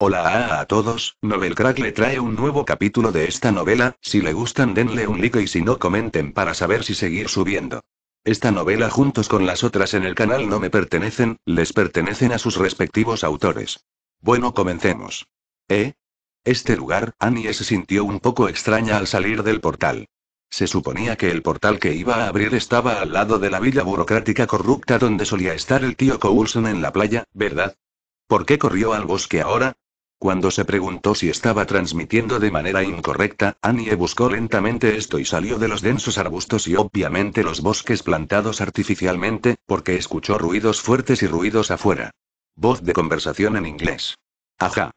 Hola a, todos, Novel Crack le trae un nuevo capítulo de esta novela, si le gustan denle un like y si no comenten para saber si seguir subiendo. Esta novela juntos con las otras en el canal no me pertenecen, les pertenecen a sus respectivos autores. Bueno, comencemos. ¿Eh? Este lugar, Annie se sintió un poco extraña al salir del portal. Se suponía que el portal que iba a abrir estaba al lado de la villa burocrática corrupta donde solía estar el tío Coulson en la playa, ¿verdad? ¿Por qué corrió al bosque ahora? Cuando se preguntó si estaba transmitiendo de manera incorrecta, Annie buscó lentamente esto y salió de los densos arbustos y obviamente los bosques plantados artificialmente, porque escuchó ruidos fuertes y ruidos afuera. Voz de conversación en inglés. Ajá.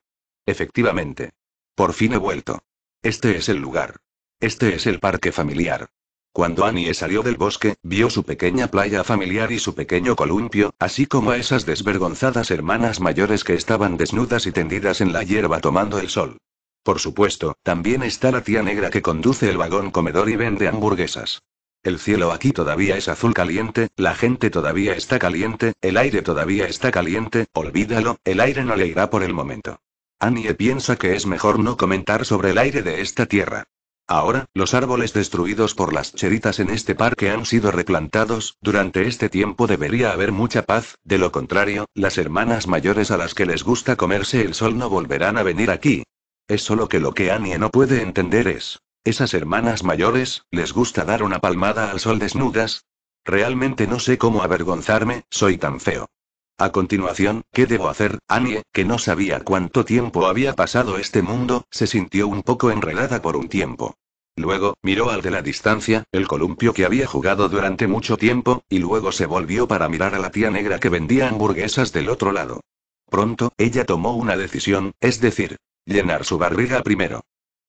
Efectivamente. Por fin he vuelto. Este es el lugar. Este es el parque familiar. Cuando Annie salió del bosque, vio su pequeña playa familiar y su pequeño columpio, así como a esas desvergonzadas hermanas mayores que estaban desnudas y tendidas en la hierba tomando el sol. Por supuesto, también está la tía negra que conduce el vagón comedor y vende hamburguesas. El cielo aquí todavía es azul caliente, la gente todavía está caliente, el aire todavía está caliente, olvídalo, el aire no le irá por el momento. Annie piensa que es mejor no comentar sobre el aire de esta tierra. Ahora, los árboles destruidos por las cheritas en este parque han sido replantados, durante este tiempo debería haber mucha paz, de lo contrario, las hermanas mayores a las que les gusta comerse el sol no volverán a venir aquí. Es solo que lo que Annie no puede entender es, esas hermanas mayores, les gusta dar una palmada al sol desnudas. Realmente no sé cómo avergonzarme, soy tan feo. A continuación, ¿qué debo hacer? Annie, que no sabía cuánto tiempo había pasado este mundo, se sintió un poco enredada por un tiempo. Luego, miró al de la distancia, el columpio que había jugado durante mucho tiempo, y luego se volvió para mirar a la tía negra que vendía hamburguesas del otro lado. Pronto, ella tomó una decisión, es decir, llenar su barriga primero.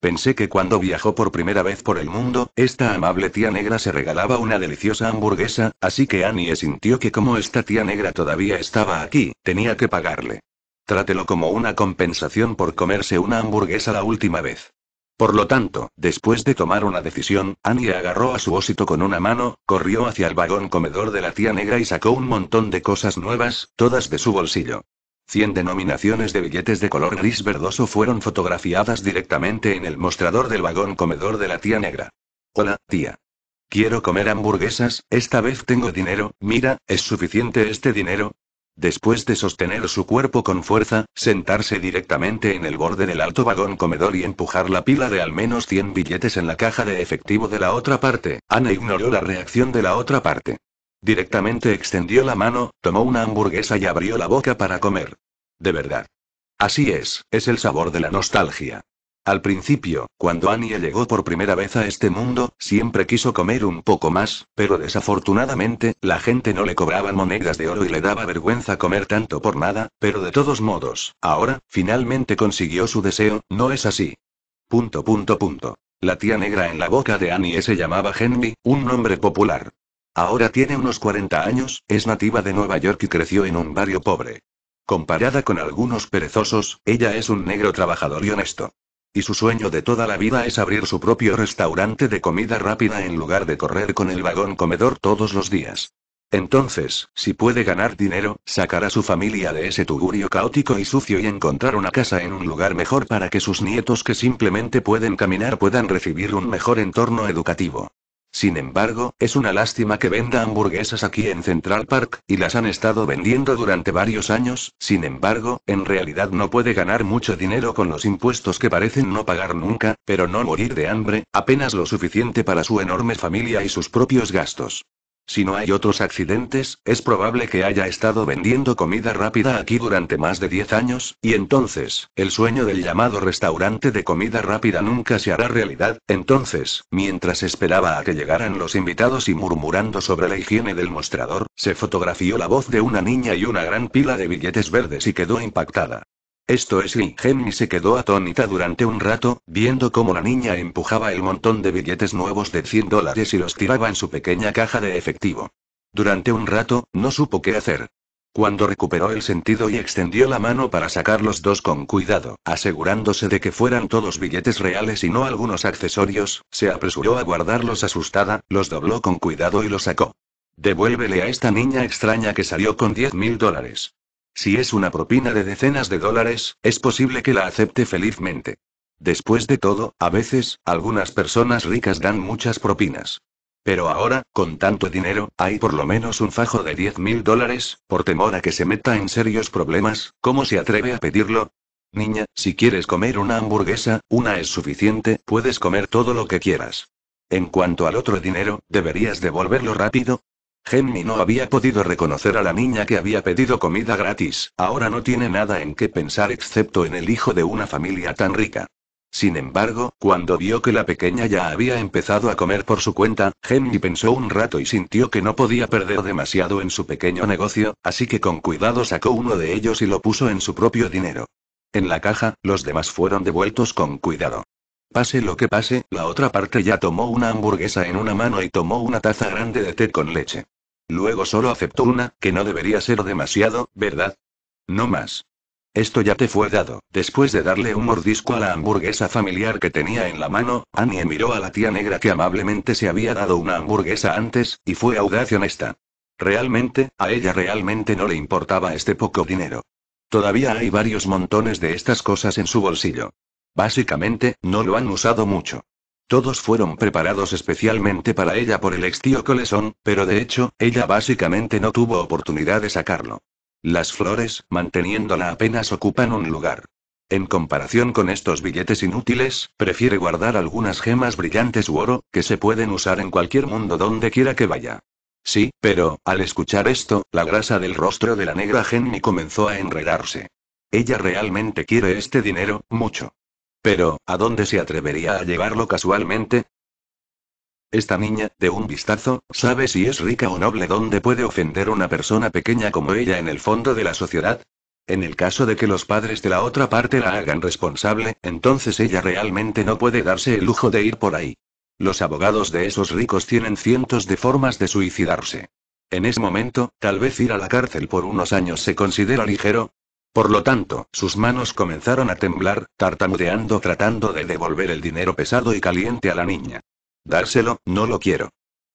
Pensé que cuando viajó por primera vez por el mundo, esta amable tía negra se regalaba una deliciosa hamburguesa, así que Annie sintió que como esta tía negra todavía estaba aquí, tenía que pagarle. Trátelo como una compensación por comerse una hamburguesa la última vez. Por lo tanto, después de tomar una decisión, Annie agarró a su osito con una mano, corrió hacia el vagón comedor de la tía negra y sacó un montón de cosas nuevas, todas de su bolsillo. 100 denominaciones de billetes de color gris verdoso fueron fotografiadas directamente en el mostrador del vagón comedor de la tía negra. Hola, tía. Quiero comer hamburguesas, esta vez tengo dinero, mira, ¿es suficiente este dinero? Después de sostener su cuerpo con fuerza, sentarse directamente en el borde del alto vagón comedor y empujar la pila de al menos 100 billetes en la caja de efectivo de la otra parte, Ana ignoró la reacción de la otra parte. Directamente extendió la mano, tomó una hamburguesa y abrió la boca para comer. De verdad. Así es, es el sabor de la nostalgia. Al principio, cuando Annie llegó por primera vez a este mundo, siempre quiso comer un poco más, pero desafortunadamente, la gente no le cobraba monedas de oro y le daba vergüenza comer tanto por nada, pero de todos modos, ahora, finalmente consiguió su deseo, ¿no es así? Punto punto punto. La tía negra en la boca de Annie se llamaba Henry, un nombre popular. Ahora tiene unos 40 años, es nativa de Nueva York y creció en un barrio pobre. Comparada con algunos perezosos, ella es un negro trabajador y honesto. Y su sueño de toda la vida es abrir su propio restaurante de comida rápida en lugar de correr con el vagón comedor todos los días. Entonces, si puede ganar dinero, sacará a su familia de ese tugurio caótico y sucio y encontrar una casa en un lugar mejor para que sus nietos que simplemente pueden caminar puedan recibir un mejor entorno educativo. Sin embargo, es una lástima que venda hamburguesas aquí en Central Park, y las han estado vendiendo durante varios años, sin embargo, en realidad no puede ganar mucho dinero con los impuestos que parecen no pagar nunca, pero no morir de hambre, apenas lo suficiente para su enorme familia y sus propios gastos. Si no hay otros accidentes, es probable que haya estado vendiendo comida rápida aquí durante más de 10 años, y entonces, el sueño del llamado restaurante de comida rápida nunca se hará realidad. Entonces, mientras esperaba a que llegaran los invitados y murmurando sobre la higiene del mostrador, se fotografió la voz de una niña y una gran pila de billetes verdes y quedó impactada. Esto es y se quedó atónita durante un rato, viendo cómo la niña empujaba el montón de billetes nuevos de 100 dólares y los tiraba en su pequeña caja de efectivo. Durante un rato, no supo qué hacer. Cuando recuperó el sentido y extendió la mano para sacar los dos con cuidado, asegurándose de que fueran todos billetes reales y no algunos accesorios, se apresuró a guardarlos asustada, los dobló con cuidado y los sacó. Devuélvele a esta niña extraña que salió con 10 mil dólares. Si es una propina de decenas de dólares, es posible que la acepte felizmente. Después de todo, a veces, algunas personas ricas dan muchas propinas. Pero ahora, con tanto dinero, hay por lo menos un fajo de 10 mil dólares, por temor a que se meta en serios problemas, ¿cómo se atreve a pedirlo? Niña, si quieres comer una hamburguesa, una es suficiente, puedes comer todo lo que quieras. En cuanto al otro dinero, deberías devolverlo rápido, Henry no había podido reconocer a la niña que había pedido comida gratis, ahora no tiene nada en qué pensar excepto en el hijo de una familia tan rica. Sin embargo, cuando vio que la pequeña ya había empezado a comer por su cuenta, Henry pensó un rato y sintió que no podía perder demasiado en su pequeño negocio, así que con cuidado sacó uno de ellos y lo puso en su propio dinero. En la caja, los demás fueron devueltos con cuidado. Pase lo que pase, la otra parte ya tomó una hamburguesa en una mano y tomó una taza grande de té con leche. Luego solo aceptó una, que no debería ser demasiado, ¿verdad? No más. Esto ya te fue dado. Después de darle un mordisco a la hamburguesa familiar que tenía en la mano, Annie miró a la tía negra que amablemente se había dado una hamburguesa antes, y fue audaz y honesta. Realmente, a ella realmente no le importaba este poco dinero. Todavía hay varios montones de estas cosas en su bolsillo. Básicamente, no lo han usado mucho. Todos fueron preparados especialmente para ella por el ex tío pero de hecho, ella básicamente no tuvo oportunidad de sacarlo. Las flores, manteniéndola apenas ocupan un lugar. En comparación con estos billetes inútiles, prefiere guardar algunas gemas brillantes u oro, que se pueden usar en cualquier mundo donde quiera que vaya. Sí, pero, al escuchar esto, la grasa del rostro de la negra Jenny comenzó a enredarse. Ella realmente quiere este dinero, mucho. Pero, ¿a dónde se atrevería a llevarlo casualmente? Esta niña, de un vistazo, sabe si es rica o noble dónde puede ofender una persona pequeña como ella en el fondo de la sociedad. En el caso de que los padres de la otra parte la hagan responsable, entonces ella realmente no puede darse el lujo de ir por ahí. Los abogados de esos ricos tienen cientos de formas de suicidarse. En ese momento, tal vez ir a la cárcel por unos años se considera ligero, por lo tanto, sus manos comenzaron a temblar, tartamudeando tratando de devolver el dinero pesado y caliente a la niña. Dárselo, no lo quiero.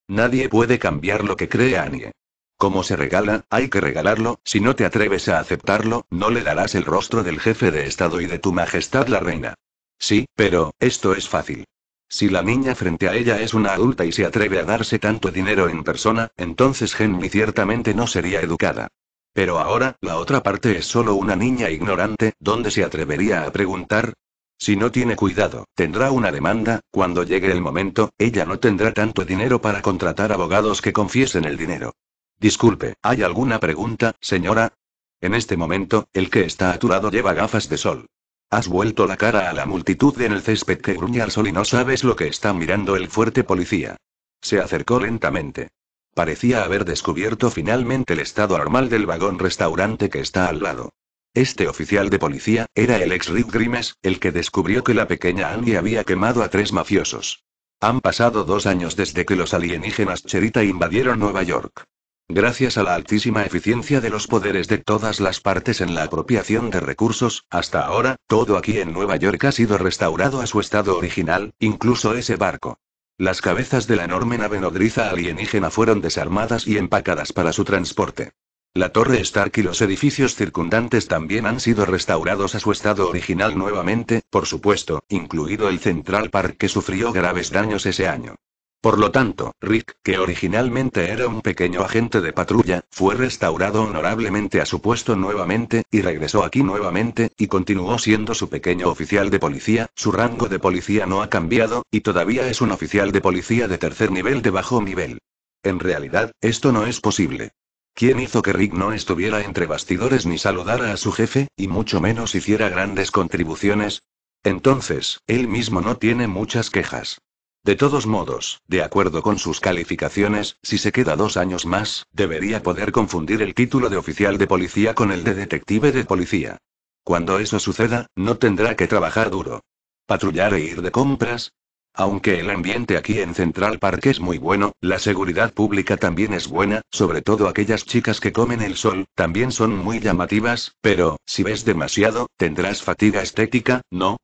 Nadie puede cambiar lo que cree Annie. Como se regala, hay que regalarlo, si no te atreves a aceptarlo, no le darás el rostro del jefe de Estado y de tu Majestad la Reina. Sí, pero, esto es fácil. Si la niña frente a ella es una adulta y se atreve a darse tanto dinero en persona, entonces Henry ciertamente no sería educada. Pero ahora, la otra parte es solo una niña ignorante, ¿dónde se atrevería a preguntar? Si no tiene cuidado, tendrá una demanda, cuando llegue el momento, ella no tendrá tanto dinero para contratar abogados que confiesen el dinero. Disculpe, ¿hay alguna pregunta, señora? En este momento, el que está a lleva gafas de sol. Has vuelto la cara a la multitud en el césped que gruñe al sol y no sabes lo que está mirando el fuerte policía. Se acercó lentamente. Parecía haber descubierto finalmente el estado normal del vagón restaurante que está al lado. Este oficial de policía, era el ex Rick Grimes, el que descubrió que la pequeña Annie había quemado a tres mafiosos. Han pasado dos años desde que los alienígenas Cherita invadieron Nueva York. Gracias a la altísima eficiencia de los poderes de todas las partes en la apropiación de recursos, hasta ahora, todo aquí en Nueva York ha sido restaurado a su estado original, incluso ese barco. Las cabezas de la enorme nave nodriza alienígena fueron desarmadas y empacadas para su transporte. La torre Stark y los edificios circundantes también han sido restaurados a su estado original nuevamente, por supuesto, incluido el Central Park que sufrió graves daños ese año. Por lo tanto, Rick, que originalmente era un pequeño agente de patrulla, fue restaurado honorablemente a su puesto nuevamente, y regresó aquí nuevamente, y continuó siendo su pequeño oficial de policía, su rango de policía no ha cambiado, y todavía es un oficial de policía de tercer nivel de bajo nivel. En realidad, esto no es posible. ¿Quién hizo que Rick no estuviera entre bastidores ni saludara a su jefe, y mucho menos hiciera grandes contribuciones? Entonces, él mismo no tiene muchas quejas. De todos modos, de acuerdo con sus calificaciones, si se queda dos años más, debería poder confundir el título de oficial de policía con el de detective de policía. Cuando eso suceda, no tendrá que trabajar duro. Patrullar e ir de compras. Aunque el ambiente aquí en Central Park es muy bueno, la seguridad pública también es buena, sobre todo aquellas chicas que comen el sol, también son muy llamativas, pero, si ves demasiado, tendrás fatiga estética, ¿no?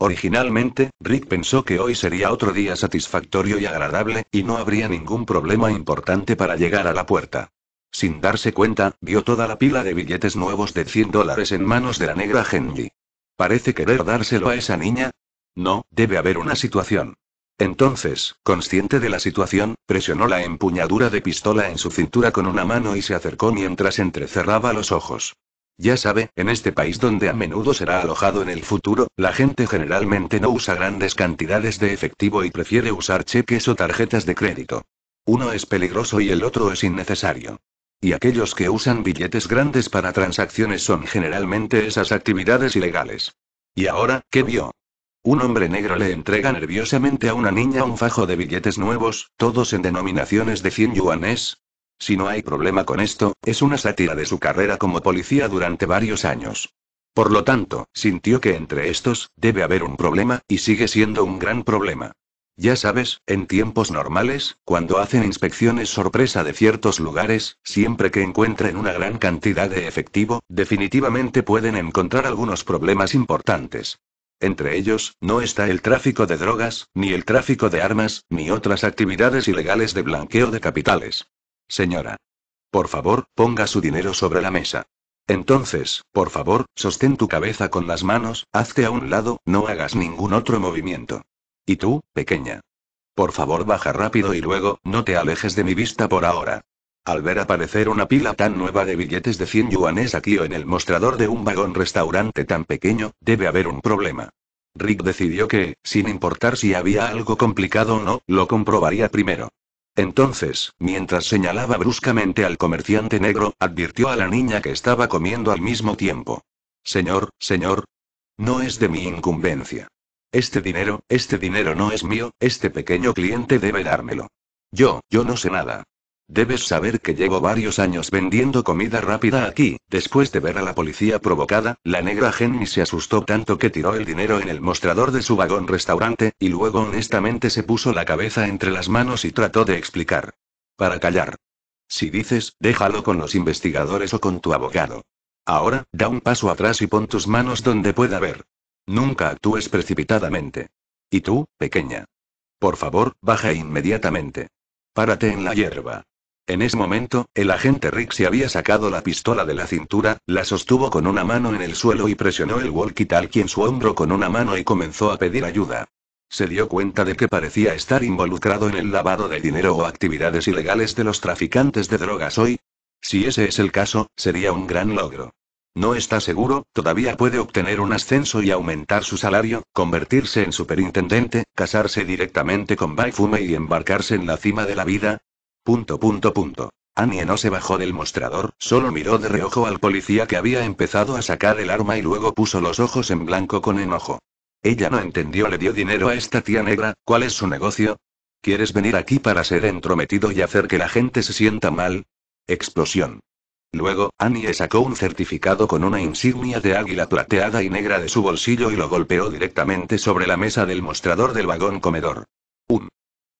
Originalmente, Rick pensó que hoy sería otro día satisfactorio y agradable, y no habría ningún problema importante para llegar a la puerta. Sin darse cuenta, vio toda la pila de billetes nuevos de 100 dólares en manos de la negra Henley. ¿Parece querer dárselo a esa niña? No, debe haber una situación. Entonces, consciente de la situación, presionó la empuñadura de pistola en su cintura con una mano y se acercó mientras entrecerraba los ojos. Ya sabe, en este país donde a menudo será alojado en el futuro, la gente generalmente no usa grandes cantidades de efectivo y prefiere usar cheques o tarjetas de crédito. Uno es peligroso y el otro es innecesario. Y aquellos que usan billetes grandes para transacciones son generalmente esas actividades ilegales. ¿Y ahora, qué vio? Un hombre negro le entrega nerviosamente a una niña un fajo de billetes nuevos, todos en denominaciones de 100 yuanes, si no hay problema con esto, es una sátira de su carrera como policía durante varios años. Por lo tanto, sintió que entre estos, debe haber un problema, y sigue siendo un gran problema. Ya sabes, en tiempos normales, cuando hacen inspecciones sorpresa de ciertos lugares, siempre que encuentren una gran cantidad de efectivo, definitivamente pueden encontrar algunos problemas importantes. Entre ellos, no está el tráfico de drogas, ni el tráfico de armas, ni otras actividades ilegales de blanqueo de capitales. Señora. Por favor, ponga su dinero sobre la mesa. Entonces, por favor, sostén tu cabeza con las manos, hazte a un lado, no hagas ningún otro movimiento. Y tú, pequeña. Por favor, baja rápido y luego, no te alejes de mi vista por ahora. Al ver aparecer una pila tan nueva de billetes de 100 yuanes aquí o en el mostrador de un vagón restaurante tan pequeño, debe haber un problema. Rick decidió que, sin importar si había algo complicado o no, lo comprobaría primero. Entonces, mientras señalaba bruscamente al comerciante negro, advirtió a la niña que estaba comiendo al mismo tiempo. Señor, señor. No es de mi incumbencia. Este dinero, este dinero no es mío, este pequeño cliente debe dármelo. Yo, yo no sé nada. Debes saber que llevo varios años vendiendo comida rápida aquí. Después de ver a la policía provocada, la negra Jenny se asustó tanto que tiró el dinero en el mostrador de su vagón restaurante, y luego honestamente se puso la cabeza entre las manos y trató de explicar. Para callar. Si dices, déjalo con los investigadores o con tu abogado. Ahora, da un paso atrás y pon tus manos donde pueda ver. Nunca actúes precipitadamente. Y tú, pequeña. Por favor, baja inmediatamente. Párate en la hierba. En ese momento, el agente Rick se había sacado la pistola de la cintura, la sostuvo con una mano en el suelo y presionó el walkie-talkie en su hombro con una mano y comenzó a pedir ayuda. Se dio cuenta de que parecía estar involucrado en el lavado de dinero o actividades ilegales de los traficantes de drogas hoy. Si ese es el caso, sería un gran logro. No está seguro, todavía puede obtener un ascenso y aumentar su salario, convertirse en superintendente, casarse directamente con Baifume y embarcarse en la cima de la vida, Punto punto punto. Annie no se bajó del mostrador, solo miró de reojo al policía que había empezado a sacar el arma y luego puso los ojos en blanco con enojo. Ella no entendió, le dio dinero a esta tía negra, ¿cuál es su negocio? ¿Quieres venir aquí para ser entrometido y hacer que la gente se sienta mal? Explosión. Luego, Annie sacó un certificado con una insignia de águila plateada y negra de su bolsillo y lo golpeó directamente sobre la mesa del mostrador del vagón comedor. Un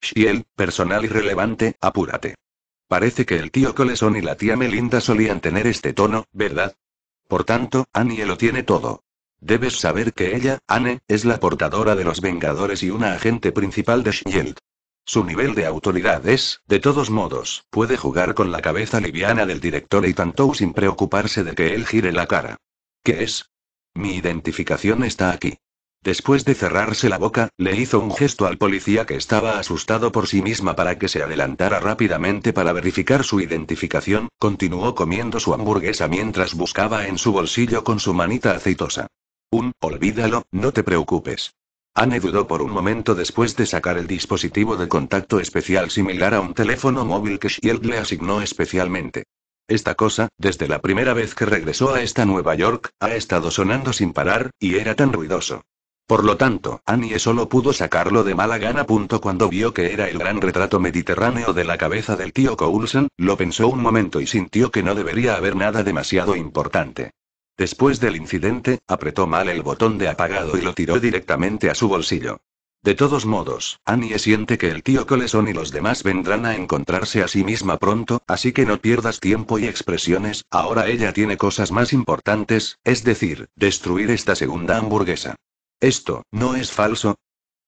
«Shield, personal relevante, apúrate. Parece que el tío Coleson y la tía Melinda solían tener este tono, ¿verdad? Por tanto, Annie lo tiene todo. Debes saber que ella, Anne, es la portadora de los Vengadores y una agente principal de Shield. Su nivel de autoridad es, de todos modos, puede jugar con la cabeza liviana del director y tanto sin preocuparse de que él gire la cara. ¿Qué es? Mi identificación está aquí. Después de cerrarse la boca, le hizo un gesto al policía que estaba asustado por sí misma para que se adelantara rápidamente para verificar su identificación, continuó comiendo su hamburguesa mientras buscaba en su bolsillo con su manita aceitosa. Un, olvídalo, no te preocupes. Anne dudó por un momento después de sacar el dispositivo de contacto especial similar a un teléfono móvil que Shield le asignó especialmente. Esta cosa, desde la primera vez que regresó a esta Nueva York, ha estado sonando sin parar, y era tan ruidoso. Por lo tanto, Annie solo pudo sacarlo de mala gana. punto Cuando vio que era el gran retrato mediterráneo de la cabeza del tío Coulson, lo pensó un momento y sintió que no debería haber nada demasiado importante. Después del incidente, apretó mal el botón de apagado y lo tiró directamente a su bolsillo. De todos modos, Annie siente que el tío Coulson y los demás vendrán a encontrarse a sí misma pronto, así que no pierdas tiempo y expresiones, ahora ella tiene cosas más importantes, es decir, destruir esta segunda hamburguesa. Esto, ¿no es falso?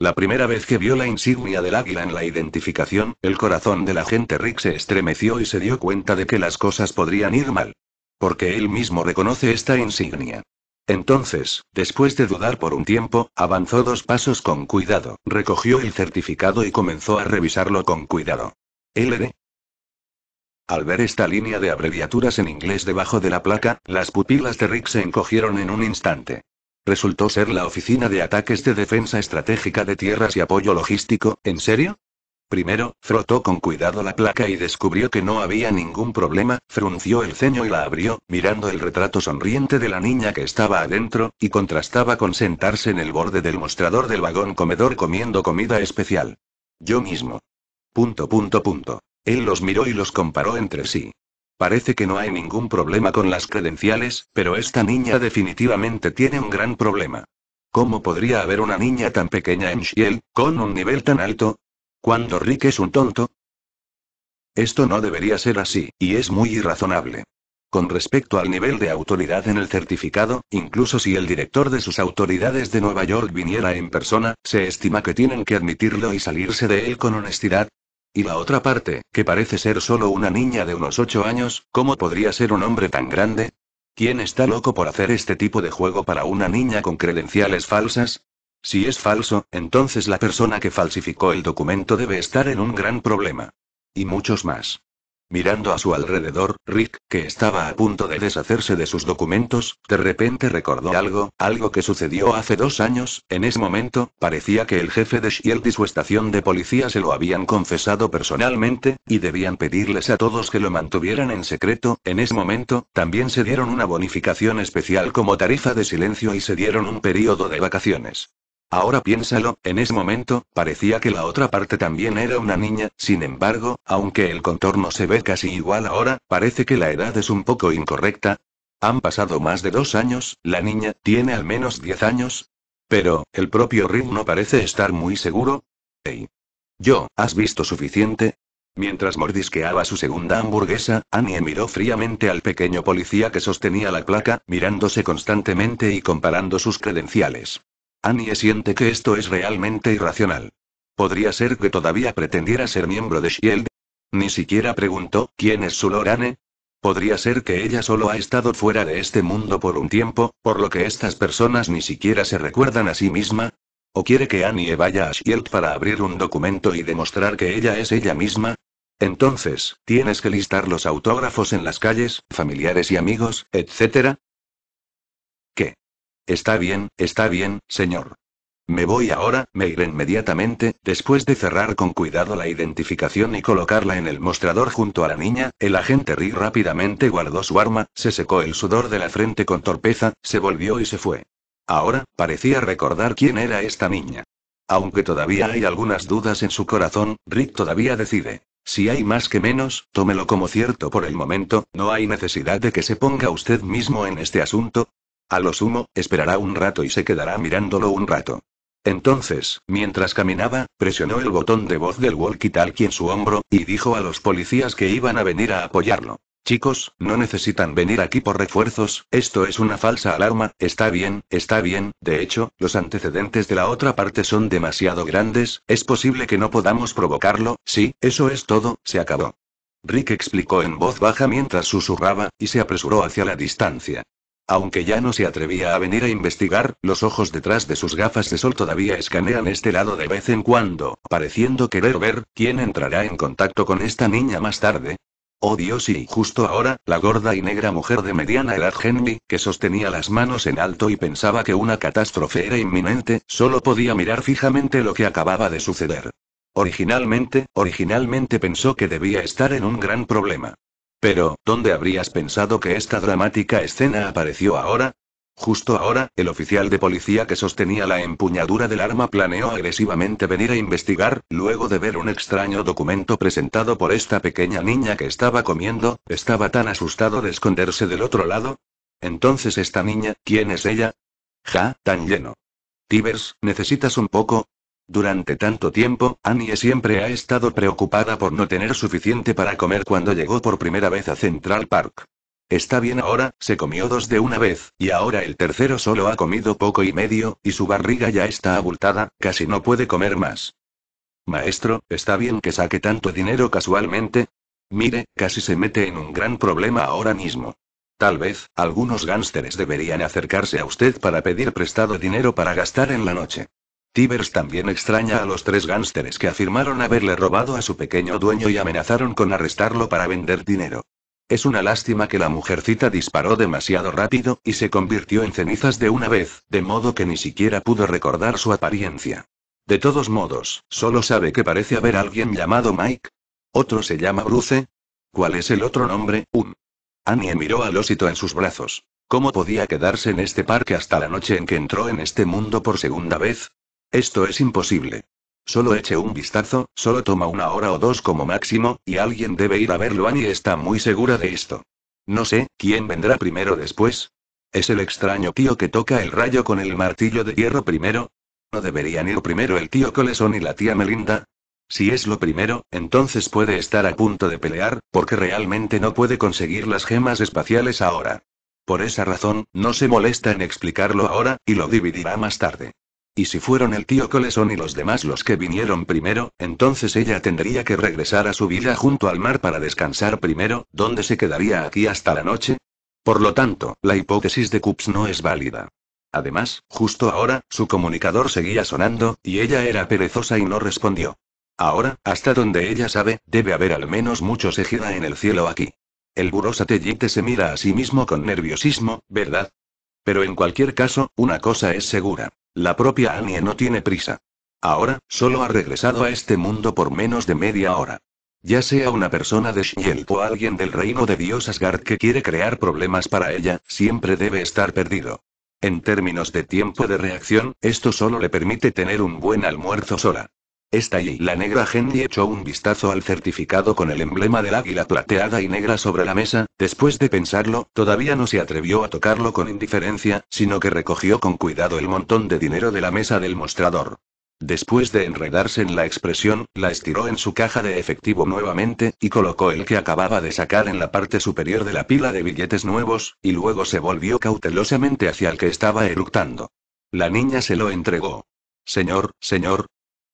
La primera vez que vio la insignia del águila en la identificación, el corazón del agente Rick se estremeció y se dio cuenta de que las cosas podrían ir mal. Porque él mismo reconoce esta insignia. Entonces, después de dudar por un tiempo, avanzó dos pasos con cuidado, recogió el certificado y comenzó a revisarlo con cuidado. LD. Al ver esta línea de abreviaturas en inglés debajo de la placa, las pupilas de Rick se encogieron en un instante. Resultó ser la Oficina de Ataques de Defensa Estratégica de Tierras y Apoyo Logístico, ¿en serio? Primero, frotó con cuidado la placa y descubrió que no había ningún problema, frunció el ceño y la abrió, mirando el retrato sonriente de la niña que estaba adentro, y contrastaba con sentarse en el borde del mostrador del vagón comedor comiendo comida especial. Yo mismo. Punto punto punto. Él los miró y los comparó entre sí. Parece que no hay ningún problema con las credenciales, pero esta niña definitivamente tiene un gran problema. ¿Cómo podría haber una niña tan pequeña en Shiel, con un nivel tan alto? Cuando Rick es un tonto. Esto no debería ser así, y es muy irrazonable. Con respecto al nivel de autoridad en el certificado, incluso si el director de sus autoridades de Nueva York viniera en persona, se estima que tienen que admitirlo y salirse de él con honestidad, y la otra parte, que parece ser solo una niña de unos 8 años, ¿cómo podría ser un hombre tan grande? ¿Quién está loco por hacer este tipo de juego para una niña con credenciales falsas? Si es falso, entonces la persona que falsificó el documento debe estar en un gran problema. Y muchos más. Mirando a su alrededor, Rick, que estaba a punto de deshacerse de sus documentos, de repente recordó algo, algo que sucedió hace dos años, en ese momento, parecía que el jefe de Shield y su estación de policía se lo habían confesado personalmente, y debían pedirles a todos que lo mantuvieran en secreto, en ese momento, también se dieron una bonificación especial como tarifa de silencio y se dieron un periodo de vacaciones. Ahora piénsalo, en ese momento, parecía que la otra parte también era una niña, sin embargo, aunque el contorno se ve casi igual ahora, parece que la edad es un poco incorrecta. Han pasado más de dos años, la niña tiene al menos diez años. Pero, el propio Rin no parece estar muy seguro. Hey. Yo, ¿has visto suficiente? Mientras mordisqueaba su segunda hamburguesa, Annie miró fríamente al pequeño policía que sostenía la placa, mirándose constantemente y comparando sus credenciales. Annie siente que esto es realmente irracional. Podría ser que todavía pretendiera ser miembro de Shield. Ni siquiera preguntó, ¿quién es su Lorane? Podría ser que ella solo ha estado fuera de este mundo por un tiempo, por lo que estas personas ni siquiera se recuerdan a sí misma. ¿O quiere que Annie vaya a Shield para abrir un documento y demostrar que ella es ella misma? Entonces, ¿tienes que listar los autógrafos en las calles, familiares y amigos, etcétera? Está bien, está bien, señor. Me voy ahora, me iré inmediatamente, después de cerrar con cuidado la identificación y colocarla en el mostrador junto a la niña, el agente Rick rápidamente guardó su arma, se secó el sudor de la frente con torpeza, se volvió y se fue. Ahora, parecía recordar quién era esta niña. Aunque todavía hay algunas dudas en su corazón, Rick todavía decide. Si hay más que menos, tómelo como cierto por el momento, no hay necesidad de que se ponga usted mismo en este asunto, a lo sumo, esperará un rato y se quedará mirándolo un rato. Entonces, mientras caminaba, presionó el botón de voz del walkie talkie en su hombro, y dijo a los policías que iban a venir a apoyarlo. Chicos, no necesitan venir aquí por refuerzos, esto es una falsa alarma, está bien, está bien, de hecho, los antecedentes de la otra parte son demasiado grandes, es posible que no podamos provocarlo, sí, eso es todo, se acabó. Rick explicó en voz baja mientras susurraba, y se apresuró hacia la distancia. Aunque ya no se atrevía a venir a investigar, los ojos detrás de sus gafas de sol todavía escanean este lado de vez en cuando, pareciendo querer ver quién entrará en contacto con esta niña más tarde, Oh Dios, y justo ahora, la gorda y negra mujer de mediana edad Henry, que sostenía las manos en alto y pensaba que una catástrofe era inminente, solo podía mirar fijamente lo que acababa de suceder. Originalmente, originalmente pensó que debía estar en un gran problema. Pero, ¿dónde habrías pensado que esta dramática escena apareció ahora? Justo ahora, el oficial de policía que sostenía la empuñadura del arma planeó agresivamente venir a investigar, luego de ver un extraño documento presentado por esta pequeña niña que estaba comiendo, estaba tan asustado de esconderse del otro lado. Entonces esta niña, ¿quién es ella? Ja, tan lleno. Tibers, ¿necesitas un poco? Durante tanto tiempo, Annie siempre ha estado preocupada por no tener suficiente para comer cuando llegó por primera vez a Central Park. Está bien ahora, se comió dos de una vez, y ahora el tercero solo ha comido poco y medio, y su barriga ya está abultada, casi no puede comer más. Maestro, ¿está bien que saque tanto dinero casualmente? Mire, casi se mete en un gran problema ahora mismo. Tal vez, algunos gánsteres deberían acercarse a usted para pedir prestado dinero para gastar en la noche. Tibers también extraña a los tres gánsteres que afirmaron haberle robado a su pequeño dueño y amenazaron con arrestarlo para vender dinero. Es una lástima que la mujercita disparó demasiado rápido, y se convirtió en cenizas de una vez, de modo que ni siquiera pudo recordar su apariencia. De todos modos, solo sabe que parece haber alguien llamado Mike. Otro se llama Bruce. ¿Cuál es el otro nombre? Un Annie miró al osito en sus brazos. ¿Cómo podía quedarse en este parque hasta la noche en que entró en este mundo por segunda vez? Esto es imposible. Solo eche un vistazo, solo toma una hora o dos como máximo, y alguien debe ir a verlo. Annie está muy segura de esto. No sé, ¿quién vendrá primero después? ¿Es el extraño tío que toca el rayo con el martillo de hierro primero? ¿No deberían ir primero el tío Coleson y la tía Melinda? Si es lo primero, entonces puede estar a punto de pelear, porque realmente no puede conseguir las gemas espaciales ahora. Por esa razón, no se molesta en explicarlo ahora, y lo dividirá más tarde. Y si fueron el tío Coleson y los demás los que vinieron primero, entonces ella tendría que regresar a su villa junto al mar para descansar primero, donde se quedaría aquí hasta la noche. Por lo tanto, la hipótesis de Cups no es válida. Además, justo ahora, su comunicador seguía sonando, y ella era perezosa y no respondió. Ahora, hasta donde ella sabe, debe haber al menos muchos ejida en el cielo aquí. El buró satélite se mira a sí mismo con nerviosismo, ¿verdad? Pero en cualquier caso, una cosa es segura. La propia Annie no tiene prisa. Ahora, solo ha regresado a este mundo por menos de media hora. Ya sea una persona de Shield o alguien del reino de Dios Asgard que quiere crear problemas para ella, siempre debe estar perdido. En términos de tiempo de reacción, esto solo le permite tener un buen almuerzo sola. Esta y la negra Henry echó un vistazo al certificado con el emblema del águila plateada y negra sobre la mesa, después de pensarlo, todavía no se atrevió a tocarlo con indiferencia, sino que recogió con cuidado el montón de dinero de la mesa del mostrador. Después de enredarse en la expresión, la estiró en su caja de efectivo nuevamente, y colocó el que acababa de sacar en la parte superior de la pila de billetes nuevos, y luego se volvió cautelosamente hacia el que estaba eructando. La niña se lo entregó. Señor, señor,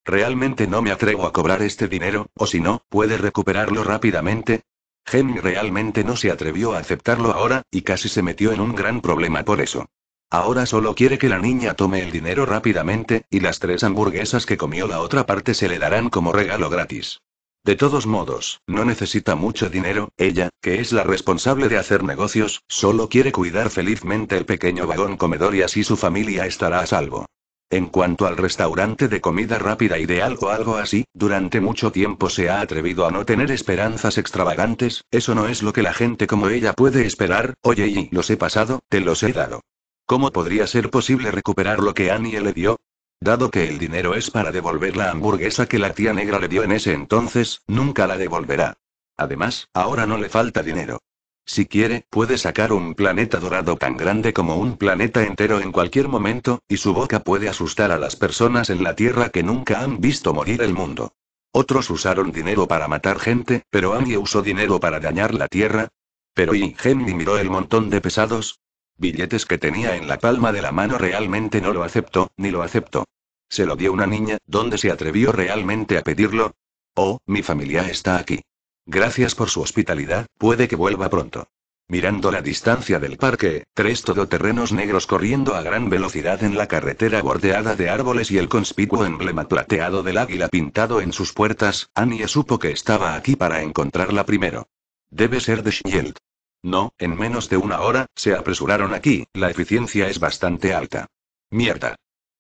Realmente no me atrevo a cobrar este dinero, o si no, puede recuperarlo rápidamente. Henry realmente no se atrevió a aceptarlo ahora, y casi se metió en un gran problema por eso. Ahora solo quiere que la niña tome el dinero rápidamente, y las tres hamburguesas que comió la otra parte se le darán como regalo gratis. De todos modos, no necesita mucho dinero, ella, que es la responsable de hacer negocios, solo quiere cuidar felizmente el pequeño vagón comedor y así su familia estará a salvo. En cuanto al restaurante de comida rápida ideal o algo así, durante mucho tiempo se ha atrevido a no tener esperanzas extravagantes, eso no es lo que la gente como ella puede esperar, oye y los he pasado, te los he dado. ¿Cómo podría ser posible recuperar lo que Annie le dio? Dado que el dinero es para devolver la hamburguesa que la tía negra le dio en ese entonces, nunca la devolverá. Además, ahora no le falta dinero. Si quiere, puede sacar un planeta dorado tan grande como un planeta entero en cualquier momento, y su boca puede asustar a las personas en la Tierra que nunca han visto morir el mundo. Otros usaron dinero para matar gente, pero Amy usó dinero para dañar la Tierra. Pero y Henry miró el montón de pesados billetes que tenía en la palma de la mano realmente no lo aceptó, ni lo aceptó. Se lo dio una niña, ¿dónde se atrevió realmente a pedirlo? Oh, mi familia está aquí. Gracias por su hospitalidad, puede que vuelva pronto. Mirando la distancia del parque, tres todoterrenos negros corriendo a gran velocidad en la carretera bordeada de árboles y el conspicuo emblema plateado del águila pintado en sus puertas, Annie supo que estaba aquí para encontrarla primero. Debe ser de Shield. No, en menos de una hora, se apresuraron aquí, la eficiencia es bastante alta. Mierda.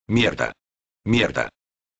Mierda. Mierda.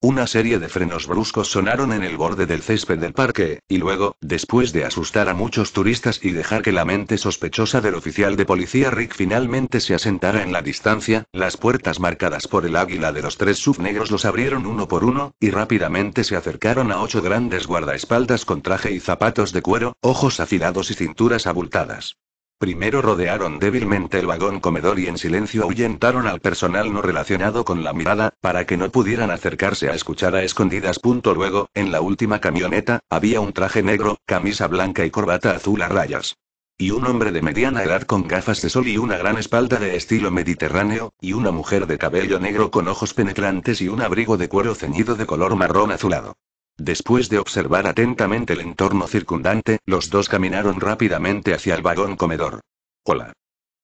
Una serie de frenos bruscos sonaron en el borde del césped del parque, y luego, después de asustar a muchos turistas y dejar que la mente sospechosa del oficial de policía Rick finalmente se asentara en la distancia, las puertas marcadas por el águila de los tres subnegros los abrieron uno por uno, y rápidamente se acercaron a ocho grandes guardaespaldas con traje y zapatos de cuero, ojos afilados y cinturas abultadas. Primero rodearon débilmente el vagón comedor y en silencio ahuyentaron al personal no relacionado con la mirada, para que no pudieran acercarse a escuchar a escondidas. Punto luego, en la última camioneta, había un traje negro, camisa blanca y corbata azul a rayas. Y un hombre de mediana edad con gafas de sol y una gran espalda de estilo mediterráneo, y una mujer de cabello negro con ojos penetrantes y un abrigo de cuero ceñido de color marrón azulado. Después de observar atentamente el entorno circundante, los dos caminaron rápidamente hacia el vagón comedor. Hola.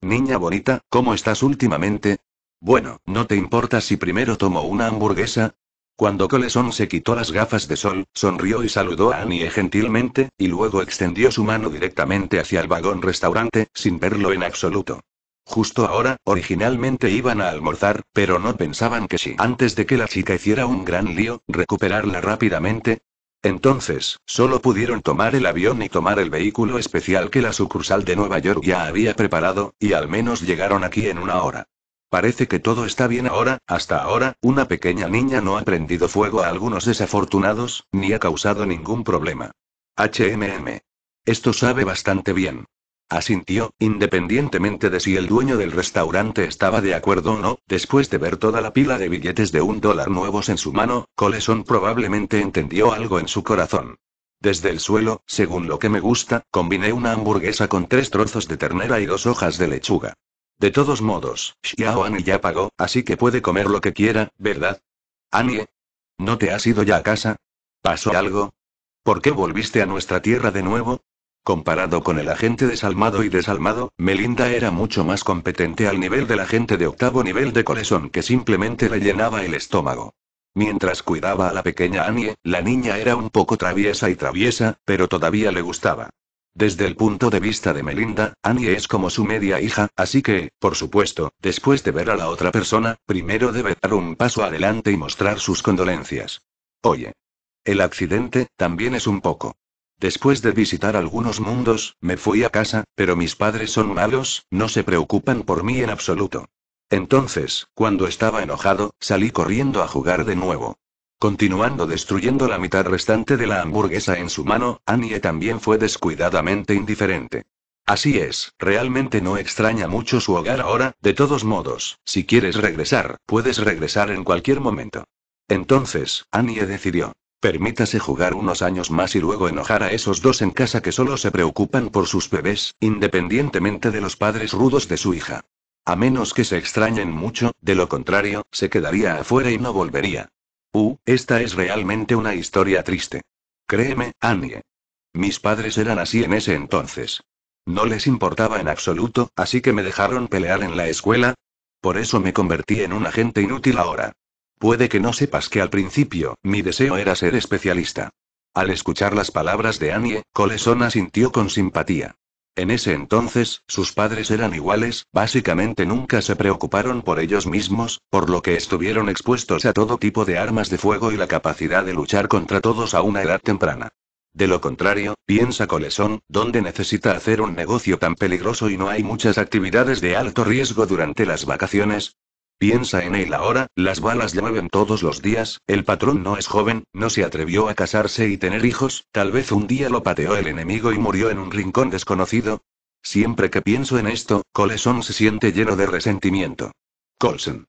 Niña bonita, ¿cómo estás últimamente? Bueno, ¿no te importa si primero tomo una hamburguesa? Cuando Coleson se quitó las gafas de sol, sonrió y saludó a Annie gentilmente, y luego extendió su mano directamente hacia el vagón restaurante, sin verlo en absoluto. Justo ahora, originalmente iban a almorzar, pero no pensaban que si antes de que la chica hiciera un gran lío, recuperarla rápidamente. Entonces, solo pudieron tomar el avión y tomar el vehículo especial que la sucursal de Nueva York ya había preparado, y al menos llegaron aquí en una hora. Parece que todo está bien ahora, hasta ahora, una pequeña niña no ha prendido fuego a algunos desafortunados, ni ha causado ningún problema. HMM. Esto sabe bastante bien asintió, independientemente de si el dueño del restaurante estaba de acuerdo o no, después de ver toda la pila de billetes de un dólar nuevos en su mano, Coleson probablemente entendió algo en su corazón. Desde el suelo, según lo que me gusta, combiné una hamburguesa con tres trozos de ternera y dos hojas de lechuga. De todos modos, Ani ya pagó, así que puede comer lo que quiera, ¿verdad? Annie. ¿No te has ido ya a casa? ¿Pasó algo? ¿Por qué volviste a nuestra tierra de nuevo? Comparado con el agente desalmado y desalmado, Melinda era mucho más competente al nivel del agente de octavo nivel de corazón que simplemente rellenaba el estómago. Mientras cuidaba a la pequeña Annie, la niña era un poco traviesa y traviesa, pero todavía le gustaba. Desde el punto de vista de Melinda, Annie es como su media hija, así que, por supuesto, después de ver a la otra persona, primero debe dar un paso adelante y mostrar sus condolencias. Oye. El accidente, también es un poco. Después de visitar algunos mundos, me fui a casa, pero mis padres son malos, no se preocupan por mí en absoluto. Entonces, cuando estaba enojado, salí corriendo a jugar de nuevo. Continuando destruyendo la mitad restante de la hamburguesa en su mano, Annie también fue descuidadamente indiferente. Así es, realmente no extraña mucho su hogar ahora, de todos modos, si quieres regresar, puedes regresar en cualquier momento. Entonces, Annie decidió. Permítase jugar unos años más y luego enojar a esos dos en casa que solo se preocupan por sus bebés, independientemente de los padres rudos de su hija. A menos que se extrañen mucho, de lo contrario, se quedaría afuera y no volvería. Uh, esta es realmente una historia triste. Créeme, Annie. Mis padres eran así en ese entonces. No les importaba en absoluto, así que me dejaron pelear en la escuela. Por eso me convertí en un agente inútil ahora. Puede que no sepas que al principio, mi deseo era ser especialista. Al escuchar las palabras de Annie, Coleson asintió con simpatía. En ese entonces, sus padres eran iguales, básicamente nunca se preocuparon por ellos mismos, por lo que estuvieron expuestos a todo tipo de armas de fuego y la capacidad de luchar contra todos a una edad temprana. De lo contrario, piensa Coleson, donde necesita hacer un negocio tan peligroso y no hay muchas actividades de alto riesgo durante las vacaciones? Piensa en él ahora, las balas llueven todos los días, el patrón no es joven, no se atrevió a casarse y tener hijos, tal vez un día lo pateó el enemigo y murió en un rincón desconocido. Siempre que pienso en esto, Coleson se siente lleno de resentimiento. Colson.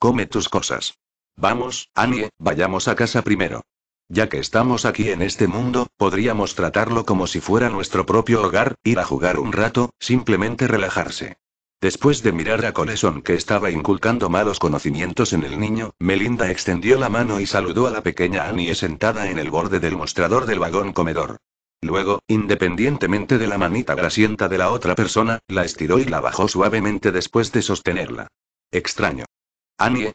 Come tus cosas. Vamos, Annie, vayamos a casa primero. Ya que estamos aquí en este mundo, podríamos tratarlo como si fuera nuestro propio hogar, ir a jugar un rato, simplemente relajarse. Después de mirar a Coleson que estaba inculcando malos conocimientos en el niño, Melinda extendió la mano y saludó a la pequeña Annie sentada en el borde del mostrador del vagón comedor. Luego, independientemente de la manita grasienta de la otra persona, la estiró y la bajó suavemente después de sostenerla. Extraño. Annie.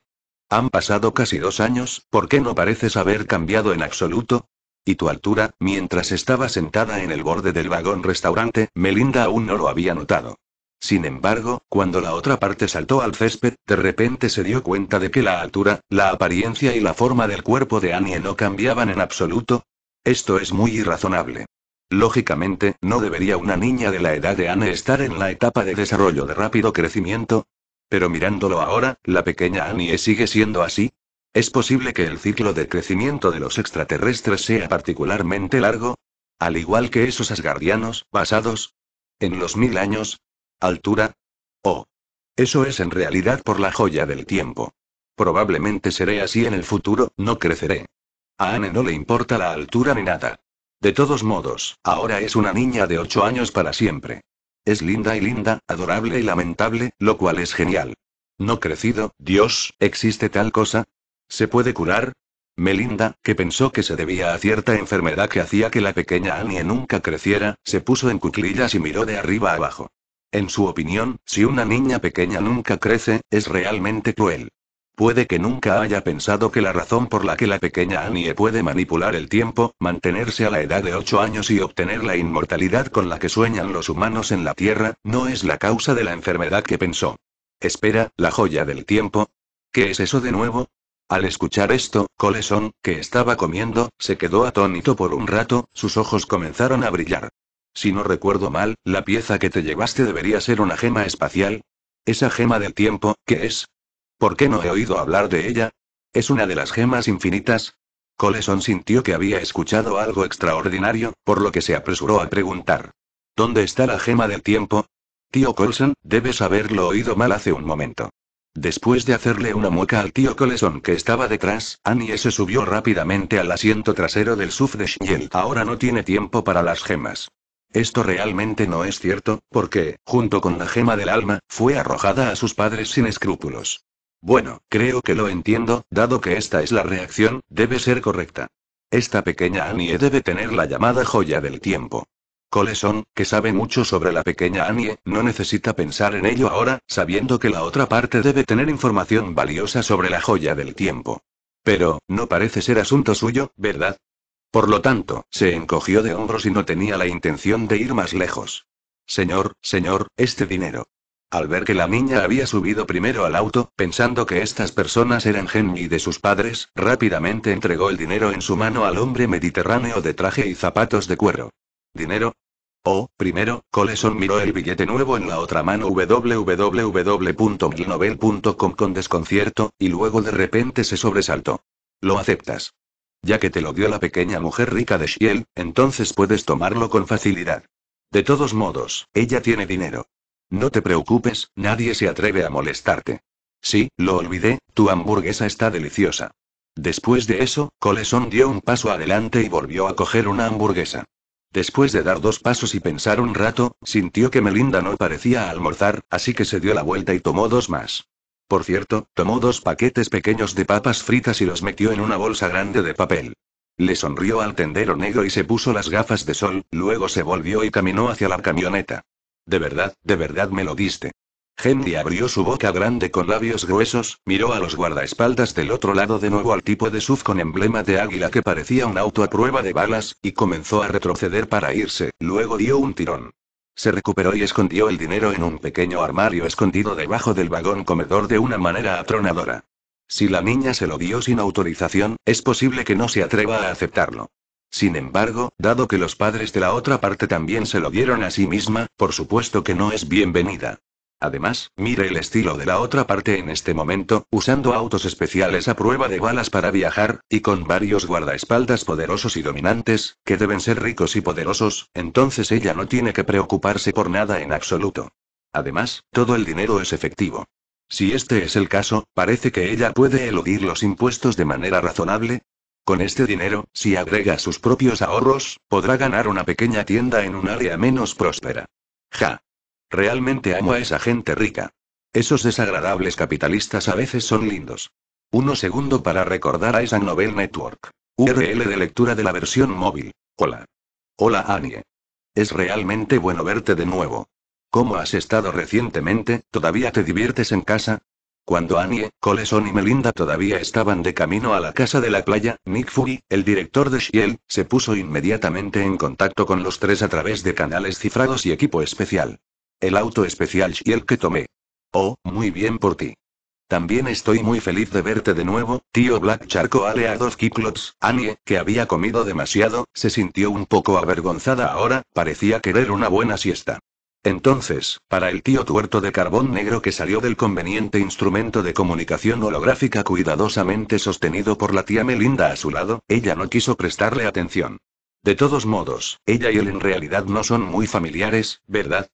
Han pasado casi dos años, ¿por qué no pareces haber cambiado en absoluto? Y tu altura, mientras estaba sentada en el borde del vagón restaurante, Melinda aún no lo había notado. Sin embargo, cuando la otra parte saltó al césped, de repente se dio cuenta de que la altura, la apariencia y la forma del cuerpo de Annie no cambiaban en absoluto. Esto es muy irrazonable. Lógicamente, no debería una niña de la edad de Anne estar en la etapa de desarrollo de rápido crecimiento. Pero mirándolo ahora, la pequeña Annie sigue siendo así. ¿Es posible que el ciclo de crecimiento de los extraterrestres sea particularmente largo? Al igual que esos asgardianos, basados, en los mil años, ¿Altura? Oh. Eso es en realidad por la joya del tiempo. Probablemente seré así en el futuro, no creceré. A Anne no le importa la altura ni nada. De todos modos, ahora es una niña de 8 años para siempre. Es linda y linda, adorable y lamentable, lo cual es genial. No crecido, Dios, ¿existe tal cosa? ¿Se puede curar? Melinda, que pensó que se debía a cierta enfermedad que hacía que la pequeña Annie nunca creciera, se puso en cuclillas y miró de arriba abajo. En su opinión, si una niña pequeña nunca crece, es realmente cruel. Puede que nunca haya pensado que la razón por la que la pequeña Annie puede manipular el tiempo, mantenerse a la edad de 8 años y obtener la inmortalidad con la que sueñan los humanos en la Tierra, no es la causa de la enfermedad que pensó. Espera, la joya del tiempo. ¿Qué es eso de nuevo? Al escuchar esto, Coleson, que estaba comiendo, se quedó atónito por un rato, sus ojos comenzaron a brillar. Si no recuerdo mal, la pieza que te llevaste debería ser una gema espacial. Esa gema del tiempo, ¿qué es? ¿Por qué no he oído hablar de ella? ¿Es una de las gemas infinitas? Coleson sintió que había escuchado algo extraordinario, por lo que se apresuró a preguntar. ¿Dónde está la gema del tiempo? Tío Coleson, debes haberlo oído mal hace un momento. Después de hacerle una mueca al tío Coleson que estaba detrás, Annie se subió rápidamente al asiento trasero del SUV de él Ahora no tiene tiempo para las gemas. Esto realmente no es cierto, porque, junto con la gema del alma, fue arrojada a sus padres sin escrúpulos. Bueno, creo que lo entiendo, dado que esta es la reacción, debe ser correcta. Esta pequeña Annie e debe tener la llamada joya del tiempo. Coleson, que sabe mucho sobre la pequeña Annie, e, no necesita pensar en ello ahora, sabiendo que la otra parte debe tener información valiosa sobre la joya del tiempo. Pero, no parece ser asunto suyo, ¿verdad? Por lo tanto, se encogió de hombros y no tenía la intención de ir más lejos. Señor, señor, este dinero. Al ver que la niña había subido primero al auto, pensando que estas personas eran Henry de sus padres, rápidamente entregó el dinero en su mano al hombre mediterráneo de traje y zapatos de cuero. ¿Dinero? Oh, primero, Coleson miró el billete nuevo en la otra mano www.glinovel.com con desconcierto, y luego de repente se sobresaltó. ¿Lo aceptas? Ya que te lo dio la pequeña mujer rica de Shiel, entonces puedes tomarlo con facilidad. De todos modos, ella tiene dinero. No te preocupes, nadie se atreve a molestarte. Sí, lo olvidé, tu hamburguesa está deliciosa. Después de eso, Coleson dio un paso adelante y volvió a coger una hamburguesa. Después de dar dos pasos y pensar un rato, sintió que Melinda no parecía almorzar, así que se dio la vuelta y tomó dos más. Por cierto, tomó dos paquetes pequeños de papas fritas y los metió en una bolsa grande de papel. Le sonrió al tendero negro y se puso las gafas de sol, luego se volvió y caminó hacia la camioneta. De verdad, de verdad me lo diste. Henry abrió su boca grande con labios gruesos, miró a los guardaespaldas del otro lado de nuevo al tipo de SUV con emblema de águila que parecía un auto a prueba de balas, y comenzó a retroceder para irse, luego dio un tirón. Se recuperó y escondió el dinero en un pequeño armario escondido debajo del vagón comedor de una manera atronadora. Si la niña se lo dio sin autorización, es posible que no se atreva a aceptarlo. Sin embargo, dado que los padres de la otra parte también se lo dieron a sí misma, por supuesto que no es bienvenida. Además, mire el estilo de la otra parte en este momento, usando autos especiales a prueba de balas para viajar, y con varios guardaespaldas poderosos y dominantes, que deben ser ricos y poderosos, entonces ella no tiene que preocuparse por nada en absoluto. Además, todo el dinero es efectivo. Si este es el caso, parece que ella puede eludir los impuestos de manera razonable, con este dinero, si agrega sus propios ahorros, podrá ganar una pequeña tienda en un área menos próspera. Ja. Realmente amo a esa gente rica. Esos desagradables capitalistas a veces son lindos. Uno segundo para recordar a esa Novel Network. URL de lectura de la versión móvil. Hola. Hola Annie. Es realmente bueno verte de nuevo. ¿Cómo has estado recientemente? ¿Todavía te diviertes en casa? Cuando Annie, Coleson y Melinda todavía estaban de camino a la casa de la playa, Nick Fury, el director de Shield, se puso inmediatamente en contacto con los tres a través de canales cifrados y equipo especial. El auto especial y el que tomé. Oh, muy bien por ti. También estoy muy feliz de verte de nuevo, tío Black Charco Aleados Kiklots. Annie, que había comido demasiado, se sintió un poco avergonzada ahora, parecía querer una buena siesta. Entonces, para el tío tuerto de carbón negro que salió del conveniente instrumento de comunicación holográfica cuidadosamente sostenido por la tía Melinda a su lado, ella no quiso prestarle atención. De todos modos, ella y él en realidad no son muy familiares, ¿verdad?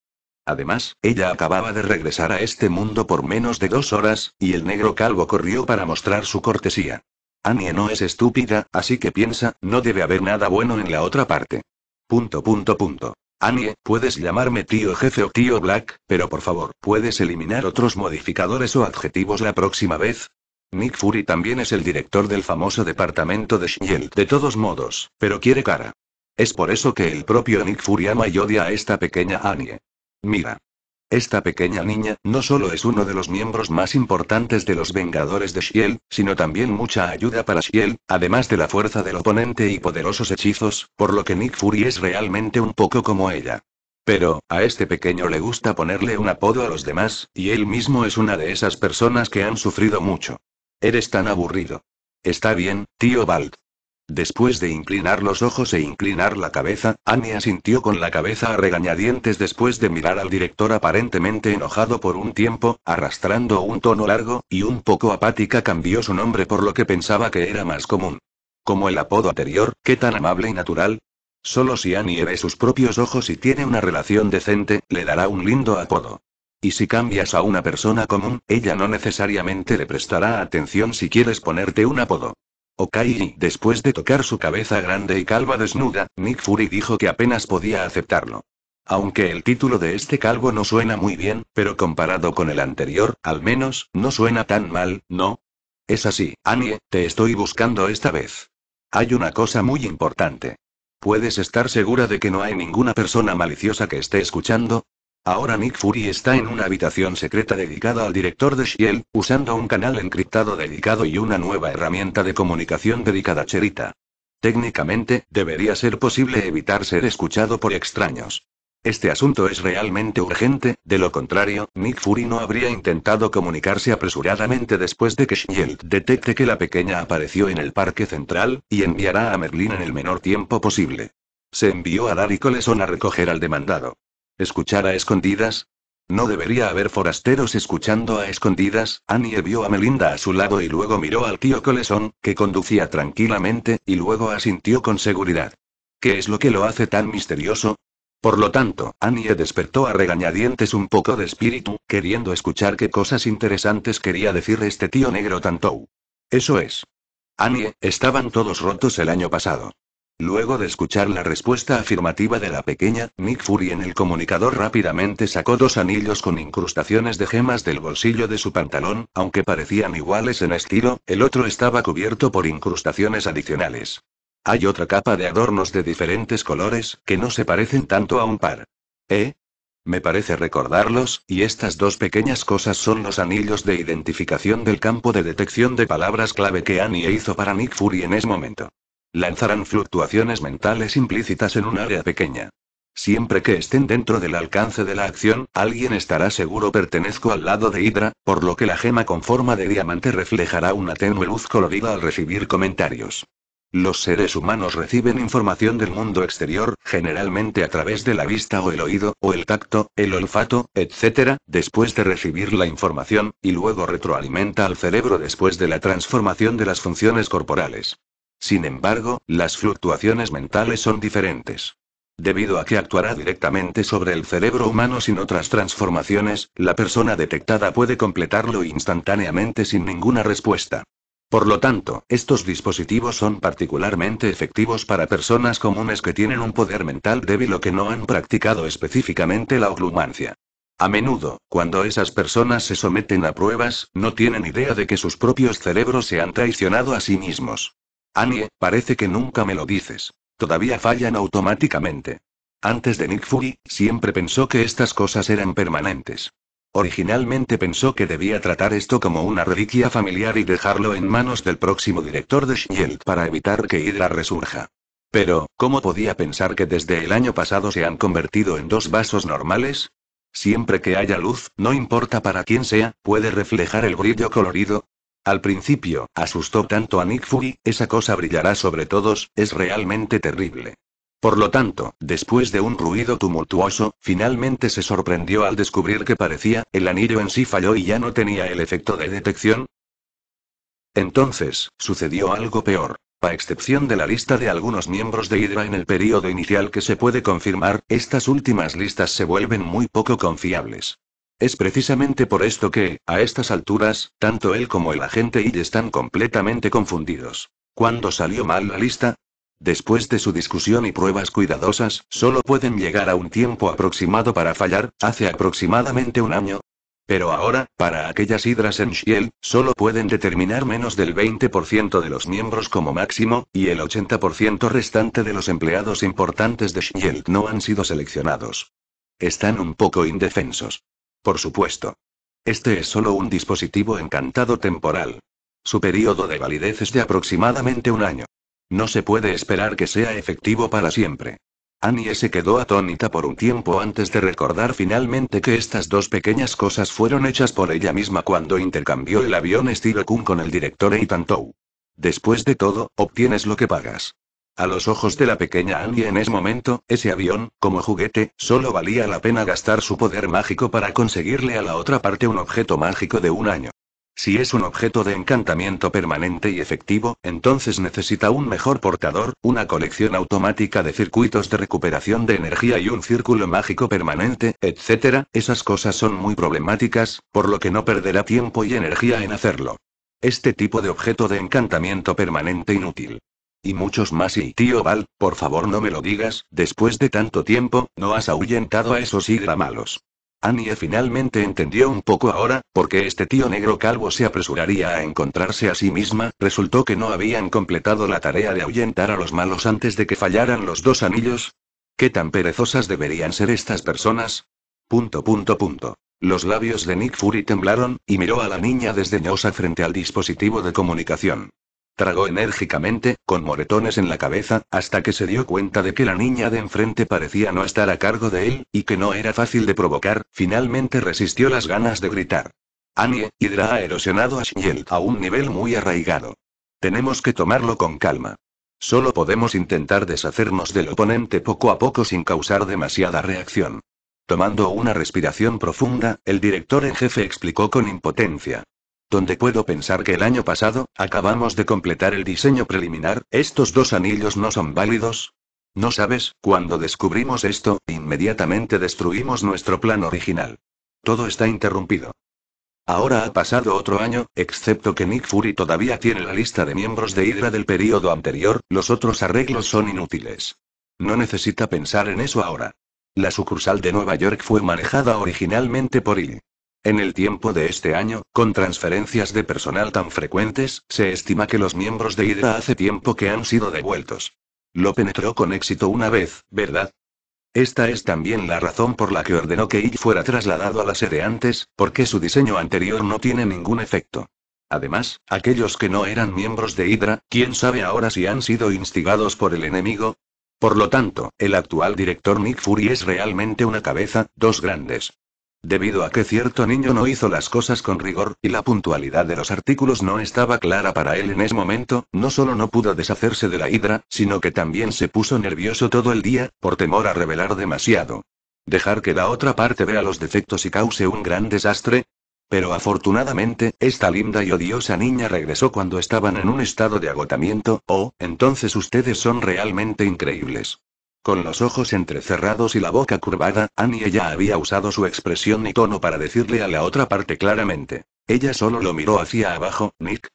Además, ella acababa de regresar a este mundo por menos de dos horas, y el negro calvo corrió para mostrar su cortesía. Annie no es estúpida, así que piensa, no debe haber nada bueno en la otra parte. Punto punto punto. Annie, puedes llamarme tío jefe o tío Black, pero por favor, ¿puedes eliminar otros modificadores o adjetivos la próxima vez? Nick Fury también es el director del famoso departamento de Shield de todos modos, pero quiere cara. Es por eso que el propio Nick Fury ama y odia a esta pequeña Annie. Mira. Esta pequeña niña, no solo es uno de los miembros más importantes de los Vengadores de Shield, sino también mucha ayuda para Shield, además de la fuerza del oponente y poderosos hechizos, por lo que Nick Fury es realmente un poco como ella. Pero, a este pequeño le gusta ponerle un apodo a los demás, y él mismo es una de esas personas que han sufrido mucho. Eres tan aburrido. Está bien, tío Bald. Después de inclinar los ojos e inclinar la cabeza, Annie asintió con la cabeza a regañadientes después de mirar al director aparentemente enojado por un tiempo, arrastrando un tono largo, y un poco apática cambió su nombre por lo que pensaba que era más común. Como el apodo anterior, qué tan amable y natural. Solo si Annie ve sus propios ojos y tiene una relación decente, le dará un lindo apodo. Y si cambias a una persona común, ella no necesariamente le prestará atención si quieres ponerte un apodo. Okai, después de tocar su cabeza grande y calva desnuda, Nick Fury dijo que apenas podía aceptarlo. Aunque el título de este calvo no suena muy bien, pero comparado con el anterior, al menos, no suena tan mal, ¿no? Es así, Annie, te estoy buscando esta vez. Hay una cosa muy importante. ¿Puedes estar segura de que no hay ninguna persona maliciosa que esté escuchando? Ahora Nick Fury está en una habitación secreta dedicada al director de Shield, usando un canal encriptado dedicado y una nueva herramienta de comunicación dedicada a Cherita. Técnicamente, debería ser posible evitar ser escuchado por extraños. Este asunto es realmente urgente, de lo contrario, Nick Fury no habría intentado comunicarse apresuradamente después de que Shield detecte que la pequeña apareció en el parque central, y enviará a Merlin en el menor tiempo posible. Se envió a Larry Coleson a recoger al demandado. ¿Escuchar a escondidas? No debería haber forasteros escuchando a escondidas. Annie vio a Melinda a su lado y luego miró al tío Coleson, que conducía tranquilamente, y luego asintió con seguridad. ¿Qué es lo que lo hace tan misterioso? Por lo tanto, Annie despertó a regañadientes un poco de espíritu, queriendo escuchar qué cosas interesantes quería decir este tío negro tanto. Eso es. Annie, estaban todos rotos el año pasado. Luego de escuchar la respuesta afirmativa de la pequeña, Nick Fury en el comunicador rápidamente sacó dos anillos con incrustaciones de gemas del bolsillo de su pantalón, aunque parecían iguales en estilo, el otro estaba cubierto por incrustaciones adicionales. Hay otra capa de adornos de diferentes colores, que no se parecen tanto a un par. ¿Eh? Me parece recordarlos, y estas dos pequeñas cosas son los anillos de identificación del campo de detección de palabras clave que Annie hizo para Nick Fury en ese momento. Lanzarán fluctuaciones mentales implícitas en un área pequeña. Siempre que estén dentro del alcance de la acción, alguien estará seguro pertenezco al lado de Hydra, por lo que la gema con forma de diamante reflejará una tenue luz colorida al recibir comentarios. Los seres humanos reciben información del mundo exterior, generalmente a través de la vista o el oído, o el tacto, el olfato, etc., después de recibir la información, y luego retroalimenta al cerebro después de la transformación de las funciones corporales. Sin embargo, las fluctuaciones mentales son diferentes. Debido a que actuará directamente sobre el cerebro humano sin otras transformaciones, la persona detectada puede completarlo instantáneamente sin ninguna respuesta. Por lo tanto, estos dispositivos son particularmente efectivos para personas comunes que tienen un poder mental débil o que no han practicado específicamente la oglumancia. A menudo, cuando esas personas se someten a pruebas, no tienen idea de que sus propios cerebros se han traicionado a sí mismos. Annie, parece que nunca me lo dices. Todavía fallan automáticamente. Antes de Nick Fury, siempre pensó que estas cosas eran permanentes. Originalmente pensó que debía tratar esto como una reliquia familiar y dejarlo en manos del próximo director de Shield para evitar que Hydra resurja. Pero, ¿cómo podía pensar que desde el año pasado se han convertido en dos vasos normales? Siempre que haya luz, no importa para quién sea, puede reflejar el brillo colorido, al principio, asustó tanto a Nick Fury, esa cosa brillará sobre todos, es realmente terrible. Por lo tanto, después de un ruido tumultuoso, finalmente se sorprendió al descubrir que parecía, el anillo en sí falló y ya no tenía el efecto de detección. Entonces, sucedió algo peor. A excepción de la lista de algunos miembros de Hydra en el período inicial que se puede confirmar, estas últimas listas se vuelven muy poco confiables. Es precisamente por esto que, a estas alturas, tanto él como el agente y están completamente confundidos. ¿Cuándo salió mal la lista? Después de su discusión y pruebas cuidadosas, solo pueden llegar a un tiempo aproximado para fallar, hace aproximadamente un año. Pero ahora, para aquellas hidras en Shiel, solo pueden determinar menos del 20% de los miembros como máximo, y el 80% restante de los empleados importantes de Shiel no han sido seleccionados. Están un poco indefensos. Por supuesto. Este es solo un dispositivo encantado temporal. Su periodo de validez es de aproximadamente un año. No se puede esperar que sea efectivo para siempre. Annie se quedó atónita por un tiempo antes de recordar finalmente que estas dos pequeñas cosas fueron hechas por ella misma cuando intercambió el avión estilo Kun con el director Eitan Tou. Después de todo, obtienes lo que pagas. A los ojos de la pequeña Annie en ese momento, ese avión, como juguete, solo valía la pena gastar su poder mágico para conseguirle a la otra parte un objeto mágico de un año. Si es un objeto de encantamiento permanente y efectivo, entonces necesita un mejor portador, una colección automática de circuitos de recuperación de energía y un círculo mágico permanente, etc. Esas cosas son muy problemáticas, por lo que no perderá tiempo y energía en hacerlo. Este tipo de objeto de encantamiento permanente inútil y muchos más y tío Val, por favor no me lo digas, después de tanto tiempo, no has ahuyentado a esos hidra malos. Annie finalmente entendió un poco ahora, porque este tío negro calvo se apresuraría a encontrarse a sí misma, resultó que no habían completado la tarea de ahuyentar a los malos antes de que fallaran los dos anillos. ¿Qué tan perezosas deberían ser estas personas? Punto punto punto. Los labios de Nick Fury temblaron, y miró a la niña desdeñosa frente al dispositivo de comunicación. Tragó enérgicamente, con moretones en la cabeza, hasta que se dio cuenta de que la niña de enfrente parecía no estar a cargo de él, y que no era fácil de provocar, finalmente resistió las ganas de gritar. Annie, Hydra ha erosionado a Shiel a un nivel muy arraigado. Tenemos que tomarlo con calma. Solo podemos intentar deshacernos del oponente poco a poco sin causar demasiada reacción. Tomando una respiración profunda, el director en jefe explicó con impotencia donde puedo pensar que el año pasado, acabamos de completar el diseño preliminar, estos dos anillos no son válidos. No sabes, cuando descubrimos esto, inmediatamente destruimos nuestro plan original. Todo está interrumpido. Ahora ha pasado otro año, excepto que Nick Fury todavía tiene la lista de miembros de Hydra del período anterior, los otros arreglos son inútiles. No necesita pensar en eso ahora. La sucursal de Nueva York fue manejada originalmente por él. En el tiempo de este año, con transferencias de personal tan frecuentes, se estima que los miembros de Hydra hace tiempo que han sido devueltos. Lo penetró con éxito una vez, ¿verdad? Esta es también la razón por la que ordenó que IG fuera trasladado a la sede antes, porque su diseño anterior no tiene ningún efecto. Además, aquellos que no eran miembros de Hydra, quién sabe ahora si han sido instigados por el enemigo. Por lo tanto, el actual director Nick Fury es realmente una cabeza, dos grandes. Debido a que cierto niño no hizo las cosas con rigor, y la puntualidad de los artículos no estaba clara para él en ese momento, no solo no pudo deshacerse de la hidra, sino que también se puso nervioso todo el día, por temor a revelar demasiado. Dejar que la otra parte vea los defectos y cause un gran desastre, pero afortunadamente, esta linda y odiosa niña regresó cuando estaban en un estado de agotamiento, oh, entonces ustedes son realmente increíbles. Con los ojos entrecerrados y la boca curvada, Annie ya había usado su expresión y tono para decirle a la otra parte claramente. Ella solo lo miró hacia abajo, Nick.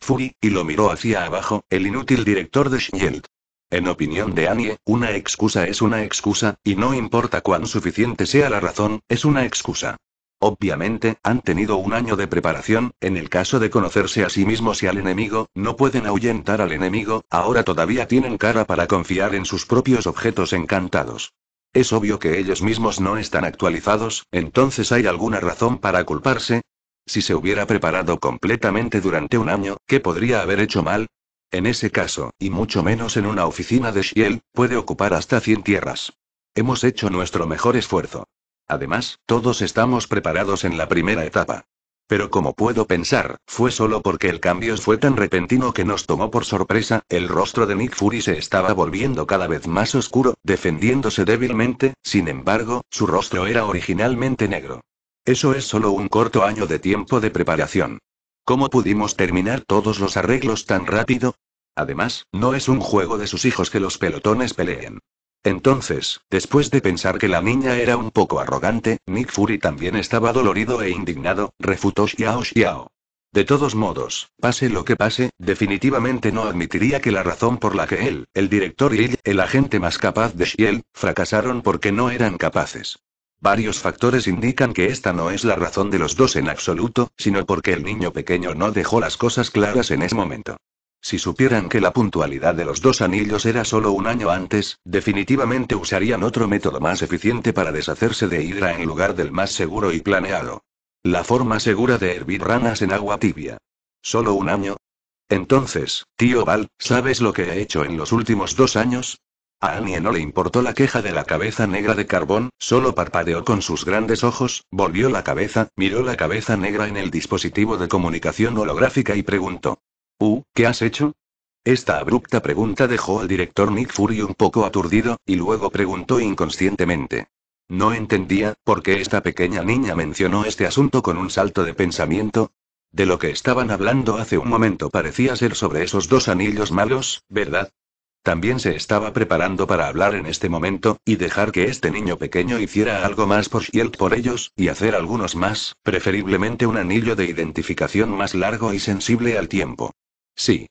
Fury, y lo miró hacia abajo, el inútil director de Shield. En opinión de Annie, una excusa es una excusa, y no importa cuán suficiente sea la razón, es una excusa. Obviamente, han tenido un año de preparación, en el caso de conocerse a sí mismos y al enemigo, no pueden ahuyentar al enemigo, ahora todavía tienen cara para confiar en sus propios objetos encantados. Es obvio que ellos mismos no están actualizados, entonces hay alguna razón para culparse. Si se hubiera preparado completamente durante un año, ¿qué podría haber hecho mal? En ese caso, y mucho menos en una oficina de Shield, puede ocupar hasta 100 tierras. Hemos hecho nuestro mejor esfuerzo. Además, todos estamos preparados en la primera etapa. Pero como puedo pensar, fue solo porque el cambio fue tan repentino que nos tomó por sorpresa, el rostro de Nick Fury se estaba volviendo cada vez más oscuro, defendiéndose débilmente, sin embargo, su rostro era originalmente negro. Eso es solo un corto año de tiempo de preparación. ¿Cómo pudimos terminar todos los arreglos tan rápido? Además, no es un juego de sus hijos que los pelotones peleen. Entonces, después de pensar que la niña era un poco arrogante, Nick Fury también estaba dolorido e indignado, refutó Xiao Xiao. De todos modos, pase lo que pase, definitivamente no admitiría que la razón por la que él, el director y el agente más capaz de Xiel, fracasaron porque no eran capaces. Varios factores indican que esta no es la razón de los dos en absoluto, sino porque el niño pequeño no dejó las cosas claras en ese momento. Si supieran que la puntualidad de los dos anillos era solo un año antes, definitivamente usarían otro método más eficiente para deshacerse de Hidra en lugar del más seguro y planeado. La forma segura de hervir ranas en agua tibia. ¿Solo un año? Entonces, tío Val, ¿sabes lo que he hecho en los últimos dos años? A Annie no le importó la queja de la cabeza negra de carbón, solo parpadeó con sus grandes ojos, volvió la cabeza, miró la cabeza negra en el dispositivo de comunicación holográfica y preguntó. Uh, ¿qué has hecho? Esta abrupta pregunta dejó al director Nick Fury un poco aturdido, y luego preguntó inconscientemente. No entendía, por qué esta pequeña niña mencionó este asunto con un salto de pensamiento. De lo que estaban hablando hace un momento parecía ser sobre esos dos anillos malos, ¿verdad? También se estaba preparando para hablar en este momento, y dejar que este niño pequeño hiciera algo más por Shield por ellos, y hacer algunos más, preferiblemente un anillo de identificación más largo y sensible al tiempo. Sí.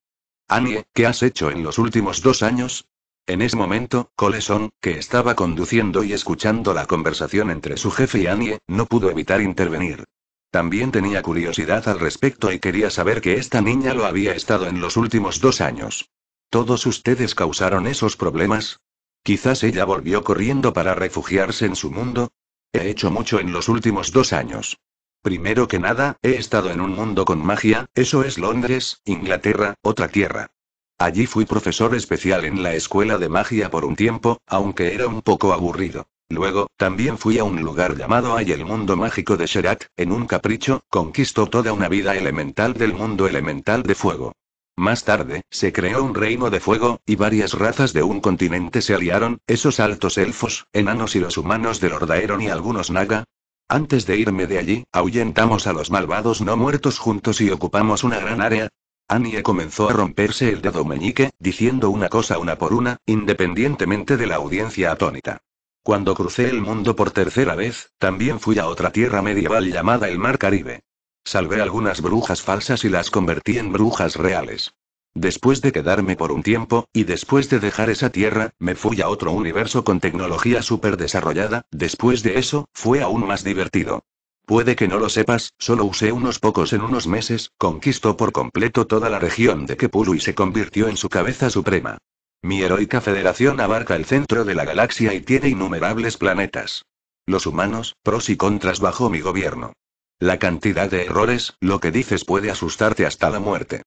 Annie, ¿qué has hecho en los últimos dos años? En ese momento, Coleson, que estaba conduciendo y escuchando la conversación entre su jefe y Annie, no pudo evitar intervenir. También tenía curiosidad al respecto y quería saber que esta niña lo había estado en los últimos dos años. ¿Todos ustedes causaron esos problemas? Quizás ella volvió corriendo para refugiarse en su mundo. He hecho mucho en los últimos dos años. Primero que nada, he estado en un mundo con magia, eso es Londres, Inglaterra, otra tierra. Allí fui profesor especial en la escuela de magia por un tiempo, aunque era un poco aburrido. Luego, también fui a un lugar llamado Ay el mundo mágico de Sherat, en un capricho, conquistó toda una vida elemental del mundo elemental de fuego. Más tarde, se creó un reino de fuego, y varias razas de un continente se aliaron, esos altos elfos, enanos y los humanos de Lordaeron y algunos naga, antes de irme de allí, ahuyentamos a los malvados no muertos juntos y ocupamos una gran área. Annie comenzó a romperse el dedo meñique, diciendo una cosa una por una, independientemente de la audiencia atónita. Cuando crucé el mundo por tercera vez, también fui a otra tierra medieval llamada el Mar Caribe. Salvé algunas brujas falsas y las convertí en brujas reales. Después de quedarme por un tiempo, y después de dejar esa tierra, me fui a otro universo con tecnología súper desarrollada, después de eso, fue aún más divertido. Puede que no lo sepas, solo usé unos pocos en unos meses, conquistó por completo toda la región de Kepulu y se convirtió en su cabeza suprema. Mi heroica federación abarca el centro de la galaxia y tiene innumerables planetas. Los humanos, pros y contras bajo mi gobierno. La cantidad de errores, lo que dices puede asustarte hasta la muerte.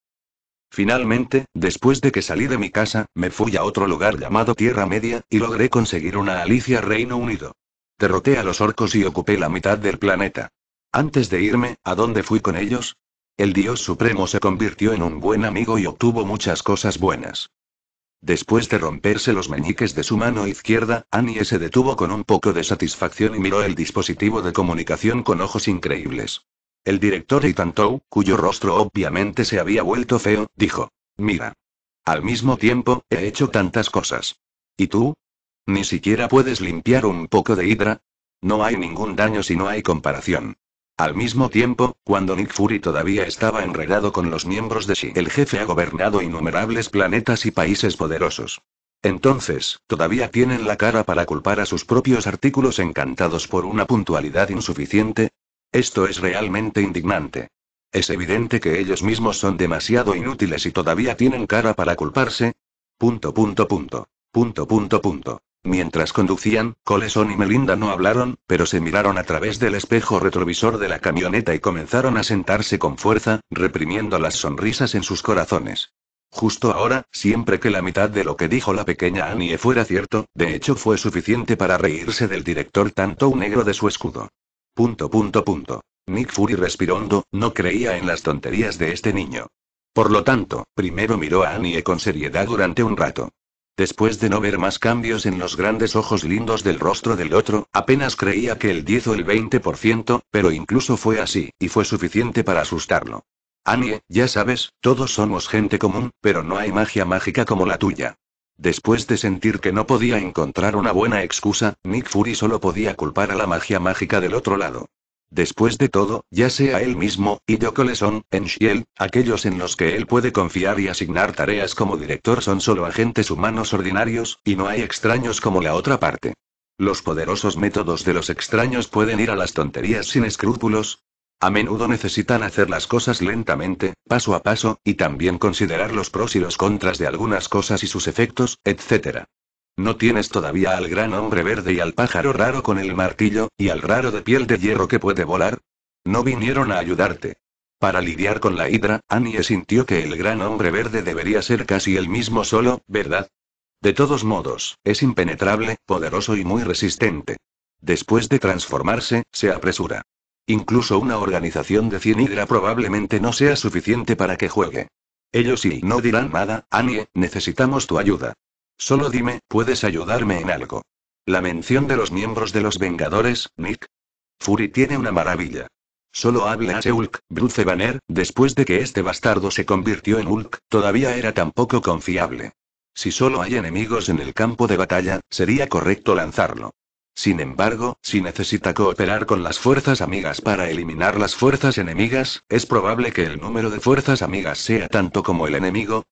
Finalmente, después de que salí de mi casa, me fui a otro lugar llamado Tierra Media, y logré conseguir una Alicia Reino Unido. Derroté a los orcos y ocupé la mitad del planeta. Antes de irme, ¿a dónde fui con ellos? El Dios Supremo se convirtió en un buen amigo y obtuvo muchas cosas buenas. Después de romperse los meñiques de su mano izquierda, Annie se detuvo con un poco de satisfacción y miró el dispositivo de comunicación con ojos increíbles. El director Itantou, cuyo rostro obviamente se había vuelto feo, dijo. Mira. Al mismo tiempo, he hecho tantas cosas. ¿Y tú? ¿Ni siquiera puedes limpiar un poco de hidra? No hay ningún daño si no hay comparación. Al mismo tiempo, cuando Nick Fury todavía estaba enredado con los miembros de Shi, el jefe ha gobernado innumerables planetas y países poderosos. Entonces, todavía tienen la cara para culpar a sus propios artículos encantados por una puntualidad insuficiente, esto es realmente indignante. Es evidente que ellos mismos son demasiado inútiles y todavía tienen cara para culparse. Punto, punto, punto. Punto, punto, punto. Mientras conducían, Coleson y Melinda no hablaron, pero se miraron a través del espejo retrovisor de la camioneta y comenzaron a sentarse con fuerza, reprimiendo las sonrisas en sus corazones. Justo ahora, siempre que la mitad de lo que dijo la pequeña Annie fuera cierto, de hecho fue suficiente para reírse del director tanto un negro de su escudo. Punto punto punto. Nick Fury respirando, no creía en las tonterías de este niño. Por lo tanto, primero miró a Annie con seriedad durante un rato. Después de no ver más cambios en los grandes ojos lindos del rostro del otro, apenas creía que el 10 o el 20%, pero incluso fue así, y fue suficiente para asustarlo. Annie, ya sabes, todos somos gente común, pero no hay magia mágica como la tuya. Después de sentir que no podía encontrar una buena excusa, Nick Fury solo podía culpar a la magia mágica del otro lado. Después de todo, ya sea él mismo, y yo son, en Shiel, aquellos en los que él puede confiar y asignar tareas como director son solo agentes humanos ordinarios, y no hay extraños como la otra parte. Los poderosos métodos de los extraños pueden ir a las tonterías sin escrúpulos, a menudo necesitan hacer las cosas lentamente, paso a paso, y también considerar los pros y los contras de algunas cosas y sus efectos, etc. No tienes todavía al gran hombre verde y al pájaro raro con el martillo, y al raro de piel de hierro que puede volar. No vinieron a ayudarte. Para lidiar con la hidra, Annie sintió que el gran hombre verde debería ser casi el mismo solo, ¿verdad? De todos modos, es impenetrable, poderoso y muy resistente. Después de transformarse, se apresura. Incluso una organización de 100 hidra probablemente no sea suficiente para que juegue. Ellos sí no dirán nada, Annie, necesitamos tu ayuda. Solo dime, ¿puedes ayudarme en algo? La mención de los miembros de los Vengadores, Nick. Fury tiene una maravilla. Solo habla a Hulk, Bruce Banner, después de que este bastardo se convirtió en Hulk, todavía era tan poco confiable. Si solo hay enemigos en el campo de batalla, sería correcto lanzarlo. Sin embargo, si necesita cooperar con las fuerzas amigas para eliminar las fuerzas enemigas, es probable que el número de fuerzas amigas sea tanto como el enemigo.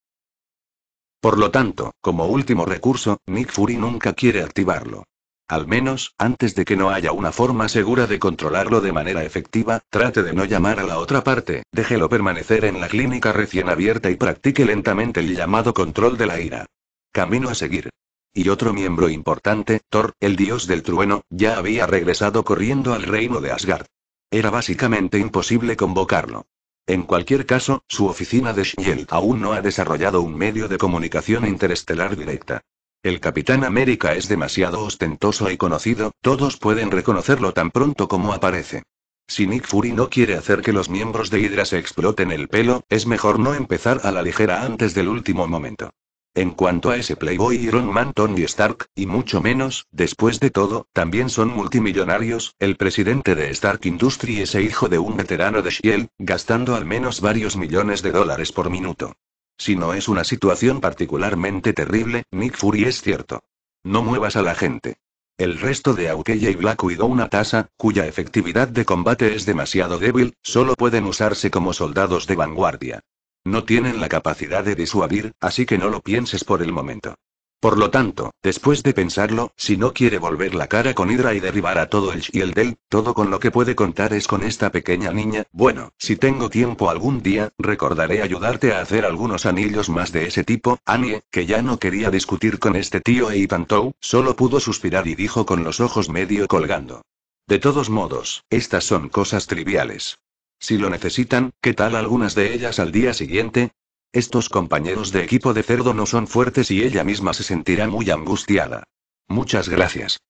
Por lo tanto, como último recurso, Nick Fury nunca quiere activarlo. Al menos, antes de que no haya una forma segura de controlarlo de manera efectiva, trate de no llamar a la otra parte, déjelo permanecer en la clínica recién abierta y practique lentamente el llamado control de la ira. Camino a seguir. Y otro miembro importante, Thor, el dios del trueno, ya había regresado corriendo al reino de Asgard. Era básicamente imposible convocarlo. En cualquier caso, su oficina de Shield aún no ha desarrollado un medio de comunicación interestelar directa. El Capitán América es demasiado ostentoso y conocido, todos pueden reconocerlo tan pronto como aparece. Si Nick Fury no quiere hacer que los miembros de Hydra se exploten el pelo, es mejor no empezar a la ligera antes del último momento. En cuanto a ese Playboy Iron Man Tony Stark, y mucho menos, después de todo, también son multimillonarios, el presidente de Stark Industries e hijo de un veterano de S.H.I.E.L.D., gastando al menos varios millones de dólares por minuto. Si no es una situación particularmente terrible, Nick Fury es cierto. No muevas a la gente. El resto de Hawkeye y Black Widow una tasa, cuya efectividad de combate es demasiado débil, solo pueden usarse como soldados de vanguardia. No tienen la capacidad de disuadir, así que no lo pienses por el momento. Por lo tanto, después de pensarlo, si no quiere volver la cara con Hydra y derribar a todo el y del, todo con lo que puede contar es con esta pequeña niña, bueno, si tengo tiempo algún día, recordaré ayudarte a hacer algunos anillos más de ese tipo, Annie, que ya no quería discutir con este tío e Ipantou, solo pudo suspirar y dijo con los ojos medio colgando. De todos modos, estas son cosas triviales. Si lo necesitan, ¿qué tal algunas de ellas al día siguiente? Estos compañeros de equipo de cerdo no son fuertes y ella misma se sentirá muy angustiada. Muchas gracias.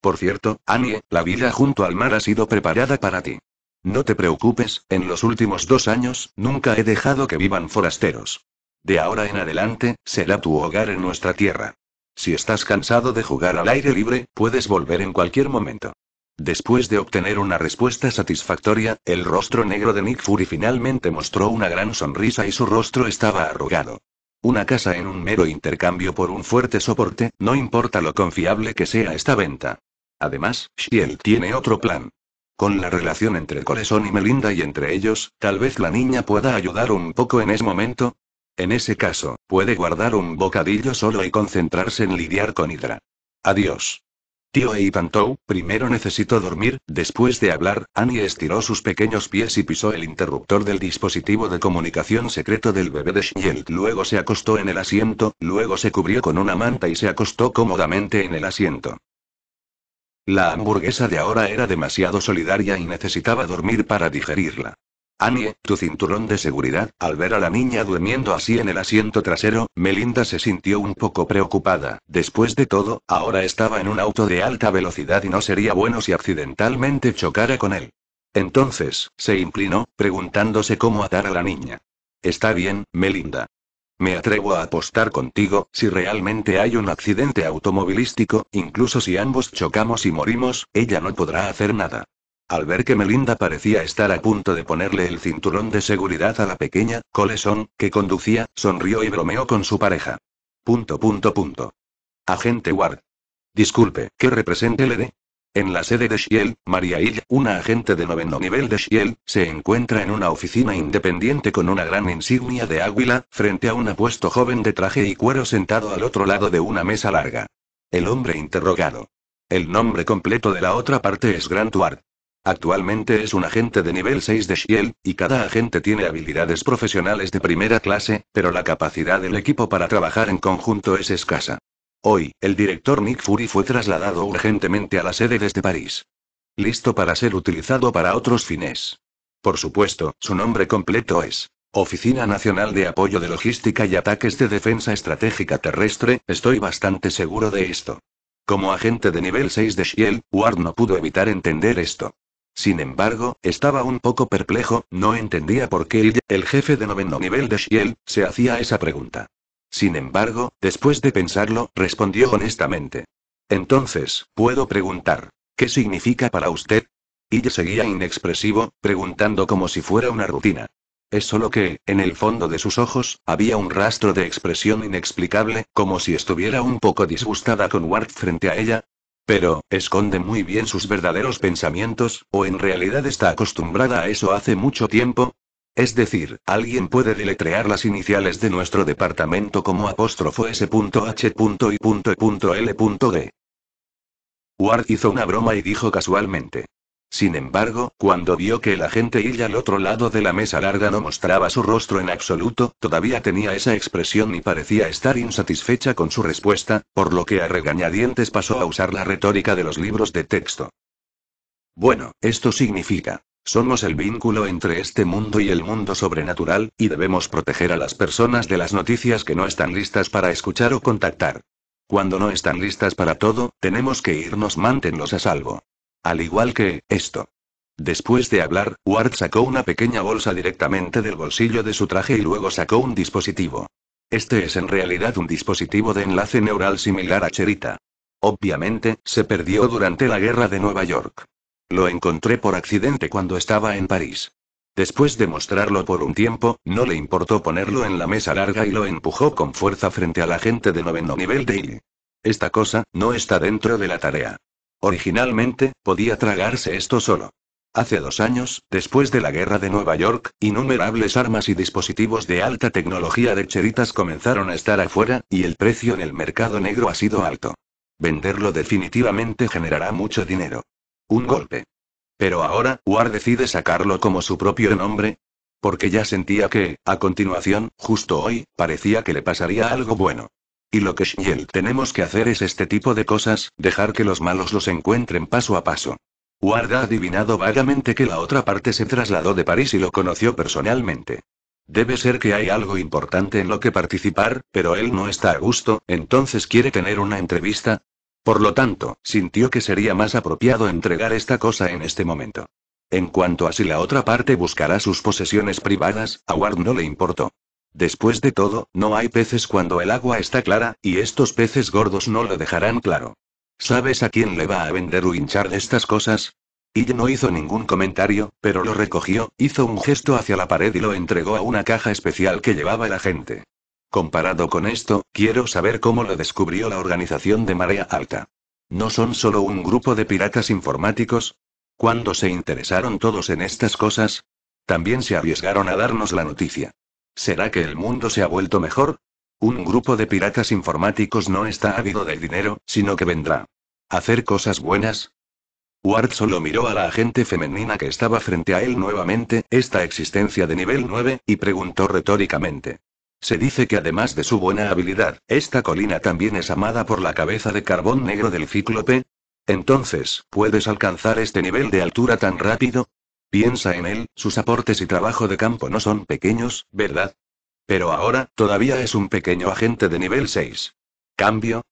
Por cierto, Annie, la vida junto al mar ha sido preparada para ti. No te preocupes, en los últimos dos años, nunca he dejado que vivan forasteros. De ahora en adelante, será tu hogar en nuestra tierra. Si estás cansado de jugar al aire libre, puedes volver en cualquier momento. Después de obtener una respuesta satisfactoria, el rostro negro de Nick Fury finalmente mostró una gran sonrisa y su rostro estaba arrugado. Una casa en un mero intercambio por un fuerte soporte, no importa lo confiable que sea esta venta. Además, Shield tiene otro plan. Con la relación entre Corazón y Melinda y entre ellos, tal vez la niña pueda ayudar un poco en ese momento. En ese caso, puede guardar un bocadillo solo y concentrarse en lidiar con Hydra. Adiós. Tío Eipantou, primero necesitó dormir, después de hablar, Annie estiró sus pequeños pies y pisó el interruptor del dispositivo de comunicación secreto del bebé de Shield. Luego se acostó en el asiento, luego se cubrió con una manta y se acostó cómodamente en el asiento. La hamburguesa de ahora era demasiado solidaria y necesitaba dormir para digerirla. Annie, tu cinturón de seguridad. Al ver a la niña durmiendo así en el asiento trasero, Melinda se sintió un poco preocupada. Después de todo, ahora estaba en un auto de alta velocidad y no sería bueno si accidentalmente chocara con él. Entonces, se inclinó, preguntándose cómo atar a la niña. Está bien, Melinda. Me atrevo a apostar contigo, si realmente hay un accidente automovilístico, incluso si ambos chocamos y morimos, ella no podrá hacer nada. Al ver que Melinda parecía estar a punto de ponerle el cinturón de seguridad a la pequeña, Coleson, que conducía, sonrió y bromeó con su pareja. Punto punto punto. Agente Ward. Disculpe, ¿qué representa el ED? En la sede de Shiel, María Hill, una agente de noveno nivel de Shiel, se encuentra en una oficina independiente con una gran insignia de águila, frente a un apuesto joven de traje y cuero sentado al otro lado de una mesa larga. El hombre interrogado. El nombre completo de la otra parte es Grant Ward. Actualmente es un agente de nivel 6 de Shield, y cada agente tiene habilidades profesionales de primera clase, pero la capacidad del equipo para trabajar en conjunto es escasa. Hoy, el director Nick Fury fue trasladado urgentemente a la sede desde París. Listo para ser utilizado para otros fines. Por supuesto, su nombre completo es Oficina Nacional de Apoyo de Logística y Ataques de Defensa Estratégica Terrestre, estoy bastante seguro de esto. Como agente de nivel 6 de Shield, Ward no pudo evitar entender esto. Sin embargo, estaba un poco perplejo, no entendía por qué ella, el jefe de noveno nivel de Shiel, se hacía esa pregunta. Sin embargo, después de pensarlo, respondió honestamente. Entonces, puedo preguntar, ¿qué significa para usted? ella seguía inexpresivo, preguntando como si fuera una rutina. Es solo que, en el fondo de sus ojos, había un rastro de expresión inexplicable, como si estuviera un poco disgustada con Ward frente a ella, pero, ¿esconde muy bien sus verdaderos pensamientos, o en realidad está acostumbrada a eso hace mucho tiempo? Es decir, alguien puede deletrear las iniciales de nuestro departamento como apóstrofo s.h.i.l.d. E Ward hizo una broma y dijo casualmente. Sin embargo, cuando vio que la gente Hill al otro lado de la mesa larga no mostraba su rostro en absoluto, todavía tenía esa expresión y parecía estar insatisfecha con su respuesta, por lo que a regañadientes pasó a usar la retórica de los libros de texto. Bueno, esto significa. Somos el vínculo entre este mundo y el mundo sobrenatural, y debemos proteger a las personas de las noticias que no están listas para escuchar o contactar. Cuando no están listas para todo, tenemos que irnos mantenlos a salvo. Al igual que, esto. Después de hablar, Ward sacó una pequeña bolsa directamente del bolsillo de su traje y luego sacó un dispositivo. Este es en realidad un dispositivo de enlace neural similar a Cherita. Obviamente, se perdió durante la guerra de Nueva York. Lo encontré por accidente cuando estaba en París. Después de mostrarlo por un tiempo, no le importó ponerlo en la mesa larga y lo empujó con fuerza frente a la gente de noveno nivel de Esta cosa, no está dentro de la tarea. Originalmente, podía tragarse esto solo. Hace dos años, después de la guerra de Nueva York, innumerables armas y dispositivos de alta tecnología de cheritas comenzaron a estar afuera, y el precio en el mercado negro ha sido alto. Venderlo definitivamente generará mucho dinero. Un golpe. Pero ahora, War decide sacarlo como su propio nombre. Porque ya sentía que, a continuación, justo hoy, parecía que le pasaría algo bueno. Y lo que Shiel tenemos que hacer es este tipo de cosas, dejar que los malos los encuentren paso a paso. Ward ha adivinado vagamente que la otra parte se trasladó de París y lo conoció personalmente. Debe ser que hay algo importante en lo que participar, pero él no está a gusto, entonces quiere tener una entrevista. Por lo tanto, sintió que sería más apropiado entregar esta cosa en este momento. En cuanto a si la otra parte buscará sus posesiones privadas, a Ward no le importó. Después de todo, no hay peces cuando el agua está clara, y estos peces gordos no lo dejarán claro. ¿Sabes a quién le va a vender o hinchar estas cosas? Y no hizo ningún comentario, pero lo recogió, hizo un gesto hacia la pared y lo entregó a una caja especial que llevaba la gente. Comparado con esto, quiero saber cómo lo descubrió la organización de Marea Alta. ¿No son solo un grupo de piratas informáticos? ¿Cuándo se interesaron todos en estas cosas? También se arriesgaron a darnos la noticia. ¿Será que el mundo se ha vuelto mejor? Un grupo de piratas informáticos no está ávido del dinero, sino que vendrá. a ¿Hacer cosas buenas? Ward solo miró a la agente femenina que estaba frente a él nuevamente, esta existencia de nivel 9, y preguntó retóricamente. Se dice que además de su buena habilidad, esta colina también es amada por la cabeza de carbón negro del cíclope. Entonces, ¿puedes alcanzar este nivel de altura tan rápido? Piensa en él, sus aportes y trabajo de campo no son pequeños, ¿verdad? Pero ahora, todavía es un pequeño agente de nivel 6. ¿Cambio?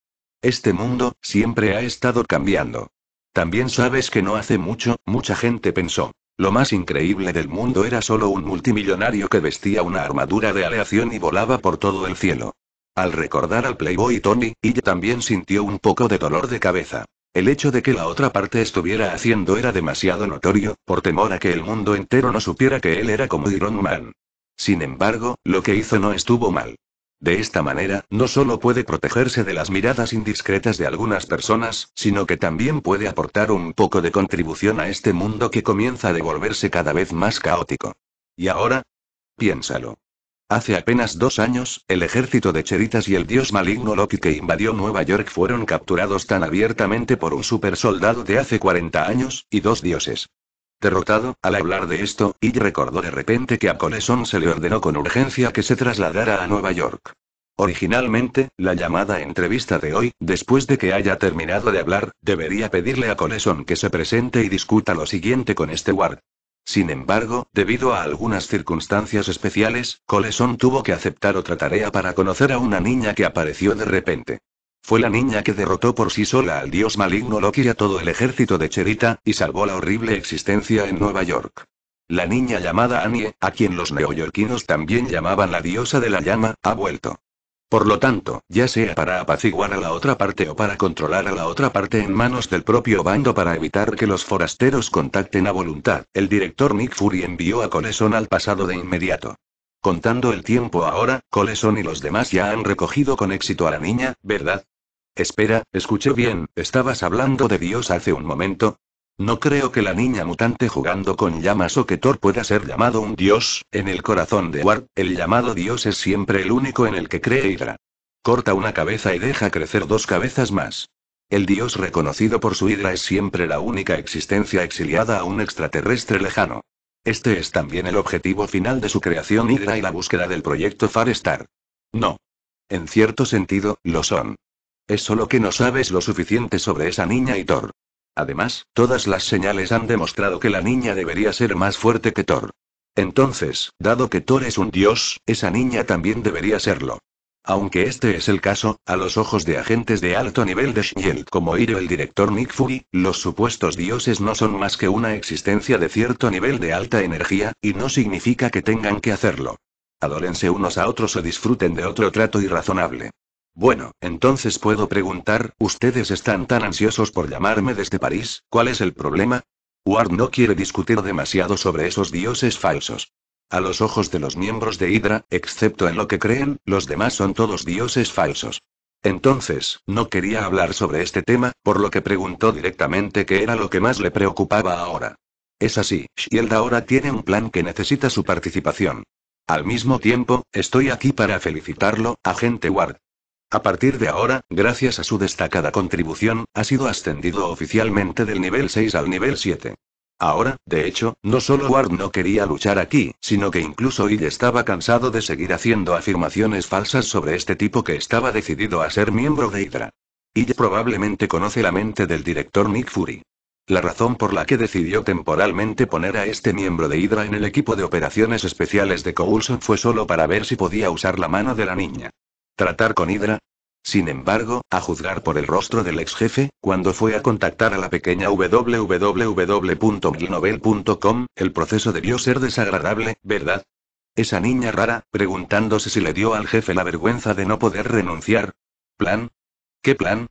Este mundo, siempre ha estado cambiando. También sabes que no hace mucho, mucha gente pensó. Lo más increíble del mundo era solo un multimillonario que vestía una armadura de aleación y volaba por todo el cielo. Al recordar al Playboy Tony, ella también sintió un poco de dolor de cabeza. El hecho de que la otra parte estuviera haciendo era demasiado notorio, por temor a que el mundo entero no supiera que él era como Iron Man. Sin embargo, lo que hizo no estuvo mal. De esta manera, no solo puede protegerse de las miradas indiscretas de algunas personas, sino que también puede aportar un poco de contribución a este mundo que comienza a devolverse cada vez más caótico. ¿Y ahora? Piénsalo. Hace apenas dos años, el ejército de Cheritas y el dios maligno Loki que invadió Nueva York fueron capturados tan abiertamente por un supersoldado de hace 40 años, y dos dioses. Derrotado, al hablar de esto, y recordó de repente que a Coleson se le ordenó con urgencia que se trasladara a Nueva York. Originalmente, la llamada entrevista de hoy, después de que haya terminado de hablar, debería pedirle a Coleson que se presente y discuta lo siguiente con este Ward. Sin embargo, debido a algunas circunstancias especiales, Coleson tuvo que aceptar otra tarea para conocer a una niña que apareció de repente. Fue la niña que derrotó por sí sola al dios maligno Loki y a todo el ejército de Cherita, y salvó la horrible existencia en Nueva York. La niña llamada Annie, a quien los neoyorquinos también llamaban la diosa de la llama, ha vuelto. Por lo tanto, ya sea para apaciguar a la otra parte o para controlar a la otra parte en manos del propio bando para evitar que los forasteros contacten a voluntad, el director Nick Fury envió a Coleson al pasado de inmediato. Contando el tiempo ahora, Coleson y los demás ya han recogido con éxito a la niña, ¿verdad? Espera, escuché bien, estabas hablando de Dios hace un momento. No creo que la niña mutante jugando con llamas o que Thor pueda ser llamado un dios, en el corazón de Ward, el llamado dios es siempre el único en el que cree Hydra. Corta una cabeza y deja crecer dos cabezas más. El dios reconocido por su Hydra es siempre la única existencia exiliada a un extraterrestre lejano. Este es también el objetivo final de su creación Hydra y la búsqueda del proyecto Star. No. En cierto sentido, lo son. Es solo que no sabes lo suficiente sobre esa niña y Thor. Además, todas las señales han demostrado que la niña debería ser más fuerte que Thor. Entonces, dado que Thor es un dios, esa niña también debería serlo. Aunque este es el caso, a los ojos de agentes de alto nivel de Shield como Iro el director Nick Fury, los supuestos dioses no son más que una existencia de cierto nivel de alta energía, y no significa que tengan que hacerlo. Adórense unos a otros o disfruten de otro trato irrazonable. Bueno, entonces puedo preguntar, ustedes están tan ansiosos por llamarme desde París, ¿cuál es el problema? Ward no quiere discutir demasiado sobre esos dioses falsos. A los ojos de los miembros de Hydra, excepto en lo que creen, los demás son todos dioses falsos. Entonces, no quería hablar sobre este tema, por lo que preguntó directamente qué era lo que más le preocupaba ahora. Es así, Shield ahora tiene un plan que necesita su participación. Al mismo tiempo, estoy aquí para felicitarlo, agente Ward. A partir de ahora, gracias a su destacada contribución, ha sido ascendido oficialmente del nivel 6 al nivel 7. Ahora, de hecho, no solo Ward no quería luchar aquí, sino que incluso Hill estaba cansado de seguir haciendo afirmaciones falsas sobre este tipo que estaba decidido a ser miembro de Hydra. Hill probablemente conoce la mente del director Nick Fury. La razón por la que decidió temporalmente poner a este miembro de Hydra en el equipo de operaciones especiales de Coulson fue solo para ver si podía usar la mano de la niña tratar con Hydra. Sin embargo, a juzgar por el rostro del ex jefe, cuando fue a contactar a la pequeña www.glinovel.com, el proceso debió ser desagradable, ¿verdad? Esa niña rara, preguntándose si le dio al jefe la vergüenza de no poder renunciar. ¿Plan? ¿Qué plan?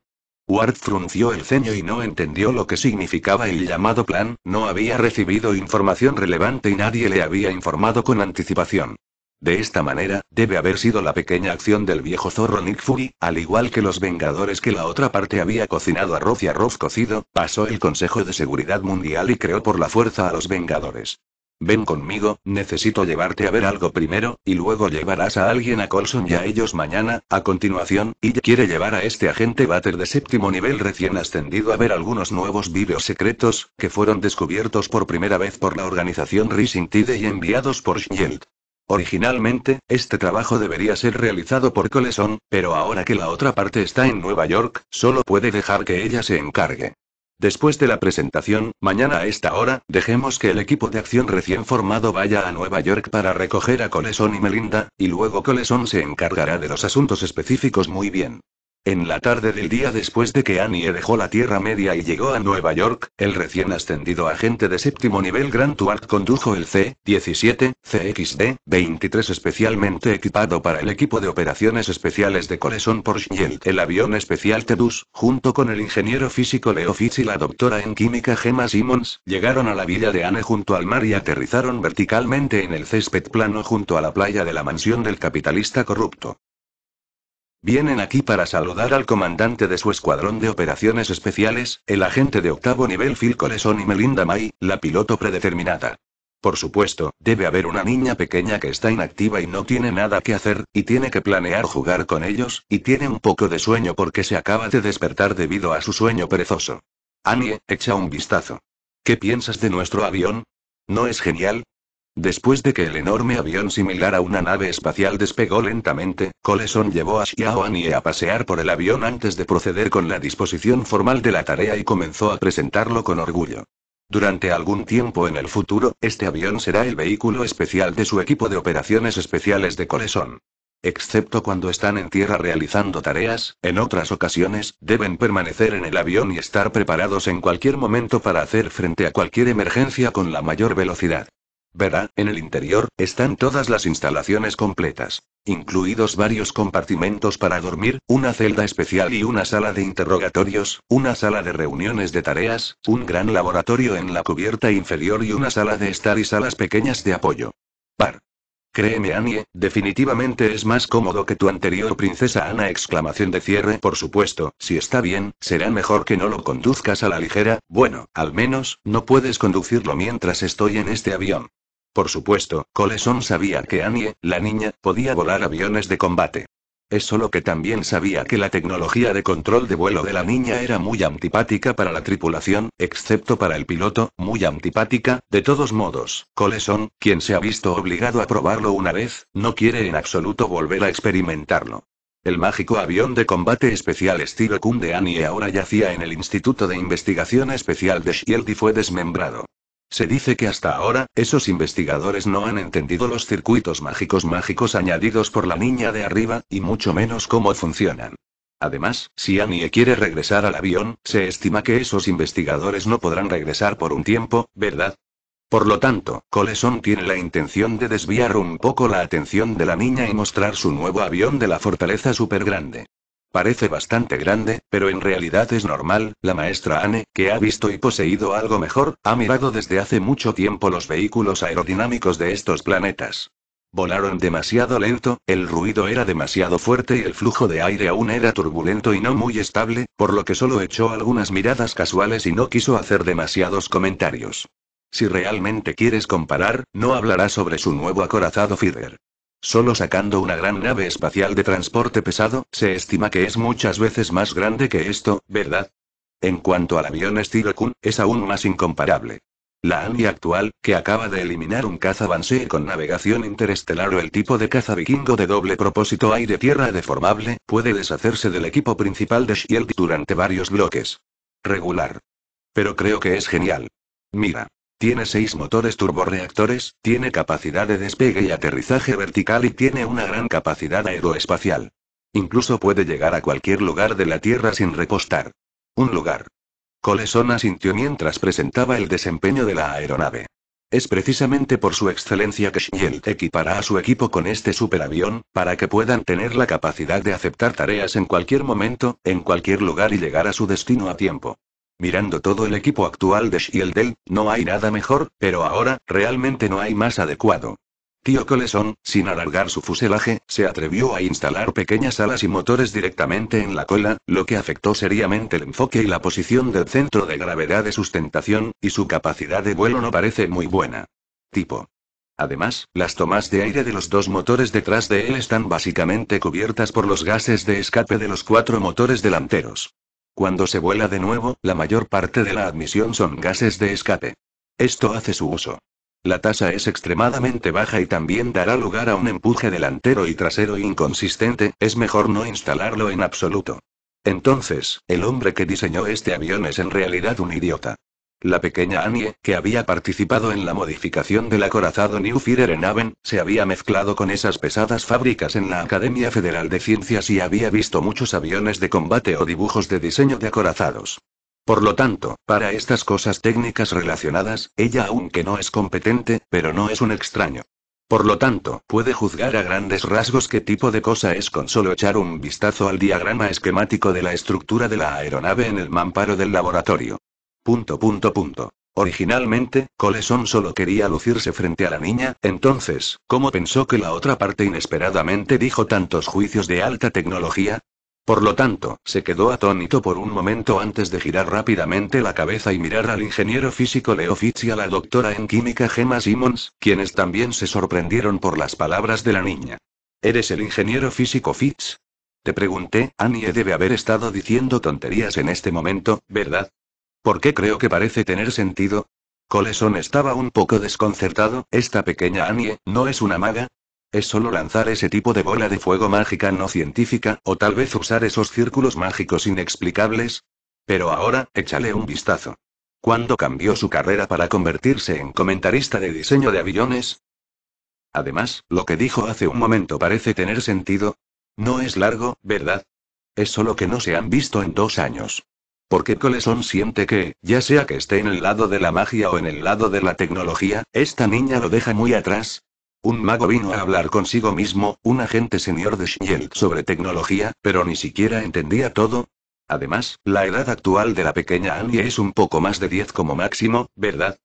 Ward frunció el ceño y no entendió lo que significaba el llamado plan, no había recibido información relevante y nadie le había informado con anticipación. De esta manera, debe haber sido la pequeña acción del viejo zorro Nick Fury, al igual que los Vengadores que la otra parte había cocinado arroz y arroz cocido, pasó el Consejo de Seguridad Mundial y creó por la fuerza a los Vengadores. Ven conmigo, necesito llevarte a ver algo primero, y luego llevarás a alguien a Colson y a ellos mañana. A continuación, y quiere llevar a este agente Butter de séptimo nivel recién ascendido a ver algunos nuevos vídeos secretos, que fueron descubiertos por primera vez por la organización Rising Tide y enviados por Shield. Originalmente, este trabajo debería ser realizado por Coleson, pero ahora que la otra parte está en Nueva York, solo puede dejar que ella se encargue. Después de la presentación, mañana a esta hora, dejemos que el equipo de acción recién formado vaya a Nueva York para recoger a Coleson y Melinda, y luego Coleson se encargará de los asuntos específicos muy bien. En la tarde del día después de que Annie dejó la Tierra Media y llegó a Nueva York, el recién ascendido agente de séptimo nivel Grant Ward condujo el C-17, CXD-23 especialmente equipado para el equipo de operaciones especiales de Corazón Porsche y el avión especial Tedus, junto con el ingeniero físico Leo Fitz y la doctora en química Gemma Simmons, llegaron a la villa de Anne junto al mar y aterrizaron verticalmente en el césped plano junto a la playa de la mansión del capitalista corrupto. Vienen aquí para saludar al comandante de su escuadrón de operaciones especiales, el agente de octavo nivel Phil Coleson y Melinda May, la piloto predeterminada. Por supuesto, debe haber una niña pequeña que está inactiva y no tiene nada que hacer, y tiene que planear jugar con ellos, y tiene un poco de sueño porque se acaba de despertar debido a su sueño perezoso. Annie, echa un vistazo. ¿Qué piensas de nuestro avión? ¿No es genial? Después de que el enorme avión similar a una nave espacial despegó lentamente, Coleson llevó a Xiao e a pasear por el avión antes de proceder con la disposición formal de la tarea y comenzó a presentarlo con orgullo. Durante algún tiempo en el futuro, este avión será el vehículo especial de su equipo de operaciones especiales de Coleson. Excepto cuando están en tierra realizando tareas, en otras ocasiones, deben permanecer en el avión y estar preparados en cualquier momento para hacer frente a cualquier emergencia con la mayor velocidad. Verá, en el interior, están todas las instalaciones completas. Incluidos varios compartimentos para dormir, una celda especial y una sala de interrogatorios, una sala de reuniones de tareas, un gran laboratorio en la cubierta inferior y una sala de estar y salas pequeñas de apoyo. Par. Créeme Annie, definitivamente es más cómodo que tu anterior princesa Ana exclamación de cierre por supuesto, si está bien, será mejor que no lo conduzcas a la ligera, bueno, al menos, no puedes conducirlo mientras estoy en este avión. Por supuesto, Coleson sabía que Annie, la niña, podía volar aviones de combate. Es solo que también sabía que la tecnología de control de vuelo de la niña era muy antipática para la tripulación, excepto para el piloto, muy antipática, de todos modos, Coleson, quien se ha visto obligado a probarlo una vez, no quiere en absoluto volver a experimentarlo. El mágico avión de combate especial estilo Kun de Annie ahora yacía en el Instituto de Investigación Especial de Shield y fue desmembrado. Se dice que hasta ahora, esos investigadores no han entendido los circuitos mágicos mágicos añadidos por la niña de arriba, y mucho menos cómo funcionan. Además, si Annie quiere regresar al avión, se estima que esos investigadores no podrán regresar por un tiempo, ¿verdad? Por lo tanto, Coleson tiene la intención de desviar un poco la atención de la niña y mostrar su nuevo avión de la fortaleza grande. Parece bastante grande, pero en realidad es normal, la maestra Anne, que ha visto y poseído algo mejor, ha mirado desde hace mucho tiempo los vehículos aerodinámicos de estos planetas. Volaron demasiado lento, el ruido era demasiado fuerte y el flujo de aire aún era turbulento y no muy estable, por lo que solo echó algunas miradas casuales y no quiso hacer demasiados comentarios. Si realmente quieres comparar, no hablará sobre su nuevo acorazado Fider. Solo sacando una gran nave espacial de transporte pesado, se estima que es muchas veces más grande que esto, ¿verdad? En cuanto al avión estilo Kun, es aún más incomparable. La ANI actual, que acaba de eliminar un caza Banshee con navegación interestelar o el tipo de caza vikingo de doble propósito aire-tierra deformable, puede deshacerse del equipo principal de Shield durante varios bloques. Regular. Pero creo que es genial. Mira. Tiene seis motores turborreactores, tiene capacidad de despegue y aterrizaje vertical y tiene una gran capacidad aeroespacial. Incluso puede llegar a cualquier lugar de la Tierra sin repostar. Un lugar. Colesona sintió mientras presentaba el desempeño de la aeronave. Es precisamente por su excelencia que Shield equipará a su equipo con este superavión, para que puedan tener la capacidad de aceptar tareas en cualquier momento, en cualquier lugar y llegar a su destino a tiempo. Mirando todo el equipo actual de Shieldel, no hay nada mejor, pero ahora, realmente no hay más adecuado. Tío Coleson, sin alargar su fuselaje, se atrevió a instalar pequeñas alas y motores directamente en la cola, lo que afectó seriamente el enfoque y la posición del centro de gravedad de sustentación, y su capacidad de vuelo no parece muy buena. Tipo. Además, las tomas de aire de los dos motores detrás de él están básicamente cubiertas por los gases de escape de los cuatro motores delanteros. Cuando se vuela de nuevo, la mayor parte de la admisión son gases de escape. Esto hace su uso. La tasa es extremadamente baja y también dará lugar a un empuje delantero y trasero inconsistente, es mejor no instalarlo en absoluto. Entonces, el hombre que diseñó este avión es en realidad un idiota. La pequeña Annie, que había participado en la modificación del acorazado New en Aven, se había mezclado con esas pesadas fábricas en la Academia Federal de Ciencias y había visto muchos aviones de combate o dibujos de diseño de acorazados. Por lo tanto, para estas cosas técnicas relacionadas, ella aunque no es competente, pero no es un extraño. Por lo tanto, puede juzgar a grandes rasgos qué tipo de cosa es con solo echar un vistazo al diagrama esquemático de la estructura de la aeronave en el mamparo del laboratorio. Punto punto punto. Originalmente, Coleson solo quería lucirse frente a la niña, entonces, ¿cómo pensó que la otra parte inesperadamente dijo tantos juicios de alta tecnología? Por lo tanto, se quedó atónito por un momento antes de girar rápidamente la cabeza y mirar al ingeniero físico Leo Fitz y a la doctora en química Gemma Simmons, quienes también se sorprendieron por las palabras de la niña. ¿Eres el ingeniero físico Fitz? Te pregunté, Annie debe haber estado diciendo tonterías en este momento, ¿verdad? ¿Por qué creo que parece tener sentido. Coleson estaba un poco desconcertado, esta pequeña Annie, ¿no es una maga? Es solo lanzar ese tipo de bola de fuego mágica no científica, o tal vez usar esos círculos mágicos inexplicables. Pero ahora, échale un vistazo. ¿Cuándo cambió su carrera para convertirse en comentarista de diseño de aviones? Además, lo que dijo hace un momento parece tener sentido. No es largo, ¿verdad? Es solo que no se han visto en dos años. Porque Colesón siente que, ya sea que esté en el lado de la magia o en el lado de la tecnología, esta niña lo deja muy atrás. Un mago vino a hablar consigo mismo, un agente señor de Shield sobre tecnología, pero ni siquiera entendía todo. Además, la edad actual de la pequeña Annie es un poco más de 10 como máximo, ¿verdad?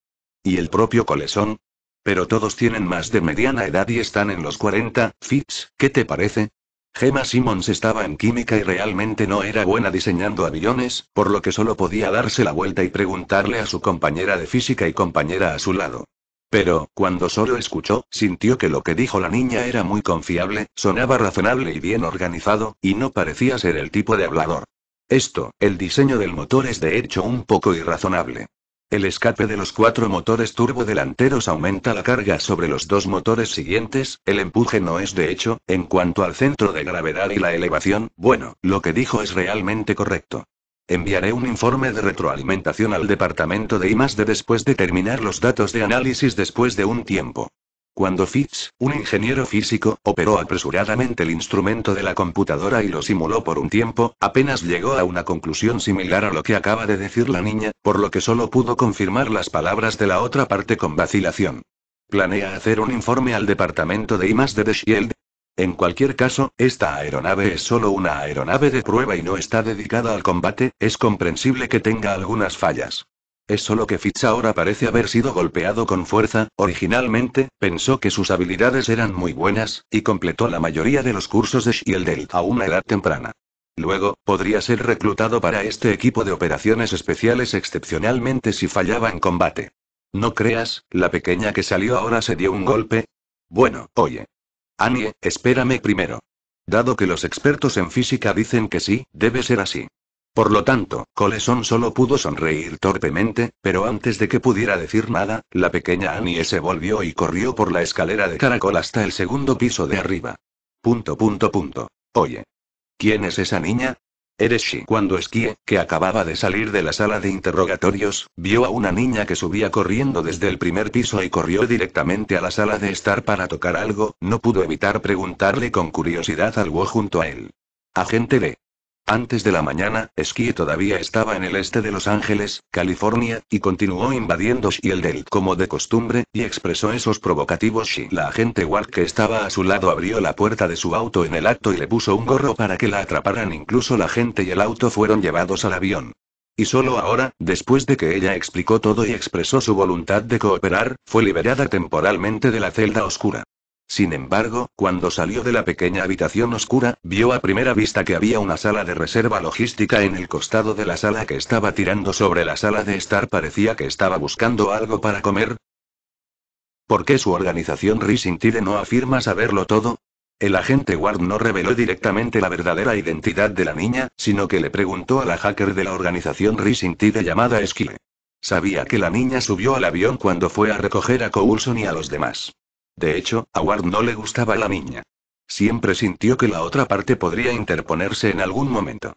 Y el propio Coleson. Pero todos tienen más de mediana edad y están en los 40, Fitz, ¿qué te parece? Gemma Simmons estaba en química y realmente no era buena diseñando aviones, por lo que solo podía darse la vuelta y preguntarle a su compañera de física y compañera a su lado. Pero, cuando solo escuchó, sintió que lo que dijo la niña era muy confiable, sonaba razonable y bien organizado, y no parecía ser el tipo de hablador. Esto, el diseño del motor es de hecho un poco irrazonable. El escape de los cuatro motores turbo delanteros aumenta la carga sobre los dos motores siguientes, el empuje no es de hecho, en cuanto al centro de gravedad y la elevación, bueno, lo que dijo es realmente correcto. Enviaré un informe de retroalimentación al departamento de de después de terminar los datos de análisis después de un tiempo. Cuando Fitz, un ingeniero físico, operó apresuradamente el instrumento de la computadora y lo simuló por un tiempo, apenas llegó a una conclusión similar a lo que acaba de decir la niña, por lo que solo pudo confirmar las palabras de la otra parte con vacilación. ¿Planea hacer un informe al departamento de IMAS de Shield? En cualquier caso, esta aeronave es solo una aeronave de prueba y no está dedicada al combate, es comprensible que tenga algunas fallas. Es solo que Fitz ahora parece haber sido golpeado con fuerza, originalmente, pensó que sus habilidades eran muy buenas, y completó la mayoría de los cursos de Shieldel a una edad temprana. Luego, podría ser reclutado para este equipo de operaciones especiales excepcionalmente si fallaba en combate. No creas, la pequeña que salió ahora se dio un golpe. Bueno, oye. Annie, espérame primero. Dado que los expertos en física dicen que sí, debe ser así. Por lo tanto, Coleson solo pudo sonreír torpemente, pero antes de que pudiera decir nada, la pequeña Annie se volvió y corrió por la escalera de caracol hasta el segundo piso de arriba. Punto punto punto. Oye. ¿Quién es esa niña? Eres she. Cuando esquíe, que acababa de salir de la sala de interrogatorios, vio a una niña que subía corriendo desde el primer piso y corrió directamente a la sala de estar para tocar algo, no pudo evitar preguntarle con curiosidad algo junto a él. Agente de... Antes de la mañana, Ski todavía estaba en el este de Los Ángeles, California, y continuó invadiendo Delt como de costumbre, y expresó esos provocativos shi. La agente Ward que estaba a su lado abrió la puerta de su auto en el acto y le puso un gorro para que la atraparan. Incluso la gente y el auto fueron llevados al avión. Y solo ahora, después de que ella explicó todo y expresó su voluntad de cooperar, fue liberada temporalmente de la celda oscura. Sin embargo, cuando salió de la pequeña habitación oscura, vio a primera vista que había una sala de reserva logística en el costado de la sala que estaba tirando sobre la sala de estar. Parecía que estaba buscando algo para comer. ¿Por qué su organización Rising no afirma saberlo todo? El agente Ward no reveló directamente la verdadera identidad de la niña, sino que le preguntó a la hacker de la organización Rising llamada Esquile. Sabía que la niña subió al avión cuando fue a recoger a Coulson y a los demás. De hecho, a Ward no le gustaba la niña. Siempre sintió que la otra parte podría interponerse en algún momento.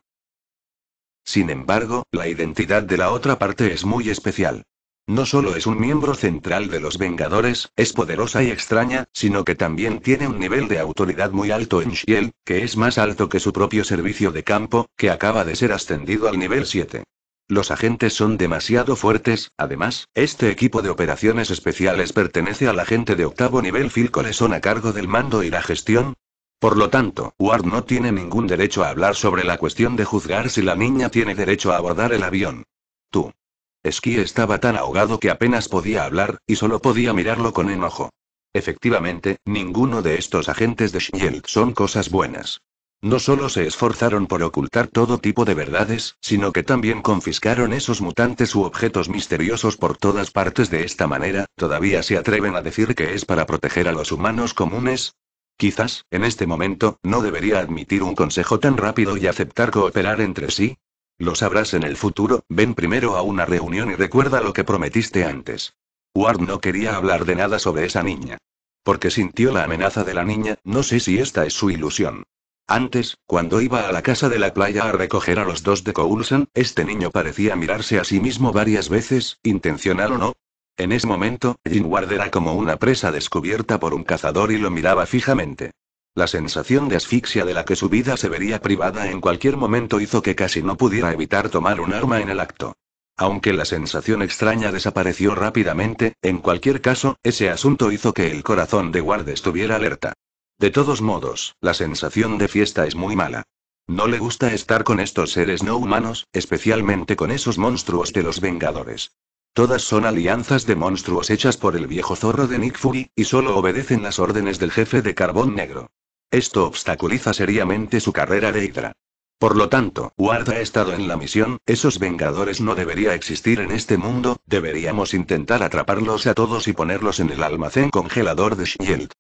Sin embargo, la identidad de la otra parte es muy especial. No solo es un miembro central de los Vengadores, es poderosa y extraña, sino que también tiene un nivel de autoridad muy alto en Shield, que es más alto que su propio servicio de campo, que acaba de ser ascendido al nivel 7. Los agentes son demasiado fuertes, además, este equipo de operaciones especiales pertenece al agente de octavo nivel Phil son a cargo del mando y la gestión. Por lo tanto, Ward no tiene ningún derecho a hablar sobre la cuestión de juzgar si la niña tiene derecho a abordar el avión. Tú. Esquí estaba tan ahogado que apenas podía hablar, y solo podía mirarlo con enojo. Efectivamente, ninguno de estos agentes de Shield son cosas buenas. No solo se esforzaron por ocultar todo tipo de verdades, sino que también confiscaron esos mutantes u objetos misteriosos por todas partes de esta manera, ¿todavía se atreven a decir que es para proteger a los humanos comunes? Quizás, en este momento, no debería admitir un consejo tan rápido y aceptar cooperar entre sí. Lo sabrás en el futuro, ven primero a una reunión y recuerda lo que prometiste antes. Ward no quería hablar de nada sobre esa niña. Porque sintió la amenaza de la niña, no sé si esta es su ilusión. Antes, cuando iba a la casa de la playa a recoger a los dos de Coulson, este niño parecía mirarse a sí mismo varias veces, intencional o no. En ese momento, Ward era como una presa descubierta por un cazador y lo miraba fijamente. La sensación de asfixia de la que su vida se vería privada en cualquier momento hizo que casi no pudiera evitar tomar un arma en el acto. Aunque la sensación extraña desapareció rápidamente, en cualquier caso, ese asunto hizo que el corazón de Ward estuviera alerta. De todos modos, la sensación de fiesta es muy mala. No le gusta estar con estos seres no humanos, especialmente con esos monstruos de los Vengadores. Todas son alianzas de monstruos hechas por el viejo zorro de Nick Fury, y solo obedecen las órdenes del jefe de Carbón Negro. Esto obstaculiza seriamente su carrera de Hydra. Por lo tanto, Ward ha estado en la misión, esos Vengadores no debería existir en este mundo, deberíamos intentar atraparlos a todos y ponerlos en el almacén congelador de Shield.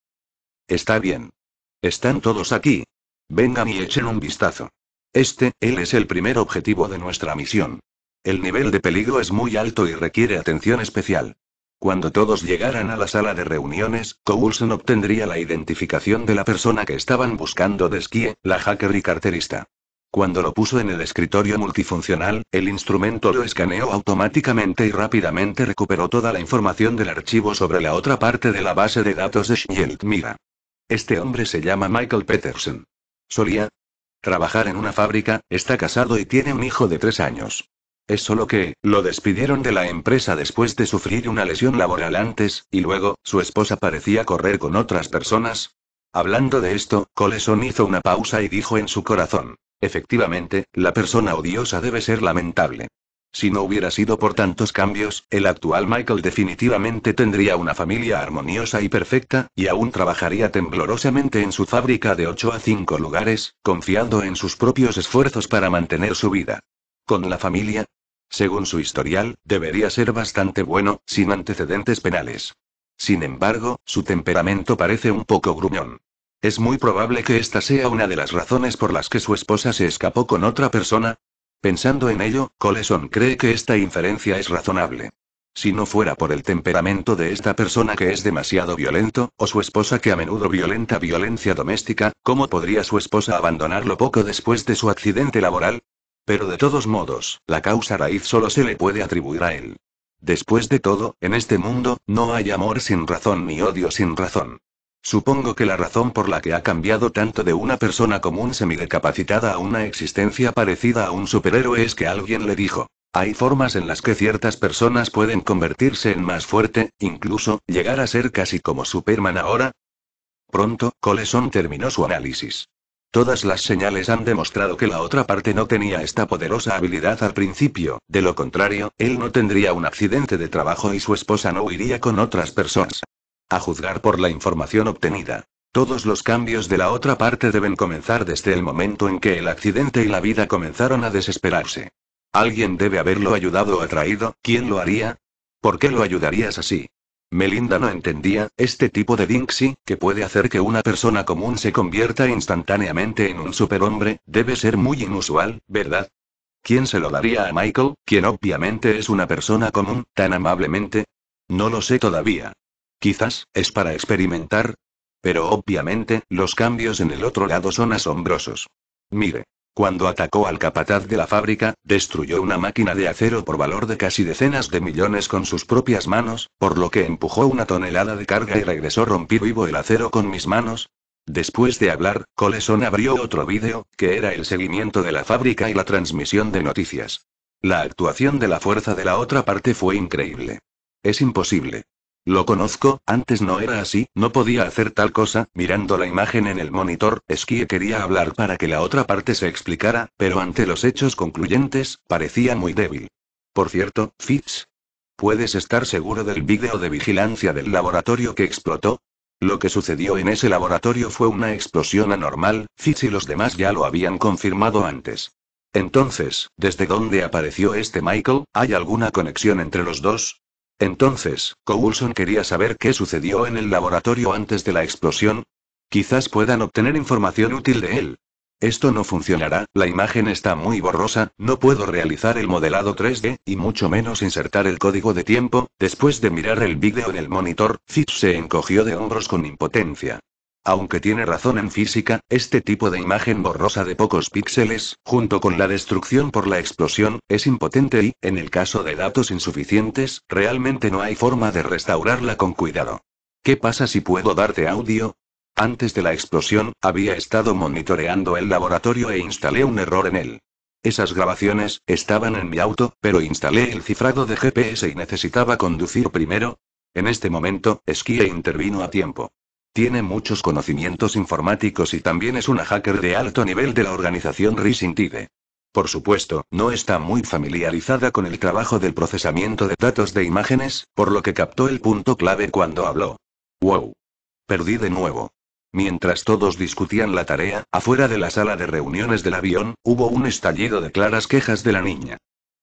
Está bien. Están todos aquí. Vengan y echen un vistazo. Este, él es el primer objetivo de nuestra misión. El nivel de peligro es muy alto y requiere atención especial. Cuando todos llegaran a la sala de reuniones, Coulson obtendría la identificación de la persona que estaban buscando de esquí, la hacker y carterista. Cuando lo puso en el escritorio multifuncional, el instrumento lo escaneó automáticamente y rápidamente recuperó toda la información del archivo sobre la otra parte de la base de datos de Shield Mira. Este hombre se llama Michael Peterson. Solía trabajar en una fábrica, está casado y tiene un hijo de tres años. Es solo que, lo despidieron de la empresa después de sufrir una lesión laboral antes, y luego, su esposa parecía correr con otras personas. Hablando de esto, Coleson hizo una pausa y dijo en su corazón, efectivamente, la persona odiosa debe ser lamentable. Si no hubiera sido por tantos cambios, el actual Michael definitivamente tendría una familia armoniosa y perfecta, y aún trabajaría temblorosamente en su fábrica de 8 a 5 lugares, confiando en sus propios esfuerzos para mantener su vida. Con la familia, según su historial, debería ser bastante bueno, sin antecedentes penales. Sin embargo, su temperamento parece un poco gruñón. Es muy probable que esta sea una de las razones por las que su esposa se escapó con otra persona, Pensando en ello, Coleson cree que esta inferencia es razonable. Si no fuera por el temperamento de esta persona que es demasiado violento, o su esposa que a menudo violenta violencia doméstica, ¿cómo podría su esposa abandonarlo poco después de su accidente laboral? Pero de todos modos, la causa raíz solo se le puede atribuir a él. Después de todo, en este mundo, no hay amor sin razón ni odio sin razón. Supongo que la razón por la que ha cambiado tanto de una persona común semidecapacitada a una existencia parecida a un superhéroe es que alguien le dijo. Hay formas en las que ciertas personas pueden convertirse en más fuerte, incluso, llegar a ser casi como Superman ahora. Pronto, Coleson terminó su análisis. Todas las señales han demostrado que la otra parte no tenía esta poderosa habilidad al principio, de lo contrario, él no tendría un accidente de trabajo y su esposa no huiría con otras personas. A juzgar por la información obtenida. Todos los cambios de la otra parte deben comenzar desde el momento en que el accidente y la vida comenzaron a desesperarse. Alguien debe haberlo ayudado o atraído, ¿quién lo haría? ¿Por qué lo ayudarías así? Melinda no entendía, este tipo de Dinksy, que puede hacer que una persona común se convierta instantáneamente en un superhombre, debe ser muy inusual, ¿verdad? ¿Quién se lo daría a Michael, quien obviamente es una persona común, tan amablemente? No lo sé todavía. Quizás, es para experimentar. Pero obviamente, los cambios en el otro lado son asombrosos. Mire. Cuando atacó al capataz de la fábrica, destruyó una máquina de acero por valor de casi decenas de millones con sus propias manos, por lo que empujó una tonelada de carga y regresó rompido vivo el acero con mis manos, Después de hablar, Coleson abrió otro vídeo, que era el seguimiento de la fábrica y la transmisión de noticias. La actuación de la fuerza de la otra parte fue increíble. Es imposible. Lo conozco, antes no era así, no podía hacer tal cosa, mirando la imagen en el monitor, Esquie quería hablar para que la otra parte se explicara, pero ante los hechos concluyentes, parecía muy débil. Por cierto, Fitz. ¿Puedes estar seguro del vídeo de vigilancia del laboratorio que explotó? Lo que sucedió en ese laboratorio fue una explosión anormal, Fitz y los demás ya lo habían confirmado antes. Entonces, ¿desde dónde apareció este Michael? ¿Hay alguna conexión entre los dos? Entonces, Coulson quería saber qué sucedió en el laboratorio antes de la explosión. Quizás puedan obtener información útil de él. Esto no funcionará, la imagen está muy borrosa, no puedo realizar el modelado 3D, y mucho menos insertar el código de tiempo. Después de mirar el vídeo en el monitor, Fitz se encogió de hombros con impotencia. Aunque tiene razón en física, este tipo de imagen borrosa de pocos píxeles, junto con la destrucción por la explosión, es impotente y, en el caso de datos insuficientes, realmente no hay forma de restaurarla con cuidado. ¿Qué pasa si puedo darte audio? Antes de la explosión, había estado monitoreando el laboratorio e instalé un error en él. Esas grabaciones estaban en mi auto, pero instalé el cifrado de GPS y necesitaba conducir primero. En este momento, Esquie intervino a tiempo. Tiene muchos conocimientos informáticos y también es una hacker de alto nivel de la organización Rising Por supuesto, no está muy familiarizada con el trabajo del procesamiento de datos de imágenes, por lo que captó el punto clave cuando habló. ¡Wow! Perdí de nuevo. Mientras todos discutían la tarea, afuera de la sala de reuniones del avión, hubo un estallido de claras quejas de la niña.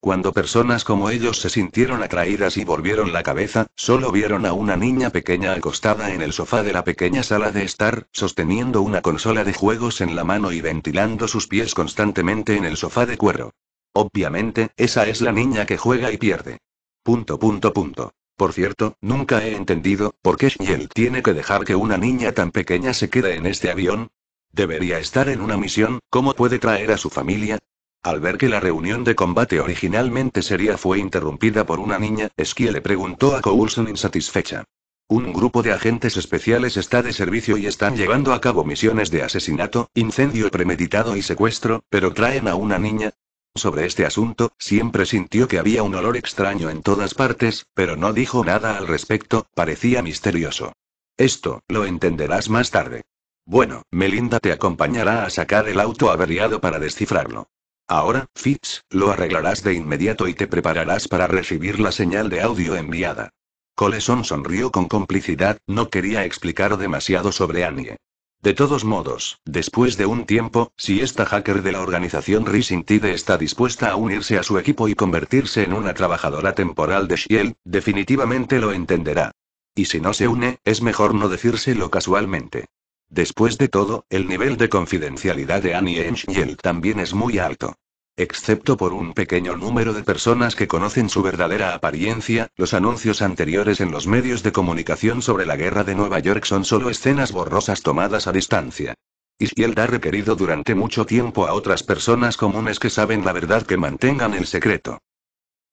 Cuando personas como ellos se sintieron atraídas y volvieron la cabeza, solo vieron a una niña pequeña acostada en el sofá de la pequeña sala de estar, sosteniendo una consola de juegos en la mano y ventilando sus pies constantemente en el sofá de cuero. Obviamente, esa es la niña que juega y pierde. Punto punto punto. Por cierto, nunca he entendido, ¿por qué él tiene que dejar que una niña tan pequeña se quede en este avión? Debería estar en una misión, ¿cómo puede traer a su familia? Al ver que la reunión de combate originalmente sería fue interrumpida por una niña, Esquie le preguntó a Coulson insatisfecha. Un grupo de agentes especiales está de servicio y están llevando a cabo misiones de asesinato, incendio premeditado y secuestro, pero traen a una niña. Sobre este asunto, siempre sintió que había un olor extraño en todas partes, pero no dijo nada al respecto, parecía misterioso. Esto, lo entenderás más tarde. Bueno, Melinda te acompañará a sacar el auto averiado para descifrarlo. Ahora, Fitz, lo arreglarás de inmediato y te prepararás para recibir la señal de audio enviada. Coleson sonrió con complicidad, no quería explicar demasiado sobre Annie. De todos modos, después de un tiempo, si esta hacker de la organización Rising está dispuesta a unirse a su equipo y convertirse en una trabajadora temporal de Shield, definitivamente lo entenderá. Y si no se une, es mejor no decírselo casualmente. Después de todo, el nivel de confidencialidad de Annie Angel también es muy alto. Excepto por un pequeño número de personas que conocen su verdadera apariencia, los anuncios anteriores en los medios de comunicación sobre la guerra de Nueva York son solo escenas borrosas tomadas a distancia. Ishield ha requerido durante mucho tiempo a otras personas comunes que saben la verdad que mantengan el secreto.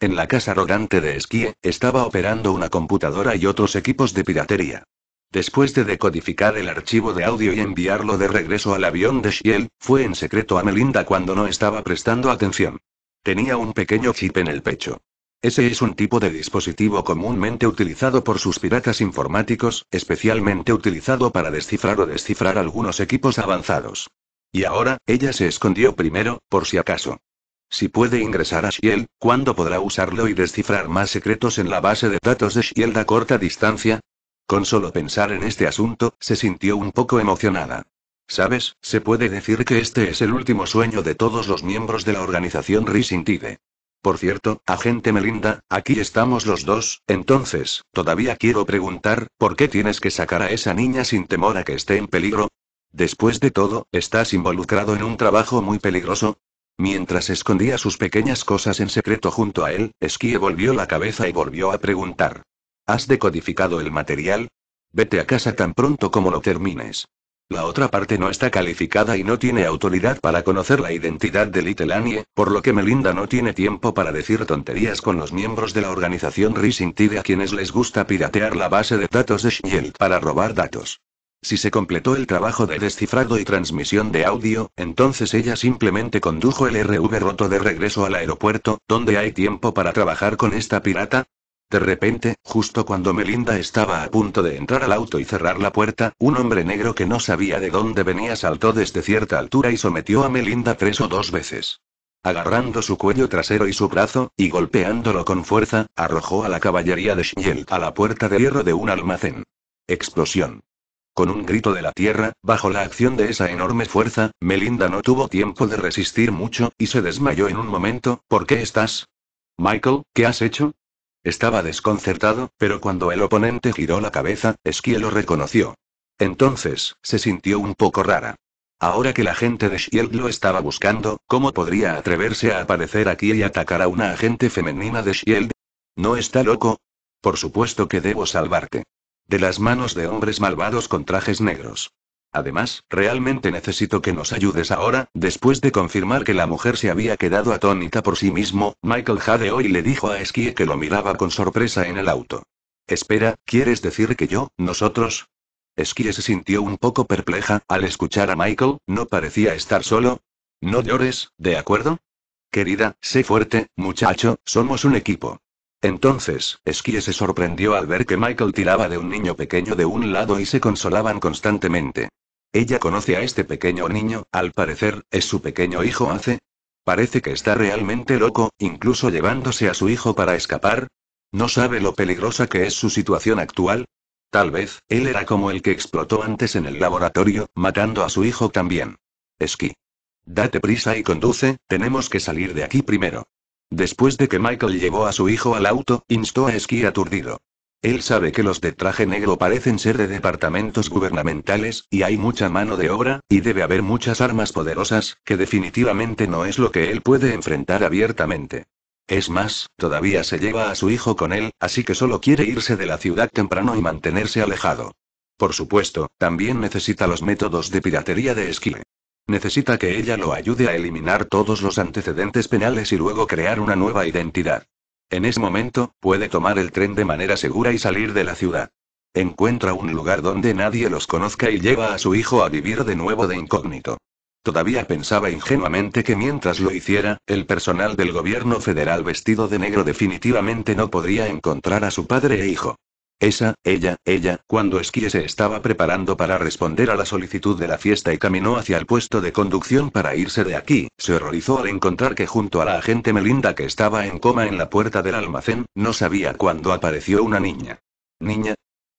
En la casa arrogante de esquí, estaba operando una computadora y otros equipos de piratería. Después de decodificar el archivo de audio y enviarlo de regreso al avión de Shield, fue en secreto a Melinda cuando no estaba prestando atención. Tenía un pequeño chip en el pecho. Ese es un tipo de dispositivo comúnmente utilizado por sus piratas informáticos, especialmente utilizado para descifrar o descifrar algunos equipos avanzados. Y ahora, ella se escondió primero, por si acaso. Si puede ingresar a Shield, ¿cuándo podrá usarlo y descifrar más secretos en la base de datos de Shield a corta distancia? Con solo pensar en este asunto, se sintió un poco emocionada. Sabes, se puede decir que este es el último sueño de todos los miembros de la organización Risintide. Por cierto, agente Melinda, aquí estamos los dos, entonces, todavía quiero preguntar, ¿por qué tienes que sacar a esa niña sin temor a que esté en peligro? Después de todo, estás involucrado en un trabajo muy peligroso. Mientras escondía sus pequeñas cosas en secreto junto a él, Esquie volvió la cabeza y volvió a preguntar. ¿Has decodificado el material? Vete a casa tan pronto como lo termines. La otra parte no está calificada y no tiene autoridad para conocer la identidad de Little Annie, por lo que Melinda no tiene tiempo para decir tonterías con los miembros de la organización Rising Tide a quienes les gusta piratear la base de datos de Shield para robar datos. Si se completó el trabajo de descifrado y transmisión de audio, entonces ella simplemente condujo el RV roto de regreso al aeropuerto, donde hay tiempo para trabajar con esta pirata, de repente, justo cuando Melinda estaba a punto de entrar al auto y cerrar la puerta, un hombre negro que no sabía de dónde venía saltó desde cierta altura y sometió a Melinda tres o dos veces. Agarrando su cuello trasero y su brazo, y golpeándolo con fuerza, arrojó a la caballería de Schnell a la puerta de hierro de un almacén. Explosión. Con un grito de la tierra, bajo la acción de esa enorme fuerza, Melinda no tuvo tiempo de resistir mucho, y se desmayó en un momento. ¿Por qué estás? Michael, ¿qué has hecho? Estaba desconcertado, pero cuando el oponente giró la cabeza, Esquiel lo reconoció. Entonces, se sintió un poco rara. Ahora que la gente de Shield lo estaba buscando, ¿cómo podría atreverse a aparecer aquí y atacar a una agente femenina de Shield? ¿No está loco? Por supuesto que debo salvarte. De las manos de hombres malvados con trajes negros. Además, realmente necesito que nos ayudes ahora. Después de confirmar que la mujer se había quedado atónita por sí mismo, Michael jadeó y le dijo a Skye que lo miraba con sorpresa en el auto. Espera, ¿quieres decir que yo, nosotros? Esquie se sintió un poco perpleja al escuchar a Michael, no parecía estar solo. No llores, ¿de acuerdo? Querida, sé fuerte, muchacho, somos un equipo. Entonces, Esquie se sorprendió al ver que Michael tiraba de un niño pequeño de un lado y se consolaban constantemente. Ella conoce a este pequeño niño, al parecer, es su pequeño hijo hace. Parece que está realmente loco, incluso llevándose a su hijo para escapar. ¿No sabe lo peligrosa que es su situación actual? Tal vez, él era como el que explotó antes en el laboratorio, matando a su hijo también. Esquí. Date prisa y conduce, tenemos que salir de aquí primero. Después de que Michael llevó a su hijo al auto, instó a Esquí aturdido. Él sabe que los de traje negro parecen ser de departamentos gubernamentales, y hay mucha mano de obra, y debe haber muchas armas poderosas, que definitivamente no es lo que él puede enfrentar abiertamente. Es más, todavía se lleva a su hijo con él, así que solo quiere irse de la ciudad temprano y mantenerse alejado. Por supuesto, también necesita los métodos de piratería de Esquile. Necesita que ella lo ayude a eliminar todos los antecedentes penales y luego crear una nueva identidad. En ese momento, puede tomar el tren de manera segura y salir de la ciudad. Encuentra un lugar donde nadie los conozca y lleva a su hijo a vivir de nuevo de incógnito. Todavía pensaba ingenuamente que mientras lo hiciera, el personal del gobierno federal vestido de negro definitivamente no podría encontrar a su padre e hijo. Esa, ella, ella, cuando Esquie se estaba preparando para responder a la solicitud de la fiesta y caminó hacia el puesto de conducción para irse de aquí, se horrorizó al encontrar que junto a la agente Melinda que estaba en coma en la puerta del almacén, no sabía cuándo apareció una niña. ¿Niña?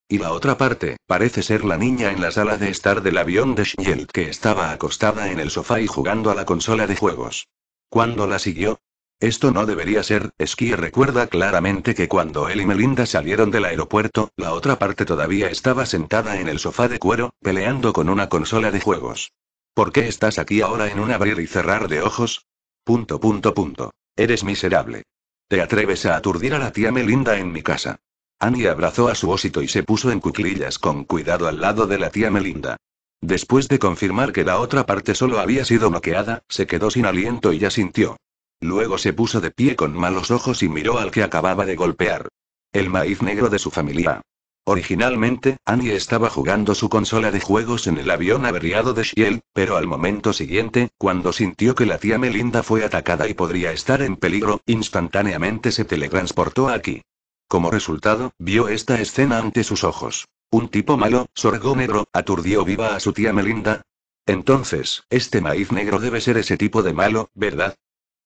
Y la otra parte, parece ser la niña en la sala de estar del avión de Shield que estaba acostada en el sofá y jugando a la consola de juegos. Cuando la siguió, esto no debería ser, Skye recuerda claramente que cuando él y Melinda salieron del aeropuerto, la otra parte todavía estaba sentada en el sofá de cuero, peleando con una consola de juegos. ¿Por qué estás aquí ahora en un abrir y cerrar de ojos? Punto punto punto. Eres miserable. Te atreves a aturdir a la tía Melinda en mi casa. Annie abrazó a su osito y se puso en cuclillas con cuidado al lado de la tía Melinda. Después de confirmar que la otra parte solo había sido bloqueada, se quedó sin aliento y ya sintió Luego se puso de pie con malos ojos y miró al que acababa de golpear. El maíz negro de su familia. Originalmente, Annie estaba jugando su consola de juegos en el avión averiado de Shiel, pero al momento siguiente, cuando sintió que la tía Melinda fue atacada y podría estar en peligro, instantáneamente se teletransportó aquí. Como resultado, vio esta escena ante sus ojos. Un tipo malo, sorgo negro, aturdió viva a su tía Melinda. Entonces, este maíz negro debe ser ese tipo de malo, ¿verdad?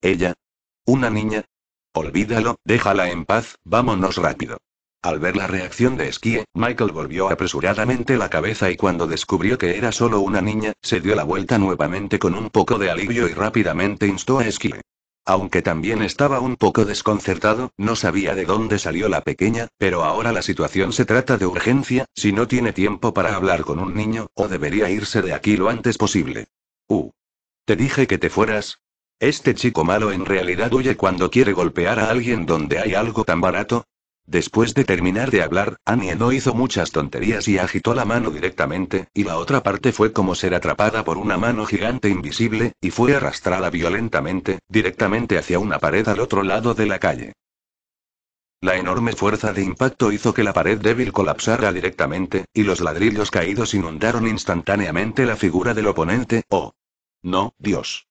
Ella. Una niña. Olvídalo, déjala en paz, vámonos rápido. Al ver la reacción de esquí Michael volvió apresuradamente la cabeza y cuando descubrió que era solo una niña, se dio la vuelta nuevamente con un poco de alivio y rápidamente instó a Esquie. Aunque también estaba un poco desconcertado, no sabía de dónde salió la pequeña, pero ahora la situación se trata de urgencia, si no tiene tiempo para hablar con un niño, o debería irse de aquí lo antes posible. Uh. Te dije que te fueras, ¿Este chico malo en realidad huye cuando quiere golpear a alguien donde hay algo tan barato? Después de terminar de hablar, Annie no hizo muchas tonterías y agitó la mano directamente, y la otra parte fue como ser atrapada por una mano gigante invisible, y fue arrastrada violentamente, directamente hacia una pared al otro lado de la calle. La enorme fuerza de impacto hizo que la pared débil colapsara directamente, y los ladrillos caídos inundaron instantáneamente la figura del oponente. ¡Oh! No, Dios.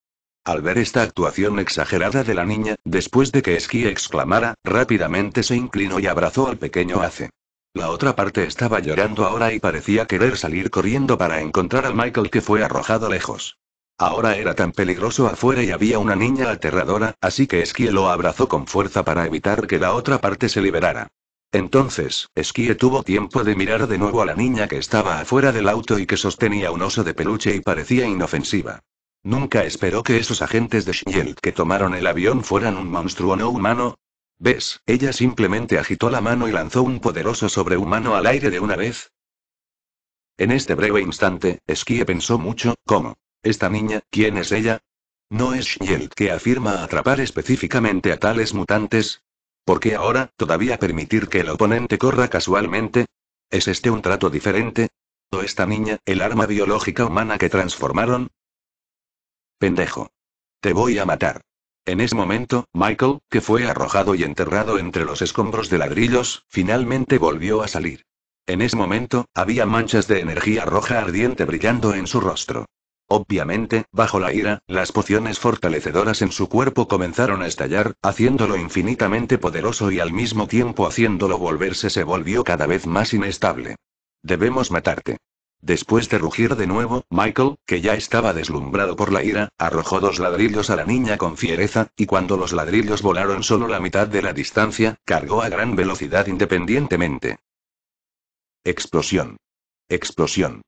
Al ver esta actuación exagerada de la niña, después de que Esquí exclamara, rápidamente se inclinó y abrazó al pequeño Ace. La otra parte estaba llorando ahora y parecía querer salir corriendo para encontrar a Michael que fue arrojado lejos. Ahora era tan peligroso afuera y había una niña aterradora, así que Skye lo abrazó con fuerza para evitar que la otra parte se liberara. Entonces, Esquie tuvo tiempo de mirar de nuevo a la niña que estaba afuera del auto y que sostenía un oso de peluche y parecía inofensiva. Nunca esperó que esos agentes de Shield que tomaron el avión fueran un monstruo no humano. ¿Ves? Ella simplemente agitó la mano y lanzó un poderoso sobrehumano al aire de una vez. En este breve instante, Skye pensó mucho, ¿cómo? ¿Esta niña, quién es ella? ¿No es Shield que afirma atrapar específicamente a tales mutantes? ¿Por qué ahora, todavía permitir que el oponente corra casualmente? ¿Es este un trato diferente? ¿O esta niña, el arma biológica humana que transformaron? Pendejo. Te voy a matar. En ese momento, Michael, que fue arrojado y enterrado entre los escombros de ladrillos, finalmente volvió a salir. En ese momento, había manchas de energía roja ardiente brillando en su rostro. Obviamente, bajo la ira, las pociones fortalecedoras en su cuerpo comenzaron a estallar, haciéndolo infinitamente poderoso y al mismo tiempo haciéndolo volverse se volvió cada vez más inestable. Debemos matarte. Después de rugir de nuevo, Michael, que ya estaba deslumbrado por la ira, arrojó dos ladrillos a la niña con fiereza, y cuando los ladrillos volaron solo la mitad de la distancia, cargó a gran velocidad independientemente. Explosión. Explosión.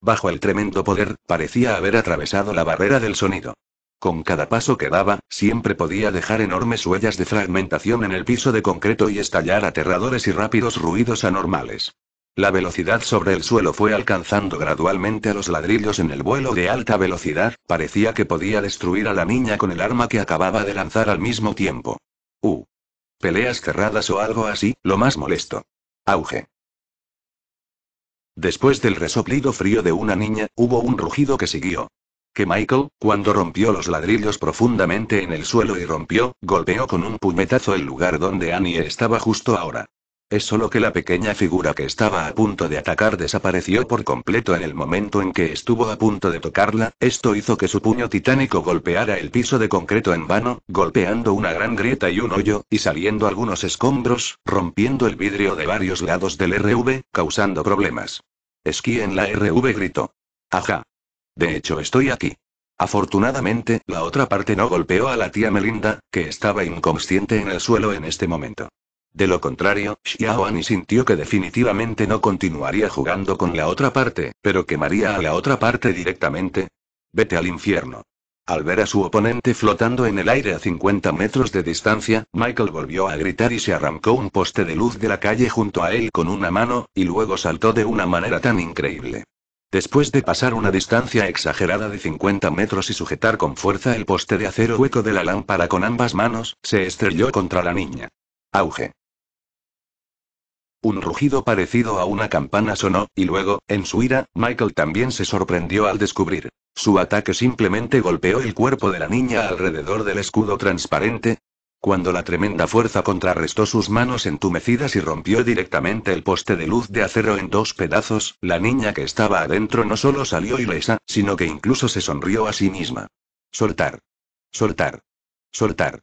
Bajo el tremendo poder, parecía haber atravesado la barrera del sonido. Con cada paso que daba, siempre podía dejar enormes huellas de fragmentación en el piso de concreto y estallar aterradores y rápidos ruidos anormales. La velocidad sobre el suelo fue alcanzando gradualmente a los ladrillos en el vuelo de alta velocidad, parecía que podía destruir a la niña con el arma que acababa de lanzar al mismo tiempo. Uh. Peleas cerradas o algo así, lo más molesto. Auge. Después del resoplido frío de una niña, hubo un rugido que siguió. Que Michael, cuando rompió los ladrillos profundamente en el suelo y rompió, golpeó con un puñetazo el lugar donde Annie estaba justo ahora. Es solo que la pequeña figura que estaba a punto de atacar desapareció por completo en el momento en que estuvo a punto de tocarla, esto hizo que su puño titánico golpeara el piso de concreto en vano, golpeando una gran grieta y un hoyo, y saliendo algunos escombros, rompiendo el vidrio de varios lados del RV, causando problemas. Esquí en la RV gritó. Ajá. De hecho estoy aquí. Afortunadamente, la otra parte no golpeó a la tía Melinda, que estaba inconsciente en el suelo en este momento. De lo contrario, Xiao Ani sintió que definitivamente no continuaría jugando con la otra parte, pero quemaría a la otra parte directamente. Vete al infierno. Al ver a su oponente flotando en el aire a 50 metros de distancia, Michael volvió a gritar y se arrancó un poste de luz de la calle junto a él con una mano, y luego saltó de una manera tan increíble. Después de pasar una distancia exagerada de 50 metros y sujetar con fuerza el poste de acero hueco de la lámpara con ambas manos, se estrelló contra la niña. Auge. Un rugido parecido a una campana sonó, y luego, en su ira, Michael también se sorprendió al descubrir. Su ataque simplemente golpeó el cuerpo de la niña alrededor del escudo transparente. Cuando la tremenda fuerza contrarrestó sus manos entumecidas y rompió directamente el poste de luz de acero en dos pedazos, la niña que estaba adentro no solo salió ilesa, sino que incluso se sonrió a sí misma. Soltar. Soltar. Soltar.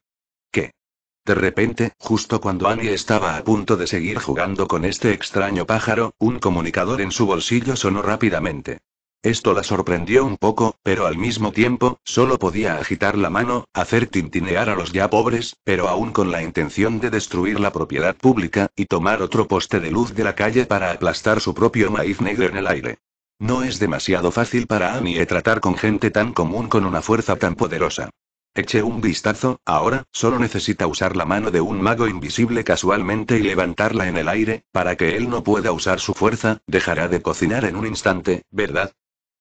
De repente, justo cuando Annie estaba a punto de seguir jugando con este extraño pájaro, un comunicador en su bolsillo sonó rápidamente. Esto la sorprendió un poco, pero al mismo tiempo, solo podía agitar la mano, hacer tintinear a los ya pobres, pero aún con la intención de destruir la propiedad pública, y tomar otro poste de luz de la calle para aplastar su propio maíz negro en el aire. No es demasiado fácil para Annie tratar con gente tan común con una fuerza tan poderosa. Eche un vistazo, ahora, solo necesita usar la mano de un mago invisible casualmente y levantarla en el aire, para que él no pueda usar su fuerza, dejará de cocinar en un instante, ¿verdad?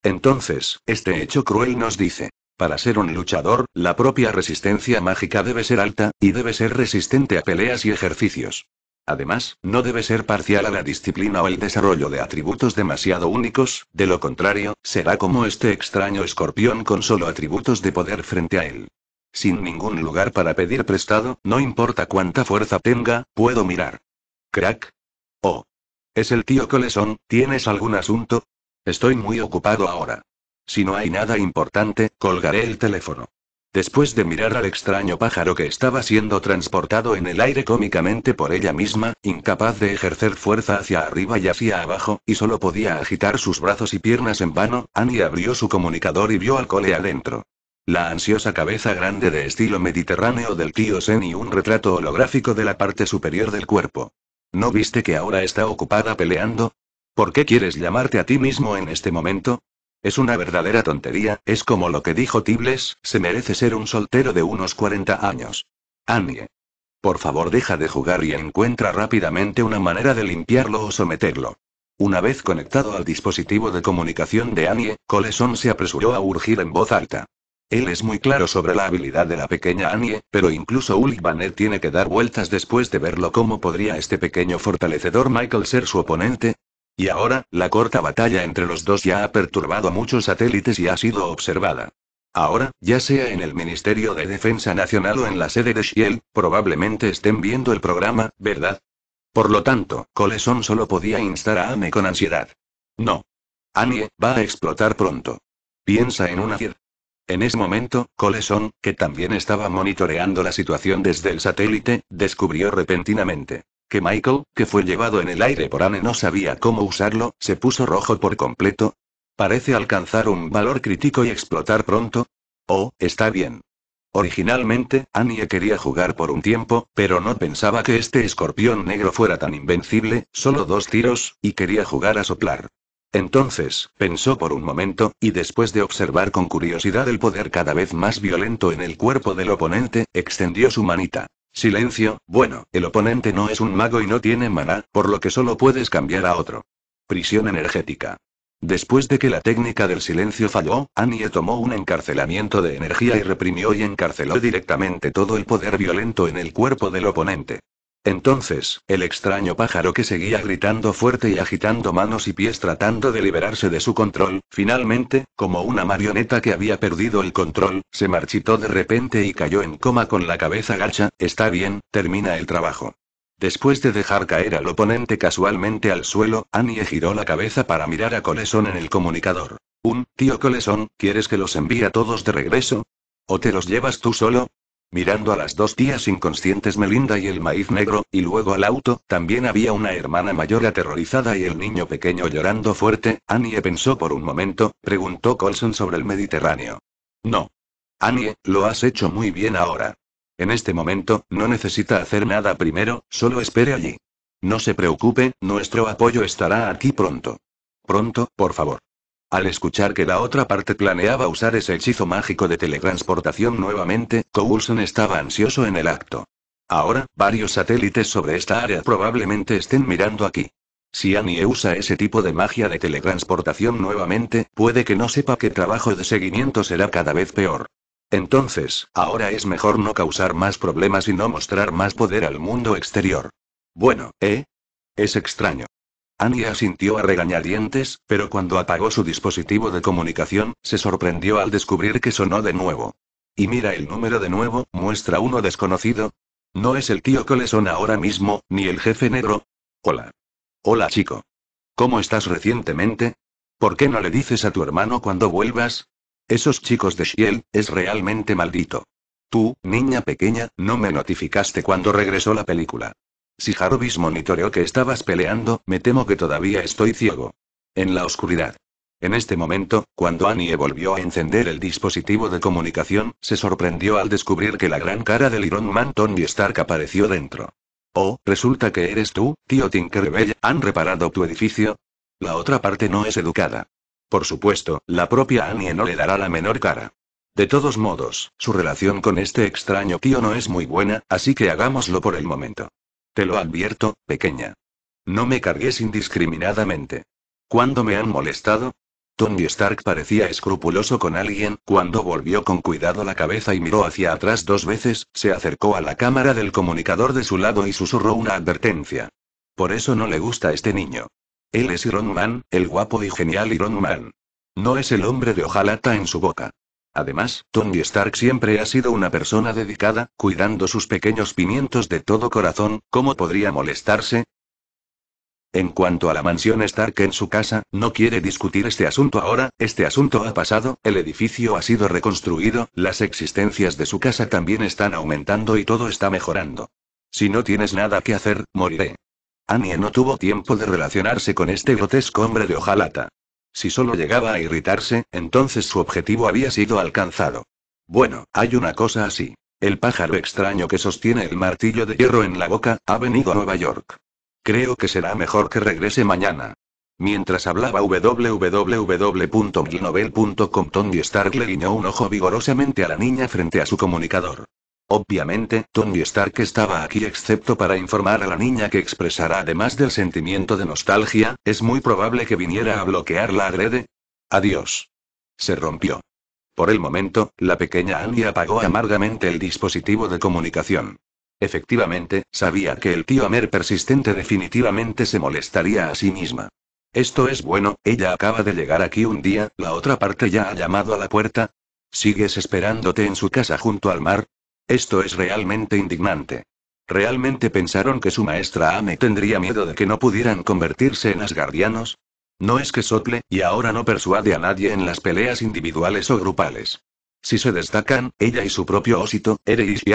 Entonces, este hecho cruel nos dice. Para ser un luchador, la propia resistencia mágica debe ser alta, y debe ser resistente a peleas y ejercicios. Además, no debe ser parcial a la disciplina o el desarrollo de atributos demasiado únicos, de lo contrario, será como este extraño escorpión con solo atributos de poder frente a él sin ningún lugar para pedir prestado, no importa cuánta fuerza tenga, puedo mirar. Crack. Oh. Es el tío Coleson, ¿tienes algún asunto? Estoy muy ocupado ahora. Si no hay nada importante, colgaré el teléfono. Después de mirar al extraño pájaro que estaba siendo transportado en el aire cómicamente por ella misma, incapaz de ejercer fuerza hacia arriba y hacia abajo, y solo podía agitar sus brazos y piernas en vano, Annie abrió su comunicador y vio al cole adentro. La ansiosa cabeza grande de estilo mediterráneo del tío Sen y un retrato holográfico de la parte superior del cuerpo. ¿No viste que ahora está ocupada peleando? ¿Por qué quieres llamarte a ti mismo en este momento? Es una verdadera tontería, es como lo que dijo Tibles, se merece ser un soltero de unos 40 años. Annie. Por favor deja de jugar y encuentra rápidamente una manera de limpiarlo o someterlo. Una vez conectado al dispositivo de comunicación de Annie, Coleson se apresuró a urgir en voz alta. Él es muy claro sobre la habilidad de la pequeña Annie, pero incluso Hulk Banner tiene que dar vueltas después de verlo cómo podría este pequeño fortalecedor Michael ser su oponente. Y ahora, la corta batalla entre los dos ya ha perturbado a muchos satélites y ha sido observada. Ahora, ya sea en el Ministerio de Defensa Nacional o en la sede de Shield, probablemente estén viendo el programa, ¿verdad? Por lo tanto, Coleson solo podía instar a Annie con ansiedad. No. Annie, va a explotar pronto. Piensa en una en ese momento, Coleson, que también estaba monitoreando la situación desde el satélite, descubrió repentinamente que Michael, que fue llevado en el aire por Anne no sabía cómo usarlo, se puso rojo por completo. Parece alcanzar un valor crítico y explotar pronto. Oh, está bien. Originalmente, Annie quería jugar por un tiempo, pero no pensaba que este escorpión negro fuera tan invencible, solo dos tiros, y quería jugar a soplar. Entonces, pensó por un momento, y después de observar con curiosidad el poder cada vez más violento en el cuerpo del oponente, extendió su manita. Silencio, bueno, el oponente no es un mago y no tiene mana, por lo que solo puedes cambiar a otro. Prisión energética. Después de que la técnica del silencio falló, Annie tomó un encarcelamiento de energía y reprimió y encarceló directamente todo el poder violento en el cuerpo del oponente. Entonces, el extraño pájaro que seguía gritando fuerte y agitando manos y pies tratando de liberarse de su control, finalmente, como una marioneta que había perdido el control, se marchitó de repente y cayó en coma con la cabeza gacha, está bien, termina el trabajo. Después de dejar caer al oponente casualmente al suelo, Annie giró la cabeza para mirar a Coleson en el comunicador. Un, tío Coleson, ¿quieres que los envíe a todos de regreso? ¿O te los llevas tú solo? Mirando a las dos tías inconscientes Melinda y el maíz negro, y luego al auto, también había una hermana mayor aterrorizada y el niño pequeño llorando fuerte, Annie pensó por un momento, preguntó Colson sobre el Mediterráneo. No. Annie, lo has hecho muy bien ahora. En este momento, no necesita hacer nada primero, solo espere allí. No se preocupe, nuestro apoyo estará aquí pronto. Pronto, por favor. Al escuchar que la otra parte planeaba usar ese hechizo mágico de teletransportación nuevamente, Coulson estaba ansioso en el acto. Ahora, varios satélites sobre esta área probablemente estén mirando aquí. Si Annie usa ese tipo de magia de teletransportación nuevamente, puede que no sepa que trabajo de seguimiento será cada vez peor. Entonces, ahora es mejor no causar más problemas y no mostrar más poder al mundo exterior. Bueno, ¿eh? Es extraño. Annie asintió a regañadientes, pero cuando apagó su dispositivo de comunicación, se sorprendió al descubrir que sonó de nuevo. Y mira el número de nuevo, muestra uno desconocido. No es el tío que le son ahora mismo, ni el jefe negro. Hola. Hola chico. ¿Cómo estás recientemente? ¿Por qué no le dices a tu hermano cuando vuelvas? Esos chicos de Shiel, es realmente maldito. Tú, niña pequeña, no me notificaste cuando regresó la película. Si Jarvis monitoreó que estabas peleando, me temo que todavía estoy ciego. En la oscuridad. En este momento, cuando Annie volvió a encender el dispositivo de comunicación, se sorprendió al descubrir que la gran cara del Iron Man Tony Stark apareció dentro. Oh, resulta que eres tú, tío Tinkerbell, ¿han reparado tu edificio? La otra parte no es educada. Por supuesto, la propia Annie no le dará la menor cara. De todos modos, su relación con este extraño tío no es muy buena, así que hagámoslo por el momento. Te lo advierto, pequeña. No me cargues indiscriminadamente. ¿Cuándo me han molestado? Tony Stark parecía escrupuloso con alguien, cuando volvió con cuidado la cabeza y miró hacia atrás dos veces, se acercó a la cámara del comunicador de su lado y susurró una advertencia. Por eso no le gusta este niño. Él es Iron Man, el guapo y genial Iron Man. No es el hombre de hojalata en su boca. Además, Tony Stark siempre ha sido una persona dedicada, cuidando sus pequeños pimientos de todo corazón, ¿cómo podría molestarse? En cuanto a la mansión Stark en su casa, no quiere discutir este asunto ahora, este asunto ha pasado, el edificio ha sido reconstruido, las existencias de su casa también están aumentando y todo está mejorando. Si no tienes nada que hacer, moriré. Annie no tuvo tiempo de relacionarse con este grotesco hombre de hojalata. Si solo llegaba a irritarse, entonces su objetivo había sido alcanzado. Bueno, hay una cosa así. El pájaro extraño que sostiene el martillo de hierro en la boca, ha venido a Nueva York. Creo que será mejor que regrese mañana. Mientras hablaba www.glinovel.com, Tony Stark le guiñó un ojo vigorosamente a la niña frente a su comunicador. Obviamente, Tony Stark estaba aquí excepto para informar a la niña que expresará además del sentimiento de nostalgia, es muy probable que viniera a bloquear la agrede. Adiós. Se rompió. Por el momento, la pequeña Annie apagó amargamente el dispositivo de comunicación. Efectivamente, sabía que el tío Amer persistente definitivamente se molestaría a sí misma. Esto es bueno, ella acaba de llegar aquí un día, la otra parte ya ha llamado a la puerta. ¿Sigues esperándote en su casa junto al mar? Esto es realmente indignante. ¿Realmente pensaron que su maestra Ame tendría miedo de que no pudieran convertirse en asgardianos? No es que sople, y ahora no persuade a nadie en las peleas individuales o grupales. Si se destacan, ella y su propio ósito, Ereis y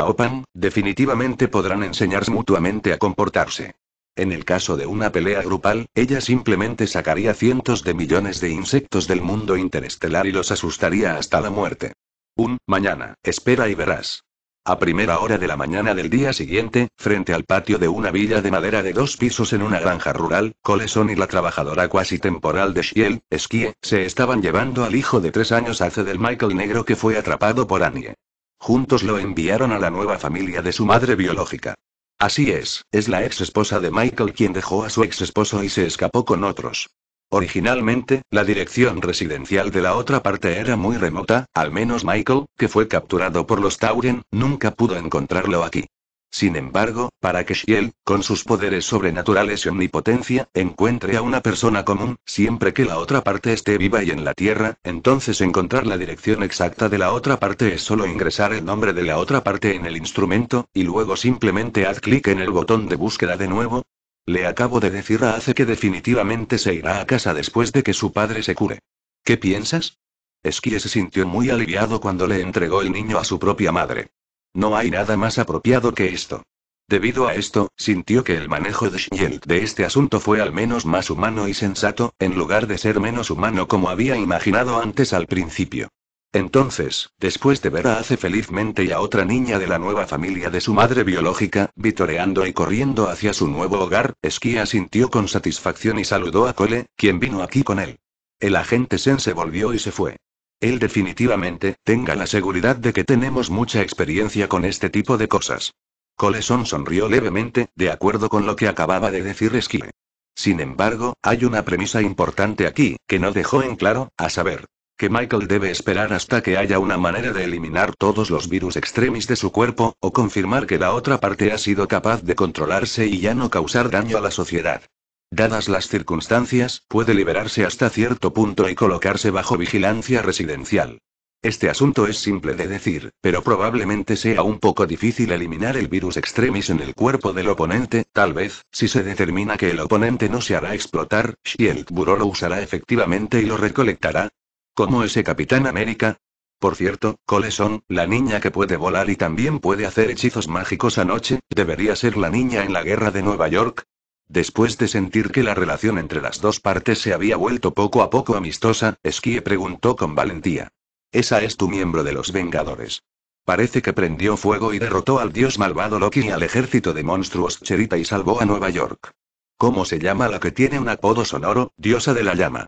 definitivamente podrán enseñarse mutuamente a comportarse. En el caso de una pelea grupal, ella simplemente sacaría cientos de millones de insectos del mundo interestelar y los asustaría hasta la muerte. Un, mañana, espera y verás. A primera hora de la mañana del día siguiente, frente al patio de una villa de madera de dos pisos en una granja rural, Coleson y la trabajadora cuasi temporal de Shiel, Esquie, se estaban llevando al hijo de tres años hace del Michael Negro que fue atrapado por Annie. Juntos lo enviaron a la nueva familia de su madre biológica. Así es, es la ex esposa de Michael quien dejó a su ex esposo y se escapó con otros. Originalmente, la dirección residencial de la otra parte era muy remota, al menos Michael, que fue capturado por los Tauren, nunca pudo encontrarlo aquí. Sin embargo, para que Shiel, con sus poderes sobrenaturales y omnipotencia, encuentre a una persona común, siempre que la otra parte esté viva y en la Tierra, entonces encontrar la dirección exacta de la otra parte es solo ingresar el nombre de la otra parte en el instrumento, y luego simplemente haz clic en el botón de búsqueda de nuevo, le acabo de decir a que definitivamente se irá a casa después de que su padre se cure. ¿Qué piensas? Esquie se sintió muy aliviado cuando le entregó el niño a su propia madre. No hay nada más apropiado que esto. Debido a esto, sintió que el manejo de Shield de este asunto fue al menos más humano y sensato, en lugar de ser menos humano como había imaginado antes al principio. Entonces, después de ver a Ace felizmente y a otra niña de la nueva familia de su madre biológica, vitoreando y corriendo hacia su nuevo hogar, Esquia sintió con satisfacción y saludó a Cole, quien vino aquí con él. El agente Sen se volvió y se fue. Él definitivamente, tenga la seguridad de que tenemos mucha experiencia con este tipo de cosas. Coleson sonrió levemente, de acuerdo con lo que acababa de decir Esquia. Sin embargo, hay una premisa importante aquí, que no dejó en claro, a saber, que Michael debe esperar hasta que haya una manera de eliminar todos los virus extremis de su cuerpo, o confirmar que la otra parte ha sido capaz de controlarse y ya no causar daño a la sociedad. Dadas las circunstancias, puede liberarse hasta cierto punto y colocarse bajo vigilancia residencial. Este asunto es simple de decir, pero probablemente sea un poco difícil eliminar el virus extremis en el cuerpo del oponente, tal vez, si se determina que el oponente no se hará explotar, Shield Bureau lo usará efectivamente y lo recolectará, como ese Capitán América. Por cierto, Coleson, la niña que puede volar y también puede hacer hechizos mágicos anoche, debería ser la niña en la guerra de Nueva York. Después de sentir que la relación entre las dos partes se había vuelto poco a poco amistosa, Skye preguntó con valentía. Esa es tu miembro de los Vengadores. Parece que prendió fuego y derrotó al dios malvado Loki y al ejército de monstruos Cherita y salvó a Nueva York. ¿Cómo se llama la que tiene un apodo sonoro, diosa de la llama?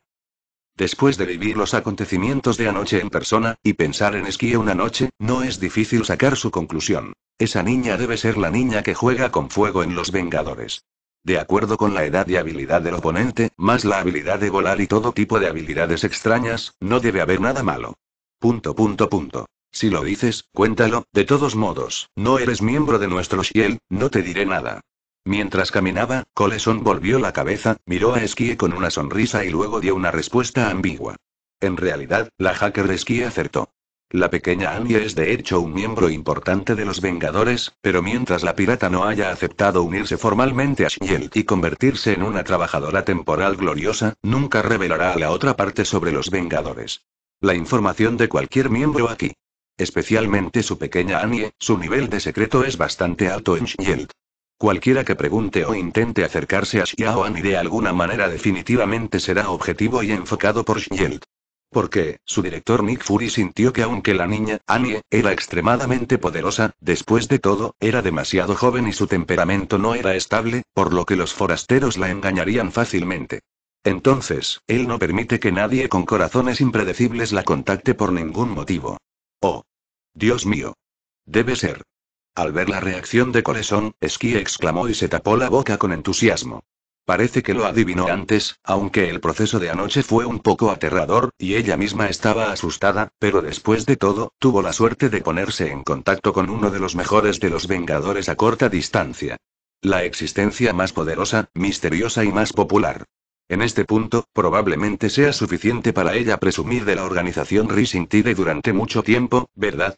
Después de vivir los acontecimientos de anoche en persona, y pensar en esquí una noche, no es difícil sacar su conclusión. Esa niña debe ser la niña que juega con fuego en los Vengadores. De acuerdo con la edad y habilidad del oponente, más la habilidad de volar y todo tipo de habilidades extrañas, no debe haber nada malo. Punto punto punto. Si lo dices, cuéntalo, de todos modos, no eres miembro de nuestro Shield, no te diré nada. Mientras caminaba, Coleson volvió la cabeza, miró a esquí con una sonrisa y luego dio una respuesta ambigua. En realidad, la hacker de esquí acertó. La pequeña Annie es de hecho un miembro importante de los Vengadores, pero mientras la pirata no haya aceptado unirse formalmente a Shield y convertirse en una trabajadora temporal gloriosa, nunca revelará a la otra parte sobre los Vengadores. La información de cualquier miembro aquí, especialmente su pequeña Annie, su nivel de secreto es bastante alto en Shield. Cualquiera que pregunte o intente acercarse a Xiao y de alguna manera definitivamente será objetivo y enfocado por Shield. Porque, su director Nick Fury sintió que aunque la niña, Annie, era extremadamente poderosa, después de todo, era demasiado joven y su temperamento no era estable, por lo que los forasteros la engañarían fácilmente. Entonces, él no permite que nadie con corazones impredecibles la contacte por ningún motivo. Oh. Dios mío. Debe ser. Al ver la reacción de Corazón, Esquí exclamó y se tapó la boca con entusiasmo. Parece que lo adivinó antes, aunque el proceso de anoche fue un poco aterrador, y ella misma estaba asustada, pero después de todo, tuvo la suerte de ponerse en contacto con uno de los mejores de los Vengadores a corta distancia. La existencia más poderosa, misteriosa y más popular. En este punto, probablemente sea suficiente para ella presumir de la organización Rising durante mucho tiempo, ¿verdad?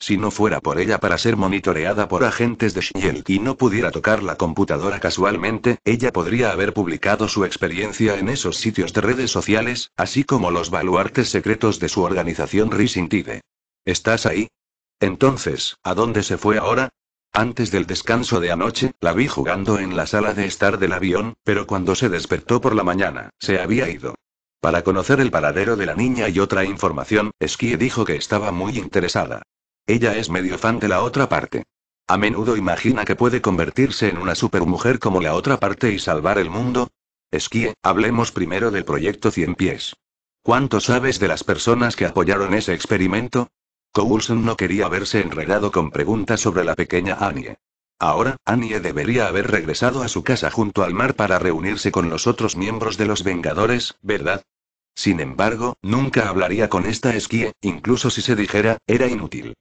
Si no fuera por ella para ser monitoreada por agentes de Shield y no pudiera tocar la computadora casualmente, ella podría haber publicado su experiencia en esos sitios de redes sociales, así como los baluartes secretos de su organización Rising Tide. ¿Estás ahí? Entonces, ¿a dónde se fue ahora? Antes del descanso de anoche, la vi jugando en la sala de estar del avión, pero cuando se despertó por la mañana, se había ido. Para conocer el paradero de la niña y otra información, Skye dijo que estaba muy interesada. Ella es medio fan de la otra parte. A menudo imagina que puede convertirse en una supermujer como la otra parte y salvar el mundo. Esquie, hablemos primero del proyecto 100 pies. ¿Cuánto sabes de las personas que apoyaron ese experimento? Coulson no quería verse enredado con preguntas sobre la pequeña Annie. Ahora, Annie debería haber regresado a su casa junto al mar para reunirse con los otros miembros de los Vengadores, ¿verdad? Sin embargo, nunca hablaría con esta esquí, incluso si se dijera, era inútil.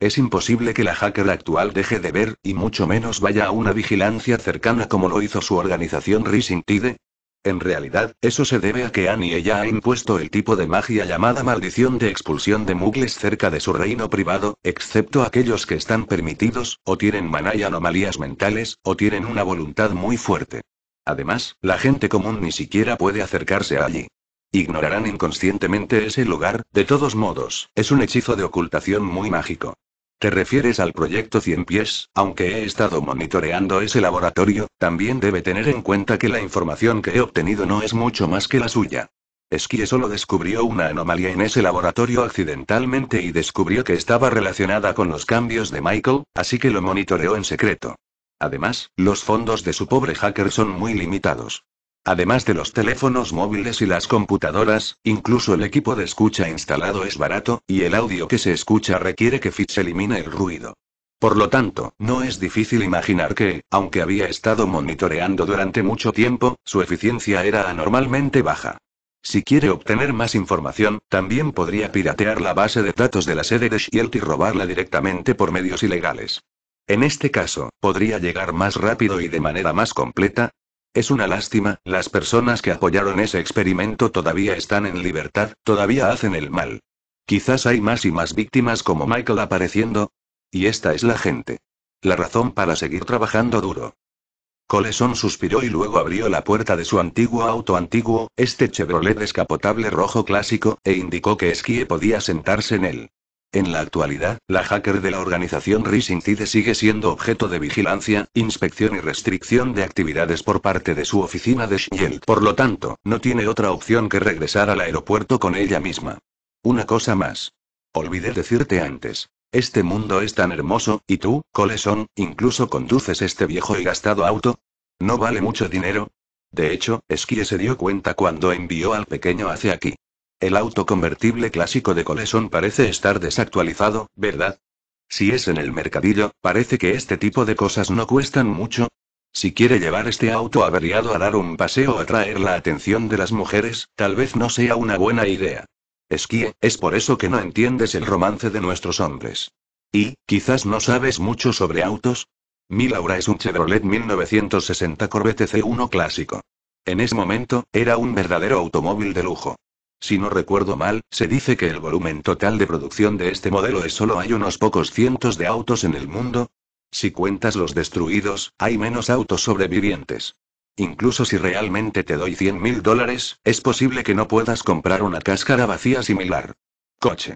Es imposible que la hacker actual deje de ver, y mucho menos vaya a una vigilancia cercana como lo hizo su organización Rising Tide. En realidad, eso se debe a que Annie ella ha impuesto el tipo de magia llamada maldición de expulsión de mugles cerca de su reino privado, excepto aquellos que están permitidos, o tienen maná y anomalías mentales, o tienen una voluntad muy fuerte. Además, la gente común ni siquiera puede acercarse allí. Ignorarán inconscientemente ese lugar, de todos modos, es un hechizo de ocultación muy mágico. ¿Te refieres al proyecto 100 pies? Aunque he estado monitoreando ese laboratorio, también debe tener en cuenta que la información que he obtenido no es mucho más que la suya. Esquie solo descubrió una anomalía en ese laboratorio accidentalmente y descubrió que estaba relacionada con los cambios de Michael, así que lo monitoreó en secreto. Además, los fondos de su pobre hacker son muy limitados. Además de los teléfonos móviles y las computadoras, incluso el equipo de escucha instalado es barato, y el audio que se escucha requiere que Fitz elimine el ruido. Por lo tanto, no es difícil imaginar que, aunque había estado monitoreando durante mucho tiempo, su eficiencia era anormalmente baja. Si quiere obtener más información, también podría piratear la base de datos de la sede de Shield y robarla directamente por medios ilegales. En este caso, podría llegar más rápido y de manera más completa, es una lástima, las personas que apoyaron ese experimento todavía están en libertad, todavía hacen el mal. Quizás hay más y más víctimas como Michael apareciendo. Y esta es la gente. La razón para seguir trabajando duro. Coleson suspiró y luego abrió la puerta de su antiguo auto antiguo, este Chevrolet descapotable rojo clásico, e indicó que Esquie podía sentarse en él. En la actualidad, la hacker de la organización Rising sigue siendo objeto de vigilancia, inspección y restricción de actividades por parte de su oficina de Shield. Por lo tanto, no tiene otra opción que regresar al aeropuerto con ella misma. Una cosa más. Olvidé decirte antes. Este mundo es tan hermoso, y tú, Coleson, incluso conduces este viejo y gastado auto. No vale mucho dinero. De hecho, Esquie se dio cuenta cuando envió al pequeño hacia aquí. El auto convertible clásico de Colesón parece estar desactualizado, ¿verdad? Si es en el mercadillo, parece que este tipo de cosas no cuestan mucho. Si quiere llevar este auto averiado a dar un paseo o atraer la atención de las mujeres, tal vez no sea una buena idea. Esquí, es por eso que no entiendes el romance de nuestros hombres. Y, quizás no sabes mucho sobre autos. Mi Laura es un Chevrolet 1960 Corvette C1 clásico. En ese momento, era un verdadero automóvil de lujo. Si no recuerdo mal, se dice que el volumen total de producción de este modelo es solo hay unos pocos cientos de autos en el mundo. Si cuentas los destruidos, hay menos autos sobrevivientes. Incluso si realmente te doy 100 mil dólares, es posible que no puedas comprar una cáscara vacía similar. Coche.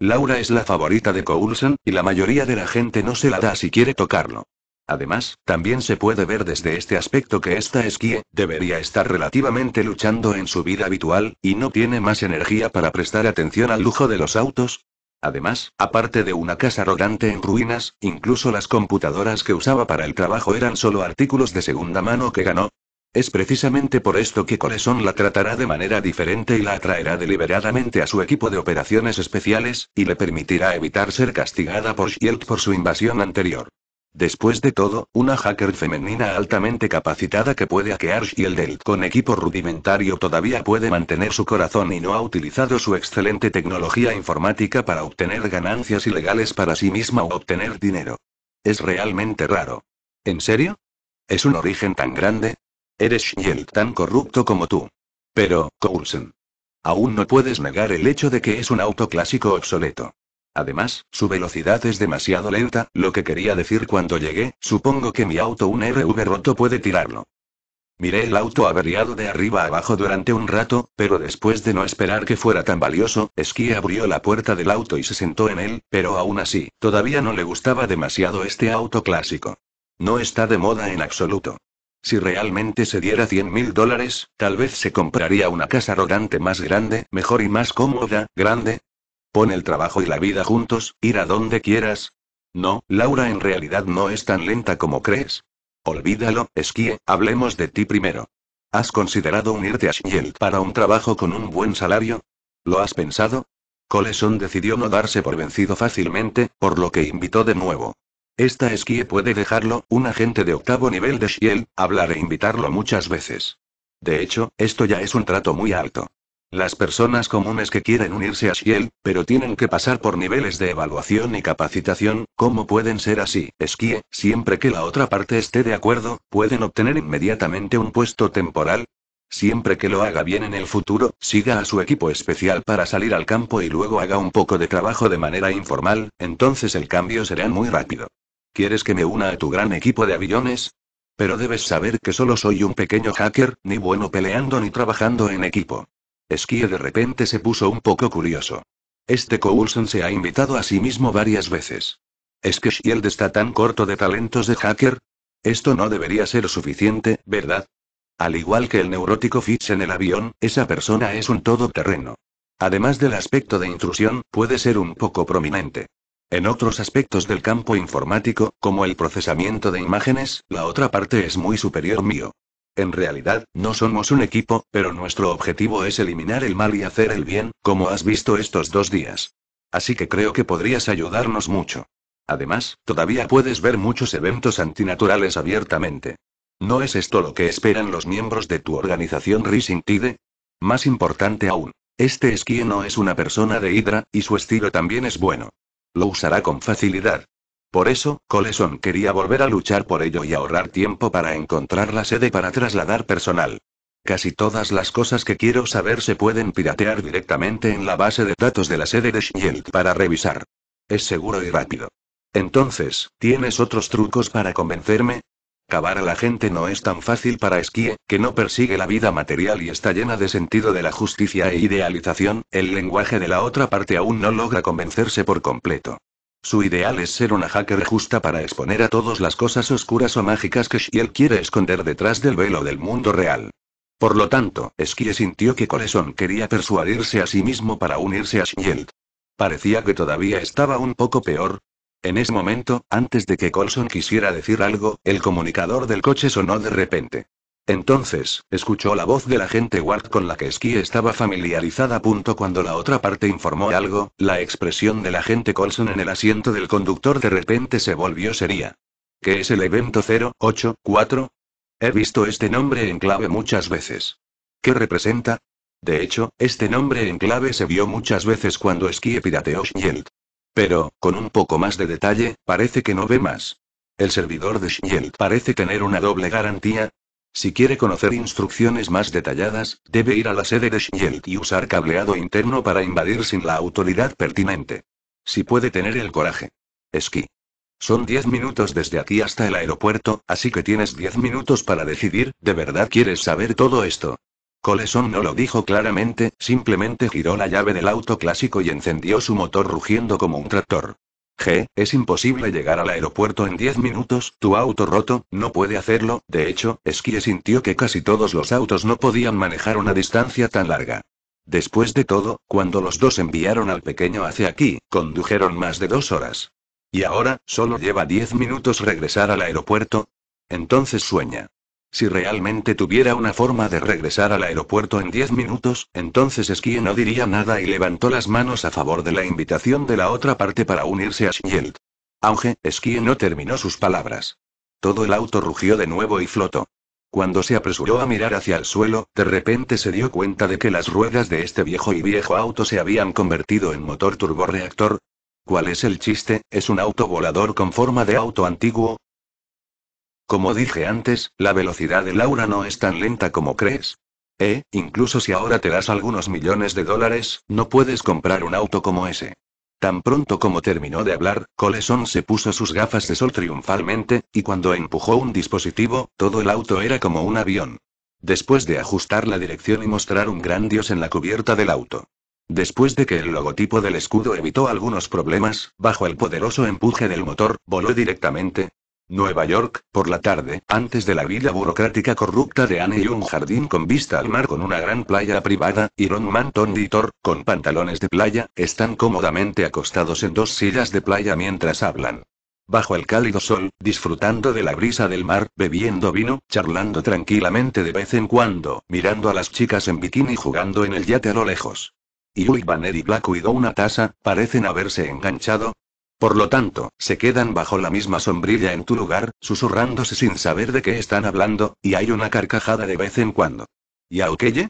Laura es la favorita de Coulson, y la mayoría de la gente no se la da si quiere tocarlo. Además, también se puede ver desde este aspecto que esta esquí debería estar relativamente luchando en su vida habitual, y no tiene más energía para prestar atención al lujo de los autos. Además, aparte de una casa rodante en ruinas, incluso las computadoras que usaba para el trabajo eran solo artículos de segunda mano que ganó, es precisamente por esto que Coleson la tratará de manera diferente y la atraerá deliberadamente a su equipo de operaciones especiales, y le permitirá evitar ser castigada por Shield por su invasión anterior. Después de todo, una hacker femenina altamente capacitada que puede hackear Shield con equipo rudimentario todavía puede mantener su corazón y no ha utilizado su excelente tecnología informática para obtener ganancias ilegales para sí misma o obtener dinero. Es realmente raro. ¿En serio? ¿Es un origen tan grande? Eres Shield tan corrupto como tú. Pero, Coulson. Aún no puedes negar el hecho de que es un auto clásico obsoleto. Además, su velocidad es demasiado lenta, lo que quería decir cuando llegué, supongo que mi auto un RV roto puede tirarlo. Miré el auto averiado de arriba abajo durante un rato, pero después de no esperar que fuera tan valioso, Ski abrió la puerta del auto y se sentó en él, pero aún así, todavía no le gustaba demasiado este auto clásico. No está de moda en absoluto. Si realmente se diera 100 mil dólares, tal vez se compraría una casa rodante más grande, mejor y más cómoda, grande, Pon el trabajo y la vida juntos, ir a donde quieras. No, Laura en realidad no es tan lenta como crees. Olvídalo, Esquie, hablemos de ti primero. ¿Has considerado unirte a Shield para un trabajo con un buen salario? ¿Lo has pensado? Coleson decidió no darse por vencido fácilmente, por lo que invitó de nuevo. Esta esquí puede dejarlo, un agente de octavo nivel de Shield, hablar e invitarlo muchas veces. De hecho, esto ya es un trato muy alto. Las personas comunes que quieren unirse a Shiel, pero tienen que pasar por niveles de evaluación y capacitación, ¿cómo pueden ser así? Esquie, siempre que la otra parte esté de acuerdo, pueden obtener inmediatamente un puesto temporal. Siempre que lo haga bien en el futuro, siga a su equipo especial para salir al campo y luego haga un poco de trabajo de manera informal, entonces el cambio será muy rápido. ¿Quieres que me una a tu gran equipo de aviones? Pero debes saber que solo soy un pequeño hacker, ni bueno peleando ni trabajando en equipo. Esquie de repente se puso un poco curioso. Este Coulson se ha invitado a sí mismo varias veces. ¿Es que Shield está tan corto de talentos de hacker? Esto no debería ser suficiente, ¿verdad? Al igual que el neurótico Fitz en el avión, esa persona es un todoterreno. Además del aspecto de intrusión, puede ser un poco prominente. En otros aspectos del campo informático, como el procesamiento de imágenes, la otra parte es muy superior mío. En realidad, no somos un equipo, pero nuestro objetivo es eliminar el mal y hacer el bien, como has visto estos dos días. Así que creo que podrías ayudarnos mucho. Además, todavía puedes ver muchos eventos antinaturales abiertamente. ¿No es esto lo que esperan los miembros de tu organización Rising Tide? Más importante aún, este esquí no es una persona de Hydra, y su estilo también es bueno. Lo usará con facilidad. Por eso, Coleson quería volver a luchar por ello y ahorrar tiempo para encontrar la sede para trasladar personal. Casi todas las cosas que quiero saber se pueden piratear directamente en la base de datos de la sede de Shield para revisar. Es seguro y rápido. Entonces, ¿tienes otros trucos para convencerme? Cavar a la gente no es tan fácil para Skye, que no persigue la vida material y está llena de sentido de la justicia e idealización, el lenguaje de la otra parte aún no logra convencerse por completo. Su ideal es ser una hacker justa para exponer a todos las cosas oscuras o mágicas que Shiel quiere esconder detrás del velo del mundo real. Por lo tanto, Skye sintió que Colson quería persuadirse a sí mismo para unirse a Shield. Parecía que todavía estaba un poco peor. En ese momento, antes de que Colson quisiera decir algo, el comunicador del coche sonó de repente. Entonces, escuchó la voz de la gente Ward con la que Ski estaba familiarizada. Punto cuando la otra parte informó algo, la expresión de la gente Colson en el asiento del conductor de repente se volvió seria. ¿Qué es el evento 084? He visto este nombre en clave muchas veces. ¿Qué representa? De hecho, este nombre en clave se vio muchas veces cuando Ski pirateó Shield. Pero, con un poco más de detalle, parece que no ve más. El servidor de Shield parece tener una doble garantía, si quiere conocer instrucciones más detalladas, debe ir a la sede de Shield y usar cableado interno para invadir sin la autoridad pertinente. Si puede tener el coraje. Esquí. Son 10 minutos desde aquí hasta el aeropuerto, así que tienes 10 minutos para decidir, ¿de verdad quieres saber todo esto? Coleson no lo dijo claramente, simplemente giró la llave del auto clásico y encendió su motor rugiendo como un tractor. G, es imposible llegar al aeropuerto en 10 minutos, tu auto roto, no puede hacerlo, de hecho, Skye sintió que casi todos los autos no podían manejar una distancia tan larga. Después de todo, cuando los dos enviaron al pequeño hacia aquí, condujeron más de dos horas. Y ahora, solo lleva 10 minutos regresar al aeropuerto. Entonces sueña. Si realmente tuviera una forma de regresar al aeropuerto en diez minutos, entonces Skye no diría nada y levantó las manos a favor de la invitación de la otra parte para unirse a Shield. Aunque, Skye no terminó sus palabras. Todo el auto rugió de nuevo y flotó. Cuando se apresuró a mirar hacia el suelo, de repente se dio cuenta de que las ruedas de este viejo y viejo auto se habían convertido en motor turborreactor. ¿Cuál es el chiste? ¿Es un auto volador con forma de auto antiguo? Como dije antes, la velocidad de Laura no es tan lenta como crees. Eh, incluso si ahora te das algunos millones de dólares, no puedes comprar un auto como ese. Tan pronto como terminó de hablar, Coleson se puso sus gafas de sol triunfalmente, y cuando empujó un dispositivo, todo el auto era como un avión. Después de ajustar la dirección y mostrar un gran dios en la cubierta del auto. Después de que el logotipo del escudo evitó algunos problemas, bajo el poderoso empuje del motor, voló directamente, Nueva York, por la tarde, antes de la vida burocrática corrupta de Anne y un jardín con vista al mar con una gran playa privada, y Ron Manton con pantalones de playa, están cómodamente acostados en dos sillas de playa mientras hablan. Bajo el cálido sol, disfrutando de la brisa del mar, bebiendo vino, charlando tranquilamente de vez en cuando, mirando a las chicas en bikini jugando en el yate a lo lejos. Y Banner y Black Widow una taza, parecen haberse enganchado, por lo tanto, se quedan bajo la misma sombrilla en tu lugar, susurrándose sin saber de qué están hablando, y hay una carcajada de vez en cuando. ¿Y Aukeye?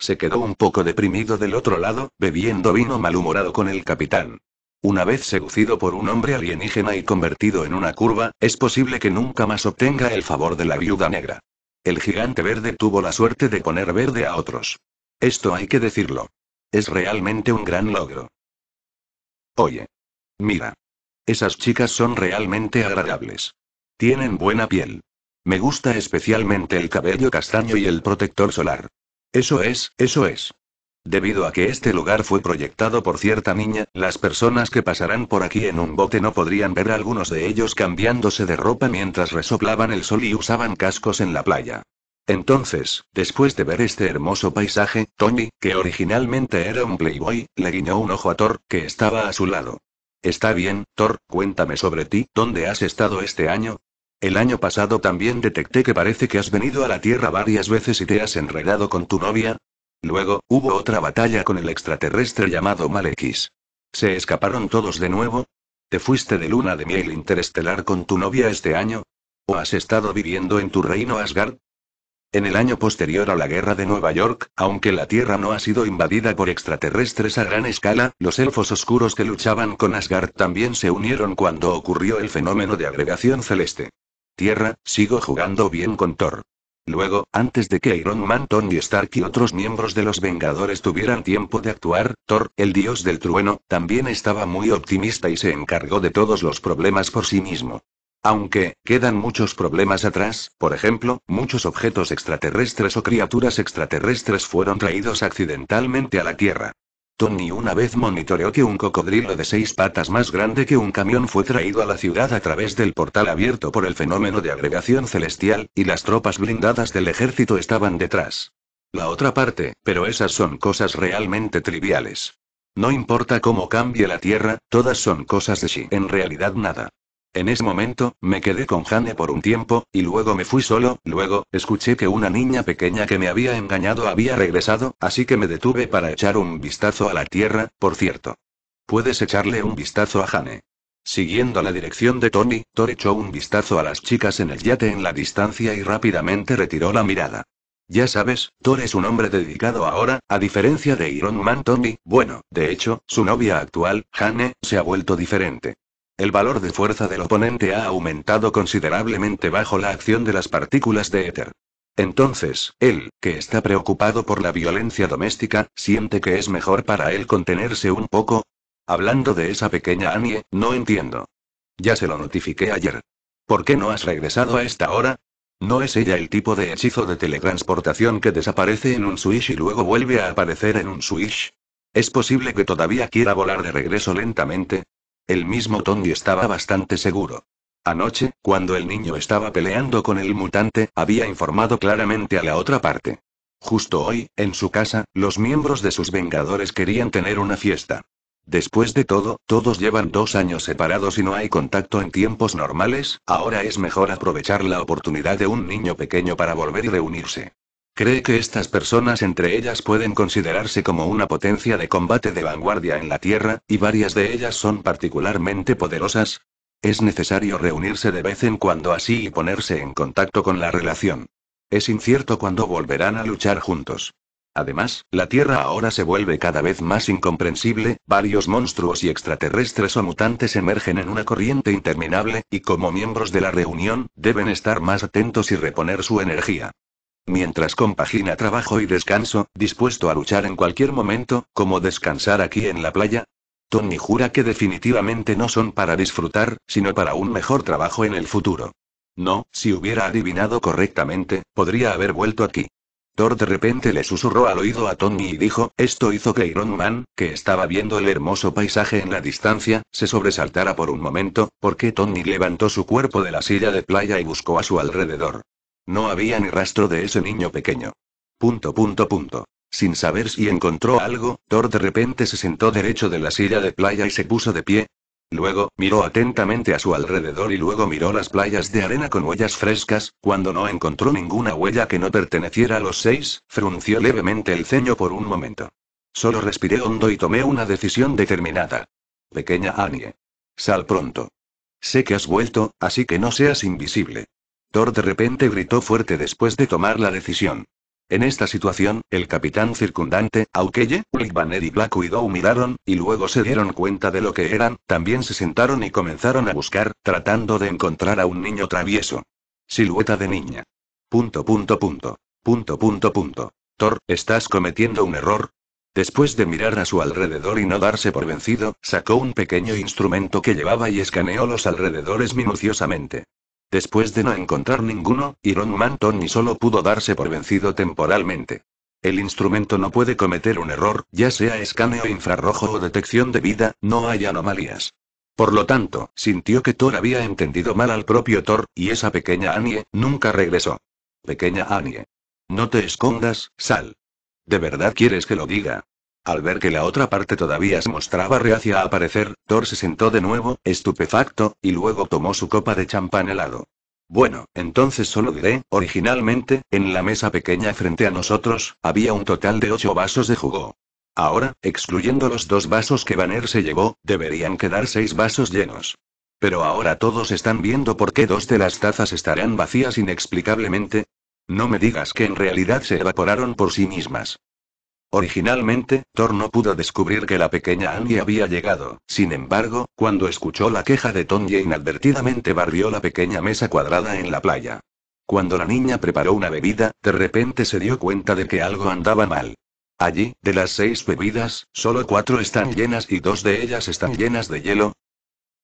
Se quedó un poco deprimido del otro lado, bebiendo vino malhumorado con el capitán. Una vez seducido por un hombre alienígena y convertido en una curva, es posible que nunca más obtenga el favor de la viuda negra. El gigante verde tuvo la suerte de poner verde a otros. Esto hay que decirlo. Es realmente un gran logro. Oye. Mira. Esas chicas son realmente agradables. Tienen buena piel. Me gusta especialmente el cabello castaño y el protector solar. Eso es, eso es. Debido a que este lugar fue proyectado por cierta niña, las personas que pasarán por aquí en un bote no podrían ver a algunos de ellos cambiándose de ropa mientras resoplaban el sol y usaban cascos en la playa. Entonces, después de ver este hermoso paisaje, Tony, que originalmente era un playboy, le guiñó un ojo a Thor, que estaba a su lado. Está bien, Thor, cuéntame sobre ti, ¿dónde has estado este año? El año pasado también detecté que parece que has venido a la Tierra varias veces y te has enredado con tu novia. Luego, hubo otra batalla con el extraterrestre llamado Malekis. ¿Se escaparon todos de nuevo? ¿Te fuiste de luna de miel interestelar con tu novia este año? ¿O has estado viviendo en tu reino Asgard? En el año posterior a la Guerra de Nueva York, aunque la Tierra no ha sido invadida por extraterrestres a gran escala, los elfos oscuros que luchaban con Asgard también se unieron cuando ocurrió el fenómeno de agregación celeste. Tierra, sigo jugando bien con Thor. Luego, antes de que Iron Man, Tony Stark y otros miembros de los Vengadores tuvieran tiempo de actuar, Thor, el dios del trueno, también estaba muy optimista y se encargó de todos los problemas por sí mismo. Aunque, quedan muchos problemas atrás, por ejemplo, muchos objetos extraterrestres o criaturas extraterrestres fueron traídos accidentalmente a la Tierra. Tony una vez monitoreó que un cocodrilo de seis patas más grande que un camión fue traído a la ciudad a través del portal abierto por el fenómeno de agregación celestial, y las tropas blindadas del ejército estaban detrás. La otra parte, pero esas son cosas realmente triviales. No importa cómo cambie la Tierra, todas son cosas de sí. En realidad nada. En ese momento, me quedé con Hane por un tiempo, y luego me fui solo, luego, escuché que una niña pequeña que me había engañado había regresado, así que me detuve para echar un vistazo a la tierra, por cierto. Puedes echarle un vistazo a Hane. Siguiendo la dirección de Tony, Thor echó un vistazo a las chicas en el yate en la distancia y rápidamente retiró la mirada. Ya sabes, Thor es un hombre dedicado ahora, a diferencia de Iron Man Tony, bueno, de hecho, su novia actual, Hane, se ha vuelto diferente. El valor de fuerza del oponente ha aumentado considerablemente bajo la acción de las partículas de éter. Entonces, él, que está preocupado por la violencia doméstica, siente que es mejor para él contenerse un poco. Hablando de esa pequeña Annie, no entiendo. Ya se lo notifiqué ayer. ¿Por qué no has regresado a esta hora? ¿No es ella el tipo de hechizo de teletransportación que desaparece en un switch y luego vuelve a aparecer en un switch? ¿Es posible que todavía quiera volar de regreso lentamente? El mismo Tony estaba bastante seguro. Anoche, cuando el niño estaba peleando con el mutante, había informado claramente a la otra parte. Justo hoy, en su casa, los miembros de sus Vengadores querían tener una fiesta. Después de todo, todos llevan dos años separados y no hay contacto en tiempos normales, ahora es mejor aprovechar la oportunidad de un niño pequeño para volver y reunirse. Cree que estas personas entre ellas pueden considerarse como una potencia de combate de vanguardia en la Tierra, y varias de ellas son particularmente poderosas. Es necesario reunirse de vez en cuando así y ponerse en contacto con la relación. Es incierto cuándo volverán a luchar juntos. Además, la Tierra ahora se vuelve cada vez más incomprensible, varios monstruos y extraterrestres o mutantes emergen en una corriente interminable, y como miembros de la reunión, deben estar más atentos y reponer su energía. Mientras compagina trabajo y descanso, dispuesto a luchar en cualquier momento, como descansar aquí en la playa. Tony jura que definitivamente no son para disfrutar, sino para un mejor trabajo en el futuro. No, si hubiera adivinado correctamente, podría haber vuelto aquí. Thor de repente le susurró al oído a Tony y dijo, esto hizo que Iron Man, que estaba viendo el hermoso paisaje en la distancia, se sobresaltara por un momento, porque Tony levantó su cuerpo de la silla de playa y buscó a su alrededor. No había ni rastro de ese niño pequeño. Punto, punto, punto. Sin saber si encontró algo, Thor de repente se sentó derecho de la silla de playa y se puso de pie. Luego, miró atentamente a su alrededor y luego miró las playas de arena con huellas frescas, cuando no encontró ninguna huella que no perteneciera a los seis, frunció levemente el ceño por un momento. Solo respiré hondo y tomé una decisión determinada. Pequeña Annie. Sal pronto. Sé que has vuelto, así que no seas invisible. Thor de repente gritó fuerte después de tomar la decisión. En esta situación, el capitán circundante, Aukeye, Banner y Black Widow miraron, y luego se dieron cuenta de lo que eran, también se sentaron y comenzaron a buscar, tratando de encontrar a un niño travieso. Silueta de niña. Punto punto punto. Punto punto punto. Thor, estás cometiendo un error. Después de mirar a su alrededor y no darse por vencido, sacó un pequeño instrumento que llevaba y escaneó los alrededores minuciosamente. Después de no encontrar ninguno, Iron Man Tony solo pudo darse por vencido temporalmente. El instrumento no puede cometer un error, ya sea escaneo infrarrojo o detección de vida, no hay anomalías. Por lo tanto, sintió que Thor había entendido mal al propio Thor, y esa pequeña Annie nunca regresó. Pequeña Annie. No te escondas, sal. ¿De verdad quieres que lo diga? Al ver que la otra parte todavía se mostraba reacia a aparecer, Thor se sentó de nuevo, estupefacto, y luego tomó su copa de champán helado. Bueno, entonces solo diré, originalmente, en la mesa pequeña frente a nosotros, había un total de ocho vasos de jugo. Ahora, excluyendo los dos vasos que Banner se llevó, deberían quedar seis vasos llenos. Pero ahora todos están viendo por qué dos de las tazas estarán vacías inexplicablemente. No me digas que en realidad se evaporaron por sí mismas. Originalmente, Thor no pudo descubrir que la pequeña Annie había llegado, sin embargo, cuando escuchó la queja de Tonya inadvertidamente barrió la pequeña mesa cuadrada en la playa. Cuando la niña preparó una bebida, de repente se dio cuenta de que algo andaba mal. Allí, de las seis bebidas, solo cuatro están llenas y dos de ellas están llenas de hielo.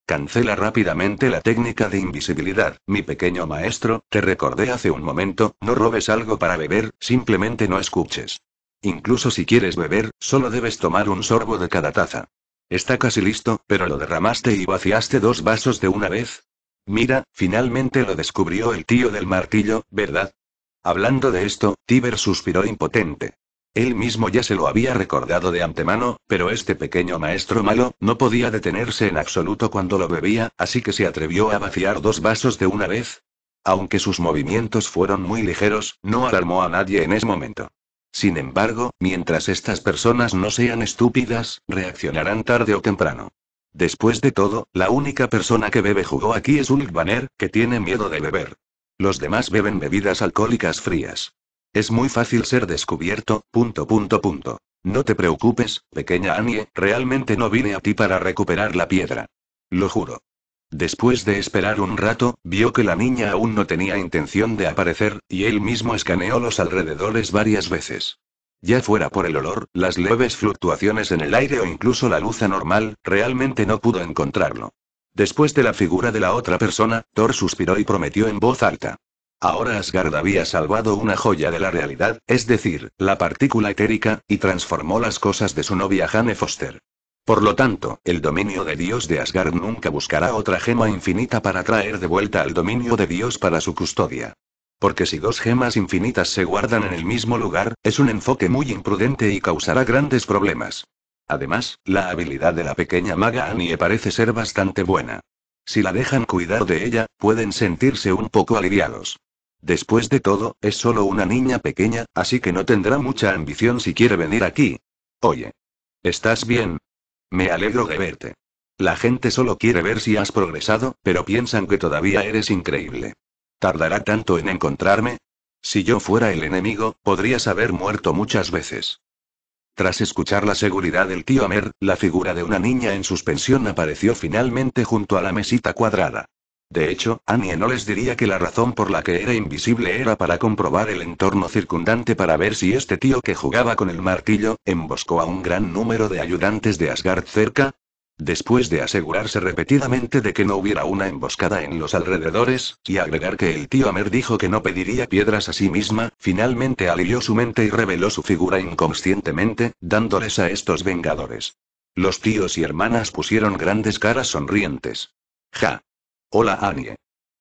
Cancela rápidamente la técnica de invisibilidad, mi pequeño maestro, te recordé hace un momento, no robes algo para beber, simplemente no escuches. Incluso si quieres beber, solo debes tomar un sorbo de cada taza. Está casi listo, pero lo derramaste y vaciaste dos vasos de una vez. Mira, finalmente lo descubrió el tío del martillo, ¿verdad? Hablando de esto, Tiber suspiró impotente. Él mismo ya se lo había recordado de antemano, pero este pequeño maestro malo no podía detenerse en absoluto cuando lo bebía, así que se atrevió a vaciar dos vasos de una vez. Aunque sus movimientos fueron muy ligeros, no alarmó a nadie en ese momento. Sin embargo, mientras estas personas no sean estúpidas, reaccionarán tarde o temprano. Después de todo, la única persona que bebe jugo aquí es un Banner, que tiene miedo de beber. Los demás beben bebidas alcohólicas frías. Es muy fácil ser descubierto, punto No te preocupes, pequeña Annie, realmente no vine a ti para recuperar la piedra. Lo juro. Después de esperar un rato, vio que la niña aún no tenía intención de aparecer, y él mismo escaneó los alrededores varias veces. Ya fuera por el olor, las leves fluctuaciones en el aire o incluso la luz anormal, realmente no pudo encontrarlo. Después de la figura de la otra persona, Thor suspiró y prometió en voz alta. Ahora Asgard había salvado una joya de la realidad, es decir, la partícula etérica, y transformó las cosas de su novia Jane Foster. Por lo tanto, el dominio de Dios de Asgard nunca buscará otra gema infinita para traer de vuelta al dominio de Dios para su custodia. Porque si dos gemas infinitas se guardan en el mismo lugar, es un enfoque muy imprudente y causará grandes problemas. Además, la habilidad de la pequeña maga Annie parece ser bastante buena. Si la dejan cuidar de ella, pueden sentirse un poco aliviados. Después de todo, es solo una niña pequeña, así que no tendrá mucha ambición si quiere venir aquí. Oye. ¿Estás bien? Me alegro de verte. La gente solo quiere ver si has progresado, pero piensan que todavía eres increíble. ¿Tardará tanto en encontrarme? Si yo fuera el enemigo, podrías haber muerto muchas veces. Tras escuchar la seguridad del tío Amer, la figura de una niña en suspensión apareció finalmente junto a la mesita cuadrada. De hecho, Annie no les diría que la razón por la que era invisible era para comprobar el entorno circundante para ver si este tío que jugaba con el martillo, emboscó a un gran número de ayudantes de Asgard cerca. Después de asegurarse repetidamente de que no hubiera una emboscada en los alrededores, y agregar que el tío Amer dijo que no pediría piedras a sí misma, finalmente alivió su mente y reveló su figura inconscientemente, dándoles a estos vengadores. Los tíos y hermanas pusieron grandes caras sonrientes. Ja, Hola Annie.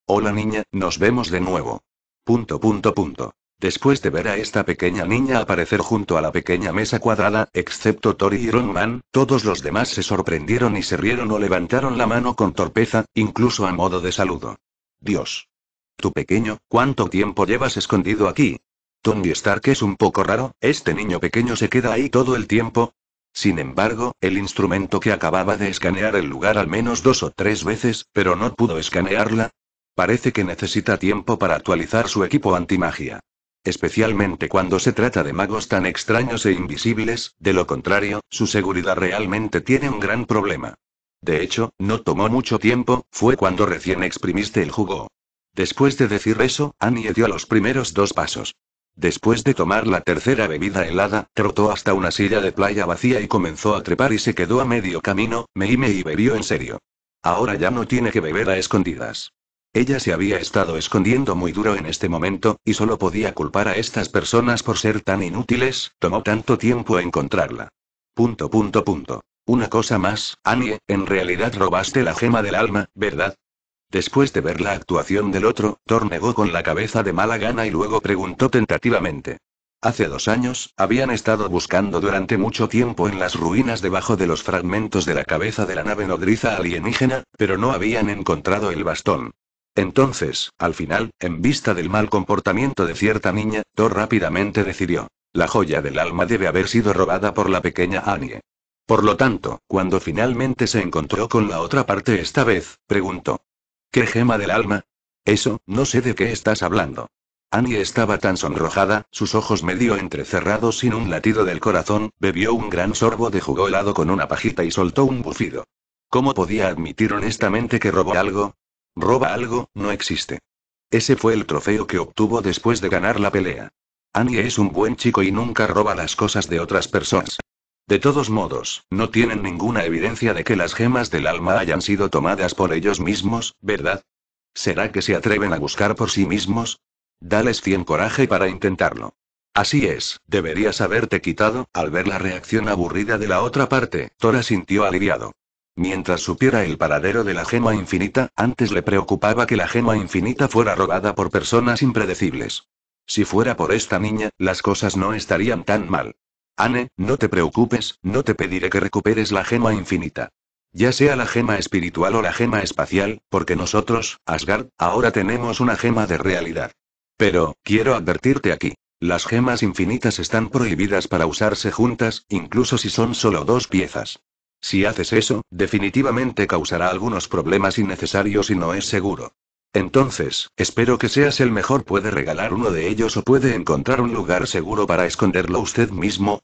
Hola niña, nos vemos de nuevo. Punto punto punto. Después de ver a esta pequeña niña aparecer junto a la pequeña mesa cuadrada, excepto Tori y Man, todos los demás se sorprendieron y se rieron o levantaron la mano con torpeza, incluso a modo de saludo. Dios. Tu pequeño, ¿cuánto tiempo llevas escondido aquí? Tony Stark es un poco raro, este niño pequeño se queda ahí todo el tiempo, sin embargo, el instrumento que acababa de escanear el lugar al menos dos o tres veces, pero no pudo escanearla. Parece que necesita tiempo para actualizar su equipo antimagia. Especialmente cuando se trata de magos tan extraños e invisibles, de lo contrario, su seguridad realmente tiene un gran problema. De hecho, no tomó mucho tiempo, fue cuando recién exprimiste el jugo. Después de decir eso, Annie dio los primeros dos pasos. Después de tomar la tercera bebida helada, trotó hasta una silla de playa vacía y comenzó a trepar y se quedó a medio camino, meime y bebió en serio. Ahora ya no tiene que beber a escondidas. Ella se había estado escondiendo muy duro en este momento, y solo podía culpar a estas personas por ser tan inútiles, tomó tanto tiempo encontrarla. Punto punto punto. Una cosa más, Annie, en realidad robaste la gema del alma, ¿verdad? Después de ver la actuación del otro, Thor negó con la cabeza de mala gana y luego preguntó tentativamente. Hace dos años, habían estado buscando durante mucho tiempo en las ruinas debajo de los fragmentos de la cabeza de la nave nodriza alienígena, pero no habían encontrado el bastón. Entonces, al final, en vista del mal comportamiento de cierta niña, Thor rápidamente decidió. La joya del alma debe haber sido robada por la pequeña Annie. Por lo tanto, cuando finalmente se encontró con la otra parte esta vez, preguntó. ¿Qué gema del alma? Eso, no sé de qué estás hablando. Annie estaba tan sonrojada, sus ojos medio entrecerrados sin un latido del corazón, bebió un gran sorbo de jugo helado con una pajita y soltó un bufido. ¿Cómo podía admitir honestamente que robó algo? Roba algo, no existe. Ese fue el trofeo que obtuvo después de ganar la pelea. Annie es un buen chico y nunca roba las cosas de otras personas. De todos modos, no tienen ninguna evidencia de que las gemas del alma hayan sido tomadas por ellos mismos, ¿verdad? ¿Será que se atreven a buscar por sí mismos? Dales cien coraje para intentarlo. Así es, deberías haberte quitado, al ver la reacción aburrida de la otra parte, Tora sintió aliviado. Mientras supiera el paradero de la gema infinita, antes le preocupaba que la gema infinita fuera robada por personas impredecibles. Si fuera por esta niña, las cosas no estarían tan mal. Anne, no te preocupes, no te pediré que recuperes la gema infinita. Ya sea la gema espiritual o la gema espacial, porque nosotros, Asgard, ahora tenemos una gema de realidad. Pero, quiero advertirte aquí. Las gemas infinitas están prohibidas para usarse juntas, incluso si son solo dos piezas. Si haces eso, definitivamente causará algunos problemas innecesarios y no es seguro. Entonces, espero que seas el mejor. Puede regalar uno de ellos o puede encontrar un lugar seguro para esconderlo usted mismo.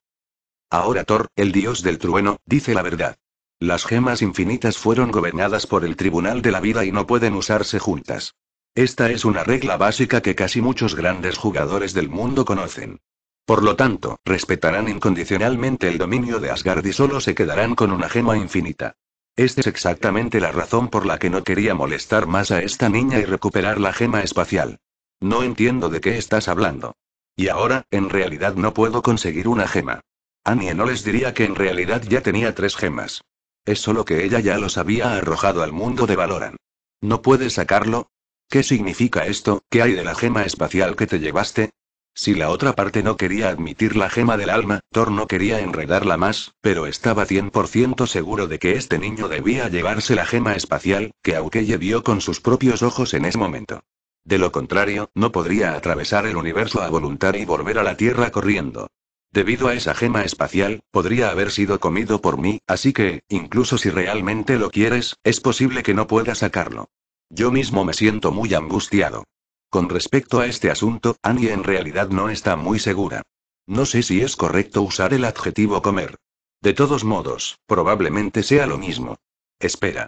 Ahora Thor, el dios del trueno, dice la verdad. Las gemas infinitas fueron gobernadas por el Tribunal de la Vida y no pueden usarse juntas. Esta es una regla básica que casi muchos grandes jugadores del mundo conocen. Por lo tanto, respetarán incondicionalmente el dominio de Asgard y solo se quedarán con una gema infinita. Esta es exactamente la razón por la que no quería molestar más a esta niña y recuperar la gema espacial. No entiendo de qué estás hablando. Y ahora, en realidad no puedo conseguir una gema. Annie no les diría que en realidad ya tenía tres gemas. Es solo que ella ya los había arrojado al mundo de Valoran. ¿No puedes sacarlo? ¿Qué significa esto? ¿Qué hay de la gema espacial que te llevaste? Si la otra parte no quería admitir la gema del alma, Thor no quería enredarla más, pero estaba 100% seguro de que este niño debía llevarse la gema espacial, que Aukeye vio con sus propios ojos en ese momento. De lo contrario, no podría atravesar el universo a voluntad y volver a la Tierra corriendo. Debido a esa gema espacial, podría haber sido comido por mí, así que, incluso si realmente lo quieres, es posible que no pueda sacarlo. Yo mismo me siento muy angustiado. Con respecto a este asunto, Annie en realidad no está muy segura. No sé si es correcto usar el adjetivo comer. De todos modos, probablemente sea lo mismo. Espera.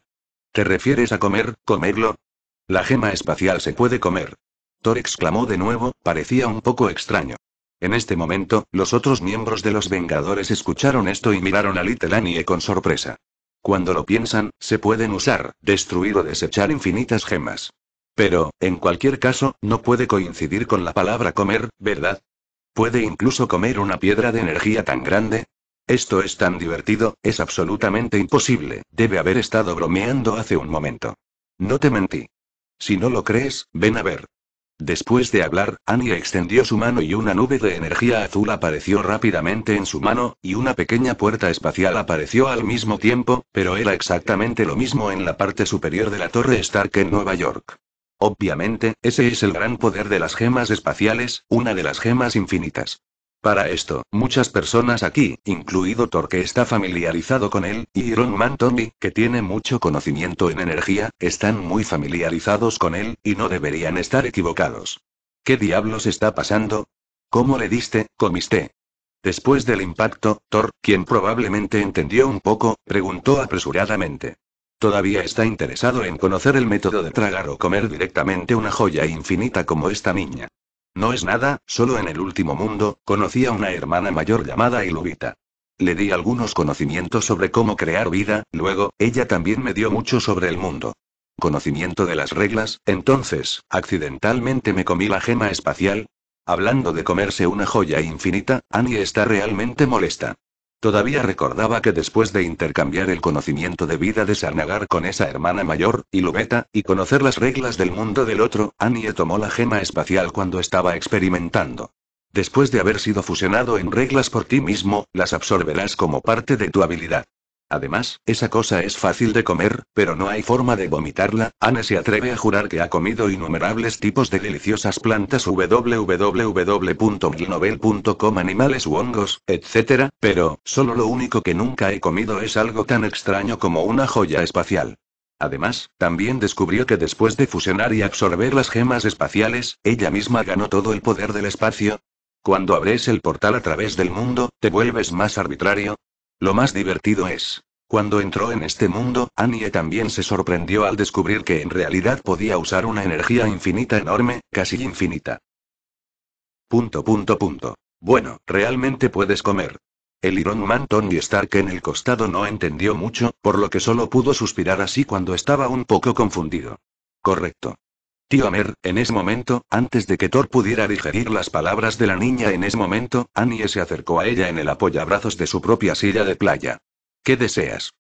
¿Te refieres a comer, comerlo? La gema espacial se puede comer. Thor exclamó de nuevo, parecía un poco extraño. En este momento, los otros miembros de los Vengadores escucharon esto y miraron a Little Annie con sorpresa. Cuando lo piensan, se pueden usar, destruir o desechar infinitas gemas. Pero, en cualquier caso, no puede coincidir con la palabra comer, ¿verdad? ¿Puede incluso comer una piedra de energía tan grande? Esto es tan divertido, es absolutamente imposible, debe haber estado bromeando hace un momento. No te mentí. Si no lo crees, ven a ver. Después de hablar, Annie extendió su mano y una nube de energía azul apareció rápidamente en su mano, y una pequeña puerta espacial apareció al mismo tiempo, pero era exactamente lo mismo en la parte superior de la Torre Stark en Nueva York. Obviamente, ese es el gran poder de las gemas espaciales, una de las gemas infinitas. Para esto, muchas personas aquí, incluido Thor que está familiarizado con él, y Iron Man Tommy, que tiene mucho conocimiento en energía, están muy familiarizados con él, y no deberían estar equivocados. ¿Qué diablos está pasando? ¿Cómo le diste, comiste? Después del impacto, Thor, quien probablemente entendió un poco, preguntó apresuradamente. Todavía está interesado en conocer el método de tragar o comer directamente una joya infinita como esta niña. No es nada, solo en el último mundo, conocí a una hermana mayor llamada Iluvita. Le di algunos conocimientos sobre cómo crear vida, luego, ella también me dio mucho sobre el mundo. Conocimiento de las reglas, entonces, accidentalmente me comí la gema espacial. Hablando de comerse una joya infinita, Annie está realmente molesta. Todavía recordaba que después de intercambiar el conocimiento de vida de Sarnagar con esa hermana mayor, Ilubeta, y conocer las reglas del mundo del otro, Annie tomó la gema espacial cuando estaba experimentando. Después de haber sido fusionado en reglas por ti mismo, las absorberás como parte de tu habilidad. Además, esa cosa es fácil de comer, pero no hay forma de vomitarla. Ana se atreve a jurar que ha comido innumerables tipos de deliciosas plantas www.glinovel.com animales u hongos, etc., pero, solo lo único que nunca he comido es algo tan extraño como una joya espacial. Además, también descubrió que después de fusionar y absorber las gemas espaciales, ella misma ganó todo el poder del espacio. Cuando abres el portal a través del mundo, te vuelves más arbitrario, lo más divertido es. Cuando entró en este mundo, Annie también se sorprendió al descubrir que en realidad podía usar una energía infinita enorme, casi infinita. Punto punto punto. Bueno, realmente puedes comer. El Iron Man Tony Stark en el costado no entendió mucho, por lo que solo pudo suspirar así cuando estaba un poco confundido. Correcto. Tío Amer, en ese momento, antes de que Thor pudiera digerir las palabras de la niña en ese momento, Annie se acercó a ella en el apoyabrazos de su propia silla de playa. ¿Qué deseas?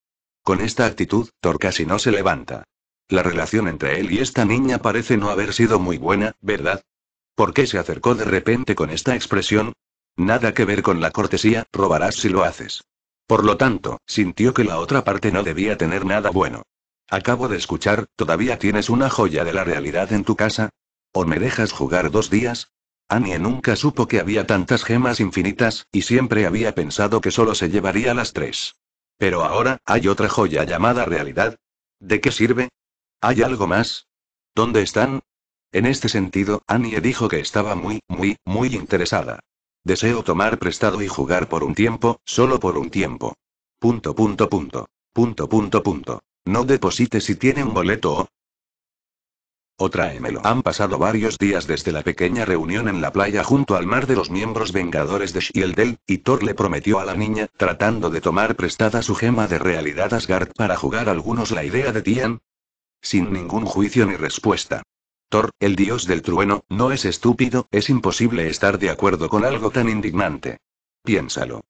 Con esta actitud, Thor casi no se levanta. La relación entre él y esta niña parece no haber sido muy buena, ¿verdad? ¿Por qué se acercó de repente con esta expresión? Nada que ver con la cortesía, robarás si lo haces. Por lo tanto, sintió que la otra parte no debía tener nada bueno. Acabo de escuchar, ¿todavía tienes una joya de la realidad en tu casa? ¿O me dejas jugar dos días? Annie nunca supo que había tantas gemas infinitas, y siempre había pensado que solo se llevaría las tres. Pero ahora, hay otra joya llamada realidad. ¿De qué sirve? ¿Hay algo más? ¿Dónde están? En este sentido, Annie dijo que estaba muy, muy, muy interesada. Deseo tomar prestado y jugar por un tiempo, solo por un tiempo. Punto, punto, punto. Punto, punto, punto. No deposite si tiene un boleto o... O tráemelo. Eh, han pasado varios días desde la pequeña reunión en la playa junto al mar de los miembros vengadores de Shieldel, y Thor le prometió a la niña, tratando de tomar prestada su gema de realidad Asgard para jugar algunos la idea de Tian. Sin ningún juicio ni respuesta. Thor, el dios del trueno, no es estúpido, es imposible estar de acuerdo con algo tan indignante. Piénsalo.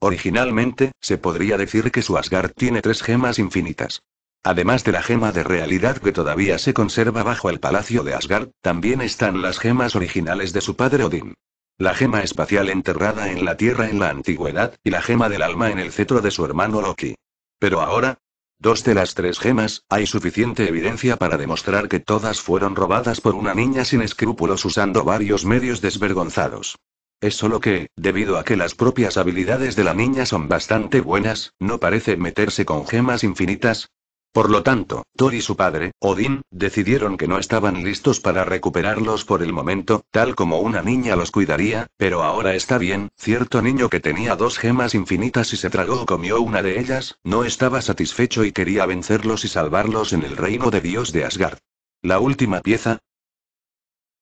Originalmente, se podría decir que su Asgard tiene tres gemas infinitas. Además de la gema de realidad que todavía se conserva bajo el palacio de Asgard, también están las gemas originales de su padre Odín. La gema espacial enterrada en la Tierra en la antigüedad, y la gema del alma en el cetro de su hermano Loki. Pero ahora, dos de las tres gemas, hay suficiente evidencia para demostrar que todas fueron robadas por una niña sin escrúpulos usando varios medios desvergonzados. Es solo que, debido a que las propias habilidades de la niña son bastante buenas, no parece meterse con gemas infinitas, por lo tanto, Thor y su padre, Odín, decidieron que no estaban listos para recuperarlos por el momento, tal como una niña los cuidaría, pero ahora está bien, cierto niño que tenía dos gemas infinitas y se tragó o comió una de ellas, no estaba satisfecho y quería vencerlos y salvarlos en el reino de Dios de Asgard. La última pieza,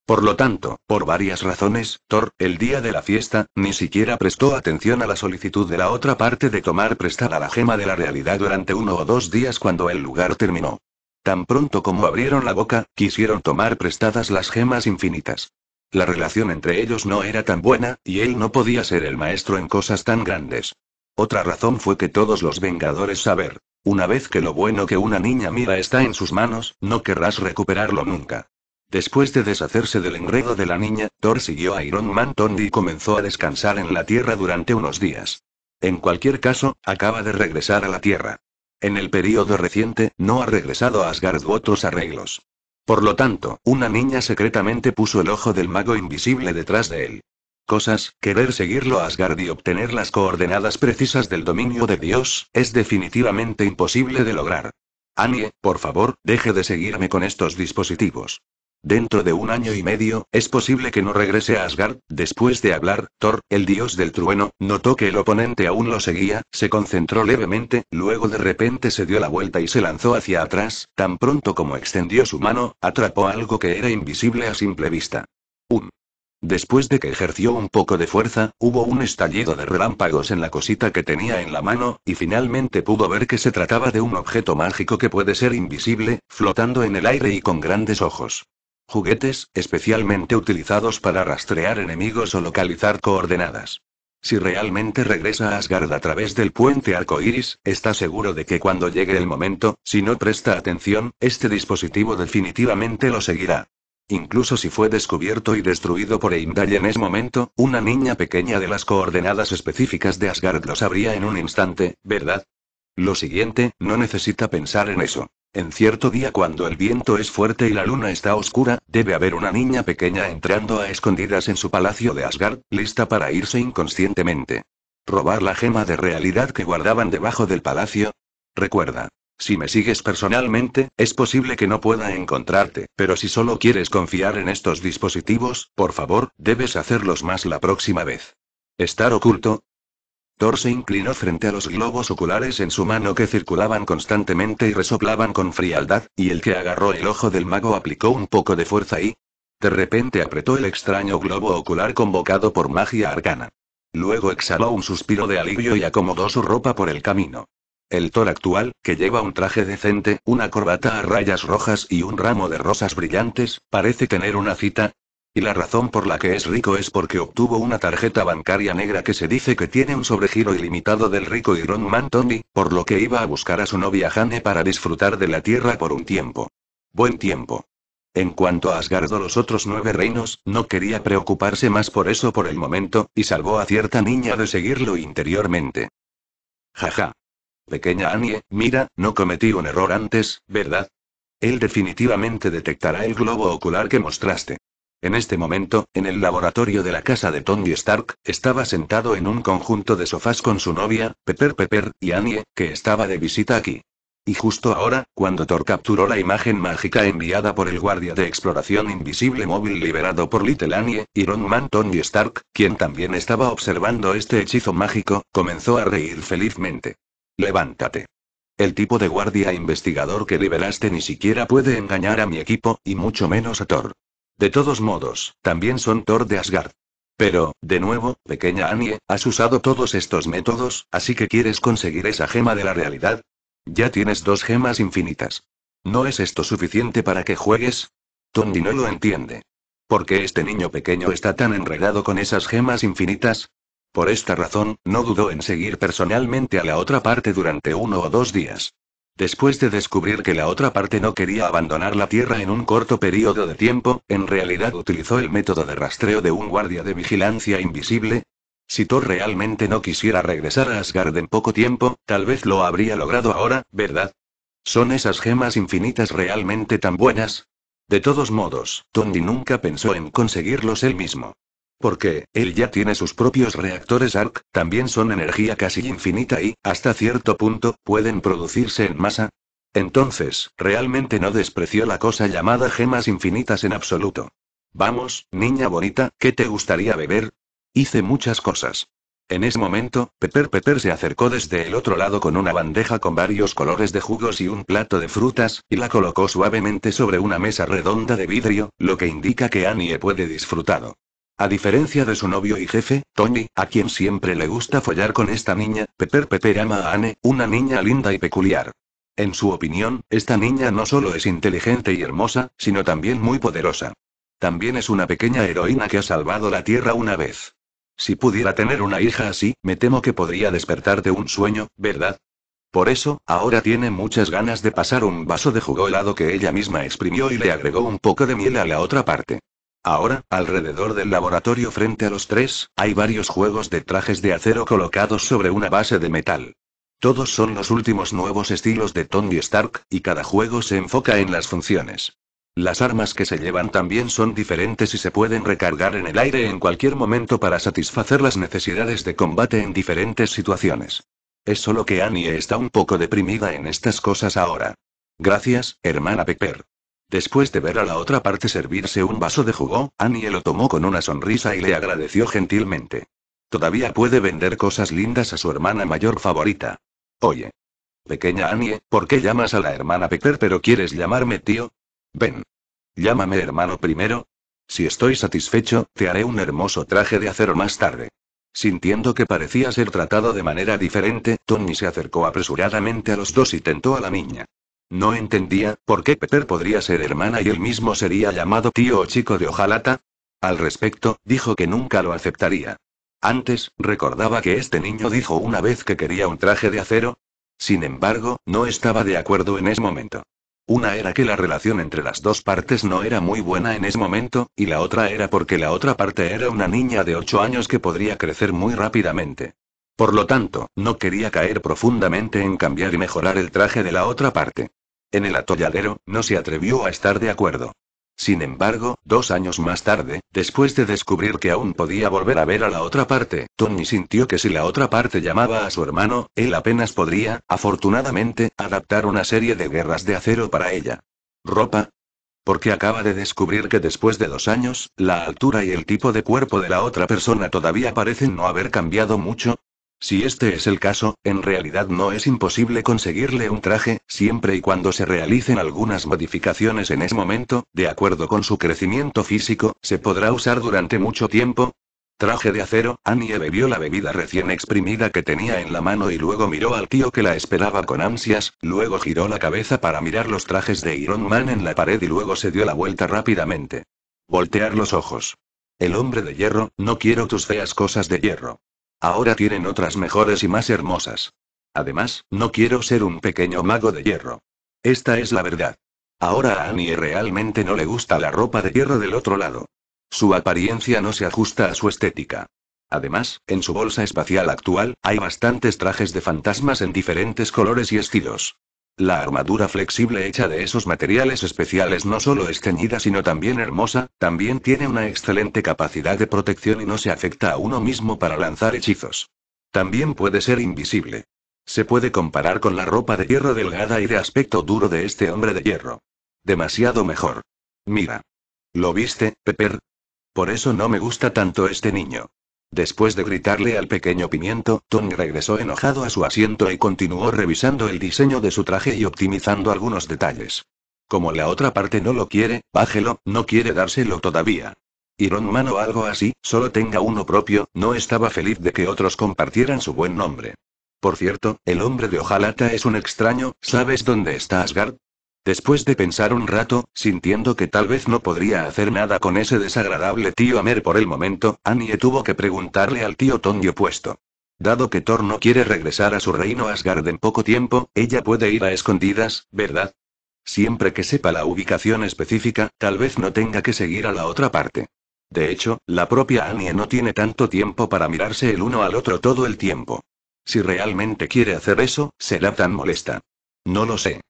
por lo tanto, por varias razones, Thor, el día de la fiesta, ni siquiera prestó atención a la solicitud de la otra parte de tomar prestada la gema de la realidad durante uno o dos días cuando el lugar terminó. Tan pronto como abrieron la boca, quisieron tomar prestadas las gemas infinitas. La relación entre ellos no era tan buena, y él no podía ser el maestro en cosas tan grandes. Otra razón fue que todos los Vengadores saber, una vez que lo bueno que una niña mira está en sus manos, no querrás recuperarlo nunca. Después de deshacerse del enredo de la niña, Thor siguió a Iron Man Tondi y comenzó a descansar en la Tierra durante unos días. En cualquier caso, acaba de regresar a la Tierra. En el período reciente, no ha regresado a Asgard u otros arreglos. Por lo tanto, una niña secretamente puso el ojo del mago invisible detrás de él. Cosas, querer seguirlo a Asgard y obtener las coordenadas precisas del dominio de Dios, es definitivamente imposible de lograr. Annie, por favor, deje de seguirme con estos dispositivos. Dentro de un año y medio, es posible que no regrese a Asgard. Después de hablar, Thor, el dios del trueno, notó que el oponente aún lo seguía, se concentró levemente, luego de repente se dio la vuelta y se lanzó hacia atrás, tan pronto como extendió su mano, atrapó algo que era invisible a simple vista. Un. Después de que ejerció un poco de fuerza, hubo un estallido de relámpagos en la cosita que tenía en la mano, y finalmente pudo ver que se trataba de un objeto mágico que puede ser invisible, flotando en el aire y con grandes ojos. Juguetes, especialmente utilizados para rastrear enemigos o localizar coordenadas. Si realmente regresa a Asgard a través del puente arco iris, está seguro de que cuando llegue el momento, si no presta atención, este dispositivo definitivamente lo seguirá. Incluso si fue descubierto y destruido por Heimdall en ese momento, una niña pequeña de las coordenadas específicas de Asgard lo sabría en un instante, ¿verdad? Lo siguiente, no necesita pensar en eso. En cierto día cuando el viento es fuerte y la luna está oscura, debe haber una niña pequeña entrando a escondidas en su palacio de Asgard, lista para irse inconscientemente. Robar la gema de realidad que guardaban debajo del palacio. Recuerda, si me sigues personalmente, es posible que no pueda encontrarte, pero si solo quieres confiar en estos dispositivos, por favor, debes hacerlos más la próxima vez. Estar oculto, Thor se inclinó frente a los globos oculares en su mano que circulaban constantemente y resoplaban con frialdad, y el que agarró el ojo del mago aplicó un poco de fuerza y... De repente apretó el extraño globo ocular convocado por magia arcana. Luego exhaló un suspiro de alivio y acomodó su ropa por el camino. El Thor actual, que lleva un traje decente, una corbata a rayas rojas y un ramo de rosas brillantes, parece tener una cita, y la razón por la que es rico es porque obtuvo una tarjeta bancaria negra que se dice que tiene un sobregiro ilimitado del rico y Man Tony, por lo que iba a buscar a su novia Jane para disfrutar de la tierra por un tiempo. Buen tiempo. En cuanto a Asgard o los otros nueve reinos, no quería preocuparse más por eso por el momento, y salvó a cierta niña de seguirlo interiormente. Jaja. Pequeña Annie, mira, no cometí un error antes, ¿verdad? Él definitivamente detectará el globo ocular que mostraste. En este momento, en el laboratorio de la casa de Tony Stark, estaba sentado en un conjunto de sofás con su novia, Pepper Pepper, y Annie, que estaba de visita aquí. Y justo ahora, cuando Thor capturó la imagen mágica enviada por el guardia de exploración invisible móvil liberado por Little Annie, Iron Man Tony Stark, quien también estaba observando este hechizo mágico, comenzó a reír felizmente. Levántate. El tipo de guardia investigador que liberaste ni siquiera puede engañar a mi equipo, y mucho menos a Thor. De todos modos, también son Thor de Asgard. Pero, de nuevo, pequeña Annie, has usado todos estos métodos, así que quieres conseguir esa gema de la realidad. Ya tienes dos gemas infinitas. ¿No es esto suficiente para que juegues? Tony no lo entiende. ¿Por qué este niño pequeño está tan enredado con esas gemas infinitas? Por esta razón, no dudó en seguir personalmente a la otra parte durante uno o dos días. Después de descubrir que la otra parte no quería abandonar la Tierra en un corto periodo de tiempo, en realidad utilizó el método de rastreo de un guardia de vigilancia invisible. Si Thor realmente no quisiera regresar a Asgard en poco tiempo, tal vez lo habría logrado ahora, ¿verdad? ¿Son esas gemas infinitas realmente tan buenas? De todos modos, Tony nunca pensó en conseguirlos él mismo porque, él ya tiene sus propios reactores ARC, también son energía casi infinita y, hasta cierto punto, pueden producirse en masa. Entonces, realmente no despreció la cosa llamada gemas infinitas en absoluto. Vamos, niña bonita, ¿qué te gustaría beber? Hice muchas cosas. En ese momento, Pepper Pepper se acercó desde el otro lado con una bandeja con varios colores de jugos y un plato de frutas, y la colocó suavemente sobre una mesa redonda de vidrio, lo que indica que Annie puede disfrutarlo. A diferencia de su novio y jefe, Tony, a quien siempre le gusta follar con esta niña, Pepper Pepper ama a Anne, una niña linda y peculiar. En su opinión, esta niña no solo es inteligente y hermosa, sino también muy poderosa. También es una pequeña heroína que ha salvado la Tierra una vez. Si pudiera tener una hija así, me temo que podría despertar de un sueño, ¿verdad? Por eso, ahora tiene muchas ganas de pasar un vaso de jugo helado que ella misma exprimió y le agregó un poco de miel a la otra parte. Ahora, alrededor del laboratorio frente a los tres, hay varios juegos de trajes de acero colocados sobre una base de metal. Todos son los últimos nuevos estilos de Tony Stark, y cada juego se enfoca en las funciones. Las armas que se llevan también son diferentes y se pueden recargar en el aire en cualquier momento para satisfacer las necesidades de combate en diferentes situaciones. Es solo que Annie está un poco deprimida en estas cosas ahora. Gracias, hermana Pepper. Después de ver a la otra parte servirse un vaso de jugo, Annie lo tomó con una sonrisa y le agradeció gentilmente. Todavía puede vender cosas lindas a su hermana mayor favorita. Oye. Pequeña Annie, ¿por qué llamas a la hermana Pepper pero quieres llamarme tío? Ven. Llámame hermano primero. Si estoy satisfecho, te haré un hermoso traje de acero más tarde. Sintiendo que parecía ser tratado de manera diferente, Tony se acercó apresuradamente a los dos y tentó a la niña. No entendía, ¿por qué Pepper podría ser hermana y él mismo sería llamado tío o chico de Ojalata? Al respecto, dijo que nunca lo aceptaría. Antes, recordaba que este niño dijo una vez que quería un traje de acero. Sin embargo, no estaba de acuerdo en ese momento. Una era que la relación entre las dos partes no era muy buena en ese momento, y la otra era porque la otra parte era una niña de 8 años que podría crecer muy rápidamente. Por lo tanto, no quería caer profundamente en cambiar y mejorar el traje de la otra parte. En el atolladero, no se atrevió a estar de acuerdo. Sin embargo, dos años más tarde, después de descubrir que aún podía volver a ver a la otra parte, Tony sintió que si la otra parte llamaba a su hermano, él apenas podría, afortunadamente, adaptar una serie de guerras de acero para ella. ¿Ropa? Porque acaba de descubrir que después de dos años, la altura y el tipo de cuerpo de la otra persona todavía parecen no haber cambiado mucho, si este es el caso, en realidad no es imposible conseguirle un traje, siempre y cuando se realicen algunas modificaciones en ese momento, de acuerdo con su crecimiento físico, se podrá usar durante mucho tiempo. Traje de acero, Annie bebió la bebida recién exprimida que tenía en la mano y luego miró al tío que la esperaba con ansias, luego giró la cabeza para mirar los trajes de Iron Man en la pared y luego se dio la vuelta rápidamente. Voltear los ojos. El hombre de hierro, no quiero tus feas cosas de hierro. Ahora tienen otras mejores y más hermosas. Además, no quiero ser un pequeño mago de hierro. Esta es la verdad. Ahora a Annie realmente no le gusta la ropa de hierro del otro lado. Su apariencia no se ajusta a su estética. Además, en su bolsa espacial actual, hay bastantes trajes de fantasmas en diferentes colores y estilos. La armadura flexible hecha de esos materiales especiales no solo es ceñida sino también hermosa, también tiene una excelente capacidad de protección y no se afecta a uno mismo para lanzar hechizos. También puede ser invisible. Se puede comparar con la ropa de hierro delgada y de aspecto duro de este hombre de hierro. Demasiado mejor. Mira. ¿Lo viste, Pepper? Por eso no me gusta tanto este niño. Después de gritarle al pequeño pimiento, Tong regresó enojado a su asiento y continuó revisando el diseño de su traje y optimizando algunos detalles. Como la otra parte no lo quiere, bájelo, no quiere dárselo todavía. Iron Man o algo así, solo tenga uno propio, no estaba feliz de que otros compartieran su buen nombre. Por cierto, el hombre de hojalata es un extraño, ¿sabes dónde está Asgard? Después de pensar un rato, sintiendo que tal vez no podría hacer nada con ese desagradable tío Amer por el momento, Annie tuvo que preguntarle al tío Tony opuesto. Dado que Thor no quiere regresar a su reino Asgard en poco tiempo, ella puede ir a escondidas, ¿verdad? Siempre que sepa la ubicación específica, tal vez no tenga que seguir a la otra parte. De hecho, la propia Annie no tiene tanto tiempo para mirarse el uno al otro todo el tiempo. Si realmente quiere hacer eso, será tan molesta. No lo sé.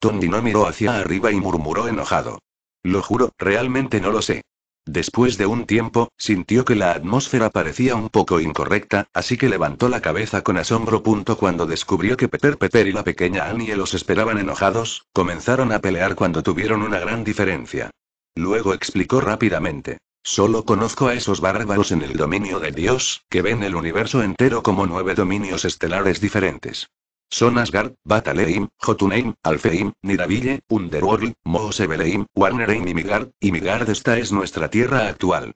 Tondino no miró hacia arriba y murmuró enojado. Lo juro, realmente no lo sé. Después de un tiempo, sintió que la atmósfera parecía un poco incorrecta, así que levantó la cabeza con asombro. Punto cuando descubrió que Peter Peter y la pequeña Annie los esperaban enojados, comenzaron a pelear cuando tuvieron una gran diferencia. Luego explicó rápidamente. Solo conozco a esos bárbaros en el dominio de Dios, que ven el universo entero como nueve dominios estelares diferentes. Son Asgard, Bataleim, Jotunheim, Alfeim, Nidaville, Underworld, Moosebeleim, Warnereim y Migard, y Migard esta es nuestra tierra actual.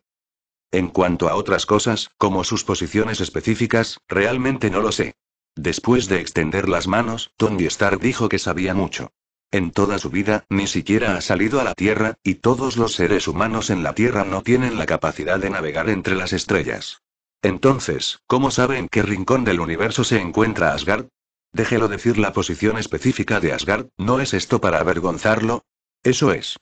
En cuanto a otras cosas, como sus posiciones específicas, realmente no lo sé. Después de extender las manos, Tony Stark dijo que sabía mucho. En toda su vida, ni siquiera ha salido a la Tierra, y todos los seres humanos en la Tierra no tienen la capacidad de navegar entre las estrellas. Entonces, ¿cómo sabe en qué rincón del universo se encuentra Asgard? Déjelo decir la posición específica de Asgard, ¿no es esto para avergonzarlo? Eso es.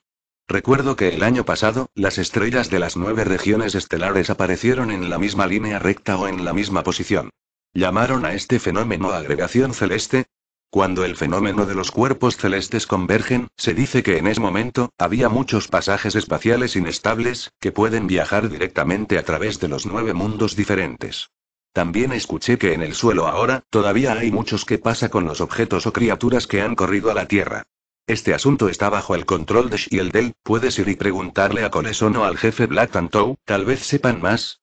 Recuerdo que el año pasado, las estrellas de las nueve regiones estelares aparecieron en la misma línea recta o en la misma posición. ¿Llamaron a este fenómeno agregación celeste? Cuando el fenómeno de los cuerpos celestes convergen, se dice que en ese momento, había muchos pasajes espaciales inestables, que pueden viajar directamente a través de los nueve mundos diferentes. También escuché que en el suelo ahora, todavía hay muchos que pasa con los objetos o criaturas que han corrido a la Tierra. Este asunto está bajo el control de Shieldel, puedes ir y preguntarle a Coleson o al jefe Black Tantou, tal vez sepan más.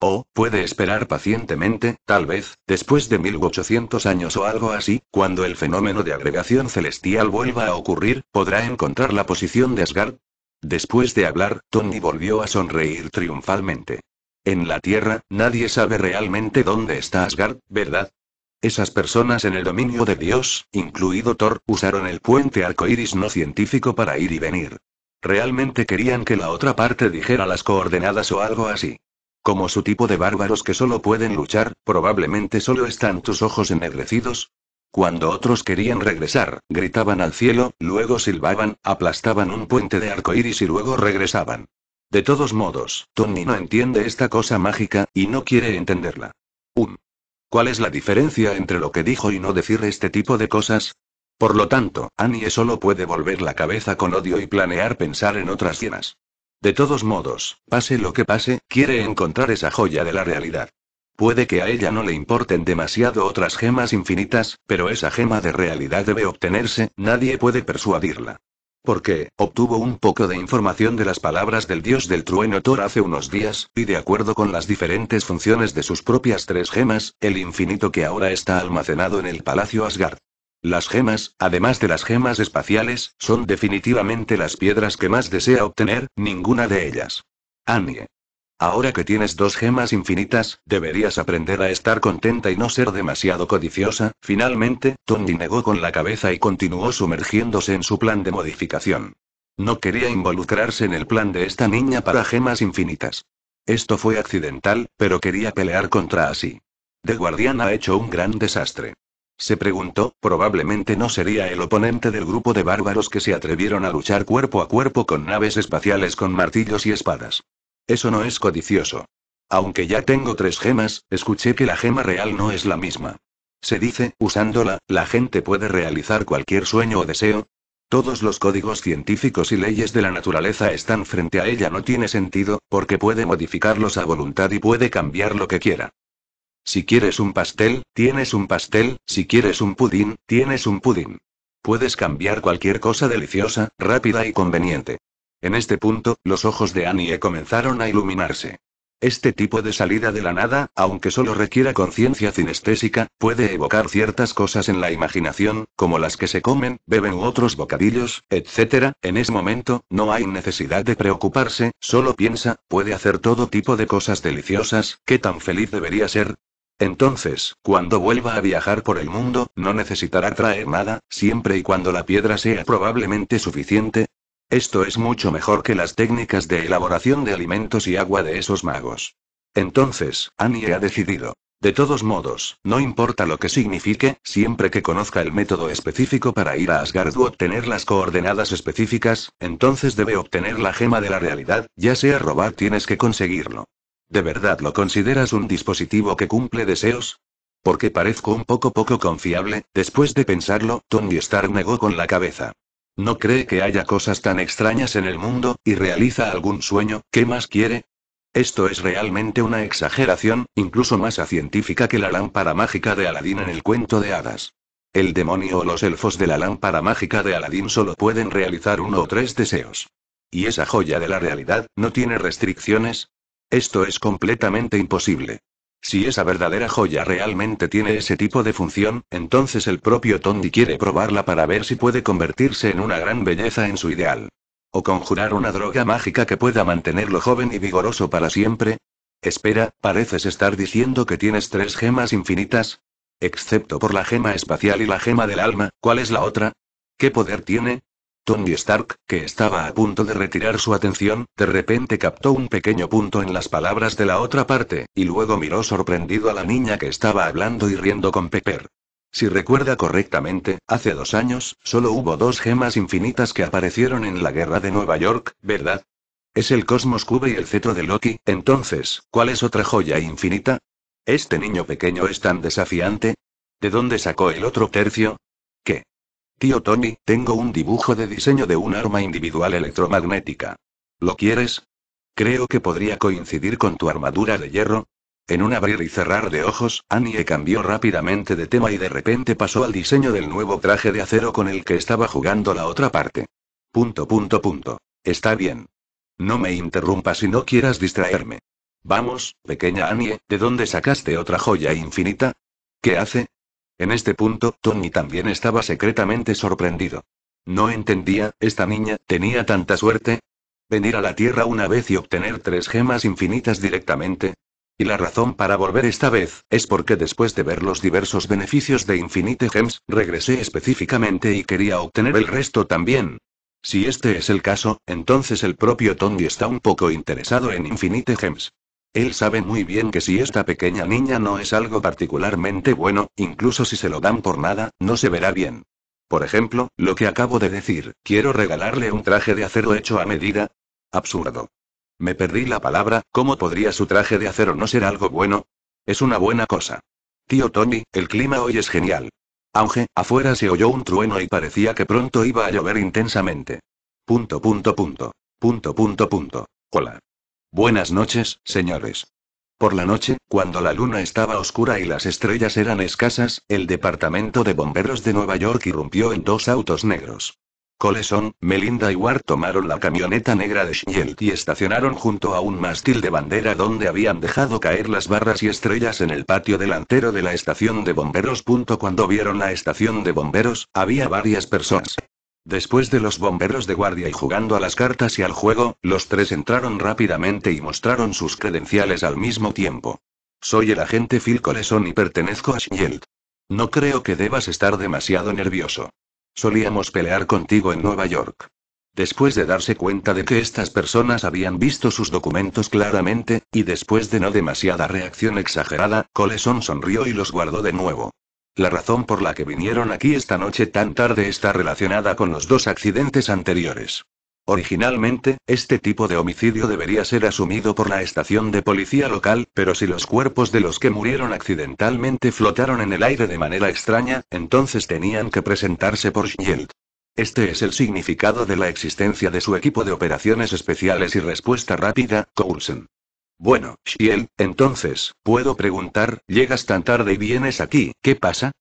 O, puede esperar pacientemente, tal vez, después de 1800 años o algo así, cuando el fenómeno de agregación celestial vuelva a ocurrir, podrá encontrar la posición de Asgard. Después de hablar, Tony volvió a sonreír triunfalmente. En la Tierra, nadie sabe realmente dónde está Asgard, ¿verdad? Esas personas en el dominio de Dios, incluido Thor, usaron el puente arcoíris no científico para ir y venir. Realmente querían que la otra parte dijera las coordenadas o algo así. Como su tipo de bárbaros que solo pueden luchar, probablemente solo están tus ojos ennegrecidos. Cuando otros querían regresar, gritaban al cielo, luego silbaban, aplastaban un puente de arcoíris y luego regresaban. De todos modos, Tony no entiende esta cosa mágica, y no quiere entenderla. 1 ¿ ¿Cuál es la diferencia entre lo que dijo y no decir este tipo de cosas? Por lo tanto, Annie solo puede volver la cabeza con odio y planear pensar en otras gemas. De todos modos, pase lo que pase, quiere encontrar esa joya de la realidad. Puede que a ella no le importen demasiado otras gemas infinitas, pero esa gema de realidad debe obtenerse, nadie puede persuadirla. Porque, obtuvo un poco de información de las palabras del dios del trueno Thor hace unos días, y de acuerdo con las diferentes funciones de sus propias tres gemas, el infinito que ahora está almacenado en el palacio Asgard. Las gemas, además de las gemas espaciales, son definitivamente las piedras que más desea obtener, ninguna de ellas. Annie. Ahora que tienes dos gemas infinitas, deberías aprender a estar contenta y no ser demasiado codiciosa. Finalmente, Tony negó con la cabeza y continuó sumergiéndose en su plan de modificación. No quería involucrarse en el plan de esta niña para gemas infinitas. Esto fue accidental, pero quería pelear contra así. The Guardian ha hecho un gran desastre. Se preguntó, probablemente no sería el oponente del grupo de bárbaros que se atrevieron a luchar cuerpo a cuerpo con naves espaciales con martillos y espadas. Eso no es codicioso. Aunque ya tengo tres gemas, escuché que la gema real no es la misma. Se dice, usándola, la gente puede realizar cualquier sueño o deseo. Todos los códigos científicos y leyes de la naturaleza están frente a ella, no tiene sentido, porque puede modificarlos a voluntad y puede cambiar lo que quiera. Si quieres un pastel, tienes un pastel, si quieres un pudín, tienes un pudín. Puedes cambiar cualquier cosa deliciosa, rápida y conveniente. En este punto, los ojos de Annie e comenzaron a iluminarse. Este tipo de salida de la nada, aunque solo requiera conciencia cinestésica, puede evocar ciertas cosas en la imaginación, como las que se comen, beben u otros bocadillos, etc. En ese momento, no hay necesidad de preocuparse, solo piensa, puede hacer todo tipo de cosas deliciosas, ¿qué tan feliz debería ser? Entonces, cuando vuelva a viajar por el mundo, no necesitará traer nada, siempre y cuando la piedra sea probablemente suficiente, esto es mucho mejor que las técnicas de elaboración de alimentos y agua de esos magos. Entonces, Annie ha decidido. De todos modos, no importa lo que signifique, siempre que conozca el método específico para ir a Asgard u obtener las coordenadas específicas, entonces debe obtener la gema de la realidad, ya sea robar tienes que conseguirlo. ¿De verdad lo consideras un dispositivo que cumple deseos? Porque parezco un poco poco confiable, después de pensarlo, Tony Stark negó con la cabeza. No cree que haya cosas tan extrañas en el mundo, y realiza algún sueño, ¿qué más quiere? Esto es realmente una exageración, incluso más científica que la lámpara mágica de Aladín en el cuento de hadas. El demonio o los elfos de la lámpara mágica de Aladín solo pueden realizar uno o tres deseos. Y esa joya de la realidad, ¿no tiene restricciones? Esto es completamente imposible. Si esa verdadera joya realmente tiene ese tipo de función, entonces el propio Tondi quiere probarla para ver si puede convertirse en una gran belleza en su ideal. O conjurar una droga mágica que pueda mantenerlo joven y vigoroso para siempre. Espera, pareces estar diciendo que tienes tres gemas infinitas. Excepto por la gema espacial y la gema del alma, ¿cuál es la otra? ¿Qué poder tiene? Tony Stark, que estaba a punto de retirar su atención, de repente captó un pequeño punto en las palabras de la otra parte, y luego miró sorprendido a la niña que estaba hablando y riendo con Pepper. Si recuerda correctamente, hace dos años, solo hubo dos gemas infinitas que aparecieron en la guerra de Nueva York, ¿verdad? Es el Cosmos Cube y el cetro de Loki, entonces, ¿cuál es otra joya infinita? ¿Este niño pequeño es tan desafiante? ¿De dónde sacó el otro tercio? ¿Qué? Tío Tony, tengo un dibujo de diseño de un arma individual electromagnética. ¿Lo quieres? Creo que podría coincidir con tu armadura de hierro. En un abrir y cerrar de ojos, Annie cambió rápidamente de tema y de repente pasó al diseño del nuevo traje de acero con el que estaba jugando la otra parte. Punto, punto, punto. Está bien. No me interrumpas si no quieras distraerme. Vamos, pequeña Annie, ¿de dónde sacaste otra joya infinita? ¿Qué hace? En este punto, Tony también estaba secretamente sorprendido. No entendía, esta niña, tenía tanta suerte. Venir a la Tierra una vez y obtener tres gemas infinitas directamente, y la razón para volver esta vez, es porque después de ver los diversos beneficios de Infinite Gems, regresé específicamente y quería obtener el resto también. Si este es el caso, entonces el propio Tony está un poco interesado en Infinite Gems. Él sabe muy bien que si esta pequeña niña no es algo particularmente bueno, incluso si se lo dan por nada, no se verá bien. Por ejemplo, lo que acabo de decir, quiero regalarle un traje de acero hecho a medida. Absurdo. Me perdí la palabra, ¿cómo podría su traje de acero no ser algo bueno? Es una buena cosa. Tío Tony, el clima hoy es genial. Aunque, afuera se oyó un trueno y parecía que pronto iba a llover intensamente. Punto, punto, punto. Punto, punto, punto. Hola. Buenas noches, señores. Por la noche, cuando la luna estaba oscura y las estrellas eran escasas, el Departamento de Bomberos de Nueva York irrumpió en dos autos negros. Coleson, Melinda y Ward tomaron la camioneta negra de Shield y estacionaron junto a un mástil de bandera donde habían dejado caer las barras y estrellas en el patio delantero de la estación de bomberos. Cuando vieron la estación de bomberos, había varias personas. Después de los bomberos de guardia y jugando a las cartas y al juego, los tres entraron rápidamente y mostraron sus credenciales al mismo tiempo. Soy el agente Phil Coleson y pertenezco a Shield. No creo que debas estar demasiado nervioso. Solíamos pelear contigo en Nueva York. Después de darse cuenta de que estas personas habían visto sus documentos claramente, y después de no demasiada reacción exagerada, Coleson sonrió y los guardó de nuevo. La razón por la que vinieron aquí esta noche tan tarde está relacionada con los dos accidentes anteriores. Originalmente, este tipo de homicidio debería ser asumido por la estación de policía local, pero si los cuerpos de los que murieron accidentalmente flotaron en el aire de manera extraña, entonces tenían que presentarse por Shield. Este es el significado de la existencia de su equipo de operaciones especiales y respuesta rápida, Coulson. Bueno, Shiel, entonces, puedo preguntar, llegas tan tarde y vienes aquí, ¿qué pasa?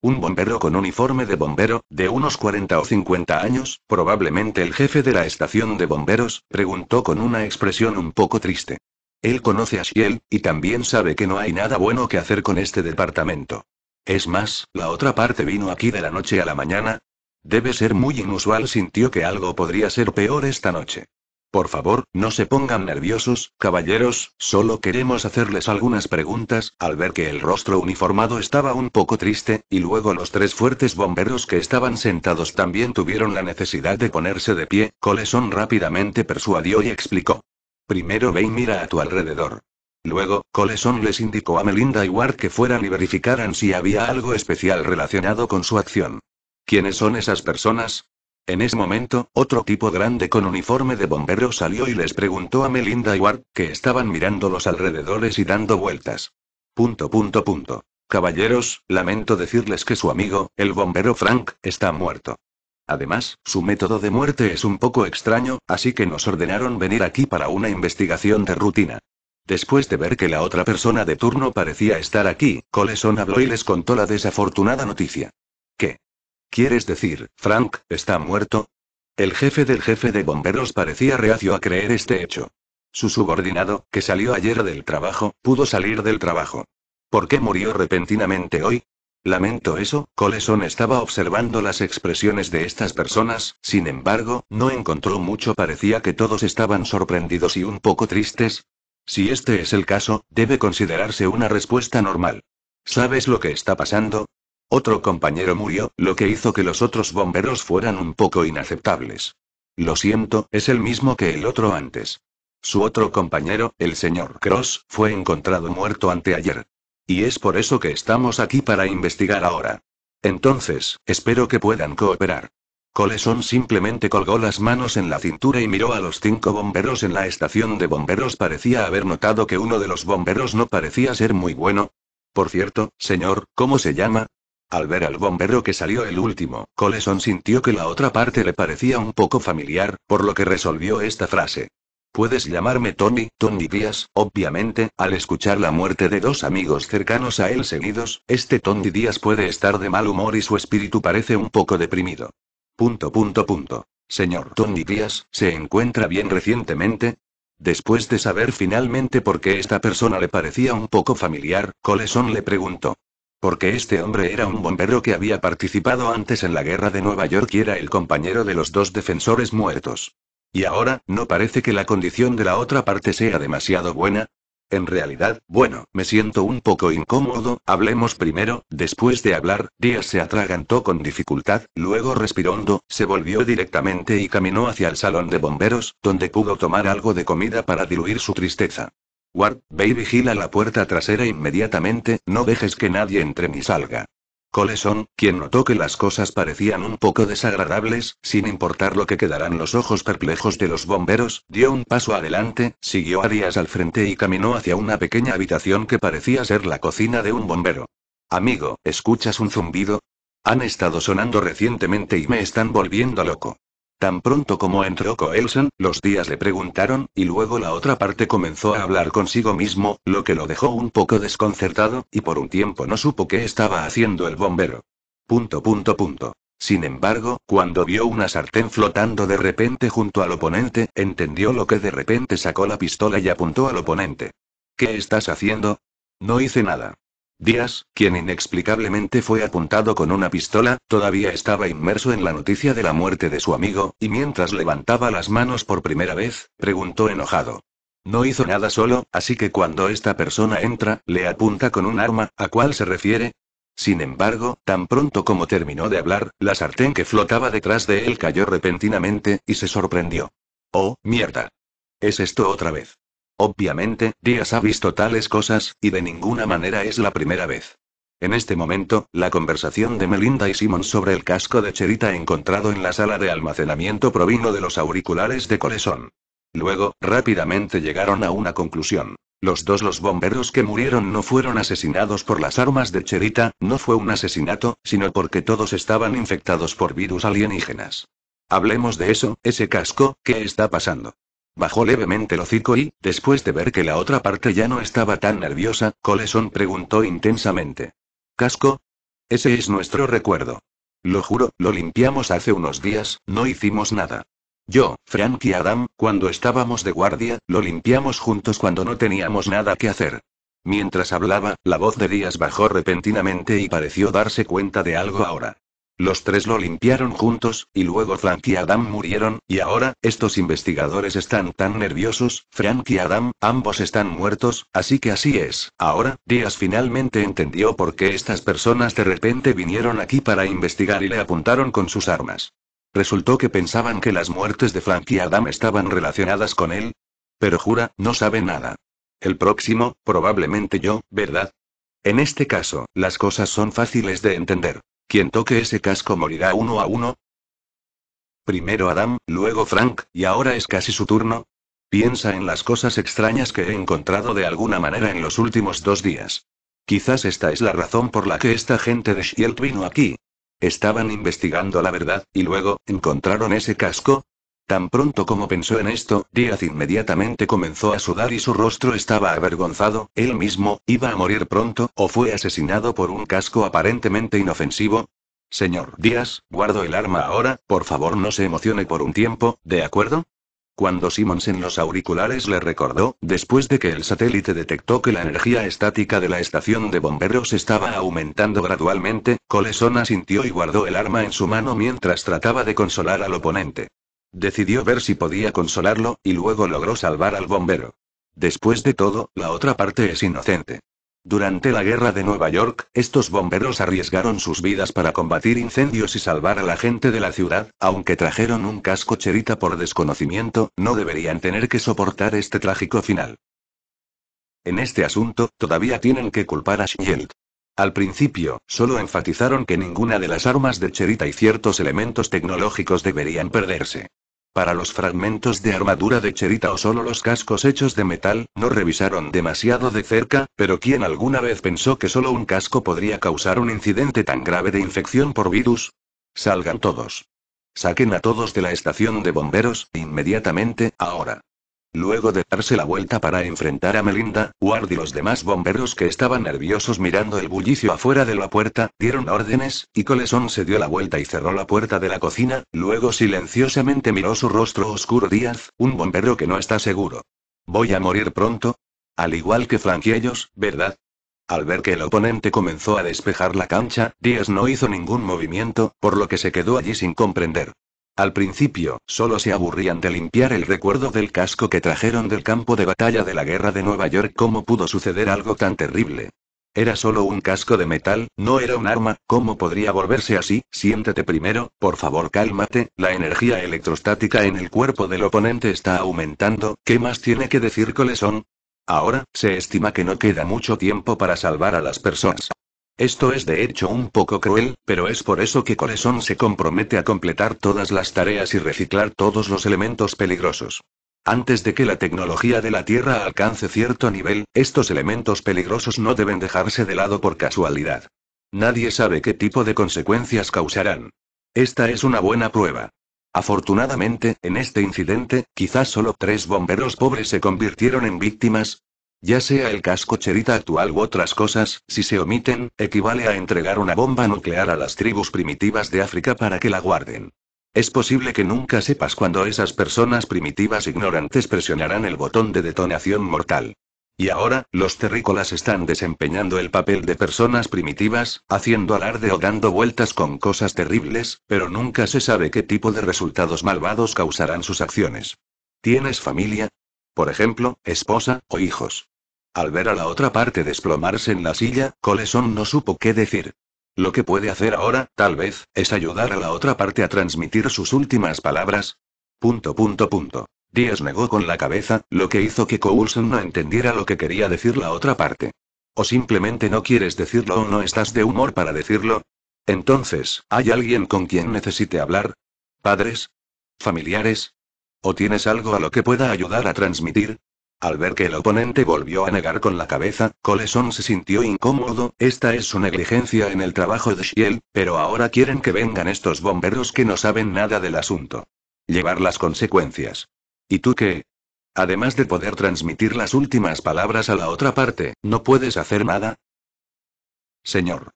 Un bombero con uniforme de bombero, de unos 40 o 50 años, probablemente el jefe de la estación de bomberos, preguntó con una expresión un poco triste. Él conoce a Shiel, y también sabe que no hay nada bueno que hacer con este departamento. Es más, la otra parte vino aquí de la noche a la mañana. Debe ser muy inusual, sintió que algo podría ser peor esta noche. Por favor, no se pongan nerviosos, caballeros, solo queremos hacerles algunas preguntas, al ver que el rostro uniformado estaba un poco triste, y luego los tres fuertes bomberos que estaban sentados también tuvieron la necesidad de ponerse de pie, Coleson rápidamente persuadió y explicó. Primero ve y mira a tu alrededor. Luego, Coleson les indicó a Melinda y Ward que fueran y verificaran si había algo especial relacionado con su acción. ¿Quiénes son esas personas? En ese momento, otro tipo grande con uniforme de bombero salió y les preguntó a Melinda y Ward, que estaban mirando los alrededores y dando vueltas. Punto, punto, punto. Caballeros, lamento decirles que su amigo, el bombero Frank, está muerto. Además, su método de muerte es un poco extraño, así que nos ordenaron venir aquí para una investigación de rutina. Después de ver que la otra persona de turno parecía estar aquí, Coleson habló y les contó la desafortunada noticia. ¿Qué? ¿Quieres decir, Frank, está muerto? El jefe del jefe de bomberos parecía reacio a creer este hecho. Su subordinado, que salió ayer del trabajo, pudo salir del trabajo. ¿Por qué murió repentinamente hoy? Lamento eso, Coleson estaba observando las expresiones de estas personas, sin embargo, no encontró mucho, parecía que todos estaban sorprendidos y un poco tristes. Si este es el caso, debe considerarse una respuesta normal. ¿Sabes lo que está pasando? Otro compañero murió, lo que hizo que los otros bomberos fueran un poco inaceptables. Lo siento, es el mismo que el otro antes. Su otro compañero, el señor Cross, fue encontrado muerto anteayer. Y es por eso que estamos aquí para investigar ahora. Entonces, espero que puedan cooperar. Coleson simplemente colgó las manos en la cintura y miró a los cinco bomberos en la estación de bomberos. Parecía haber notado que uno de los bomberos no parecía ser muy bueno. Por cierto, señor, ¿cómo se llama? Al ver al bombero que salió el último, Coleson sintió que la otra parte le parecía un poco familiar, por lo que resolvió esta frase. Puedes llamarme Tony, Tony Díaz, obviamente, al escuchar la muerte de dos amigos cercanos a él seguidos, este Tony Díaz puede estar de mal humor y su espíritu parece un poco deprimido. Punto punto punto. Señor Tony Díaz, ¿se encuentra bien recientemente? Después de saber finalmente por qué esta persona le parecía un poco familiar, Coleson le preguntó. Porque este hombre era un bombero que había participado antes en la guerra de Nueva York y era el compañero de los dos defensores muertos. Y ahora, no parece que la condición de la otra parte sea demasiado buena. En realidad, bueno, me siento un poco incómodo, hablemos primero, después de hablar, Díaz se atragantó con dificultad, luego respirando, se volvió directamente y caminó hacia el salón de bomberos, donde pudo tomar algo de comida para diluir su tristeza. Ward, ve y vigila la puerta trasera inmediatamente, no dejes que nadie entre ni salga. Coleson, quien notó que las cosas parecían un poco desagradables, sin importar lo que quedaran los ojos perplejos de los bomberos, dio un paso adelante, siguió a Díaz al frente y caminó hacia una pequeña habitación que parecía ser la cocina de un bombero. Amigo, ¿escuchas un zumbido? Han estado sonando recientemente y me están volviendo loco. Tan pronto como entró Coelson, los días le preguntaron, y luego la otra parte comenzó a hablar consigo mismo, lo que lo dejó un poco desconcertado, y por un tiempo no supo qué estaba haciendo el bombero. Punto punto punto. Sin embargo, cuando vio una sartén flotando de repente junto al oponente, entendió lo que de repente sacó la pistola y apuntó al oponente. ¿Qué estás haciendo? No hice nada. Díaz, quien inexplicablemente fue apuntado con una pistola, todavía estaba inmerso en la noticia de la muerte de su amigo, y mientras levantaba las manos por primera vez, preguntó enojado. No hizo nada solo, así que cuando esta persona entra, le apunta con un arma, ¿a cuál se refiere? Sin embargo, tan pronto como terminó de hablar, la sartén que flotaba detrás de él cayó repentinamente, y se sorprendió. Oh, mierda. ¿Es esto otra vez? Obviamente, Díaz ha visto tales cosas, y de ninguna manera es la primera vez. En este momento, la conversación de Melinda y Simon sobre el casco de Cherita encontrado en la sala de almacenamiento provino de los auriculares de Colesón. Luego, rápidamente llegaron a una conclusión. Los dos los bomberos que murieron no fueron asesinados por las armas de Cherita, no fue un asesinato, sino porque todos estaban infectados por virus alienígenas. Hablemos de eso, ese casco, ¿qué está pasando? Bajó levemente el hocico y, después de ver que la otra parte ya no estaba tan nerviosa, Coleson preguntó intensamente. ¿Casco? Ese es nuestro recuerdo. Lo juro, lo limpiamos hace unos días, no hicimos nada. Yo, Frank y Adam, cuando estábamos de guardia, lo limpiamos juntos cuando no teníamos nada que hacer. Mientras hablaba, la voz de Díaz bajó repentinamente y pareció darse cuenta de algo ahora. Los tres lo limpiaron juntos, y luego Frank y Adam murieron, y ahora, estos investigadores están tan nerviosos, Frank y Adam, ambos están muertos, así que así es. Ahora, Díaz finalmente entendió por qué estas personas de repente vinieron aquí para investigar y le apuntaron con sus armas. Resultó que pensaban que las muertes de Frank y Adam estaban relacionadas con él. Pero jura, no sabe nada. El próximo, probablemente yo, ¿verdad? En este caso, las cosas son fáciles de entender. Quien toque ese casco morirá uno a uno. Primero Adam, luego Frank, y ahora es casi su turno. Piensa en las cosas extrañas que he encontrado de alguna manera en los últimos dos días. Quizás esta es la razón por la que esta gente de Shield vino aquí. Estaban investigando la verdad, y luego, encontraron ese casco, Tan pronto como pensó en esto, Díaz inmediatamente comenzó a sudar y su rostro estaba avergonzado, él mismo, iba a morir pronto, o fue asesinado por un casco aparentemente inofensivo. Señor Díaz, guardo el arma ahora, por favor no se emocione por un tiempo, ¿de acuerdo? Cuando Simmons en los auriculares le recordó, después de que el satélite detectó que la energía estática de la estación de bomberos estaba aumentando gradualmente, Coleson sintió y guardó el arma en su mano mientras trataba de consolar al oponente. Decidió ver si podía consolarlo, y luego logró salvar al bombero. Después de todo, la otra parte es inocente. Durante la guerra de Nueva York, estos bomberos arriesgaron sus vidas para combatir incendios y salvar a la gente de la ciudad, aunque trajeron un casco cherita por desconocimiento, no deberían tener que soportar este trágico final. En este asunto, todavía tienen que culpar a Shield. Al principio, solo enfatizaron que ninguna de las armas de Cherita y ciertos elementos tecnológicos deberían perderse. Para los fragmentos de armadura de Cherita o solo los cascos hechos de metal, no revisaron demasiado de cerca, pero ¿quién alguna vez pensó que solo un casco podría causar un incidente tan grave de infección por virus? Salgan todos. Saquen a todos de la estación de bomberos, inmediatamente, ahora. Luego de darse la vuelta para enfrentar a Melinda, Ward y los demás bomberos que estaban nerviosos mirando el bullicio afuera de la puerta, dieron órdenes, y Coleson se dio la vuelta y cerró la puerta de la cocina, luego silenciosamente miró su rostro oscuro Díaz, un bombero que no está seguro. ¿Voy a morir pronto? Al igual que ellos, ¿verdad? Al ver que el oponente comenzó a despejar la cancha, Díaz no hizo ningún movimiento, por lo que se quedó allí sin comprender. Al principio, solo se aburrían de limpiar el recuerdo del casco que trajeron del campo de batalla de la guerra de Nueva York. ¿Cómo pudo suceder algo tan terrible? Era solo un casco de metal, no era un arma, ¿cómo podría volverse así? Siéntate primero, por favor cálmate, la energía electrostática en el cuerpo del oponente está aumentando, ¿qué más tiene que decir Coleson? Ahora, se estima que no queda mucho tiempo para salvar a las personas. Esto es de hecho un poco cruel, pero es por eso que Corazón se compromete a completar todas las tareas y reciclar todos los elementos peligrosos. Antes de que la tecnología de la Tierra alcance cierto nivel, estos elementos peligrosos no deben dejarse de lado por casualidad. Nadie sabe qué tipo de consecuencias causarán. Esta es una buena prueba. Afortunadamente, en este incidente, quizás solo tres bomberos pobres se convirtieron en víctimas, ya sea el casco cherita actual u otras cosas, si se omiten, equivale a entregar una bomba nuclear a las tribus primitivas de África para que la guarden. Es posible que nunca sepas cuando esas personas primitivas ignorantes presionarán el botón de detonación mortal. Y ahora, los terrícolas están desempeñando el papel de personas primitivas, haciendo alarde o dando vueltas con cosas terribles, pero nunca se sabe qué tipo de resultados malvados causarán sus acciones. ¿Tienes familia? Por ejemplo, esposa o hijos. Al ver a la otra parte desplomarse en la silla, Coleson no supo qué decir. Lo que puede hacer ahora, tal vez, es ayudar a la otra parte a transmitir sus últimas palabras. Punto punto punto. Díaz negó con la cabeza, lo que hizo que Coulson no entendiera lo que quería decir la otra parte. O simplemente no quieres decirlo o no estás de humor para decirlo. Entonces, ¿hay alguien con quien necesite hablar? ¿Padres? ¿Familiares? ¿O tienes algo a lo que pueda ayudar a transmitir? Al ver que el oponente volvió a negar con la cabeza, Coleson se sintió incómodo, esta es su negligencia en el trabajo de Shiel, pero ahora quieren que vengan estos bomberos que no saben nada del asunto. Llevar las consecuencias. ¿Y tú qué? Además de poder transmitir las últimas palabras a la otra parte, ¿no puedes hacer nada? Señor.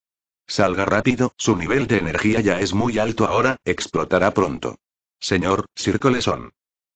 Salga rápido, su nivel de energía ya es muy alto ahora, explotará pronto. Señor, Sir Coleson.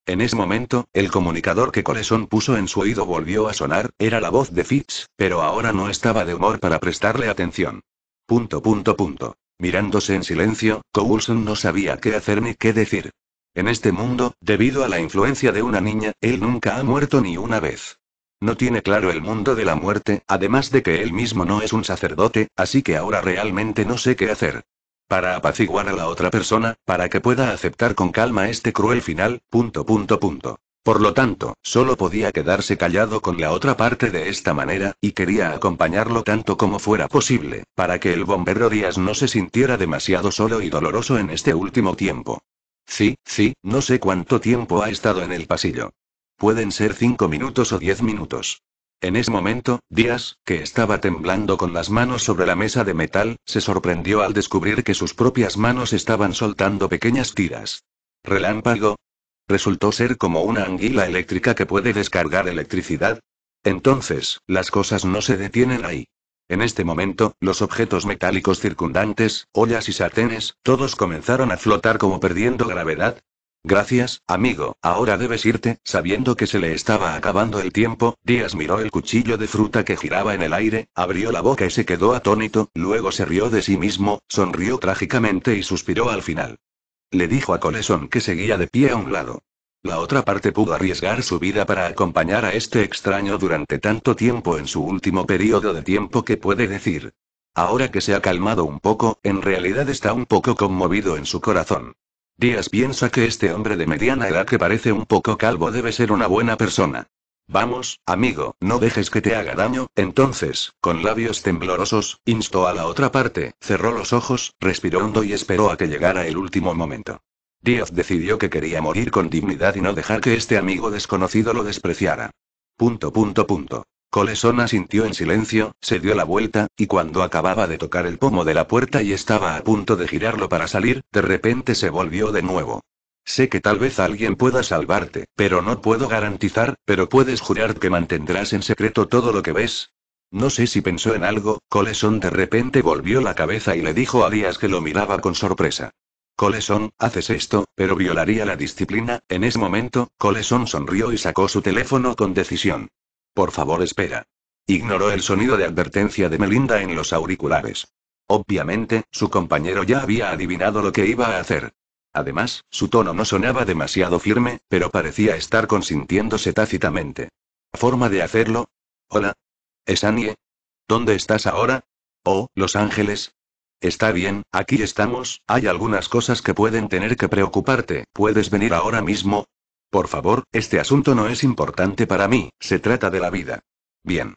En ese momento, el comunicador que Coleson puso en su oído volvió a sonar, era la voz de Fitz, pero ahora no estaba de humor para prestarle atención. Punto punto punto. Mirándose en silencio, Coulson no sabía qué hacer ni qué decir. En este mundo, debido a la influencia de una niña, él nunca ha muerto ni una vez. No tiene claro el mundo de la muerte, además de que él mismo no es un sacerdote, así que ahora realmente no sé qué hacer. Para apaciguar a la otra persona, para que pueda aceptar con calma este cruel final, punto punto punto. Por lo tanto, solo podía quedarse callado con la otra parte de esta manera, y quería acompañarlo tanto como fuera posible, para que el bombero Díaz no se sintiera demasiado solo y doloroso en este último tiempo. Sí, sí, no sé cuánto tiempo ha estado en el pasillo. Pueden ser cinco minutos o diez minutos. En ese momento, Díaz, que estaba temblando con las manos sobre la mesa de metal, se sorprendió al descubrir que sus propias manos estaban soltando pequeñas tiras. Relámpago. Resultó ser como una anguila eléctrica que puede descargar electricidad. Entonces, las cosas no se detienen ahí. En este momento, los objetos metálicos circundantes, ollas y sartenes, todos comenzaron a flotar como perdiendo gravedad, Gracias, amigo, ahora debes irte, sabiendo que se le estaba acabando el tiempo, Díaz miró el cuchillo de fruta que giraba en el aire, abrió la boca y se quedó atónito, luego se rió de sí mismo, sonrió trágicamente y suspiró al final. Le dijo a Coleson que seguía de pie a un lado. La otra parte pudo arriesgar su vida para acompañar a este extraño durante tanto tiempo en su último periodo de tiempo que puede decir. Ahora que se ha calmado un poco, en realidad está un poco conmovido en su corazón. Díaz piensa que este hombre de mediana edad que parece un poco calvo debe ser una buena persona. Vamos, amigo, no dejes que te haga daño. Entonces, con labios temblorosos, instó a la otra parte, cerró los ojos, respiró hondo y esperó a que llegara el último momento. Díaz decidió que quería morir con dignidad y no dejar que este amigo desconocido lo despreciara. Punto, punto, punto. Coleson asintió en silencio, se dio la vuelta, y cuando acababa de tocar el pomo de la puerta y estaba a punto de girarlo para salir, de repente se volvió de nuevo. Sé que tal vez alguien pueda salvarte, pero no puedo garantizar, pero puedes jurar que mantendrás en secreto todo lo que ves. No sé si pensó en algo, Colesón de repente volvió la cabeza y le dijo a Díaz que lo miraba con sorpresa. «Colesón, haces esto, pero violaría la disciplina. En ese momento, Colesón sonrió y sacó su teléfono con decisión. Por favor, espera. Ignoró el sonido de advertencia de Melinda en los auriculares. Obviamente, su compañero ya había adivinado lo que iba a hacer. Además, su tono no sonaba demasiado firme, pero parecía estar consintiéndose tácitamente. ¿Forma de hacerlo? Hola. ¿Es Annie? ¿Dónde estás ahora? Oh, Los Ángeles. Está bien, aquí estamos, hay algunas cosas que pueden tener que preocuparte. ¿Puedes venir ahora mismo? Por favor, este asunto no es importante para mí, se trata de la vida. Bien.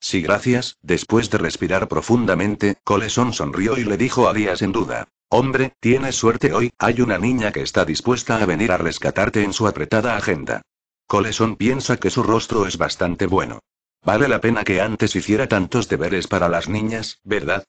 Sí, gracias. Después de respirar profundamente, Coleson sonrió y le dijo a Díaz en duda. Hombre, tienes suerte hoy, hay una niña que está dispuesta a venir a rescatarte en su apretada agenda. Coleson piensa que su rostro es bastante bueno. Vale la pena que antes hiciera tantos deberes para las niñas, ¿verdad?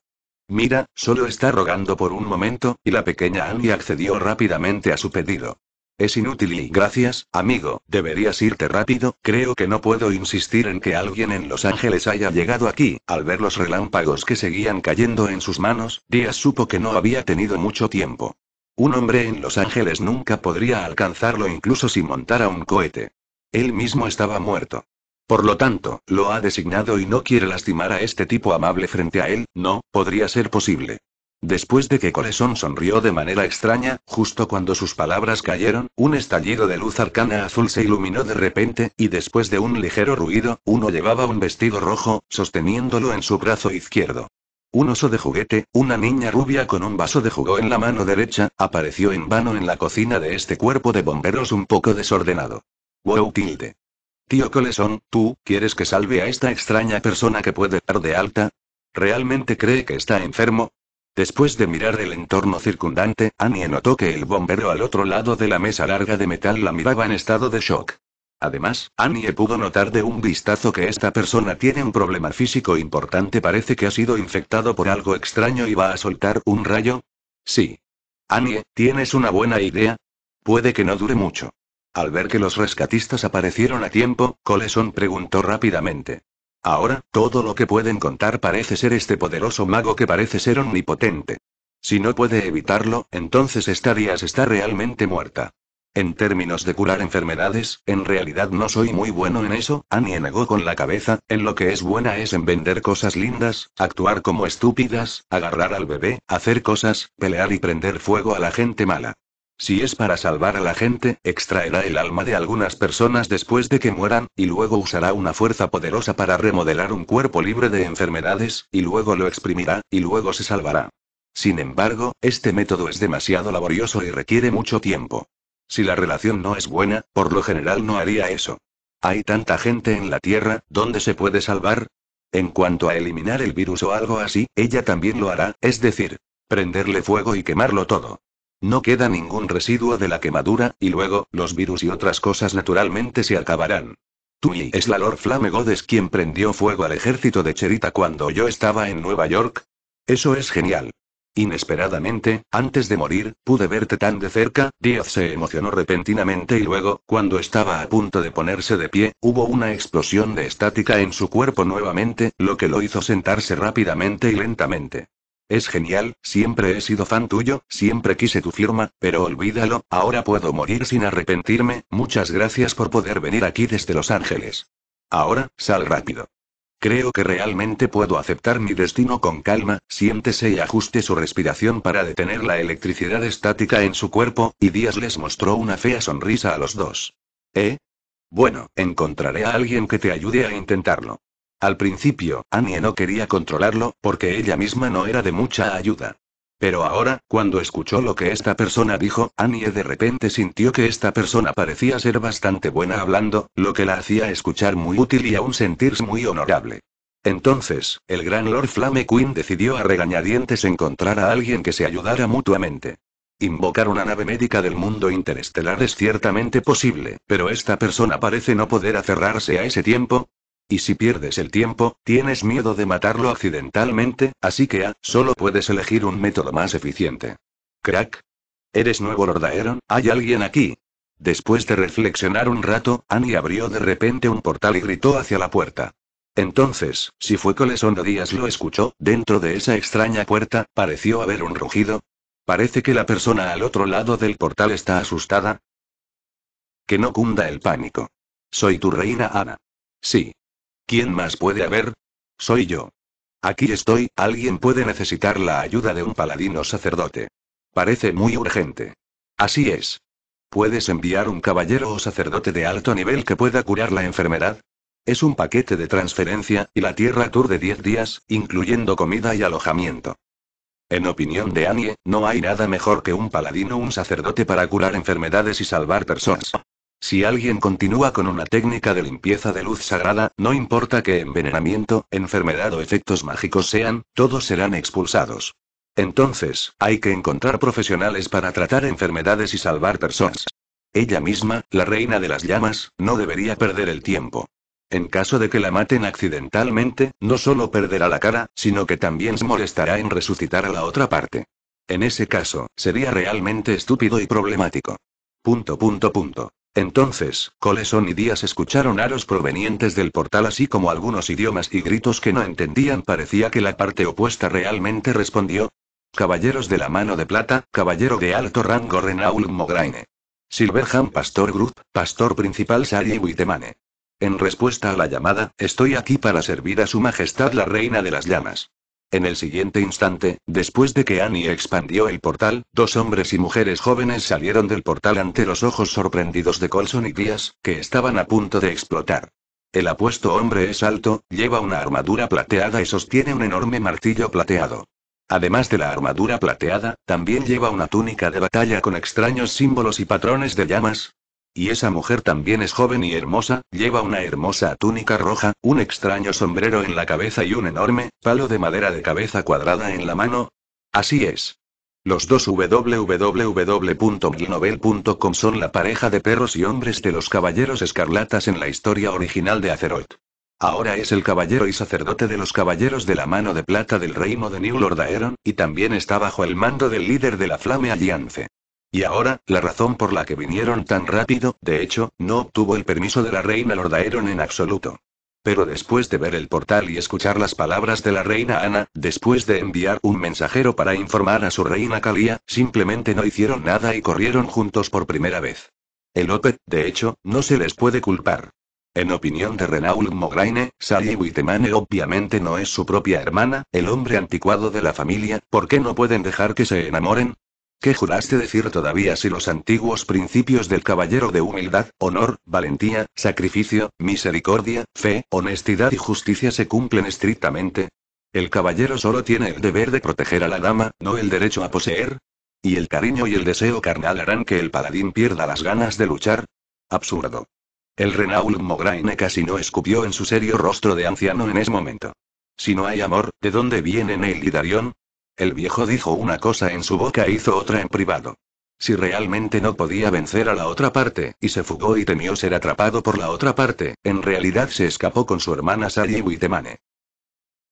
Mira, solo está rogando por un momento, y la pequeña Annie accedió rápidamente a su pedido. Es inútil y gracias, amigo, deberías irte rápido, creo que no puedo insistir en que alguien en Los Ángeles haya llegado aquí. Al ver los relámpagos que seguían cayendo en sus manos, Díaz supo que no había tenido mucho tiempo. Un hombre en Los Ángeles nunca podría alcanzarlo incluso si montara un cohete. Él mismo estaba muerto. Por lo tanto, lo ha designado y no quiere lastimar a este tipo amable frente a él, no, podría ser posible. Después de que Coleson sonrió de manera extraña, justo cuando sus palabras cayeron, un estallido de luz arcana azul se iluminó de repente, y después de un ligero ruido, uno llevaba un vestido rojo, sosteniéndolo en su brazo izquierdo. Un oso de juguete, una niña rubia con un vaso de jugo en la mano derecha, apareció en vano en la cocina de este cuerpo de bomberos un poco desordenado. Wow tilde. Tío Coleson, ¿tú quieres que salve a esta extraña persona que puede dar de alta? ¿Realmente cree que está enfermo? Después de mirar el entorno circundante, Annie notó que el bombero al otro lado de la mesa larga de metal la miraba en estado de shock. Además, Annie pudo notar de un vistazo que esta persona tiene un problema físico importante, parece que ha sido infectado por algo extraño y va a soltar un rayo. Sí. Annie, ¿tienes una buena idea? Puede que no dure mucho. Al ver que los rescatistas aparecieron a tiempo, Coleson preguntó rápidamente. Ahora, todo lo que pueden contar parece ser este poderoso mago que parece ser omnipotente. Si no puede evitarlo, entonces esta Díaz está realmente muerta. En términos de curar enfermedades, en realidad no soy muy bueno en eso, Annie negó con la cabeza, en lo que es buena es en vender cosas lindas, actuar como estúpidas, agarrar al bebé, hacer cosas, pelear y prender fuego a la gente mala. Si es para salvar a la gente, extraerá el alma de algunas personas después de que mueran, y luego usará una fuerza poderosa para remodelar un cuerpo libre de enfermedades, y luego lo exprimirá, y luego se salvará. Sin embargo, este método es demasiado laborioso y requiere mucho tiempo. Si la relación no es buena, por lo general no haría eso. Hay tanta gente en la Tierra, ¿dónde se puede salvar? En cuanto a eliminar el virus o algo así, ella también lo hará, es decir, prenderle fuego y quemarlo todo. No queda ningún residuo de la quemadura, y luego, los virus y otras cosas naturalmente se acabarán. Tui es la Lord Flame Godes quien prendió fuego al ejército de Cherita cuando yo estaba en Nueva York. Eso es genial. Inesperadamente, antes de morir, pude verte tan de cerca, Dios se emocionó repentinamente y luego, cuando estaba a punto de ponerse de pie, hubo una explosión de estática en su cuerpo nuevamente, lo que lo hizo sentarse rápidamente y lentamente. Es genial, siempre he sido fan tuyo, siempre quise tu firma, pero olvídalo, ahora puedo morir sin arrepentirme, muchas gracias por poder venir aquí desde Los Ángeles. Ahora, sal rápido. Creo que realmente puedo aceptar mi destino con calma, siéntese y ajuste su respiración para detener la electricidad estática en su cuerpo, y Díaz les mostró una fea sonrisa a los dos. ¿Eh? Bueno, encontraré a alguien que te ayude a intentarlo. Al principio, Annie no quería controlarlo, porque ella misma no era de mucha ayuda. Pero ahora, cuando escuchó lo que esta persona dijo, Annie de repente sintió que esta persona parecía ser bastante buena hablando, lo que la hacía escuchar muy útil y aún sentirse muy honorable. Entonces, el gran Lord Flame Queen decidió a regañadientes encontrar a alguien que se ayudara mutuamente. Invocar una nave médica del mundo interestelar es ciertamente posible, pero esta persona parece no poder aferrarse a ese tiempo, y si pierdes el tiempo, tienes miedo de matarlo accidentalmente, así que A, solo puedes elegir un método más eficiente. Crack. ¿Eres nuevo Lord Aeron? ¿Hay alguien aquí? Después de reflexionar un rato, Annie abrió de repente un portal y gritó hacia la puerta. Entonces, si fue Colesondo Díaz lo escuchó, dentro de esa extraña puerta, pareció haber un rugido. Parece que la persona al otro lado del portal está asustada. Que no cunda el pánico. Soy tu reina Ana. Sí, ¿Quién más puede haber? Soy yo. Aquí estoy, alguien puede necesitar la ayuda de un paladino sacerdote. Parece muy urgente. Así es. ¿Puedes enviar un caballero o sacerdote de alto nivel que pueda curar la enfermedad? Es un paquete de transferencia, y la Tierra Tour de 10 días, incluyendo comida y alojamiento. En opinión de Annie, no hay nada mejor que un paladino o un sacerdote para curar enfermedades y salvar personas. Si alguien continúa con una técnica de limpieza de luz sagrada, no importa qué envenenamiento, enfermedad o efectos mágicos sean, todos serán expulsados. Entonces, hay que encontrar profesionales para tratar enfermedades y salvar personas. Ella misma, la reina de las llamas, no debería perder el tiempo. En caso de que la maten accidentalmente, no solo perderá la cara, sino que también se molestará en resucitar a la otra parte. En ese caso, sería realmente estúpido y problemático. Punto punto punto. Entonces, Coleson y Díaz escucharon aros provenientes del portal así como algunos idiomas y gritos que no entendían. Parecía que la parte opuesta realmente respondió. Caballeros de la mano de plata, caballero de alto rango Renaul Mograine. Silverham Pastor Group, pastor principal Sari Witemane. En respuesta a la llamada, estoy aquí para servir a su majestad la reina de las llamas. En el siguiente instante, después de que Annie expandió el portal, dos hombres y mujeres jóvenes salieron del portal ante los ojos sorprendidos de Colson y Díaz, que estaban a punto de explotar. El apuesto hombre es alto, lleva una armadura plateada y sostiene un enorme martillo plateado. Además de la armadura plateada, también lleva una túnica de batalla con extraños símbolos y patrones de llamas, y esa mujer también es joven y hermosa, lleva una hermosa túnica roja, un extraño sombrero en la cabeza y un enorme palo de madera de cabeza cuadrada en la mano. Así es. Los dos www.milnovel.com son la pareja de perros y hombres de los caballeros escarlatas en la historia original de Azeroth. Ahora es el caballero y sacerdote de los caballeros de la mano de plata del reino de New Lordaeron, y también está bajo el mando del líder de la Flame Alliance. Y ahora, la razón por la que vinieron tan rápido, de hecho, no obtuvo el permiso de la reina Lordaeron en absoluto. Pero después de ver el portal y escuchar las palabras de la reina Ana, después de enviar un mensajero para informar a su reina Kalia, simplemente no hicieron nada y corrieron juntos por primera vez. El OPET, de hecho, no se les puede culpar. En opinión de Renault Mograine, Sally obviamente no es su propia hermana, el hombre anticuado de la familia, ¿por qué no pueden dejar que se enamoren? ¿Qué juraste decir todavía si los antiguos principios del caballero de humildad, honor, valentía, sacrificio, misericordia, fe, honestidad y justicia se cumplen estrictamente? El caballero solo tiene el deber de proteger a la dama, no el derecho a poseer. ¿Y el cariño y el deseo carnal harán que el paladín pierda las ganas de luchar? Absurdo. El Renault Mograine casi no escupió en su serio rostro de anciano en ese momento. Si no hay amor, ¿de dónde vienen el y el viejo dijo una cosa en su boca e hizo otra en privado. Si realmente no podía vencer a la otra parte, y se fugó y temió ser atrapado por la otra parte, en realidad se escapó con su hermana Sally Witemane.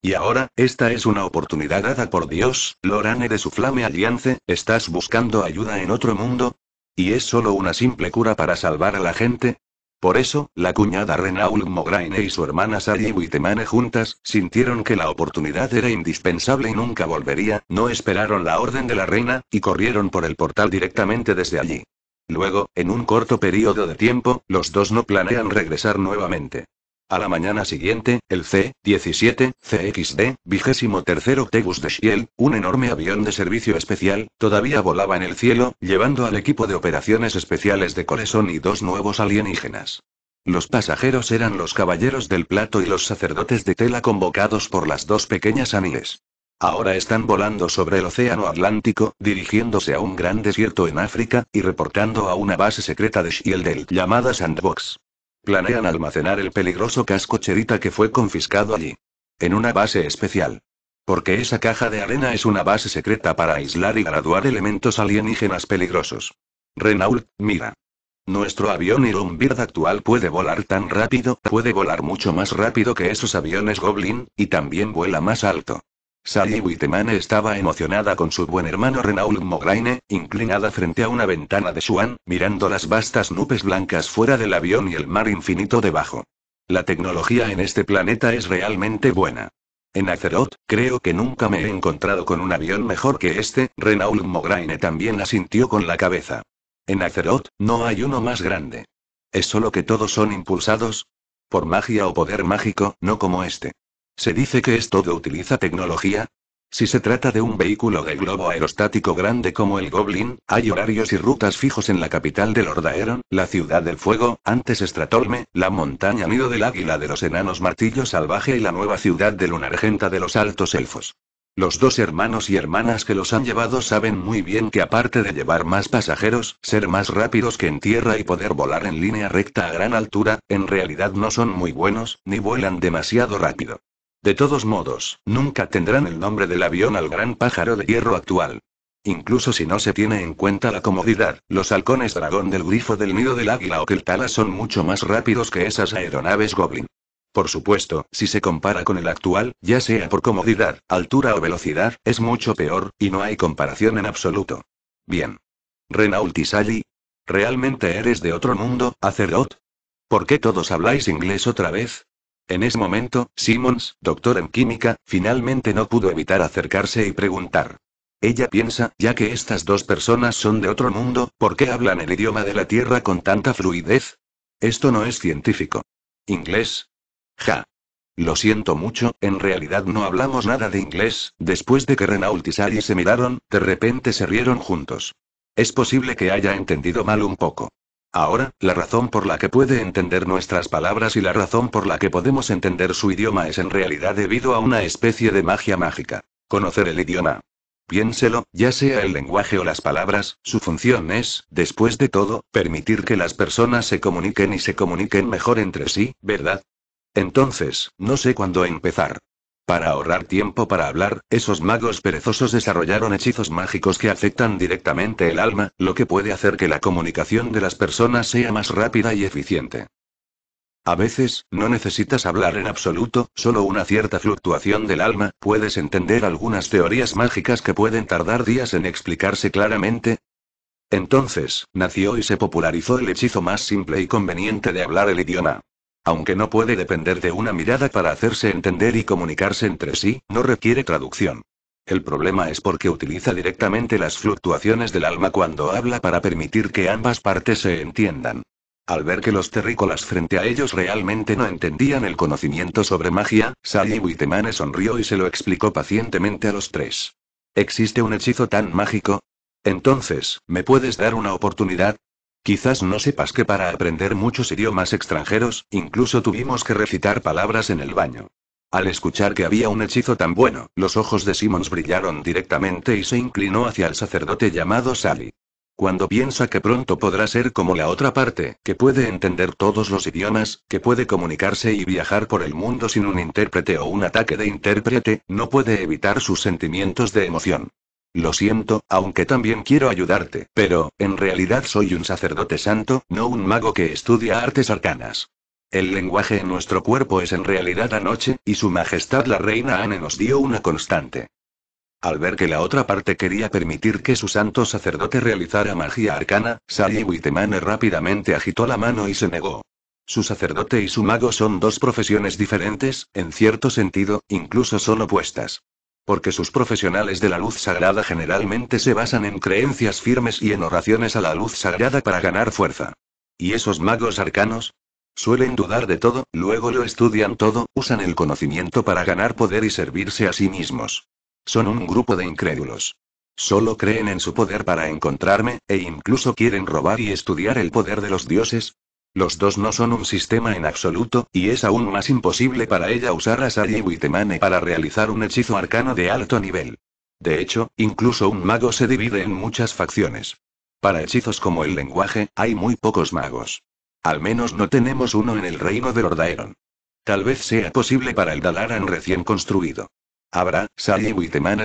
Y ahora, esta es una oportunidad dada por Dios, Lorane de su flame alliance, ¿estás buscando ayuda en otro mundo? ¿Y es solo una simple cura para salvar a la gente? Por eso, la cuñada Renault Mograine y su hermana Sally Witemane juntas, sintieron que la oportunidad era indispensable y nunca volvería, no esperaron la orden de la reina, y corrieron por el portal directamente desde allí. Luego, en un corto periodo de tiempo, los dos no planean regresar nuevamente. A la mañana siguiente, el C-17CXD, vigésimo tercero Tegus de Shiel, un enorme avión de servicio especial, todavía volaba en el cielo, llevando al equipo de operaciones especiales de corazón y dos nuevos alienígenas. Los pasajeros eran los caballeros del plato y los sacerdotes de tela convocados por las dos pequeñas aniles. Ahora están volando sobre el Océano Atlántico, dirigiéndose a un gran desierto en África, y reportando a una base secreta de Shield llamada Sandbox. Planean almacenar el peligroso casco Cherita que fue confiscado allí. En una base especial. Porque esa caja de arena es una base secreta para aislar y graduar elementos alienígenas peligrosos. Renault, mira. Nuestro avión Iron Bird actual puede volar tan rápido, puede volar mucho más rápido que esos aviones Goblin, y también vuela más alto. Sally estaba emocionada con su buen hermano Renault Mograine, inclinada frente a una ventana de Swan, mirando las vastas nubes blancas fuera del avión y el mar infinito debajo. La tecnología en este planeta es realmente buena. En Azeroth, creo que nunca me he encontrado con un avión mejor que este, Renault Mograine también asintió con la cabeza. En Azeroth, no hay uno más grande. ¿Es solo que todos son impulsados? Por magia o poder mágico, no como este. Se dice que esto todo utiliza tecnología. Si se trata de un vehículo de globo aerostático grande como el Goblin, hay horarios y rutas fijos en la capital del Lordaeron, la ciudad del fuego, antes Estratolme, la montaña nido del águila de los enanos martillo salvaje y la nueva ciudad de Lunargenta de los altos elfos. Los dos hermanos y hermanas que los han llevado saben muy bien que aparte de llevar más pasajeros, ser más rápidos que en tierra y poder volar en línea recta a gran altura, en realidad no son muy buenos, ni vuelan demasiado rápido. De todos modos, nunca tendrán el nombre del avión al gran pájaro de hierro actual. Incluso si no se tiene en cuenta la comodidad, los halcones dragón del grifo del nido del águila o el tala son mucho más rápidos que esas aeronaves Goblin. Por supuesto, si se compara con el actual, ya sea por comodidad, altura o velocidad, es mucho peor, y no hay comparación en absoluto. Bien. Renault y ¿Realmente eres de otro mundo, Azeroth? ¿Por qué todos habláis inglés otra vez? En ese momento, Simmons, doctor en química, finalmente no pudo evitar acercarse y preguntar. Ella piensa, ya que estas dos personas son de otro mundo, ¿por qué hablan el idioma de la Tierra con tanta fluidez? Esto no es científico. ¿Inglés? Ja. Lo siento mucho, en realidad no hablamos nada de inglés, después de que Renault y Sari se miraron, de repente se rieron juntos. Es posible que haya entendido mal un poco. Ahora, la razón por la que puede entender nuestras palabras y la razón por la que podemos entender su idioma es en realidad debido a una especie de magia mágica. Conocer el idioma. Piénselo, ya sea el lenguaje o las palabras, su función es, después de todo, permitir que las personas se comuniquen y se comuniquen mejor entre sí, ¿verdad? Entonces, no sé cuándo empezar. Para ahorrar tiempo para hablar, esos magos perezosos desarrollaron hechizos mágicos que afectan directamente el alma, lo que puede hacer que la comunicación de las personas sea más rápida y eficiente. A veces, no necesitas hablar en absoluto, solo una cierta fluctuación del alma, puedes entender algunas teorías mágicas que pueden tardar días en explicarse claramente. Entonces, nació y se popularizó el hechizo más simple y conveniente de hablar el idioma. Aunque no puede depender de una mirada para hacerse entender y comunicarse entre sí, no requiere traducción. El problema es porque utiliza directamente las fluctuaciones del alma cuando habla para permitir que ambas partes se entiendan. Al ver que los terrícolas frente a ellos realmente no entendían el conocimiento sobre magia, Sally Witemane sonrió y se lo explicó pacientemente a los tres. ¿Existe un hechizo tan mágico? Entonces, ¿me puedes dar una oportunidad? Quizás no sepas que para aprender muchos idiomas extranjeros, incluso tuvimos que recitar palabras en el baño. Al escuchar que había un hechizo tan bueno, los ojos de Simmons brillaron directamente y se inclinó hacia el sacerdote llamado Sally. Cuando piensa que pronto podrá ser como la otra parte, que puede entender todos los idiomas, que puede comunicarse y viajar por el mundo sin un intérprete o un ataque de intérprete, no puede evitar sus sentimientos de emoción. Lo siento, aunque también quiero ayudarte, pero, en realidad soy un sacerdote santo, no un mago que estudia artes arcanas. El lenguaje en nuestro cuerpo es en realidad anoche, y su majestad la reina Anne nos dio una constante. Al ver que la otra parte quería permitir que su santo sacerdote realizara magia arcana, Sai Witemane rápidamente agitó la mano y se negó. Su sacerdote y su mago son dos profesiones diferentes, en cierto sentido, incluso son opuestas porque sus profesionales de la luz sagrada generalmente se basan en creencias firmes y en oraciones a la luz sagrada para ganar fuerza. ¿Y esos magos arcanos? Suelen dudar de todo, luego lo estudian todo, usan el conocimiento para ganar poder y servirse a sí mismos. Son un grupo de incrédulos. Solo creen en su poder para encontrarme, e incluso quieren robar y estudiar el poder de los dioses, los dos no son un sistema en absoluto, y es aún más imposible para ella usar a Sayi Witemane para realizar un hechizo arcano de alto nivel. De hecho, incluso un mago se divide en muchas facciones. Para hechizos como el lenguaje, hay muy pocos magos. Al menos no tenemos uno en el reino de Lordaeron. Tal vez sea posible para el Dalaran recién construido. Habrá, Sayi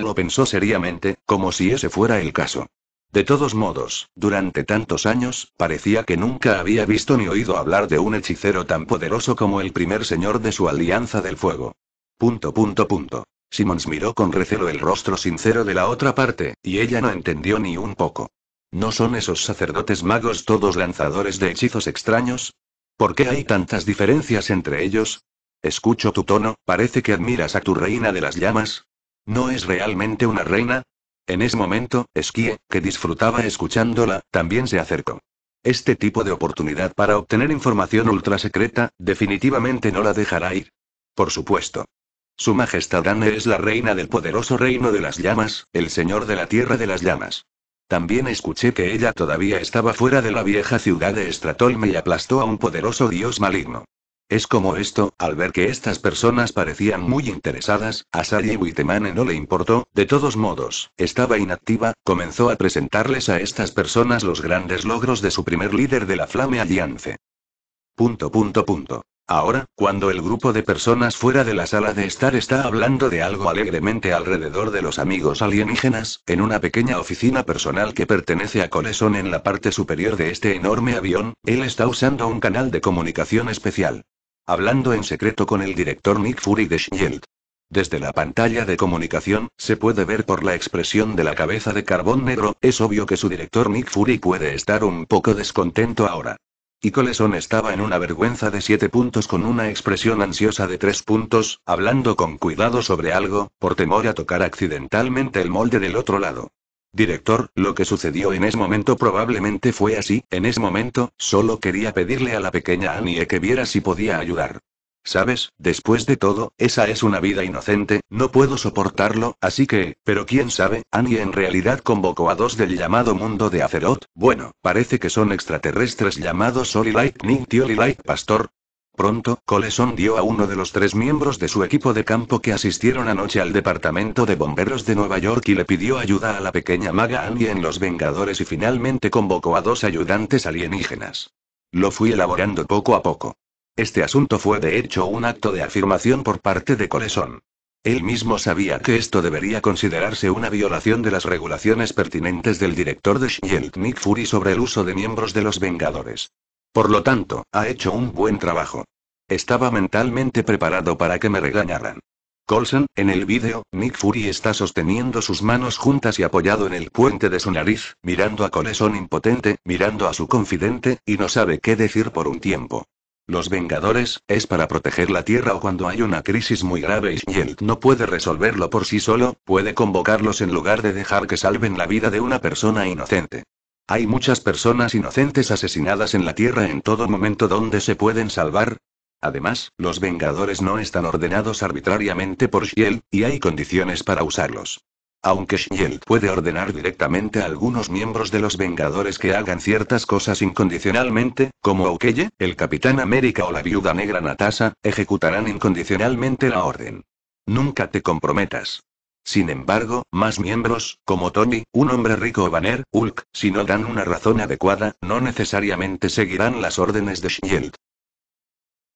lo pensó seriamente, como si ese fuera el caso. De todos modos, durante tantos años, parecía que nunca había visto ni oído hablar de un hechicero tan poderoso como el primer señor de su Alianza del Fuego. Punto punto punto. miró con recelo el rostro sincero de la otra parte, y ella no entendió ni un poco. ¿No son esos sacerdotes magos todos lanzadores de hechizos extraños? ¿Por qué hay tantas diferencias entre ellos? Escucho tu tono, parece que admiras a tu reina de las llamas. ¿No es realmente una reina? En ese momento, Skye, que disfrutaba escuchándola, también se acercó. Este tipo de oportunidad para obtener información ultra secreta, definitivamente no la dejará ir. Por supuesto. Su Majestad Anne es la reina del poderoso reino de las llamas, el señor de la tierra de las llamas. También escuché que ella todavía estaba fuera de la vieja ciudad de Estratolme y aplastó a un poderoso dios maligno. Es como esto, al ver que estas personas parecían muy interesadas, a Sally Witemane no le importó, de todos modos, estaba inactiva, comenzó a presentarles a estas personas los grandes logros de su primer líder de la Flame Alliance. Punto punto punto. Ahora, cuando el grupo de personas fuera de la sala de estar está hablando de algo alegremente alrededor de los amigos alienígenas, en una pequeña oficina personal que pertenece a Coleson en la parte superior de este enorme avión, él está usando un canal de comunicación especial hablando en secreto con el director Nick Fury de Shield. Desde la pantalla de comunicación, se puede ver por la expresión de la cabeza de carbón negro, es obvio que su director Nick Fury puede estar un poco descontento ahora. Y Coleson estaba en una vergüenza de 7 puntos con una expresión ansiosa de tres puntos, hablando con cuidado sobre algo, por temor a tocar accidentalmente el molde del otro lado. Director, lo que sucedió en ese momento probablemente fue así, en ese momento, solo quería pedirle a la pequeña Annie que viera si podía ayudar. Sabes, después de todo, esa es una vida inocente, no puedo soportarlo, así que, pero quién sabe, Annie en realidad convocó a dos del llamado mundo de Azeroth, bueno, parece que son extraterrestres llamados Sol Lightning Light Pastor, Pronto, Coleson dio a uno de los tres miembros de su equipo de campo que asistieron anoche al Departamento de Bomberos de Nueva York y le pidió ayuda a la pequeña maga Annie en Los Vengadores y finalmente convocó a dos ayudantes alienígenas. Lo fui elaborando poco a poco. Este asunto fue de hecho un acto de afirmación por parte de Coleson. Él mismo sabía que esto debería considerarse una violación de las regulaciones pertinentes del director de Shield Nick Fury sobre el uso de miembros de los Vengadores. Por lo tanto, ha hecho un buen trabajo. Estaba mentalmente preparado para que me regañaran. Colson, en el vídeo, Nick Fury está sosteniendo sus manos juntas y apoyado en el puente de su nariz, mirando a Coulson impotente, mirando a su confidente, y no sabe qué decir por un tiempo. Los Vengadores, es para proteger la Tierra o cuando hay una crisis muy grave y Shield no puede resolverlo por sí solo, puede convocarlos en lugar de dejar que salven la vida de una persona inocente. Hay muchas personas inocentes asesinadas en la Tierra en todo momento donde se pueden salvar. Además, los Vengadores no están ordenados arbitrariamente por Shield, y hay condiciones para usarlos. Aunque Shield puede ordenar directamente a algunos miembros de los Vengadores que hagan ciertas cosas incondicionalmente, como Okeye, el Capitán América o la Viuda Negra Natasa, ejecutarán incondicionalmente la orden. Nunca te comprometas. Sin embargo, más miembros, como Tony, un hombre rico o Banner, Hulk, si no dan una razón adecuada, no necesariamente seguirán las órdenes de Shield.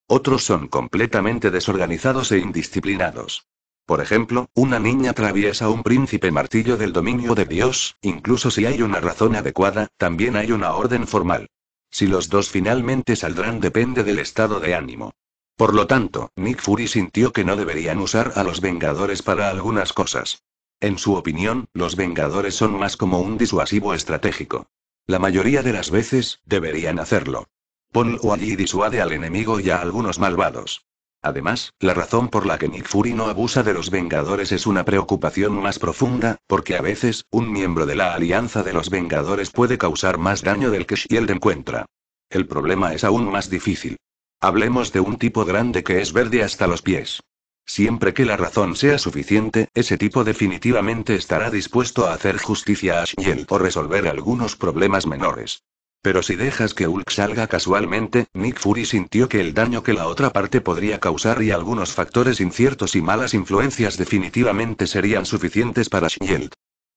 Otros son completamente desorganizados e indisciplinados. Por ejemplo, una niña traviesa un príncipe martillo del dominio de Dios, incluso si hay una razón adecuada, también hay una orden formal. Si los dos finalmente saldrán depende del estado de ánimo. Por lo tanto, Nick Fury sintió que no deberían usar a los Vengadores para algunas cosas. En su opinión, los Vengadores son más como un disuasivo estratégico. La mayoría de las veces, deberían hacerlo. Ponlo allí y disuade al enemigo y a algunos malvados. Además, la razón por la que Nick Fury no abusa de los Vengadores es una preocupación más profunda, porque a veces, un miembro de la Alianza de los Vengadores puede causar más daño del que Shield encuentra. El problema es aún más difícil. Hablemos de un tipo grande que es verde hasta los pies. Siempre que la razón sea suficiente, ese tipo definitivamente estará dispuesto a hacer justicia a Shiel o resolver algunos problemas menores. Pero si dejas que Hulk salga casualmente, Nick Fury sintió que el daño que la otra parte podría causar y algunos factores inciertos y malas influencias definitivamente serían suficientes para Shield.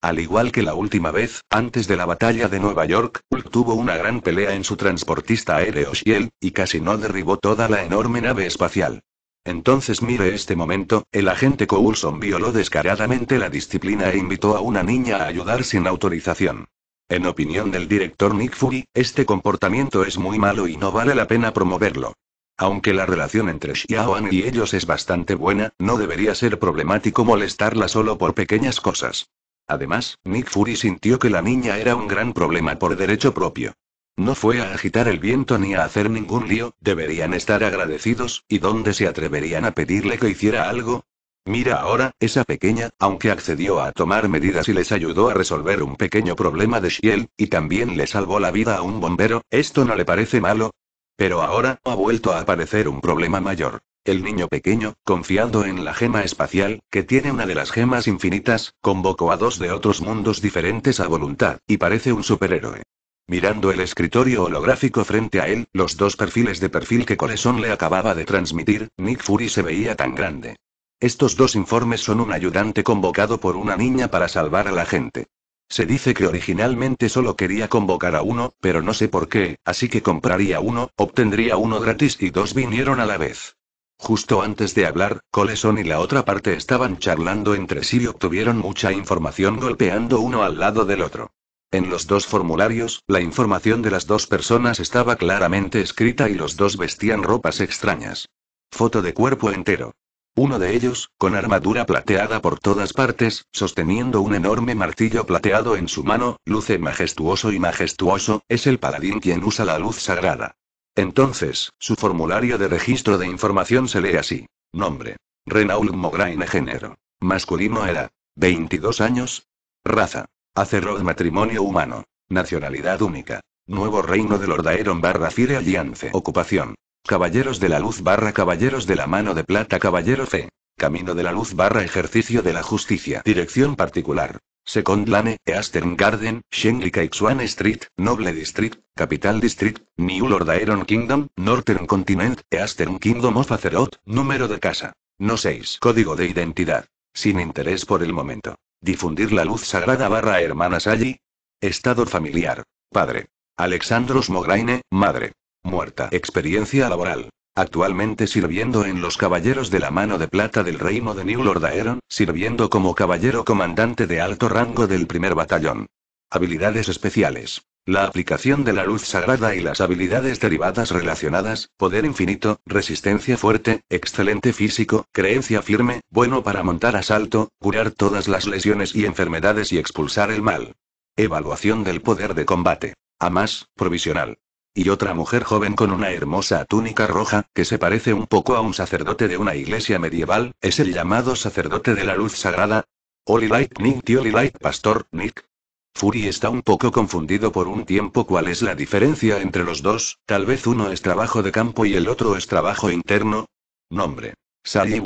Al igual que la última vez, antes de la batalla de Nueva York, Hulk tuvo una gran pelea en su transportista aéreo Shiel, y casi no derribó toda la enorme nave espacial. Entonces mire este momento, el agente Coulson violó descaradamente la disciplina e invitó a una niña a ayudar sin autorización. En opinión del director Nick Fury, este comportamiento es muy malo y no vale la pena promoverlo. Aunque la relación entre Xiaoan y ellos es bastante buena, no debería ser problemático molestarla solo por pequeñas cosas. Además, Nick Fury sintió que la niña era un gran problema por derecho propio. No fue a agitar el viento ni a hacer ningún lío, deberían estar agradecidos, ¿y dónde se atreverían a pedirle que hiciera algo? Mira ahora, esa pequeña, aunque accedió a tomar medidas y les ayudó a resolver un pequeño problema de Shiel, y también le salvó la vida a un bombero, ¿esto no le parece malo? Pero ahora, ha vuelto a aparecer un problema mayor. El niño pequeño, confiado en la gema espacial, que tiene una de las gemas infinitas, convocó a dos de otros mundos diferentes a voluntad, y parece un superhéroe. Mirando el escritorio holográfico frente a él, los dos perfiles de perfil que Coleson le acababa de transmitir, Nick Fury se veía tan grande. Estos dos informes son un ayudante convocado por una niña para salvar a la gente. Se dice que originalmente solo quería convocar a uno, pero no sé por qué, así que compraría uno, obtendría uno gratis y dos vinieron a la vez. Justo antes de hablar, Coleson y la otra parte estaban charlando entre sí y obtuvieron mucha información golpeando uno al lado del otro. En los dos formularios, la información de las dos personas estaba claramente escrita y los dos vestían ropas extrañas. Foto de cuerpo entero. Uno de ellos, con armadura plateada por todas partes, sosteniendo un enorme martillo plateado en su mano, luce majestuoso y majestuoso, es el paladín quien usa la luz sagrada. Entonces, su formulario de registro de información se lee así. Nombre. Renault Mograine género. Masculino era. 22 años. Raza. Acerrod matrimonio humano. Nacionalidad única. Nuevo reino del Lordaeron barra Fire Alliance. Ocupación. Caballeros de la Luz barra Caballeros de la Mano de Plata Caballero C. Camino de la Luz barra Ejercicio de la Justicia. Dirección particular. Second Lane, Eastern Garden, Kai Xuan Street, Noble District, Capital District, New Lord Kingdom, Northern Continent, Eastern Kingdom of Azeroth, número de casa. No 6. Código de identidad. Sin interés por el momento. Difundir la luz sagrada barra hermanas allí. Estado familiar. Padre. Alexandros Mograine, madre. Muerta. Experiencia laboral. Actualmente sirviendo en los Caballeros de la Mano de Plata del Reino de New Lord sirviendo como caballero comandante de alto rango del primer batallón. Habilidades especiales. La aplicación de la luz sagrada y las habilidades derivadas relacionadas, poder infinito, resistencia fuerte, excelente físico, creencia firme, bueno para montar asalto, curar todas las lesiones y enfermedades y expulsar el mal. Evaluación del poder de combate. A más, provisional. Y otra mujer joven con una hermosa túnica roja, que se parece un poco a un sacerdote de una iglesia medieval, es el llamado sacerdote de la luz sagrada. Holy Light Nick, Holy Light Pastor Nick. Fury está un poco confundido por un tiempo cuál es la diferencia entre los dos, tal vez uno es trabajo de campo y el otro es trabajo interno. Nombre. Sally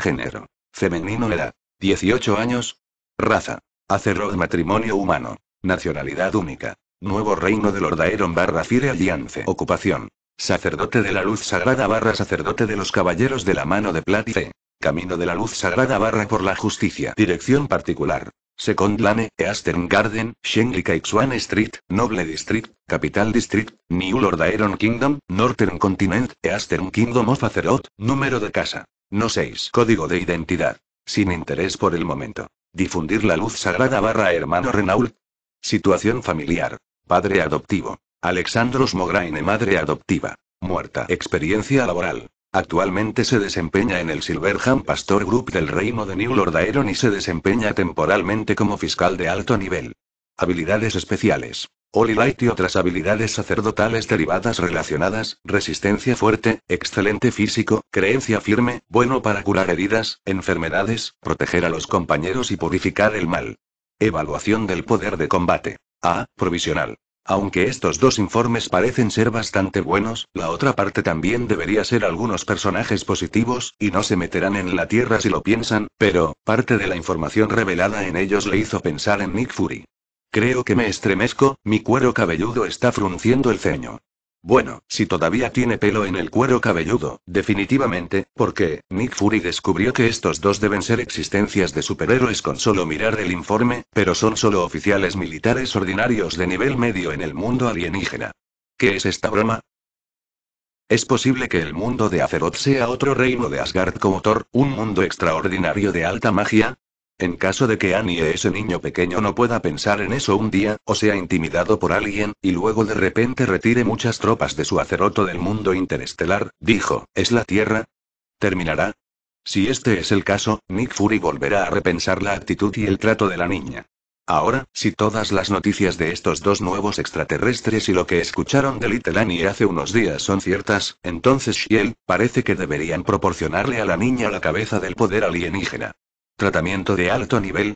género. Femenino edad. 18 años. Raza. de matrimonio humano. Nacionalidad única. Nuevo reino de Lordaeron barra Fire Alliance. Ocupación. Sacerdote de la luz sagrada barra sacerdote de los caballeros de la mano de plata Camino de la luz sagrada barra por la justicia. Dirección particular. Second Lane, Eastern Garden, Street, Noble District, Capital District, New Lordaeron Kingdom, Northern Continent, Eastern Kingdom of Azeroth, número de casa. No 6. Código de identidad. Sin interés por el momento. Difundir la luz sagrada barra hermano Renault. Situación familiar. Padre adoptivo. Alexandros Mograine, madre adoptiva. Muerta. Experiencia laboral. Actualmente se desempeña en el Silverham Pastor Group del Reino de New Lordaeron y se desempeña temporalmente como fiscal de alto nivel. Habilidades especiales. Holy Light y otras habilidades sacerdotales derivadas relacionadas, resistencia fuerte, excelente físico, creencia firme, bueno para curar heridas, enfermedades, proteger a los compañeros y purificar el mal. Evaluación del poder de combate. A. Provisional. Aunque estos dos informes parecen ser bastante buenos, la otra parte también debería ser algunos personajes positivos, y no se meterán en la Tierra si lo piensan, pero, parte de la información revelada en ellos le hizo pensar en Nick Fury. Creo que me estremezco, mi cuero cabelludo está frunciendo el ceño. Bueno, si todavía tiene pelo en el cuero cabelludo, definitivamente, porque, Nick Fury descubrió que estos dos deben ser existencias de superhéroes con solo mirar el informe, pero son solo oficiales militares ordinarios de nivel medio en el mundo alienígena. ¿Qué es esta broma? Es posible que el mundo de Azeroth sea otro reino de Asgard como Thor, un mundo extraordinario de alta magia, en caso de que Annie, ese niño pequeño, no pueda pensar en eso un día, o sea intimidado por alguien, y luego de repente retire muchas tropas de su aceroto del mundo interestelar, dijo, ¿es la Tierra? ¿Terminará? Si este es el caso, Nick Fury volverá a repensar la actitud y el trato de la niña. Ahora, si todas las noticias de estos dos nuevos extraterrestres y lo que escucharon de Little Annie hace unos días son ciertas, entonces Shiel, parece que deberían proporcionarle a la niña la cabeza del poder alienígena. ¿Tratamiento de alto nivel?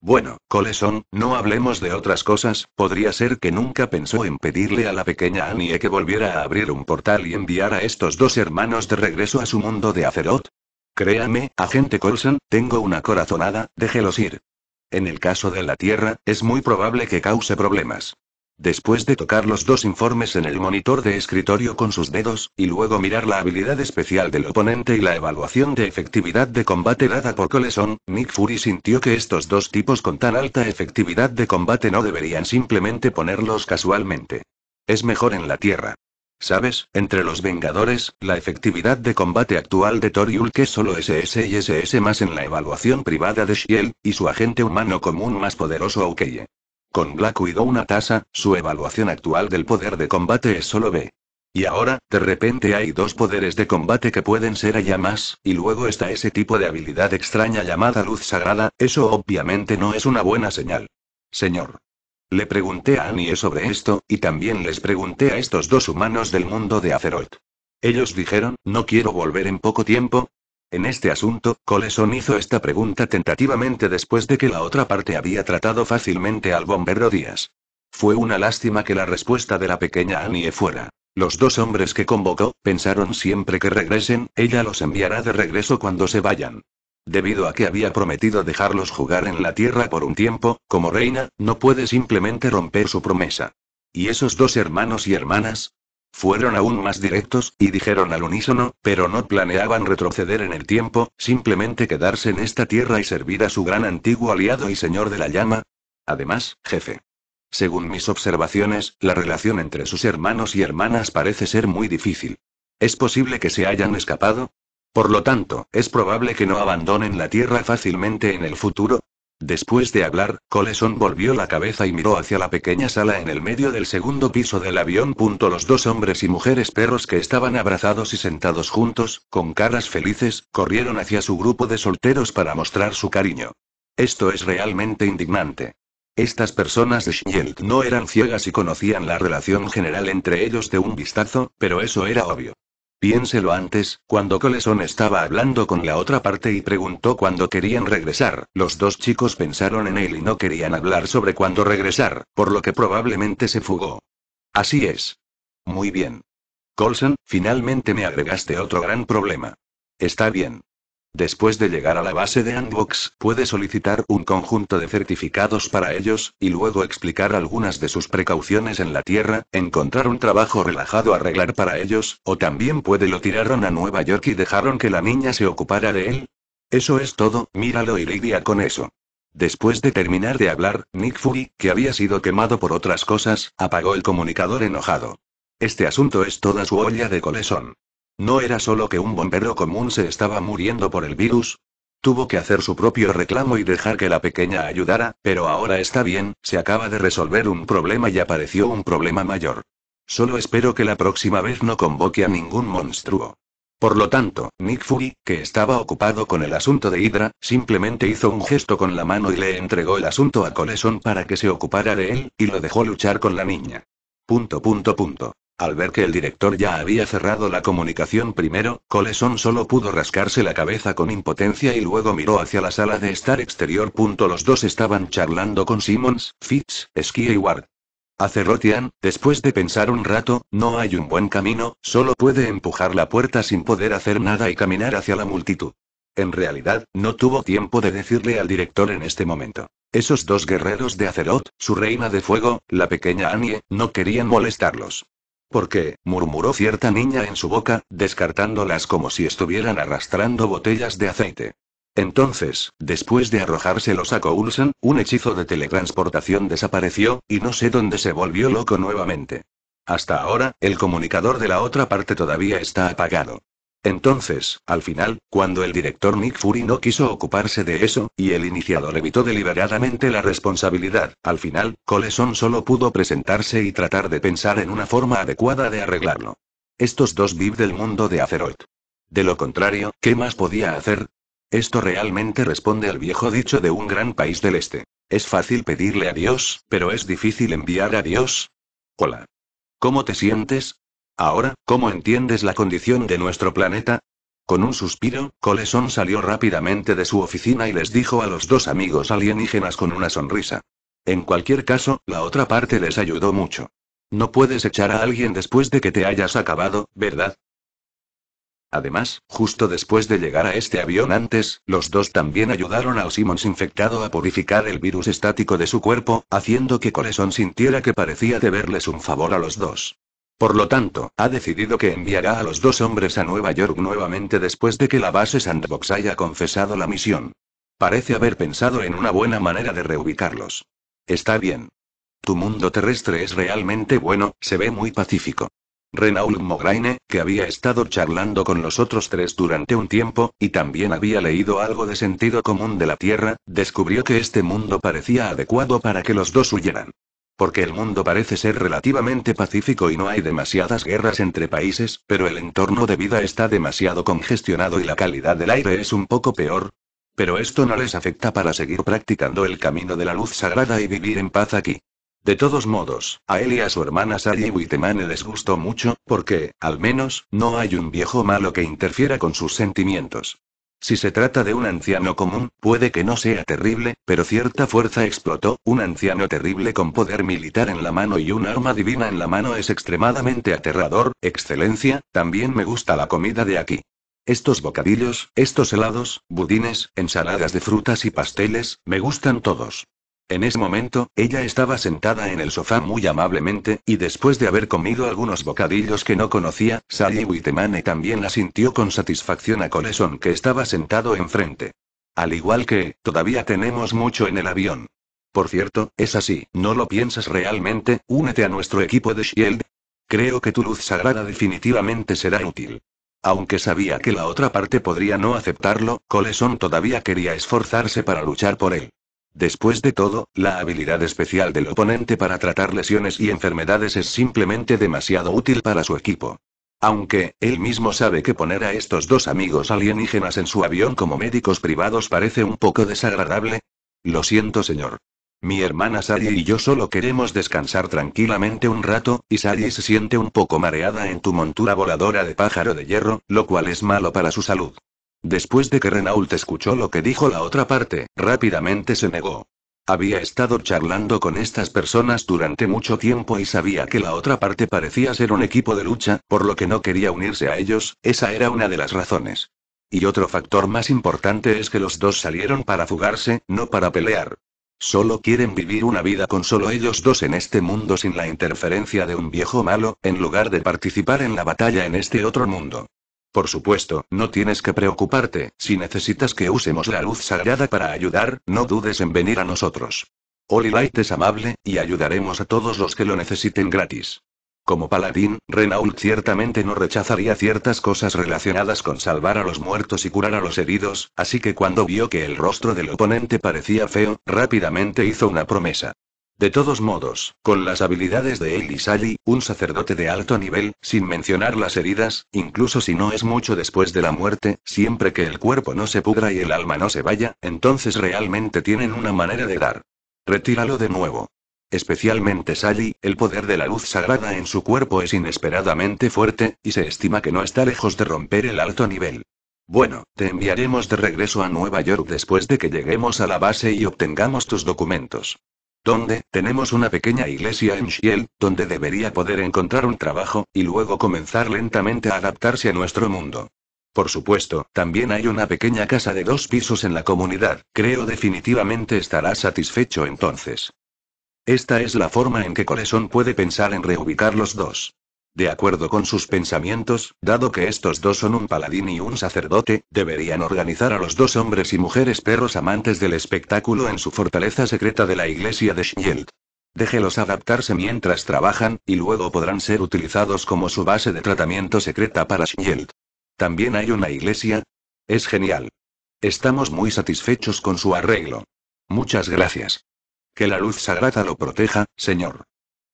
Bueno, Coleson, no hablemos de otras cosas, podría ser que nunca pensó en pedirle a la pequeña Annie que volviera a abrir un portal y enviar a estos dos hermanos de regreso a su mundo de Azeroth. Créame, agente Coulson, tengo una corazonada, déjelos ir. En el caso de la Tierra, es muy probable que cause problemas. Después de tocar los dos informes en el monitor de escritorio con sus dedos, y luego mirar la habilidad especial del oponente y la evaluación de efectividad de combate dada por Coleson, Nick Fury sintió que estos dos tipos con tan alta efectividad de combate no deberían simplemente ponerlos casualmente. Es mejor en la Tierra. Sabes, entre los Vengadores, la efectividad de combate actual de Thor y es solo SS y SS más en la evaluación privada de Shield, y su agente humano común más poderoso Aukeye. Con Black cuidó una tasa, su evaluación actual del poder de combate es solo B. Y ahora, de repente hay dos poderes de combate que pueden ser allá más, y luego está ese tipo de habilidad extraña llamada luz sagrada, eso obviamente no es una buena señal. Señor. Le pregunté a Annie sobre esto, y también les pregunté a estos dos humanos del mundo de Azeroth. Ellos dijeron, no quiero volver en poco tiempo, en este asunto, Coleson hizo esta pregunta tentativamente después de que la otra parte había tratado fácilmente al bombero Díaz. Fue una lástima que la respuesta de la pequeña Annie fuera. Los dos hombres que convocó, pensaron siempre que regresen, ella los enviará de regreso cuando se vayan. Debido a que había prometido dejarlos jugar en la tierra por un tiempo, como reina, no puede simplemente romper su promesa. ¿Y esos dos hermanos y hermanas? Fueron aún más directos, y dijeron al unísono, pero no planeaban retroceder en el tiempo, simplemente quedarse en esta tierra y servir a su gran antiguo aliado y señor de la llama. Además, jefe. Según mis observaciones, la relación entre sus hermanos y hermanas parece ser muy difícil. ¿Es posible que se hayan escapado? Por lo tanto, es probable que no abandonen la Tierra fácilmente en el futuro, Después de hablar, Coleson volvió la cabeza y miró hacia la pequeña sala en el medio del segundo piso del avión. Los dos hombres y mujeres perros que estaban abrazados y sentados juntos, con caras felices, corrieron hacia su grupo de solteros para mostrar su cariño. Esto es realmente indignante. Estas personas de Shield no eran ciegas y conocían la relación general entre ellos de un vistazo, pero eso era obvio. Piénselo antes, cuando Coleson estaba hablando con la otra parte y preguntó cuándo querían regresar, los dos chicos pensaron en él y no querían hablar sobre cuándo regresar, por lo que probablemente se fugó. Así es. Muy bien. Colson, finalmente me agregaste otro gran problema. Está bien. Después de llegar a la base de Unbox, puede solicitar un conjunto de certificados para ellos, y luego explicar algunas de sus precauciones en la Tierra, encontrar un trabajo relajado arreglar para ellos, o también puede lo tiraron a Nueva York y dejaron que la niña se ocupara de él. Eso es todo, míralo y lidia con eso. Después de terminar de hablar, Nick Fury, que había sido quemado por otras cosas, apagó el comunicador enojado. Este asunto es toda su olla de colesón. No era solo que un bombero común se estaba muriendo por el virus. Tuvo que hacer su propio reclamo y dejar que la pequeña ayudara, pero ahora está bien, se acaba de resolver un problema y apareció un problema mayor. Solo espero que la próxima vez no convoque a ningún monstruo. Por lo tanto, Nick Fury, que estaba ocupado con el asunto de Hydra, simplemente hizo un gesto con la mano y le entregó el asunto a Coleson para que se ocupara de él, y lo dejó luchar con la niña. Punto punto punto. Al ver que el director ya había cerrado la comunicación primero, Coleson solo pudo rascarse la cabeza con impotencia y luego miró hacia la sala de estar exterior. Los dos estaban charlando con Simmons, Fitz, Ski y Ward. Acerotian, después de pensar un rato, no hay un buen camino, solo puede empujar la puerta sin poder hacer nada y caminar hacia la multitud. En realidad, no tuvo tiempo de decirle al director en este momento. Esos dos guerreros de Acerot, su reina de fuego, la pequeña Annie, no querían molestarlos. ¿Por qué?, murmuró cierta niña en su boca, descartándolas como si estuvieran arrastrando botellas de aceite. Entonces, después de arrojárselos a Coulson, un hechizo de teletransportación desapareció, y no sé dónde se volvió loco nuevamente. Hasta ahora, el comunicador de la otra parte todavía está apagado. Entonces, al final, cuando el director Nick Fury no quiso ocuparse de eso, y el iniciador evitó deliberadamente la responsabilidad, al final, Coleson solo pudo presentarse y tratar de pensar en una forma adecuada de arreglarlo. Estos dos viv del mundo de Azeroth. De lo contrario, ¿qué más podía hacer? Esto realmente responde al viejo dicho de un gran país del este. Es fácil pedirle a Dios, pero es difícil enviar a Dios. Hola. ¿Cómo te sientes? Ahora, ¿cómo entiendes la condición de nuestro planeta? Con un suspiro, Coleson salió rápidamente de su oficina y les dijo a los dos amigos alienígenas con una sonrisa. En cualquier caso, la otra parte les ayudó mucho. No puedes echar a alguien después de que te hayas acabado, ¿verdad? Además, justo después de llegar a este avión antes, los dos también ayudaron al Simmons infectado a purificar el virus estático de su cuerpo, haciendo que Coleson sintiera que parecía deberles un favor a los dos. Por lo tanto, ha decidido que enviará a los dos hombres a Nueva York nuevamente después de que la base Sandbox haya confesado la misión. Parece haber pensado en una buena manera de reubicarlos. Está bien. Tu mundo terrestre es realmente bueno, se ve muy pacífico. Renault Mograine, que había estado charlando con los otros tres durante un tiempo, y también había leído algo de sentido común de la Tierra, descubrió que este mundo parecía adecuado para que los dos huyeran. Porque el mundo parece ser relativamente pacífico y no hay demasiadas guerras entre países, pero el entorno de vida está demasiado congestionado y la calidad del aire es un poco peor. Pero esto no les afecta para seguir practicando el camino de la luz sagrada y vivir en paz aquí. De todos modos, a él y a su hermana Sadie Witemane les gustó mucho, porque, al menos, no hay un viejo malo que interfiera con sus sentimientos. Si se trata de un anciano común, puede que no sea terrible, pero cierta fuerza explotó, un anciano terrible con poder militar en la mano y un arma divina en la mano es extremadamente aterrador, excelencia, también me gusta la comida de aquí. Estos bocadillos, estos helados, budines, ensaladas de frutas y pasteles, me gustan todos. En ese momento, ella estaba sentada en el sofá muy amablemente, y después de haber comido algunos bocadillos que no conocía, Sally Witemane también la sintió con satisfacción a Coleson que estaba sentado enfrente. Al igual que, todavía tenemos mucho en el avión. Por cierto, es así, ¿no lo piensas realmente? Únete a nuestro equipo de Shield. Creo que tu luz sagrada definitivamente será útil. Aunque sabía que la otra parte podría no aceptarlo, Coleson todavía quería esforzarse para luchar por él. Después de todo, la habilidad especial del oponente para tratar lesiones y enfermedades es simplemente demasiado útil para su equipo. Aunque, él mismo sabe que poner a estos dos amigos alienígenas en su avión como médicos privados parece un poco desagradable. Lo siento, señor. Mi hermana Sadie y yo solo queremos descansar tranquilamente un rato, y Sadie se siente un poco mareada en tu montura voladora de pájaro de hierro, lo cual es malo para su salud. Después de que Renault escuchó lo que dijo la otra parte, rápidamente se negó. Había estado charlando con estas personas durante mucho tiempo y sabía que la otra parte parecía ser un equipo de lucha, por lo que no quería unirse a ellos, esa era una de las razones. Y otro factor más importante es que los dos salieron para fugarse, no para pelear. Solo quieren vivir una vida con solo ellos dos en este mundo sin la interferencia de un viejo malo, en lugar de participar en la batalla en este otro mundo. Por supuesto, no tienes que preocuparte, si necesitas que usemos la luz sagrada para ayudar, no dudes en venir a nosotros. Holy Light es amable, y ayudaremos a todos los que lo necesiten gratis. Como paladín, Renault ciertamente no rechazaría ciertas cosas relacionadas con salvar a los muertos y curar a los heridos, así que cuando vio que el rostro del oponente parecía feo, rápidamente hizo una promesa. De todos modos, con las habilidades de él y Sally, un sacerdote de alto nivel, sin mencionar las heridas, incluso si no es mucho después de la muerte, siempre que el cuerpo no se pudra y el alma no se vaya, entonces realmente tienen una manera de dar. Retíralo de nuevo. Especialmente Sally, el poder de la luz sagrada en su cuerpo es inesperadamente fuerte, y se estima que no está lejos de romper el alto nivel. Bueno, te enviaremos de regreso a Nueva York después de que lleguemos a la base y obtengamos tus documentos donde tenemos una pequeña iglesia en Shiel, donde debería poder encontrar un trabajo, y luego comenzar lentamente a adaptarse a nuestro mundo. Por supuesto, también hay una pequeña casa de dos pisos en la comunidad, creo definitivamente estará satisfecho entonces. Esta es la forma en que Coleson puede pensar en reubicar los dos. De acuerdo con sus pensamientos, dado que estos dos son un paladín y un sacerdote, deberían organizar a los dos hombres y mujeres perros amantes del espectáculo en su fortaleza secreta de la iglesia de Shield. Déjelos adaptarse mientras trabajan, y luego podrán ser utilizados como su base de tratamiento secreta para Shield. También hay una iglesia. Es genial. Estamos muy satisfechos con su arreglo. Muchas gracias. Que la luz sagrada lo proteja, señor.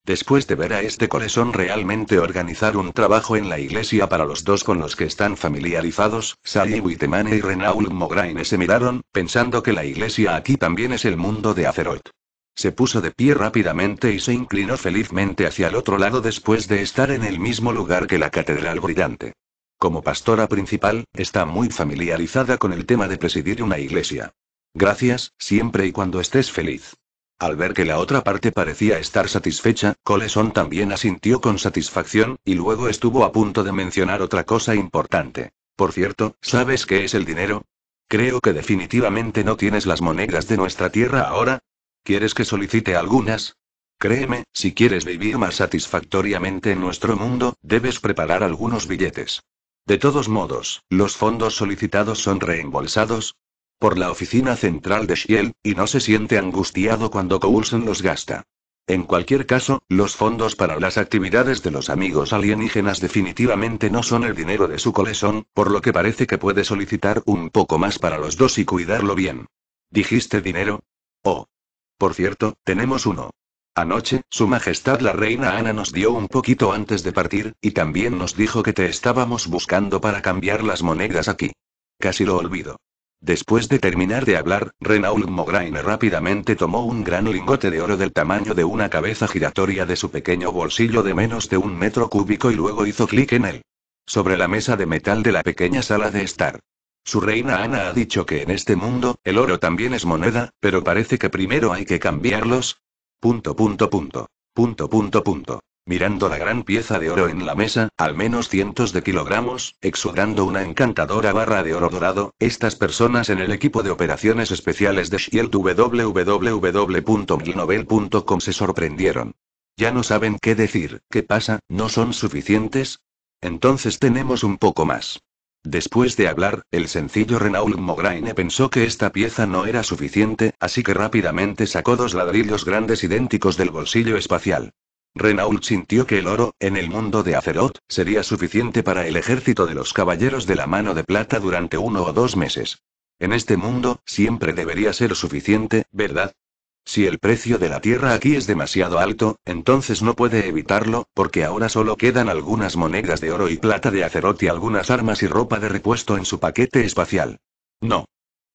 Después de ver a este corazón realmente organizar un trabajo en la iglesia para los dos con los que están familiarizados, Sally Witemane y Renault Mograine se miraron, pensando que la iglesia aquí también es el mundo de Azeroth. Se puso de pie rápidamente y se inclinó felizmente hacia el otro lado después de estar en el mismo lugar que la catedral brillante. Como pastora principal, está muy familiarizada con el tema de presidir una iglesia. Gracias, siempre y cuando estés feliz. Al ver que la otra parte parecía estar satisfecha, Coleson también asintió con satisfacción, y luego estuvo a punto de mencionar otra cosa importante. Por cierto, ¿sabes qué es el dinero? Creo que definitivamente no tienes las monedas de nuestra tierra ahora. ¿Quieres que solicite algunas? Créeme, si quieres vivir más satisfactoriamente en nuestro mundo, debes preparar algunos billetes. De todos modos, los fondos solicitados son reembolsados, por la oficina central de Shield, y no se siente angustiado cuando Coulson los gasta. En cualquier caso, los fondos para las actividades de los amigos alienígenas definitivamente no son el dinero de su colesón, por lo que parece que puede solicitar un poco más para los dos y cuidarlo bien. ¿Dijiste dinero? Oh. Por cierto, tenemos uno. Anoche, Su Majestad la Reina Ana nos dio un poquito antes de partir, y también nos dijo que te estábamos buscando para cambiar las monedas aquí. Casi lo olvido. Después de terminar de hablar, Renault Mograine rápidamente tomó un gran lingote de oro del tamaño de una cabeza giratoria de su pequeño bolsillo de menos de un metro cúbico y luego hizo clic en él. Sobre la mesa de metal de la pequeña sala de estar. Su reina Ana ha dicho que en este mundo, el oro también es moneda, pero parece que primero hay que cambiarlos. Punto, punto, punto. Punto, punto, punto mirando la gran pieza de oro en la mesa, al menos cientos de kilogramos, exudando una encantadora barra de oro dorado, estas personas en el equipo de operaciones especiales de Shield www.milnovel.com se sorprendieron. Ya no saben qué decir, qué pasa, no son suficientes. Entonces tenemos un poco más. Después de hablar, el sencillo Renault Mograine pensó que esta pieza no era suficiente, así que rápidamente sacó dos ladrillos grandes idénticos del bolsillo espacial. Renault sintió que el oro, en el mundo de Azeroth, sería suficiente para el ejército de los caballeros de la mano de plata durante uno o dos meses. En este mundo, siempre debería ser suficiente, ¿verdad? Si el precio de la tierra aquí es demasiado alto, entonces no puede evitarlo, porque ahora solo quedan algunas monedas de oro y plata de Azeroth y algunas armas y ropa de repuesto en su paquete espacial. No.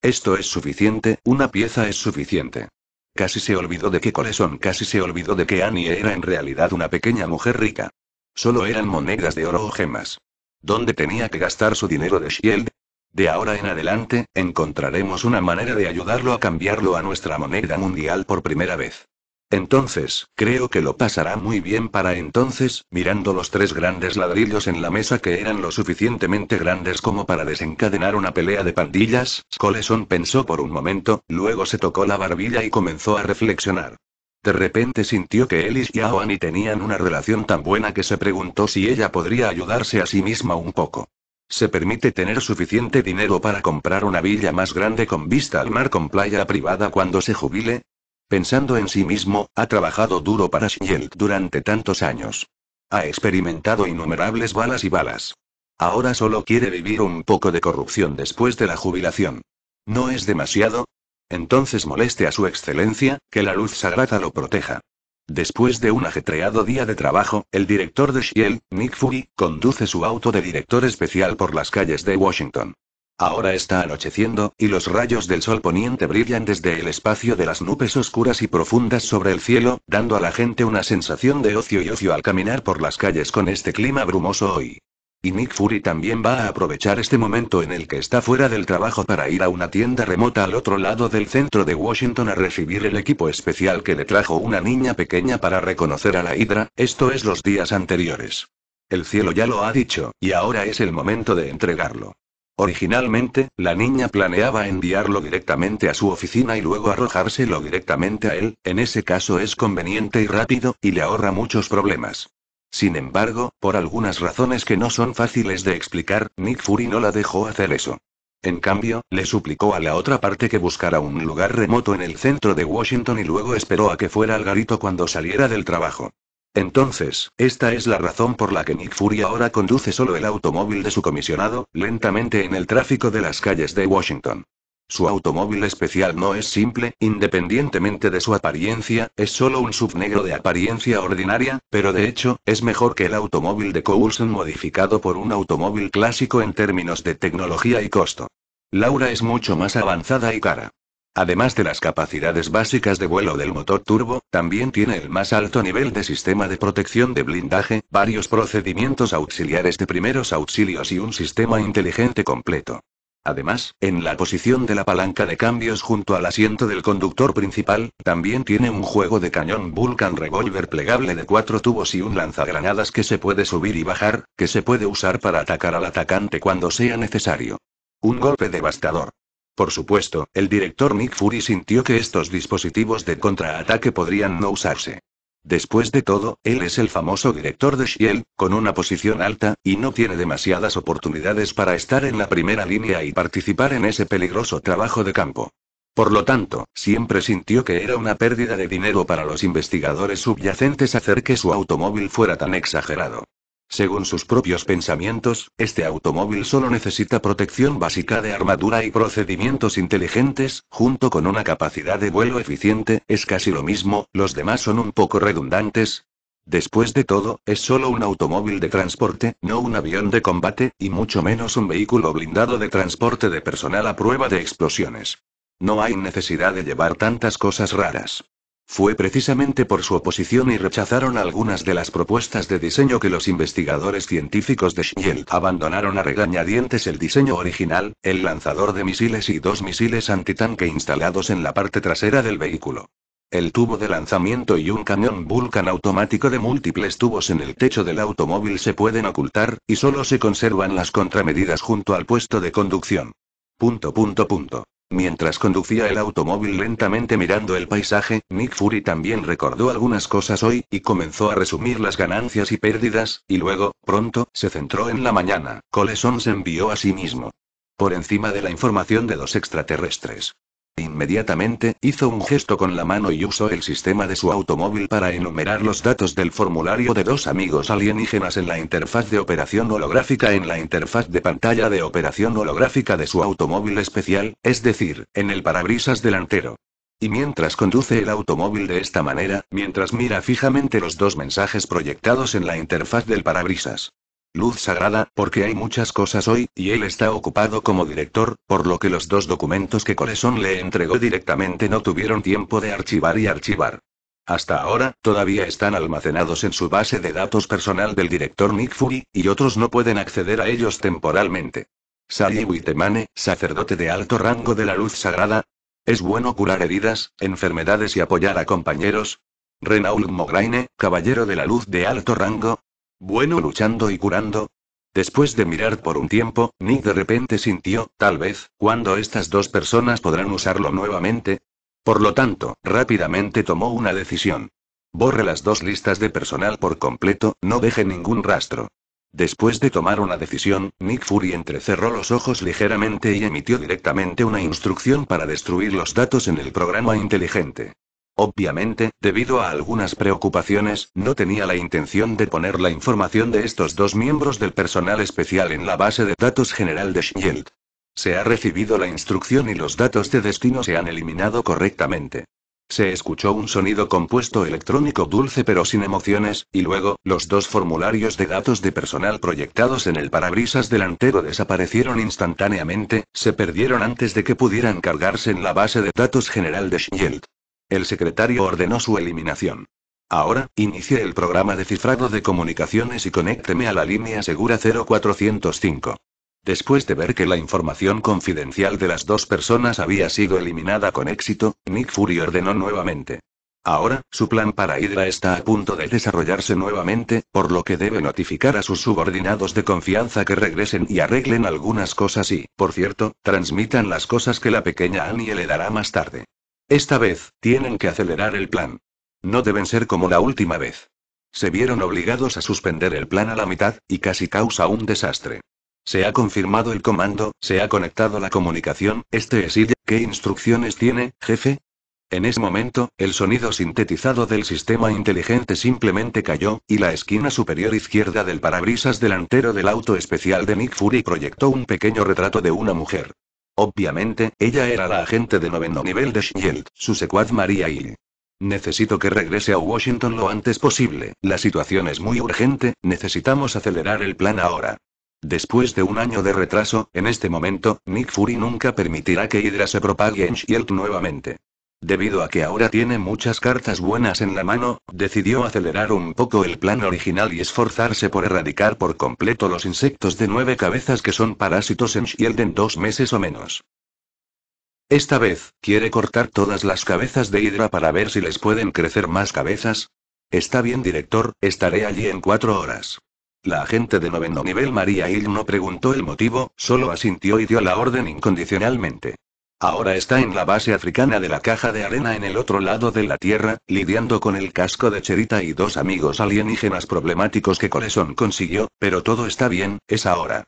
Esto es suficiente, una pieza es suficiente. Casi se olvidó de que Corazón, casi se olvidó de que Annie era en realidad una pequeña mujer rica. Solo eran monedas de oro o gemas. ¿Dónde tenía que gastar su dinero de Shield? De ahora en adelante, encontraremos una manera de ayudarlo a cambiarlo a nuestra moneda mundial por primera vez. Entonces, creo que lo pasará muy bien para entonces, mirando los tres grandes ladrillos en la mesa que eran lo suficientemente grandes como para desencadenar una pelea de pandillas, Scoleson pensó por un momento, luego se tocó la barbilla y comenzó a reflexionar. De repente sintió que Ellis y Aoani tenían una relación tan buena que se preguntó si ella podría ayudarse a sí misma un poco. Se permite tener suficiente dinero para comprar una villa más grande con vista al mar con playa privada cuando se jubile, Pensando en sí mismo, ha trabajado duro para Shield durante tantos años. Ha experimentado innumerables balas y balas. Ahora solo quiere vivir un poco de corrupción después de la jubilación. ¿No es demasiado? Entonces moleste a su excelencia, que la luz sagrada lo proteja. Después de un ajetreado día de trabajo, el director de Shield, Nick Fury, conduce su auto de director especial por las calles de Washington. Ahora está anocheciendo, y los rayos del sol poniente brillan desde el espacio de las nubes oscuras y profundas sobre el cielo, dando a la gente una sensación de ocio y ocio al caminar por las calles con este clima brumoso hoy. Y Nick Fury también va a aprovechar este momento en el que está fuera del trabajo para ir a una tienda remota al otro lado del centro de Washington a recibir el equipo especial que le trajo una niña pequeña para reconocer a la Hidra, esto es los días anteriores. El cielo ya lo ha dicho, y ahora es el momento de entregarlo. Originalmente, la niña planeaba enviarlo directamente a su oficina y luego arrojárselo directamente a él, en ese caso es conveniente y rápido, y le ahorra muchos problemas. Sin embargo, por algunas razones que no son fáciles de explicar, Nick Fury no la dejó hacer eso. En cambio, le suplicó a la otra parte que buscara un lugar remoto en el centro de Washington y luego esperó a que fuera al garito cuando saliera del trabajo. Entonces, esta es la razón por la que Nick Fury ahora conduce solo el automóvil de su comisionado, lentamente en el tráfico de las calles de Washington. Su automóvil especial no es simple, independientemente de su apariencia, es solo un subnegro de apariencia ordinaria, pero de hecho, es mejor que el automóvil de Coulson modificado por un automóvil clásico en términos de tecnología y costo. Laura es mucho más avanzada y cara. Además de las capacidades básicas de vuelo del motor turbo, también tiene el más alto nivel de sistema de protección de blindaje, varios procedimientos auxiliares de primeros auxilios y un sistema inteligente completo. Además, en la posición de la palanca de cambios junto al asiento del conductor principal, también tiene un juego de cañón Vulcan Revolver plegable de cuatro tubos y un lanzagranadas que se puede subir y bajar, que se puede usar para atacar al atacante cuando sea necesario. Un golpe devastador. Por supuesto, el director Nick Fury sintió que estos dispositivos de contraataque podrían no usarse. Después de todo, él es el famoso director de Shield, con una posición alta, y no tiene demasiadas oportunidades para estar en la primera línea y participar en ese peligroso trabajo de campo. Por lo tanto, siempre sintió que era una pérdida de dinero para los investigadores subyacentes hacer que su automóvil fuera tan exagerado. Según sus propios pensamientos, este automóvil solo necesita protección básica de armadura y procedimientos inteligentes, junto con una capacidad de vuelo eficiente, es casi lo mismo, los demás son un poco redundantes. Después de todo, es solo un automóvil de transporte, no un avión de combate, y mucho menos un vehículo blindado de transporte de personal a prueba de explosiones. No hay necesidad de llevar tantas cosas raras. Fue precisamente por su oposición y rechazaron algunas de las propuestas de diseño que los investigadores científicos de Schnell abandonaron a regañadientes el diseño original, el lanzador de misiles y dos misiles antitanque instalados en la parte trasera del vehículo. El tubo de lanzamiento y un cañón Vulcan automático de múltiples tubos en el techo del automóvil se pueden ocultar, y solo se conservan las contramedidas junto al puesto de conducción. Punto punto punto. Mientras conducía el automóvil lentamente mirando el paisaje, Nick Fury también recordó algunas cosas hoy, y comenzó a resumir las ganancias y pérdidas, y luego, pronto, se centró en la mañana. Coleson se envió a sí mismo. Por encima de la información de los extraterrestres. Inmediatamente, hizo un gesto con la mano y usó el sistema de su automóvil para enumerar los datos del formulario de dos amigos alienígenas en la interfaz de operación holográfica en la interfaz de pantalla de operación holográfica de su automóvil especial, es decir, en el parabrisas delantero. Y mientras conduce el automóvil de esta manera, mientras mira fijamente los dos mensajes proyectados en la interfaz del parabrisas, luz sagrada, porque hay muchas cosas hoy, y él está ocupado como director, por lo que los dos documentos que Coleson le entregó directamente no tuvieron tiempo de archivar y archivar. Hasta ahora, todavía están almacenados en su base de datos personal del director Nick Fury, y otros no pueden acceder a ellos temporalmente. Sally Witemane, sacerdote de alto rango de la luz sagrada. Es bueno curar heridas, enfermedades y apoyar a compañeros. Renault Mograine, caballero de la luz de alto rango, bueno luchando y curando. Después de mirar por un tiempo, Nick de repente sintió, tal vez, cuando estas dos personas podrán usarlo nuevamente. Por lo tanto, rápidamente tomó una decisión. Borre las dos listas de personal por completo, no deje ningún rastro. Después de tomar una decisión, Nick Fury entrecerró los ojos ligeramente y emitió directamente una instrucción para destruir los datos en el programa inteligente. Obviamente, debido a algunas preocupaciones, no tenía la intención de poner la información de estos dos miembros del personal especial en la base de datos general de Shield. Se ha recibido la instrucción y los datos de destino se han eliminado correctamente. Se escuchó un sonido compuesto electrónico dulce pero sin emociones, y luego, los dos formularios de datos de personal proyectados en el parabrisas delantero desaparecieron instantáneamente, se perdieron antes de que pudieran cargarse en la base de datos general de Shield. El secretario ordenó su eliminación. Ahora, inicie el programa de cifrado de comunicaciones y conécteme a la línea segura 0405. Después de ver que la información confidencial de las dos personas había sido eliminada con éxito, Nick Fury ordenó nuevamente. Ahora, su plan para Hydra está a punto de desarrollarse nuevamente, por lo que debe notificar a sus subordinados de confianza que regresen y arreglen algunas cosas y, por cierto, transmitan las cosas que la pequeña Annie le dará más tarde. Esta vez, tienen que acelerar el plan. No deben ser como la última vez. Se vieron obligados a suspender el plan a la mitad, y casi causa un desastre. Se ha confirmado el comando, se ha conectado la comunicación, este es ella. ¿Qué instrucciones tiene, jefe? En ese momento, el sonido sintetizado del sistema inteligente simplemente cayó, y la esquina superior izquierda del parabrisas delantero del auto especial de Nick Fury proyectó un pequeño retrato de una mujer. Obviamente, ella era la agente de noveno nivel de Shield, su secuaz María Hill. Necesito que regrese a Washington lo antes posible, la situación es muy urgente, necesitamos acelerar el plan ahora. Después de un año de retraso, en este momento, Nick Fury nunca permitirá que Hydra se propague en Shield nuevamente. Debido a que ahora tiene muchas cartas buenas en la mano, decidió acelerar un poco el plan original y esforzarse por erradicar por completo los insectos de nueve cabezas que son parásitos en Shield en dos meses o menos. Esta vez, quiere cortar todas las cabezas de Hydra para ver si les pueden crecer más cabezas. Está bien, director, estaré allí en cuatro horas. La agente de noveno nivel María Hill no preguntó el motivo, solo asintió y dio la orden incondicionalmente. Ahora está en la base africana de la caja de arena en el otro lado de la Tierra, lidiando con el casco de Cherita y dos amigos alienígenas problemáticos que Coleson consiguió, pero todo está bien, es ahora.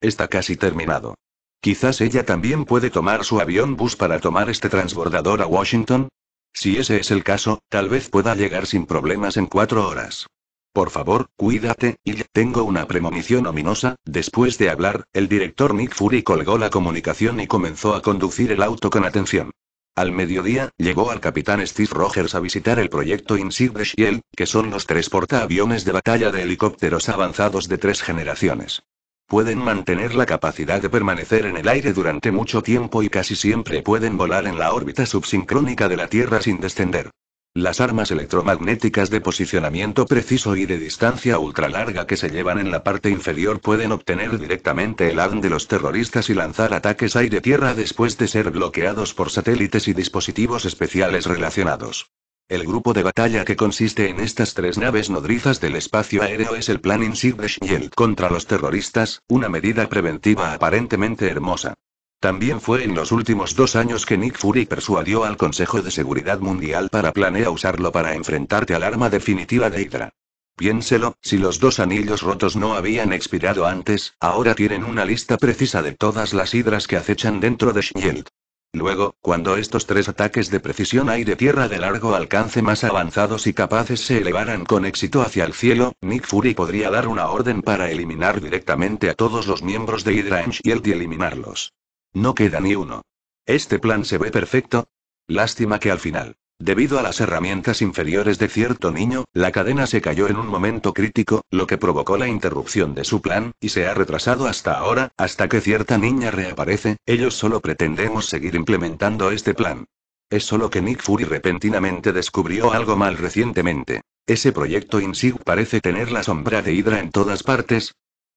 Está casi terminado. Quizás ella también puede tomar su avión bus para tomar este transbordador a Washington. Si ese es el caso, tal vez pueda llegar sin problemas en cuatro horas. Por favor, cuídate, y tengo una premonición ominosa. Después de hablar, el director Nick Fury colgó la comunicación y comenzó a conducir el auto con atención. Al mediodía, llegó al capitán Steve Rogers a visitar el proyecto Insigne Shield, que son los tres portaaviones de batalla de helicópteros avanzados de tres generaciones. Pueden mantener la capacidad de permanecer en el aire durante mucho tiempo y casi siempre pueden volar en la órbita subsincrónica de la Tierra sin descender. Las armas electromagnéticas de posicionamiento preciso y de distancia ultralarga que se llevan en la parte inferior pueden obtener directamente el ADN de los terroristas y lanzar ataques aire-tierra después de ser bloqueados por satélites y dispositivos especiales relacionados. El grupo de batalla que consiste en estas tres naves nodrizas del espacio aéreo es el Plan Insigne contra los terroristas, una medida preventiva aparentemente hermosa. También fue en los últimos dos años que Nick Fury persuadió al Consejo de Seguridad Mundial para planear usarlo para enfrentarte al arma definitiva de Hydra. Piénselo, si los dos anillos rotos no habían expirado antes, ahora tienen una lista precisa de todas las hidras que acechan dentro de Shield. Luego, cuando estos tres ataques de precisión aire-tierra de largo alcance más avanzados y capaces se elevaran con éxito hacia el cielo, Nick Fury podría dar una orden para eliminar directamente a todos los miembros de Hydra en Shield y eliminarlos. No queda ni uno. Este plan se ve perfecto. Lástima que al final, debido a las herramientas inferiores de cierto niño, la cadena se cayó en un momento crítico, lo que provocó la interrupción de su plan, y se ha retrasado hasta ahora, hasta que cierta niña reaparece, ellos solo pretendemos seguir implementando este plan. Es solo que Nick Fury repentinamente descubrió algo mal recientemente. Ese proyecto sí parece tener la sombra de Hydra en todas partes,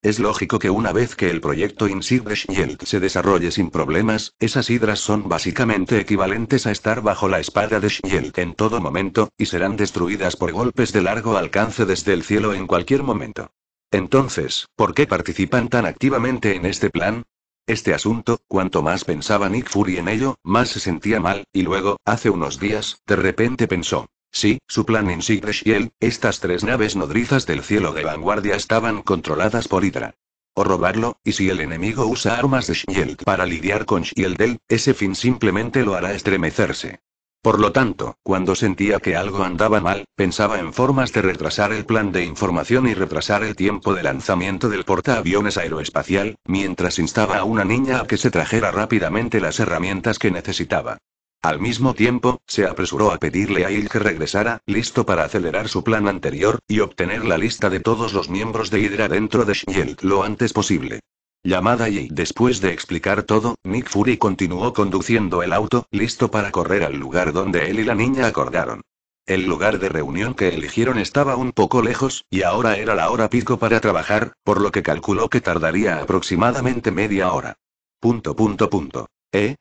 es lógico que una vez que el proyecto de Shield se desarrolle sin problemas, esas hidras son básicamente equivalentes a estar bajo la espada de Shield en todo momento, y serán destruidas por golpes de largo alcance desde el cielo en cualquier momento. Entonces, ¿por qué participan tan activamente en este plan? Este asunto, cuanto más pensaba Nick Fury en ello, más se sentía mal, y luego, hace unos días, de repente pensó, Sí, su plan en Shield, estas tres naves nodrizas del cielo de vanguardia estaban controladas por Hydra. O robarlo, y si el enemigo usa armas de Shield para lidiar con Shield, ese fin simplemente lo hará estremecerse. Por lo tanto, cuando sentía que algo andaba mal, pensaba en formas de retrasar el plan de información y retrasar el tiempo de lanzamiento del portaaviones aeroespacial, mientras instaba a una niña a que se trajera rápidamente las herramientas que necesitaba. Al mismo tiempo, se apresuró a pedirle a Il que regresara, listo para acelerar su plan anterior, y obtener la lista de todos los miembros de Hydra dentro de Shield lo antes posible. Llamada y después de explicar todo, Nick Fury continuó conduciendo el auto, listo para correr al lugar donde él y la niña acordaron. El lugar de reunión que eligieron estaba un poco lejos, y ahora era la hora pico para trabajar, por lo que calculó que tardaría aproximadamente media hora. Punto punto punto. ¿Eh?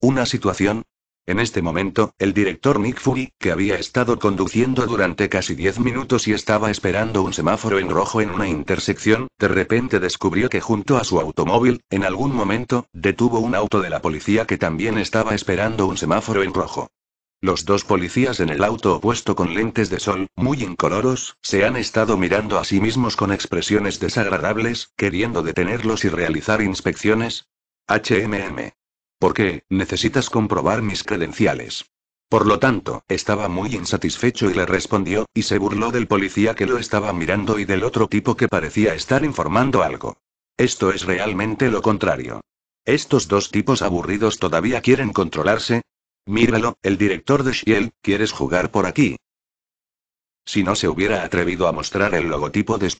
Una situación, en este momento, el director Nick Fury, que había estado conduciendo durante casi 10 minutos y estaba esperando un semáforo en rojo en una intersección, de repente descubrió que junto a su automóvil, en algún momento, detuvo un auto de la policía que también estaba esperando un semáforo en rojo. Los dos policías en el auto opuesto con lentes de sol, muy incoloros, se han estado mirando a sí mismos con expresiones desagradables, queriendo detenerlos y realizar inspecciones. HMM. ¿Por qué, necesitas comprobar mis credenciales. Por lo tanto, estaba muy insatisfecho y le respondió, y se burló del policía que lo estaba mirando y del otro tipo que parecía estar informando algo. Esto es realmente lo contrario. ¿Estos dos tipos aburridos todavía quieren controlarse? Míralo, el director de Shield, ¿quieres jugar por aquí? si no se hubiera atrevido a mostrar el logotipo de e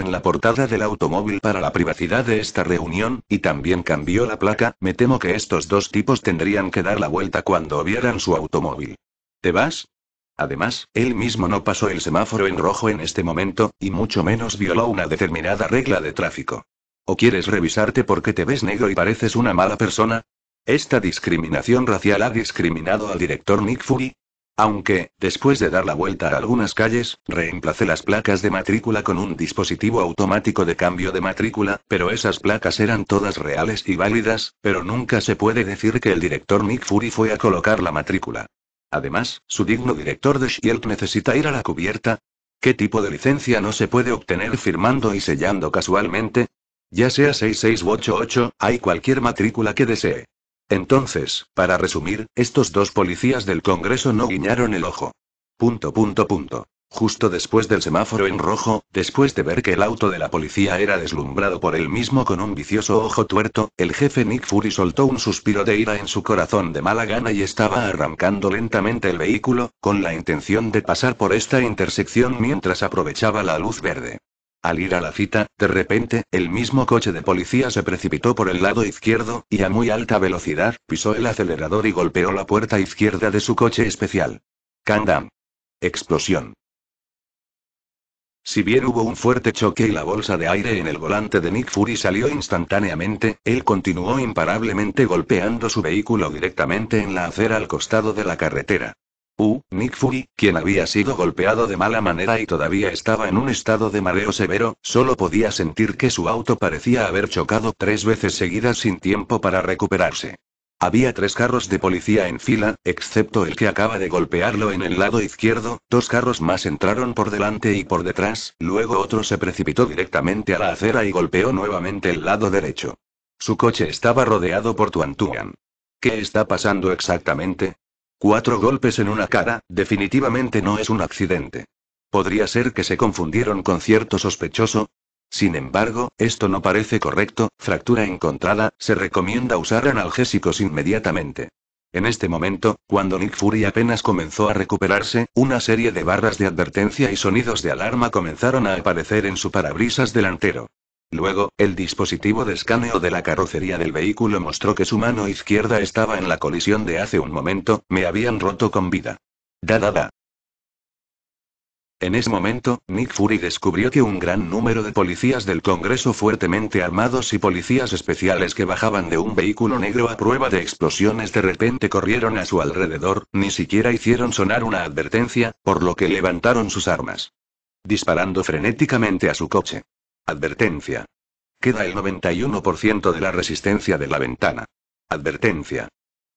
en la portada del automóvil para la privacidad de esta reunión, y también cambió la placa, me temo que estos dos tipos tendrían que dar la vuelta cuando vieran su automóvil. ¿Te vas? Además, él mismo no pasó el semáforo en rojo en este momento, y mucho menos violó una determinada regla de tráfico. ¿O quieres revisarte porque te ves negro y pareces una mala persona? Esta discriminación racial ha discriminado al director Nick Fury, aunque, después de dar la vuelta a algunas calles, reemplacé las placas de matrícula con un dispositivo automático de cambio de matrícula, pero esas placas eran todas reales y válidas, pero nunca se puede decir que el director Mick Fury fue a colocar la matrícula. Además, su digno director de Shield necesita ir a la cubierta. ¿Qué tipo de licencia no se puede obtener firmando y sellando casualmente? Ya sea 6688, hay cualquier matrícula que desee. Entonces, para resumir, estos dos policías del Congreso no guiñaron el ojo. Punto, punto, Justo después del semáforo en rojo, después de ver que el auto de la policía era deslumbrado por él mismo con un vicioso ojo tuerto, el jefe Nick Fury soltó un suspiro de ira en su corazón de mala gana y estaba arrancando lentamente el vehículo, con la intención de pasar por esta intersección mientras aprovechaba la luz verde. Al ir a la cita, de repente, el mismo coche de policía se precipitó por el lado izquierdo, y a muy alta velocidad, pisó el acelerador y golpeó la puerta izquierda de su coche especial. Candam. Explosión. Si bien hubo un fuerte choque y la bolsa de aire en el volante de Nick Fury salió instantáneamente, él continuó imparablemente golpeando su vehículo directamente en la acera al costado de la carretera. Uh, Nick Fury, quien había sido golpeado de mala manera y todavía estaba en un estado de mareo severo, solo podía sentir que su auto parecía haber chocado tres veces seguidas sin tiempo para recuperarse. Había tres carros de policía en fila, excepto el que acaba de golpearlo en el lado izquierdo, dos carros más entraron por delante y por detrás, luego otro se precipitó directamente a la acera y golpeó nuevamente el lado derecho. Su coche estaba rodeado por Tuantuan. ¿Qué está pasando exactamente? Cuatro golpes en una cara, definitivamente no es un accidente. Podría ser que se confundieron con cierto sospechoso. Sin embargo, esto no parece correcto, fractura encontrada, se recomienda usar analgésicos inmediatamente. En este momento, cuando Nick Fury apenas comenzó a recuperarse, una serie de barras de advertencia y sonidos de alarma comenzaron a aparecer en su parabrisas delantero. Luego, el dispositivo de escaneo de la carrocería del vehículo mostró que su mano izquierda estaba en la colisión de hace un momento, me habían roto con vida. Da da da. En ese momento, Nick Fury descubrió que un gran número de policías del Congreso fuertemente armados y policías especiales que bajaban de un vehículo negro a prueba de explosiones de repente corrieron a su alrededor, ni siquiera hicieron sonar una advertencia, por lo que levantaron sus armas. Disparando frenéticamente a su coche. Advertencia. Queda el 91% de la resistencia de la ventana. Advertencia.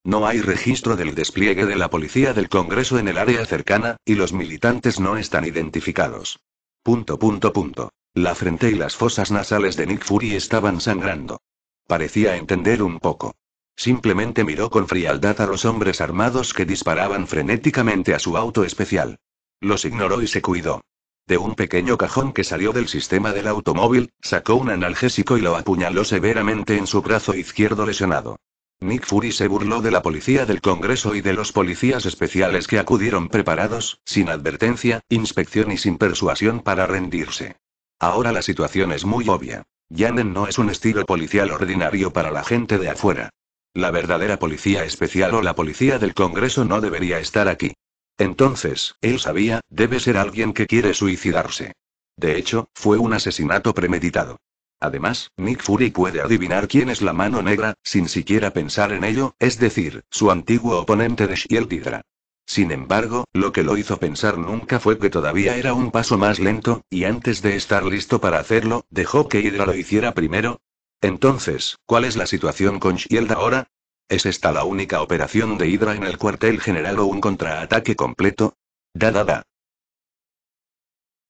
No hay registro del despliegue de la policía del Congreso en el área cercana, y los militantes no están identificados. Punto punto punto. La frente y las fosas nasales de Nick Fury estaban sangrando. Parecía entender un poco. Simplemente miró con frialdad a los hombres armados que disparaban frenéticamente a su auto especial. Los ignoró y se cuidó. De un pequeño cajón que salió del sistema del automóvil, sacó un analgésico y lo apuñaló severamente en su brazo izquierdo lesionado. Nick Fury se burló de la policía del Congreso y de los policías especiales que acudieron preparados, sin advertencia, inspección y sin persuasión para rendirse. Ahora la situación es muy obvia. Janen no es un estilo policial ordinario para la gente de afuera. La verdadera policía especial o la policía del Congreso no debería estar aquí. Entonces, él sabía, debe ser alguien que quiere suicidarse. De hecho, fue un asesinato premeditado. Además, Nick Fury puede adivinar quién es la mano negra, sin siquiera pensar en ello, es decir, su antiguo oponente de Shield Hydra. Sin embargo, lo que lo hizo pensar nunca fue que todavía era un paso más lento, y antes de estar listo para hacerlo, dejó que Hydra lo hiciera primero. Entonces, ¿cuál es la situación con Shield ahora? ¿Es esta la única operación de Hydra en el cuartel general o un contraataque completo? Da da da.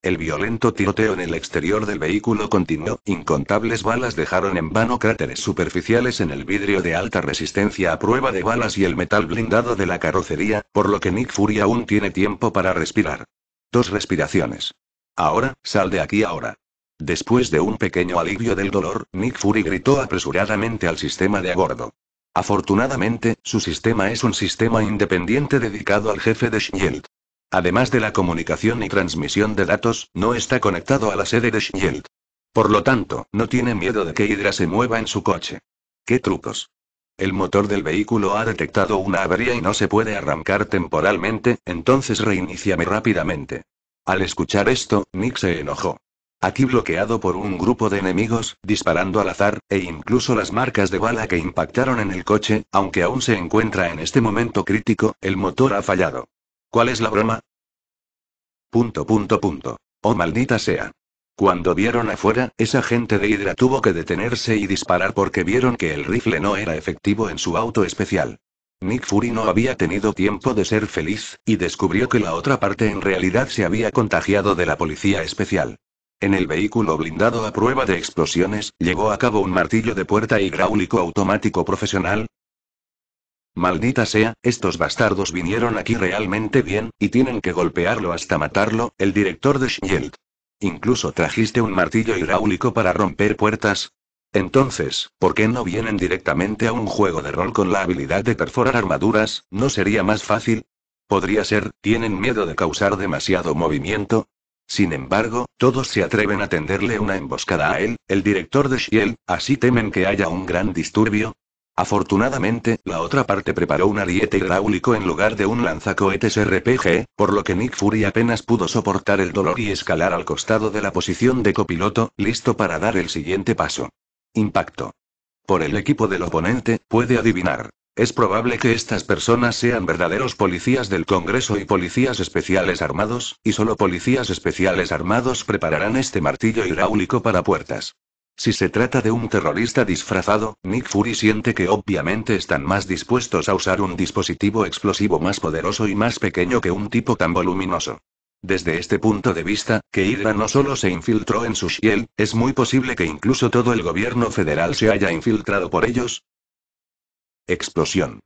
El violento tiroteo en el exterior del vehículo continuó, incontables balas dejaron en vano cráteres superficiales en el vidrio de alta resistencia a prueba de balas y el metal blindado de la carrocería, por lo que Nick Fury aún tiene tiempo para respirar. Dos respiraciones. Ahora, sal de aquí ahora. Después de un pequeño alivio del dolor, Nick Fury gritó apresuradamente al sistema de a Afortunadamente, su sistema es un sistema independiente dedicado al jefe de Shield. Además de la comunicación y transmisión de datos, no está conectado a la sede de Shield. Por lo tanto, no tiene miedo de que Hydra se mueva en su coche. ¡Qué trucos! El motor del vehículo ha detectado una avería y no se puede arrancar temporalmente, entonces reiniciame rápidamente. Al escuchar esto, Nick se enojó. Aquí bloqueado por un grupo de enemigos, disparando al azar, e incluso las marcas de bala que impactaron en el coche, aunque aún se encuentra en este momento crítico, el motor ha fallado. ¿Cuál es la broma? Punto punto punto. Oh maldita sea. Cuando vieron afuera, esa gente de Hydra tuvo que detenerse y disparar porque vieron que el rifle no era efectivo en su auto especial. Nick Fury no había tenido tiempo de ser feliz, y descubrió que la otra parte en realidad se había contagiado de la policía especial. En el vehículo blindado a prueba de explosiones, llegó a cabo un martillo de puerta hidráulico automático profesional. Maldita sea, estos bastardos vinieron aquí realmente bien, y tienen que golpearlo hasta matarlo, el director de Shield. Incluso trajiste un martillo hidráulico para romper puertas. Entonces, ¿por qué no vienen directamente a un juego de rol con la habilidad de perforar armaduras? ¿No sería más fácil? Podría ser, tienen miedo de causar demasiado movimiento, sin embargo, todos se atreven a tenderle una emboscada a él, el director de Shield, así temen que haya un gran disturbio. Afortunadamente, la otra parte preparó un ariete hidráulico en lugar de un lanzacohetes RPG, por lo que Nick Fury apenas pudo soportar el dolor y escalar al costado de la posición de copiloto, listo para dar el siguiente paso. Impacto. Por el equipo del oponente, puede adivinar. Es probable que estas personas sean verdaderos policías del Congreso y policías especiales armados, y solo policías especiales armados prepararán este martillo hidráulico para puertas. Si se trata de un terrorista disfrazado, Nick Fury siente que obviamente están más dispuestos a usar un dispositivo explosivo más poderoso y más pequeño que un tipo tan voluminoso. Desde este punto de vista, que Hydra no solo se infiltró en su Shield, es muy posible que incluso todo el gobierno federal se haya infiltrado por ellos, Explosión.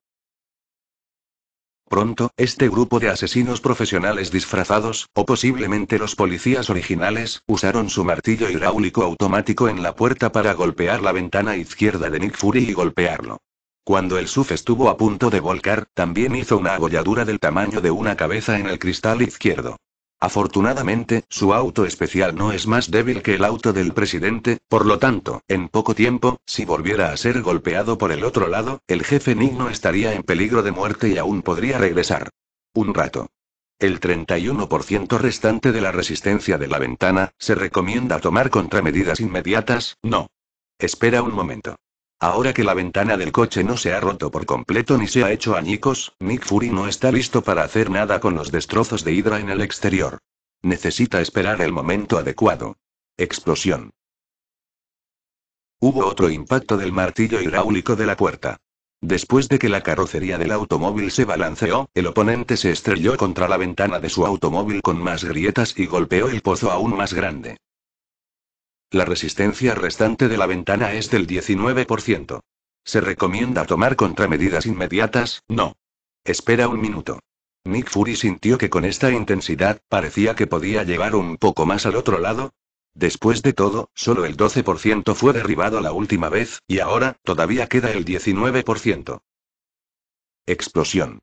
Pronto, este grupo de asesinos profesionales disfrazados, o posiblemente los policías originales, usaron su martillo hidráulico automático en la puerta para golpear la ventana izquierda de Nick Fury y golpearlo. Cuando el SUF estuvo a punto de volcar, también hizo una abolladura del tamaño de una cabeza en el cristal izquierdo. Afortunadamente, su auto especial no es más débil que el auto del presidente, por lo tanto, en poco tiempo, si volviera a ser golpeado por el otro lado, el jefe Nigno estaría en peligro de muerte y aún podría regresar. Un rato. El 31% restante de la resistencia de la ventana, se recomienda tomar contramedidas inmediatas, no. Espera un momento. Ahora que la ventana del coche no se ha roto por completo ni se ha hecho añicos, Nick Fury no está listo para hacer nada con los destrozos de Hydra en el exterior. Necesita esperar el momento adecuado. Explosión. Hubo otro impacto del martillo hidráulico de la puerta. Después de que la carrocería del automóvil se balanceó, el oponente se estrelló contra la ventana de su automóvil con más grietas y golpeó el pozo aún más grande. La resistencia restante de la ventana es del 19%. Se recomienda tomar contramedidas inmediatas, no. Espera un minuto. Nick Fury sintió que con esta intensidad, parecía que podía llevar un poco más al otro lado. Después de todo, solo el 12% fue derribado la última vez, y ahora, todavía queda el 19%. Explosión.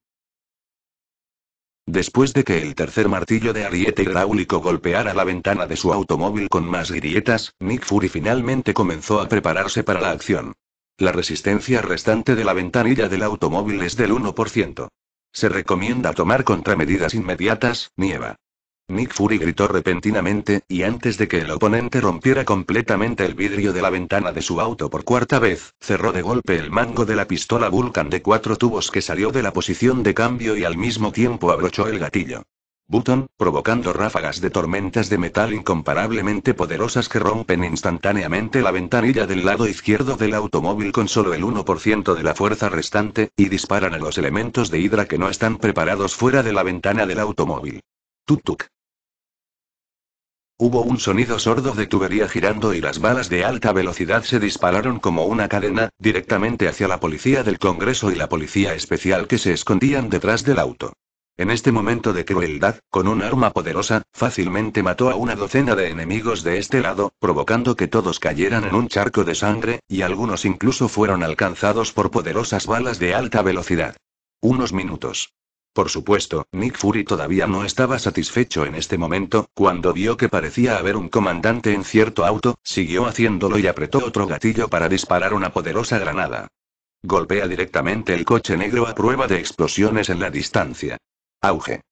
Después de que el tercer martillo de ariete hidráulico golpeara la ventana de su automóvil con más grietas, Nick Fury finalmente comenzó a prepararse para la acción. La resistencia restante de la ventanilla del automóvil es del 1%. Se recomienda tomar contramedidas inmediatas, nieva. Nick Fury gritó repentinamente, y antes de que el oponente rompiera completamente el vidrio de la ventana de su auto por cuarta vez, cerró de golpe el mango de la pistola Vulcan de cuatro tubos que salió de la posición de cambio y al mismo tiempo abrochó el gatillo. Button, provocando ráfagas de tormentas de metal incomparablemente poderosas que rompen instantáneamente la ventanilla del lado izquierdo del automóvil con solo el 1% de la fuerza restante, y disparan a los elementos de hidra que no están preparados fuera de la ventana del automóvil. Tutuk. Hubo un sonido sordo de tubería girando y las balas de alta velocidad se dispararon como una cadena, directamente hacia la policía del Congreso y la policía especial que se escondían detrás del auto. En este momento de crueldad, con un arma poderosa, fácilmente mató a una docena de enemigos de este lado, provocando que todos cayeran en un charco de sangre, y algunos incluso fueron alcanzados por poderosas balas de alta velocidad. Unos minutos. Por supuesto, Nick Fury todavía no estaba satisfecho en este momento, cuando vio que parecía haber un comandante en cierto auto, siguió haciéndolo y apretó otro gatillo para disparar una poderosa granada. Golpea directamente el coche negro a prueba de explosiones en la distancia. Auge.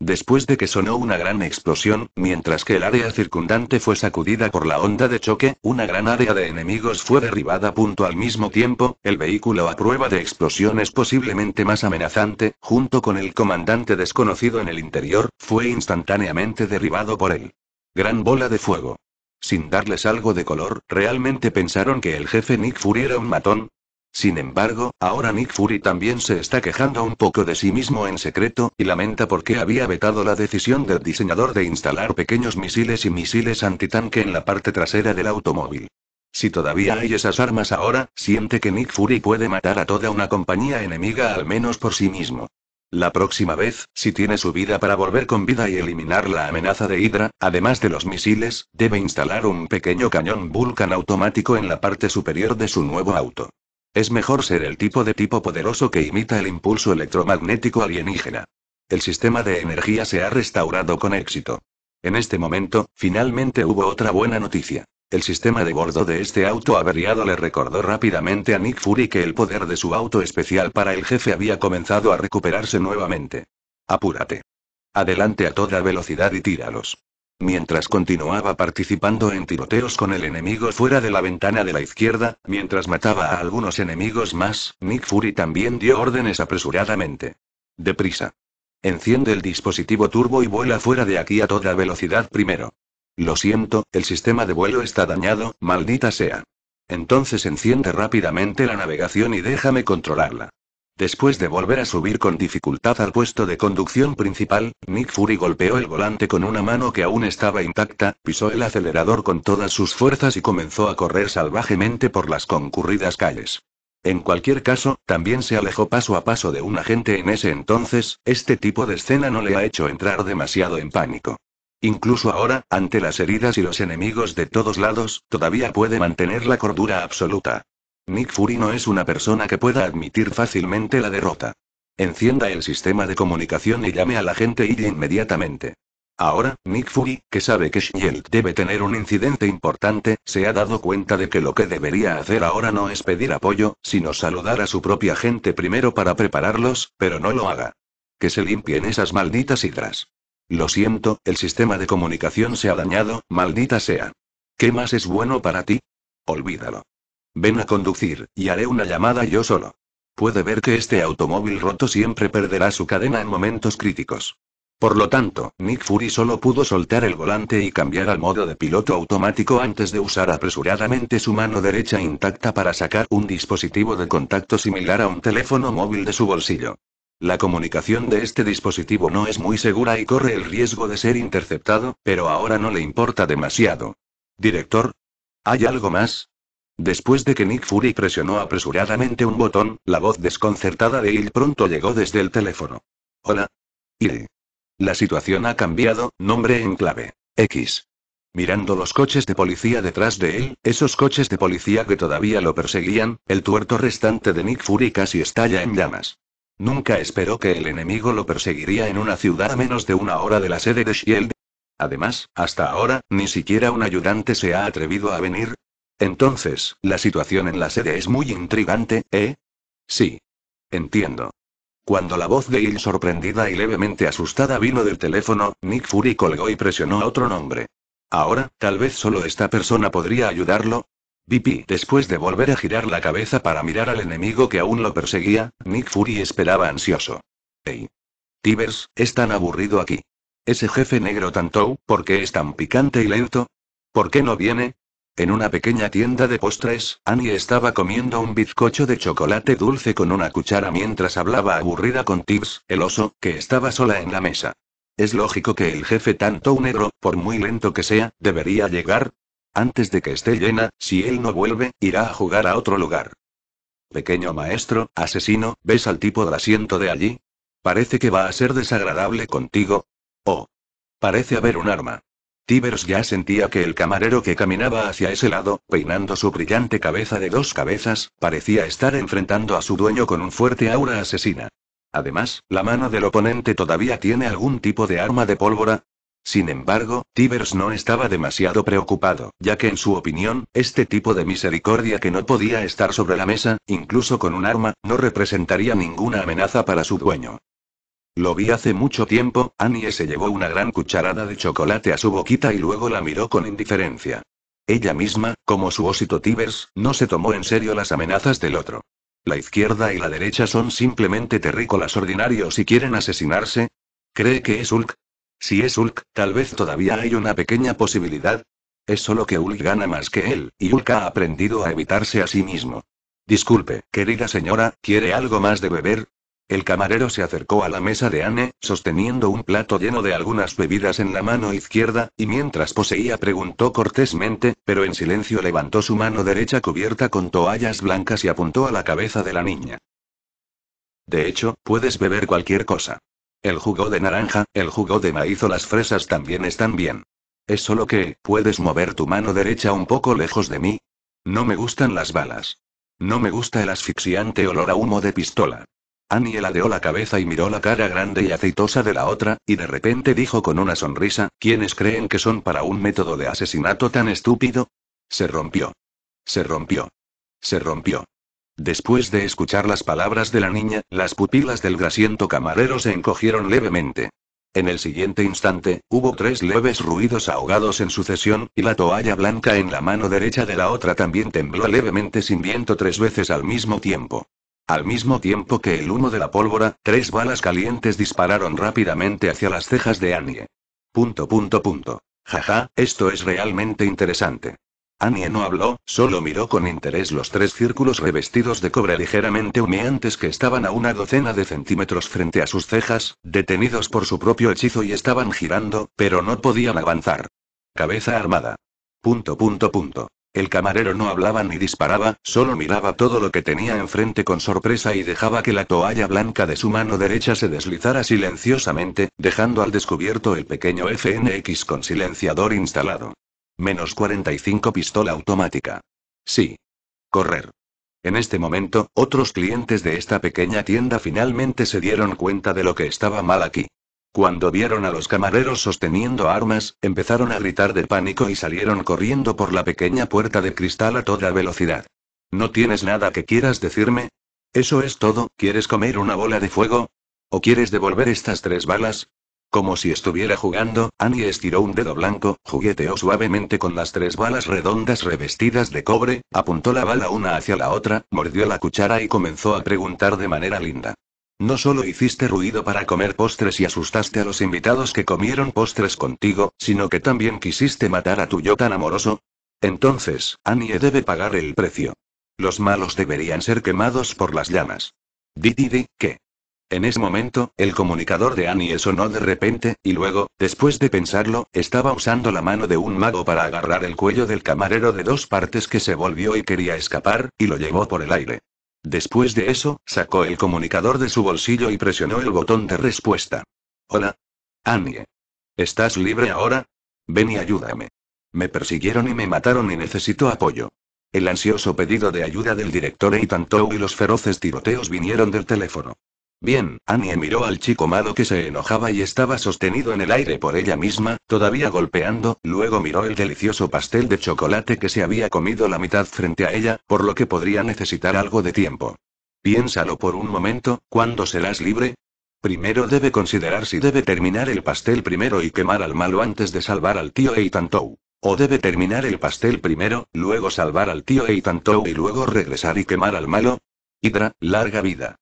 Después de que sonó una gran explosión, mientras que el área circundante fue sacudida por la onda de choque, una gran área de enemigos fue derribada. Punto al mismo tiempo, el vehículo a prueba de explosiones posiblemente más amenazante, junto con el comandante desconocido en el interior, fue instantáneamente derribado por él. Gran bola de fuego. Sin darles algo de color, realmente pensaron que el jefe Nick Fury era un matón, sin embargo, ahora Nick Fury también se está quejando un poco de sí mismo en secreto, y lamenta porque había vetado la decisión del diseñador de instalar pequeños misiles y misiles antitanque en la parte trasera del automóvil. Si todavía hay esas armas ahora, siente que Nick Fury puede matar a toda una compañía enemiga al menos por sí mismo. La próxima vez, si tiene su vida para volver con vida y eliminar la amenaza de Hydra, además de los misiles, debe instalar un pequeño cañón Vulcan automático en la parte superior de su nuevo auto. Es mejor ser el tipo de tipo poderoso que imita el impulso electromagnético alienígena. El sistema de energía se ha restaurado con éxito. En este momento, finalmente hubo otra buena noticia. El sistema de bordo de este auto averiado le recordó rápidamente a Nick Fury que el poder de su auto especial para el jefe había comenzado a recuperarse nuevamente. Apúrate. Adelante a toda velocidad y tíralos mientras continuaba participando en tiroteos con el enemigo fuera de la ventana de la izquierda, mientras mataba a algunos enemigos más, Nick Fury también dio órdenes apresuradamente. Deprisa. Enciende el dispositivo turbo y vuela fuera de aquí a toda velocidad primero. Lo siento, el sistema de vuelo está dañado, maldita sea. Entonces enciende rápidamente la navegación y déjame controlarla. Después de volver a subir con dificultad al puesto de conducción principal, Nick Fury golpeó el volante con una mano que aún estaba intacta, pisó el acelerador con todas sus fuerzas y comenzó a correr salvajemente por las concurridas calles. En cualquier caso, también se alejó paso a paso de un agente en ese entonces, este tipo de escena no le ha hecho entrar demasiado en pánico. Incluso ahora, ante las heridas y los enemigos de todos lados, todavía puede mantener la cordura absoluta. Nick Fury no es una persona que pueda admitir fácilmente la derrota. Encienda el sistema de comunicación y llame a la gente y inmediatamente. Ahora, Nick Fury, que sabe que Shield debe tener un incidente importante, se ha dado cuenta de que lo que debería hacer ahora no es pedir apoyo, sino saludar a su propia gente primero para prepararlos, pero no lo haga. Que se limpien esas malditas hidras. Lo siento, el sistema de comunicación se ha dañado, maldita sea. ¿Qué más es bueno para ti? Olvídalo. Ven a conducir, y haré una llamada yo solo. Puede ver que este automóvil roto siempre perderá su cadena en momentos críticos. Por lo tanto, Nick Fury solo pudo soltar el volante y cambiar al modo de piloto automático antes de usar apresuradamente su mano derecha intacta para sacar un dispositivo de contacto similar a un teléfono móvil de su bolsillo. La comunicación de este dispositivo no es muy segura y corre el riesgo de ser interceptado, pero ahora no le importa demasiado. Director. ¿Hay algo más? Después de que Nick Fury presionó apresuradamente un botón, la voz desconcertada de Il pronto llegó desde el teléfono. Hola. Il. La situación ha cambiado, nombre en clave. X. Mirando los coches de policía detrás de él, esos coches de policía que todavía lo perseguían, el tuerto restante de Nick Fury casi estalla en llamas. Nunca esperó que el enemigo lo perseguiría en una ciudad a menos de una hora de la sede de Shield. Además, hasta ahora, ni siquiera un ayudante se ha atrevido a venir, entonces, la situación en la sede es muy intrigante, ¿eh? Sí. Entiendo. Cuando la voz de Il sorprendida y levemente asustada vino del teléfono, Nick Fury colgó y presionó otro nombre. Ahora, tal vez solo esta persona podría ayudarlo. Vipi, después de volver a girar la cabeza para mirar al enemigo que aún lo perseguía, Nick Fury esperaba ansioso. Hey. Tibers, es tan aburrido aquí. Ese jefe negro tanto, ¿por qué es tan picante y lento? ¿Por qué no viene? En una pequeña tienda de postres, Annie estaba comiendo un bizcocho de chocolate dulce con una cuchara mientras hablaba aburrida con Tibbs, el oso, que estaba sola en la mesa. Es lógico que el jefe, tanto un negro, por muy lento que sea, debería llegar. Antes de que esté llena, si él no vuelve, irá a jugar a otro lugar. Pequeño maestro, asesino, ¿ves al tipo del asiento de allí? Parece que va a ser desagradable contigo. Oh. Parece haber un arma. Tibers ya sentía que el camarero que caminaba hacia ese lado, peinando su brillante cabeza de dos cabezas, parecía estar enfrentando a su dueño con un fuerte aura asesina. Además, la mano del oponente todavía tiene algún tipo de arma de pólvora. Sin embargo, Tibers no estaba demasiado preocupado, ya que en su opinión, este tipo de misericordia que no podía estar sobre la mesa, incluso con un arma, no representaría ninguna amenaza para su dueño. Lo vi hace mucho tiempo, Annie se llevó una gran cucharada de chocolate a su boquita y luego la miró con indiferencia. Ella misma, como su ósito Tibers, no se tomó en serio las amenazas del otro. La izquierda y la derecha son simplemente terrícolas ordinarios y quieren asesinarse. ¿Cree que es Ulk. Si es Ulk, tal vez todavía hay una pequeña posibilidad. Es solo que Ulk gana más que él, y Ulk ha aprendido a evitarse a sí mismo. Disculpe, querida señora, ¿quiere algo más de beber? El camarero se acercó a la mesa de Anne, sosteniendo un plato lleno de algunas bebidas en la mano izquierda, y mientras poseía preguntó cortésmente, pero en silencio levantó su mano derecha cubierta con toallas blancas y apuntó a la cabeza de la niña. De hecho, puedes beber cualquier cosa. El jugo de naranja, el jugo de maíz o las fresas también están bien. Es solo que, ¿puedes mover tu mano derecha un poco lejos de mí? No me gustan las balas. No me gusta el asfixiante olor a humo de pistola. Annie ladeó la cabeza y miró la cara grande y aceitosa de la otra, y de repente dijo con una sonrisa, ¿quiénes creen que son para un método de asesinato tan estúpido? Se rompió. Se rompió. Se rompió. Después de escuchar las palabras de la niña, las pupilas del grasiento camarero se encogieron levemente. En el siguiente instante, hubo tres leves ruidos ahogados en sucesión, y la toalla blanca en la mano derecha de la otra también tembló levemente sin viento tres veces al mismo tiempo. Al mismo tiempo que el humo de la pólvora, tres balas calientes dispararon rápidamente hacia las cejas de Annie. Punto, punto, punto. Jaja, esto es realmente interesante. Annie no habló, solo miró con interés los tres círculos revestidos de cobre ligeramente humeantes que estaban a una docena de centímetros frente a sus cejas, detenidos por su propio hechizo y estaban girando, pero no podían avanzar. Cabeza armada. Punto, punto, punto. El camarero no hablaba ni disparaba, solo miraba todo lo que tenía enfrente con sorpresa y dejaba que la toalla blanca de su mano derecha se deslizara silenciosamente, dejando al descubierto el pequeño FNX con silenciador instalado. Menos 45 pistola automática. Sí. Correr. En este momento, otros clientes de esta pequeña tienda finalmente se dieron cuenta de lo que estaba mal aquí. Cuando vieron a los camareros sosteniendo armas, empezaron a gritar de pánico y salieron corriendo por la pequeña puerta de cristal a toda velocidad. ¿No tienes nada que quieras decirme? ¿Eso es todo? ¿Quieres comer una bola de fuego? ¿O quieres devolver estas tres balas? Como si estuviera jugando, Annie estiró un dedo blanco, jugueteó suavemente con las tres balas redondas revestidas de cobre, apuntó la bala una hacia la otra, mordió la cuchara y comenzó a preguntar de manera linda. No solo hiciste ruido para comer postres y asustaste a los invitados que comieron postres contigo, sino que también quisiste matar a tu yo tan amoroso. Entonces, Annie debe pagar el precio. Los malos deberían ser quemados por las llamas. Didi, ¿qué? En ese momento, el comunicador de Annie sonó de repente, y luego, después de pensarlo, estaba usando la mano de un mago para agarrar el cuello del camarero de dos partes que se volvió y quería escapar, y lo llevó por el aire. Después de eso, sacó el comunicador de su bolsillo y presionó el botón de respuesta. Hola. Annie. ¿Estás libre ahora? Ven y ayúdame. Me persiguieron y me mataron y necesito apoyo. El ansioso pedido de ayuda del director Eitan Tou y los feroces tiroteos vinieron del teléfono. Bien, Annie miró al chico malo que se enojaba y estaba sostenido en el aire por ella misma, todavía golpeando, luego miró el delicioso pastel de chocolate que se había comido la mitad frente a ella, por lo que podría necesitar algo de tiempo. Piénsalo por un momento, ¿cuándo serás libre? Primero debe considerar si debe terminar el pastel primero y quemar al malo antes de salvar al tío Eitantou. O debe terminar el pastel primero, luego salvar al tío Eitantou y luego regresar y quemar al malo. Hydra, larga vida.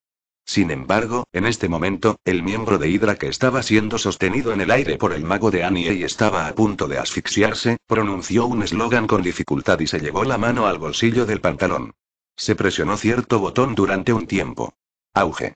Sin embargo, en este momento, el miembro de Hydra que estaba siendo sostenido en el aire por el mago de Annie y estaba a punto de asfixiarse, pronunció un eslogan con dificultad y se llevó la mano al bolsillo del pantalón. Se presionó cierto botón durante un tiempo. Auge.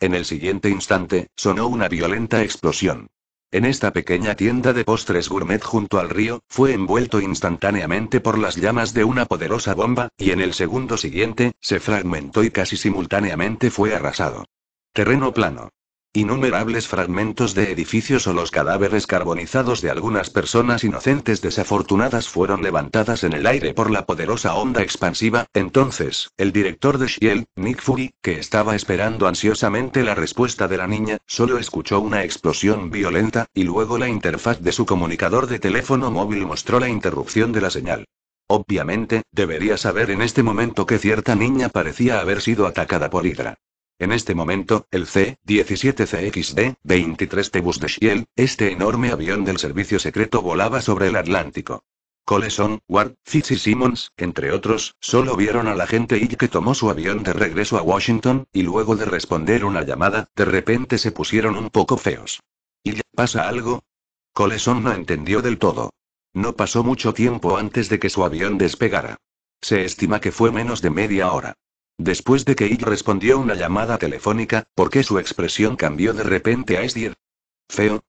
En el siguiente instante, sonó una violenta explosión. En esta pequeña tienda de postres gourmet junto al río, fue envuelto instantáneamente por las llamas de una poderosa bomba, y en el segundo siguiente, se fragmentó y casi simultáneamente fue arrasado. Terreno plano. Innumerables fragmentos de edificios o los cadáveres carbonizados de algunas personas inocentes desafortunadas fueron levantadas en el aire por la poderosa onda expansiva. Entonces, el director de Shield, Nick Fury, que estaba esperando ansiosamente la respuesta de la niña, solo escuchó una explosión violenta, y luego la interfaz de su comunicador de teléfono móvil mostró la interrupción de la señal. Obviamente, debería saber en este momento que cierta niña parecía haber sido atacada por Hydra. En este momento, el C-17CXD-23 Tebus de Shiel, este enorme avión del servicio secreto volaba sobre el Atlántico. Coleson, Ward, Fitz y Simmons, entre otros, solo vieron a la gente y que tomó su avión de regreso a Washington, y luego de responder una llamada, de repente se pusieron un poco feos. ¿Y ya pasa algo? Coleson no entendió del todo. No pasó mucho tiempo antes de que su avión despegara. Se estima que fue menos de media hora. Después de que I respondió una llamada telefónica, ¿por qué su expresión cambió de repente a Esdir? Feo.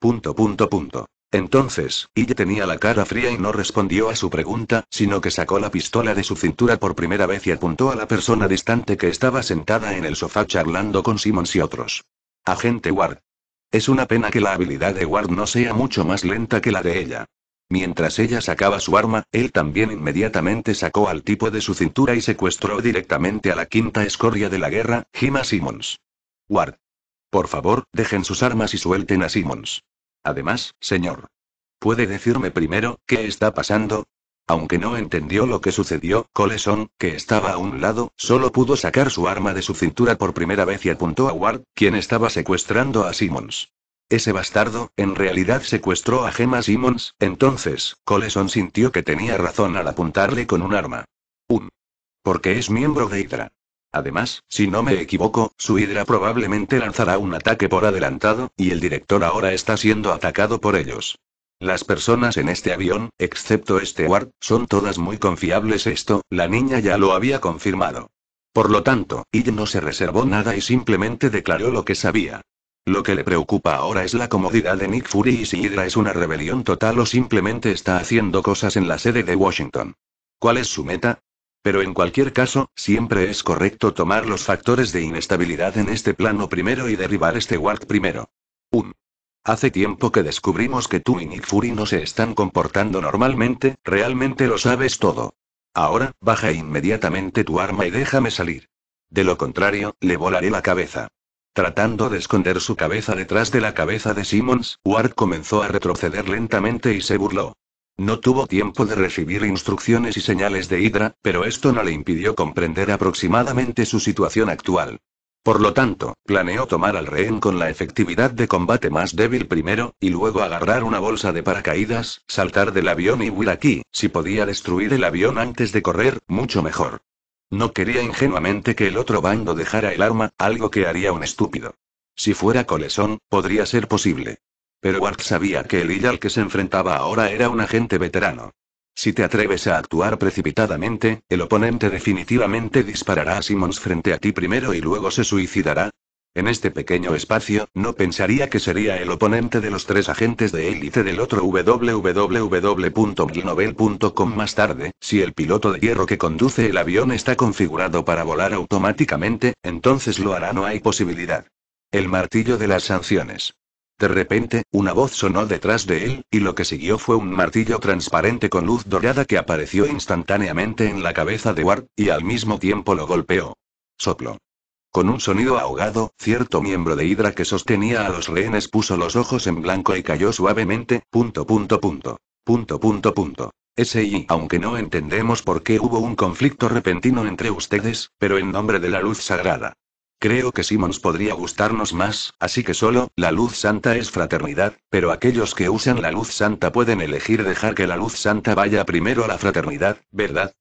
Punto punto punto. Entonces, I tenía la cara fría y no respondió a su pregunta, sino que sacó la pistola de su cintura por primera vez y apuntó a la persona distante que estaba sentada en el sofá charlando con Simmons y otros. Agente Ward. Es una pena que la habilidad de Ward no sea mucho más lenta que la de ella. Mientras ella sacaba su arma, él también inmediatamente sacó al tipo de su cintura y secuestró directamente a la quinta escoria de la guerra, Jima Simmons. Ward. Por favor, dejen sus armas y suelten a Simmons. Además, señor. ¿Puede decirme primero, qué está pasando? Aunque no entendió lo que sucedió, Coleson, que estaba a un lado, solo pudo sacar su arma de su cintura por primera vez y apuntó a Ward, quien estaba secuestrando a Simmons. Ese bastardo, en realidad secuestró a Gemma Simmons, entonces, Coleson sintió que tenía razón al apuntarle con un arma. Un. Porque es miembro de Hydra. Además, si no me equivoco, su Hydra probablemente lanzará un ataque por adelantado, y el director ahora está siendo atacado por ellos. Las personas en este avión, excepto este Ward, son todas muy confiables esto, la niña ya lo había confirmado. Por lo tanto, Id no se reservó nada y simplemente declaró lo que sabía. Lo que le preocupa ahora es la comodidad de Nick Fury y si Hydra es una rebelión total o simplemente está haciendo cosas en la sede de Washington. ¿Cuál es su meta? Pero en cualquier caso, siempre es correcto tomar los factores de inestabilidad en este plano primero y derribar este Ward primero. Un. Hace tiempo que descubrimos que tú y Nick Fury no se están comportando normalmente, realmente lo sabes todo. Ahora, baja inmediatamente tu arma y déjame salir. De lo contrario, le volaré la cabeza. Tratando de esconder su cabeza detrás de la cabeza de Simmons, Ward comenzó a retroceder lentamente y se burló. No tuvo tiempo de recibir instrucciones y señales de Hydra, pero esto no le impidió comprender aproximadamente su situación actual. Por lo tanto, planeó tomar al rehén con la efectividad de combate más débil primero, y luego agarrar una bolsa de paracaídas, saltar del avión y huir aquí, si podía destruir el avión antes de correr, mucho mejor. No quería ingenuamente que el otro bando dejara el arma, algo que haría un estúpido. Si fuera colesón, podría ser posible. Pero Ward sabía que el Illa al que se enfrentaba ahora era un agente veterano. Si te atreves a actuar precipitadamente, el oponente definitivamente disparará a Simmons frente a ti primero y luego se suicidará, en este pequeño espacio, no pensaría que sería el oponente de los tres agentes de élite del otro www.milnovel.com más tarde, si el piloto de hierro que conduce el avión está configurado para volar automáticamente, entonces lo hará no hay posibilidad. El martillo de las sanciones. De repente, una voz sonó detrás de él, y lo que siguió fue un martillo transparente con luz dorada que apareció instantáneamente en la cabeza de Ward, y al mismo tiempo lo golpeó. Soplo. Con un sonido ahogado, cierto miembro de Hydra que sostenía a los rehenes puso los ojos en blanco y cayó suavemente, punto punto punto. Punto punto punto. S.I. Aunque no entendemos por qué hubo un conflicto repentino entre ustedes, pero en nombre de la luz sagrada. Creo que Simmons podría gustarnos más, así que solo, la luz santa es fraternidad, pero aquellos que usan la luz santa pueden elegir dejar que la luz santa vaya primero a la fraternidad, ¿verdad?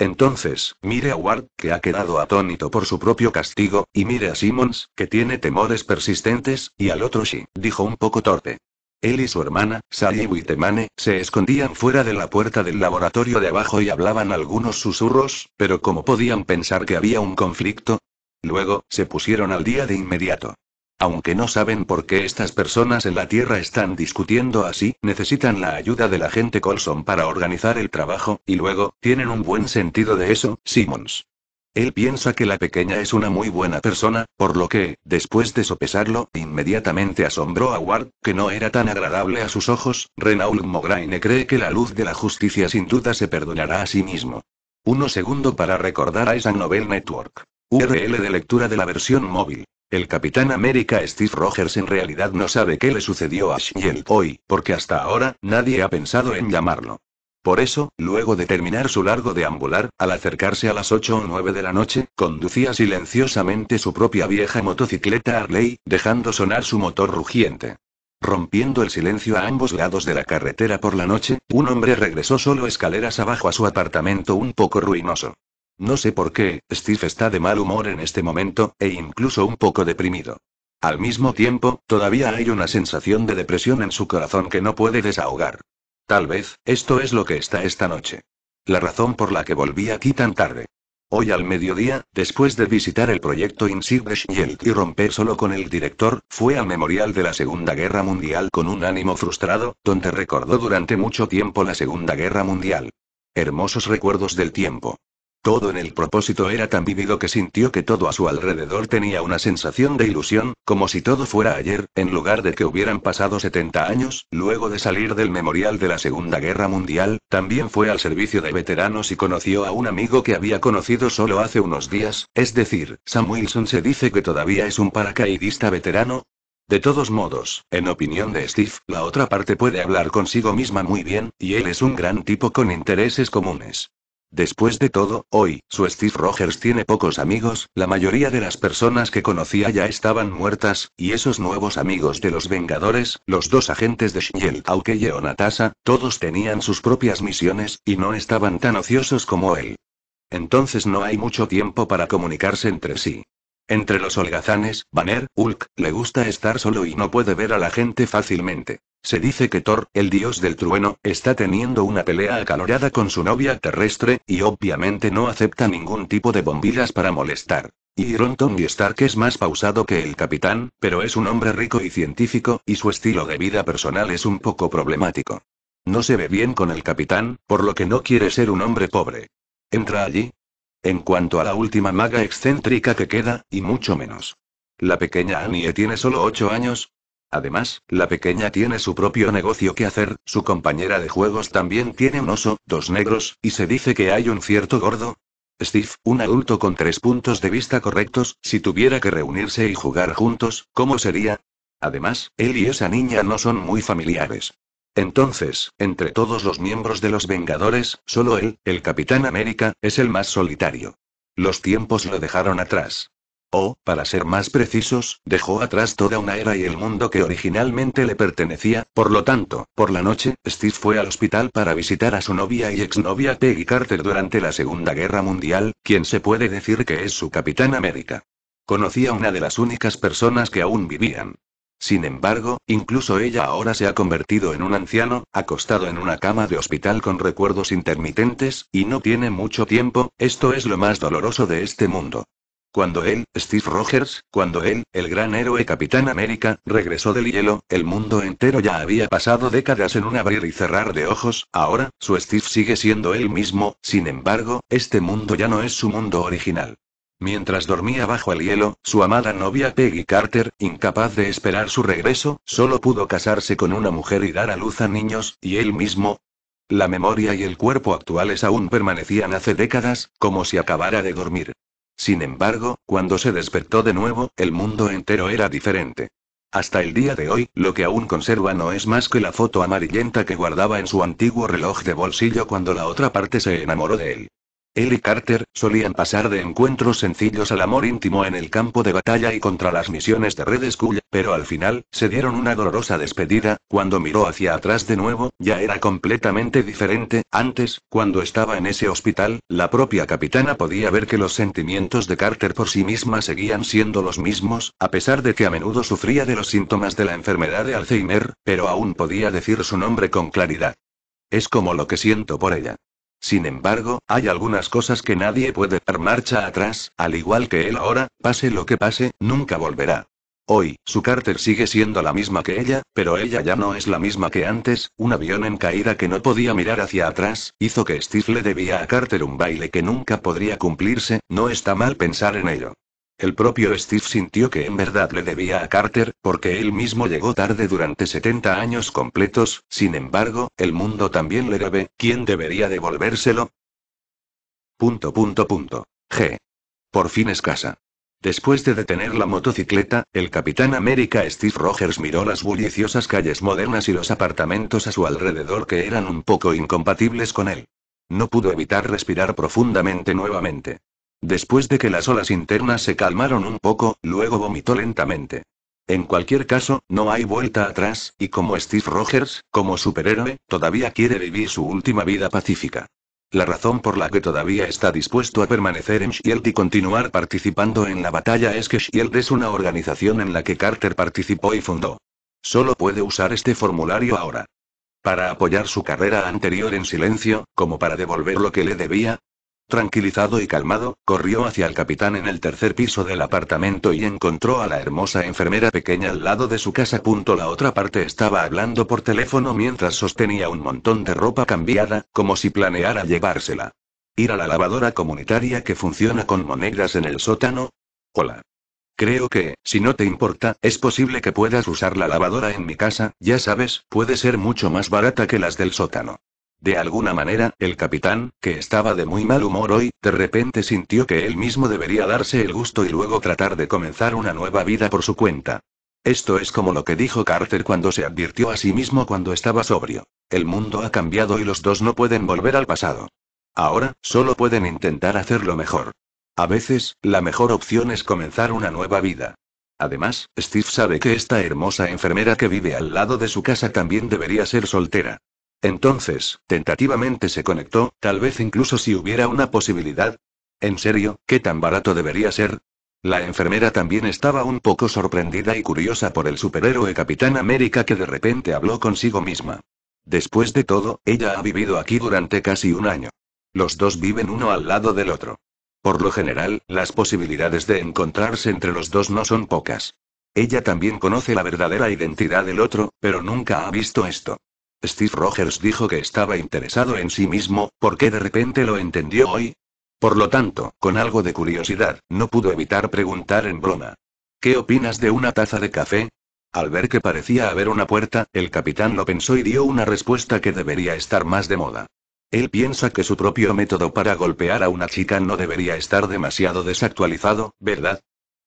Entonces, mire a Ward, que ha quedado atónito por su propio castigo, y mire a Simmons, que tiene temores persistentes, y al otro sí, dijo un poco torpe. Él y su hermana, Sally Witemane, se escondían fuera de la puerta del laboratorio de abajo y hablaban algunos susurros, pero ¿cómo podían pensar que había un conflicto? Luego, se pusieron al día de inmediato. Aunque no saben por qué estas personas en la Tierra están discutiendo así, necesitan la ayuda de la gente Colson para organizar el trabajo, y luego, tienen un buen sentido de eso, Simmons. Él piensa que la pequeña es una muy buena persona, por lo que, después de sopesarlo, inmediatamente asombró a Ward, que no era tan agradable a sus ojos. Renault Mograine cree que la luz de la justicia sin duda se perdonará a sí mismo. Uno segundo para recordar a esa Novel Network. URL de lectura de la versión móvil. El Capitán América Steve Rogers en realidad no sabe qué le sucedió a Shield hoy, porque hasta ahora, nadie ha pensado en llamarlo. Por eso, luego de terminar su largo deambular, al acercarse a las 8 o 9 de la noche, conducía silenciosamente su propia vieja motocicleta Harley, dejando sonar su motor rugiente. Rompiendo el silencio a ambos lados de la carretera por la noche, un hombre regresó solo escaleras abajo a su apartamento un poco ruinoso. No sé por qué, Steve está de mal humor en este momento, e incluso un poco deprimido. Al mismo tiempo, todavía hay una sensación de depresión en su corazón que no puede desahogar. Tal vez, esto es lo que está esta noche. La razón por la que volví aquí tan tarde. Hoy al mediodía, después de visitar el proyecto Insigne y romper solo con el director, fue al memorial de la Segunda Guerra Mundial con un ánimo frustrado, donde recordó durante mucho tiempo la Segunda Guerra Mundial. Hermosos recuerdos del tiempo. Todo en el propósito era tan vivido que sintió que todo a su alrededor tenía una sensación de ilusión, como si todo fuera ayer, en lugar de que hubieran pasado 70 años, luego de salir del memorial de la Segunda Guerra Mundial, también fue al servicio de veteranos y conoció a un amigo que había conocido solo hace unos días, es decir, Sam Wilson se dice que todavía es un paracaidista veterano, de todos modos, en opinión de Steve, la otra parte puede hablar consigo misma muy bien, y él es un gran tipo con intereses comunes. Después de todo, hoy, su Steve Rogers tiene pocos amigos, la mayoría de las personas que conocía ya estaban muertas, y esos nuevos amigos de los Vengadores, los dos agentes de Shield, aunque y Onatasa, todos tenían sus propias misiones, y no estaban tan ociosos como él. Entonces no hay mucho tiempo para comunicarse entre sí. Entre los holgazanes, Banner, Hulk, le gusta estar solo y no puede ver a la gente fácilmente. Se dice que Thor, el dios del trueno, está teniendo una pelea acalorada con su novia terrestre, y obviamente no acepta ningún tipo de bombillas para molestar. Y Tony Stark es más pausado que el capitán, pero es un hombre rico y científico, y su estilo de vida personal es un poco problemático. No se ve bien con el capitán, por lo que no quiere ser un hombre pobre. Entra allí. En cuanto a la última maga excéntrica que queda, y mucho menos. La pequeña Annie tiene solo 8 años, Además, la pequeña tiene su propio negocio que hacer, su compañera de juegos también tiene un oso, dos negros, y se dice que hay un cierto gordo. Steve, un adulto con tres puntos de vista correctos, si tuviera que reunirse y jugar juntos, ¿cómo sería? Además, él y esa niña no son muy familiares. Entonces, entre todos los miembros de los Vengadores, solo él, el Capitán América, es el más solitario. Los tiempos lo dejaron atrás. O, para ser más precisos, dejó atrás toda una era y el mundo que originalmente le pertenecía, por lo tanto, por la noche, Steve fue al hospital para visitar a su novia y exnovia Peggy Carter durante la Segunda Guerra Mundial, quien se puede decir que es su capitán América. Conocía a una de las únicas personas que aún vivían. Sin embargo, incluso ella ahora se ha convertido en un anciano, acostado en una cama de hospital con recuerdos intermitentes, y no tiene mucho tiempo, esto es lo más doloroso de este mundo. Cuando él, Steve Rogers, cuando él, el gran héroe Capitán América, regresó del hielo, el mundo entero ya había pasado décadas en un abrir y cerrar de ojos, ahora, su Steve sigue siendo él mismo, sin embargo, este mundo ya no es su mundo original. Mientras dormía bajo el hielo, su amada novia Peggy Carter, incapaz de esperar su regreso, solo pudo casarse con una mujer y dar a luz a niños, y él mismo, la memoria y el cuerpo actuales aún permanecían hace décadas, como si acabara de dormir. Sin embargo, cuando se despertó de nuevo, el mundo entero era diferente. Hasta el día de hoy, lo que aún conserva no es más que la foto amarillenta que guardaba en su antiguo reloj de bolsillo cuando la otra parte se enamoró de él. Él y Carter solían pasar de encuentros sencillos al amor íntimo en el campo de batalla y contra las misiones de Red Skull, pero al final, se dieron una dolorosa despedida, cuando miró hacia atrás de nuevo, ya era completamente diferente, antes, cuando estaba en ese hospital, la propia capitana podía ver que los sentimientos de Carter por sí misma seguían siendo los mismos, a pesar de que a menudo sufría de los síntomas de la enfermedad de Alzheimer, pero aún podía decir su nombre con claridad. Es como lo que siento por ella. Sin embargo, hay algunas cosas que nadie puede dar marcha atrás, al igual que él ahora, pase lo que pase, nunca volverá. Hoy, su Carter sigue siendo la misma que ella, pero ella ya no es la misma que antes, un avión en caída que no podía mirar hacia atrás, hizo que Steve le debía a Carter un baile que nunca podría cumplirse, no está mal pensar en ello. El propio Steve sintió que en verdad le debía a Carter, porque él mismo llegó tarde durante 70 años completos, sin embargo, el mundo también le debe, ¿quién debería devolvérselo? punto punto. G. Por fin es casa. Después de detener la motocicleta, el capitán América Steve Rogers miró las bulliciosas calles modernas y los apartamentos a su alrededor que eran un poco incompatibles con él. No pudo evitar respirar profundamente nuevamente. Después de que las olas internas se calmaron un poco, luego vomitó lentamente. En cualquier caso, no hay vuelta atrás, y como Steve Rogers, como superhéroe, todavía quiere vivir su última vida pacífica. La razón por la que todavía está dispuesto a permanecer en Shield y continuar participando en la batalla es que Shield es una organización en la que Carter participó y fundó. Solo puede usar este formulario ahora. Para apoyar su carrera anterior en silencio, como para devolver lo que le debía, Tranquilizado y calmado, corrió hacia el capitán en el tercer piso del apartamento y encontró a la hermosa enfermera pequeña al lado de su casa. La otra parte estaba hablando por teléfono mientras sostenía un montón de ropa cambiada, como si planeara llevársela. Ir a la lavadora comunitaria que funciona con monedas en el sótano. Hola. Creo que, si no te importa, es posible que puedas usar la lavadora en mi casa, ya sabes, puede ser mucho más barata que las del sótano. De alguna manera, el capitán, que estaba de muy mal humor hoy, de repente sintió que él mismo debería darse el gusto y luego tratar de comenzar una nueva vida por su cuenta. Esto es como lo que dijo Carter cuando se advirtió a sí mismo cuando estaba sobrio. El mundo ha cambiado y los dos no pueden volver al pasado. Ahora, solo pueden intentar hacerlo mejor. A veces, la mejor opción es comenzar una nueva vida. Además, Steve sabe que esta hermosa enfermera que vive al lado de su casa también debería ser soltera. Entonces, tentativamente se conectó, tal vez incluso si hubiera una posibilidad. En serio, ¿qué tan barato debería ser? La enfermera también estaba un poco sorprendida y curiosa por el superhéroe Capitán América que de repente habló consigo misma. Después de todo, ella ha vivido aquí durante casi un año. Los dos viven uno al lado del otro. Por lo general, las posibilidades de encontrarse entre los dos no son pocas. Ella también conoce la verdadera identidad del otro, pero nunca ha visto esto. Steve Rogers dijo que estaba interesado en sí mismo, porque de repente lo entendió hoy. Por lo tanto, con algo de curiosidad, no pudo evitar preguntar en broma. ¿Qué opinas de una taza de café? Al ver que parecía haber una puerta, el capitán lo pensó y dio una respuesta que debería estar más de moda. Él piensa que su propio método para golpear a una chica no debería estar demasiado desactualizado, ¿verdad?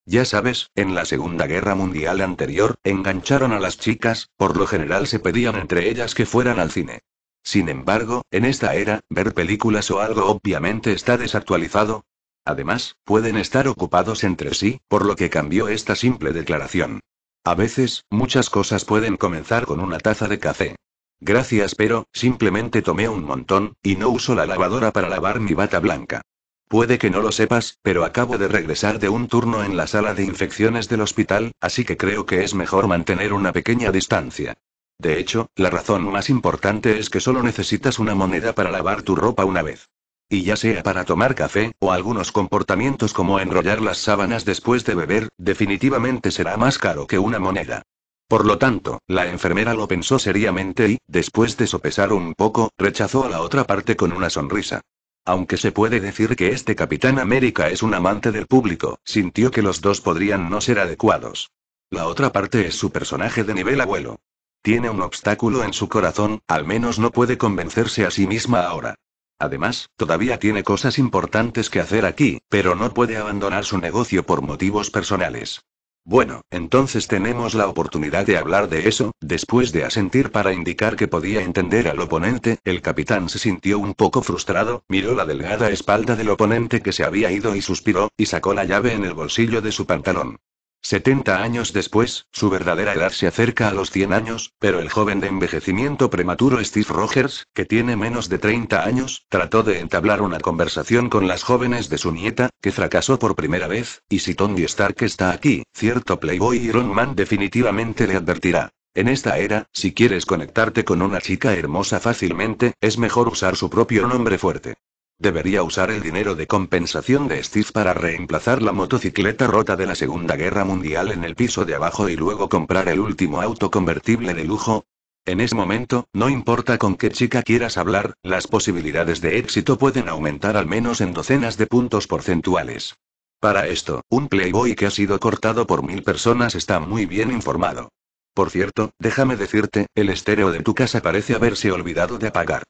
Ya sabes, en la Segunda Guerra Mundial anterior, engancharon a las chicas, por lo general se pedían entre ellas que fueran al cine. Sin embargo, en esta era, ver películas o algo obviamente está desactualizado. Además, pueden estar ocupados entre sí, por lo que cambió esta simple declaración. A veces, muchas cosas pueden comenzar con una taza de café. Gracias, pero, simplemente tomé un montón, y no uso la lavadora para lavar mi bata blanca. Puede que no lo sepas, pero acabo de regresar de un turno en la sala de infecciones del hospital, así que creo que es mejor mantener una pequeña distancia. De hecho, la razón más importante es que solo necesitas una moneda para lavar tu ropa una vez. Y ya sea para tomar café, o algunos comportamientos como enrollar las sábanas después de beber, definitivamente será más caro que una moneda. Por lo tanto, la enfermera lo pensó seriamente y, después de sopesar un poco, rechazó a la otra parte con una sonrisa. Aunque se puede decir que este Capitán América es un amante del público, sintió que los dos podrían no ser adecuados. La otra parte es su personaje de nivel abuelo. Tiene un obstáculo en su corazón, al menos no puede convencerse a sí misma ahora. Además, todavía tiene cosas importantes que hacer aquí, pero no puede abandonar su negocio por motivos personales. Bueno, entonces tenemos la oportunidad de hablar de eso, después de asentir para indicar que podía entender al oponente, el capitán se sintió un poco frustrado, miró la delgada espalda del oponente que se había ido y suspiró, y sacó la llave en el bolsillo de su pantalón. 70 años después, su verdadera edad se acerca a los 100 años, pero el joven de envejecimiento prematuro Steve Rogers, que tiene menos de 30 años, trató de entablar una conversación con las jóvenes de su nieta, que fracasó por primera vez, y si Tony Stark está aquí, cierto Playboy Iron Man definitivamente le advertirá. En esta era, si quieres conectarte con una chica hermosa fácilmente, es mejor usar su propio nombre fuerte. Debería usar el dinero de compensación de Steve para reemplazar la motocicleta rota de la Segunda Guerra Mundial en el piso de abajo y luego comprar el último auto convertible de lujo. En ese momento, no importa con qué chica quieras hablar, las posibilidades de éxito pueden aumentar al menos en docenas de puntos porcentuales. Para esto, un playboy que ha sido cortado por mil personas está muy bien informado. Por cierto, déjame decirte, el estéreo de tu casa parece haberse olvidado de apagar.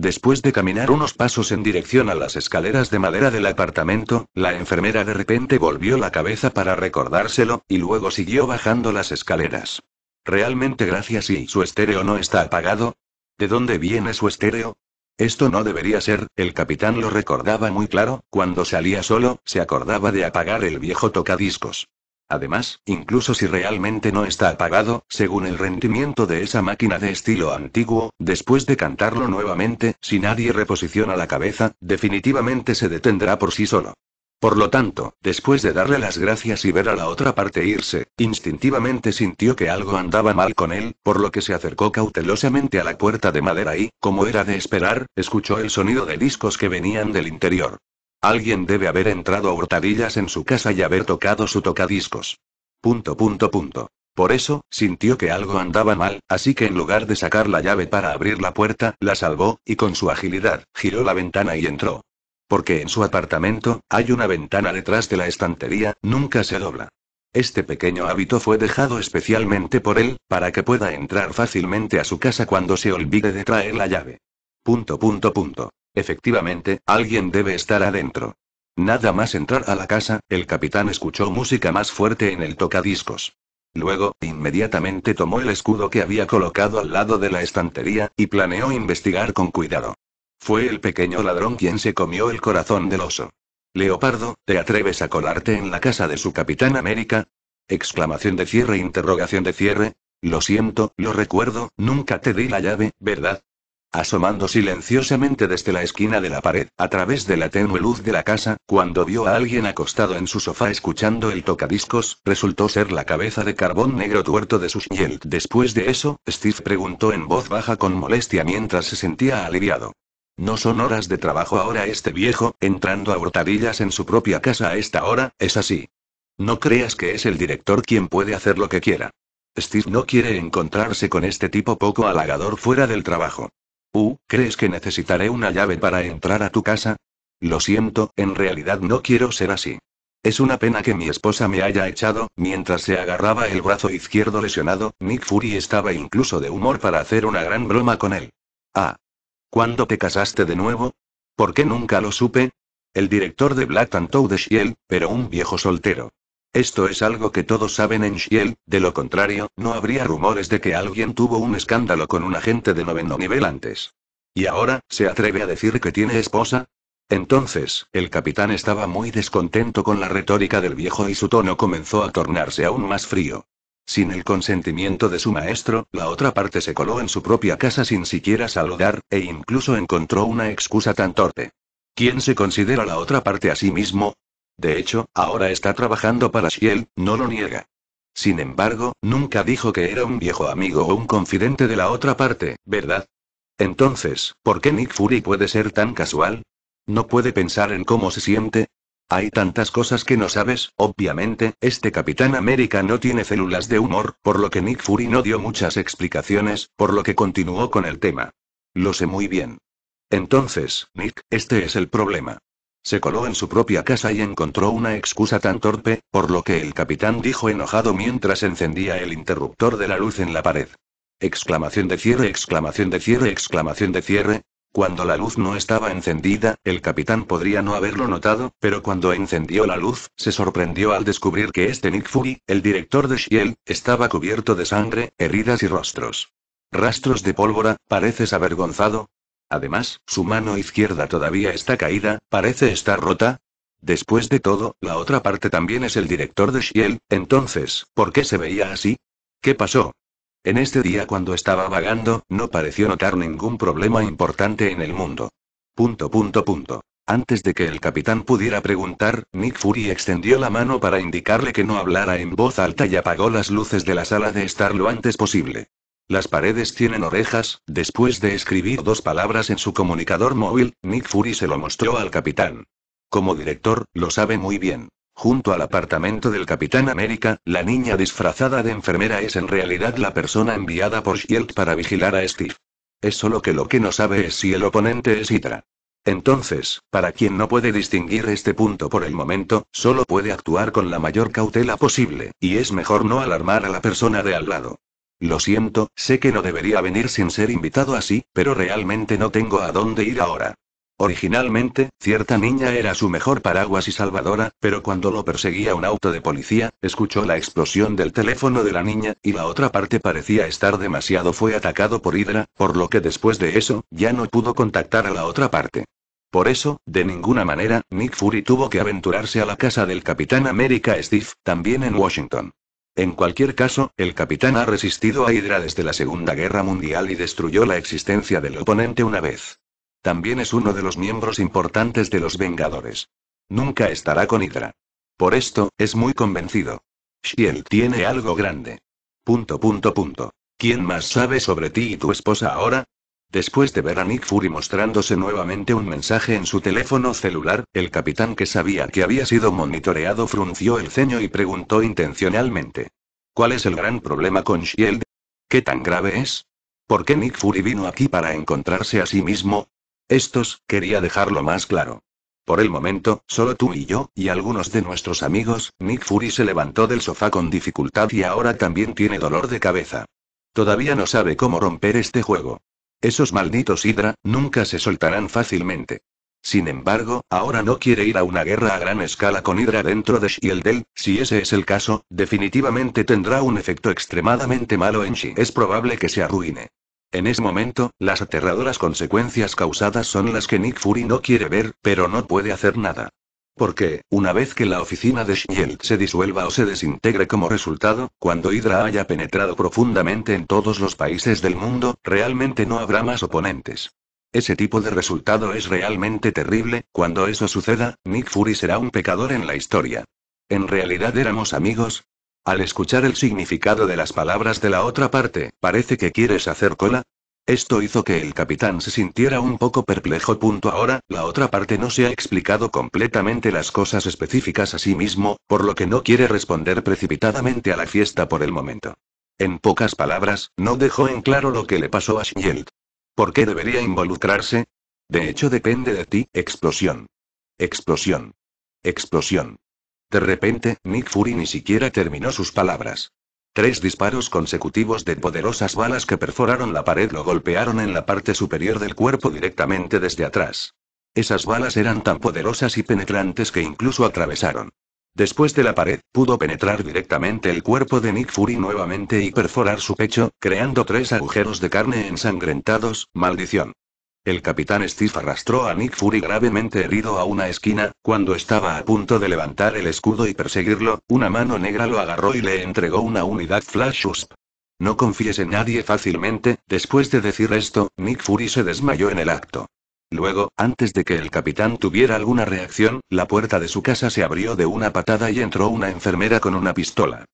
Después de caminar unos pasos en dirección a las escaleras de madera del apartamento, la enfermera de repente volvió la cabeza para recordárselo, y luego siguió bajando las escaleras. Realmente gracias y su estéreo no está apagado. ¿De dónde viene su estéreo? Esto no debería ser, el capitán lo recordaba muy claro, cuando salía solo, se acordaba de apagar el viejo tocadiscos. Además, incluso si realmente no está apagado, según el rendimiento de esa máquina de estilo antiguo, después de cantarlo nuevamente, si nadie reposiciona la cabeza, definitivamente se detendrá por sí solo. Por lo tanto, después de darle las gracias y ver a la otra parte irse, instintivamente sintió que algo andaba mal con él, por lo que se acercó cautelosamente a la puerta de madera y, como era de esperar, escuchó el sonido de discos que venían del interior. Alguien debe haber entrado a hurtadillas en su casa y haber tocado su tocadiscos. Punto, punto, punto. Por eso, sintió que algo andaba mal, así que en lugar de sacar la llave para abrir la puerta, la salvó, y con su agilidad, giró la ventana y entró. Porque en su apartamento, hay una ventana detrás de la estantería, nunca se dobla. Este pequeño hábito fue dejado especialmente por él, para que pueda entrar fácilmente a su casa cuando se olvide de traer la llave. Punto, punto, punto. Efectivamente, alguien debe estar adentro. Nada más entrar a la casa, el capitán escuchó música más fuerte en el tocadiscos. Luego, inmediatamente tomó el escudo que había colocado al lado de la estantería, y planeó investigar con cuidado. Fue el pequeño ladrón quien se comió el corazón del oso. Leopardo, ¿te atreves a colarte en la casa de su capitán América? Exclamación de cierre, interrogación de cierre. Lo siento, lo recuerdo, nunca te di la llave, ¿verdad? Asomando silenciosamente desde la esquina de la pared, a través de la tenue luz de la casa, cuando vio a alguien acostado en su sofá escuchando el tocadiscos, resultó ser la cabeza de carbón negro tuerto de shield. Después de eso, Steve preguntó en voz baja con molestia mientras se sentía aliviado. No son horas de trabajo ahora este viejo, entrando a hurtadillas en su propia casa a esta hora, es así. No creas que es el director quien puede hacer lo que quiera. Steve no quiere encontrarse con este tipo poco halagador fuera del trabajo. Uh, ¿crees que necesitaré una llave para entrar a tu casa? Lo siento, en realidad no quiero ser así. Es una pena que mi esposa me haya echado, mientras se agarraba el brazo izquierdo lesionado, Nick Fury estaba incluso de humor para hacer una gran broma con él. Ah. ¿Cuándo te casaste de nuevo? ¿Por qué nunca lo supe? El director de Black and Shield, pero un viejo soltero. Esto es algo que todos saben en Shield, de lo contrario, no habría rumores de que alguien tuvo un escándalo con un agente de noveno nivel antes. ¿Y ahora, se atreve a decir que tiene esposa? Entonces, el capitán estaba muy descontento con la retórica del viejo y su tono comenzó a tornarse aún más frío. Sin el consentimiento de su maestro, la otra parte se coló en su propia casa sin siquiera saludar, e incluso encontró una excusa tan torpe. ¿Quién se considera la otra parte a sí mismo? De hecho, ahora está trabajando para Shield, no lo niega. Sin embargo, nunca dijo que era un viejo amigo o un confidente de la otra parte, ¿verdad? Entonces, ¿por qué Nick Fury puede ser tan casual? ¿No puede pensar en cómo se siente? Hay tantas cosas que no sabes, obviamente, este Capitán América no tiene células de humor, por lo que Nick Fury no dio muchas explicaciones, por lo que continuó con el tema. Lo sé muy bien. Entonces, Nick, este es el problema. Se coló en su propia casa y encontró una excusa tan torpe, por lo que el capitán dijo enojado mientras encendía el interruptor de la luz en la pared. Exclamación de cierre, exclamación de cierre, exclamación de cierre. Cuando la luz no estaba encendida, el capitán podría no haberlo notado, pero cuando encendió la luz, se sorprendió al descubrir que este Nick Fury, el director de Shield, estaba cubierto de sangre, heridas y rostros. Rastros de pólvora, pareces avergonzado, Además, su mano izquierda todavía está caída, parece estar rota. Después de todo, la otra parte también es el director de Shield, entonces, ¿por qué se veía así? ¿Qué pasó? En este día cuando estaba vagando, no pareció notar ningún problema importante en el mundo. Punto punto punto. Antes de que el capitán pudiera preguntar, Nick Fury extendió la mano para indicarle que no hablara en voz alta y apagó las luces de la sala de estar lo antes posible. Las paredes tienen orejas. Después de escribir dos palabras en su comunicador móvil, Nick Fury se lo mostró al capitán. Como director, lo sabe muy bien. Junto al apartamento del Capitán América, la niña disfrazada de enfermera es en realidad la persona enviada por Shield para vigilar a Steve. Es solo que lo que no sabe es si el oponente es Hydra. Entonces, para quien no puede distinguir este punto por el momento, solo puede actuar con la mayor cautela posible, y es mejor no alarmar a la persona de al lado. Lo siento, sé que no debería venir sin ser invitado así, pero realmente no tengo a dónde ir ahora. Originalmente, cierta niña era su mejor paraguas y salvadora, pero cuando lo perseguía un auto de policía, escuchó la explosión del teléfono de la niña, y la otra parte parecía estar demasiado fue atacado por Hydra, por lo que después de eso, ya no pudo contactar a la otra parte. Por eso, de ninguna manera, Nick Fury tuvo que aventurarse a la casa del Capitán América Steve, también en Washington. En cualquier caso, el capitán ha resistido a Hydra desde la Segunda Guerra Mundial y destruyó la existencia del oponente una vez. También es uno de los miembros importantes de los Vengadores. Nunca estará con Hydra. Por esto, es muy convencido. Shield tiene algo grande. Punto punto punto. ¿Quién más sabe sobre ti y tu esposa ahora? Después de ver a Nick Fury mostrándose nuevamente un mensaje en su teléfono celular, el capitán que sabía que había sido monitoreado frunció el ceño y preguntó intencionalmente. ¿Cuál es el gran problema con Shield? ¿Qué tan grave es? ¿Por qué Nick Fury vino aquí para encontrarse a sí mismo? Estos, quería dejarlo más claro. Por el momento, solo tú y yo, y algunos de nuestros amigos, Nick Fury se levantó del sofá con dificultad y ahora también tiene dolor de cabeza. Todavía no sabe cómo romper este juego. Esos malditos Hydra, nunca se soltarán fácilmente. Sin embargo, ahora no quiere ir a una guerra a gran escala con Hydra dentro de Shieldel, si ese es el caso, definitivamente tendrá un efecto extremadamente malo en Shi. Es probable que se arruine. En ese momento, las aterradoras consecuencias causadas son las que Nick Fury no quiere ver, pero no puede hacer nada. Porque, una vez que la oficina de Shield se disuelva o se desintegre como resultado, cuando Hydra haya penetrado profundamente en todos los países del mundo, realmente no habrá más oponentes. Ese tipo de resultado es realmente terrible, cuando eso suceda, Nick Fury será un pecador en la historia. ¿En realidad éramos amigos? Al escuchar el significado de las palabras de la otra parte, parece que quieres hacer cola, esto hizo que el capitán se sintiera un poco perplejo. Ahora, la otra parte no se ha explicado completamente las cosas específicas a sí mismo, por lo que no quiere responder precipitadamente a la fiesta por el momento. En pocas palabras, no dejó en claro lo que le pasó a Shield. ¿Por qué debería involucrarse? De hecho, depende de ti, explosión. Explosión. Explosión. De repente, Nick Fury ni siquiera terminó sus palabras. Tres disparos consecutivos de poderosas balas que perforaron la pared lo golpearon en la parte superior del cuerpo directamente desde atrás. Esas balas eran tan poderosas y penetrantes que incluso atravesaron. Después de la pared, pudo penetrar directamente el cuerpo de Nick Fury nuevamente y perforar su pecho, creando tres agujeros de carne ensangrentados, maldición. El capitán Steve arrastró a Nick Fury gravemente herido a una esquina, cuando estaba a punto de levantar el escudo y perseguirlo, una mano negra lo agarró y le entregó una unidad Flash USP. No confíes en nadie fácilmente, después de decir esto, Nick Fury se desmayó en el acto. Luego, antes de que el capitán tuviera alguna reacción, la puerta de su casa se abrió de una patada y entró una enfermera con una pistola.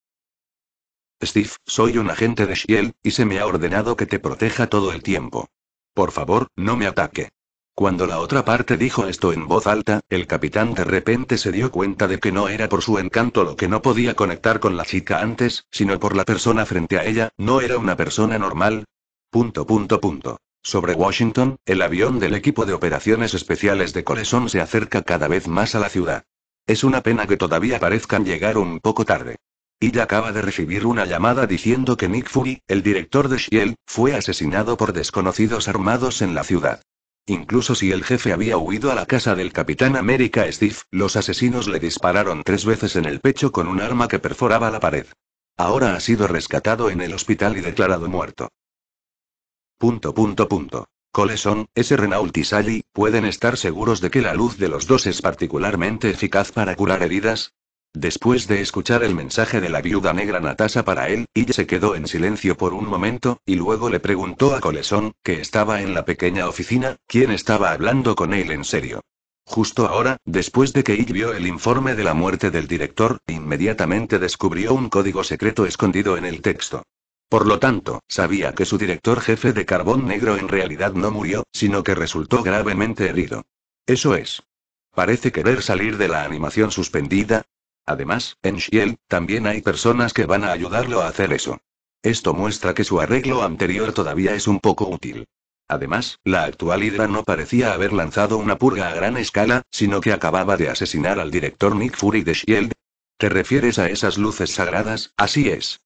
Steve, soy un agente de Shield, y se me ha ordenado que te proteja todo el tiempo. Por favor, no me ataque. Cuando la otra parte dijo esto en voz alta, el capitán de repente se dio cuenta de que no era por su encanto lo que no podía conectar con la chica antes, sino por la persona frente a ella, no era una persona normal. Punto punto punto. Sobre Washington, el avión del equipo de operaciones especiales de Corazón se acerca cada vez más a la ciudad. Es una pena que todavía parezcan llegar un poco tarde. Ella acaba de recibir una llamada diciendo que Nick Fury, el director de Shield, fue asesinado por desconocidos armados en la ciudad. Incluso si el jefe había huido a la casa del Capitán América Steve, los asesinos le dispararon tres veces en el pecho con un arma que perforaba la pared. Ahora ha sido rescatado en el hospital y declarado muerto. Punto punto punto. Coleson, S. Renault y Sally, ¿pueden estar seguros de que la luz de los dos es particularmente eficaz para curar heridas? Después de escuchar el mensaje de la viuda negra Natasa para él, y se quedó en silencio por un momento, y luego le preguntó a Colesón, que estaba en la pequeña oficina, quién estaba hablando con él en serio. Justo ahora, después de que Ill vio el informe de la muerte del director, inmediatamente descubrió un código secreto escondido en el texto. Por lo tanto, sabía que su director jefe de carbón negro en realidad no murió, sino que resultó gravemente herido. Eso es. Parece querer salir de la animación suspendida, Además, en Shield, también hay personas que van a ayudarlo a hacer eso. Esto muestra que su arreglo anterior todavía es un poco útil. Además, la actual Hydra no parecía haber lanzado una purga a gran escala, sino que acababa de asesinar al director Nick Fury de Shield. ¿Te refieres a esas luces sagradas? Así es.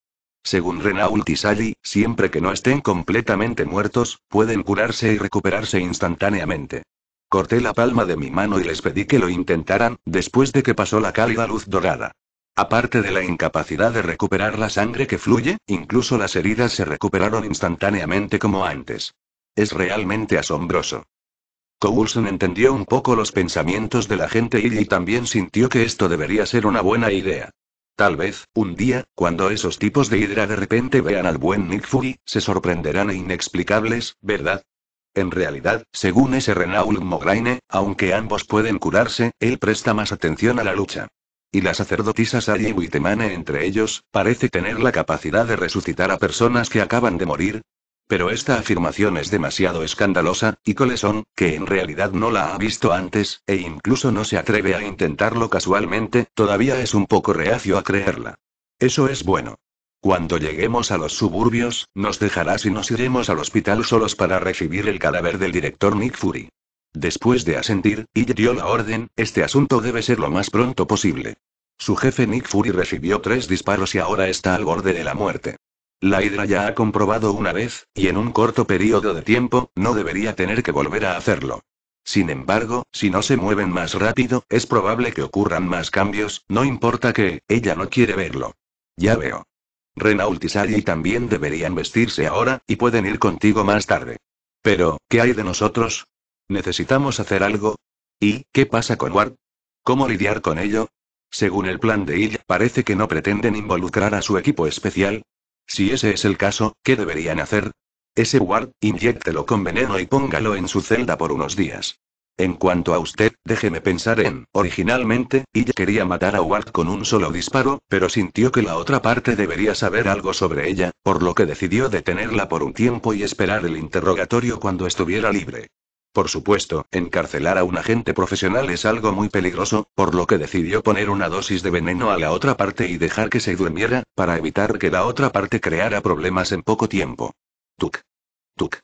Según Renault y Sally, siempre que no estén completamente muertos, pueden curarse y recuperarse instantáneamente. Corté la palma de mi mano y les pedí que lo intentaran, después de que pasó la cálida luz dorada. Aparte de la incapacidad de recuperar la sangre que fluye, incluso las heridas se recuperaron instantáneamente como antes. Es realmente asombroso. Coulson entendió un poco los pensamientos de la gente y también sintió que esto debería ser una buena idea. Tal vez, un día, cuando esos tipos de hidra de repente vean al buen Nick Fury, se sorprenderán e inexplicables, ¿verdad? En realidad, según ese Renault Mograine, aunque ambos pueden curarse, él presta más atención a la lucha. Y la sacerdotisa Sari entre ellos, parece tener la capacidad de resucitar a personas que acaban de morir. Pero esta afirmación es demasiado escandalosa, y Coleson, que en realidad no la ha visto antes, e incluso no se atreve a intentarlo casualmente, todavía es un poco reacio a creerla. Eso es bueno. Cuando lleguemos a los suburbios, nos dejarás y nos iremos al hospital solos para recibir el cadáver del director Nick Fury. Después de asentir, y dio la orden, este asunto debe ser lo más pronto posible. Su jefe Nick Fury recibió tres disparos y ahora está al borde de la muerte. La Hidra ya ha comprobado una vez, y en un corto periodo de tiempo, no debería tener que volver a hacerlo. Sin embargo, si no se mueven más rápido, es probable que ocurran más cambios, no importa que, ella no quiere verlo. Ya veo. Renault y Sally también deberían vestirse ahora, y pueden ir contigo más tarde. Pero, ¿qué hay de nosotros? ¿Necesitamos hacer algo? ¿Y qué pasa con Ward? ¿Cómo lidiar con ello? Según el plan de Hill, parece que no pretenden involucrar a su equipo especial. Si ese es el caso, ¿qué deberían hacer? Ese Ward, inyectelo con veneno y póngalo en su celda por unos días. En cuanto a usted, déjeme pensar en, originalmente, ella quería matar a Ward con un solo disparo, pero sintió que la otra parte debería saber algo sobre ella, por lo que decidió detenerla por un tiempo y esperar el interrogatorio cuando estuviera libre. Por supuesto, encarcelar a un agente profesional es algo muy peligroso, por lo que decidió poner una dosis de veneno a la otra parte y dejar que se durmiera, para evitar que la otra parte creara problemas en poco tiempo. Tuk. Tuk.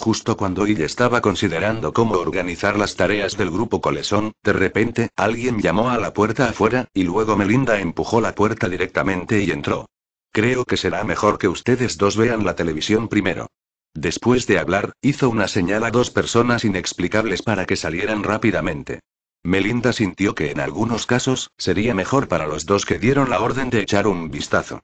Justo cuando ella estaba considerando cómo organizar las tareas del grupo colesón, de repente, alguien llamó a la puerta afuera, y luego Melinda empujó la puerta directamente y entró. Creo que será mejor que ustedes dos vean la televisión primero. Después de hablar, hizo una señal a dos personas inexplicables para que salieran rápidamente. Melinda sintió que en algunos casos, sería mejor para los dos que dieron la orden de echar un vistazo.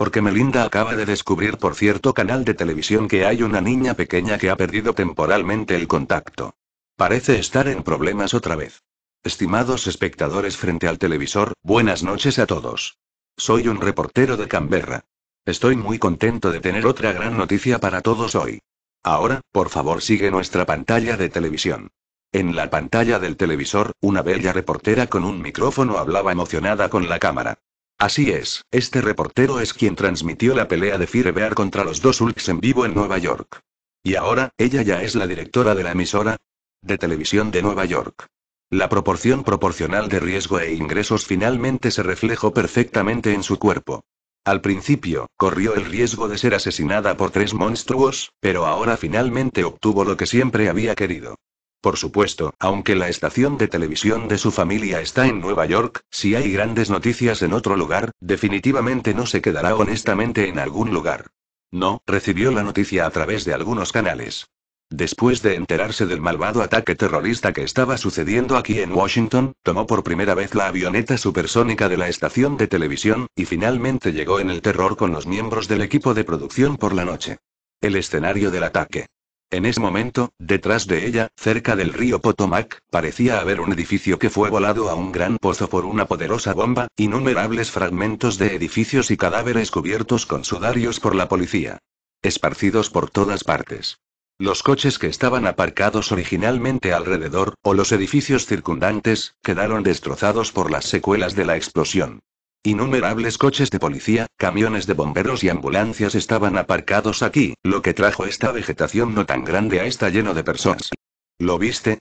Porque Melinda acaba de descubrir por cierto canal de televisión que hay una niña pequeña que ha perdido temporalmente el contacto. Parece estar en problemas otra vez. Estimados espectadores frente al televisor, buenas noches a todos. Soy un reportero de Canberra. Estoy muy contento de tener otra gran noticia para todos hoy. Ahora, por favor, sigue nuestra pantalla de televisión. En la pantalla del televisor, una bella reportera con un micrófono hablaba emocionada con la cámara. Así es, este reportero es quien transmitió la pelea de Firebear contra los dos Hulks en vivo en Nueva York. Y ahora, ella ya es la directora de la emisora de televisión de Nueva York. La proporción proporcional de riesgo e ingresos finalmente se reflejó perfectamente en su cuerpo. Al principio, corrió el riesgo de ser asesinada por tres monstruos, pero ahora finalmente obtuvo lo que siempre había querido. Por supuesto, aunque la estación de televisión de su familia está en Nueva York, si hay grandes noticias en otro lugar, definitivamente no se quedará honestamente en algún lugar. No, recibió la noticia a través de algunos canales. Después de enterarse del malvado ataque terrorista que estaba sucediendo aquí en Washington, tomó por primera vez la avioneta supersónica de la estación de televisión, y finalmente llegó en el terror con los miembros del equipo de producción por la noche. El escenario del ataque. En ese momento, detrás de ella, cerca del río Potomac, parecía haber un edificio que fue volado a un gran pozo por una poderosa bomba, innumerables fragmentos de edificios y cadáveres cubiertos con sudarios por la policía. Esparcidos por todas partes. Los coches que estaban aparcados originalmente alrededor, o los edificios circundantes, quedaron destrozados por las secuelas de la explosión. Innumerables coches de policía, camiones de bomberos y ambulancias estaban aparcados aquí, lo que trajo esta vegetación no tan grande a esta lleno de personas. ¿Lo viste?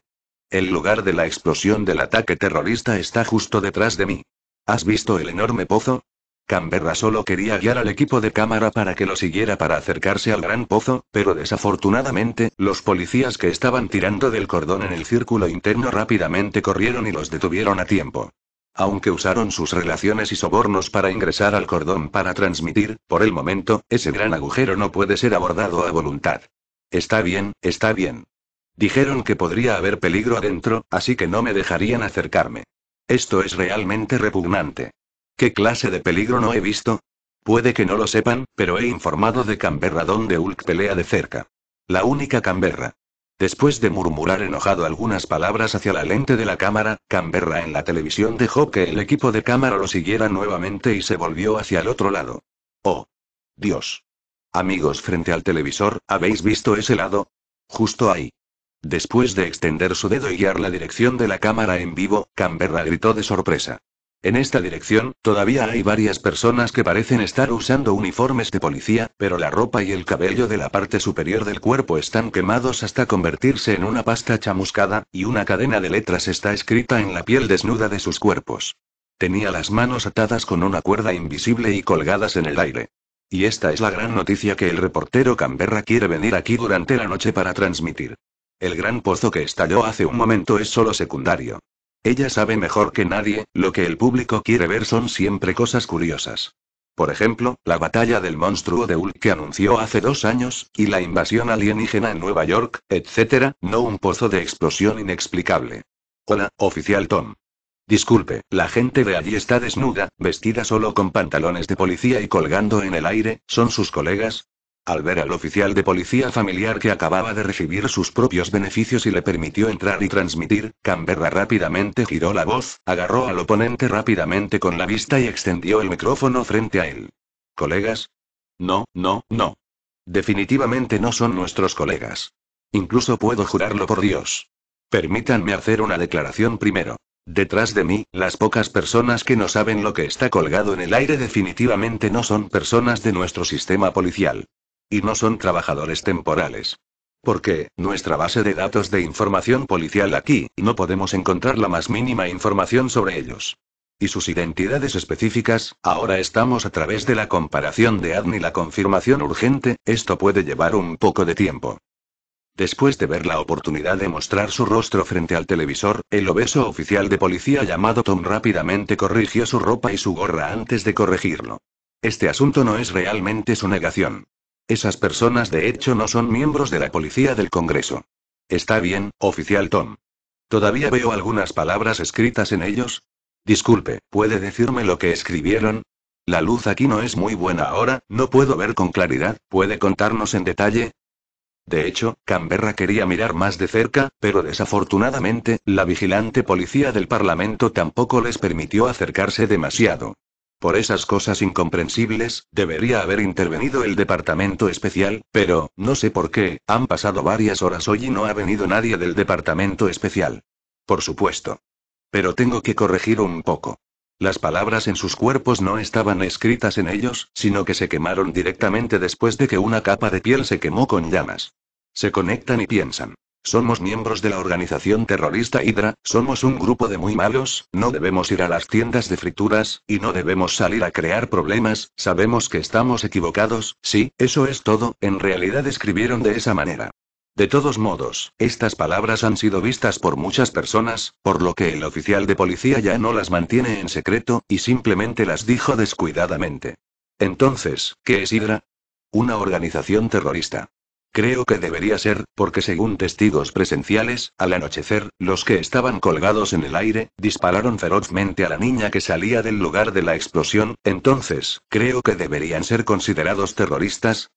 El lugar de la explosión del ataque terrorista está justo detrás de mí. ¿Has visto el enorme pozo? Canberra solo quería guiar al equipo de cámara para que lo siguiera para acercarse al gran pozo, pero desafortunadamente, los policías que estaban tirando del cordón en el círculo interno rápidamente corrieron y los detuvieron a tiempo aunque usaron sus relaciones y sobornos para ingresar al cordón para transmitir, por el momento, ese gran agujero no puede ser abordado a voluntad. Está bien, está bien. Dijeron que podría haber peligro adentro, así que no me dejarían acercarme. Esto es realmente repugnante. ¿Qué clase de peligro no he visto? Puede que no lo sepan, pero he informado de Canberra donde Hulk pelea de cerca. La única Canberra. Después de murmurar enojado algunas palabras hacia la lente de la cámara, Canberra en la televisión dejó que el equipo de cámara lo siguiera nuevamente y se volvió hacia el otro lado. ¡Oh! Dios. Amigos frente al televisor, ¿habéis visto ese lado? Justo ahí. Después de extender su dedo y guiar la dirección de la cámara en vivo, Canberra gritó de sorpresa. En esta dirección, todavía hay varias personas que parecen estar usando uniformes de policía, pero la ropa y el cabello de la parte superior del cuerpo están quemados hasta convertirse en una pasta chamuscada, y una cadena de letras está escrita en la piel desnuda de sus cuerpos. Tenía las manos atadas con una cuerda invisible y colgadas en el aire. Y esta es la gran noticia que el reportero Canberra quiere venir aquí durante la noche para transmitir. El gran pozo que estalló hace un momento es solo secundario. Ella sabe mejor que nadie, lo que el público quiere ver son siempre cosas curiosas. Por ejemplo, la batalla del monstruo de Hulk que anunció hace dos años, y la invasión alienígena en Nueva York, etc., no un pozo de explosión inexplicable. Hola, oficial Tom. Disculpe, la gente de allí está desnuda, vestida solo con pantalones de policía y colgando en el aire, ¿son sus colegas? al ver al oficial de policía familiar que acababa de recibir sus propios beneficios y le permitió entrar y transmitir, Canberra rápidamente giró la voz, agarró al oponente rápidamente con la vista y extendió el micrófono frente a él. ¿Colegas? No, no, no. Definitivamente no son nuestros colegas. Incluso puedo jurarlo por Dios. Permítanme hacer una declaración primero. Detrás de mí, las pocas personas que no saben lo que está colgado en el aire definitivamente no son personas de nuestro sistema policial. Y no son trabajadores temporales. Porque, nuestra base de datos de información policial aquí, no podemos encontrar la más mínima información sobre ellos. Y sus identidades específicas, ahora estamos a través de la comparación de ADN y la confirmación urgente, esto puede llevar un poco de tiempo. Después de ver la oportunidad de mostrar su rostro frente al televisor, el obeso oficial de policía llamado Tom rápidamente corrigió su ropa y su gorra antes de corregirlo. Este asunto no es realmente su negación. Esas personas de hecho no son miembros de la policía del Congreso. Está bien, oficial Tom. Todavía veo algunas palabras escritas en ellos. Disculpe, ¿puede decirme lo que escribieron? La luz aquí no es muy buena ahora, no puedo ver con claridad, ¿puede contarnos en detalle? De hecho, Canberra quería mirar más de cerca, pero desafortunadamente, la vigilante policía del Parlamento tampoco les permitió acercarse demasiado. Por esas cosas incomprensibles, debería haber intervenido el departamento especial, pero, no sé por qué, han pasado varias horas hoy y no ha venido nadie del departamento especial. Por supuesto. Pero tengo que corregir un poco. Las palabras en sus cuerpos no estaban escritas en ellos, sino que se quemaron directamente después de que una capa de piel se quemó con llamas. Se conectan y piensan. Somos miembros de la organización terrorista Hydra, somos un grupo de muy malos, no debemos ir a las tiendas de frituras, y no debemos salir a crear problemas, sabemos que estamos equivocados, sí, eso es todo, en realidad escribieron de esa manera. De todos modos, estas palabras han sido vistas por muchas personas, por lo que el oficial de policía ya no las mantiene en secreto, y simplemente las dijo descuidadamente. Entonces, ¿qué es Hydra? Una organización terrorista. Creo que debería ser, porque según testigos presenciales, al anochecer, los que estaban colgados en el aire, dispararon ferozmente a la niña que salía del lugar de la explosión, entonces, creo que deberían ser considerados terroristas.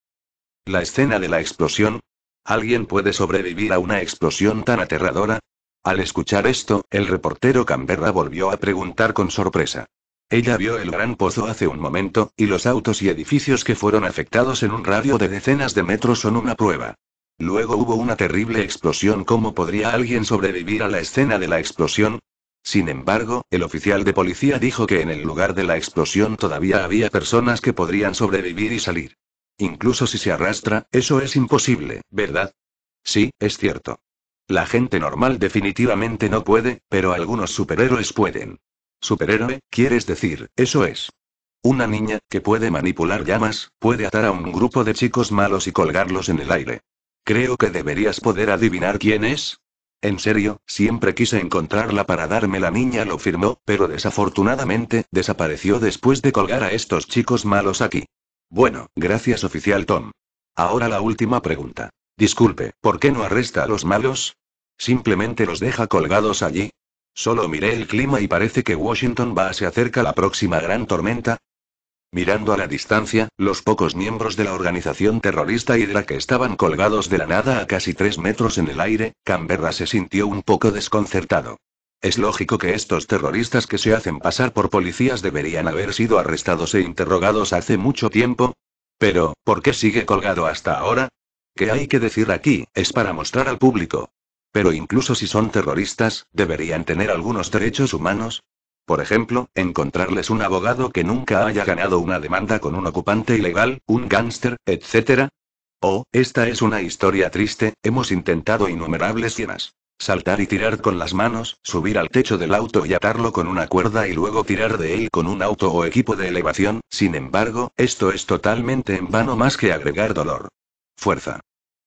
La escena de la explosión. ¿Alguien puede sobrevivir a una explosión tan aterradora? Al escuchar esto, el reportero Canberra volvió a preguntar con sorpresa. Ella vio el gran pozo hace un momento, y los autos y edificios que fueron afectados en un radio de decenas de metros son una prueba. Luego hubo una terrible explosión. ¿Cómo podría alguien sobrevivir a la escena de la explosión? Sin embargo, el oficial de policía dijo que en el lugar de la explosión todavía había personas que podrían sobrevivir y salir. Incluso si se arrastra, eso es imposible, ¿verdad? Sí, es cierto. La gente normal definitivamente no puede, pero algunos superhéroes pueden. Superhéroe, quieres decir, eso es. Una niña, que puede manipular llamas, puede atar a un grupo de chicos malos y colgarlos en el aire. Creo que deberías poder adivinar quién es. En serio, siempre quise encontrarla para darme la niña, lo firmó, pero desafortunadamente, desapareció después de colgar a estos chicos malos aquí. Bueno, gracias oficial Tom. Ahora la última pregunta. Disculpe, ¿por qué no arresta a los malos? Simplemente los deja colgados allí. Solo miré el clima y parece que Washington va se cerca la próxima gran tormenta. Mirando a la distancia, los pocos miembros de la organización terrorista y de la que estaban colgados de la nada a casi tres metros en el aire, Canberra se sintió un poco desconcertado. Es lógico que estos terroristas que se hacen pasar por policías deberían haber sido arrestados e interrogados hace mucho tiempo. Pero, ¿por qué sigue colgado hasta ahora? ¿Qué hay que decir aquí? Es para mostrar al público. Pero incluso si son terroristas, deberían tener algunos derechos humanos. Por ejemplo, encontrarles un abogado que nunca haya ganado una demanda con un ocupante ilegal, un gángster, etc. Oh, esta es una historia triste, hemos intentado innumerables llenas. Saltar y tirar con las manos, subir al techo del auto y atarlo con una cuerda y luego tirar de él con un auto o equipo de elevación, sin embargo, esto es totalmente en vano más que agregar dolor. Fuerza.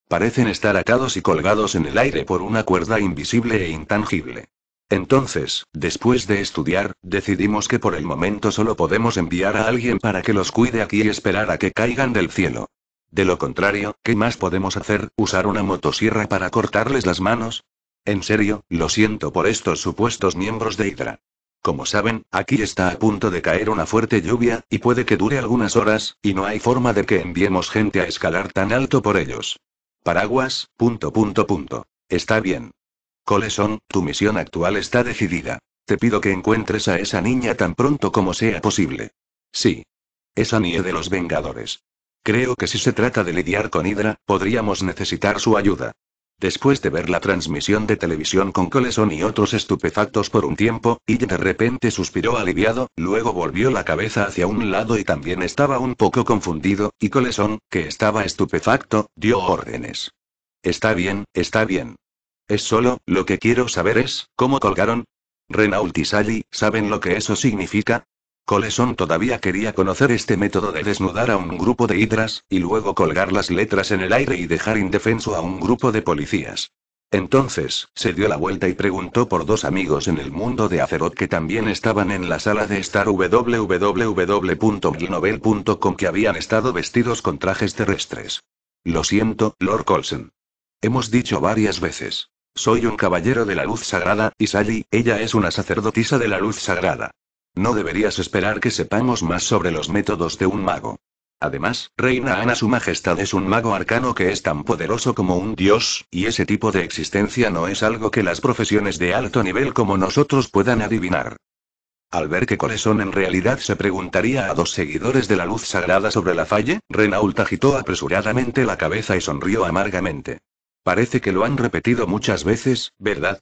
Parecen estar atados y colgados en el aire por una cuerda invisible e intangible. Entonces, después de estudiar, decidimos que por el momento solo podemos enviar a alguien para que los cuide aquí y esperar a que caigan del cielo. De lo contrario, ¿qué más podemos hacer? ¿Usar una motosierra para cortarles las manos? En serio, lo siento por estos supuestos miembros de Hydra. Como saben, aquí está a punto de caer una fuerte lluvia, y puede que dure algunas horas, y no hay forma de que enviemos gente a escalar tan alto por ellos. Paraguas, punto punto punto. Está bien. Coleson, tu misión actual está decidida. Te pido que encuentres a esa niña tan pronto como sea posible. Sí. Esa niña de los Vengadores. Creo que si se trata de lidiar con Hydra, podríamos necesitar su ayuda. Después de ver la transmisión de televisión con Coleson y otros estupefactos por un tiempo, y de repente suspiró aliviado, luego volvió la cabeza hacia un lado y también estaba un poco confundido, y Coleson, que estaba estupefacto, dio órdenes. Está bien, está bien. Es solo, lo que quiero saber es, ¿cómo colgaron? Renault y Sally, ¿saben lo que eso significa? Coleson todavía quería conocer este método de desnudar a un grupo de hidras, y luego colgar las letras en el aire y dejar indefenso a un grupo de policías. Entonces, se dio la vuelta y preguntó por dos amigos en el mundo de Azeroth que también estaban en la sala de estar www.milnovel.com que habían estado vestidos con trajes terrestres. Lo siento, Lord Colson. Hemos dicho varias veces. Soy un caballero de la luz sagrada, y Sally, ella es una sacerdotisa de la luz sagrada. No deberías esperar que sepamos más sobre los métodos de un mago. Además, Reina Ana Su Majestad es un mago arcano que es tan poderoso como un dios, y ese tipo de existencia no es algo que las profesiones de alto nivel como nosotros puedan adivinar. Al ver que Corazón en realidad se preguntaría a dos seguidores de la luz sagrada sobre la falle, Renault agitó apresuradamente la cabeza y sonrió amargamente. Parece que lo han repetido muchas veces, ¿verdad?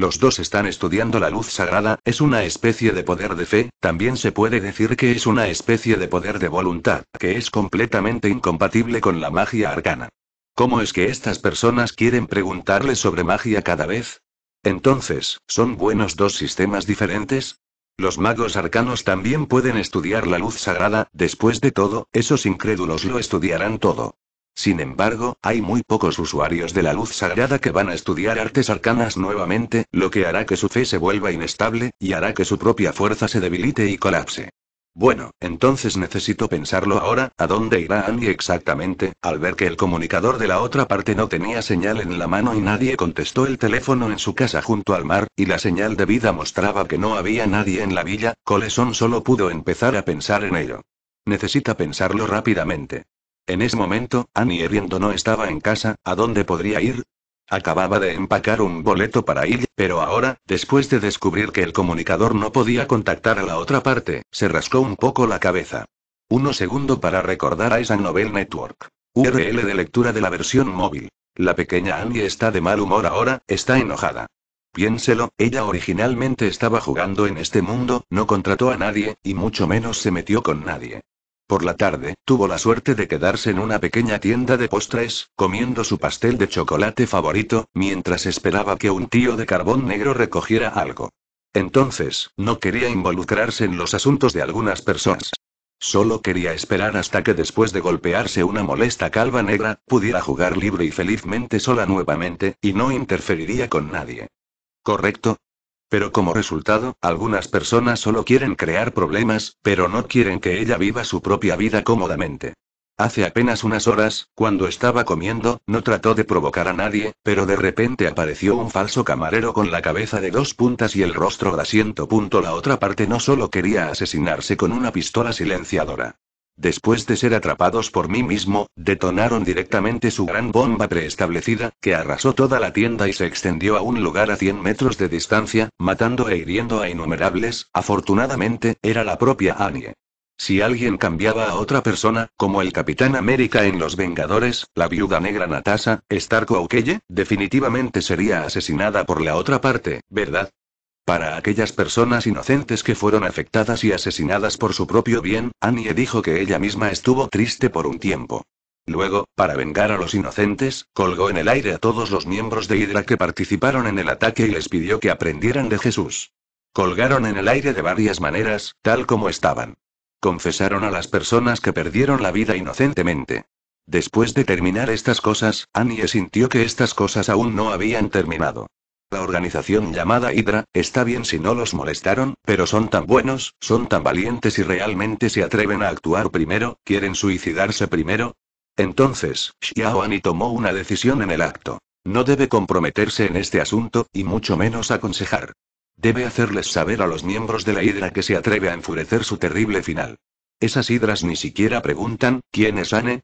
Los dos están estudiando la luz sagrada, es una especie de poder de fe, también se puede decir que es una especie de poder de voluntad, que es completamente incompatible con la magia arcana. ¿Cómo es que estas personas quieren preguntarle sobre magia cada vez? Entonces, ¿son buenos dos sistemas diferentes? Los magos arcanos también pueden estudiar la luz sagrada, después de todo, esos incrédulos lo estudiarán todo. Sin embargo, hay muy pocos usuarios de la luz sagrada que van a estudiar artes arcanas nuevamente, lo que hará que su fe se vuelva inestable, y hará que su propia fuerza se debilite y colapse. Bueno, entonces necesito pensarlo ahora, ¿a dónde irá Andy exactamente? Al ver que el comunicador de la otra parte no tenía señal en la mano y nadie contestó el teléfono en su casa junto al mar, y la señal de vida mostraba que no había nadie en la villa, Coleson solo pudo empezar a pensar en ello. Necesita pensarlo rápidamente. En ese momento, Annie riendo no estaba en casa, ¿a dónde podría ir? Acababa de empacar un boleto para ir, pero ahora, después de descubrir que el comunicador no podía contactar a la otra parte, se rascó un poco la cabeza. Uno segundo para recordar a esa Novel Network. URL de lectura de la versión móvil. La pequeña Annie está de mal humor ahora, está enojada. Piénselo, ella originalmente estaba jugando en este mundo, no contrató a nadie, y mucho menos se metió con nadie. Por la tarde, tuvo la suerte de quedarse en una pequeña tienda de postres, comiendo su pastel de chocolate favorito, mientras esperaba que un tío de carbón negro recogiera algo. Entonces, no quería involucrarse en los asuntos de algunas personas. Solo quería esperar hasta que después de golpearse una molesta calva negra, pudiera jugar libre y felizmente sola nuevamente, y no interferiría con nadie. Correcto, pero como resultado, algunas personas solo quieren crear problemas, pero no quieren que ella viva su propia vida cómodamente. Hace apenas unas horas, cuando estaba comiendo, no trató de provocar a nadie, pero de repente apareció un falso camarero con la cabeza de dos puntas y el rostro grasiento. La otra parte no solo quería asesinarse con una pistola silenciadora después de ser atrapados por mí mismo, detonaron directamente su gran bomba preestablecida, que arrasó toda la tienda y se extendió a un lugar a 100 metros de distancia, matando e hiriendo a innumerables, afortunadamente, era la propia Annie. Si alguien cambiaba a otra persona, como el Capitán América en Los Vengadores, la viuda negra Natasha, Stark o definitivamente sería asesinada por la otra parte, ¿verdad? Para aquellas personas inocentes que fueron afectadas y asesinadas por su propio bien, Annie dijo que ella misma estuvo triste por un tiempo. Luego, para vengar a los inocentes, colgó en el aire a todos los miembros de Hydra que participaron en el ataque y les pidió que aprendieran de Jesús. Colgaron en el aire de varias maneras, tal como estaban. Confesaron a las personas que perdieron la vida inocentemente. Después de terminar estas cosas, Annie sintió que estas cosas aún no habían terminado. La organización llamada Hydra, está bien si no los molestaron, pero son tan buenos, son tan valientes y realmente se atreven a actuar primero, quieren suicidarse primero. Entonces, Xiao Ani tomó una decisión en el acto. No debe comprometerse en este asunto, y mucho menos aconsejar. Debe hacerles saber a los miembros de la Hidra que se atreve a enfurecer su terrible final. Esas hidras ni siquiera preguntan, ¿quién es Ane?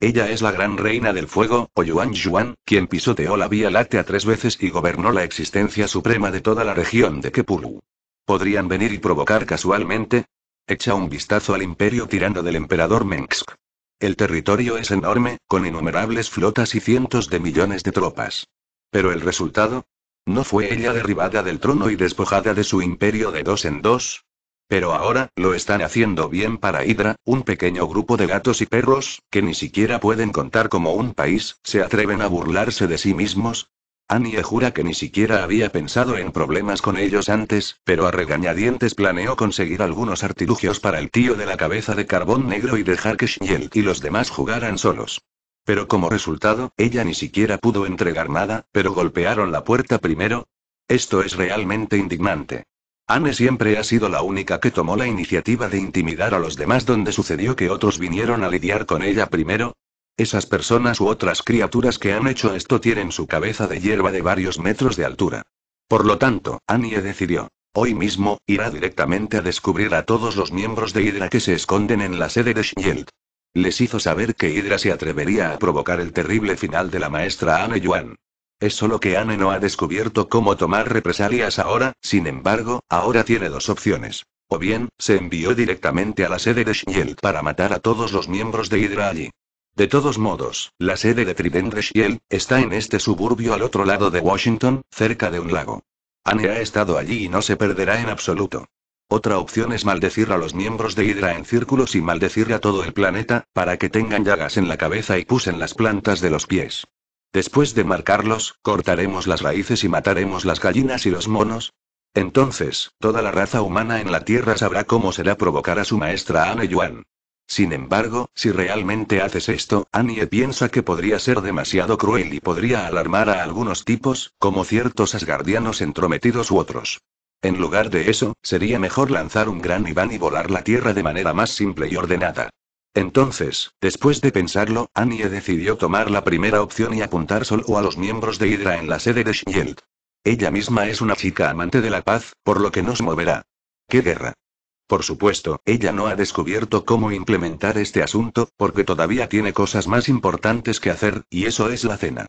Ella es la gran reina del fuego, o Yuan Yuan, quien pisoteó la Vía Láctea tres veces y gobernó la existencia suprema de toda la región de Kepulu. ¿Podrían venir y provocar casualmente? Echa un vistazo al imperio tirando del emperador Mengsk. El territorio es enorme, con innumerables flotas y cientos de millones de tropas. Pero el resultado, ¿No fue ella derribada del trono y despojada de su imperio de dos en dos? Pero ahora, lo están haciendo bien para Hydra, un pequeño grupo de gatos y perros, que ni siquiera pueden contar como un país, se atreven a burlarse de sí mismos. Annie jura que ni siquiera había pensado en problemas con ellos antes, pero a regañadientes planeó conseguir algunos artilugios para el tío de la cabeza de carbón negro y dejar que Shiel y los demás jugaran solos. Pero como resultado, ella ni siquiera pudo entregar nada, pero golpearon la puerta primero. Esto es realmente indignante. Anne siempre ha sido la única que tomó la iniciativa de intimidar a los demás donde sucedió que otros vinieron a lidiar con ella primero. Esas personas u otras criaturas que han hecho esto tienen su cabeza de hierba de varios metros de altura. Por lo tanto, Annie decidió, Hoy mismo, irá directamente a descubrir a todos los miembros de Hydra que se esconden en la sede de Shield. Les hizo saber que Hydra se atrevería a provocar el terrible final de la maestra Anne Yuan. Es solo que Anne no ha descubierto cómo tomar represalias ahora, sin embargo, ahora tiene dos opciones. O bien, se envió directamente a la sede de Shield para matar a todos los miembros de Hydra allí. De todos modos, la sede de Trident de Shield está en este suburbio al otro lado de Washington, cerca de un lago. Anne ha estado allí y no se perderá en absoluto. Otra opción es maldecir a los miembros de Hydra en círculos y maldecir a todo el planeta, para que tengan llagas en la cabeza y pusen las plantas de los pies. Después de marcarlos, cortaremos las raíces y mataremos las gallinas y los monos. Entonces, toda la raza humana en la Tierra sabrá cómo será provocar a su maestra Anne Yuan. Sin embargo, si realmente haces esto, Annie piensa que podría ser demasiado cruel y podría alarmar a algunos tipos, como ciertos asgardianos entrometidos u otros. En lugar de eso, sería mejor lanzar un gran Iván y volar la Tierra de manera más simple y ordenada. Entonces, después de pensarlo, Annie decidió tomar la primera opción y apuntar solo a los miembros de Hydra en la sede de Shield. Ella misma es una chica amante de la paz, por lo que nos moverá. ¿Qué guerra? Por supuesto, ella no ha descubierto cómo implementar este asunto, porque todavía tiene cosas más importantes que hacer, y eso es la cena.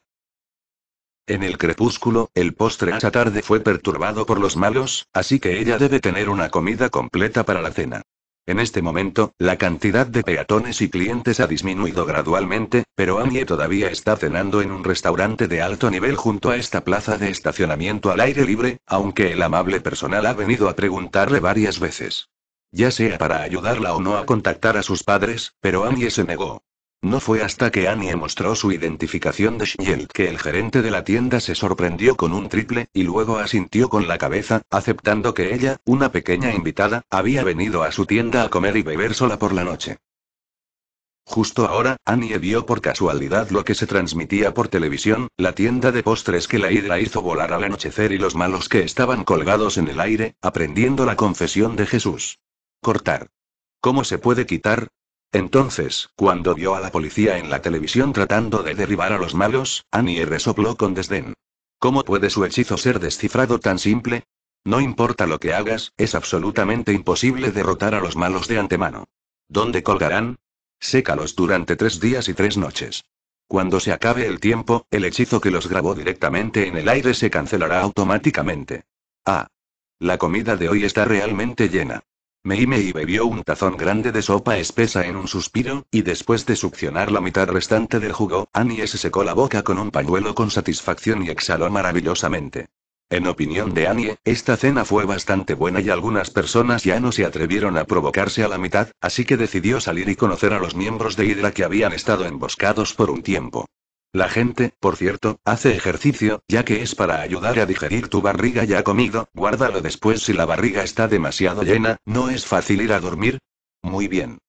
En el crepúsculo, el postre a esa tarde fue perturbado por los malos, así que ella debe tener una comida completa para la cena. En este momento, la cantidad de peatones y clientes ha disminuido gradualmente, pero Amie todavía está cenando en un restaurante de alto nivel junto a esta plaza de estacionamiento al aire libre, aunque el amable personal ha venido a preguntarle varias veces. Ya sea para ayudarla o no a contactar a sus padres, pero Amie se negó. No fue hasta que Annie mostró su identificación de Shield que el gerente de la tienda se sorprendió con un triple, y luego asintió con la cabeza, aceptando que ella, una pequeña invitada, había venido a su tienda a comer y beber sola por la noche. Justo ahora, Annie vio por casualidad lo que se transmitía por televisión, la tienda de postres que la hidra hizo volar al anochecer y los malos que estaban colgados en el aire, aprendiendo la confesión de Jesús. Cortar. ¿Cómo se puede quitar? Entonces, cuando vio a la policía en la televisión tratando de derribar a los malos, Annie resopló con desdén. ¿Cómo puede su hechizo ser descifrado tan simple? No importa lo que hagas, es absolutamente imposible derrotar a los malos de antemano. ¿Dónde colgarán? Sécalos durante tres días y tres noches. Cuando se acabe el tiempo, el hechizo que los grabó directamente en el aire se cancelará automáticamente. Ah. La comida de hoy está realmente llena y bebió un tazón grande de sopa espesa en un suspiro, y después de succionar la mitad restante del jugo, Annie se secó la boca con un pañuelo con satisfacción y exhaló maravillosamente. En opinión de Annie, esta cena fue bastante buena y algunas personas ya no se atrevieron a provocarse a la mitad, así que decidió salir y conocer a los miembros de Hydra que habían estado emboscados por un tiempo. La gente, por cierto, hace ejercicio, ya que es para ayudar a digerir tu barriga ya comido, guárdalo después si la barriga está demasiado llena, no es fácil ir a dormir. Muy bien.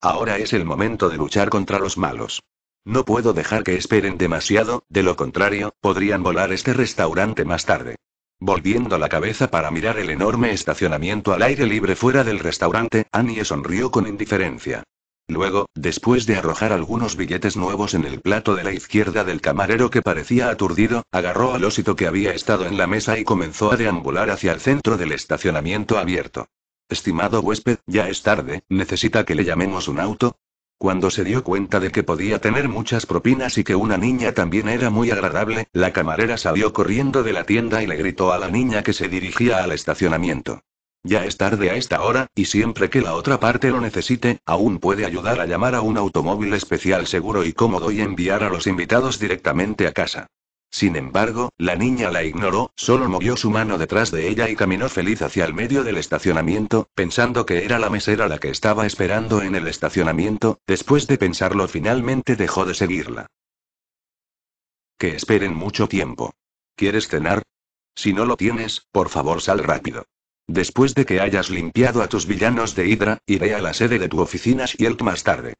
Ahora es el momento de luchar contra los malos. No puedo dejar que esperen demasiado, de lo contrario, podrían volar este restaurante más tarde. Volviendo la cabeza para mirar el enorme estacionamiento al aire libre fuera del restaurante, Annie sonrió con indiferencia. Luego, después de arrojar algunos billetes nuevos en el plato de la izquierda del camarero que parecía aturdido, agarró al ósito que había estado en la mesa y comenzó a deambular hacia el centro del estacionamiento abierto. Estimado huésped, ya es tarde, ¿necesita que le llamemos un auto? Cuando se dio cuenta de que podía tener muchas propinas y que una niña también era muy agradable, la camarera salió corriendo de la tienda y le gritó a la niña que se dirigía al estacionamiento. Ya es tarde a esta hora, y siempre que la otra parte lo necesite, aún puede ayudar a llamar a un automóvil especial seguro y cómodo y enviar a los invitados directamente a casa. Sin embargo, la niña la ignoró, solo movió su mano detrás de ella y caminó feliz hacia el medio del estacionamiento, pensando que era la mesera la que estaba esperando en el estacionamiento, después de pensarlo finalmente dejó de seguirla. Que esperen mucho tiempo. ¿Quieres cenar? Si no lo tienes, por favor sal rápido. Después de que hayas limpiado a tus villanos de Hydra, iré a la sede de tu oficina Shield más tarde.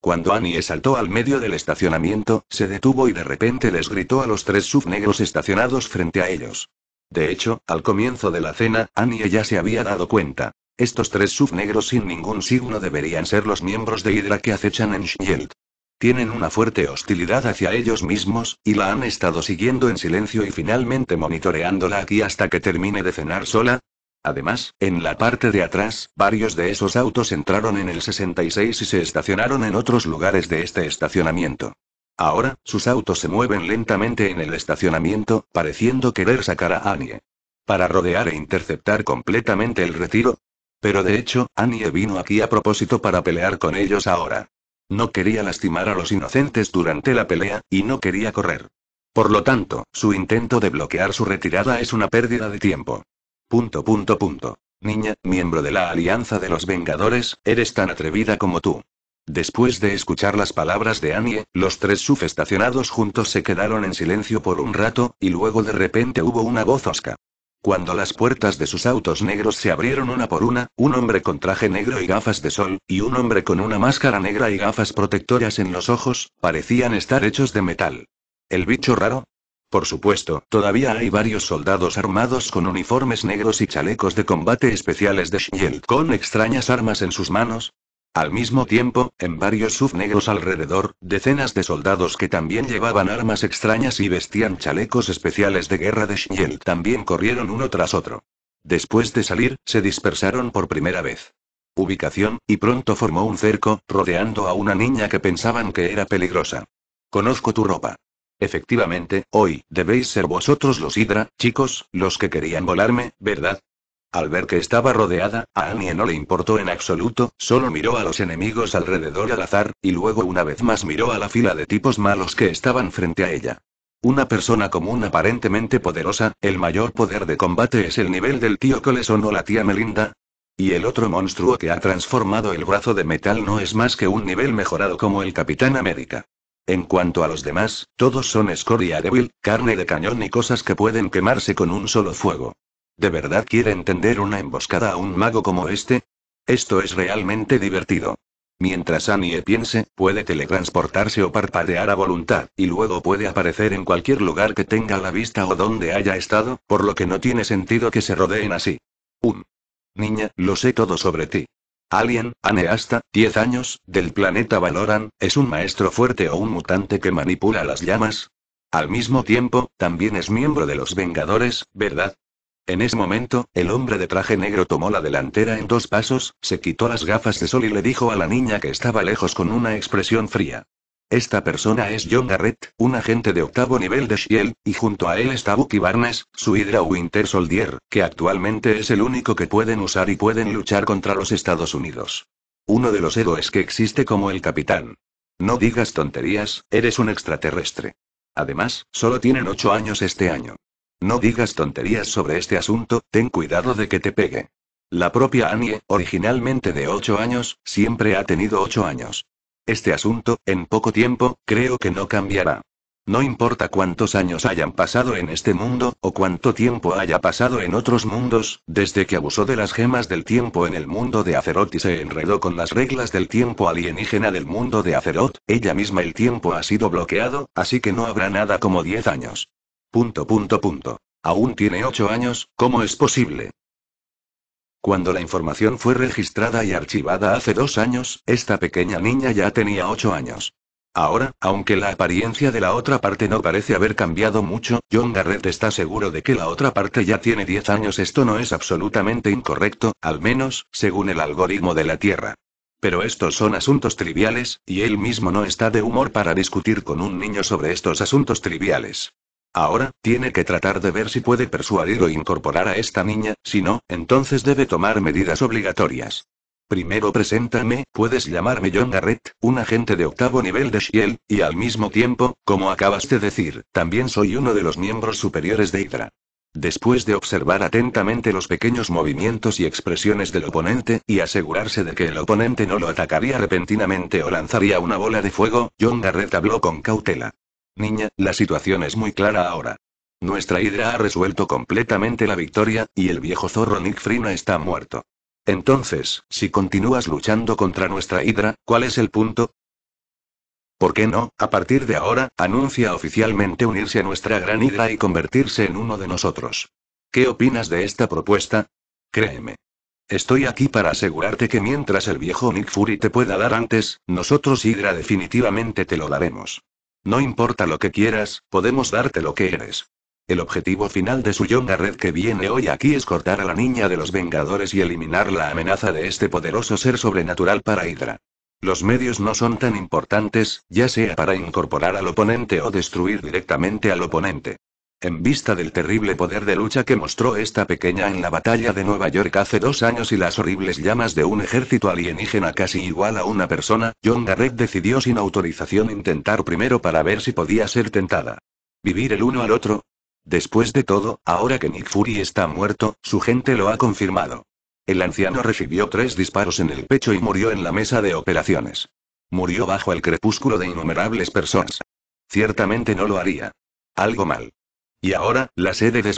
Cuando Annie saltó al medio del estacionamiento, se detuvo y de repente les gritó a los tres subnegros estacionados frente a ellos. De hecho, al comienzo de la cena, Annie ya se había dado cuenta. Estos tres subnegros sin ningún signo deberían ser los miembros de Hydra que acechan en Shield. Tienen una fuerte hostilidad hacia ellos mismos, y la han estado siguiendo en silencio y finalmente monitoreándola aquí hasta que termine de cenar sola. Además, en la parte de atrás, varios de esos autos entraron en el 66 y se estacionaron en otros lugares de este estacionamiento. Ahora, sus autos se mueven lentamente en el estacionamiento, pareciendo querer sacar a Annie. Para rodear e interceptar completamente el retiro. Pero de hecho, Annie vino aquí a propósito para pelear con ellos ahora. No quería lastimar a los inocentes durante la pelea, y no quería correr. Por lo tanto, su intento de bloquear su retirada es una pérdida de tiempo. Punto, punto, punto. Niña, miembro de la Alianza de los Vengadores, eres tan atrevida como tú. Después de escuchar las palabras de Annie, los tres estacionados juntos se quedaron en silencio por un rato, y luego de repente hubo una voz osca. Cuando las puertas de sus autos negros se abrieron una por una, un hombre con traje negro y gafas de sol, y un hombre con una máscara negra y gafas protectoras en los ojos, parecían estar hechos de metal. ¿El bicho raro? Por supuesto, todavía hay varios soldados armados con uniformes negros y chalecos de combate especiales de Shiel con extrañas armas en sus manos, al mismo tiempo, en varios subnegros alrededor, decenas de soldados que también llevaban armas extrañas y vestían chalecos especiales de guerra de Shield también corrieron uno tras otro. Después de salir, se dispersaron por primera vez. Ubicación, y pronto formó un cerco, rodeando a una niña que pensaban que era peligrosa. Conozco tu ropa. Efectivamente, hoy, debéis ser vosotros los Hydra, chicos, los que querían volarme, ¿verdad? Al ver que estaba rodeada, a Annie no le importó en absoluto, solo miró a los enemigos alrededor al azar, y luego una vez más miró a la fila de tipos malos que estaban frente a ella. Una persona común aparentemente poderosa, el mayor poder de combate es el nivel del tío Coleson o la tía Melinda. Y el otro monstruo que ha transformado el brazo de metal no es más que un nivel mejorado como el Capitán América. En cuanto a los demás, todos son escoria débil, carne de cañón y cosas que pueden quemarse con un solo fuego. ¿De verdad quiere entender una emboscada a un mago como este? Esto es realmente divertido. Mientras Annie piense, puede teletransportarse o parpadear a voluntad, y luego puede aparecer en cualquier lugar que tenga la vista o donde haya estado, por lo que no tiene sentido que se rodeen así. Un um. Niña, lo sé todo sobre ti. Alien, Aneasta, 10 años, del planeta Valoran, es un maestro fuerte o un mutante que manipula las llamas. Al mismo tiempo, también es miembro de los Vengadores, ¿verdad? En ese momento, el hombre de traje negro tomó la delantera en dos pasos, se quitó las gafas de sol y le dijo a la niña que estaba lejos con una expresión fría. Esta persona es John Garrett, un agente de octavo nivel de Shield, y junto a él está Bucky Barnes, su Hydra Winter Soldier, que actualmente es el único que pueden usar y pueden luchar contra los Estados Unidos. Uno de los héroes que existe como el capitán. No digas tonterías, eres un extraterrestre. Además, solo tienen ocho años este año. No digas tonterías sobre este asunto, ten cuidado de que te pegue. La propia Annie, originalmente de 8 años, siempre ha tenido 8 años. Este asunto, en poco tiempo, creo que no cambiará. No importa cuántos años hayan pasado en este mundo, o cuánto tiempo haya pasado en otros mundos, desde que abusó de las gemas del tiempo en el mundo de Azeroth y se enredó con las reglas del tiempo alienígena del mundo de Azeroth, ella misma el tiempo ha sido bloqueado, así que no habrá nada como 10 años. Punto punto punto. Aún tiene ocho años, ¿cómo es posible? Cuando la información fue registrada y archivada hace dos años, esta pequeña niña ya tenía ocho años. Ahora, aunque la apariencia de la otra parte no parece haber cambiado mucho, John Garrett está seguro de que la otra parte ya tiene 10 años. Esto no es absolutamente incorrecto, al menos, según el algoritmo de la Tierra. Pero estos son asuntos triviales, y él mismo no está de humor para discutir con un niño sobre estos asuntos triviales. Ahora, tiene que tratar de ver si puede persuadir o incorporar a esta niña, si no, entonces debe tomar medidas obligatorias. Primero preséntame, puedes llamarme John Garrett, un agente de octavo nivel de Shield, y al mismo tiempo, como acabas de decir, también soy uno de los miembros superiores de Hydra. Después de observar atentamente los pequeños movimientos y expresiones del oponente, y asegurarse de que el oponente no lo atacaría repentinamente o lanzaría una bola de fuego, John Garrett habló con cautela. Niña, la situación es muy clara ahora. Nuestra hidra ha resuelto completamente la victoria, y el viejo zorro Nick Frina está muerto. Entonces, si continúas luchando contra nuestra hidra, ¿cuál es el punto? ¿Por qué no, a partir de ahora, anuncia oficialmente unirse a nuestra gran hidra y convertirse en uno de nosotros? ¿Qué opinas de esta propuesta? Créeme. Estoy aquí para asegurarte que mientras el viejo Nick Fury te pueda dar antes, nosotros hidra definitivamente te lo daremos. No importa lo que quieras, podemos darte lo que eres. El objetivo final de su Yonga Red que viene hoy aquí es cortar a la niña de los Vengadores y eliminar la amenaza de este poderoso ser sobrenatural para Hydra. Los medios no son tan importantes, ya sea para incorporar al oponente o destruir directamente al oponente. En vista del terrible poder de lucha que mostró esta pequeña en la batalla de Nueva York hace dos años y las horribles llamas de un ejército alienígena casi igual a una persona, John Garrett decidió sin autorización intentar primero para ver si podía ser tentada. Vivir el uno al otro. Después de todo, ahora que Nick Fury está muerto, su gente lo ha confirmado. El anciano recibió tres disparos en el pecho y murió en la mesa de operaciones. Murió bajo el crepúsculo de innumerables personas. Ciertamente no lo haría. Algo mal. Y ahora, la sede de e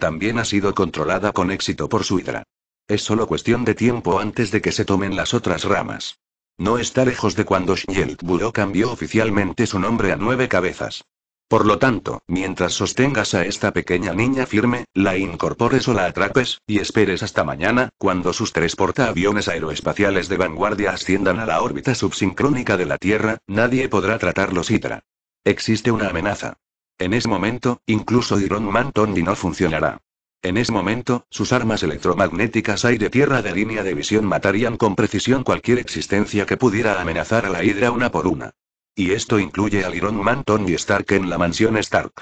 también ha sido controlada con éxito por su Suidra. Es solo cuestión de tiempo antes de que se tomen las otras ramas. No está lejos de cuando Shield cambió oficialmente su nombre a Nueve Cabezas. Por lo tanto, mientras sostengas a esta pequeña niña firme, la incorpores o la atrapes, y esperes hasta mañana, cuando sus tres portaaviones aeroespaciales de vanguardia asciendan a la órbita subsincrónica de la Tierra, nadie podrá tratarlos Hydra. Existe una amenaza. En ese momento, incluso Iron Man Tony no funcionará. En ese momento, sus armas electromagnéticas aire-tierra de línea de visión matarían con precisión cualquier existencia que pudiera amenazar a la Hidra una por una. Y esto incluye al Iron Man Tony Stark en la mansión Stark.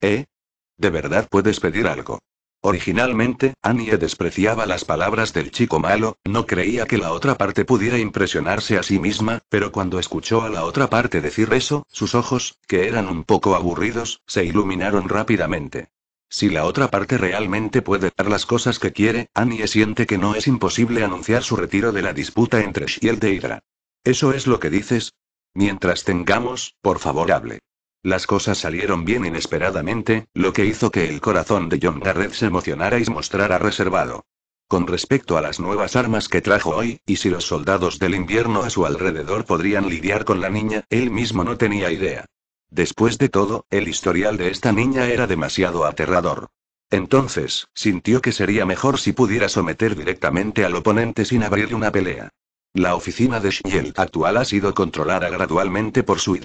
¿Eh? ¿De verdad puedes pedir algo? Originalmente, Annie despreciaba las palabras del chico malo, no creía que la otra parte pudiera impresionarse a sí misma, pero cuando escuchó a la otra parte decir eso, sus ojos, que eran un poco aburridos, se iluminaron rápidamente. Si la otra parte realmente puede dar las cosas que quiere, Annie siente que no es imposible anunciar su retiro de la disputa entre Shield y e Hydra. ¿Eso es lo que dices? Mientras tengamos, por favor hable. Las cosas salieron bien inesperadamente, lo que hizo que el corazón de John Garrett se emocionara y mostrara reservado. Con respecto a las nuevas armas que trajo hoy, y si los soldados del invierno a su alrededor podrían lidiar con la niña, él mismo no tenía idea. Después de todo, el historial de esta niña era demasiado aterrador. Entonces, sintió que sería mejor si pudiera someter directamente al oponente sin abrir una pelea. La oficina de Shield actual ha sido controlada gradualmente por su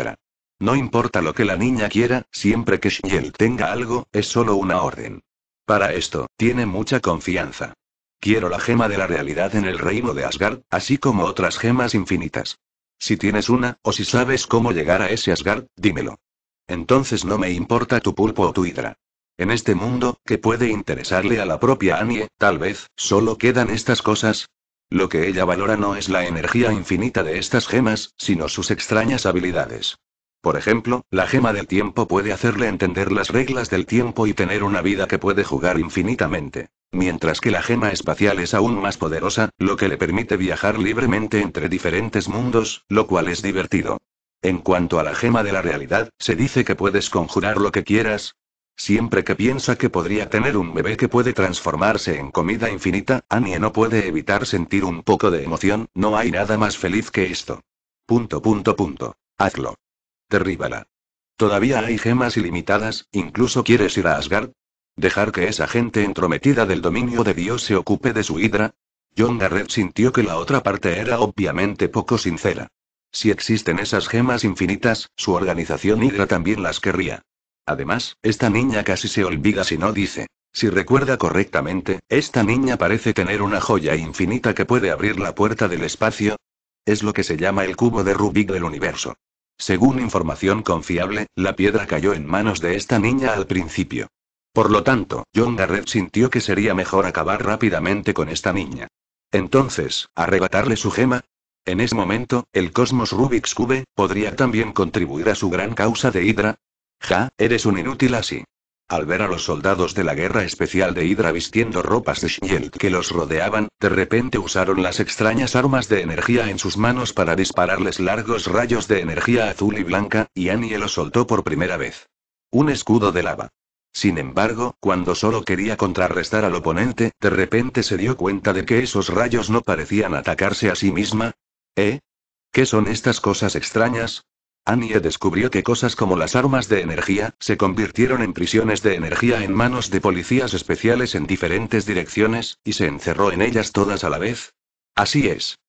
no importa lo que la niña quiera, siempre que Shiel tenga algo, es solo una orden. Para esto, tiene mucha confianza. Quiero la gema de la realidad en el reino de Asgard, así como otras gemas infinitas. Si tienes una, o si sabes cómo llegar a ese Asgard, dímelo. Entonces no me importa tu pulpo o tu hidra. En este mundo, que puede interesarle a la propia Annie, tal vez, solo quedan estas cosas. Lo que ella valora no es la energía infinita de estas gemas, sino sus extrañas habilidades. Por ejemplo, la gema del tiempo puede hacerle entender las reglas del tiempo y tener una vida que puede jugar infinitamente. Mientras que la gema espacial es aún más poderosa, lo que le permite viajar libremente entre diferentes mundos, lo cual es divertido. En cuanto a la gema de la realidad, se dice que puedes conjurar lo que quieras. Siempre que piensa que podría tener un bebé que puede transformarse en comida infinita, Annie no puede evitar sentir un poco de emoción, no hay nada más feliz que esto. Punto punto punto. Hazlo. Derríbala. Todavía hay gemas ilimitadas, incluso quieres ir a Asgard. ¿Dejar que esa gente entrometida del dominio de Dios se ocupe de su hidra? John Garrett sintió que la otra parte era obviamente poco sincera. Si existen esas gemas infinitas, su organización hidra también las querría. Además, esta niña casi se olvida si no dice. Si recuerda correctamente, esta niña parece tener una joya infinita que puede abrir la puerta del espacio. Es lo que se llama el cubo de Rubik del universo. Según información confiable, la piedra cayó en manos de esta niña al principio. Por lo tanto, John Garrett sintió que sería mejor acabar rápidamente con esta niña. Entonces, arrebatarle su gema. En ese momento, el cosmos Rubik's Cube podría también contribuir a su gran causa de Hydra. Ja, eres un inútil así. Al ver a los soldados de la guerra especial de Hydra vistiendo ropas de Shield que los rodeaban, de repente usaron las extrañas armas de energía en sus manos para dispararles largos rayos de energía azul y blanca, y Annie lo soltó por primera vez. Un escudo de lava. Sin embargo, cuando solo quería contrarrestar al oponente, de repente se dio cuenta de que esos rayos no parecían atacarse a sí misma. ¿Eh? ¿Qué son estas cosas extrañas? Annie descubrió que cosas como las armas de energía se convirtieron en prisiones de energía en manos de policías especiales en diferentes direcciones, y se encerró en ellas todas a la vez. Así es.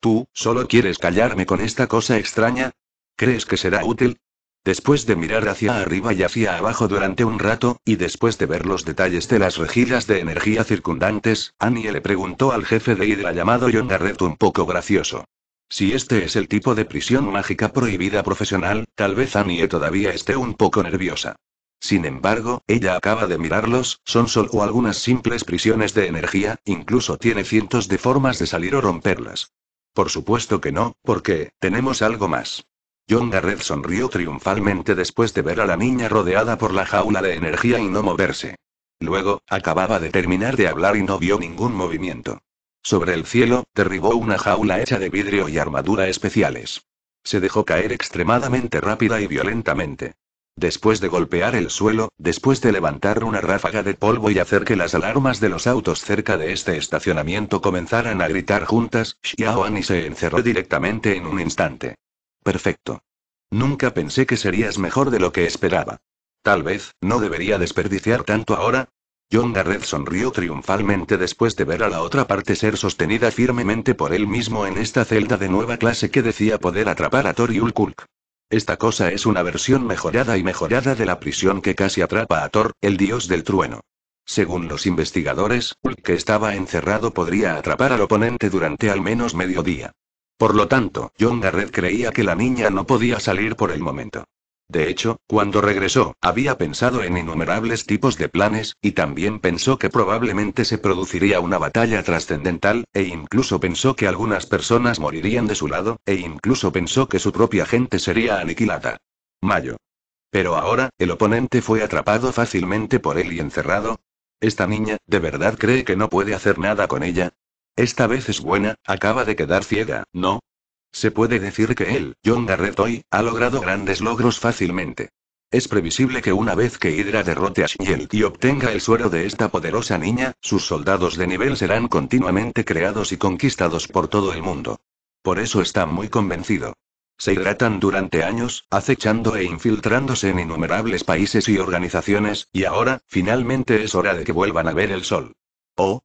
¿Tú solo quieres callarme con esta cosa extraña? ¿Crees que será útil? Después de mirar hacia arriba y hacia abajo durante un rato, y después de ver los detalles de las rejillas de energía circundantes, Annie le preguntó al jefe de Hydra llamado John Garrett un poco gracioso. Si este es el tipo de prisión mágica prohibida profesional, tal vez Annie todavía esté un poco nerviosa. Sin embargo, ella acaba de mirarlos, son solo algunas simples prisiones de energía, incluso tiene cientos de formas de salir o romperlas. Por supuesto que no, porque, tenemos algo más. John Garrett sonrió triunfalmente después de ver a la niña rodeada por la jaula de energía y no moverse. Luego, acababa de terminar de hablar y no vio ningún movimiento. Sobre el cielo, derribó una jaula hecha de vidrio y armadura especiales. Se dejó caer extremadamente rápida y violentamente. Después de golpear el suelo, después de levantar una ráfaga de polvo y hacer que las alarmas de los autos cerca de este estacionamiento comenzaran a gritar juntas, Ani se encerró directamente en un instante. Perfecto. Nunca pensé que serías mejor de lo que esperaba. Tal vez, no debería desperdiciar tanto ahora, John Garrett sonrió triunfalmente después de ver a la otra parte ser sostenida firmemente por él mismo en esta celda de nueva clase que decía poder atrapar a Thor y Kulk. Esta cosa es una versión mejorada y mejorada de la prisión que casi atrapa a Thor, el dios del trueno. Según los investigadores, Hulk que estaba encerrado podría atrapar al oponente durante al menos medio día. Por lo tanto, John Garrett creía que la niña no podía salir por el momento. De hecho, cuando regresó, había pensado en innumerables tipos de planes, y también pensó que probablemente se produciría una batalla trascendental, e incluso pensó que algunas personas morirían de su lado, e incluso pensó que su propia gente sería aniquilada. Mayo. Pero ahora, el oponente fue atrapado fácilmente por él y encerrado. ¿Esta niña, de verdad cree que no puede hacer nada con ella? Esta vez es buena, acaba de quedar ciega, ¿no? Se puede decir que él, John Garrett ha logrado grandes logros fácilmente. Es previsible que una vez que Hydra derrote a Shield y obtenga el suero de esta poderosa niña, sus soldados de nivel serán continuamente creados y conquistados por todo el mundo. Por eso está muy convencido. Se hidratan durante años, acechando e infiltrándose en innumerables países y organizaciones, y ahora, finalmente es hora de que vuelvan a ver el sol. ¿Oh?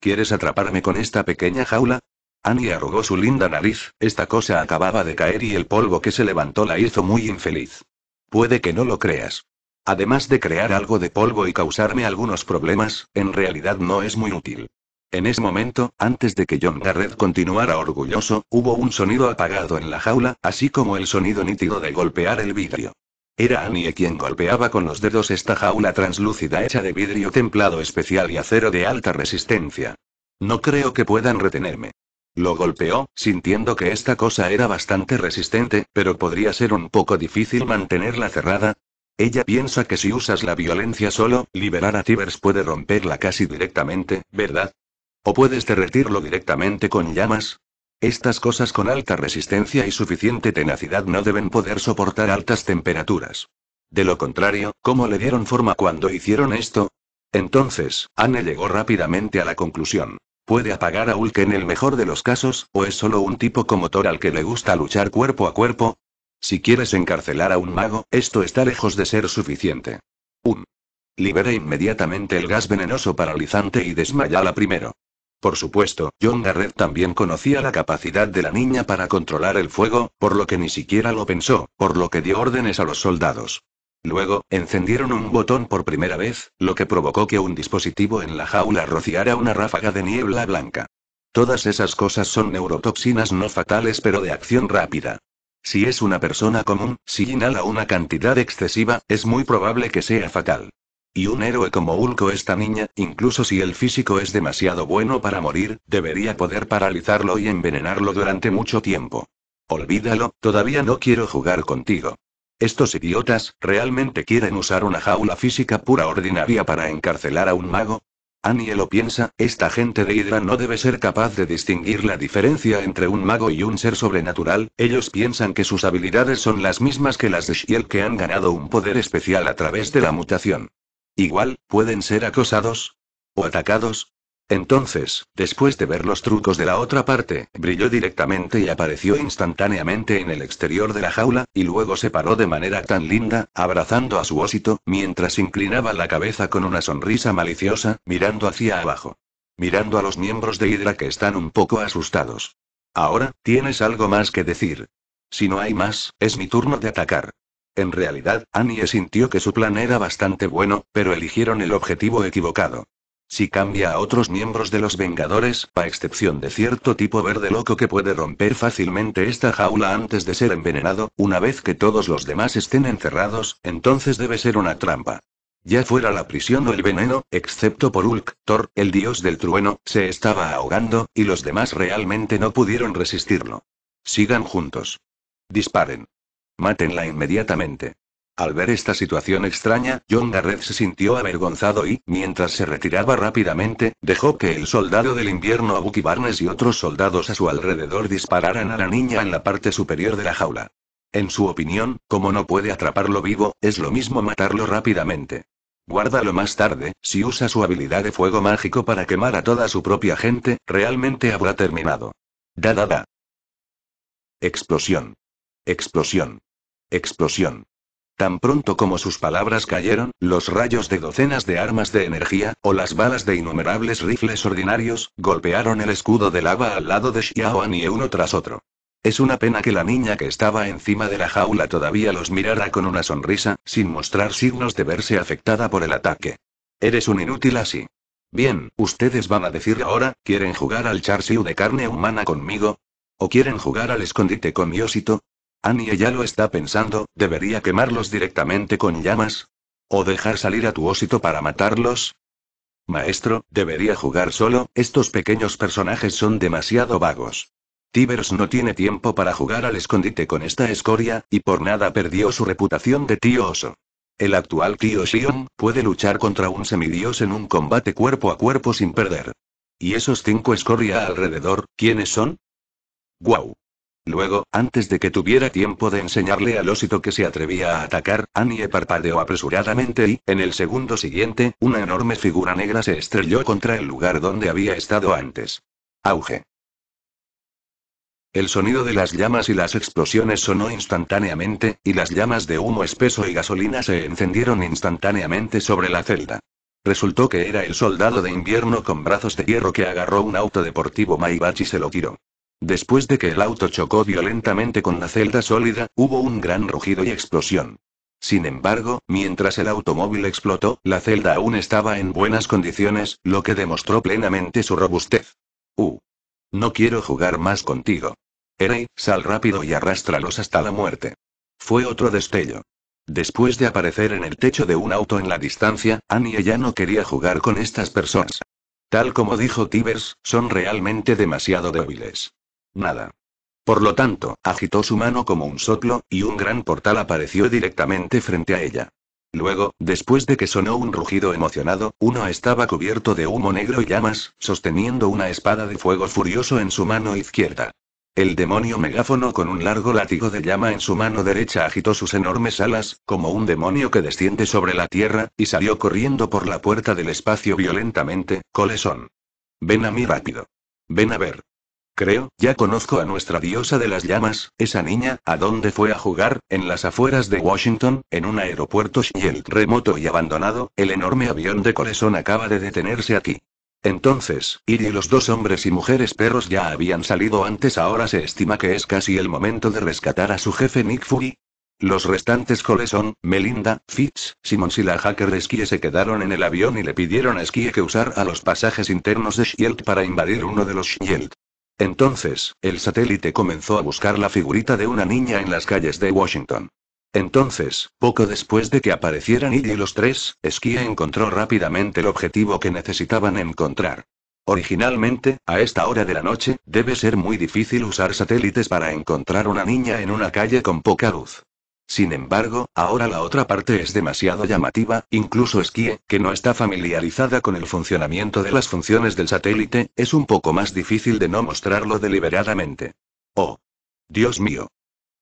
¿Quieres atraparme con esta pequeña jaula? Annie arrugó su linda nariz, esta cosa acababa de caer y el polvo que se levantó la hizo muy infeliz. Puede que no lo creas. Además de crear algo de polvo y causarme algunos problemas, en realidad no es muy útil. En ese momento, antes de que John Garrett continuara orgulloso, hubo un sonido apagado en la jaula, así como el sonido nítido de golpear el vidrio. Era Annie quien golpeaba con los dedos esta jaula translúcida hecha de vidrio templado especial y acero de alta resistencia. No creo que puedan retenerme. Lo golpeó, sintiendo que esta cosa era bastante resistente, pero podría ser un poco difícil mantenerla cerrada. Ella piensa que si usas la violencia solo, liberar a Tibers puede romperla casi directamente, ¿verdad? O puedes derretirlo directamente con llamas, estas cosas con alta resistencia y suficiente tenacidad no deben poder soportar altas temperaturas. De lo contrario, ¿cómo le dieron forma cuando hicieron esto? Entonces, Anne llegó rápidamente a la conclusión. ¿Puede apagar a Hulk en el mejor de los casos, o es solo un tipo como Thor al que le gusta luchar cuerpo a cuerpo? Si quieres encarcelar a un mago, esto está lejos de ser suficiente. 1. Libera inmediatamente el gas venenoso paralizante y desmayala primero. Por supuesto, John Garrett también conocía la capacidad de la niña para controlar el fuego, por lo que ni siquiera lo pensó, por lo que dio órdenes a los soldados. Luego, encendieron un botón por primera vez, lo que provocó que un dispositivo en la jaula rociara una ráfaga de niebla blanca. Todas esas cosas son neurotoxinas no fatales pero de acción rápida. Si es una persona común, si inhala una cantidad excesiva, es muy probable que sea fatal. Y un héroe como Ulko esta niña, incluso si el físico es demasiado bueno para morir, debería poder paralizarlo y envenenarlo durante mucho tiempo. Olvídalo, todavía no quiero jugar contigo. Estos idiotas, ¿realmente quieren usar una jaula física pura ordinaria para encarcelar a un mago? Annie lo piensa, esta gente de Hydra no debe ser capaz de distinguir la diferencia entre un mago y un ser sobrenatural, ellos piensan que sus habilidades son las mismas que las de Shiel que han ganado un poder especial a través de la mutación. Igual, pueden ser acosados, o atacados, entonces, después de ver los trucos de la otra parte, brilló directamente y apareció instantáneamente en el exterior de la jaula, y luego se paró de manera tan linda, abrazando a su ósito, mientras inclinaba la cabeza con una sonrisa maliciosa, mirando hacia abajo. Mirando a los miembros de Hydra que están un poco asustados. Ahora, tienes algo más que decir. Si no hay más, es mi turno de atacar. En realidad, Annie sintió que su plan era bastante bueno, pero eligieron el objetivo equivocado. Si cambia a otros miembros de los Vengadores, a excepción de cierto tipo verde loco que puede romper fácilmente esta jaula antes de ser envenenado, una vez que todos los demás estén encerrados, entonces debe ser una trampa. Ya fuera la prisión o el veneno, excepto por Ulk, Thor, el dios del trueno, se estaba ahogando, y los demás realmente no pudieron resistirlo. Sigan juntos. Disparen. Mátenla inmediatamente. Al ver esta situación extraña, John Garrett se sintió avergonzado y, mientras se retiraba rápidamente, dejó que el soldado del invierno a Barnes y otros soldados a su alrededor dispararan a la niña en la parte superior de la jaula. En su opinión, como no puede atraparlo vivo, es lo mismo matarlo rápidamente. Guárdalo más tarde, si usa su habilidad de fuego mágico para quemar a toda su propia gente, realmente habrá terminado. Da da da. Explosión. Explosión. Explosión. Tan pronto como sus palabras cayeron, los rayos de docenas de armas de energía, o las balas de innumerables rifles ordinarios, golpearon el escudo de lava al lado de Xiaoan y uno tras otro. Es una pena que la niña que estaba encima de la jaula todavía los mirara con una sonrisa, sin mostrar signos de verse afectada por el ataque. Eres un inútil así. Bien, ustedes van a decir ahora, ¿quieren jugar al siu de carne humana conmigo? ¿O quieren jugar al escondite con Yosito? Annie ya lo está pensando, ¿debería quemarlos directamente con llamas? ¿O dejar salir a tu ósito para matarlos? Maestro, debería jugar solo, estos pequeños personajes son demasiado vagos. Tibers no tiene tiempo para jugar al escondite con esta escoria, y por nada perdió su reputación de tío oso. El actual tío Shion puede luchar contra un semidios en un combate cuerpo a cuerpo sin perder. ¿Y esos cinco escoria alrededor, quiénes son? ¡Guau! Luego, antes de que tuviera tiempo de enseñarle al ósito que se atrevía a atacar, Annie parpadeó apresuradamente y, en el segundo siguiente, una enorme figura negra se estrelló contra el lugar donde había estado antes. Auge. El sonido de las llamas y las explosiones sonó instantáneamente, y las llamas de humo espeso y gasolina se encendieron instantáneamente sobre la celda. Resultó que era el soldado de invierno con brazos de hierro que agarró un auto deportivo Maybach y se lo tiró. Después de que el auto chocó violentamente con la celda sólida, hubo un gran rugido y explosión. Sin embargo, mientras el automóvil explotó, la celda aún estaba en buenas condiciones, lo que demostró plenamente su robustez. Uh. No quiero jugar más contigo. Erei, sal rápido y arrástralos hasta la muerte. Fue otro destello. Después de aparecer en el techo de un auto en la distancia, Annie ya no quería jugar con estas personas. Tal como dijo Tibers, son realmente demasiado débiles. Nada. Por lo tanto, agitó su mano como un soplo, y un gran portal apareció directamente frente a ella. Luego, después de que sonó un rugido emocionado, uno estaba cubierto de humo negro y llamas, sosteniendo una espada de fuego furioso en su mano izquierda. El demonio megáfono con un largo látigo de llama en su mano derecha agitó sus enormes alas, como un demonio que desciende sobre la tierra, y salió corriendo por la puerta del espacio violentamente, colesón. Ven a mí rápido. Ven a ver. Creo, ya conozco a nuestra diosa de las llamas, esa niña, a dónde fue a jugar, en las afueras de Washington, en un aeropuerto Shield remoto y abandonado, el enorme avión de Coleson acaba de detenerse aquí. Entonces, Iri y los dos hombres y mujeres perros ya habían salido antes, ahora se estima que es casi el momento de rescatar a su jefe Nick Fury. Los restantes Coleson, Melinda, Fitz, Simmons y la hacker de se quedaron en el avión y le pidieron a Skye que a los pasajes internos de Shield para invadir uno de los Shield. Entonces, el satélite comenzó a buscar la figurita de una niña en las calles de Washington. Entonces, poco después de que aparecieran ella y los tres, Skye encontró rápidamente el objetivo que necesitaban encontrar. Originalmente, a esta hora de la noche, debe ser muy difícil usar satélites para encontrar una niña en una calle con poca luz. Sin embargo, ahora la otra parte es demasiado llamativa, incluso Skye, que no está familiarizada con el funcionamiento de las funciones del satélite, es un poco más difícil de no mostrarlo deliberadamente. Oh. Dios mío.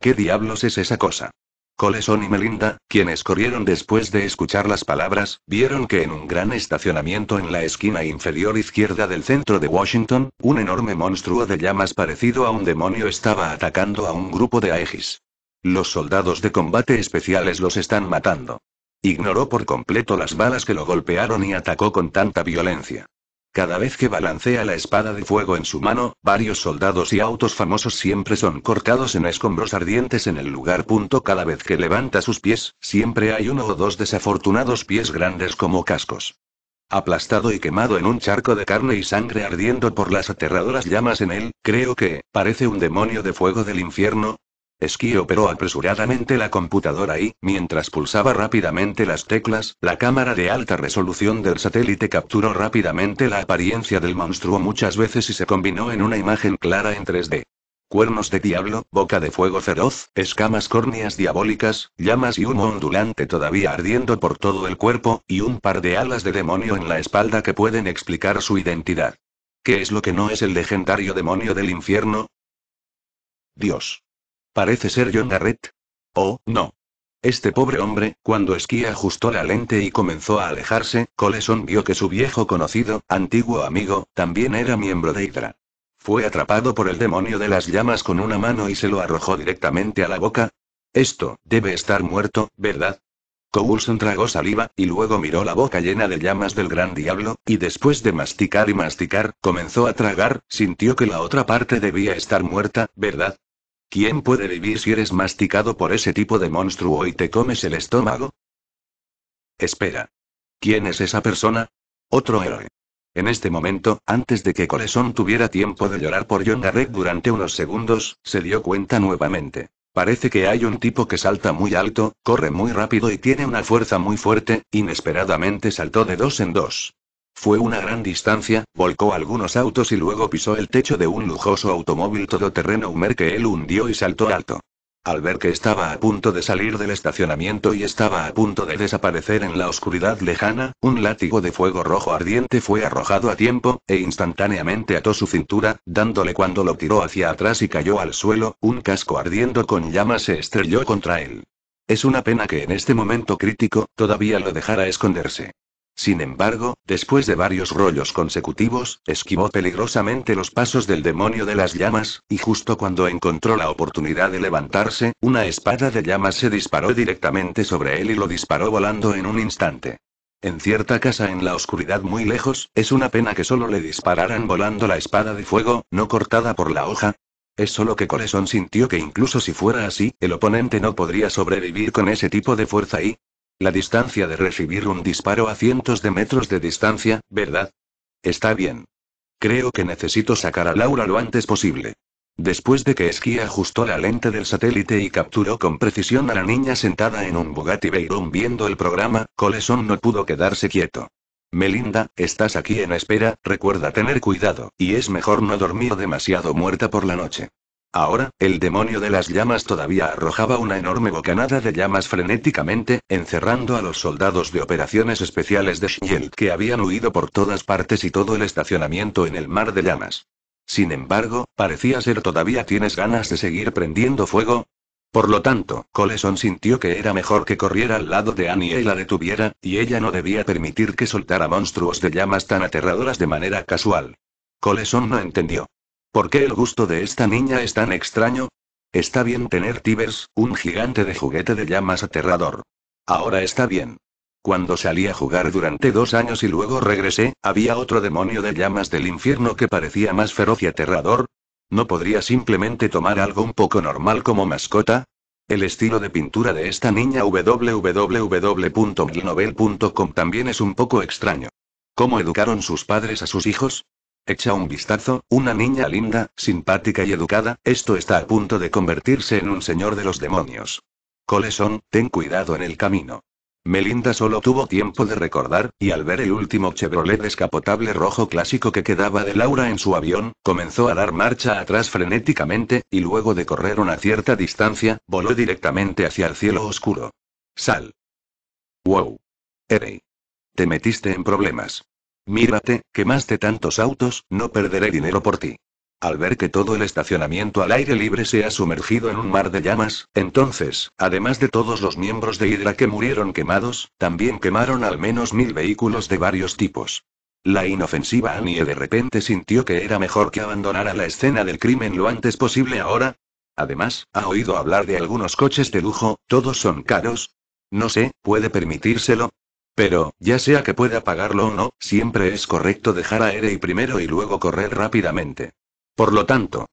¿Qué diablos es esa cosa? Coleson y Melinda, quienes corrieron después de escuchar las palabras, vieron que en un gran estacionamiento en la esquina inferior izquierda del centro de Washington, un enorme monstruo de llamas parecido a un demonio estaba atacando a un grupo de Aegis. Los soldados de combate especiales los están matando. Ignoró por completo las balas que lo golpearon y atacó con tanta violencia. Cada vez que balancea la espada de fuego en su mano, varios soldados y autos famosos siempre son cortados en escombros ardientes en el lugar. Punto. Cada vez que levanta sus pies, siempre hay uno o dos desafortunados pies grandes como cascos. Aplastado y quemado en un charco de carne y sangre ardiendo por las aterradoras llamas en él, creo que, parece un demonio de fuego del infierno, Esquí operó apresuradamente la computadora y, mientras pulsaba rápidamente las teclas, la cámara de alta resolución del satélite capturó rápidamente la apariencia del monstruo muchas veces y se combinó en una imagen clara en 3D. Cuernos de diablo, boca de fuego feroz, escamas córneas diabólicas, llamas y humo ondulante todavía ardiendo por todo el cuerpo, y un par de alas de demonio en la espalda que pueden explicar su identidad. ¿Qué es lo que no es el legendario demonio del infierno? Dios. Parece ser John Garrett. Oh, no. Este pobre hombre, cuando esquí ajustó la lente y comenzó a alejarse, Coleson vio que su viejo conocido, antiguo amigo, también era miembro de Hydra. Fue atrapado por el demonio de las llamas con una mano y se lo arrojó directamente a la boca. Esto, debe estar muerto, ¿verdad? Coulson tragó saliva, y luego miró la boca llena de llamas del gran diablo, y después de masticar y masticar, comenzó a tragar, sintió que la otra parte debía estar muerta, ¿verdad? ¿Quién puede vivir si eres masticado por ese tipo de monstruo y te comes el estómago? Espera. ¿Quién es esa persona? Otro héroe. En este momento, antes de que Coleson tuviera tiempo de llorar por John Garrett durante unos segundos, se dio cuenta nuevamente. Parece que hay un tipo que salta muy alto, corre muy rápido y tiene una fuerza muy fuerte, inesperadamente saltó de dos en dos. Fue una gran distancia, volcó algunos autos y luego pisó el techo de un lujoso automóvil todoterreno Humer que él hundió y saltó alto. Al ver que estaba a punto de salir del estacionamiento y estaba a punto de desaparecer en la oscuridad lejana, un látigo de fuego rojo ardiente fue arrojado a tiempo, e instantáneamente ató su cintura, dándole cuando lo tiró hacia atrás y cayó al suelo, un casco ardiendo con llamas se estrelló contra él. Es una pena que en este momento crítico, todavía lo dejara esconderse. Sin embargo, después de varios rollos consecutivos, esquivó peligrosamente los pasos del demonio de las llamas, y justo cuando encontró la oportunidad de levantarse, una espada de llamas se disparó directamente sobre él y lo disparó volando en un instante. En cierta casa en la oscuridad muy lejos, es una pena que solo le dispararan volando la espada de fuego, no cortada por la hoja, es solo que Coleson sintió que incluso si fuera así, el oponente no podría sobrevivir con ese tipo de fuerza y, la distancia de recibir un disparo a cientos de metros de distancia, ¿verdad? Está bien. Creo que necesito sacar a Laura lo antes posible. Después de que Esquí ajustó la lente del satélite y capturó con precisión a la niña sentada en un Bugatti Veyron viendo el programa, Coleson no pudo quedarse quieto. Melinda, estás aquí en espera, recuerda tener cuidado, y es mejor no dormir demasiado muerta por la noche. Ahora, el demonio de las llamas todavía arrojaba una enorme bocanada de llamas frenéticamente, encerrando a los soldados de operaciones especiales de Shield que habían huido por todas partes y todo el estacionamiento en el mar de llamas. Sin embargo, parecía ser todavía tienes ganas de seguir prendiendo fuego. Por lo tanto, Coleson sintió que era mejor que corriera al lado de Annie y la detuviera, y ella no debía permitir que soltara monstruos de llamas tan aterradoras de manera casual. Coleson no entendió. ¿Por qué el gusto de esta niña es tan extraño? Está bien tener Tibers, un gigante de juguete de llamas aterrador. Ahora está bien. Cuando salí a jugar durante dos años y luego regresé, había otro demonio de llamas del infierno que parecía más feroz y aterrador. ¿No podría simplemente tomar algo un poco normal como mascota? El estilo de pintura de esta niña www.milnovel.com también es un poco extraño. ¿Cómo educaron sus padres a sus hijos? Echa un vistazo, una niña linda, simpática y educada, esto está a punto de convertirse en un señor de los demonios. Coleson, ten cuidado en el camino. Melinda solo tuvo tiempo de recordar, y al ver el último Chevrolet descapotable rojo clásico que quedaba de Laura en su avión, comenzó a dar marcha atrás frenéticamente, y luego de correr una cierta distancia, voló directamente hacia el cielo oscuro. Sal. Wow. Erey. Te metiste en problemas. Mírate, quemaste tantos autos, no perderé dinero por ti. Al ver que todo el estacionamiento al aire libre se ha sumergido en un mar de llamas, entonces, además de todos los miembros de Hydra que murieron quemados, también quemaron al menos mil vehículos de varios tipos. La inofensiva Annie de repente sintió que era mejor que abandonara la escena del crimen lo antes posible ahora. Además, ha oído hablar de algunos coches de lujo, todos son caros. No sé, ¿puede permitírselo? Pero, ya sea que pueda pagarlo o no, siempre es correcto dejar a Erei primero y luego correr rápidamente. Por lo tanto,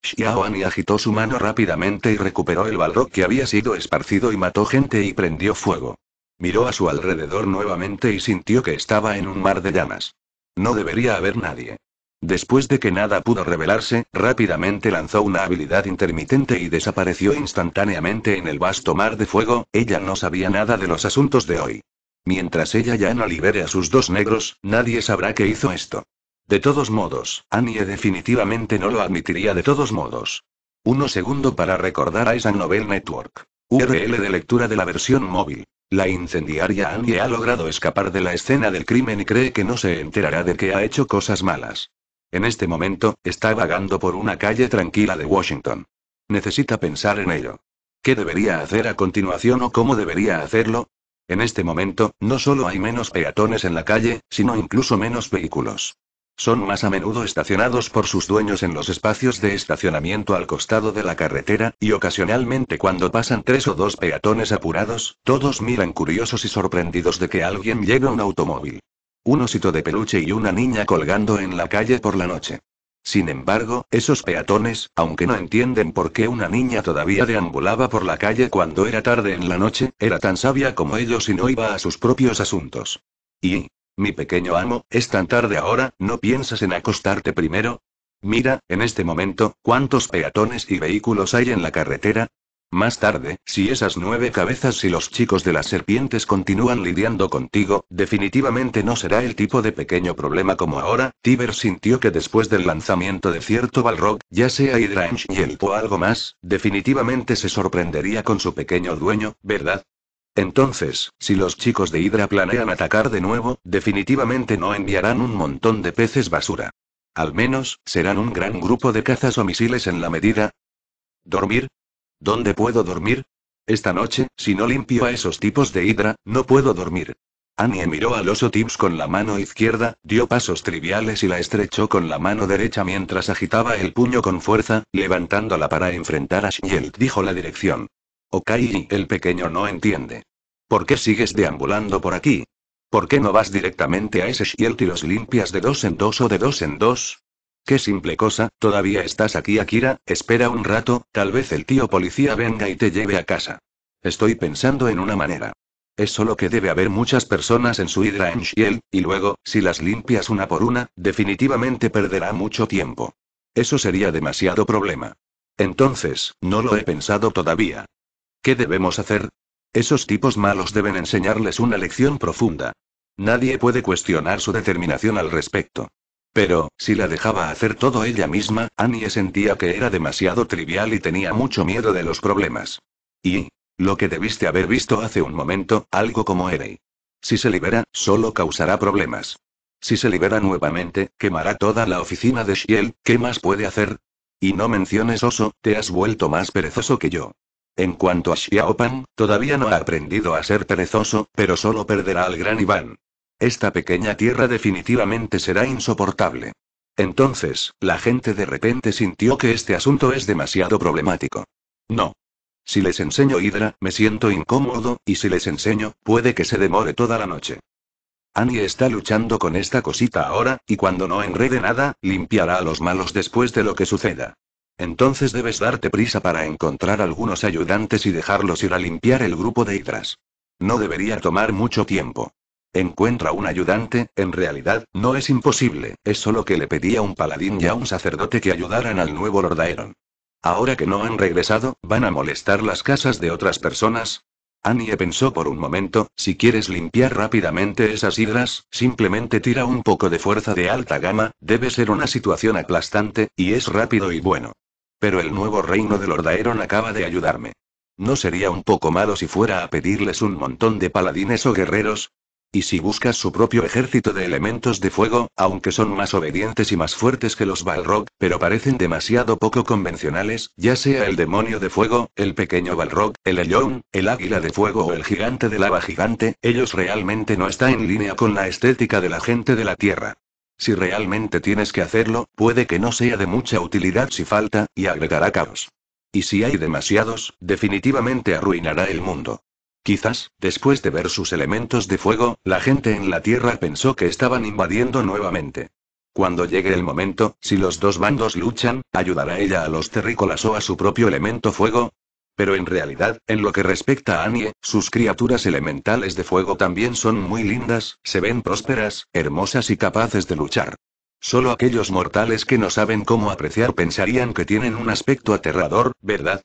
Ani agitó su mano rápidamente y recuperó el balón que había sido esparcido y mató gente y prendió fuego. Miró a su alrededor nuevamente y sintió que estaba en un mar de llamas. No debería haber nadie. Después de que nada pudo revelarse, rápidamente lanzó una habilidad intermitente y desapareció instantáneamente en el vasto mar de fuego, ella no sabía nada de los asuntos de hoy. Mientras ella ya no libere a sus dos negros, nadie sabrá que hizo esto. De todos modos, Annie definitivamente no lo admitiría de todos modos. Uno segundo para recordar a esa Novel Network. URL de lectura de la versión móvil. La incendiaria Annie ha logrado escapar de la escena del crimen y cree que no se enterará de que ha hecho cosas malas. En este momento, está vagando por una calle tranquila de Washington. Necesita pensar en ello. ¿Qué debería hacer a continuación o cómo debería hacerlo? En este momento, no solo hay menos peatones en la calle, sino incluso menos vehículos. Son más a menudo estacionados por sus dueños en los espacios de estacionamiento al costado de la carretera, y ocasionalmente cuando pasan tres o dos peatones apurados, todos miran curiosos y sorprendidos de que alguien lleve un automóvil. Un osito de peluche y una niña colgando en la calle por la noche. Sin embargo, esos peatones, aunque no entienden por qué una niña todavía deambulaba por la calle cuando era tarde en la noche, era tan sabia como ellos y no iba a sus propios asuntos. Y, mi pequeño amo, es tan tarde ahora, ¿no piensas en acostarte primero? Mira, en este momento, ¿cuántos peatones y vehículos hay en la carretera? Más tarde, si esas nueve cabezas y los chicos de las serpientes continúan lidiando contigo, definitivamente no será el tipo de pequeño problema como ahora. Tiber sintió que después del lanzamiento de cierto Balrog, ya sea y el o algo más, definitivamente se sorprendería con su pequeño dueño, ¿verdad? Entonces, si los chicos de Hydra planean atacar de nuevo, definitivamente no enviarán un montón de peces basura. Al menos, serán un gran grupo de cazas o misiles en la medida. Dormir, ¿Dónde puedo dormir? Esta noche, si no limpio a esos tipos de hidra, no puedo dormir. Annie miró al oso Tips con la mano izquierda, dio pasos triviales y la estrechó con la mano derecha mientras agitaba el puño con fuerza, levantándola para enfrentar a Shield, dijo la dirección. Ok, el pequeño no entiende. ¿Por qué sigues deambulando por aquí? ¿Por qué no vas directamente a ese Shield y los limpias de dos en dos o de dos en dos? Qué simple cosa, todavía estás aquí Akira, espera un rato, tal vez el tío policía venga y te lleve a casa. Estoy pensando en una manera. Es solo que debe haber muchas personas en su hidra en Shiel, y luego, si las limpias una por una, definitivamente perderá mucho tiempo. Eso sería demasiado problema. Entonces, no lo he pensado todavía. ¿Qué debemos hacer? Esos tipos malos deben enseñarles una lección profunda. Nadie puede cuestionar su determinación al respecto. Pero, si la dejaba hacer todo ella misma, Annie sentía que era demasiado trivial y tenía mucho miedo de los problemas. Y, lo que debiste haber visto hace un momento, algo como Eri. Si se libera, solo causará problemas. Si se libera nuevamente, quemará toda la oficina de Shiel, ¿qué más puede hacer? Y no menciones oso, te has vuelto más perezoso que yo. En cuanto a Xiaopan, todavía no ha aprendido a ser perezoso, pero solo perderá al gran Iván. Esta pequeña tierra definitivamente será insoportable. Entonces, la gente de repente sintió que este asunto es demasiado problemático. No. Si les enseño hidra, me siento incómodo, y si les enseño, puede que se demore toda la noche. Annie está luchando con esta cosita ahora, y cuando no enrede nada, limpiará a los malos después de lo que suceda. Entonces debes darte prisa para encontrar algunos ayudantes y dejarlos ir a limpiar el grupo de hidras. No debería tomar mucho tiempo. Encuentra un ayudante, en realidad, no es imposible, es solo que le pedía a un paladín y a un sacerdote que ayudaran al nuevo Lordaeron. Ahora que no han regresado, ¿van a molestar las casas de otras personas? Annie pensó por un momento, si quieres limpiar rápidamente esas hidras, simplemente tira un poco de fuerza de alta gama, debe ser una situación aplastante, y es rápido y bueno. Pero el nuevo reino de Lordaeron acaba de ayudarme. ¿No sería un poco malo si fuera a pedirles un montón de paladines o guerreros? Y si buscas su propio ejército de elementos de fuego, aunque son más obedientes y más fuertes que los Balrog, pero parecen demasiado poco convencionales, ya sea el demonio de fuego, el pequeño Balrog, el Elyon, el águila de fuego o el gigante de lava gigante, ellos realmente no están en línea con la estética de la gente de la Tierra. Si realmente tienes que hacerlo, puede que no sea de mucha utilidad si falta, y agregará caos. Y si hay demasiados, definitivamente arruinará el mundo. Quizás, después de ver sus elementos de fuego, la gente en la Tierra pensó que estaban invadiendo nuevamente. Cuando llegue el momento, si los dos bandos luchan, ¿ayudará ella a los terrícolas o a su propio elemento fuego? Pero en realidad, en lo que respecta a Annie, sus criaturas elementales de fuego también son muy lindas, se ven prósperas, hermosas y capaces de luchar. Solo aquellos mortales que no saben cómo apreciar pensarían que tienen un aspecto aterrador, ¿verdad?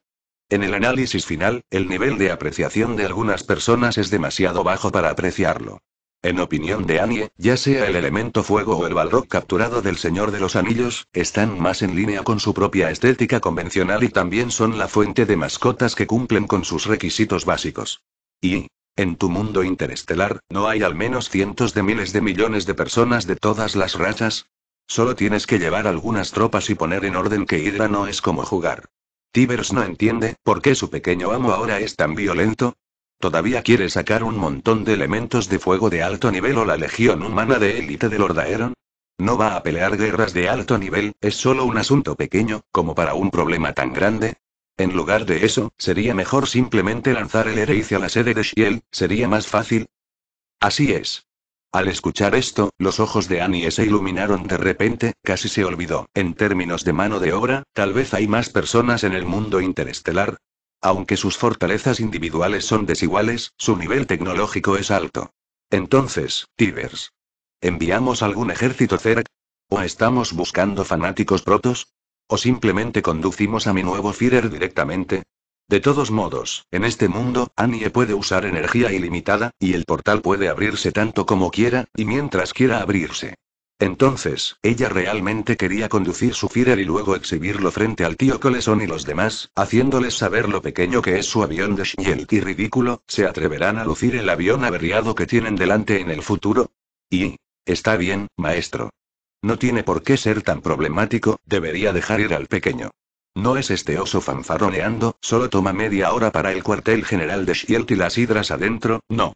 En el análisis final, el nivel de apreciación de algunas personas es demasiado bajo para apreciarlo. En opinión de Annie, ya sea el elemento fuego o el balrog capturado del Señor de los Anillos, están más en línea con su propia estética convencional y también son la fuente de mascotas que cumplen con sus requisitos básicos. Y, en tu mundo interestelar, ¿no hay al menos cientos de miles de millones de personas de todas las razas? Solo tienes que llevar algunas tropas y poner en orden que Hydra no es como jugar. Tibers no entiende por qué su pequeño amo ahora es tan violento. Todavía quiere sacar un montón de elementos de fuego de alto nivel o la legión humana de élite de Lordaeron? No va a pelear guerras de alto nivel, es solo un asunto pequeño, como para un problema tan grande. En lugar de eso, sería mejor simplemente lanzar el Hereis a la sede de Shiel, sería más fácil. Así es. Al escuchar esto, los ojos de Annie se iluminaron de repente, casi se olvidó. En términos de mano de obra, tal vez hay más personas en el mundo interestelar. Aunque sus fortalezas individuales son desiguales, su nivel tecnológico es alto. Entonces, Tivers, ¿Enviamos algún ejército cerca? ¿O estamos buscando fanáticos protos? ¿O simplemente conducimos a mi nuevo Führer directamente? De todos modos, en este mundo, Annie puede usar energía ilimitada, y el portal puede abrirse tanto como quiera, y mientras quiera abrirse. Entonces, ella realmente quería conducir su Führer y luego exhibirlo frente al tío Coleson y los demás, haciéndoles saber lo pequeño que es su avión de Shiel y ridículo, ¿se atreverán a lucir el avión averiado que tienen delante en el futuro? Y... Está bien, maestro. No tiene por qué ser tan problemático, debería dejar ir al pequeño. No es este oso fanfarroneando, solo toma media hora para el cuartel general de Shield y las hidras adentro, no.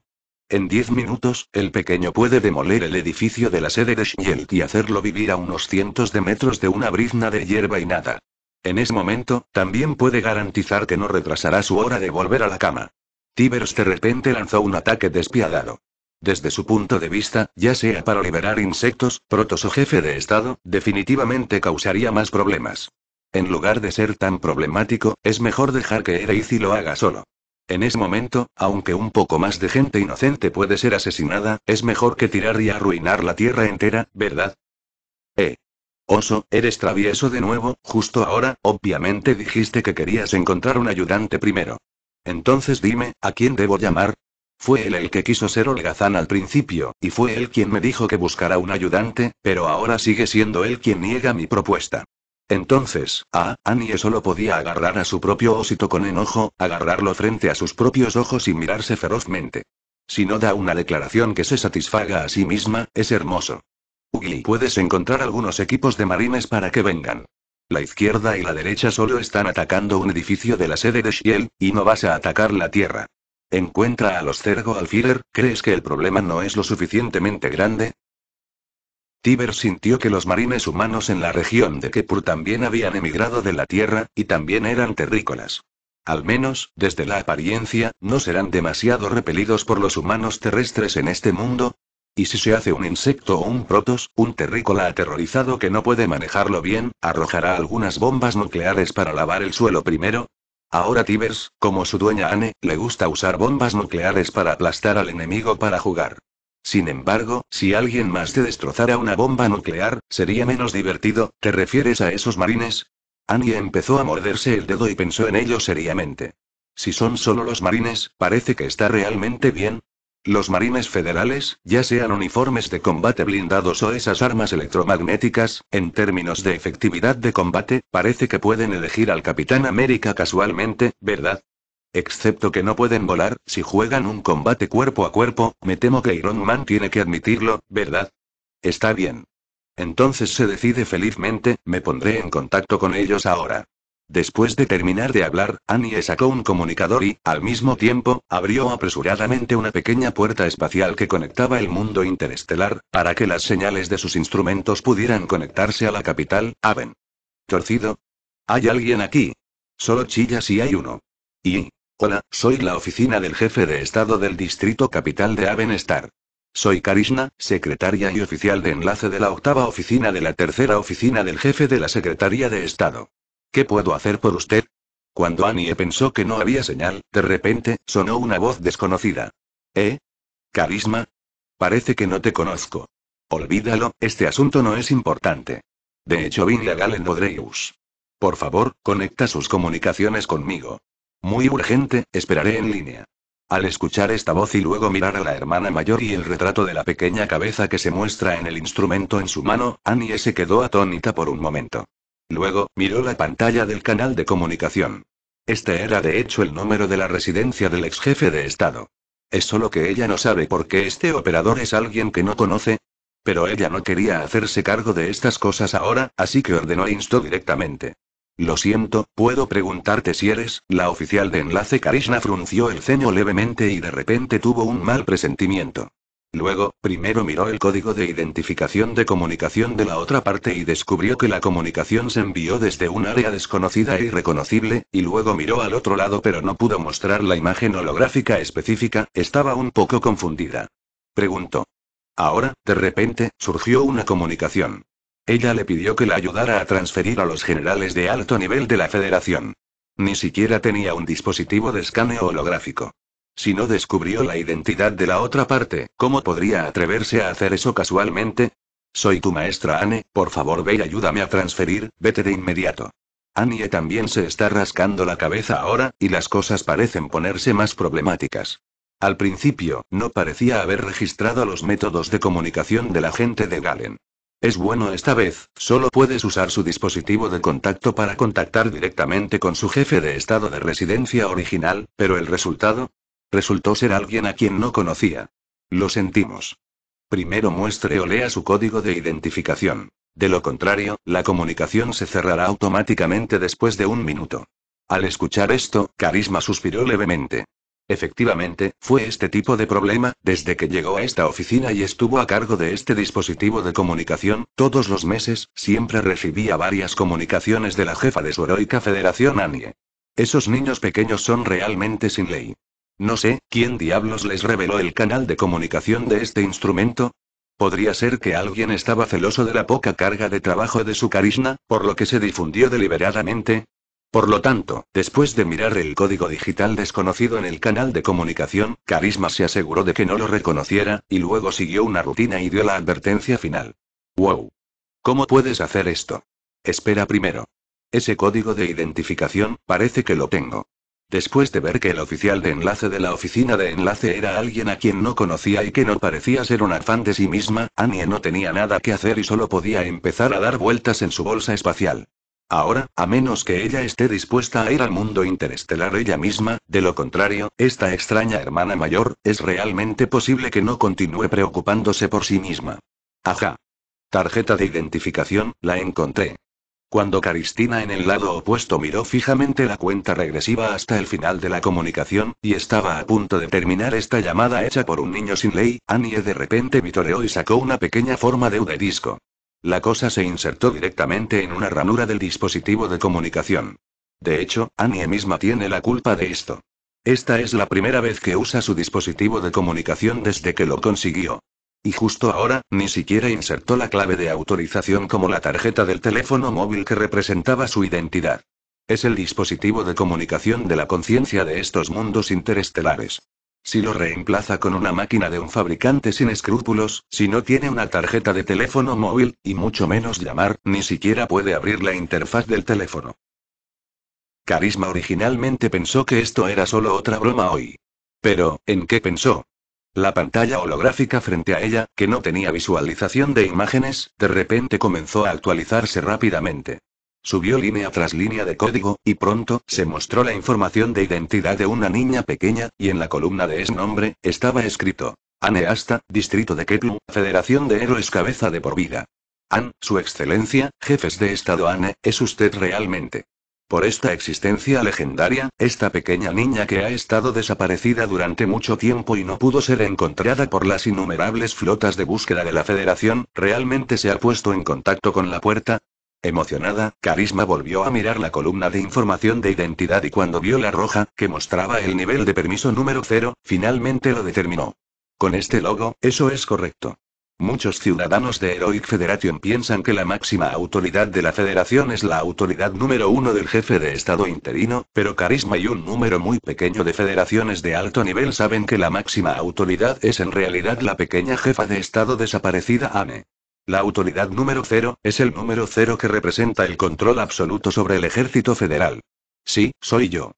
En diez minutos, el pequeño puede demoler el edificio de la sede de Shield y hacerlo vivir a unos cientos de metros de una brizna de hierba y nada. En ese momento, también puede garantizar que no retrasará su hora de volver a la cama. Tibers de repente lanzó un ataque despiadado. Desde su punto de vista, ya sea para liberar insectos, Protos o jefe de Estado, definitivamente causaría más problemas. En lugar de ser tan problemático, es mejor dejar que Ereizi lo haga solo. En ese momento, aunque un poco más de gente inocente puede ser asesinada, es mejor que tirar y arruinar la tierra entera, ¿verdad? Eh. Oso, eres travieso de nuevo, justo ahora, obviamente dijiste que querías encontrar un ayudante primero. Entonces dime, ¿a quién debo llamar? Fue él el que quiso ser holgazán al principio, y fue él quien me dijo que buscará un ayudante, pero ahora sigue siendo él quien niega mi propuesta. Entonces, a Annie solo podía agarrar a su propio ósito con enojo, agarrarlo frente a sus propios ojos y mirarse ferozmente. Si no da una declaración que se satisfaga a sí misma, es hermoso. Ugly, puedes encontrar algunos equipos de marines para que vengan. La izquierda y la derecha solo están atacando un edificio de la sede de Shiel, y no vas a atacar la Tierra. Encuentra a los Cergo Alfiler, ¿crees que el problema no es lo suficientemente grande? Tiber sintió que los marines humanos en la región de Kepur también habían emigrado de la Tierra, y también eran terrícolas. Al menos, desde la apariencia, no serán demasiado repelidos por los humanos terrestres en este mundo. Y si se hace un insecto o un protos, un terrícola aterrorizado que no puede manejarlo bien, arrojará algunas bombas nucleares para lavar el suelo primero. Ahora Tibers, como su dueña Anne, le gusta usar bombas nucleares para aplastar al enemigo para jugar. Sin embargo, si alguien más te destrozara una bomba nuclear, sería menos divertido, ¿te refieres a esos marines? Annie empezó a morderse el dedo y pensó en ello seriamente. Si son solo los marines, parece que está realmente bien. Los marines federales, ya sean uniformes de combate blindados o esas armas electromagnéticas, en términos de efectividad de combate, parece que pueden elegir al Capitán América casualmente, ¿verdad? Excepto que no pueden volar, si juegan un combate cuerpo a cuerpo, me temo que Iron Man tiene que admitirlo, ¿verdad? Está bien. Entonces se decide felizmente, me pondré en contacto con ellos ahora. Después de terminar de hablar, Annie sacó un comunicador y, al mismo tiempo, abrió apresuradamente una pequeña puerta espacial que conectaba el mundo interestelar, para que las señales de sus instrumentos pudieran conectarse a la capital, Aven. Torcido. Hay alguien aquí. Solo chilla si hay uno. Y, Hola, soy la oficina del jefe de Estado del Distrito Capital de Avenstar. Soy Karishna, secretaria y oficial de enlace de la octava oficina de la tercera oficina del jefe de la Secretaría de Estado. ¿Qué puedo hacer por usted? Cuando Annie pensó que no había señal, de repente, sonó una voz desconocida. ¿Eh? ¿Carisma? Parece que no te conozco. Olvídalo, este asunto no es importante. De hecho, vine a Galen Odreus. Por favor, conecta sus comunicaciones conmigo. Muy urgente, esperaré en línea. Al escuchar esta voz y luego mirar a la hermana mayor y el retrato de la pequeña cabeza que se muestra en el instrumento en su mano, Annie se quedó atónita por un momento. Luego, miró la pantalla del canal de comunicación. Este era de hecho el número de la residencia del ex jefe de Estado. Es solo que ella no sabe por qué este operador es alguien que no conoce. Pero ella no quería hacerse cargo de estas cosas ahora, así que ordenó a Insto directamente. Lo siento, ¿puedo preguntarte si eres la oficial de enlace? Karishna frunció el ceño levemente y de repente tuvo un mal presentimiento. Luego, primero miró el código de identificación de comunicación de la otra parte y descubrió que la comunicación se envió desde un área desconocida e irreconocible, y luego miró al otro lado pero no pudo mostrar la imagen holográfica específica, estaba un poco confundida. Preguntó. Ahora, de repente, surgió una comunicación. Ella le pidió que la ayudara a transferir a los generales de alto nivel de la Federación. Ni siquiera tenía un dispositivo de escaneo holográfico. Si no descubrió la identidad de la otra parte, ¿cómo podría atreverse a hacer eso casualmente? Soy tu maestra Anne, por favor ve y ayúdame a transferir, vete de inmediato. Annie también se está rascando la cabeza ahora, y las cosas parecen ponerse más problemáticas. Al principio, no parecía haber registrado los métodos de comunicación de la gente de Galen. Es bueno esta vez, solo puedes usar su dispositivo de contacto para contactar directamente con su jefe de estado de residencia original, pero el resultado resultó ser alguien a quien no conocía. Lo sentimos. Primero muestre o lea su código de identificación. De lo contrario, la comunicación se cerrará automáticamente después de un minuto. Al escuchar esto, Carisma suspiró levemente. Efectivamente, fue este tipo de problema, desde que llegó a esta oficina y estuvo a cargo de este dispositivo de comunicación, todos los meses, siempre recibía varias comunicaciones de la jefa de su heroica federación Anie. Esos niños pequeños son realmente sin ley. No sé, ¿quién diablos les reveló el canal de comunicación de este instrumento? Podría ser que alguien estaba celoso de la poca carga de trabajo de su carisma, por lo que se difundió deliberadamente, por lo tanto, después de mirar el código digital desconocido en el canal de comunicación, Carisma se aseguró de que no lo reconociera, y luego siguió una rutina y dio la advertencia final. ¡Wow! ¿Cómo puedes hacer esto? Espera primero. Ese código de identificación, parece que lo tengo. Después de ver que el oficial de enlace de la oficina de enlace era alguien a quien no conocía y que no parecía ser una fan de sí misma, Annie no tenía nada que hacer y solo podía empezar a dar vueltas en su bolsa espacial. Ahora, a menos que ella esté dispuesta a ir al mundo interestelar ella misma, de lo contrario, esta extraña hermana mayor, es realmente posible que no continúe preocupándose por sí misma. Ajá. Tarjeta de identificación, la encontré. Cuando Caristina en el lado opuesto miró fijamente la cuenta regresiva hasta el final de la comunicación, y estaba a punto de terminar esta llamada hecha por un niño sin ley, Annie de repente vitoreó y sacó una pequeña forma de un disco. La cosa se insertó directamente en una ranura del dispositivo de comunicación. De hecho, Annie misma tiene la culpa de esto. Esta es la primera vez que usa su dispositivo de comunicación desde que lo consiguió. Y justo ahora, ni siquiera insertó la clave de autorización como la tarjeta del teléfono móvil que representaba su identidad. Es el dispositivo de comunicación de la conciencia de estos mundos interestelares. Si lo reemplaza con una máquina de un fabricante sin escrúpulos, si no tiene una tarjeta de teléfono móvil, y mucho menos llamar, ni siquiera puede abrir la interfaz del teléfono. Carisma originalmente pensó que esto era solo otra broma hoy. Pero, ¿en qué pensó? La pantalla holográfica frente a ella, que no tenía visualización de imágenes, de repente comenzó a actualizarse rápidamente. Subió línea tras línea de código, y pronto, se mostró la información de identidad de una niña pequeña, y en la columna de ese nombre, estaba escrito. Aneasta, Distrito de Keplu, Federación de Héroes Cabeza de por vida. Anne, Su Excelencia, Jefes de Estado Anne, es usted realmente. Por esta existencia legendaria, esta pequeña niña que ha estado desaparecida durante mucho tiempo y no pudo ser encontrada por las innumerables flotas de búsqueda de la Federación, realmente se ha puesto en contacto con la puerta, Emocionada, Carisma volvió a mirar la columna de información de identidad y cuando vio la roja, que mostraba el nivel de permiso número 0, finalmente lo determinó. Con este logo, eso es correcto. Muchos ciudadanos de Heroic Federation piensan que la máxima autoridad de la federación es la autoridad número uno del jefe de Estado interino, pero Carisma y un número muy pequeño de federaciones de alto nivel saben que la máxima autoridad es en realidad la pequeña jefa de Estado desaparecida Anne. La autoridad número cero, es el número cero que representa el control absoluto sobre el ejército federal. Sí, soy yo.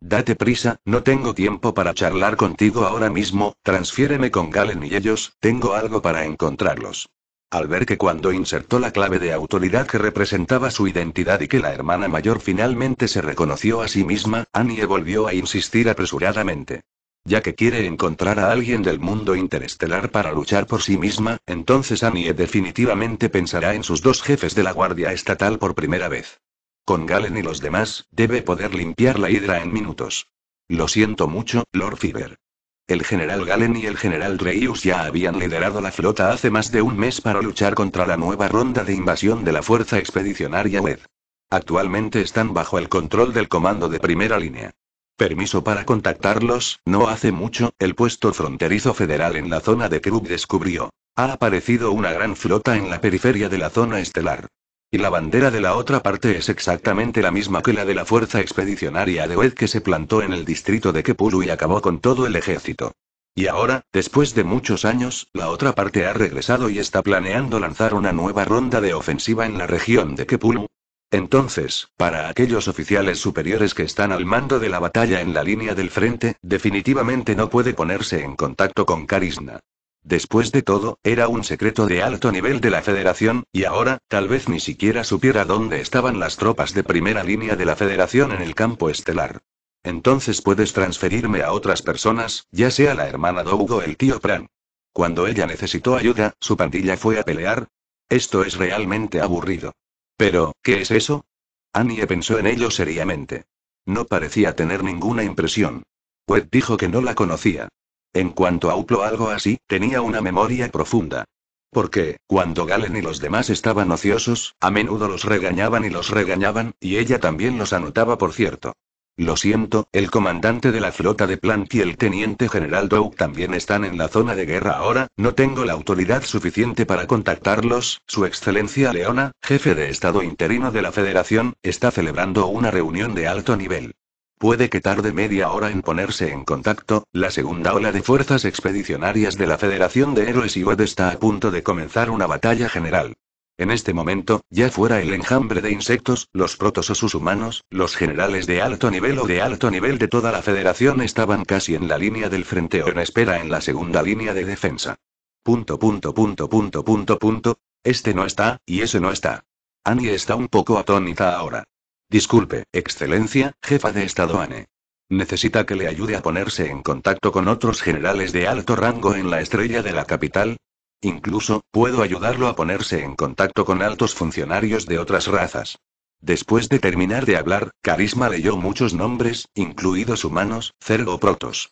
Date prisa, no tengo tiempo para charlar contigo ahora mismo, transfiéreme con Galen y ellos, tengo algo para encontrarlos. Al ver que cuando insertó la clave de autoridad que representaba su identidad y que la hermana mayor finalmente se reconoció a sí misma, Annie volvió a insistir apresuradamente ya que quiere encontrar a alguien del mundo interestelar para luchar por sí misma, entonces Annie definitivamente pensará en sus dos jefes de la Guardia Estatal por primera vez. Con Galen y los demás, debe poder limpiar la hidra en minutos. Lo siento mucho, Lord Fever. El general Galen y el general Reyes ya habían liderado la flota hace más de un mes para luchar contra la nueva ronda de invasión de la Fuerza Expedicionaria Wed. Actualmente están bajo el control del comando de primera línea. Permiso para contactarlos, no hace mucho, el puesto fronterizo federal en la zona de Kerub descubrió. Ha aparecido una gran flota en la periferia de la zona estelar. Y la bandera de la otra parte es exactamente la misma que la de la fuerza expedicionaria de Oed que se plantó en el distrito de Kepulu y acabó con todo el ejército. Y ahora, después de muchos años, la otra parte ha regresado y está planeando lanzar una nueva ronda de ofensiva en la región de Kepulu, entonces, para aquellos oficiales superiores que están al mando de la batalla en la línea del frente, definitivamente no puede ponerse en contacto con Carisna. Después de todo, era un secreto de alto nivel de la Federación, y ahora, tal vez ni siquiera supiera dónde estaban las tropas de primera línea de la Federación en el campo estelar. Entonces puedes transferirme a otras personas, ya sea la hermana Doug o el tío Pran. Cuando ella necesitó ayuda, su pandilla fue a pelear. Esto es realmente aburrido. Pero, ¿qué es eso? Annie pensó en ello seriamente. No parecía tener ninguna impresión. Webb dijo que no la conocía. En cuanto a Uplo algo así, tenía una memoria profunda. Porque, cuando Galen y los demás estaban ociosos, a menudo los regañaban y los regañaban, y ella también los anotaba por cierto. Lo siento, el comandante de la flota de Plant y el teniente general Doug también están en la zona de guerra ahora, no tengo la autoridad suficiente para contactarlos, su excelencia Leona, jefe de Estado interino de la Federación, está celebrando una reunión de alto nivel. Puede que tarde media hora en ponerse en contacto, la segunda ola de fuerzas expedicionarias de la Federación de Héroes y Web está a punto de comenzar una batalla general. En este momento, ya fuera el enjambre de insectos, los sus humanos, los generales de alto nivel o de alto nivel de toda la federación estaban casi en la línea del frente o en espera en la segunda línea de defensa. Punto, punto, punto, punto, punto, punto. Este no está, y ese no está. Annie está un poco atónita ahora. Disculpe, Excelencia, jefa de Estado Anne. Necesita que le ayude a ponerse en contacto con otros generales de alto rango en la estrella de la capital, Incluso, puedo ayudarlo a ponerse en contacto con altos funcionarios de otras razas. Después de terminar de hablar, Carisma leyó muchos nombres, incluidos humanos, protos.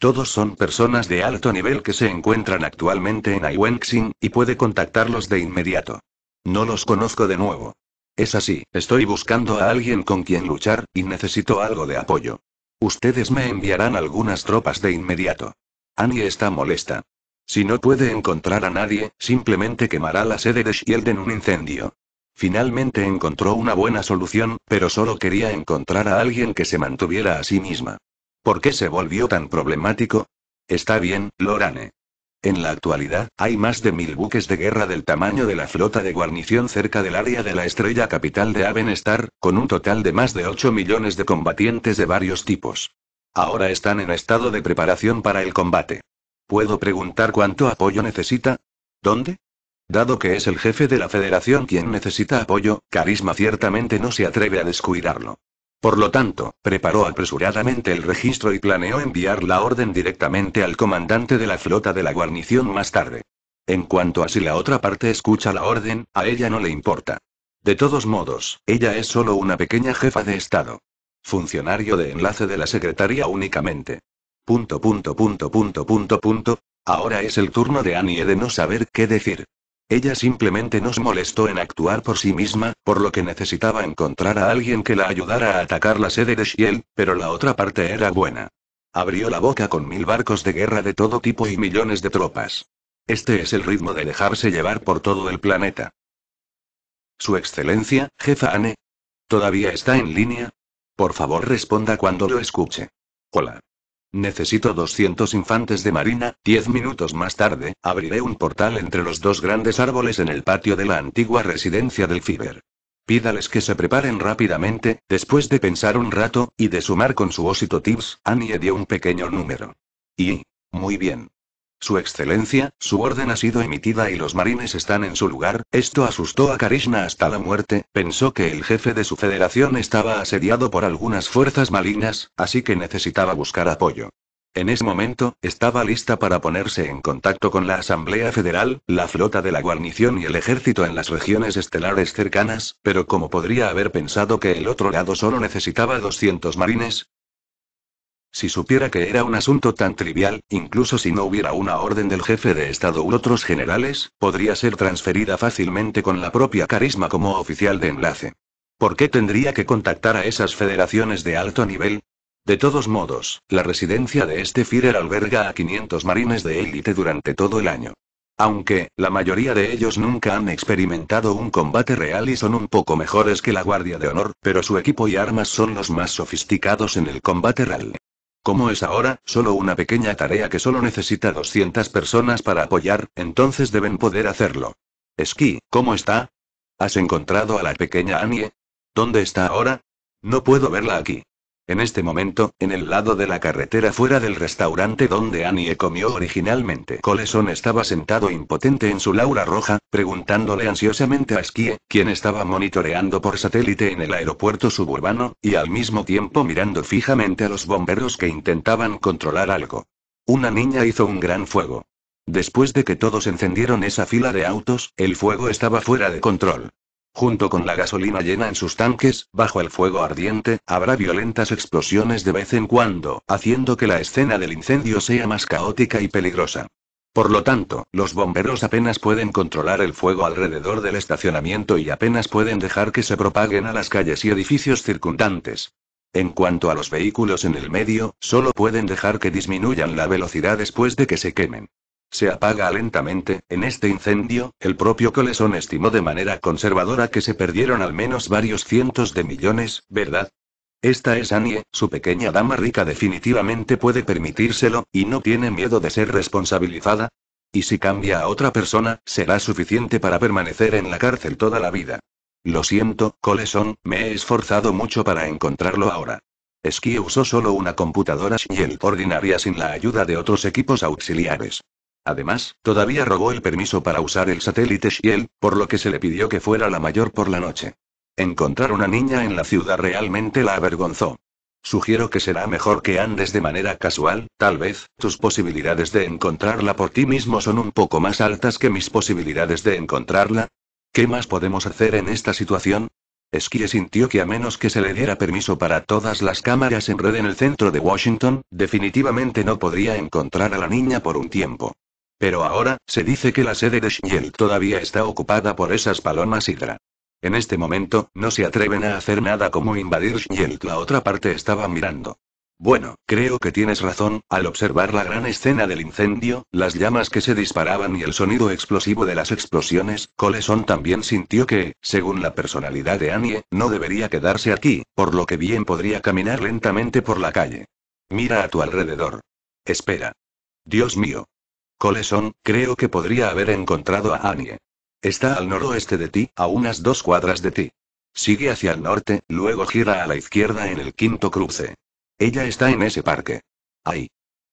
Todos son personas de alto nivel que se encuentran actualmente en Aiwenxing, y puede contactarlos de inmediato. No los conozco de nuevo. Es así, estoy buscando a alguien con quien luchar, y necesito algo de apoyo. Ustedes me enviarán algunas tropas de inmediato. Annie está molesta. Si no puede encontrar a nadie, simplemente quemará la sede de Shield en un incendio. Finalmente encontró una buena solución, pero solo quería encontrar a alguien que se mantuviera a sí misma. ¿Por qué se volvió tan problemático? Está bien, Lorane. En la actualidad, hay más de mil buques de guerra del tamaño de la flota de guarnición cerca del área de la estrella capital de Avenstar, con un total de más de 8 millones de combatientes de varios tipos. Ahora están en estado de preparación para el combate. ¿Puedo preguntar cuánto apoyo necesita? ¿Dónde? Dado que es el jefe de la federación quien necesita apoyo, Carisma ciertamente no se atreve a descuidarlo. Por lo tanto, preparó apresuradamente el registro y planeó enviar la orden directamente al comandante de la flota de la guarnición más tarde. En cuanto a si la otra parte escucha la orden, a ella no le importa. De todos modos, ella es solo una pequeña jefa de Estado. Funcionario de enlace de la Secretaría únicamente. Punto punto punto punto punto punto. Ahora es el turno de Annie de no saber qué decir. Ella simplemente nos molestó en actuar por sí misma, por lo que necesitaba encontrar a alguien que la ayudara a atacar la sede de Shiel, pero la otra parte era buena. Abrió la boca con mil barcos de guerra de todo tipo y millones de tropas. Este es el ritmo de dejarse llevar por todo el planeta. Su Excelencia, jefa Anne. ¿Todavía está en línea? Por favor responda cuando lo escuche. Hola. Necesito 200 infantes de marina. Diez minutos más tarde, abriré un portal entre los dos grandes árboles en el patio de la antigua residencia del Fiber. Pídales que se preparen rápidamente, después de pensar un rato, y de sumar con su ósito tips, Annie dio un pequeño número. Y... Muy bien. Su excelencia, su orden ha sido emitida y los marines están en su lugar. Esto asustó a Karishna hasta la muerte, pensó que el jefe de su federación estaba asediado por algunas fuerzas malignas, así que necesitaba buscar apoyo. En ese momento, estaba lista para ponerse en contacto con la Asamblea Federal, la flota de la guarnición y el ejército en las regiones estelares cercanas, pero como podría haber pensado que el otro lado solo necesitaba 200 marines, si supiera que era un asunto tan trivial, incluso si no hubiera una orden del jefe de Estado u otros generales, podría ser transferida fácilmente con la propia carisma como oficial de enlace. ¿Por qué tendría que contactar a esas federaciones de alto nivel? De todos modos, la residencia de este Führer alberga a 500 marines de élite durante todo el año. Aunque, la mayoría de ellos nunca han experimentado un combate real y son un poco mejores que la Guardia de Honor, pero su equipo y armas son los más sofisticados en el combate real. ¿Cómo es ahora, solo una pequeña tarea que solo necesita 200 personas para apoyar, entonces deben poder hacerlo. Esquí, ¿cómo está? ¿Has encontrado a la pequeña Annie? ¿Dónde está ahora? No puedo verla aquí. En este momento, en el lado de la carretera fuera del restaurante donde Annie comió originalmente, Coleson estaba sentado impotente en su laura roja, preguntándole ansiosamente a Skie, quien estaba monitoreando por satélite en el aeropuerto suburbano, y al mismo tiempo mirando fijamente a los bomberos que intentaban controlar algo. Una niña hizo un gran fuego. Después de que todos encendieron esa fila de autos, el fuego estaba fuera de control. Junto con la gasolina llena en sus tanques, bajo el fuego ardiente, habrá violentas explosiones de vez en cuando, haciendo que la escena del incendio sea más caótica y peligrosa. Por lo tanto, los bomberos apenas pueden controlar el fuego alrededor del estacionamiento y apenas pueden dejar que se propaguen a las calles y edificios circundantes. En cuanto a los vehículos en el medio, solo pueden dejar que disminuyan la velocidad después de que se quemen se apaga lentamente. En este incendio, el propio Coleson estimó de manera conservadora que se perdieron al menos varios cientos de millones, ¿verdad? Esta es Annie, su pequeña dama rica definitivamente puede permitírselo, y no tiene miedo de ser responsabilizada. Y si cambia a otra persona, será suficiente para permanecer en la cárcel toda la vida. Lo siento, Coleson, me he esforzado mucho para encontrarlo ahora. Esquí usó solo una computadora Shell ordinaria sin la ayuda de otros equipos auxiliares. Además, todavía robó el permiso para usar el satélite Shield, por lo que se le pidió que fuera la mayor por la noche. Encontrar una niña en la ciudad realmente la avergonzó. Sugiero que será mejor que andes de manera casual, tal vez, tus posibilidades de encontrarla por ti mismo son un poco más altas que mis posibilidades de encontrarla. ¿Qué más podemos hacer en esta situación? Esquie sintió que a menos que se le diera permiso para todas las cámaras en red en el centro de Washington, definitivamente no podría encontrar a la niña por un tiempo. Pero ahora, se dice que la sede de Shield todavía está ocupada por esas palomas hidra. En este momento, no se atreven a hacer nada como invadir Shield. La otra parte estaba mirando. Bueno, creo que tienes razón, al observar la gran escena del incendio, las llamas que se disparaban y el sonido explosivo de las explosiones, Coleson también sintió que, según la personalidad de Annie, no debería quedarse aquí, por lo que bien podría caminar lentamente por la calle. Mira a tu alrededor. Espera. Dios mío, Coleson, creo que podría haber encontrado a Annie. Está al noroeste de ti, a unas dos cuadras de ti. Sigue hacia el norte, luego gira a la izquierda en el quinto cruce. Ella está en ese parque. Ahí.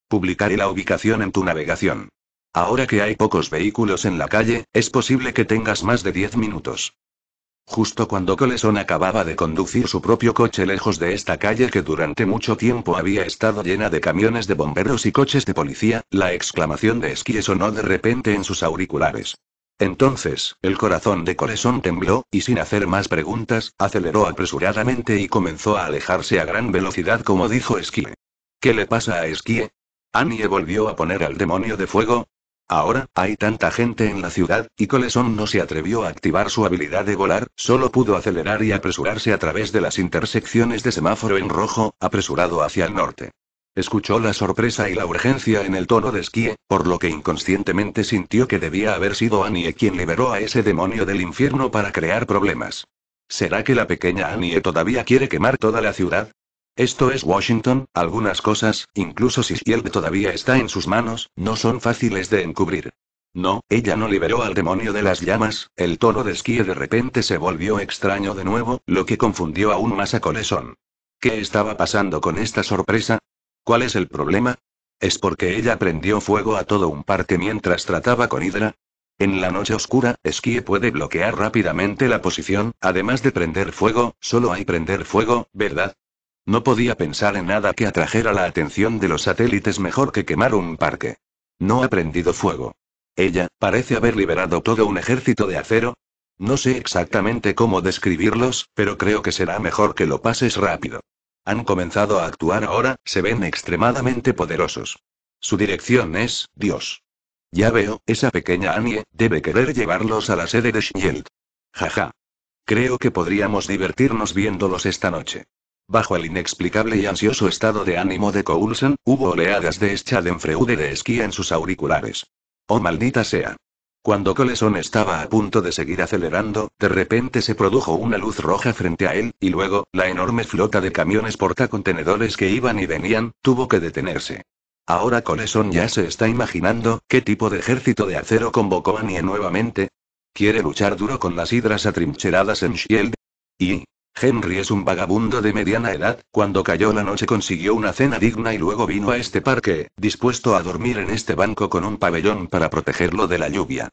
Publicaré la ubicación en tu navegación. Ahora que hay pocos vehículos en la calle, es posible que tengas más de 10 minutos. Justo cuando Coleson acababa de conducir su propio coche lejos de esta calle que durante mucho tiempo había estado llena de camiones de bomberos y coches de policía, la exclamación de Esquie sonó de repente en sus auriculares. Entonces, el corazón de Coleson tembló, y sin hacer más preguntas, aceleró apresuradamente y comenzó a alejarse a gran velocidad como dijo Esquie. ¿Qué le pasa a Esquie? Annie volvió a poner al demonio de fuego, Ahora, hay tanta gente en la ciudad, y Coleson no se atrevió a activar su habilidad de volar, solo pudo acelerar y apresurarse a través de las intersecciones de semáforo en rojo, apresurado hacia el norte. Escuchó la sorpresa y la urgencia en el tono de Skie, por lo que inconscientemente sintió que debía haber sido Annie quien liberó a ese demonio del infierno para crear problemas. ¿Será que la pequeña Annie todavía quiere quemar toda la ciudad? Esto es Washington, algunas cosas, incluso si Shield todavía está en sus manos, no son fáciles de encubrir. No, ella no liberó al demonio de las llamas, el tono de esquí de repente se volvió extraño de nuevo, lo que confundió aún más a Coleson. ¿Qué estaba pasando con esta sorpresa? ¿Cuál es el problema? ¿Es porque ella prendió fuego a todo un parque mientras trataba con Hydra? En la noche oscura, Skye puede bloquear rápidamente la posición, además de prender fuego, solo hay prender fuego, ¿verdad? No podía pensar en nada que atrajera la atención de los satélites mejor que quemar un parque. No ha prendido fuego. Ella, parece haber liberado todo un ejército de acero. No sé exactamente cómo describirlos, pero creo que será mejor que lo pases rápido. Han comenzado a actuar ahora, se ven extremadamente poderosos. Su dirección es, Dios. Ya veo, esa pequeña Annie, debe querer llevarlos a la sede de Shield. Jaja. Creo que podríamos divertirnos viéndolos esta noche. Bajo el inexplicable y ansioso estado de ánimo de Coulson, hubo oleadas de Schadenfreude de esquí en sus auriculares. ¡Oh maldita sea! Cuando Coleson estaba a punto de seguir acelerando, de repente se produjo una luz roja frente a él, y luego, la enorme flota de camiones portacontenedores que iban y venían, tuvo que detenerse. Ahora Coleson ya se está imaginando qué tipo de ejército de acero convocó a Nie nuevamente. Quiere luchar duro con las hidras atrincheradas en Shield. Y, Henry es un vagabundo de mediana edad, cuando cayó la noche consiguió una cena digna y luego vino a este parque, dispuesto a dormir en este banco con un pabellón para protegerlo de la lluvia.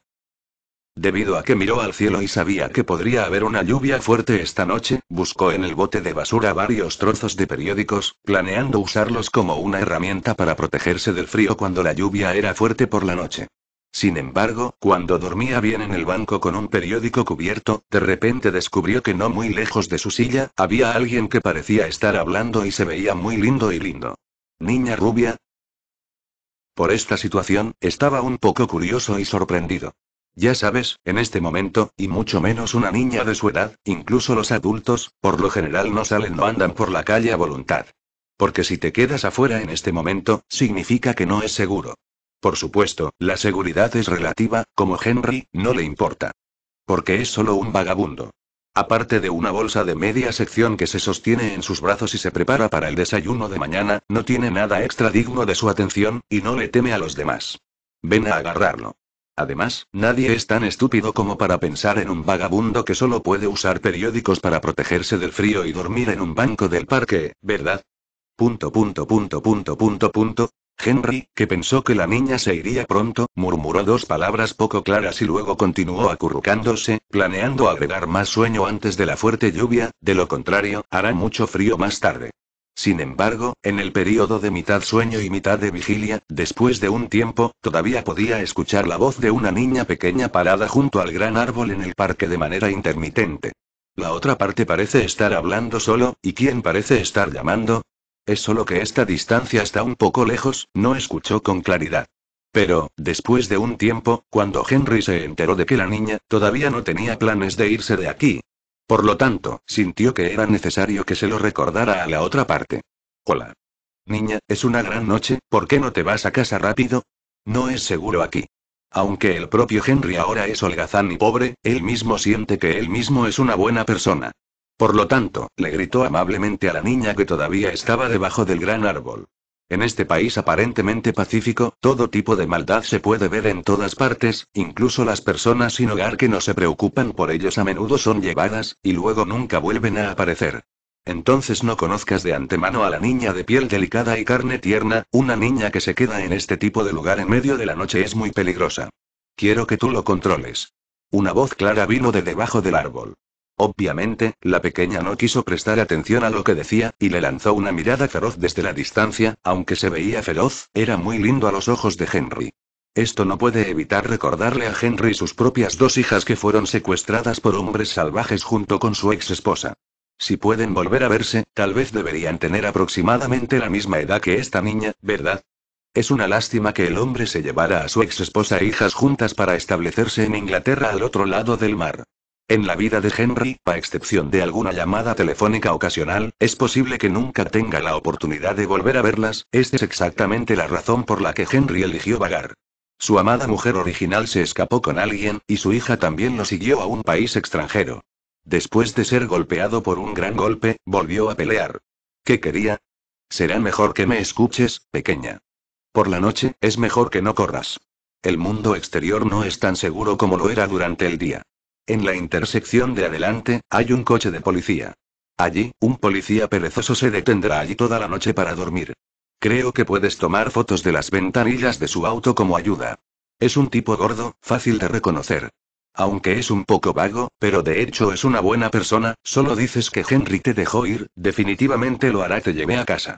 Debido a que miró al cielo y sabía que podría haber una lluvia fuerte esta noche, buscó en el bote de basura varios trozos de periódicos, planeando usarlos como una herramienta para protegerse del frío cuando la lluvia era fuerte por la noche. Sin embargo, cuando dormía bien en el banco con un periódico cubierto, de repente descubrió que no muy lejos de su silla, había alguien que parecía estar hablando y se veía muy lindo y lindo. Niña rubia. Por esta situación, estaba un poco curioso y sorprendido. Ya sabes, en este momento, y mucho menos una niña de su edad, incluso los adultos, por lo general no salen o andan por la calle a voluntad. Porque si te quedas afuera en este momento, significa que no es seguro. Por supuesto, la seguridad es relativa, como Henry, no le importa. Porque es solo un vagabundo. Aparte de una bolsa de media sección que se sostiene en sus brazos y se prepara para el desayuno de mañana, no tiene nada extra digno de su atención, y no le teme a los demás. Ven a agarrarlo. Además, nadie es tan estúpido como para pensar en un vagabundo que solo puede usar periódicos para protegerse del frío y dormir en un banco del parque, ¿verdad? Punto, punto, punto, punto, punto, punto. Henry, que pensó que la niña se iría pronto, murmuró dos palabras poco claras y luego continuó acurrucándose, planeando agregar más sueño antes de la fuerte lluvia, de lo contrario, hará mucho frío más tarde. Sin embargo, en el período de mitad sueño y mitad de vigilia, después de un tiempo, todavía podía escuchar la voz de una niña pequeña parada junto al gran árbol en el parque de manera intermitente. La otra parte parece estar hablando solo, ¿y quién parece estar llamando? Es solo que esta distancia está un poco lejos, no escuchó con claridad. Pero, después de un tiempo, cuando Henry se enteró de que la niña todavía no tenía planes de irse de aquí. Por lo tanto, sintió que era necesario que se lo recordara a la otra parte. Hola. Niña, es una gran noche, ¿por qué no te vas a casa rápido? No es seguro aquí. Aunque el propio Henry ahora es holgazán y pobre, él mismo siente que él mismo es una buena persona. Por lo tanto, le gritó amablemente a la niña que todavía estaba debajo del gran árbol. En este país aparentemente pacífico, todo tipo de maldad se puede ver en todas partes, incluso las personas sin hogar que no se preocupan por ellos a menudo son llevadas, y luego nunca vuelven a aparecer. Entonces no conozcas de antemano a la niña de piel delicada y carne tierna, una niña que se queda en este tipo de lugar en medio de la noche es muy peligrosa. Quiero que tú lo controles. Una voz clara vino de debajo del árbol. Obviamente, la pequeña no quiso prestar atención a lo que decía, y le lanzó una mirada feroz desde la distancia, aunque se veía feroz, era muy lindo a los ojos de Henry. Esto no puede evitar recordarle a Henry sus propias dos hijas que fueron secuestradas por hombres salvajes junto con su ex esposa. Si pueden volver a verse, tal vez deberían tener aproximadamente la misma edad que esta niña, ¿verdad? Es una lástima que el hombre se llevara a su ex esposa e hijas juntas para establecerse en Inglaterra al otro lado del mar. En la vida de Henry, a excepción de alguna llamada telefónica ocasional, es posible que nunca tenga la oportunidad de volver a verlas, esta es exactamente la razón por la que Henry eligió vagar. Su amada mujer original se escapó con alguien, y su hija también lo siguió a un país extranjero. Después de ser golpeado por un gran golpe, volvió a pelear. ¿Qué quería? Será mejor que me escuches, pequeña. Por la noche, es mejor que no corras. El mundo exterior no es tan seguro como lo era durante el día. En la intersección de adelante, hay un coche de policía. Allí, un policía perezoso se detendrá allí toda la noche para dormir. Creo que puedes tomar fotos de las ventanillas de su auto como ayuda. Es un tipo gordo, fácil de reconocer. Aunque es un poco vago, pero de hecho es una buena persona, solo dices que Henry te dejó ir, definitivamente lo hará, te llevé a casa.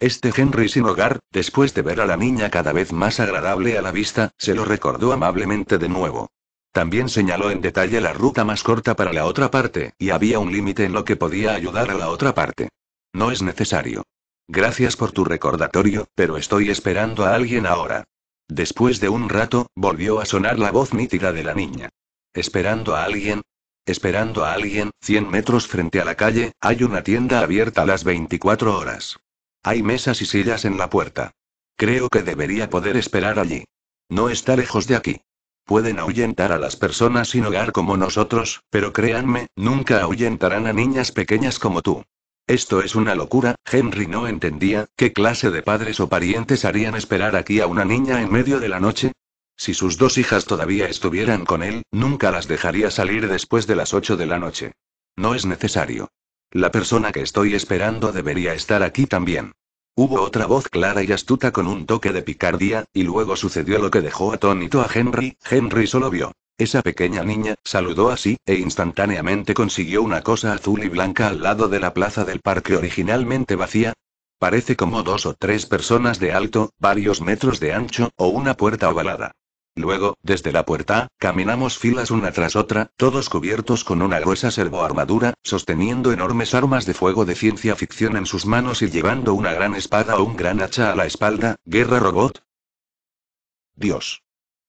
Este Henry sin hogar, después de ver a la niña cada vez más agradable a la vista, se lo recordó amablemente de nuevo. También señaló en detalle la ruta más corta para la otra parte, y había un límite en lo que podía ayudar a la otra parte. No es necesario. Gracias por tu recordatorio, pero estoy esperando a alguien ahora. Después de un rato, volvió a sonar la voz nítida de la niña. ¿Esperando a alguien? Esperando a alguien, 100 metros frente a la calle, hay una tienda abierta a las 24 horas. Hay mesas y sillas en la puerta. Creo que debería poder esperar allí. No está lejos de aquí. Pueden ahuyentar a las personas sin hogar como nosotros, pero créanme, nunca ahuyentarán a niñas pequeñas como tú. Esto es una locura, Henry no entendía, ¿qué clase de padres o parientes harían esperar aquí a una niña en medio de la noche? Si sus dos hijas todavía estuvieran con él, nunca las dejaría salir después de las 8 de la noche. No es necesario. La persona que estoy esperando debería estar aquí también. Hubo otra voz clara y astuta con un toque de picardía, y luego sucedió lo que dejó atónito a Henry, Henry solo vio. Esa pequeña niña, saludó así, e instantáneamente consiguió una cosa azul y blanca al lado de la plaza del parque originalmente vacía. Parece como dos o tres personas de alto, varios metros de ancho, o una puerta ovalada. Luego, desde la puerta, caminamos filas una tras otra, todos cubiertos con una gruesa servoarmadura, sosteniendo enormes armas de fuego de ciencia ficción en sus manos y llevando una gran espada o un gran hacha a la espalda, guerra robot. Dios.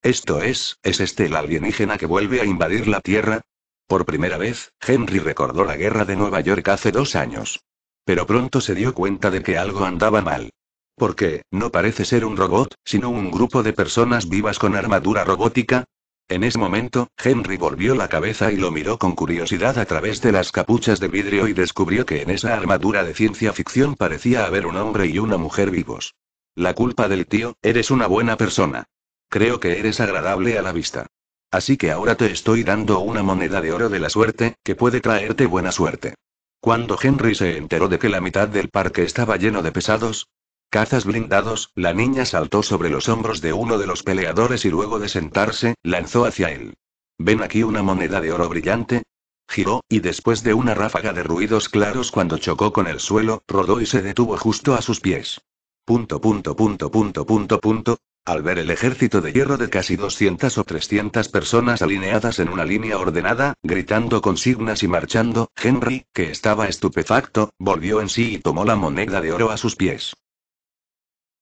Esto es, ¿es este el alienígena que vuelve a invadir la Tierra? Por primera vez, Henry recordó la guerra de Nueva York hace dos años. Pero pronto se dio cuenta de que algo andaba mal qué, no parece ser un robot, sino un grupo de personas vivas con armadura robótica. En ese momento, Henry volvió la cabeza y lo miró con curiosidad a través de las capuchas de vidrio y descubrió que en esa armadura de ciencia ficción parecía haber un hombre y una mujer vivos. La culpa del tío, eres una buena persona. Creo que eres agradable a la vista. Así que ahora te estoy dando una moneda de oro de la suerte, que puede traerte buena suerte. Cuando Henry se enteró de que la mitad del parque estaba lleno de pesados, Cazas blindados, la niña saltó sobre los hombros de uno de los peleadores y luego de sentarse, lanzó hacia él. ¿Ven aquí una moneda de oro brillante? Giró, y después de una ráfaga de ruidos claros cuando chocó con el suelo, rodó y se detuvo justo a sus pies. Punto, punto, punto, punto, punto, punto. Al ver el ejército de hierro de casi 200 o 300 personas alineadas en una línea ordenada, gritando consignas y marchando, Henry, que estaba estupefacto, volvió en sí y tomó la moneda de oro a sus pies.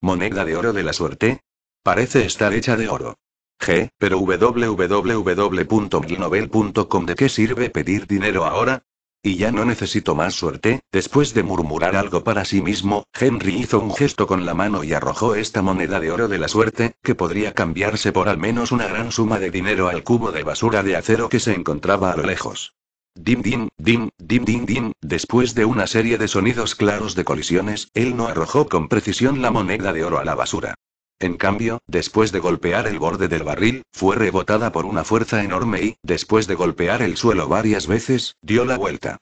¿Moneda de oro de la suerte? Parece estar hecha de oro. G, pero www.milnovel.com ¿de qué sirve pedir dinero ahora? Y ya no necesito más suerte, después de murmurar algo para sí mismo, Henry hizo un gesto con la mano y arrojó esta moneda de oro de la suerte, que podría cambiarse por al menos una gran suma de dinero al cubo de basura de acero que se encontraba a lo lejos. Dim dim, dim, dim dim dim, después de una serie de sonidos claros de colisiones, él no arrojó con precisión la moneda de oro a la basura. En cambio, después de golpear el borde del barril, fue rebotada por una fuerza enorme y, después de golpear el suelo varias veces, dio la vuelta.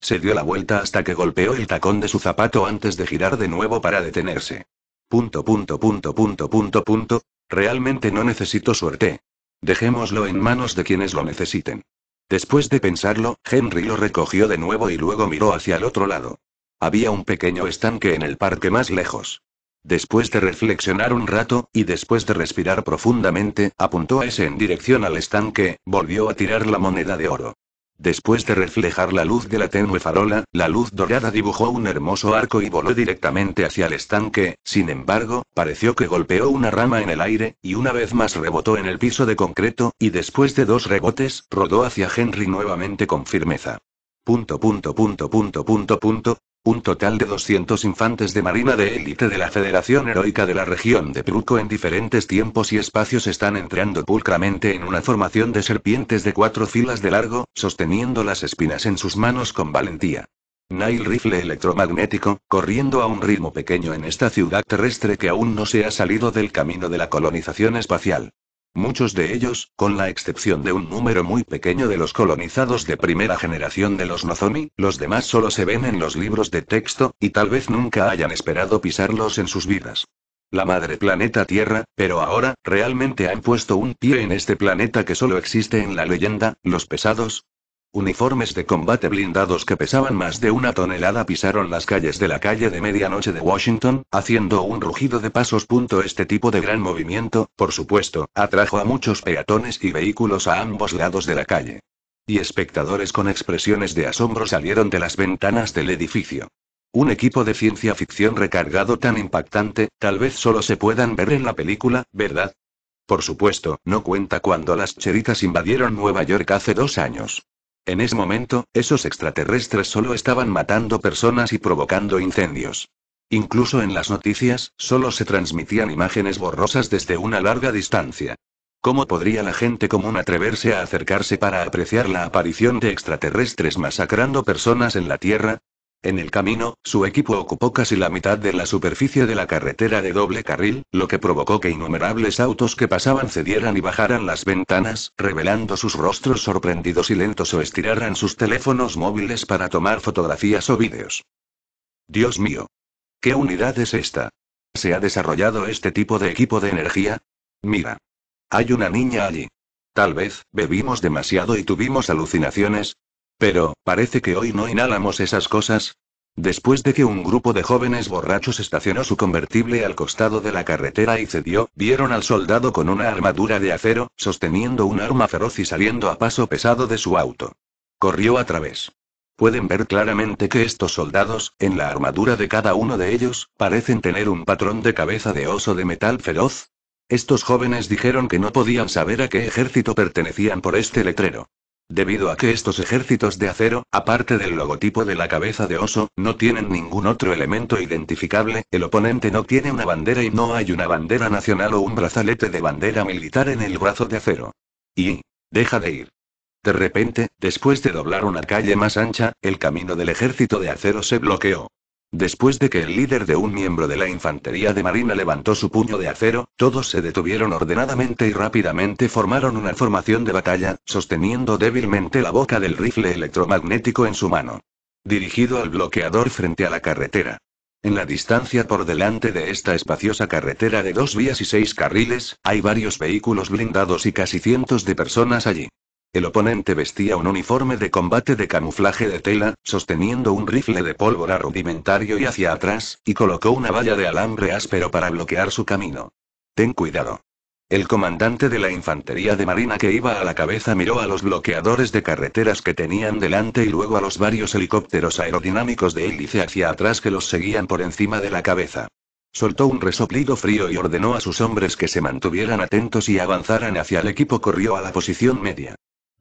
Se dio la vuelta hasta que golpeó el tacón de su zapato antes de girar de nuevo para detenerse. Punto punto punto punto punto punto. Realmente no necesito suerte. Dejémoslo en manos de quienes lo necesiten. Después de pensarlo, Henry lo recogió de nuevo y luego miró hacia el otro lado. Había un pequeño estanque en el parque más lejos. Después de reflexionar un rato, y después de respirar profundamente, apuntó a ese en dirección al estanque, volvió a tirar la moneda de oro. Después de reflejar la luz de la tenue farola, la luz dorada dibujó un hermoso arco y voló directamente hacia el estanque, sin embargo, pareció que golpeó una rama en el aire, y una vez más rebotó en el piso de concreto, y después de dos rebotes, rodó hacia Henry nuevamente con firmeza. Punto, punto, punto, punto, punto, punto. Un total de 200 infantes de marina de élite de la Federación Heroica de la región de Peruco en diferentes tiempos y espacios están entrando pulcramente en una formación de serpientes de cuatro filas de largo, sosteniendo las espinas en sus manos con valentía. Nail rifle electromagnético, corriendo a un ritmo pequeño en esta ciudad terrestre que aún no se ha salido del camino de la colonización espacial. Muchos de ellos, con la excepción de un número muy pequeño de los colonizados de primera generación de los Nozomi, los demás solo se ven en los libros de texto, y tal vez nunca hayan esperado pisarlos en sus vidas. La madre planeta Tierra, pero ahora, realmente han puesto un pie en este planeta que solo existe en la leyenda, los pesados, Uniformes de combate blindados que pesaban más de una tonelada pisaron las calles de la calle de medianoche de Washington, haciendo un rugido de pasos. Este tipo de gran movimiento, por supuesto, atrajo a muchos peatones y vehículos a ambos lados de la calle. Y espectadores con expresiones de asombro salieron de las ventanas del edificio. Un equipo de ciencia ficción recargado tan impactante, tal vez solo se puedan ver en la película, ¿verdad? Por supuesto, no cuenta cuando las cheritas invadieron Nueva York hace dos años. En ese momento, esos extraterrestres solo estaban matando personas y provocando incendios. Incluso en las noticias, solo se transmitían imágenes borrosas desde una larga distancia. ¿Cómo podría la gente común atreverse a acercarse para apreciar la aparición de extraterrestres masacrando personas en la Tierra? En el camino, su equipo ocupó casi la mitad de la superficie de la carretera de doble carril, lo que provocó que innumerables autos que pasaban cedieran y bajaran las ventanas, revelando sus rostros sorprendidos y lentos o estiraran sus teléfonos móviles para tomar fotografías o vídeos. Dios mío. ¿Qué unidad es esta? ¿Se ha desarrollado este tipo de equipo de energía? Mira. Hay una niña allí. Tal vez, bebimos demasiado y tuvimos alucinaciones, pero, parece que hoy no inhalamos esas cosas. Después de que un grupo de jóvenes borrachos estacionó su convertible al costado de la carretera y cedió, vieron al soldado con una armadura de acero, sosteniendo un arma feroz y saliendo a paso pesado de su auto. Corrió a través. Pueden ver claramente que estos soldados, en la armadura de cada uno de ellos, parecen tener un patrón de cabeza de oso de metal feroz. Estos jóvenes dijeron que no podían saber a qué ejército pertenecían por este letrero. Debido a que estos ejércitos de acero, aparte del logotipo de la cabeza de oso, no tienen ningún otro elemento identificable, el oponente no tiene una bandera y no hay una bandera nacional o un brazalete de bandera militar en el brazo de acero. Y... deja de ir. De repente, después de doblar una calle más ancha, el camino del ejército de acero se bloqueó. Después de que el líder de un miembro de la infantería de marina levantó su puño de acero, todos se detuvieron ordenadamente y rápidamente formaron una formación de batalla, sosteniendo débilmente la boca del rifle electromagnético en su mano. Dirigido al bloqueador frente a la carretera. En la distancia por delante de esta espaciosa carretera de dos vías y seis carriles, hay varios vehículos blindados y casi cientos de personas allí. El oponente vestía un uniforme de combate de camuflaje de tela, sosteniendo un rifle de pólvora rudimentario y hacia atrás, y colocó una valla de alambre áspero para bloquear su camino. Ten cuidado. El comandante de la infantería de marina que iba a la cabeza miró a los bloqueadores de carreteras que tenían delante y luego a los varios helicópteros aerodinámicos de hélice hacia atrás que los seguían por encima de la cabeza. Soltó un resoplido frío y ordenó a sus hombres que se mantuvieran atentos y avanzaran hacia el equipo corrió a la posición media.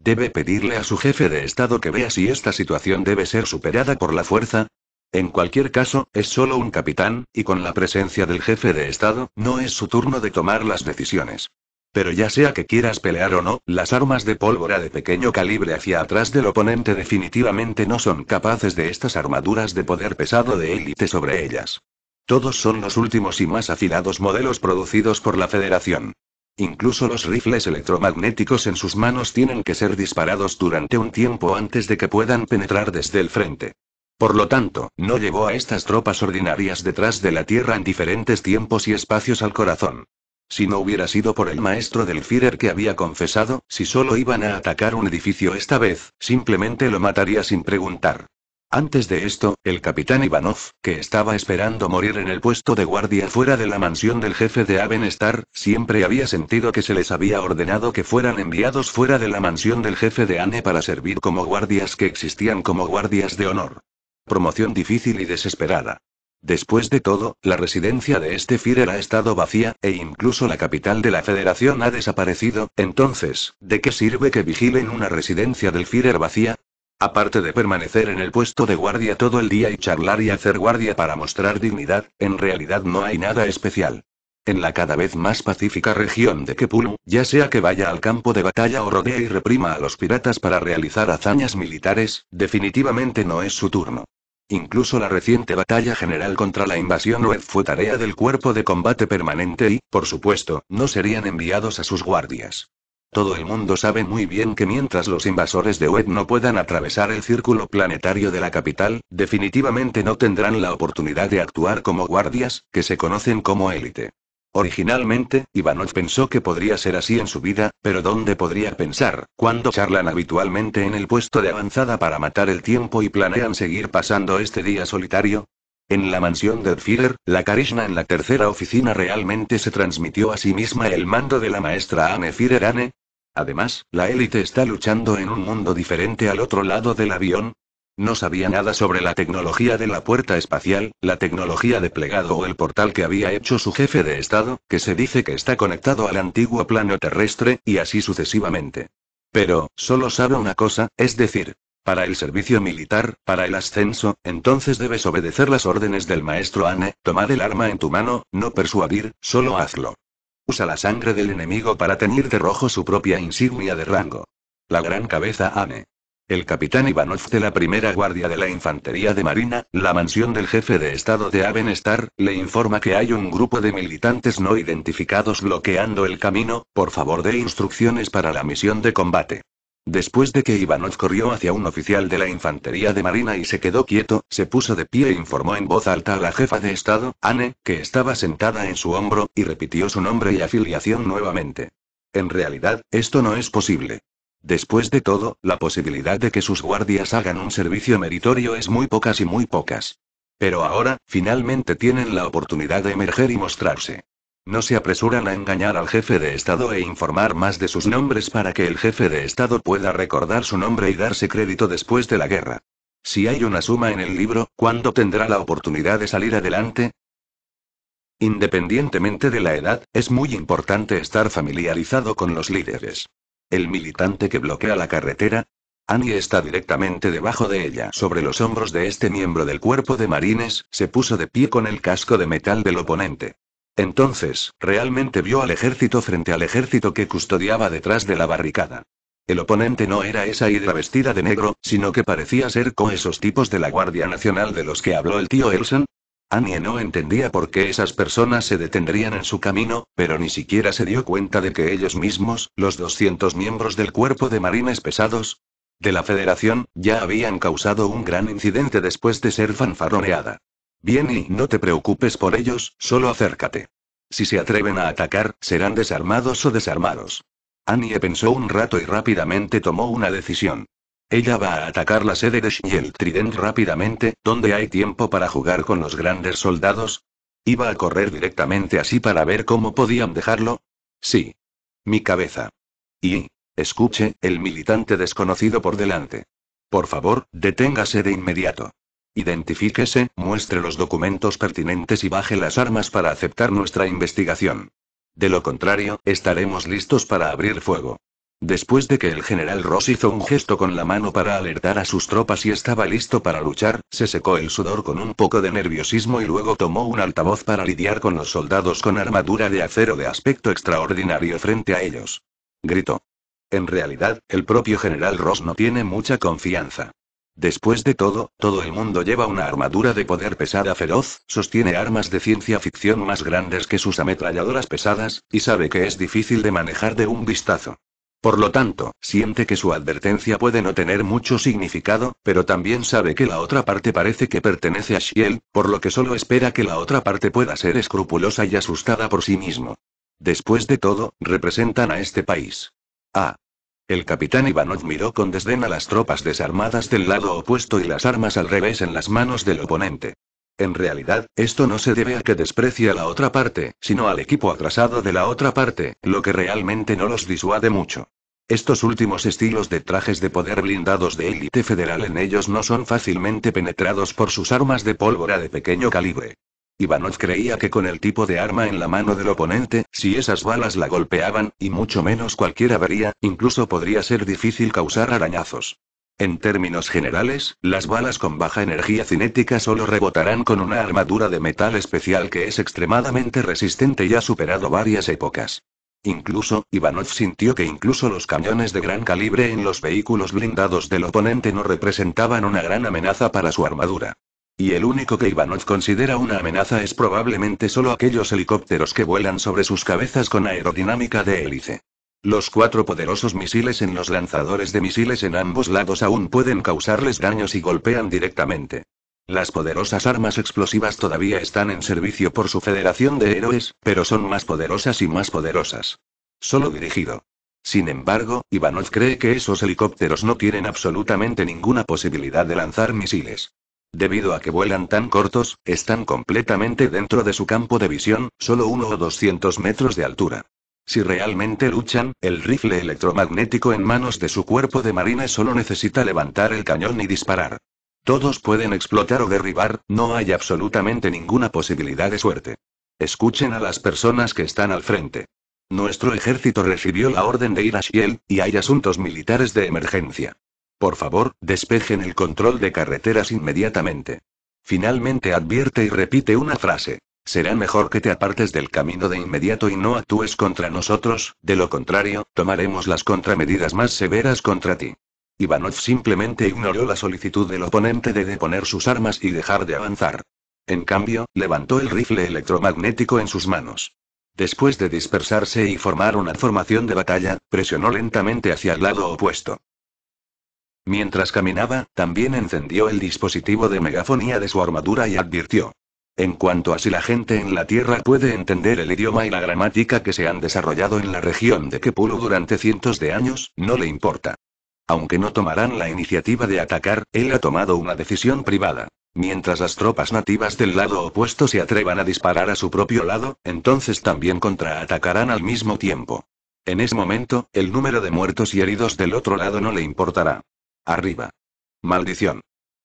Debe pedirle a su jefe de Estado que vea si esta situación debe ser superada por la fuerza. En cualquier caso, es solo un capitán, y con la presencia del jefe de Estado, no es su turno de tomar las decisiones. Pero ya sea que quieras pelear o no, las armas de pólvora de pequeño calibre hacia atrás del oponente definitivamente no son capaces de estas armaduras de poder pesado de élite sobre ellas. Todos son los últimos y más afilados modelos producidos por la Federación. Incluso los rifles electromagnéticos en sus manos tienen que ser disparados durante un tiempo antes de que puedan penetrar desde el frente. Por lo tanto, no llevó a estas tropas ordinarias detrás de la Tierra en diferentes tiempos y espacios al corazón. Si no hubiera sido por el maestro del Führer que había confesado, si solo iban a atacar un edificio esta vez, simplemente lo mataría sin preguntar. Antes de esto, el capitán Ivanov, que estaba esperando morir en el puesto de guardia fuera de la mansión del jefe de Avenstar, siempre había sentido que se les había ordenado que fueran enviados fuera de la mansión del jefe de Anne para servir como guardias que existían como guardias de honor. Promoción difícil y desesperada. Después de todo, la residencia de este Führer ha estado vacía, e incluso la capital de la Federación ha desaparecido, entonces, ¿de qué sirve que vigilen una residencia del Führer vacía? Aparte de permanecer en el puesto de guardia todo el día y charlar y hacer guardia para mostrar dignidad, en realidad no hay nada especial. En la cada vez más pacífica región de Kepulu, ya sea que vaya al campo de batalla o rodee y reprima a los piratas para realizar hazañas militares, definitivamente no es su turno. Incluso la reciente batalla general contra la invasión Red fue tarea del cuerpo de combate permanente y, por supuesto, no serían enviados a sus guardias. Todo el mundo sabe muy bien que mientras los invasores de Wed no puedan atravesar el círculo planetario de la capital, definitivamente no tendrán la oportunidad de actuar como guardias, que se conocen como élite. Originalmente, Ivanov pensó que podría ser así en su vida, pero ¿dónde podría pensar? Cuando charlan habitualmente en el puesto de avanzada para matar el tiempo y planean seguir pasando este día solitario, en la mansión de Führer, la Karishna en la tercera oficina realmente se transmitió a sí misma el mando de la maestra Anne Führer Además, la élite está luchando en un mundo diferente al otro lado del avión. No sabía nada sobre la tecnología de la puerta espacial, la tecnología de plegado o el portal que había hecho su jefe de Estado, que se dice que está conectado al antiguo plano terrestre, y así sucesivamente. Pero, solo sabe una cosa, es decir, para el servicio militar, para el ascenso, entonces debes obedecer las órdenes del maestro Anne, tomar el arma en tu mano, no persuadir, solo hazlo. Usa la sangre del enemigo para teñir de rojo su propia insignia de rango. La gran cabeza Ame. El capitán Ivanov de la primera guardia de la infantería de marina, la mansión del jefe de estado de Avenstar, le informa que hay un grupo de militantes no identificados bloqueando el camino, por favor dé instrucciones para la misión de combate. Después de que Ivanov corrió hacia un oficial de la infantería de marina y se quedó quieto, se puso de pie e informó en voz alta a la jefa de Estado, Anne, que estaba sentada en su hombro, y repitió su nombre y afiliación nuevamente. En realidad, esto no es posible. Después de todo, la posibilidad de que sus guardias hagan un servicio meritorio es muy pocas y muy pocas. Pero ahora, finalmente tienen la oportunidad de emerger y mostrarse. No se apresuran a engañar al jefe de Estado e informar más de sus nombres para que el jefe de Estado pueda recordar su nombre y darse crédito después de la guerra. Si hay una suma en el libro, ¿cuándo tendrá la oportunidad de salir adelante? Independientemente de la edad, es muy importante estar familiarizado con los líderes. El militante que bloquea la carretera, Annie está directamente debajo de ella. Sobre los hombros de este miembro del cuerpo de marines, se puso de pie con el casco de metal del oponente. Entonces, realmente vio al ejército frente al ejército que custodiaba detrás de la barricada. El oponente no era esa hidra vestida de negro, sino que parecía ser con esos tipos de la Guardia Nacional de los que habló el tío Elson. Annie no entendía por qué esas personas se detendrían en su camino, pero ni siquiera se dio cuenta de que ellos mismos, los 200 miembros del cuerpo de marines pesados, de la Federación, ya habían causado un gran incidente después de ser fanfaroneada. Bien y no te preocupes por ellos, solo acércate. Si se atreven a atacar, serán desarmados o desarmados. Annie pensó un rato y rápidamente tomó una decisión. Ella va a atacar la sede de Shield Trident rápidamente, donde hay tiempo para jugar con los grandes soldados. ¿Iba a correr directamente así para ver cómo podían dejarlo? Sí. Mi cabeza. Y, escuche, el militante desconocido por delante. Por favor, deténgase de inmediato. Identifíquese, muestre los documentos pertinentes y baje las armas para aceptar nuestra investigación. De lo contrario, estaremos listos para abrir fuego. Después de que el general Ross hizo un gesto con la mano para alertar a sus tropas y estaba listo para luchar, se secó el sudor con un poco de nerviosismo y luego tomó un altavoz para lidiar con los soldados con armadura de acero de aspecto extraordinario frente a ellos. Gritó. En realidad, el propio general Ross no tiene mucha confianza. Después de todo, todo el mundo lleva una armadura de poder pesada feroz, sostiene armas de ciencia ficción más grandes que sus ametralladoras pesadas, y sabe que es difícil de manejar de un vistazo. Por lo tanto, siente que su advertencia puede no tener mucho significado, pero también sabe que la otra parte parece que pertenece a Shiel, por lo que solo espera que la otra parte pueda ser escrupulosa y asustada por sí mismo. Después de todo, representan a este país. Ah, el capitán Ivanov miró con desdén a las tropas desarmadas del lado opuesto y las armas al revés en las manos del oponente. En realidad, esto no se debe a que desprecie a la otra parte, sino al equipo atrasado de la otra parte, lo que realmente no los disuade mucho. Estos últimos estilos de trajes de poder blindados de élite federal en ellos no son fácilmente penetrados por sus armas de pólvora de pequeño calibre. Ivanov creía que con el tipo de arma en la mano del oponente, si esas balas la golpeaban, y mucho menos cualquiera vería, incluso podría ser difícil causar arañazos. En términos generales, las balas con baja energía cinética solo rebotarán con una armadura de metal especial que es extremadamente resistente y ha superado varias épocas. Incluso, Ivanov sintió que incluso los cañones de gran calibre en los vehículos blindados del oponente no representaban una gran amenaza para su armadura. Y el único que Ivanov considera una amenaza es probablemente solo aquellos helicópteros que vuelan sobre sus cabezas con aerodinámica de hélice. Los cuatro poderosos misiles en los lanzadores de misiles en ambos lados aún pueden causarles daños y golpean directamente. Las poderosas armas explosivas todavía están en servicio por su Federación de Héroes, pero son más poderosas y más poderosas. Solo dirigido. Sin embargo, Ivanov cree que esos helicópteros no tienen absolutamente ninguna posibilidad de lanzar misiles. Debido a que vuelan tan cortos, están completamente dentro de su campo de visión, solo uno o 200 metros de altura. Si realmente luchan, el rifle electromagnético en manos de su cuerpo de marina solo necesita levantar el cañón y disparar. Todos pueden explotar o derribar, no hay absolutamente ninguna posibilidad de suerte. Escuchen a las personas que están al frente. Nuestro ejército recibió la orden de ir a Shiel, y hay asuntos militares de emergencia. Por favor, despejen el control de carreteras inmediatamente. Finalmente advierte y repite una frase. Será mejor que te apartes del camino de inmediato y no actúes contra nosotros, de lo contrario, tomaremos las contramedidas más severas contra ti. Ivanov simplemente ignoró la solicitud del oponente de deponer sus armas y dejar de avanzar. En cambio, levantó el rifle electromagnético en sus manos. Después de dispersarse y formar una formación de batalla, presionó lentamente hacia el lado opuesto. Mientras caminaba, también encendió el dispositivo de megafonía de su armadura y advirtió. En cuanto a si la gente en la Tierra puede entender el idioma y la gramática que se han desarrollado en la región de Kepulo durante cientos de años, no le importa. Aunque no tomarán la iniciativa de atacar, él ha tomado una decisión privada. Mientras las tropas nativas del lado opuesto se atrevan a disparar a su propio lado, entonces también contraatacarán al mismo tiempo. En ese momento, el número de muertos y heridos del otro lado no le importará. Arriba. Maldición.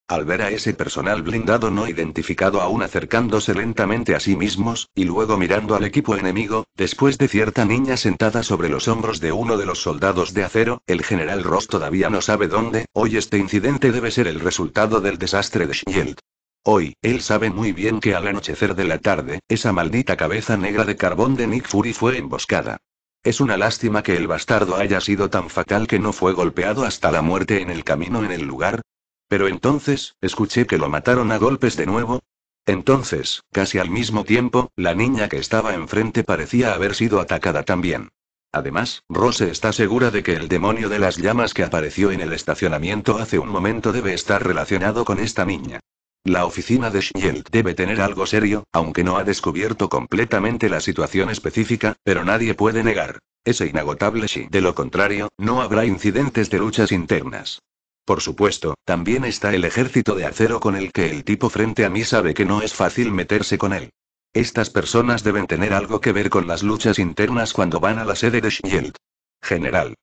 Al ver a ese personal blindado no identificado aún acercándose lentamente a sí mismos, y luego mirando al equipo enemigo, después de cierta niña sentada sobre los hombros de uno de los soldados de acero, el general Ross todavía no sabe dónde, hoy este incidente debe ser el resultado del desastre de Shield. Hoy, él sabe muy bien que al anochecer de la tarde, esa maldita cabeza negra de carbón de Nick Fury fue emboscada. Es una lástima que el bastardo haya sido tan fatal que no fue golpeado hasta la muerte en el camino en el lugar. Pero entonces, escuché que lo mataron a golpes de nuevo. Entonces, casi al mismo tiempo, la niña que estaba enfrente parecía haber sido atacada también. Además, Rose está segura de que el demonio de las llamas que apareció en el estacionamiento hace un momento debe estar relacionado con esta niña. La oficina de Shield debe tener algo serio, aunque no ha descubierto completamente la situación específica, pero nadie puede negar. Ese inagotable si, De lo contrario, no habrá incidentes de luchas internas. Por supuesto, también está el ejército de acero con el que el tipo frente a mí sabe que no es fácil meterse con él. Estas personas deben tener algo que ver con las luchas internas cuando van a la sede de Shield. General.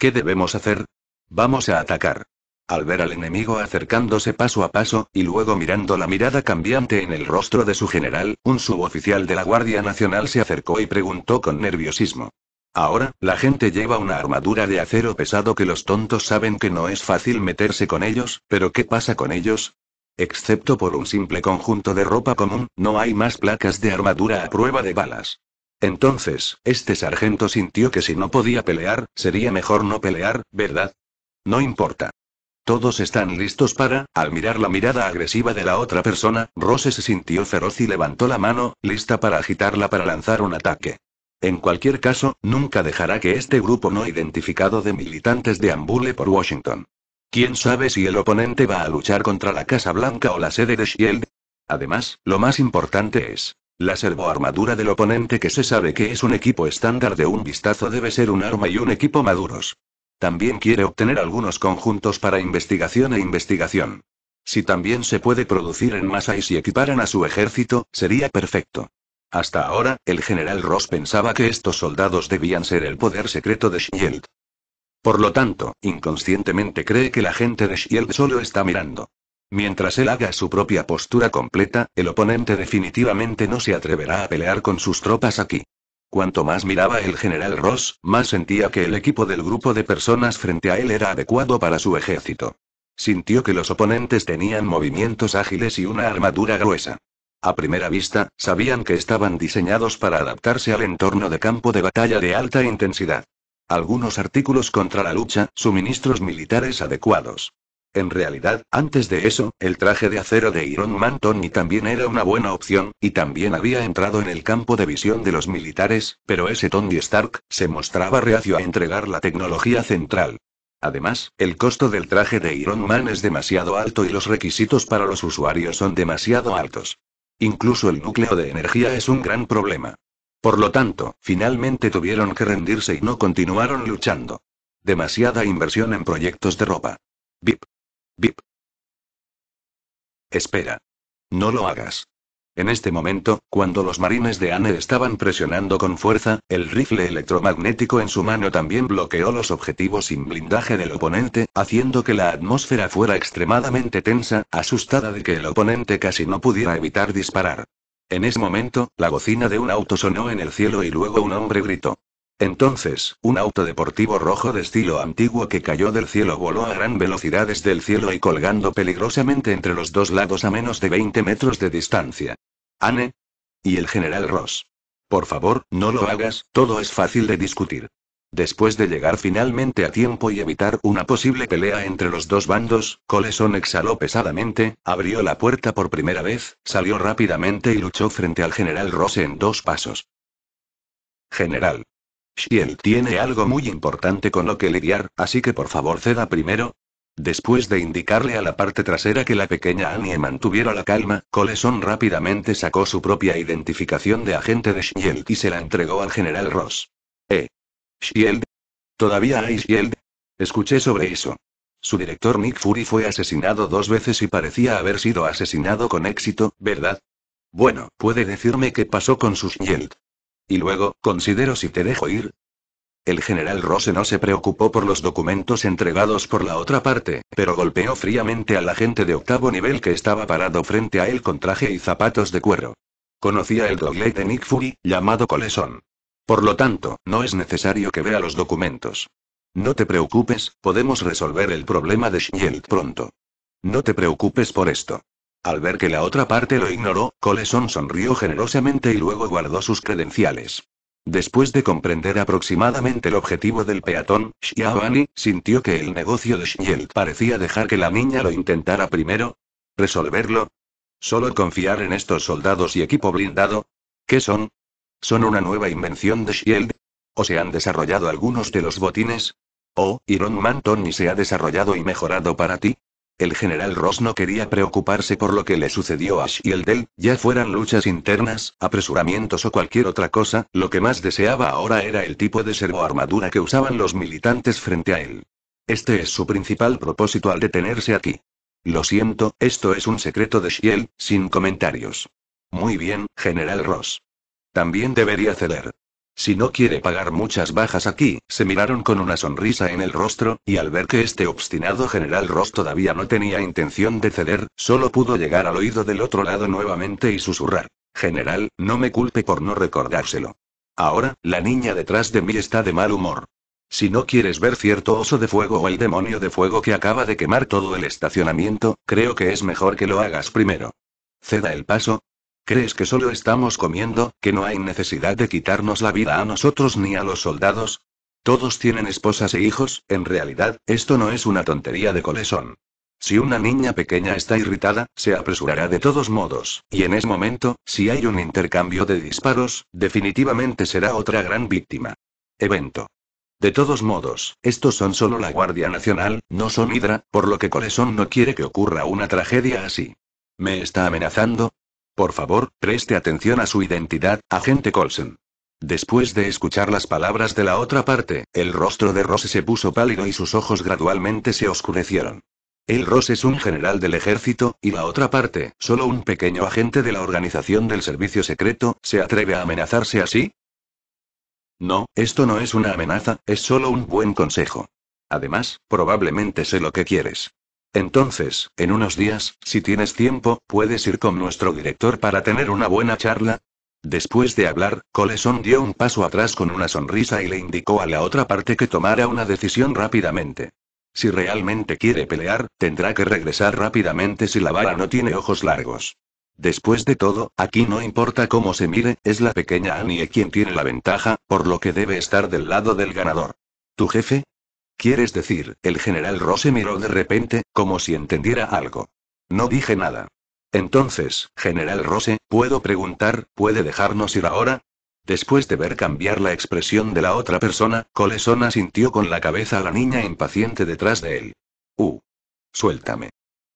¿Qué debemos hacer? Vamos a atacar. Al ver al enemigo acercándose paso a paso, y luego mirando la mirada cambiante en el rostro de su general, un suboficial de la Guardia Nacional se acercó y preguntó con nerviosismo. Ahora, la gente lleva una armadura de acero pesado que los tontos saben que no es fácil meterse con ellos, pero ¿qué pasa con ellos? Excepto por un simple conjunto de ropa común, no hay más placas de armadura a prueba de balas. Entonces, este sargento sintió que si no podía pelear, sería mejor no pelear, ¿verdad? No importa. Todos están listos para... Al mirar la mirada agresiva de la otra persona, Rose se sintió feroz y levantó la mano, lista para agitarla para lanzar un ataque. En cualquier caso, nunca dejará que este grupo no identificado de militantes deambule por Washington. ¿Quién sabe si el oponente va a luchar contra la Casa Blanca o la sede de Shield? Además, lo más importante es, la servoarmadura del oponente que se sabe que es un equipo estándar de un vistazo debe ser un arma y un equipo maduros. También quiere obtener algunos conjuntos para investigación e investigación. Si también se puede producir en masa y si equiparan a su ejército, sería perfecto. Hasta ahora, el general Ross pensaba que estos soldados debían ser el poder secreto de Shield. Por lo tanto, inconscientemente cree que la gente de Shield solo está mirando. Mientras él haga su propia postura completa, el oponente definitivamente no se atreverá a pelear con sus tropas aquí. Cuanto más miraba el general Ross, más sentía que el equipo del grupo de personas frente a él era adecuado para su ejército. Sintió que los oponentes tenían movimientos ágiles y una armadura gruesa. A primera vista, sabían que estaban diseñados para adaptarse al entorno de campo de batalla de alta intensidad. Algunos artículos contra la lucha, suministros militares adecuados. En realidad, antes de eso, el traje de acero de Iron Man Tony también era una buena opción, y también había entrado en el campo de visión de los militares, pero ese Tony Stark se mostraba reacio a entregar la tecnología central. Además, el costo del traje de Iron Man es demasiado alto y los requisitos para los usuarios son demasiado altos. Incluso el núcleo de energía es un gran problema. Por lo tanto, finalmente tuvieron que rendirse y no continuaron luchando. Demasiada inversión en proyectos de ropa. VIP. ¡Bip! Espera. No lo hagas. En este momento, cuando los marines de Anne estaban presionando con fuerza, el rifle electromagnético en su mano también bloqueó los objetivos sin blindaje del oponente, haciendo que la atmósfera fuera extremadamente tensa, asustada de que el oponente casi no pudiera evitar disparar. En ese momento, la bocina de un auto sonó en el cielo y luego un hombre gritó. Entonces, un auto deportivo rojo de estilo antiguo que cayó del cielo voló a gran velocidad desde el cielo y colgando peligrosamente entre los dos lados a menos de 20 metros de distancia. Anne. Y el general Ross. Por favor, no lo hagas, todo es fácil de discutir. Después de llegar finalmente a tiempo y evitar una posible pelea entre los dos bandos, Coleson exhaló pesadamente, abrió la puerta por primera vez, salió rápidamente y luchó frente al general Ross en dos pasos. General. S.H.I.E.L.D. tiene algo muy importante con lo que lidiar, así que por favor ceda primero. Después de indicarle a la parte trasera que la pequeña Annie mantuviera la calma, Coleson rápidamente sacó su propia identificación de agente de Shield y se la entregó al general Ross. ¿Eh? ¿Shield? ¿Todavía hay Shield? Escuché sobre eso. Su director Nick Fury fue asesinado dos veces y parecía haber sido asesinado con éxito, ¿verdad? Bueno, puede decirme qué pasó con su Shield. Y luego, considero si te dejo ir. El general Rose no se preocupó por los documentos entregados por la otra parte, pero golpeó fríamente al agente de octavo nivel que estaba parado frente a él con traje y zapatos de cuero. Conocía el doblete de Nick Fury, llamado Coleson. Por lo tanto, no es necesario que vea los documentos. No te preocupes, podemos resolver el problema de Shield pronto. No te preocupes por esto. Al ver que la otra parte lo ignoró, Coleson sonrió generosamente y luego guardó sus credenciales. Después de comprender aproximadamente el objetivo del peatón, Xiaobani sintió que el negocio de SHIELD parecía dejar que la niña lo intentara primero. ¿Resolverlo? ¿Solo confiar en estos soldados y equipo blindado? ¿Qué son? ¿Son una nueva invención de Shield? ¿O se han desarrollado algunos de los botines? ¿O Iron Man Tony se ha desarrollado y mejorado para ti? El general Ross no quería preocuparse por lo que le sucedió a Shieldel, ya fueran luchas internas, apresuramientos o cualquier otra cosa, lo que más deseaba ahora era el tipo de servoarmadura que usaban los militantes frente a él. Este es su principal propósito al detenerse aquí. Lo siento, esto es un secreto de Shield, sin comentarios. Muy bien, general Ross. También debería ceder. Si no quiere pagar muchas bajas aquí, se miraron con una sonrisa en el rostro, y al ver que este obstinado general Ross todavía no tenía intención de ceder, solo pudo llegar al oído del otro lado nuevamente y susurrar. General, no me culpe por no recordárselo. Ahora, la niña detrás de mí está de mal humor. Si no quieres ver cierto oso de fuego o el demonio de fuego que acaba de quemar todo el estacionamiento, creo que es mejor que lo hagas primero. Ceda el paso, ¿Crees que solo estamos comiendo, que no hay necesidad de quitarnos la vida a nosotros ni a los soldados? Todos tienen esposas e hijos, en realidad, esto no es una tontería de colesón. Si una niña pequeña está irritada, se apresurará de todos modos, y en ese momento, si hay un intercambio de disparos, definitivamente será otra gran víctima. Evento. De todos modos, estos son solo la Guardia Nacional, no son Hydra, por lo que Colesón no quiere que ocurra una tragedia así. ¿Me está amenazando? Por favor, preste atención a su identidad, agente Colson. Después de escuchar las palabras de la otra parte, el rostro de Rose se puso pálido y sus ojos gradualmente se oscurecieron. El Ross es un general del ejército, y la otra parte, solo un pequeño agente de la organización del servicio secreto, ¿se atreve a amenazarse así? No, esto no es una amenaza, es solo un buen consejo. Además, probablemente sé lo que quieres. Entonces, en unos días, si tienes tiempo, puedes ir con nuestro director para tener una buena charla. Después de hablar, Coleson dio un paso atrás con una sonrisa y le indicó a la otra parte que tomara una decisión rápidamente. Si realmente quiere pelear, tendrá que regresar rápidamente si la vara no tiene ojos largos. Después de todo, aquí no importa cómo se mire, es la pequeña Annie quien tiene la ventaja, por lo que debe estar del lado del ganador. Tu jefe, ¿Quieres decir? El general Rose miró de repente, como si entendiera algo. No dije nada. Entonces, general Rose, ¿puedo preguntar? ¿Puede dejarnos ir ahora? Después de ver cambiar la expresión de la otra persona, Colesona sintió con la cabeza a la niña impaciente detrás de él. Uh. Suéltame.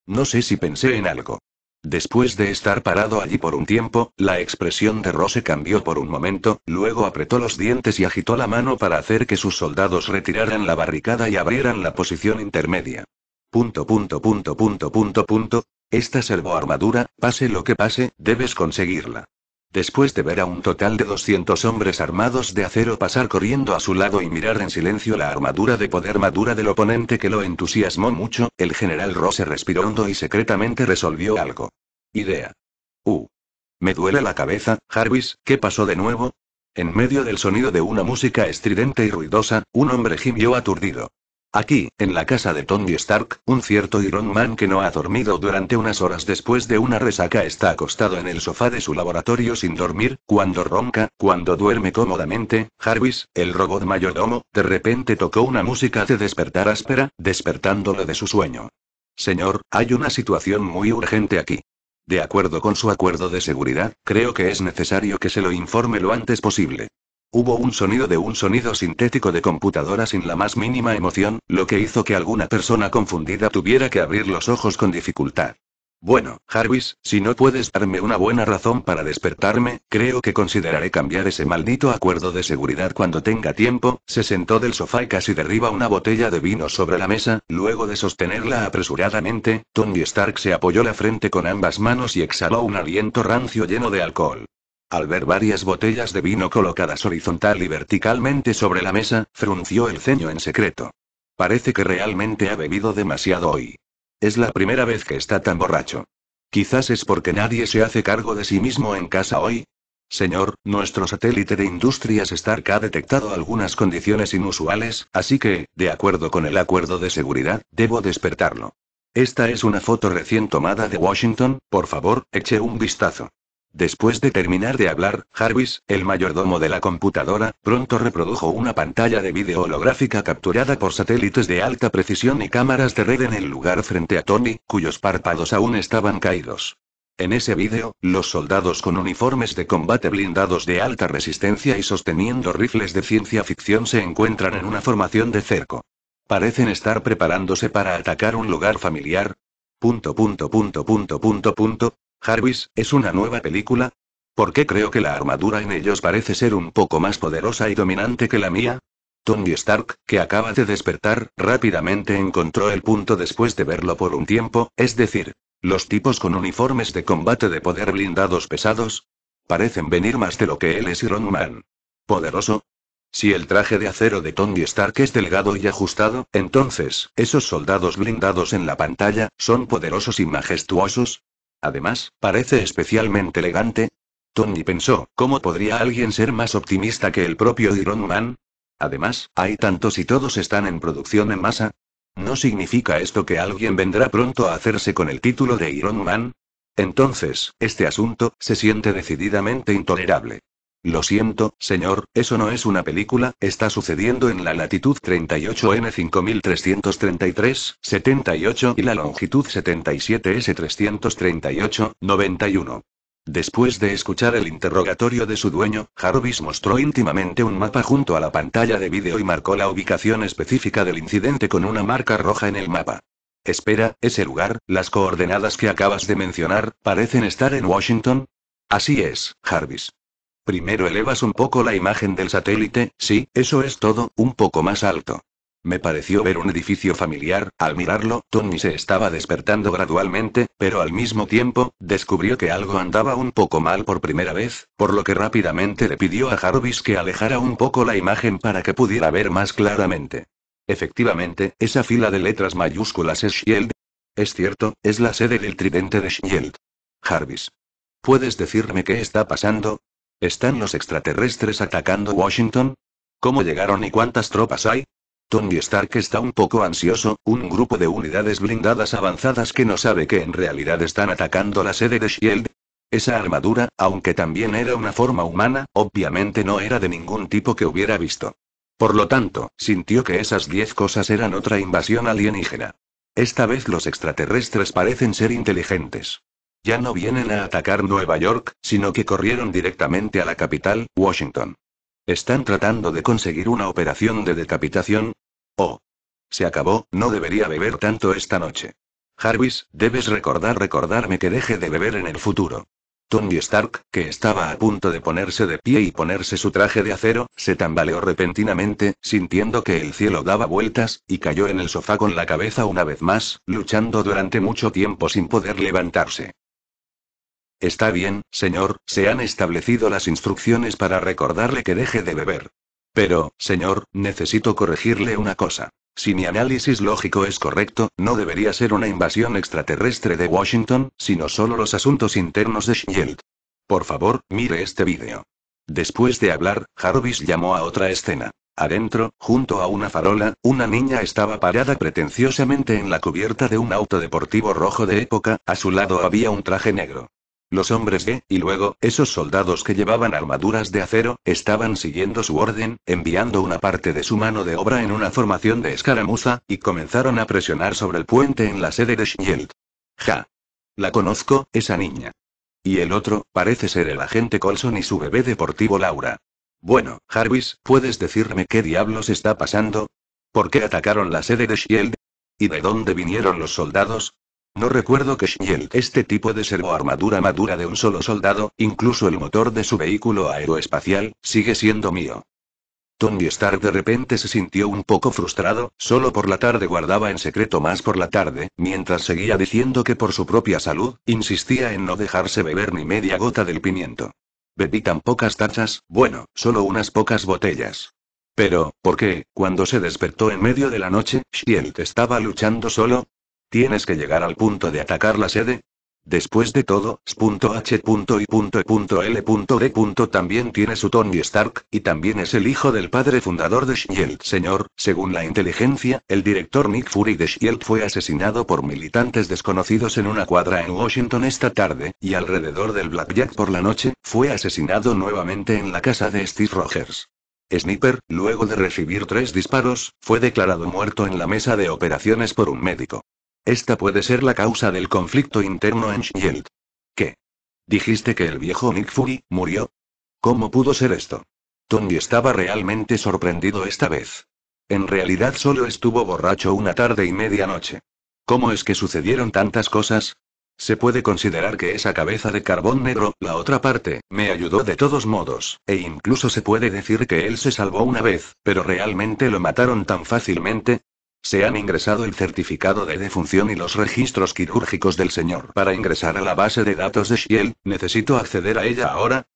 No sé si pensé en algo. Después de estar parado allí por un tiempo, la expresión de Rose cambió por un momento, luego apretó los dientes y agitó la mano para hacer que sus soldados retiraran la barricada y abrieran la posición intermedia. Punto, punto, punto, punto, punto, punto. Esta servoarmadura, pase lo que pase, debes conseguirla. Después de ver a un total de 200 hombres armados de acero pasar corriendo a su lado y mirar en silencio la armadura de poder madura del oponente que lo entusiasmó mucho, el general Rose respiró hondo y secretamente resolvió algo. Idea. Uh. Me duele la cabeza, Jarvis, ¿qué pasó de nuevo? En medio del sonido de una música estridente y ruidosa, un hombre gimió aturdido. Aquí, en la casa de Tony Stark, un cierto Iron Man que no ha dormido durante unas horas después de una resaca está acostado en el sofá de su laboratorio sin dormir, cuando ronca, cuando duerme cómodamente, Jarvis, el robot mayordomo, de repente tocó una música de despertar áspera, despertándolo de su sueño. Señor, hay una situación muy urgente aquí. De acuerdo con su acuerdo de seguridad, creo que es necesario que se lo informe lo antes posible. Hubo un sonido de un sonido sintético de computadora sin la más mínima emoción, lo que hizo que alguna persona confundida tuviera que abrir los ojos con dificultad. Bueno, Jarvis, si no puedes darme una buena razón para despertarme, creo que consideraré cambiar ese maldito acuerdo de seguridad cuando tenga tiempo. Se sentó del sofá y casi derriba una botella de vino sobre la mesa, luego de sostenerla apresuradamente, Tony Stark se apoyó la frente con ambas manos y exhaló un aliento rancio lleno de alcohol. Al ver varias botellas de vino colocadas horizontal y verticalmente sobre la mesa, frunció el ceño en secreto. Parece que realmente ha bebido demasiado hoy. Es la primera vez que está tan borracho. Quizás es porque nadie se hace cargo de sí mismo en casa hoy. Señor, nuestro satélite de industrias Stark ha detectado algunas condiciones inusuales, así que, de acuerdo con el acuerdo de seguridad, debo despertarlo. Esta es una foto recién tomada de Washington, por favor, eche un vistazo. Después de terminar de hablar, Jarvis, el mayordomo de la computadora, pronto reprodujo una pantalla de video holográfica capturada por satélites de alta precisión y cámaras de red en el lugar frente a Tony, cuyos párpados aún estaban caídos. En ese vídeo, los soldados con uniformes de combate blindados de alta resistencia y sosteniendo rifles de ciencia ficción se encuentran en una formación de cerco. Parecen estar preparándose para atacar un lugar familiar. Punto, punto, punto, punto, punto, punto. Jarvis, ¿es una nueva película? ¿Por qué creo que la armadura en ellos parece ser un poco más poderosa y dominante que la mía? Tony Stark, que acaba de despertar, rápidamente encontró el punto después de verlo por un tiempo, es decir, los tipos con uniformes de combate de poder blindados pesados, parecen venir más de lo que él es Iron Man. Poderoso, si el traje de acero de Tony Stark es delgado y ajustado, entonces, esos soldados blindados en la pantalla, ¿son poderosos y majestuosos? Además, parece especialmente elegante. Tony pensó, ¿cómo podría alguien ser más optimista que el propio Iron Man? Además, hay tantos y todos están en producción en masa. ¿No significa esto que alguien vendrá pronto a hacerse con el título de Iron Man? Entonces, este asunto se siente decididamente intolerable. Lo siento, señor, eso no es una película, está sucediendo en la latitud 38N5333, 78 y la longitud 77S338, 91. Después de escuchar el interrogatorio de su dueño, Jarvis mostró íntimamente un mapa junto a la pantalla de vídeo y marcó la ubicación específica del incidente con una marca roja en el mapa. Espera, ese lugar, las coordenadas que acabas de mencionar, parecen estar en Washington. Así es, Jarvis. Primero elevas un poco la imagen del satélite, sí, eso es todo, un poco más alto. Me pareció ver un edificio familiar, al mirarlo, Tony se estaba despertando gradualmente, pero al mismo tiempo, descubrió que algo andaba un poco mal por primera vez, por lo que rápidamente le pidió a Jarvis que alejara un poco la imagen para que pudiera ver más claramente. Efectivamente, esa fila de letras mayúsculas es Shield. Es cierto, es la sede del tridente de Shield. Jarvis. ¿Puedes decirme qué está pasando? ¿Están los extraterrestres atacando Washington? ¿Cómo llegaron y cuántas tropas hay? Tony Stark está un poco ansioso, un grupo de unidades blindadas avanzadas que no sabe que en realidad están atacando la sede de Shield. Esa armadura, aunque también era una forma humana, obviamente no era de ningún tipo que hubiera visto. Por lo tanto, sintió que esas diez cosas eran otra invasión alienígena. Esta vez los extraterrestres parecen ser inteligentes. Ya no vienen a atacar Nueva York, sino que corrieron directamente a la capital, Washington. ¿Están tratando de conseguir una operación de decapitación? Oh. Se acabó, no debería beber tanto esta noche. Jarvis, debes recordar recordarme que deje de beber en el futuro. Tony Stark, que estaba a punto de ponerse de pie y ponerse su traje de acero, se tambaleó repentinamente, sintiendo que el cielo daba vueltas, y cayó en el sofá con la cabeza una vez más, luchando durante mucho tiempo sin poder levantarse. Está bien, señor, se han establecido las instrucciones para recordarle que deje de beber. Pero, señor, necesito corregirle una cosa. Si mi análisis lógico es correcto, no debería ser una invasión extraterrestre de Washington, sino solo los asuntos internos de Shield. Por favor, mire este vídeo. Después de hablar, Jarvis llamó a otra escena. Adentro, junto a una farola, una niña estaba parada pretenciosamente en la cubierta de un auto deportivo rojo de época, a su lado había un traje negro. Los hombres de, y luego, esos soldados que llevaban armaduras de acero, estaban siguiendo su orden, enviando una parte de su mano de obra en una formación de escaramuza, y comenzaron a presionar sobre el puente en la sede de Shield. Ja. La conozco, esa niña. Y el otro, parece ser el agente Colson y su bebé deportivo Laura. Bueno, Jarvis, ¿puedes decirme qué diablos está pasando? ¿Por qué atacaron la sede de Shield? ¿Y de dónde vinieron los soldados? No recuerdo que Shield este tipo de servoarmadura madura de un solo soldado, incluso el motor de su vehículo aeroespacial, sigue siendo mío. Tony Stark de repente se sintió un poco frustrado, solo por la tarde guardaba en secreto más por la tarde, mientras seguía diciendo que por su propia salud, insistía en no dejarse beber ni media gota del pimiento. Bebí tan pocas tachas, bueno, solo unas pocas botellas. Pero, ¿por qué? Cuando se despertó en medio de la noche, Shield estaba luchando solo, Tienes que llegar al punto de atacar la sede. Después de todo, S.H.I.E.L.D. también tiene su Tony Stark, y también es el hijo del padre fundador de S.H.I.E.L.D. Señor, según la inteligencia, el director Nick Fury de S.H.I.E.L.D. fue asesinado por militantes desconocidos en una cuadra en Washington esta tarde, y alrededor del Blackjack por la noche, fue asesinado nuevamente en la casa de Steve Rogers. Sniper, luego de recibir tres disparos, fue declarado muerto en la mesa de operaciones por un médico. Esta puede ser la causa del conflicto interno en Shield. ¿Qué? ¿Dijiste que el viejo Nick Fury murió? ¿Cómo pudo ser esto? Tony estaba realmente sorprendido esta vez. En realidad solo estuvo borracho una tarde y media noche. ¿Cómo es que sucedieron tantas cosas? Se puede considerar que esa cabeza de carbón negro, la otra parte, me ayudó de todos modos, e incluso se puede decir que él se salvó una vez, pero realmente lo mataron tan fácilmente, se han ingresado el certificado de defunción y los registros quirúrgicos del señor. Para ingresar a la base de datos de Shiel, ¿necesito acceder a ella ahora?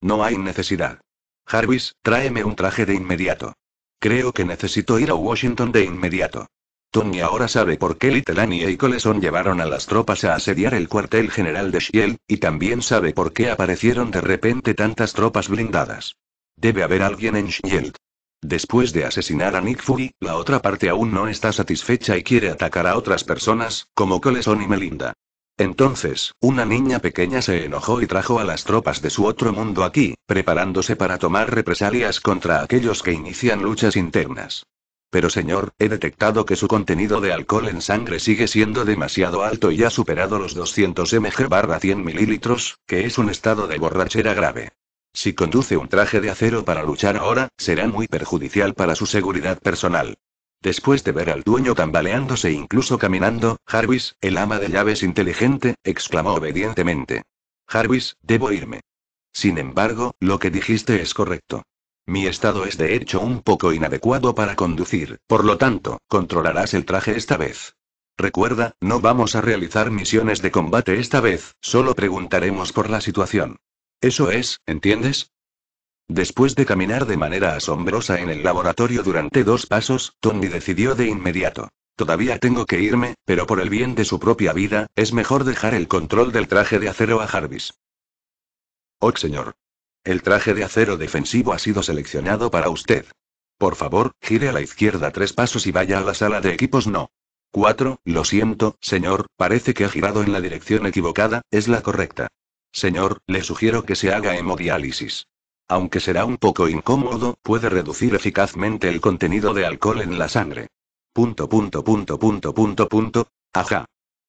No hay necesidad. Jarvis, tráeme un traje de inmediato. Creo que necesito ir a Washington de inmediato. Tony ahora sabe por qué Little Annie y Coleson llevaron a las tropas a asediar el cuartel general de Shiel, y también sabe por qué aparecieron de repente tantas tropas blindadas. Debe haber alguien en Shield. Después de asesinar a Nick Fury, la otra parte aún no está satisfecha y quiere atacar a otras personas, como Coleson y Melinda. Entonces, una niña pequeña se enojó y trajo a las tropas de su otro mundo aquí, preparándose para tomar represalias contra aquellos que inician luchas internas. Pero señor, he detectado que su contenido de alcohol en sangre sigue siendo demasiado alto y ha superado los 200 mg barra 100 mililitros, que es un estado de borrachera grave. Si conduce un traje de acero para luchar ahora, será muy perjudicial para su seguridad personal. Después de ver al dueño tambaleándose e incluso caminando, Jarvis, el ama de llaves inteligente, exclamó obedientemente. Jarvis, debo irme. Sin embargo, lo que dijiste es correcto. Mi estado es de hecho un poco inadecuado para conducir, por lo tanto, controlarás el traje esta vez. Recuerda, no vamos a realizar misiones de combate esta vez, solo preguntaremos por la situación. Eso es, ¿entiendes? Después de caminar de manera asombrosa en el laboratorio durante dos pasos, Tony decidió de inmediato. Todavía tengo que irme, pero por el bien de su propia vida, es mejor dejar el control del traje de acero a Jarvis. Oh señor. El traje de acero defensivo ha sido seleccionado para usted. Por favor, gire a la izquierda tres pasos y vaya a la sala de equipos no. Cuatro, Lo siento, señor, parece que ha girado en la dirección equivocada, es la correcta. Señor, le sugiero que se haga hemodiálisis. Aunque será un poco incómodo, puede reducir eficazmente el contenido de alcohol en la sangre. Punto, punto, punto, punto, punto, Ajá.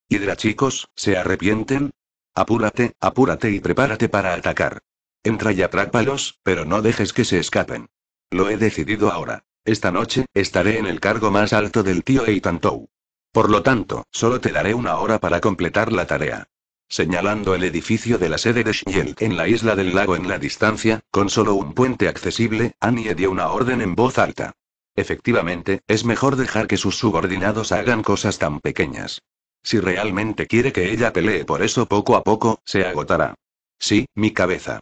Hidra chicos, ¿se arrepienten? Apúrate, apúrate y prepárate para atacar. Entra y atrápalos, pero no dejes que se escapen. Lo he decidido ahora. Esta noche, estaré en el cargo más alto del tío Eitan Tou. Por lo tanto, solo te daré una hora para completar la tarea señalando el edificio de la sede de Shiel en la isla del lago en la distancia, con solo un puente accesible, Annie dio una orden en voz alta. Efectivamente, es mejor dejar que sus subordinados hagan cosas tan pequeñas. Si realmente quiere que ella pelee por eso poco a poco, se agotará. Sí, mi cabeza.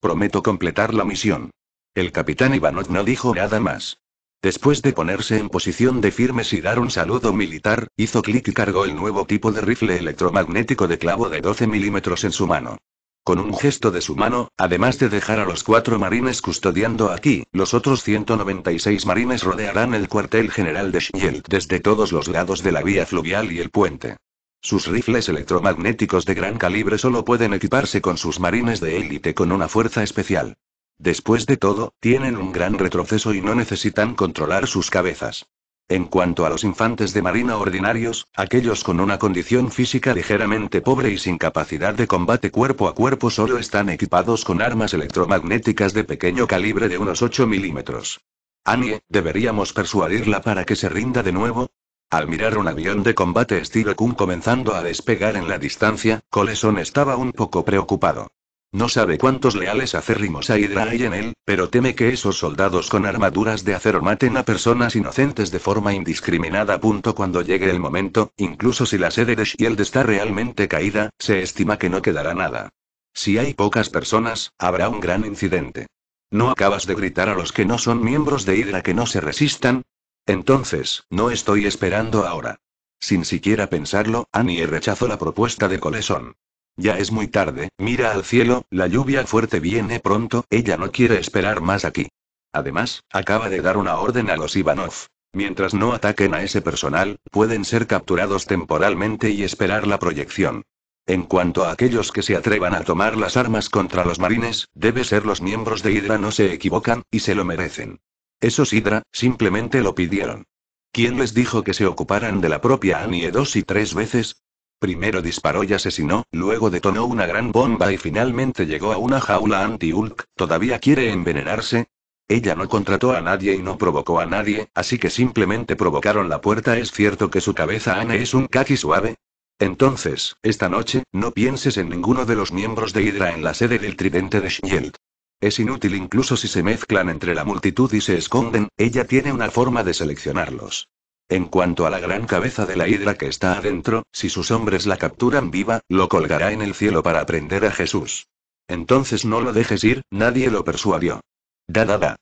Prometo completar la misión. El capitán Ivanov no dijo nada más. Después de ponerse en posición de firmes y dar un saludo militar, hizo clic y cargó el nuevo tipo de rifle electromagnético de clavo de 12 milímetros en su mano. Con un gesto de su mano, además de dejar a los cuatro marines custodiando aquí, los otros 196 marines rodearán el cuartel general de Shield desde todos los lados de la vía fluvial y el puente. Sus rifles electromagnéticos de gran calibre solo pueden equiparse con sus marines de élite con una fuerza especial. Después de todo, tienen un gran retroceso y no necesitan controlar sus cabezas. En cuanto a los infantes de marina ordinarios, aquellos con una condición física ligeramente pobre y sin capacidad de combate cuerpo a cuerpo solo están equipados con armas electromagnéticas de pequeño calibre de unos 8 milímetros. Annie, ¿deberíamos persuadirla para que se rinda de nuevo? Al mirar un avión de combate estilo Kun comenzando a despegar en la distancia, Coleson estaba un poco preocupado. No sabe cuántos leales acérrimos a Hydra hay en él, pero teme que esos soldados con armaduras de acero maten a personas inocentes de forma indiscriminada. Cuando llegue el momento, incluso si la sede de Shield está realmente caída, se estima que no quedará nada. Si hay pocas personas, habrá un gran incidente. ¿No acabas de gritar a los que no son miembros de Hydra que no se resistan? Entonces, no estoy esperando ahora. Sin siquiera pensarlo, Annie rechazó la propuesta de Coleson. Ya es muy tarde, mira al cielo, la lluvia fuerte viene pronto, ella no quiere esperar más aquí. Además, acaba de dar una orden a los Ivanov. Mientras no ataquen a ese personal, pueden ser capturados temporalmente y esperar la proyección. En cuanto a aquellos que se atrevan a tomar las armas contra los marines, debe ser los miembros de Hydra no se equivocan, y se lo merecen. Esos Hydra, simplemente lo pidieron. ¿Quién les dijo que se ocuparan de la propia Annie dos y tres veces? Primero disparó y asesinó, luego detonó una gran bomba y finalmente llegó a una jaula anti-Hulk. ¿Todavía quiere envenenarse? Ella no contrató a nadie y no provocó a nadie, así que simplemente provocaron la puerta. ¿Es cierto que su cabeza Ana es un kaki suave? Entonces, esta noche, no pienses en ninguno de los miembros de Hydra en la sede del tridente de Shield. Es inútil incluso si se mezclan entre la multitud y se esconden, ella tiene una forma de seleccionarlos. En cuanto a la gran cabeza de la hidra que está adentro, si sus hombres la capturan viva, lo colgará en el cielo para prender a Jesús. Entonces no lo dejes ir, nadie lo persuadió. Da, da, da.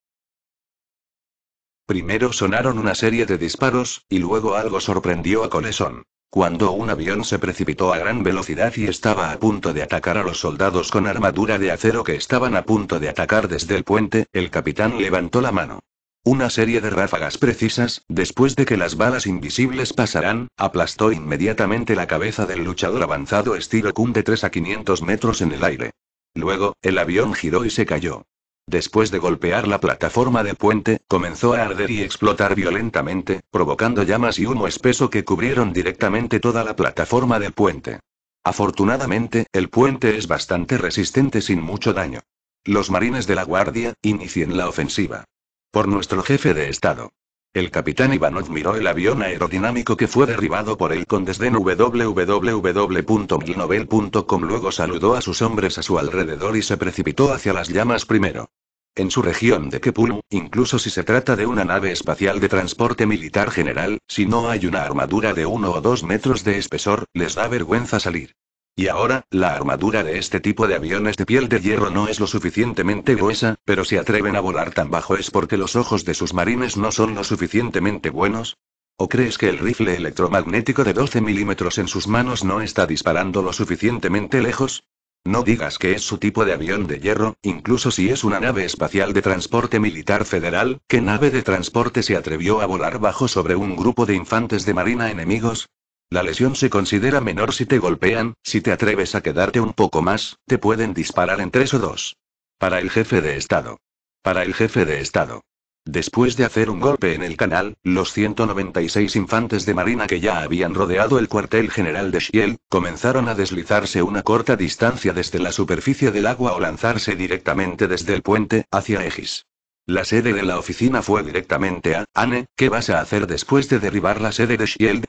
Primero sonaron una serie de disparos, y luego algo sorprendió a Colesón. Cuando un avión se precipitó a gran velocidad y estaba a punto de atacar a los soldados con armadura de acero que estaban a punto de atacar desde el puente, el capitán levantó la mano. Una serie de ráfagas precisas, después de que las balas invisibles pasaran, aplastó inmediatamente la cabeza del luchador avanzado estilo Kun de 3 a 500 metros en el aire. Luego, el avión giró y se cayó. Después de golpear la plataforma del puente, comenzó a arder y explotar violentamente, provocando llamas y humo espeso que cubrieron directamente toda la plataforma del puente. Afortunadamente, el puente es bastante resistente sin mucho daño. Los marines de la guardia, inicien la ofensiva. Por nuestro jefe de Estado. El capitán Ivanov miró el avión aerodinámico que fue derribado por él con desdén www.milnovel.com Luego saludó a sus hombres a su alrededor y se precipitó hacia las llamas primero. En su región de Kepulu, incluso si se trata de una nave espacial de transporte militar general, si no hay una armadura de uno o dos metros de espesor, les da vergüenza salir. Y ahora, la armadura de este tipo de aviones de piel de hierro no es lo suficientemente gruesa, pero si atreven a volar tan bajo es porque los ojos de sus marines no son lo suficientemente buenos. ¿O crees que el rifle electromagnético de 12 milímetros en sus manos no está disparando lo suficientemente lejos? No digas que es su tipo de avión de hierro, incluso si es una nave espacial de transporte militar federal, ¿qué nave de transporte se atrevió a volar bajo sobre un grupo de infantes de marina enemigos? La lesión se considera menor si te golpean, si te atreves a quedarte un poco más, te pueden disparar en tres o dos. Para el jefe de Estado. Para el jefe de Estado. Después de hacer un golpe en el canal, los 196 infantes de marina que ya habían rodeado el cuartel general de Shiel, comenzaron a deslizarse una corta distancia desde la superficie del agua o lanzarse directamente desde el puente, hacia Egis. La sede de la oficina fue directamente a, Anne, ¿qué vas a hacer después de derribar la sede de Shield?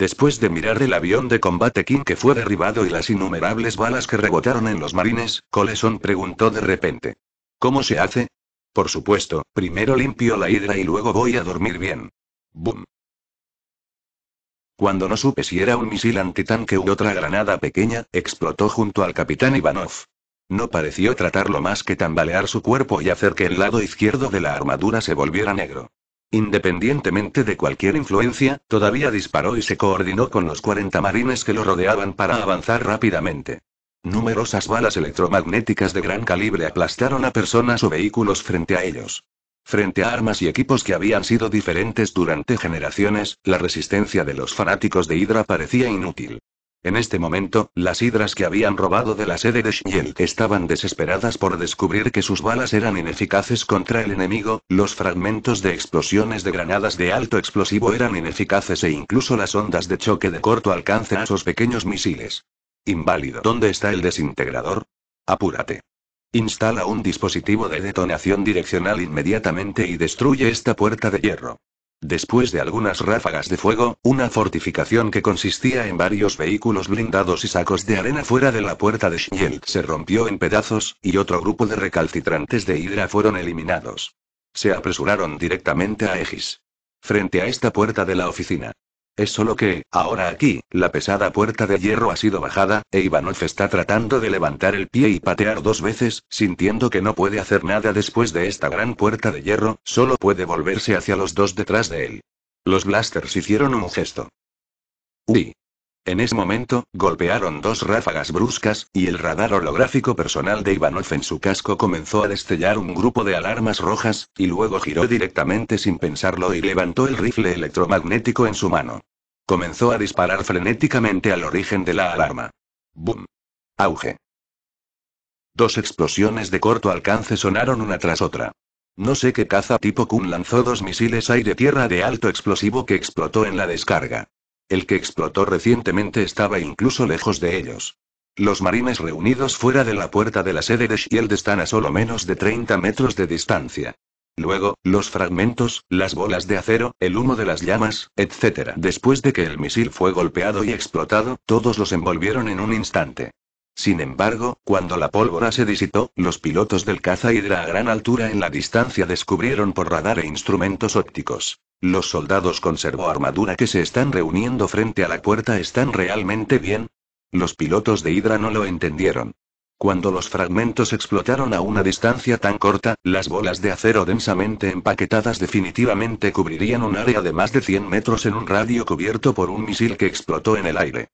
Después de mirar el avión de combate King que fue derribado y las innumerables balas que rebotaron en los marines, Coleson preguntó de repente. ¿Cómo se hace? Por supuesto, primero limpio la hidra y luego voy a dormir bien. ¡Bum! Cuando no supe si era un misil antitanque u otra granada pequeña, explotó junto al capitán Ivanov. No pareció tratarlo más que tambalear su cuerpo y hacer que el lado izquierdo de la armadura se volviera negro. Independientemente de cualquier influencia, todavía disparó y se coordinó con los 40 marines que lo rodeaban para avanzar rápidamente. Numerosas balas electromagnéticas de gran calibre aplastaron a personas o vehículos frente a ellos. Frente a armas y equipos que habían sido diferentes durante generaciones, la resistencia de los fanáticos de Hydra parecía inútil. En este momento, las hidras que habían robado de la sede de Shield estaban desesperadas por descubrir que sus balas eran ineficaces contra el enemigo, los fragmentos de explosiones de granadas de alto explosivo eran ineficaces e incluso las ondas de choque de corto alcance a esos pequeños misiles. Inválido. ¿Dónde está el desintegrador? Apúrate. Instala un dispositivo de detonación direccional inmediatamente y destruye esta puerta de hierro. Después de algunas ráfagas de fuego, una fortificación que consistía en varios vehículos blindados y sacos de arena fuera de la puerta de Shield se rompió en pedazos, y otro grupo de recalcitrantes de hidra fueron eliminados. Se apresuraron directamente a Aegis. Frente a esta puerta de la oficina. Es solo que, ahora aquí, la pesada puerta de hierro ha sido bajada, e Ivanov está tratando de levantar el pie y patear dos veces, sintiendo que no puede hacer nada después de esta gran puerta de hierro, solo puede volverse hacia los dos detrás de él. Los blasters hicieron un gesto. ¡Uy! En ese momento, golpearon dos ráfagas bruscas, y el radar holográfico personal de Ivanov en su casco comenzó a destellar un grupo de alarmas rojas, y luego giró directamente sin pensarlo y levantó el rifle electromagnético en su mano. Comenzó a disparar frenéticamente al origen de la alarma. ¡Bum! Auge. Dos explosiones de corto alcance sonaron una tras otra. No sé qué caza tipo Kun lanzó dos misiles aire-tierra de alto explosivo que explotó en la descarga. El que explotó recientemente estaba incluso lejos de ellos. Los marines reunidos fuera de la puerta de la sede de Shield están a solo menos de 30 metros de distancia. Luego, los fragmentos, las bolas de acero, el humo de las llamas, etc. Después de que el misil fue golpeado y explotado, todos los envolvieron en un instante. Sin embargo, cuando la pólvora se disitó, los pilotos del caza Hydra a gran altura en la distancia descubrieron por radar e instrumentos ópticos. Los soldados conservó armadura que se están reuniendo frente a la puerta están realmente bien. Los pilotos de Hydra no lo entendieron. Cuando los fragmentos explotaron a una distancia tan corta, las bolas de acero densamente empaquetadas definitivamente cubrirían un área de más de 100 metros en un radio cubierto por un misil que explotó en el aire.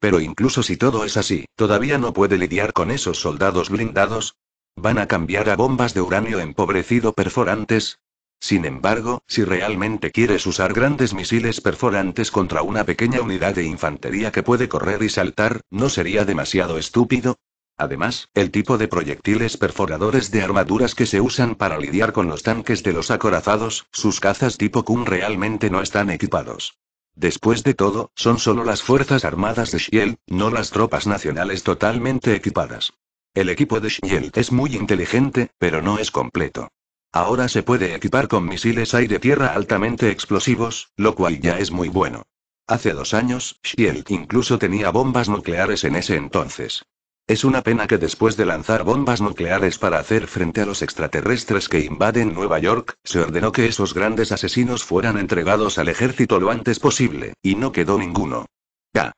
Pero incluso si todo es así, todavía no puede lidiar con esos soldados blindados. Van a cambiar a bombas de uranio empobrecido perforantes, sin embargo, si realmente quieres usar grandes misiles perforantes contra una pequeña unidad de infantería que puede correr y saltar, ¿no sería demasiado estúpido? Además, el tipo de proyectiles perforadores de armaduras que se usan para lidiar con los tanques de los acorazados, sus cazas tipo Kun realmente no están equipados. Después de todo, son solo las Fuerzas Armadas de Shield, no las tropas nacionales totalmente equipadas. El equipo de Shield es muy inteligente, pero no es completo. Ahora se puede equipar con misiles aire-tierra altamente explosivos, lo cual ya es muy bueno. Hace dos años, Shield incluso tenía bombas nucleares en ese entonces. Es una pena que después de lanzar bombas nucleares para hacer frente a los extraterrestres que invaden Nueva York, se ordenó que esos grandes asesinos fueran entregados al ejército lo antes posible, y no quedó ninguno. Ya.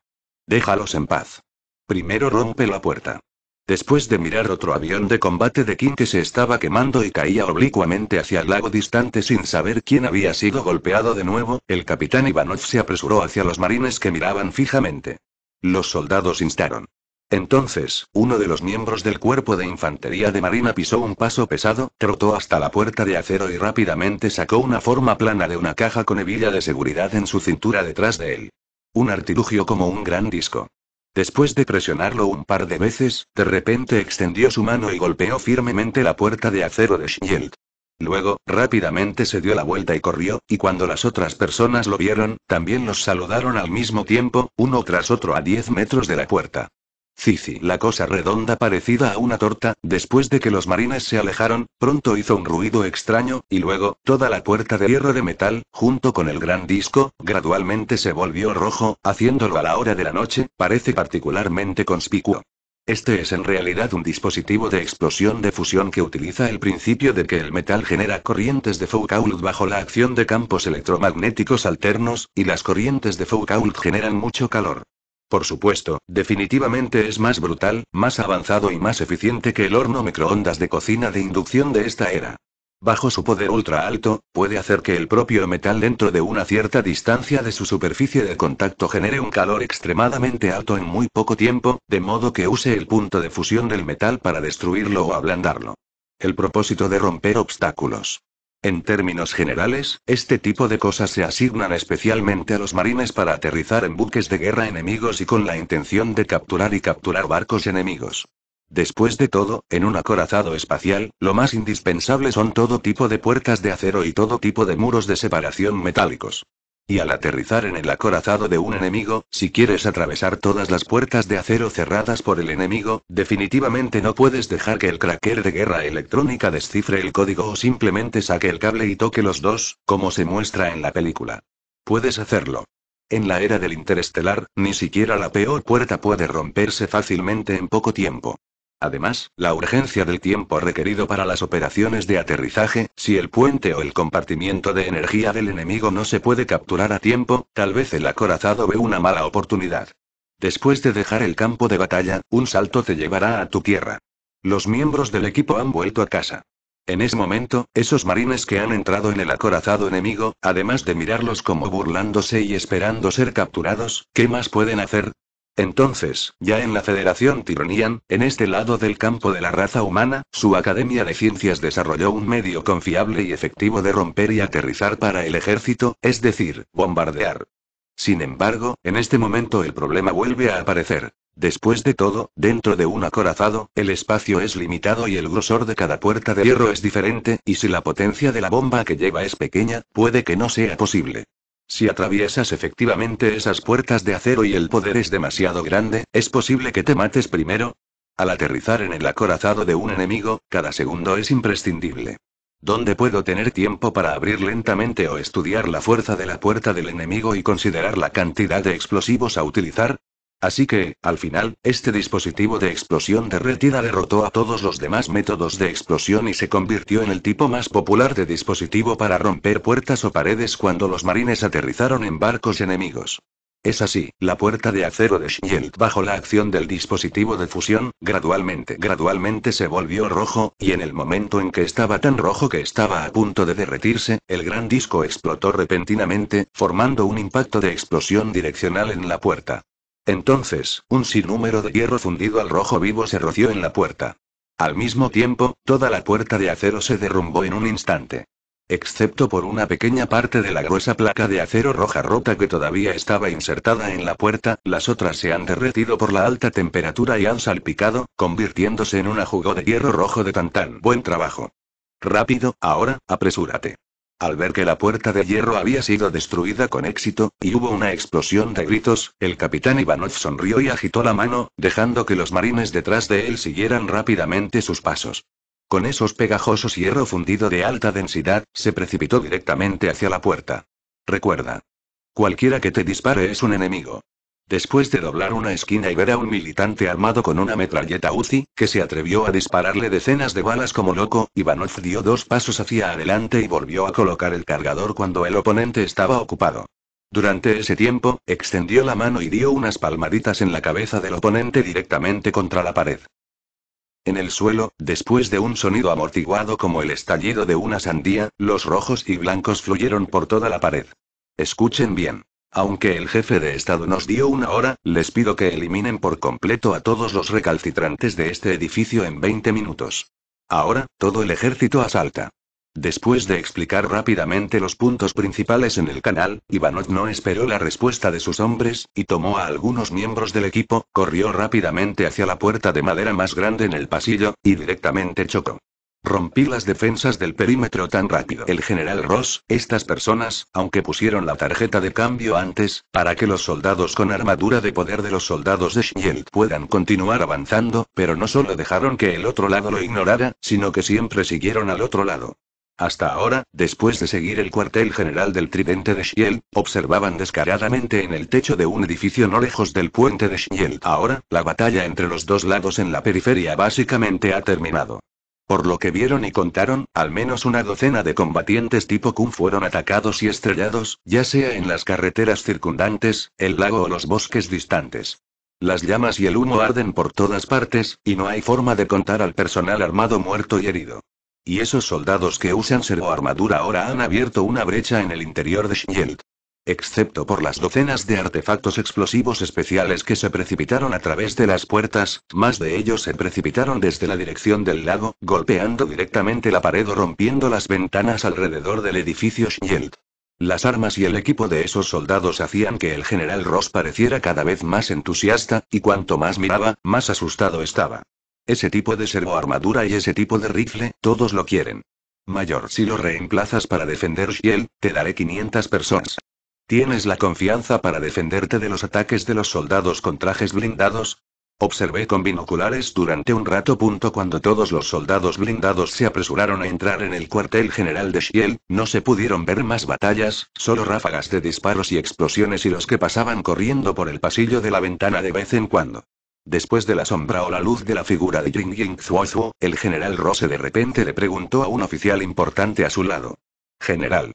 Déjalos en paz. Primero rompe la puerta. Después de mirar otro avión de combate de King que se estaba quemando y caía oblicuamente hacia el lago distante sin saber quién había sido golpeado de nuevo, el capitán Ivanov se apresuró hacia los marines que miraban fijamente. Los soldados instaron. Entonces, uno de los miembros del cuerpo de infantería de marina pisó un paso pesado, trotó hasta la puerta de acero y rápidamente sacó una forma plana de una caja con hebilla de seguridad en su cintura detrás de él. Un artilugio como un gran disco. Después de presionarlo un par de veces, de repente extendió su mano y golpeó firmemente la puerta de acero de Shield. Luego, rápidamente se dio la vuelta y corrió, y cuando las otras personas lo vieron, también los saludaron al mismo tiempo, uno tras otro a 10 metros de la puerta. Cici, la cosa redonda parecida a una torta, después de que los marines se alejaron, pronto hizo un ruido extraño, y luego, toda la puerta de hierro de metal, junto con el gran disco, gradualmente se volvió rojo, haciéndolo a la hora de la noche, parece particularmente conspicuo. Este es en realidad un dispositivo de explosión de fusión que utiliza el principio de que el metal genera corrientes de Foucault bajo la acción de campos electromagnéticos alternos, y las corrientes de Foucault generan mucho calor. Por supuesto, definitivamente es más brutal, más avanzado y más eficiente que el horno microondas de cocina de inducción de esta era. Bajo su poder ultra alto, puede hacer que el propio metal dentro de una cierta distancia de su superficie de contacto genere un calor extremadamente alto en muy poco tiempo, de modo que use el punto de fusión del metal para destruirlo o ablandarlo. El propósito de romper obstáculos. En términos generales, este tipo de cosas se asignan especialmente a los marines para aterrizar en buques de guerra enemigos y con la intención de capturar y capturar barcos enemigos. Después de todo, en un acorazado espacial, lo más indispensable son todo tipo de puertas de acero y todo tipo de muros de separación metálicos. Y al aterrizar en el acorazado de un enemigo, si quieres atravesar todas las puertas de acero cerradas por el enemigo, definitivamente no puedes dejar que el cracker de guerra electrónica descifre el código o simplemente saque el cable y toque los dos, como se muestra en la película. Puedes hacerlo. En la era del interestelar, ni siquiera la peor puerta puede romperse fácilmente en poco tiempo. Además, la urgencia del tiempo requerido para las operaciones de aterrizaje, si el puente o el compartimiento de energía del enemigo no se puede capturar a tiempo, tal vez el acorazado ve una mala oportunidad. Después de dejar el campo de batalla, un salto te llevará a tu tierra. Los miembros del equipo han vuelto a casa. En ese momento, esos marines que han entrado en el acorazado enemigo, además de mirarlos como burlándose y esperando ser capturados, ¿qué más pueden hacer? Entonces, ya en la Federación Tironian, en este lado del campo de la raza humana, su Academia de Ciencias desarrolló un medio confiable y efectivo de romper y aterrizar para el ejército, es decir, bombardear. Sin embargo, en este momento el problema vuelve a aparecer. Después de todo, dentro de un acorazado, el espacio es limitado y el grosor de cada puerta de hierro es diferente, y si la potencia de la bomba que lleva es pequeña, puede que no sea posible. Si atraviesas efectivamente esas puertas de acero y el poder es demasiado grande, es posible que te mates primero. Al aterrizar en el acorazado de un enemigo, cada segundo es imprescindible. ¿Dónde puedo tener tiempo para abrir lentamente o estudiar la fuerza de la puerta del enemigo y considerar la cantidad de explosivos a utilizar? Así que, al final, este dispositivo de explosión derretida derrotó a todos los demás métodos de explosión y se convirtió en el tipo más popular de dispositivo para romper puertas o paredes cuando los marines aterrizaron en barcos enemigos. Es así, la puerta de acero de Shield bajo la acción del dispositivo de fusión, gradualmente, gradualmente se volvió rojo, y en el momento en que estaba tan rojo que estaba a punto de derretirse, el gran disco explotó repentinamente, formando un impacto de explosión direccional en la puerta. Entonces, un sinnúmero de hierro fundido al rojo vivo se roció en la puerta. Al mismo tiempo, toda la puerta de acero se derrumbó en un instante. Excepto por una pequeña parte de la gruesa placa de acero roja rota que todavía estaba insertada en la puerta, las otras se han derretido por la alta temperatura y han salpicado, convirtiéndose en una jugo de hierro rojo de tan tan buen trabajo. Rápido, ahora, apresúrate. Al ver que la puerta de hierro había sido destruida con éxito, y hubo una explosión de gritos, el capitán Ivanov sonrió y agitó la mano, dejando que los marines detrás de él siguieran rápidamente sus pasos. Con esos pegajosos hierro fundido de alta densidad, se precipitó directamente hacia la puerta. Recuerda. Cualquiera que te dispare es un enemigo. Después de doblar una esquina y ver a un militante armado con una metralleta Uzi que se atrevió a dispararle decenas de balas como loco, Ivanov dio dos pasos hacia adelante y volvió a colocar el cargador cuando el oponente estaba ocupado. Durante ese tiempo, extendió la mano y dio unas palmaditas en la cabeza del oponente directamente contra la pared. En el suelo, después de un sonido amortiguado como el estallido de una sandía, los rojos y blancos fluyeron por toda la pared. Escuchen bien. Aunque el jefe de Estado nos dio una hora, les pido que eliminen por completo a todos los recalcitrantes de este edificio en 20 minutos. Ahora, todo el ejército asalta. Después de explicar rápidamente los puntos principales en el canal, Ivanov no esperó la respuesta de sus hombres, y tomó a algunos miembros del equipo, corrió rápidamente hacia la puerta de madera más grande en el pasillo, y directamente chocó. Rompí las defensas del perímetro tan rápido. El general Ross, estas personas, aunque pusieron la tarjeta de cambio antes, para que los soldados con armadura de poder de los soldados de Shield puedan continuar avanzando, pero no solo dejaron que el otro lado lo ignorara, sino que siempre siguieron al otro lado. Hasta ahora, después de seguir el cuartel general del tridente de Shield, observaban descaradamente en el techo de un edificio no lejos del puente de Shield. Ahora, la batalla entre los dos lados en la periferia básicamente ha terminado. Por lo que vieron y contaron, al menos una docena de combatientes tipo Kun fueron atacados y estrellados, ya sea en las carreteras circundantes, el lago o los bosques distantes. Las llamas y el humo arden por todas partes, y no hay forma de contar al personal armado muerto y herido. Y esos soldados que usan armadura ahora han abierto una brecha en el interior de Shield excepto por las docenas de artefactos explosivos especiales que se precipitaron a través de las puertas, más de ellos se precipitaron desde la dirección del lago, golpeando directamente la pared o rompiendo las ventanas alrededor del edificio Shield. Las armas y el equipo de esos soldados hacían que el general Ross pareciera cada vez más entusiasta, y cuanto más miraba, más asustado estaba. Ese tipo de servoarmadura y ese tipo de rifle, todos lo quieren. Mayor, si lo reemplazas para defender Shield, te daré 500 personas. ¿Tienes la confianza para defenderte de los ataques de los soldados con trajes blindados? Observé con binoculares durante un rato. Punto cuando todos los soldados blindados se apresuraron a entrar en el cuartel general de Shiel, no se pudieron ver más batallas, solo ráfagas de disparos y explosiones y los que pasaban corriendo por el pasillo de la ventana de vez en cuando. Después de la sombra o la luz de la figura de Jing Ying Zhuo, el general Rose de repente le preguntó a un oficial importante a su lado. General,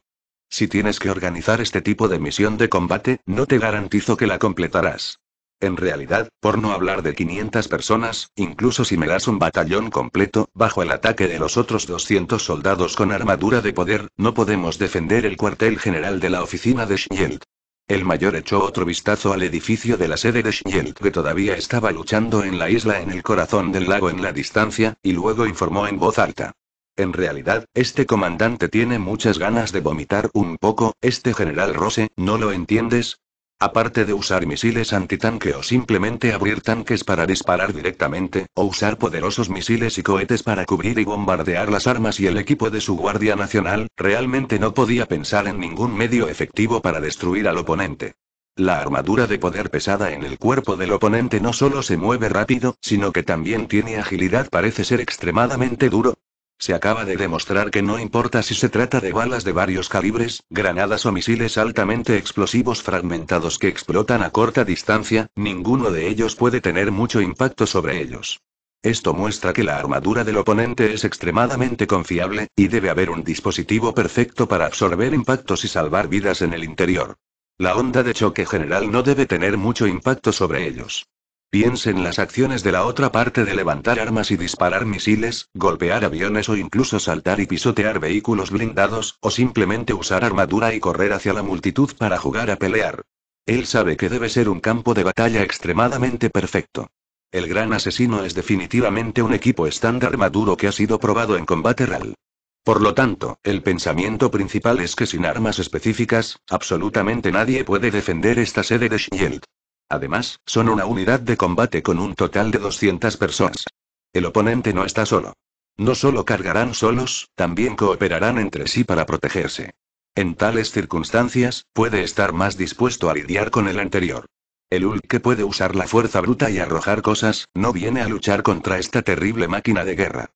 si tienes que organizar este tipo de misión de combate, no te garantizo que la completarás. En realidad, por no hablar de 500 personas, incluso si me das un batallón completo, bajo el ataque de los otros 200 soldados con armadura de poder, no podemos defender el cuartel general de la oficina de Shield. El mayor echó otro vistazo al edificio de la sede de Shield que todavía estaba luchando en la isla en el corazón del lago en la distancia, y luego informó en voz alta. En realidad, este comandante tiene muchas ganas de vomitar un poco, este general Rose, ¿no lo entiendes? Aparte de usar misiles antitanque o simplemente abrir tanques para disparar directamente, o usar poderosos misiles y cohetes para cubrir y bombardear las armas y el equipo de su Guardia Nacional, realmente no podía pensar en ningún medio efectivo para destruir al oponente. La armadura de poder pesada en el cuerpo del oponente no solo se mueve rápido, sino que también tiene agilidad. Parece ser extremadamente duro, se acaba de demostrar que no importa si se trata de balas de varios calibres, granadas o misiles altamente explosivos fragmentados que explotan a corta distancia, ninguno de ellos puede tener mucho impacto sobre ellos. Esto muestra que la armadura del oponente es extremadamente confiable, y debe haber un dispositivo perfecto para absorber impactos y salvar vidas en el interior. La onda de choque general no debe tener mucho impacto sobre ellos. Piensen las acciones de la otra parte de levantar armas y disparar misiles, golpear aviones o incluso saltar y pisotear vehículos blindados, o simplemente usar armadura y correr hacia la multitud para jugar a pelear. Él sabe que debe ser un campo de batalla extremadamente perfecto. El gran asesino es definitivamente un equipo estándar maduro que ha sido probado en combate real. Por lo tanto, el pensamiento principal es que sin armas específicas, absolutamente nadie puede defender esta sede de Shield. Además, son una unidad de combate con un total de 200 personas. El oponente no está solo. No solo cargarán solos, también cooperarán entre sí para protegerse. En tales circunstancias, puede estar más dispuesto a lidiar con el anterior. El Hulk que puede usar la fuerza bruta y arrojar cosas, no viene a luchar contra esta terrible máquina de guerra.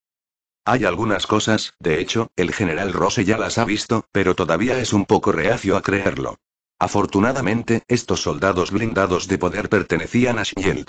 Hay algunas cosas, de hecho, el general Rose ya las ha visto, pero todavía es un poco reacio a creerlo. Afortunadamente, estos soldados blindados de poder pertenecían a Shield.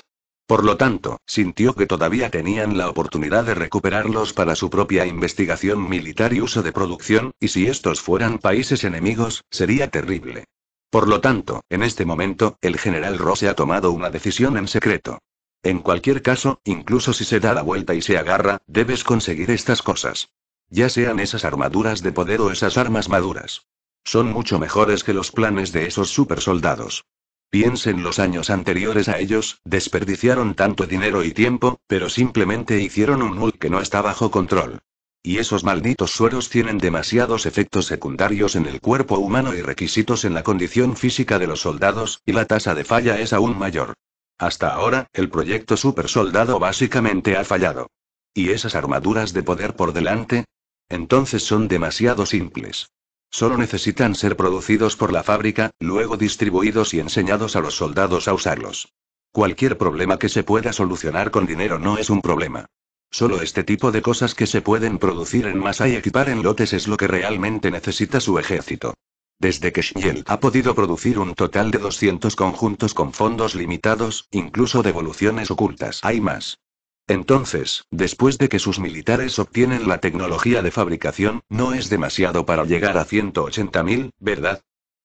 Por lo tanto, sintió que todavía tenían la oportunidad de recuperarlos para su propia investigación militar y uso de producción, y si estos fueran países enemigos, sería terrible. Por lo tanto, en este momento, el general se ha tomado una decisión en secreto. En cualquier caso, incluso si se da la vuelta y se agarra, debes conseguir estas cosas. Ya sean esas armaduras de poder o esas armas maduras. Son mucho mejores que los planes de esos supersoldados. Piensen los años anteriores a ellos, desperdiciaron tanto dinero y tiempo, pero simplemente hicieron un Hulk que no está bajo control. Y esos malditos sueros tienen demasiados efectos secundarios en el cuerpo humano y requisitos en la condición física de los soldados, y la tasa de falla es aún mayor. Hasta ahora, el proyecto supersoldado básicamente ha fallado. ¿Y esas armaduras de poder por delante? Entonces son demasiado simples. Solo necesitan ser producidos por la fábrica, luego distribuidos y enseñados a los soldados a usarlos. Cualquier problema que se pueda solucionar con dinero no es un problema. Solo este tipo de cosas que se pueden producir en masa y equipar en lotes es lo que realmente necesita su ejército. Desde que Shiel ha podido producir un total de 200 conjuntos con fondos limitados, incluso devoluciones ocultas, hay más. Entonces, después de que sus militares obtienen la tecnología de fabricación, no es demasiado para llegar a 180.000, ¿verdad?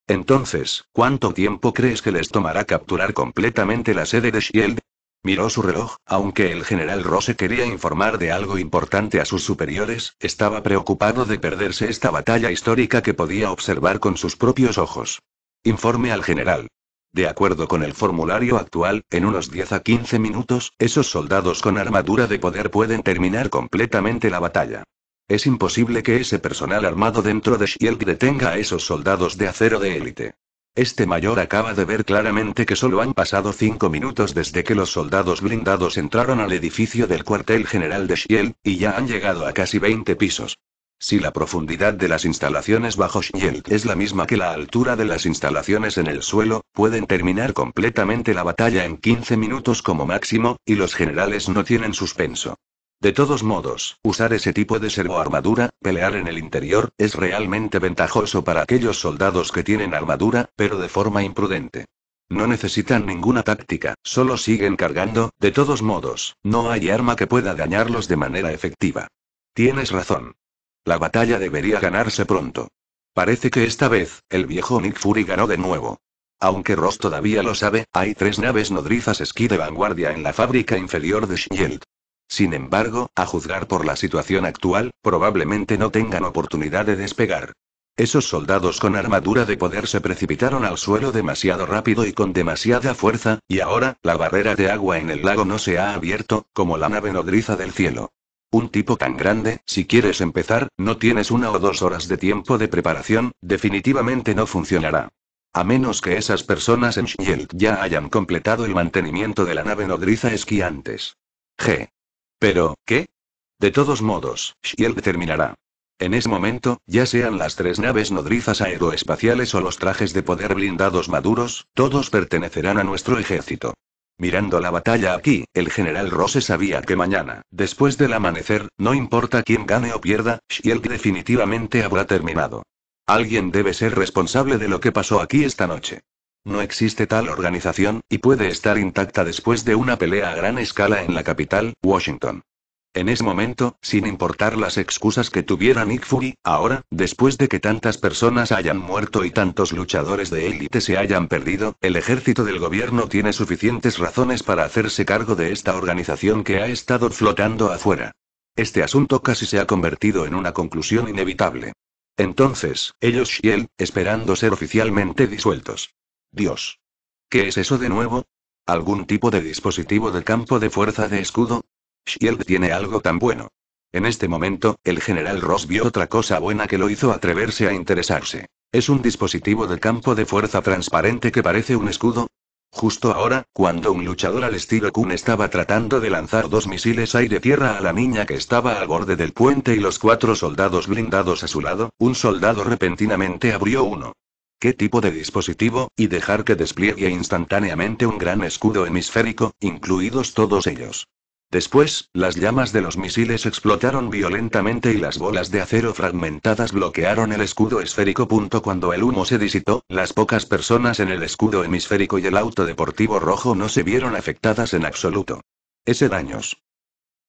Entonces, ¿cuánto tiempo crees que les tomará capturar completamente la sede de Shield? Miró su reloj, aunque el general Rose quería informar de algo importante a sus superiores, estaba preocupado de perderse esta batalla histórica que podía observar con sus propios ojos. Informe al general. De acuerdo con el formulario actual, en unos 10 a 15 minutos, esos soldados con armadura de poder pueden terminar completamente la batalla. Es imposible que ese personal armado dentro de Shield detenga a esos soldados de acero de élite. Este mayor acaba de ver claramente que solo han pasado cinco minutos desde que los soldados blindados entraron al edificio del cuartel general de Shield, y ya han llegado a casi 20 pisos. Si la profundidad de las instalaciones bajo Shield es la misma que la altura de las instalaciones en el suelo, pueden terminar completamente la batalla en 15 minutos como máximo, y los generales no tienen suspenso. De todos modos, usar ese tipo de servoarmadura, pelear en el interior, es realmente ventajoso para aquellos soldados que tienen armadura, pero de forma imprudente. No necesitan ninguna táctica, solo siguen cargando, de todos modos, no hay arma que pueda dañarlos de manera efectiva. Tienes razón. La batalla debería ganarse pronto. Parece que esta vez, el viejo Nick Fury ganó de nuevo. Aunque Ross todavía lo sabe, hay tres naves nodrizas esquí de vanguardia en la fábrica inferior de Shield. Sin embargo, a juzgar por la situación actual, probablemente no tengan oportunidad de despegar. Esos soldados con armadura de poder se precipitaron al suelo demasiado rápido y con demasiada fuerza, y ahora, la barrera de agua en el lago no se ha abierto, como la nave nodriza del cielo. Un tipo tan grande, si quieres empezar, no tienes una o dos horas de tiempo de preparación, definitivamente no funcionará. A menos que esas personas en Shield ya hayan completado el mantenimiento de la nave nodriza antes. G. Pero, ¿qué? De todos modos, Shield terminará. En ese momento, ya sean las tres naves nodrizas aeroespaciales o los trajes de poder blindados maduros, todos pertenecerán a nuestro ejército. Mirando la batalla aquí, el general Rose sabía que mañana, después del amanecer, no importa quién gane o pierda, Shield definitivamente habrá terminado. Alguien debe ser responsable de lo que pasó aquí esta noche. No existe tal organización, y puede estar intacta después de una pelea a gran escala en la capital, Washington. En ese momento, sin importar las excusas que tuviera Nick Fury, ahora, después de que tantas personas hayan muerto y tantos luchadores de élite se hayan perdido, el ejército del gobierno tiene suficientes razones para hacerse cargo de esta organización que ha estado flotando afuera. Este asunto casi se ha convertido en una conclusión inevitable. Entonces, ellos y él, esperando ser oficialmente disueltos. Dios. ¿Qué es eso de nuevo? ¿Algún tipo de dispositivo de campo de fuerza de escudo? Shield tiene algo tan bueno. En este momento, el general Ross vio otra cosa buena que lo hizo atreverse a interesarse. Es un dispositivo de campo de fuerza transparente que parece un escudo. Justo ahora, cuando un luchador al estilo Kun estaba tratando de lanzar dos misiles aire-tierra a la niña que estaba al borde del puente y los cuatro soldados blindados a su lado, un soldado repentinamente abrió uno. ¿Qué tipo de dispositivo? Y dejar que despliegue instantáneamente un gran escudo hemisférico, incluidos todos ellos. Después, las llamas de los misiles explotaron violentamente y las bolas de acero fragmentadas bloquearon el escudo esférico. Cuando el humo se disitó, las pocas personas en el escudo hemisférico y el auto deportivo rojo no se vieron afectadas en absoluto. Ese daños.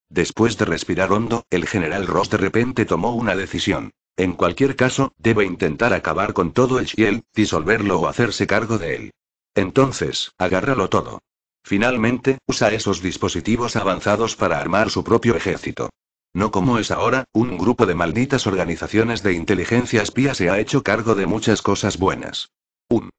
Después de respirar hondo, el general Ross de repente tomó una decisión. En cualquier caso, debe intentar acabar con todo el Shield, disolverlo o hacerse cargo de él. Entonces, agárralo todo. Finalmente, usa esos dispositivos avanzados para armar su propio ejército. No como es ahora, un grupo de malditas organizaciones de inteligencia espía se ha hecho cargo de muchas cosas buenas. Un.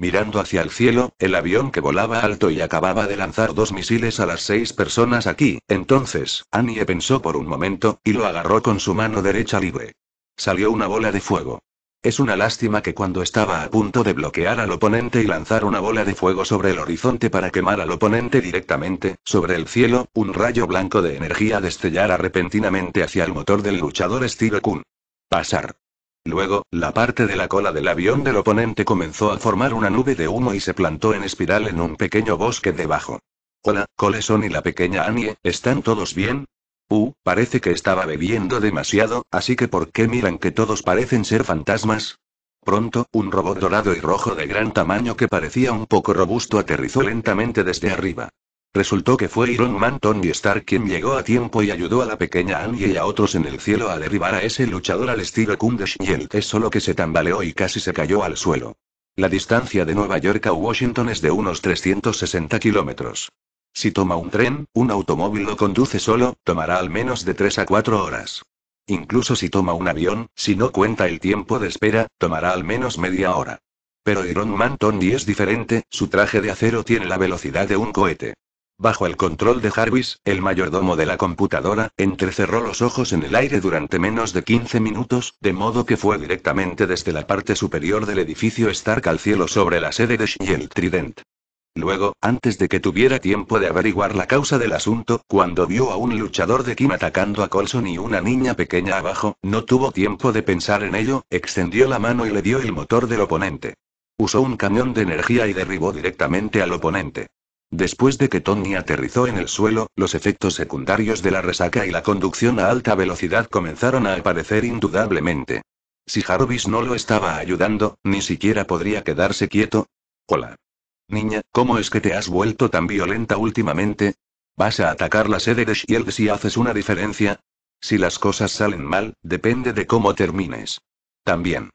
Mirando hacia el cielo, el avión que volaba alto y acababa de lanzar dos misiles a las seis personas aquí, entonces, Annie pensó por un momento, y lo agarró con su mano derecha libre. Salió una bola de fuego. Es una lástima que cuando estaba a punto de bloquear al oponente y lanzar una bola de fuego sobre el horizonte para quemar al oponente directamente, sobre el cielo, un rayo blanco de energía destellara repentinamente hacia el motor del luchador estilo Kun. Pasar. Luego, la parte de la cola del avión del oponente comenzó a formar una nube de humo y se plantó en espiral en un pequeño bosque debajo. Hola, Coleson y la pequeña Annie, ¿están todos bien? Uh, parece que estaba bebiendo demasiado, así que ¿por qué miran que todos parecen ser fantasmas? Pronto, un robot dorado y rojo de gran tamaño que parecía un poco robusto aterrizó lentamente desde arriba. Resultó que fue Iron Man Tony Stark quien llegó a tiempo y ayudó a la pequeña Annie y a otros en el cielo a derribar a ese luchador al estilo Kung es solo que se tambaleó y casi se cayó al suelo. La distancia de Nueva York a Washington es de unos 360 kilómetros. Si toma un tren, un automóvil lo conduce solo, tomará al menos de 3 a 4 horas. Incluso si toma un avión, si no cuenta el tiempo de espera, tomará al menos media hora. Pero Iron Man Tony es diferente, su traje de acero tiene la velocidad de un cohete. Bajo el control de Jarvis, el mayordomo de la computadora, entrecerró los ojos en el aire durante menos de 15 minutos, de modo que fue directamente desde la parte superior del edificio Stark al cielo sobre la sede de Shield Trident. Luego, antes de que tuviera tiempo de averiguar la causa del asunto, cuando vio a un luchador de Kim atacando a Colson y una niña pequeña abajo, no tuvo tiempo de pensar en ello, extendió la mano y le dio el motor del oponente. Usó un cañón de energía y derribó directamente al oponente. Después de que Tony aterrizó en el suelo, los efectos secundarios de la resaca y la conducción a alta velocidad comenzaron a aparecer indudablemente. Si Jarvis no lo estaba ayudando, ni siquiera podría quedarse quieto. Hola. Niña, ¿cómo es que te has vuelto tan violenta últimamente? ¿Vas a atacar la sede de Shield si haces una diferencia? Si las cosas salen mal, depende de cómo termines. También.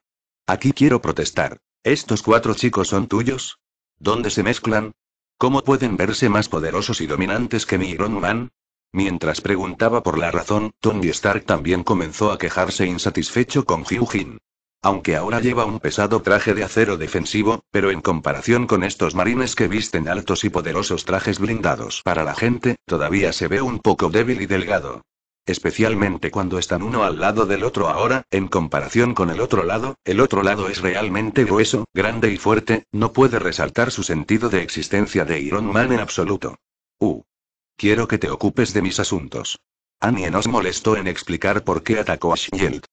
Aquí quiero protestar. ¿Estos cuatro chicos son tuyos? ¿Dónde se mezclan? ¿Cómo pueden verse más poderosos y dominantes que mi Iron Man? Mientras preguntaba por la razón, Tony Stark también comenzó a quejarse insatisfecho con Hyu-Jin aunque ahora lleva un pesado traje de acero defensivo, pero en comparación con estos marines que visten altos y poderosos trajes blindados para la gente, todavía se ve un poco débil y delgado. Especialmente cuando están uno al lado del otro ahora, en comparación con el otro lado, el otro lado es realmente grueso, grande y fuerte, no puede resaltar su sentido de existencia de Iron Man en absoluto. Uh. Quiero que te ocupes de mis asuntos. Annie nos molestó en explicar por qué atacó a Shield.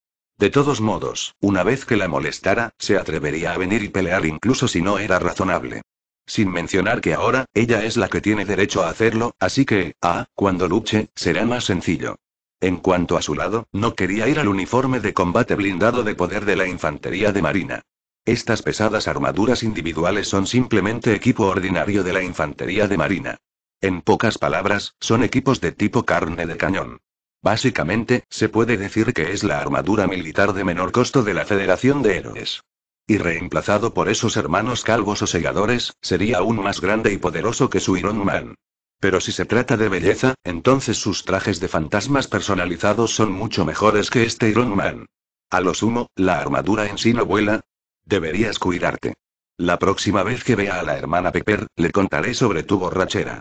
De todos modos, una vez que la molestara, se atrevería a venir y pelear incluso si no era razonable. Sin mencionar que ahora, ella es la que tiene derecho a hacerlo, así que, ah, cuando luche, será más sencillo. En cuanto a su lado, no quería ir al uniforme de combate blindado de poder de la Infantería de Marina. Estas pesadas armaduras individuales son simplemente equipo ordinario de la Infantería de Marina. En pocas palabras, son equipos de tipo carne de cañón. Básicamente, se puede decir que es la armadura militar de menor costo de la Federación de Héroes. Y reemplazado por esos hermanos calvos o segadores, sería aún más grande y poderoso que su Iron Man. Pero si se trata de belleza, entonces sus trajes de fantasmas personalizados son mucho mejores que este Iron Man. A lo sumo, la armadura en sí no vuela. Deberías cuidarte. La próxima vez que vea a la hermana Pepper, le contaré sobre tu borrachera.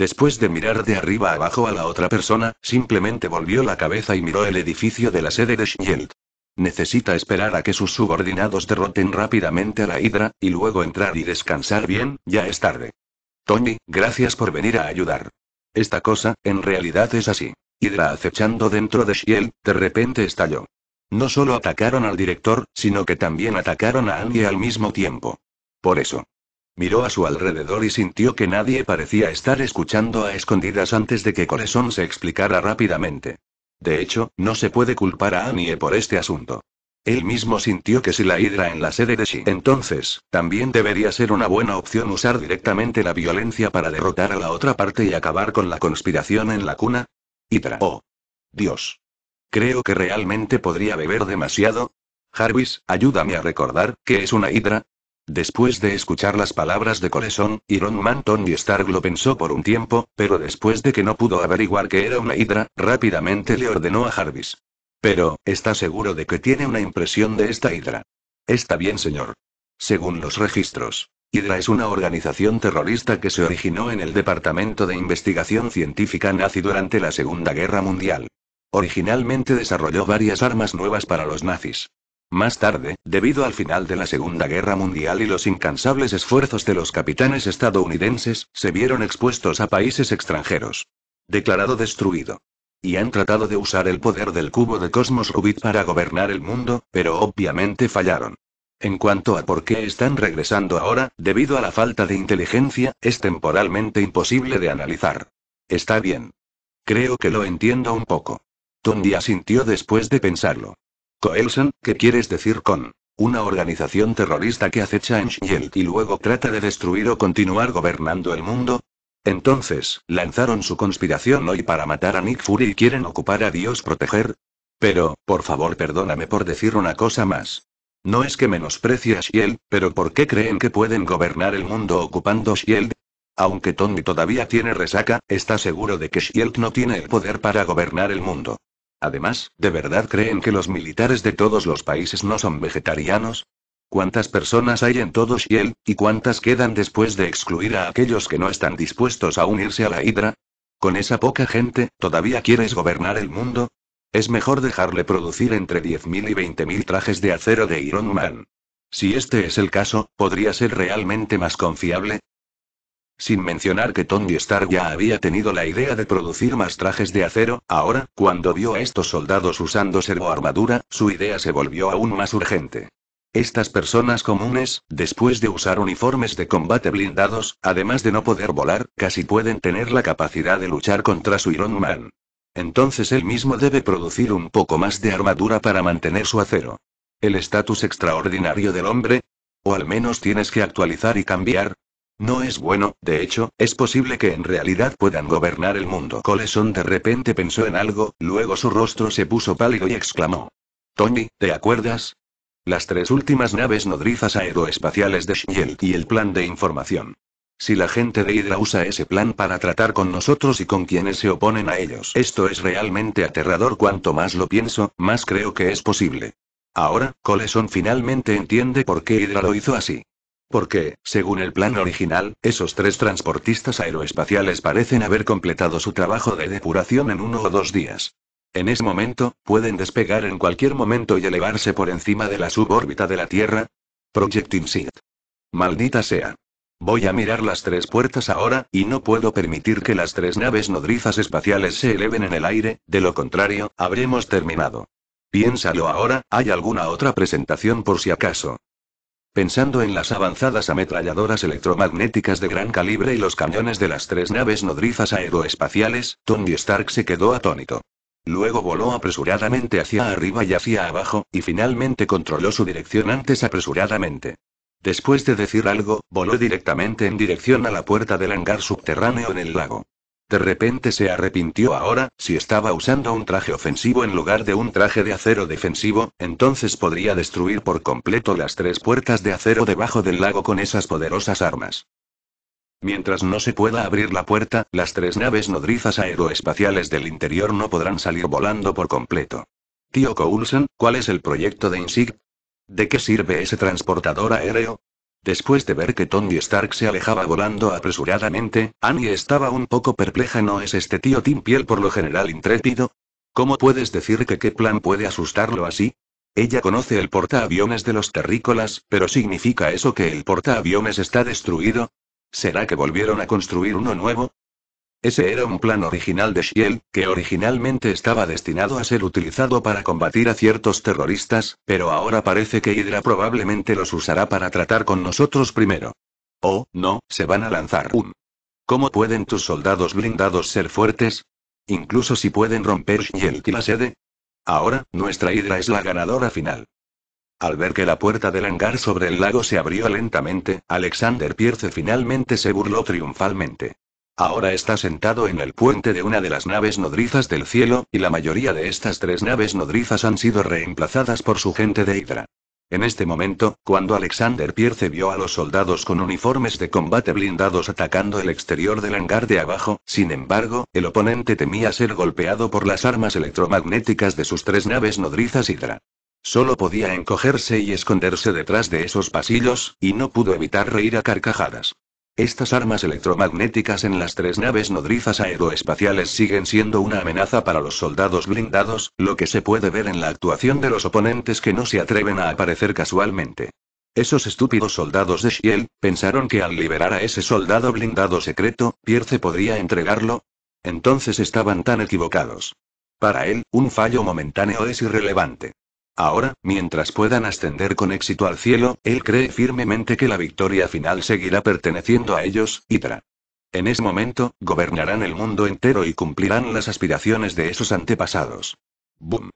Después de mirar de arriba abajo a la otra persona, simplemente volvió la cabeza y miró el edificio de la sede de Shield. Necesita esperar a que sus subordinados derroten rápidamente a la Hidra, y luego entrar y descansar bien, ya es tarde. Tony, gracias por venir a ayudar. Esta cosa, en realidad es así. Hidra acechando dentro de Shield, de repente estalló. No solo atacaron al director, sino que también atacaron a alguien al mismo tiempo. Por eso. Miró a su alrededor y sintió que nadie parecía estar escuchando a escondidas antes de que Corazón se explicara rápidamente. De hecho, no se puede culpar a Annie por este asunto. Él mismo sintió que si la hidra en la sede de Shi, entonces, también debería ser una buena opción usar directamente la violencia para derrotar a la otra parte y acabar con la conspiración en la cuna. Hidra. Oh. Dios. Creo que realmente podría beber demasiado. Jarvis, ayúdame a recordar, que es una hidra? Después de escuchar las palabras de Corazón, Iron Manton y Stark lo pensó por un tiempo, pero después de que no pudo averiguar que era una hidra, rápidamente le ordenó a Jarvis. Pero, ¿está seguro de que tiene una impresión de esta hidra? Está bien, señor. Según los registros, Hydra es una organización terrorista que se originó en el Departamento de Investigación Científica nazi durante la Segunda Guerra Mundial. Originalmente desarrolló varias armas nuevas para los nazis. Más tarde, debido al final de la Segunda Guerra Mundial y los incansables esfuerzos de los capitanes estadounidenses, se vieron expuestos a países extranjeros. Declarado destruido. Y han tratado de usar el poder del cubo de Cosmos Rubit para gobernar el mundo, pero obviamente fallaron. En cuanto a por qué están regresando ahora, debido a la falta de inteligencia, es temporalmente imposible de analizar. Está bien. Creo que lo entiendo un poco. Tondi asintió después de pensarlo. Coelsen, ¿qué quieres decir con una organización terrorista que acecha en Shield y luego trata de destruir o continuar gobernando el mundo? Entonces, lanzaron su conspiración hoy para matar a Nick Fury y quieren ocupar a Dios proteger. Pero, por favor, perdóname por decir una cosa más. No es que menosprecie a Shield, pero ¿por qué creen que pueden gobernar el mundo ocupando Shield? Aunque Tony todavía tiene resaca, está seguro de que Shield no tiene el poder para gobernar el mundo. Además, ¿de verdad creen que los militares de todos los países no son vegetarianos? ¿Cuántas personas hay en todo Shiel, y cuántas quedan después de excluir a aquellos que no están dispuestos a unirse a la Hidra? ¿Con esa poca gente, todavía quieres gobernar el mundo? Es mejor dejarle producir entre 10.000 y 20.000 trajes de acero de Iron Man. Si este es el caso, ¿podría ser realmente más confiable? Sin mencionar que Tony Stark ya había tenido la idea de producir más trajes de acero, ahora, cuando vio a estos soldados usando servoarmadura, su idea se volvió aún más urgente. Estas personas comunes, después de usar uniformes de combate blindados, además de no poder volar, casi pueden tener la capacidad de luchar contra su Iron Man. Entonces él mismo debe producir un poco más de armadura para mantener su acero. El estatus extraordinario del hombre, o al menos tienes que actualizar y cambiar, no es bueno, de hecho, es posible que en realidad puedan gobernar el mundo. Coleson de repente pensó en algo, luego su rostro se puso pálido y exclamó. Tony, ¿te acuerdas? Las tres últimas naves nodrizas aeroespaciales de Shield y el plan de información. Si la gente de Hydra usa ese plan para tratar con nosotros y con quienes se oponen a ellos. Esto es realmente aterrador. Cuanto más lo pienso, más creo que es posible. Ahora, Coleson finalmente entiende por qué Hydra lo hizo así. Porque, según el plan original, esos tres transportistas aeroespaciales parecen haber completado su trabajo de depuración en uno o dos días. En ese momento, pueden despegar en cualquier momento y elevarse por encima de la subórbita de la Tierra. Project Insight. Maldita sea. Voy a mirar las tres puertas ahora, y no puedo permitir que las tres naves nodrizas espaciales se eleven en el aire, de lo contrario, habremos terminado. Piénsalo ahora, ¿hay alguna otra presentación por si acaso? Pensando en las avanzadas ametralladoras electromagnéticas de gran calibre y los cañones de las tres naves nodrizas aeroespaciales, Tony Stark se quedó atónito. Luego voló apresuradamente hacia arriba y hacia abajo, y finalmente controló su dirección antes apresuradamente. Después de decir algo, voló directamente en dirección a la puerta del hangar subterráneo en el lago. De repente se arrepintió ahora, si estaba usando un traje ofensivo en lugar de un traje de acero defensivo, entonces podría destruir por completo las tres puertas de acero debajo del lago con esas poderosas armas. Mientras no se pueda abrir la puerta, las tres naves nodrizas aeroespaciales del interior no podrán salir volando por completo. Tío Coulson, ¿cuál es el proyecto de INSIG? ¿De qué sirve ese transportador aéreo? Después de ver que Tony Stark se alejaba volando apresuradamente, Annie estaba un poco perpleja. ¿No es este tío Tim Piel por lo general intrépido? ¿Cómo puedes decir que qué plan puede asustarlo así? Ella conoce el portaaviones de los terrícolas, pero ¿significa eso que el portaaviones está destruido? ¿Será que volvieron a construir uno nuevo? Ese era un plan original de Shield, que originalmente estaba destinado a ser utilizado para combatir a ciertos terroristas, pero ahora parece que Hydra probablemente los usará para tratar con nosotros primero. Oh, no, se van a lanzar un. ¿Cómo pueden tus soldados blindados ser fuertes? Incluso si pueden romper Shiel y la sede. Ahora, nuestra Hydra es la ganadora final. Al ver que la puerta del hangar sobre el lago se abrió lentamente, Alexander Pierce finalmente se burló triunfalmente. Ahora está sentado en el puente de una de las naves nodrizas del cielo, y la mayoría de estas tres naves nodrizas han sido reemplazadas por su gente de Hydra. En este momento, cuando Alexander Pierce vio a los soldados con uniformes de combate blindados atacando el exterior del hangar de abajo, sin embargo, el oponente temía ser golpeado por las armas electromagnéticas de sus tres naves nodrizas Hydra. Solo podía encogerse y esconderse detrás de esos pasillos, y no pudo evitar reír a carcajadas. Estas armas electromagnéticas en las tres naves nodrizas aeroespaciales siguen siendo una amenaza para los soldados blindados, lo que se puede ver en la actuación de los oponentes que no se atreven a aparecer casualmente. Esos estúpidos soldados de Shield pensaron que al liberar a ese soldado blindado secreto, Pierce podría entregarlo. Entonces estaban tan equivocados. Para él, un fallo momentáneo es irrelevante. Ahora, mientras puedan ascender con éxito al cielo, él cree firmemente que la victoria final seguirá perteneciendo a ellos, Hydra. En ese momento, gobernarán el mundo entero y cumplirán las aspiraciones de esos antepasados. Boom.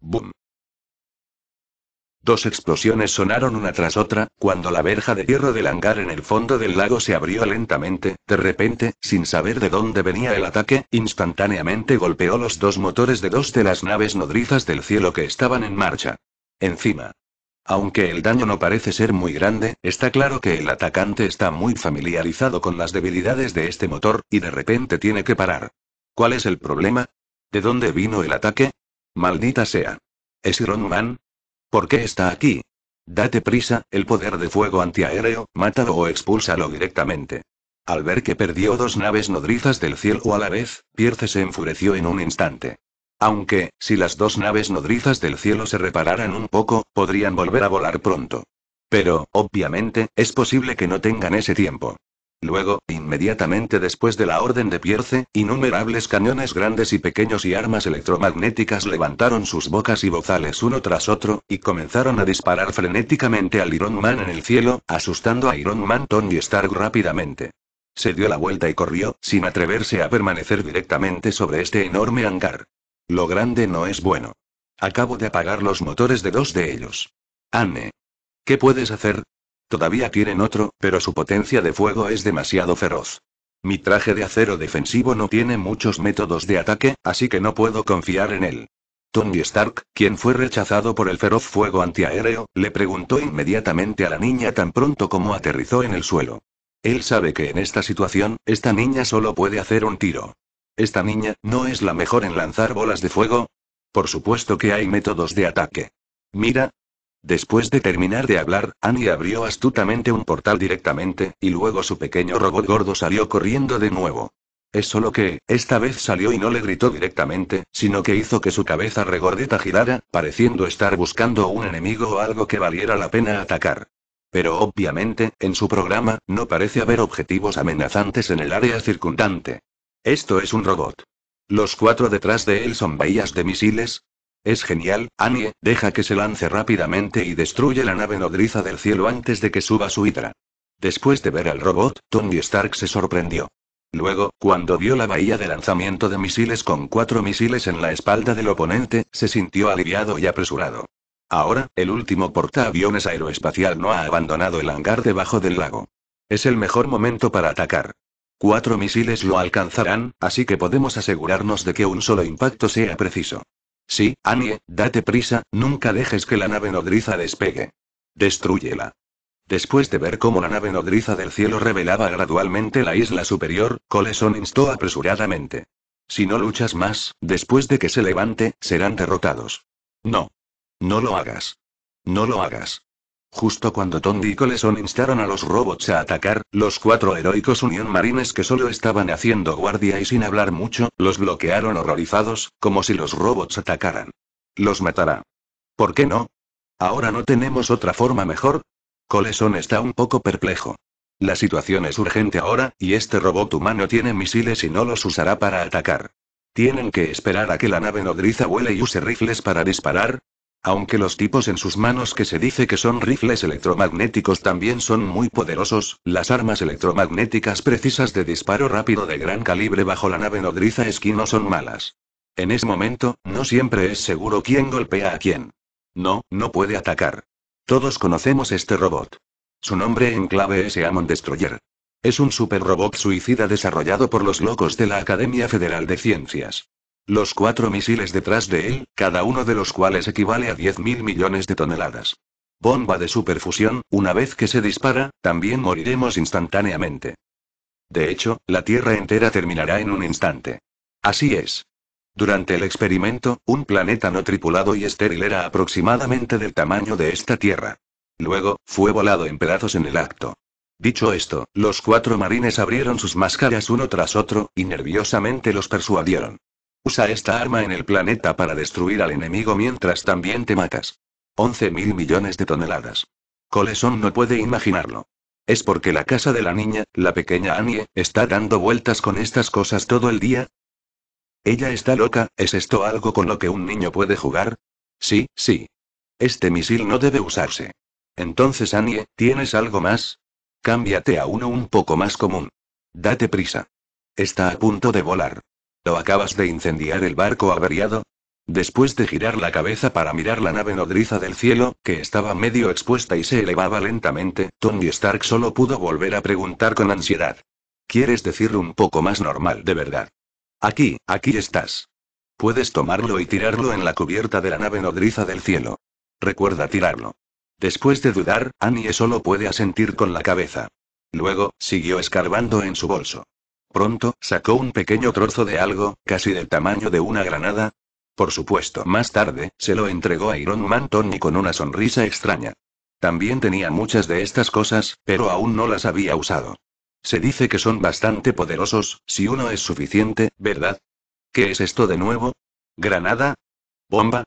Boom. Dos explosiones sonaron una tras otra, cuando la verja de hierro del hangar en el fondo del lago se abrió lentamente, de repente, sin saber de dónde venía el ataque, instantáneamente golpeó los dos motores de dos de las naves nodrizas del cielo que estaban en marcha. Encima. Aunque el daño no parece ser muy grande, está claro que el atacante está muy familiarizado con las debilidades de este motor, y de repente tiene que parar. ¿Cuál es el problema? ¿De dónde vino el ataque? Maldita sea. ¿Es Iron Man? ¿Por qué está aquí? Date prisa, el poder de fuego antiaéreo, mátalo o expúlsalo directamente. Al ver que perdió dos naves nodrizas del cielo a la vez, Pierce se enfureció en un instante. Aunque, si las dos naves nodrizas del cielo se repararan un poco, podrían volver a volar pronto. Pero, obviamente, es posible que no tengan ese tiempo. Luego, inmediatamente después de la orden de Pierce, innumerables cañones grandes y pequeños y armas electromagnéticas levantaron sus bocas y bozales uno tras otro, y comenzaron a disparar frenéticamente al Iron Man en el cielo, asustando a Iron Man, Tony y Stark rápidamente. Se dio la vuelta y corrió, sin atreverse a permanecer directamente sobre este enorme hangar. Lo grande no es bueno. Acabo de apagar los motores de dos de ellos. Anne. ¿Qué puedes hacer? Todavía tienen otro, pero su potencia de fuego es demasiado feroz. Mi traje de acero defensivo no tiene muchos métodos de ataque, así que no puedo confiar en él. Tony Stark, quien fue rechazado por el feroz fuego antiaéreo, le preguntó inmediatamente a la niña tan pronto como aterrizó en el suelo. Él sabe que en esta situación, esta niña solo puede hacer un tiro. ¿Esta niña no es la mejor en lanzar bolas de fuego? Por supuesto que hay métodos de ataque. Mira, Después de terminar de hablar, Annie abrió astutamente un portal directamente, y luego su pequeño robot gordo salió corriendo de nuevo. Es solo que, esta vez salió y no le gritó directamente, sino que hizo que su cabeza regordeta girara, pareciendo estar buscando un enemigo o algo que valiera la pena atacar. Pero obviamente, en su programa, no parece haber objetivos amenazantes en el área circundante. Esto es un robot. Los cuatro detrás de él son bahías de misiles, es genial, Annie, deja que se lance rápidamente y destruye la nave nodriza del cielo antes de que suba su hidra. Después de ver al robot, Tony Stark se sorprendió. Luego, cuando vio la bahía de lanzamiento de misiles con cuatro misiles en la espalda del oponente, se sintió aliviado y apresurado. Ahora, el último portaaviones aeroespacial no ha abandonado el hangar debajo del lago. Es el mejor momento para atacar. Cuatro misiles lo alcanzarán, así que podemos asegurarnos de que un solo impacto sea preciso. Sí, Annie, date prisa, nunca dejes que la nave nodriza despegue. Destrúyela. Después de ver cómo la nave nodriza del cielo revelaba gradualmente la isla superior, Coleson instó apresuradamente. Si no luchas más, después de que se levante, serán derrotados. No. No lo hagas. No lo hagas. Justo cuando Tondi y Coleson instaron a los robots a atacar, los cuatro heroicos Unión Marines que solo estaban haciendo guardia y sin hablar mucho, los bloquearon horrorizados, como si los robots atacaran. Los matará. ¿Por qué no? Ahora no tenemos otra forma mejor. Coleson está un poco perplejo. La situación es urgente ahora, y este robot humano tiene misiles y no los usará para atacar. Tienen que esperar a que la nave nodriza vuele y use rifles para disparar, aunque los tipos en sus manos que se dice que son rifles electromagnéticos también son muy poderosos, las armas electromagnéticas precisas de disparo rápido de gran calibre bajo la nave nodriza esquino no son malas. En ese momento, no siempre es seguro quién golpea a quién. No, no puede atacar. Todos conocemos este robot. Su nombre en clave es Amon Destroyer. Es un superrobot suicida desarrollado por los locos de la Academia Federal de Ciencias. Los cuatro misiles detrás de él, cada uno de los cuales equivale a 10.000 millones de toneladas. Bomba de superfusión, una vez que se dispara, también moriremos instantáneamente. De hecho, la Tierra entera terminará en un instante. Así es. Durante el experimento, un planeta no tripulado y estéril era aproximadamente del tamaño de esta Tierra. Luego, fue volado en pedazos en el acto. Dicho esto, los cuatro marines abrieron sus máscaras uno tras otro, y nerviosamente los persuadieron. Usa esta arma en el planeta para destruir al enemigo mientras también te matas. 11 mil millones de toneladas. Coleson no puede imaginarlo. ¿Es porque la casa de la niña, la pequeña Annie, está dando vueltas con estas cosas todo el día? Ella está loca, ¿es esto algo con lo que un niño puede jugar? Sí, sí. Este misil no debe usarse. Entonces Annie, ¿tienes algo más? Cámbiate a uno un poco más común. Date prisa. Está a punto de volar. ¿Lo acabas de incendiar el barco averiado? Después de girar la cabeza para mirar la nave nodriza del cielo, que estaba medio expuesta y se elevaba lentamente, Tony Stark solo pudo volver a preguntar con ansiedad. ¿Quieres decir un poco más normal de verdad? Aquí, aquí estás. Puedes tomarlo y tirarlo en la cubierta de la nave nodriza del cielo. Recuerda tirarlo. Después de dudar, Annie solo puede asentir con la cabeza. Luego, siguió escarbando en su bolso. Pronto, sacó un pequeño trozo de algo, casi del tamaño de una granada. Por supuesto, más tarde, se lo entregó a Iron Man Tony con una sonrisa extraña. También tenía muchas de estas cosas, pero aún no las había usado. Se dice que son bastante poderosos, si uno es suficiente, ¿verdad? ¿Qué es esto de nuevo? ¿Granada? ¿Bomba?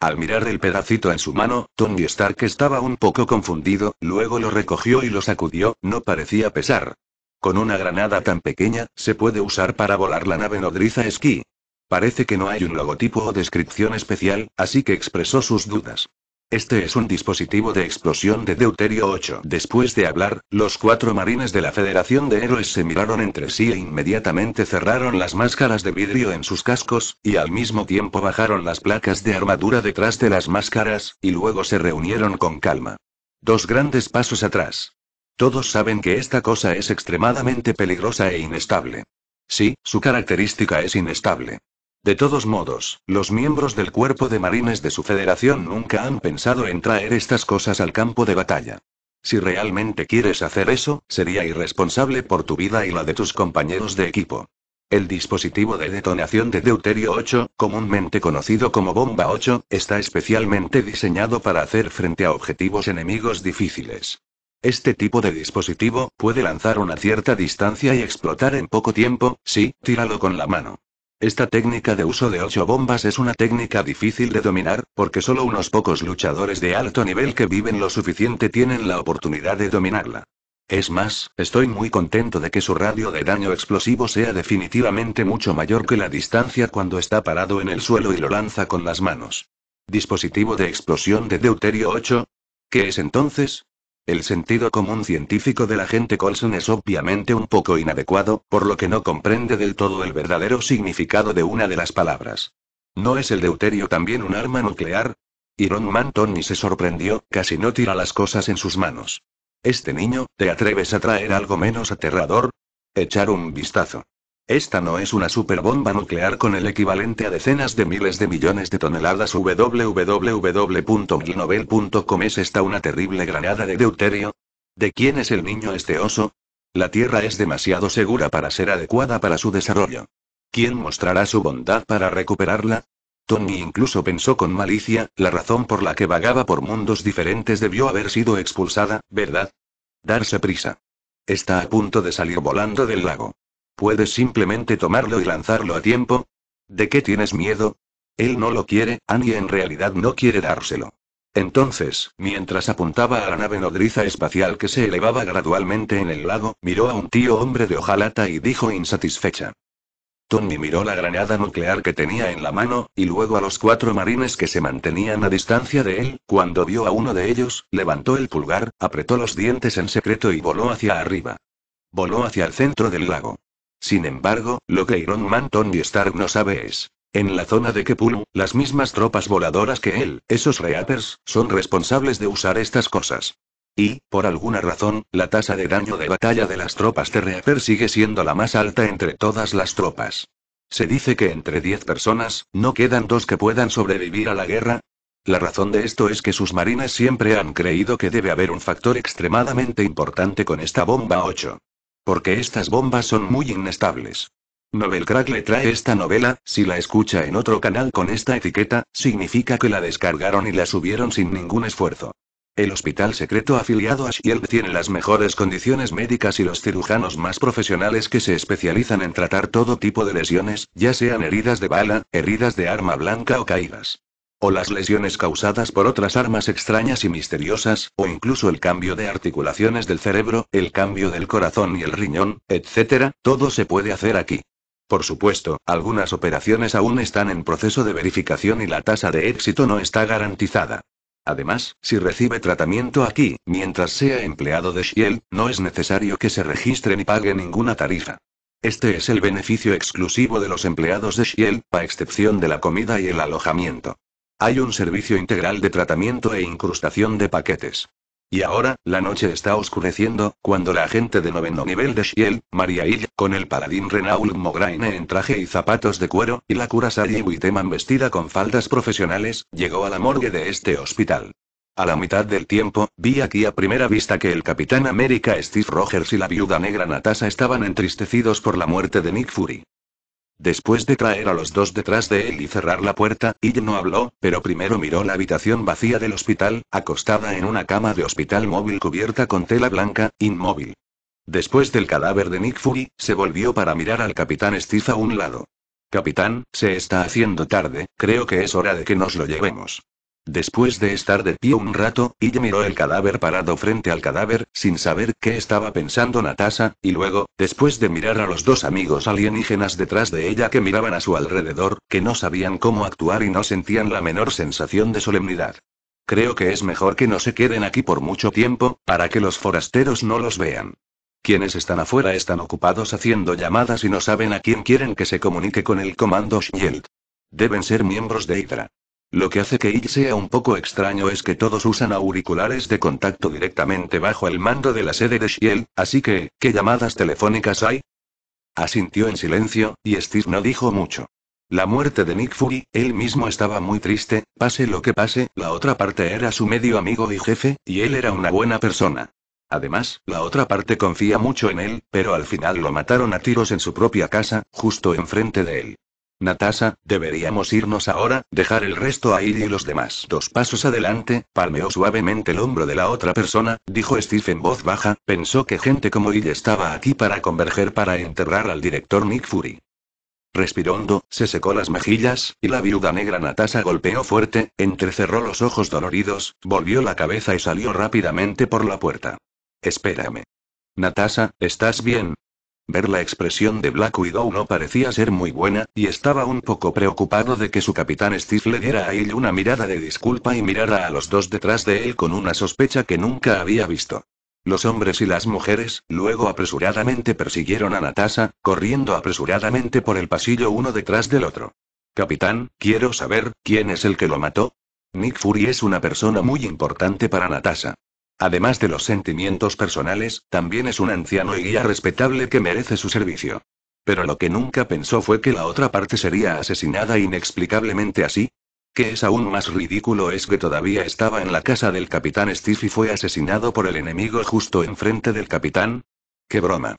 Al mirar el pedacito en su mano, Tony Stark estaba un poco confundido, luego lo recogió y lo sacudió, no parecía pesar, con una granada tan pequeña, se puede usar para volar la nave nodriza esquí. Parece que no hay un logotipo o descripción especial, así que expresó sus dudas. Este es un dispositivo de explosión de deuterio 8. Después de hablar, los cuatro marines de la Federación de Héroes se miraron entre sí e inmediatamente cerraron las máscaras de vidrio en sus cascos, y al mismo tiempo bajaron las placas de armadura detrás de las máscaras, y luego se reunieron con calma. Dos grandes pasos atrás. Todos saben que esta cosa es extremadamente peligrosa e inestable. Sí, su característica es inestable. De todos modos, los miembros del cuerpo de marines de su federación nunca han pensado en traer estas cosas al campo de batalla. Si realmente quieres hacer eso, sería irresponsable por tu vida y la de tus compañeros de equipo. El dispositivo de detonación de deuterio 8, comúnmente conocido como bomba 8, está especialmente diseñado para hacer frente a objetivos enemigos difíciles. Este tipo de dispositivo puede lanzar una cierta distancia y explotar en poco tiempo, sí, tíralo con la mano. Esta técnica de uso de 8 bombas es una técnica difícil de dominar, porque solo unos pocos luchadores de alto nivel que viven lo suficiente tienen la oportunidad de dominarla. Es más, estoy muy contento de que su radio de daño explosivo sea definitivamente mucho mayor que la distancia cuando está parado en el suelo y lo lanza con las manos. Dispositivo de explosión de deuterio 8. ¿Qué es entonces? El sentido común científico de la gente Colson es obviamente un poco inadecuado, por lo que no comprende del todo el verdadero significado de una de las palabras. ¿No es el deuterio también un arma nuclear? Iron Man Tony se sorprendió, casi no tira las cosas en sus manos. Este niño, ¿te atreves a traer algo menos aterrador? Echar un vistazo. Esta no es una superbomba nuclear con el equivalente a decenas de miles de millones de toneladas. www.glinovel.com ¿Es esta una terrible granada de deuterio? ¿De quién es el niño este oso? La Tierra es demasiado segura para ser adecuada para su desarrollo. ¿Quién mostrará su bondad para recuperarla? Tony incluso pensó con malicia, la razón por la que vagaba por mundos diferentes debió haber sido expulsada, ¿verdad? Darse prisa. Está a punto de salir volando del lago. Puedes simplemente tomarlo y lanzarlo a tiempo. ¿De qué tienes miedo? Él no lo quiere, Annie en realidad no quiere dárselo. Entonces, mientras apuntaba a la nave nodriza espacial que se elevaba gradualmente en el lago, miró a un tío hombre de hojalata y dijo insatisfecha. Tony miró la granada nuclear que tenía en la mano, y luego a los cuatro marines que se mantenían a distancia de él, cuando vio a uno de ellos, levantó el pulgar, apretó los dientes en secreto y voló hacia arriba. Voló hacia el centro del lago. Sin embargo, lo que Iron Man Tony Stark no sabe es. En la zona de Kepulu, las mismas tropas voladoras que él, esos Reapers, son responsables de usar estas cosas. Y, por alguna razón, la tasa de daño de batalla de las tropas de Reaper sigue siendo la más alta entre todas las tropas. Se dice que entre 10 personas, no quedan dos que puedan sobrevivir a la guerra, la razón de esto es que sus marines siempre han creído que debe haber un factor extremadamente importante con esta bomba 8. Porque estas bombas son muy inestables. Novelcrack le trae esta novela, si la escucha en otro canal con esta etiqueta, significa que la descargaron y la subieron sin ningún esfuerzo. El hospital secreto afiliado a Shield tiene las mejores condiciones médicas y los cirujanos más profesionales que se especializan en tratar todo tipo de lesiones, ya sean heridas de bala, heridas de arma blanca o caídas. O las lesiones causadas por otras armas extrañas y misteriosas, o incluso el cambio de articulaciones del cerebro, el cambio del corazón y el riñón, etc., todo se puede hacer aquí. Por supuesto, algunas operaciones aún están en proceso de verificación y la tasa de éxito no está garantizada. Además, si recibe tratamiento aquí, mientras sea empleado de Shield, no es necesario que se registre ni pague ninguna tarifa. Este es el beneficio exclusivo de los empleados de Shield, a excepción de la comida y el alojamiento. Hay un servicio integral de tratamiento e incrustación de paquetes. Y ahora, la noche está oscureciendo, cuando la agente de noveno nivel de Shield, María Hill, con el paladín Renault Mograine en traje y zapatos de cuero, y la cura Sari Witteman vestida con faldas profesionales, llegó a la morgue de este hospital. A la mitad del tiempo, vi aquí a primera vista que el Capitán América Steve Rogers y la viuda negra Natasha estaban entristecidos por la muerte de Nick Fury. Después de traer a los dos detrás de él y cerrar la puerta, Ille no habló, pero primero miró la habitación vacía del hospital, acostada en una cama de hospital móvil cubierta con tela blanca, inmóvil. Después del cadáver de Nick Fury, se volvió para mirar al capitán Steve a un lado. Capitán, se está haciendo tarde, creo que es hora de que nos lo llevemos. Después de estar de pie un rato, ella miró el cadáver parado frente al cadáver, sin saber qué estaba pensando Natasha, y luego, después de mirar a los dos amigos alienígenas detrás de ella que miraban a su alrededor, que no sabían cómo actuar y no sentían la menor sensación de solemnidad. Creo que es mejor que no se queden aquí por mucho tiempo, para que los forasteros no los vean. Quienes están afuera están ocupados haciendo llamadas y no saben a quién quieren que se comunique con el comando Shield. Deben ser miembros de Hydra. Lo que hace que Ill sea un poco extraño es que todos usan auriculares de contacto directamente bajo el mando de la sede de Shiel, así que, ¿qué llamadas telefónicas hay? Asintió en silencio, y Steve no dijo mucho. La muerte de Nick Fury, él mismo estaba muy triste, pase lo que pase, la otra parte era su medio amigo y jefe, y él era una buena persona. Además, la otra parte confía mucho en él, pero al final lo mataron a tiros en su propia casa, justo enfrente de él. Natasha, deberíamos irnos ahora, dejar el resto a y los demás. Dos pasos adelante, palmeó suavemente el hombro de la otra persona, dijo Steve en voz baja, pensó que gente como ella estaba aquí para converger para enterrar al director Nick Fury. Respirando, se secó las mejillas, y la viuda negra Natasha golpeó fuerte, entrecerró los ojos doloridos, volvió la cabeza y salió rápidamente por la puerta. Espérame. Natasha, ¿estás bien? Ver la expresión de Black Widow no parecía ser muy buena, y estaba un poco preocupado de que su capitán Steve le diera a él una mirada de disculpa y mirara a los dos detrás de él con una sospecha que nunca había visto. Los hombres y las mujeres, luego apresuradamente persiguieron a Natasha, corriendo apresuradamente por el pasillo uno detrás del otro. Capitán, quiero saber, ¿quién es el que lo mató? Nick Fury es una persona muy importante para Natasha. Además de los sentimientos personales, también es un anciano y guía respetable que merece su servicio. Pero lo que nunca pensó fue que la otra parte sería asesinada inexplicablemente así. Que es aún más ridículo es que todavía estaba en la casa del capitán Steve y fue asesinado por el enemigo justo enfrente del capitán. ¡Qué broma!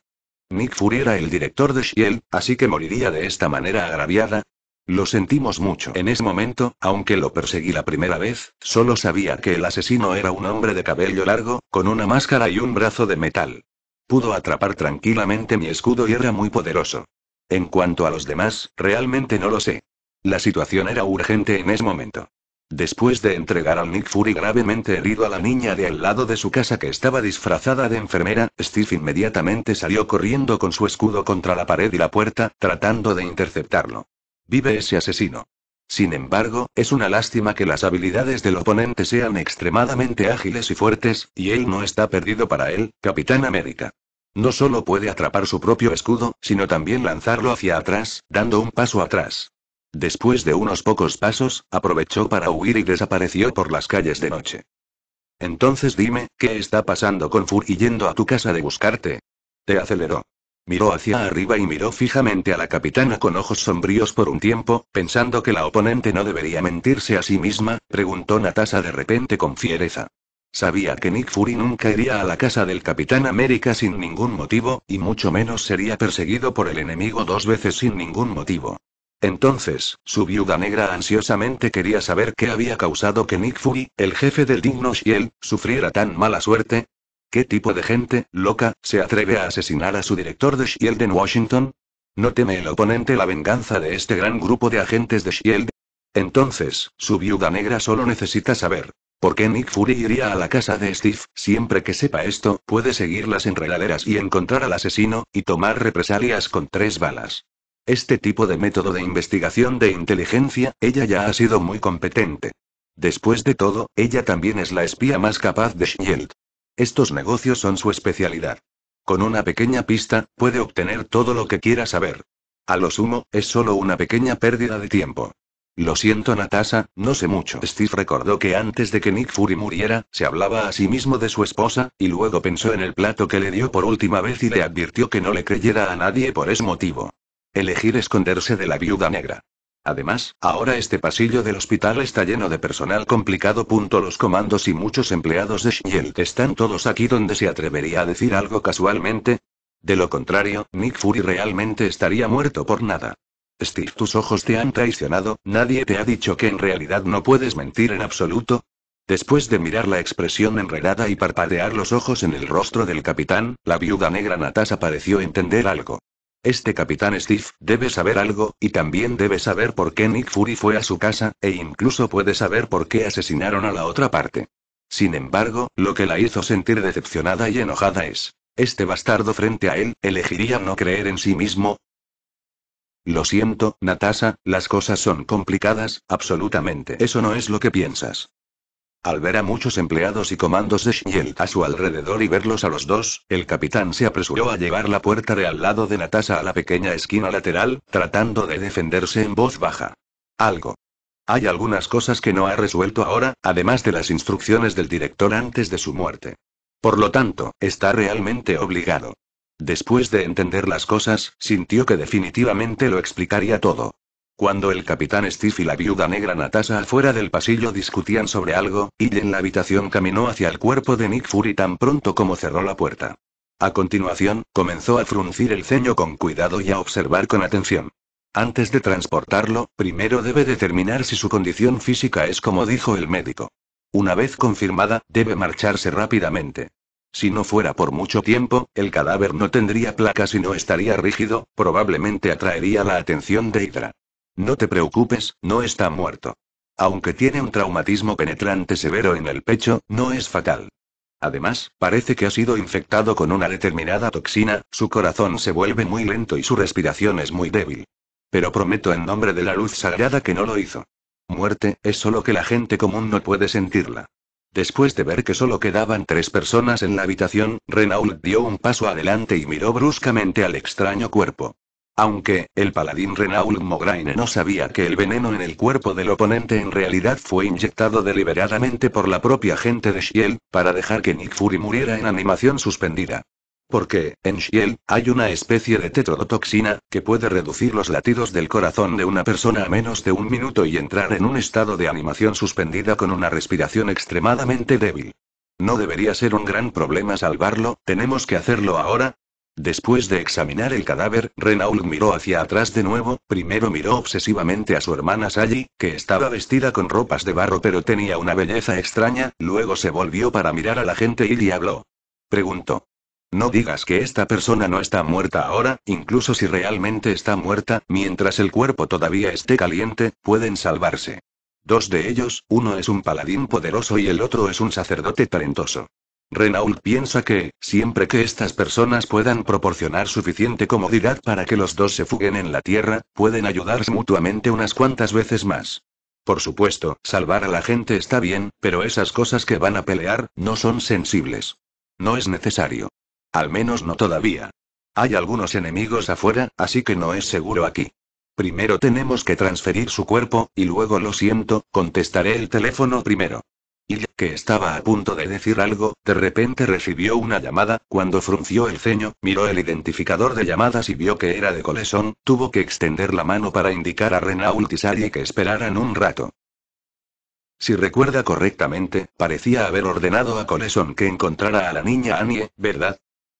Nick Fury era el director de Shield, así que moriría de esta manera agraviada, lo sentimos mucho. En ese momento, aunque lo perseguí la primera vez, solo sabía que el asesino era un hombre de cabello largo, con una máscara y un brazo de metal. Pudo atrapar tranquilamente mi escudo y era muy poderoso. En cuanto a los demás, realmente no lo sé. La situación era urgente en ese momento. Después de entregar al Nick Fury gravemente herido a la niña de al lado de su casa que estaba disfrazada de enfermera, Steve inmediatamente salió corriendo con su escudo contra la pared y la puerta, tratando de interceptarlo vive ese asesino. Sin embargo, es una lástima que las habilidades del oponente sean extremadamente ágiles y fuertes, y él no está perdido para él, Capitán América. No solo puede atrapar su propio escudo, sino también lanzarlo hacia atrás, dando un paso atrás. Después de unos pocos pasos, aprovechó para huir y desapareció por las calles de noche. Entonces dime, ¿qué está pasando con y yendo a tu casa de buscarte? Te aceleró miró hacia arriba y miró fijamente a la capitana con ojos sombríos por un tiempo, pensando que la oponente no debería mentirse a sí misma, preguntó Natasha de repente con fiereza. Sabía que Nick Fury nunca iría a la casa del Capitán América sin ningún motivo, y mucho menos sería perseguido por el enemigo dos veces sin ningún motivo. Entonces, su viuda negra ansiosamente quería saber qué había causado que Nick Fury, el jefe del Digno Shield, sufriera tan mala suerte, ¿Qué tipo de gente, loca, se atreve a asesinar a su director de Shield en Washington? ¿No teme el oponente la venganza de este gran grupo de agentes de Shield? Entonces, su viuda negra solo necesita saber. ¿Por qué Nick Fury iría a la casa de Steve? Siempre que sepa esto, puede seguir las enredaderas y encontrar al asesino, y tomar represalias con tres balas. Este tipo de método de investigación de inteligencia, ella ya ha sido muy competente. Después de todo, ella también es la espía más capaz de Shield. Estos negocios son su especialidad. Con una pequeña pista, puede obtener todo lo que quiera saber. A lo sumo, es solo una pequeña pérdida de tiempo. Lo siento, Natasha, no sé mucho. Steve recordó que antes de que Nick Fury muriera, se hablaba a sí mismo de su esposa, y luego pensó en el plato que le dio por última vez y le advirtió que no le creyera a nadie por ese motivo. Elegir esconderse de la viuda negra. Además, ahora este pasillo del hospital está lleno de personal complicado. Los comandos y muchos empleados de Shield están todos aquí donde se atrevería a decir algo casualmente. De lo contrario, Nick Fury realmente estaría muerto por nada. Steve, tus ojos te han traicionado, nadie te ha dicho que en realidad no puedes mentir en absoluto. Después de mirar la expresión enredada y parpadear los ojos en el rostro del capitán, la viuda negra Natasha pareció entender algo. Este capitán Steve debe saber algo, y también debe saber por qué Nick Fury fue a su casa, e incluso puede saber por qué asesinaron a la otra parte. Sin embargo, lo que la hizo sentir decepcionada y enojada es, ¿este bastardo frente a él, elegiría no creer en sí mismo? Lo siento, Natasha, las cosas son complicadas, absolutamente. Eso no es lo que piensas. Al ver a muchos empleados y comandos de Shield a su alrededor y verlos a los dos, el capitán se apresuró a llevar la puerta de al lado de Natasha a la pequeña esquina lateral, tratando de defenderse en voz baja. Algo. Hay algunas cosas que no ha resuelto ahora, además de las instrucciones del director antes de su muerte. Por lo tanto, está realmente obligado. Después de entender las cosas, sintió que definitivamente lo explicaría todo. Cuando el capitán Steve y la viuda negra Natasa afuera del pasillo discutían sobre algo, y en la habitación caminó hacia el cuerpo de Nick Fury tan pronto como cerró la puerta. A continuación, comenzó a fruncir el ceño con cuidado y a observar con atención. Antes de transportarlo, primero debe determinar si su condición física es como dijo el médico. Una vez confirmada, debe marcharse rápidamente. Si no fuera por mucho tiempo, el cadáver no tendría placas y no estaría rígido, probablemente atraería la atención de Hydra. No te preocupes, no está muerto. Aunque tiene un traumatismo penetrante severo en el pecho, no es fatal. Además, parece que ha sido infectado con una determinada toxina, su corazón se vuelve muy lento y su respiración es muy débil. Pero prometo en nombre de la luz sagrada que no lo hizo. Muerte, es solo que la gente común no puede sentirla. Después de ver que solo quedaban tres personas en la habitación, Renault dio un paso adelante y miró bruscamente al extraño cuerpo. Aunque, el paladín Renault Mograine no sabía que el veneno en el cuerpo del oponente en realidad fue inyectado deliberadamente por la propia gente de Shiel, para dejar que Nick Fury muriera en animación suspendida. Porque, en Shiel, hay una especie de tetrodotoxina, que puede reducir los latidos del corazón de una persona a menos de un minuto y entrar en un estado de animación suspendida con una respiración extremadamente débil. No debería ser un gran problema salvarlo, tenemos que hacerlo ahora, Después de examinar el cadáver, Renault miró hacia atrás de nuevo, primero miró obsesivamente a su hermana Sally, que estaba vestida con ropas de barro pero tenía una belleza extraña, luego se volvió para mirar a la gente y le habló. Preguntó. No digas que esta persona no está muerta ahora, incluso si realmente está muerta, mientras el cuerpo todavía esté caliente, pueden salvarse. Dos de ellos, uno es un paladín poderoso y el otro es un sacerdote talentoso. Renault piensa que, siempre que estas personas puedan proporcionar suficiente comodidad para que los dos se fuguen en la Tierra, pueden ayudarse mutuamente unas cuantas veces más. Por supuesto, salvar a la gente está bien, pero esas cosas que van a pelear, no son sensibles. No es necesario. Al menos no todavía. Hay algunos enemigos afuera, así que no es seguro aquí. Primero tenemos que transferir su cuerpo, y luego lo siento, contestaré el teléfono primero. Y que estaba a punto de decir algo, de repente recibió una llamada, cuando frunció el ceño, miró el identificador de llamadas y vio que era de Colesón, tuvo que extender la mano para indicar a Renault y que esperaran un rato. Si recuerda correctamente, parecía haber ordenado a Colesón que encontrara a la niña Annie, ¿verdad?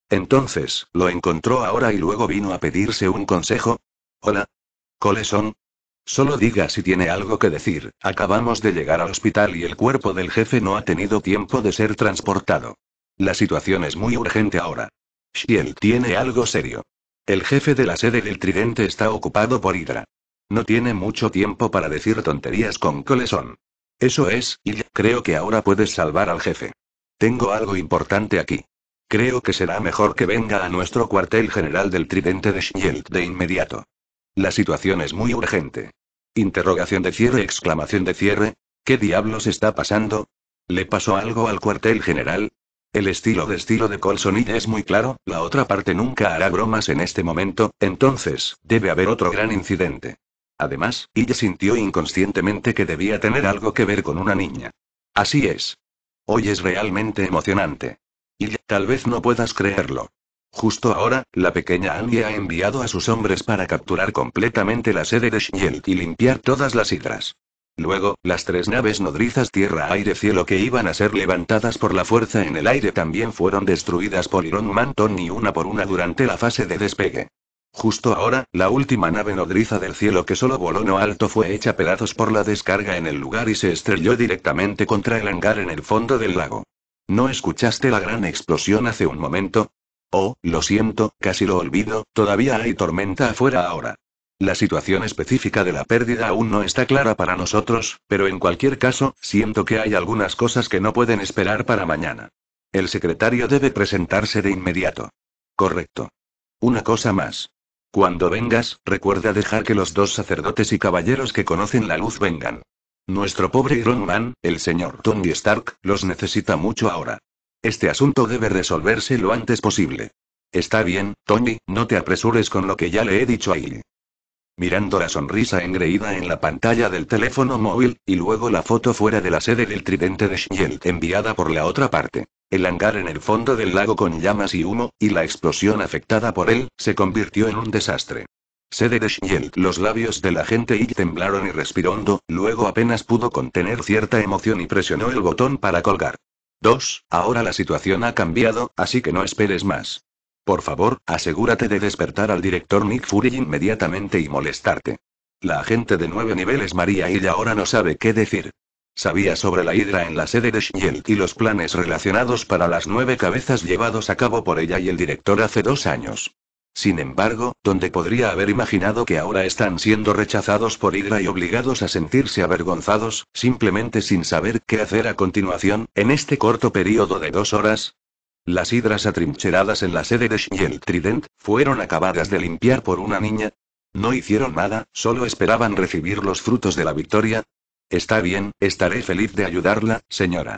Entonces, lo encontró ahora y luego vino a pedirse un consejo. Hola. Colesón. Solo diga si tiene algo que decir, acabamos de llegar al hospital y el cuerpo del jefe no ha tenido tiempo de ser transportado. La situación es muy urgente ahora. Shield tiene algo serio. El jefe de la sede del Tridente está ocupado por Hydra. No tiene mucho tiempo para decir tonterías con Coleson. Eso es, y creo que ahora puedes salvar al jefe. Tengo algo importante aquí. Creo que será mejor que venga a nuestro cuartel general del Tridente de Shield de inmediato. La situación es muy urgente. Interrogación de cierre, exclamación de cierre. ¿Qué diablos está pasando? ¿Le pasó algo al cuartel general? El estilo de estilo de Colson y es muy claro, la otra parte nunca hará bromas en este momento, entonces, debe haber otro gran incidente. Además, ella sintió inconscientemente que debía tener algo que ver con una niña. Así es. Hoy es realmente emocionante. Y tal vez no puedas creerlo. Justo ahora, la pequeña Angie ha enviado a sus hombres para capturar completamente la sede de Shield y limpiar todas las hidras. Luego, las tres naves nodrizas tierra-aire-cielo que iban a ser levantadas por la fuerza en el aire también fueron destruidas por Iron Manton y una por una durante la fase de despegue. Justo ahora, la última nave nodriza del cielo que solo voló no alto fue hecha pedazos por la descarga en el lugar y se estrelló directamente contra el hangar en el fondo del lago. ¿No escuchaste la gran explosión hace un momento? Oh, lo siento, casi lo olvido, todavía hay tormenta afuera ahora. La situación específica de la pérdida aún no está clara para nosotros, pero en cualquier caso, siento que hay algunas cosas que no pueden esperar para mañana. El secretario debe presentarse de inmediato. Correcto. Una cosa más. Cuando vengas, recuerda dejar que los dos sacerdotes y caballeros que conocen la luz vengan. Nuestro pobre Iron Man, el señor Tony Stark, los necesita mucho ahora. Este asunto debe resolverse lo antes posible. Está bien, Tony, no te apresures con lo que ya le he dicho a él. Mirando la sonrisa engreída en la pantalla del teléfono móvil, y luego la foto fuera de la sede del tridente de Shield enviada por la otra parte. El hangar en el fondo del lago con llamas y humo, y la explosión afectada por él, se convirtió en un desastre. Sede de Shield. Los labios de la gente y temblaron y respirando, luego apenas pudo contener cierta emoción y presionó el botón para colgar. 2. Ahora la situación ha cambiado, así que no esperes más. Por favor, asegúrate de despertar al director Nick Fury inmediatamente y molestarte. La agente de nueve niveles María ella ahora no sabe qué decir. Sabía sobre la hidra en la sede de Shield y los planes relacionados para las nueve cabezas llevados a cabo por ella y el director hace dos años. Sin embargo, donde podría haber imaginado que ahora están siendo rechazados por Hydra y obligados a sentirse avergonzados, simplemente sin saber qué hacer a continuación, en este corto periodo de dos horas, las hidras atrincheradas en la sede de Shield Trident fueron acabadas de limpiar por una niña. No hicieron nada, solo esperaban recibir los frutos de la victoria. Está bien, estaré feliz de ayudarla, señora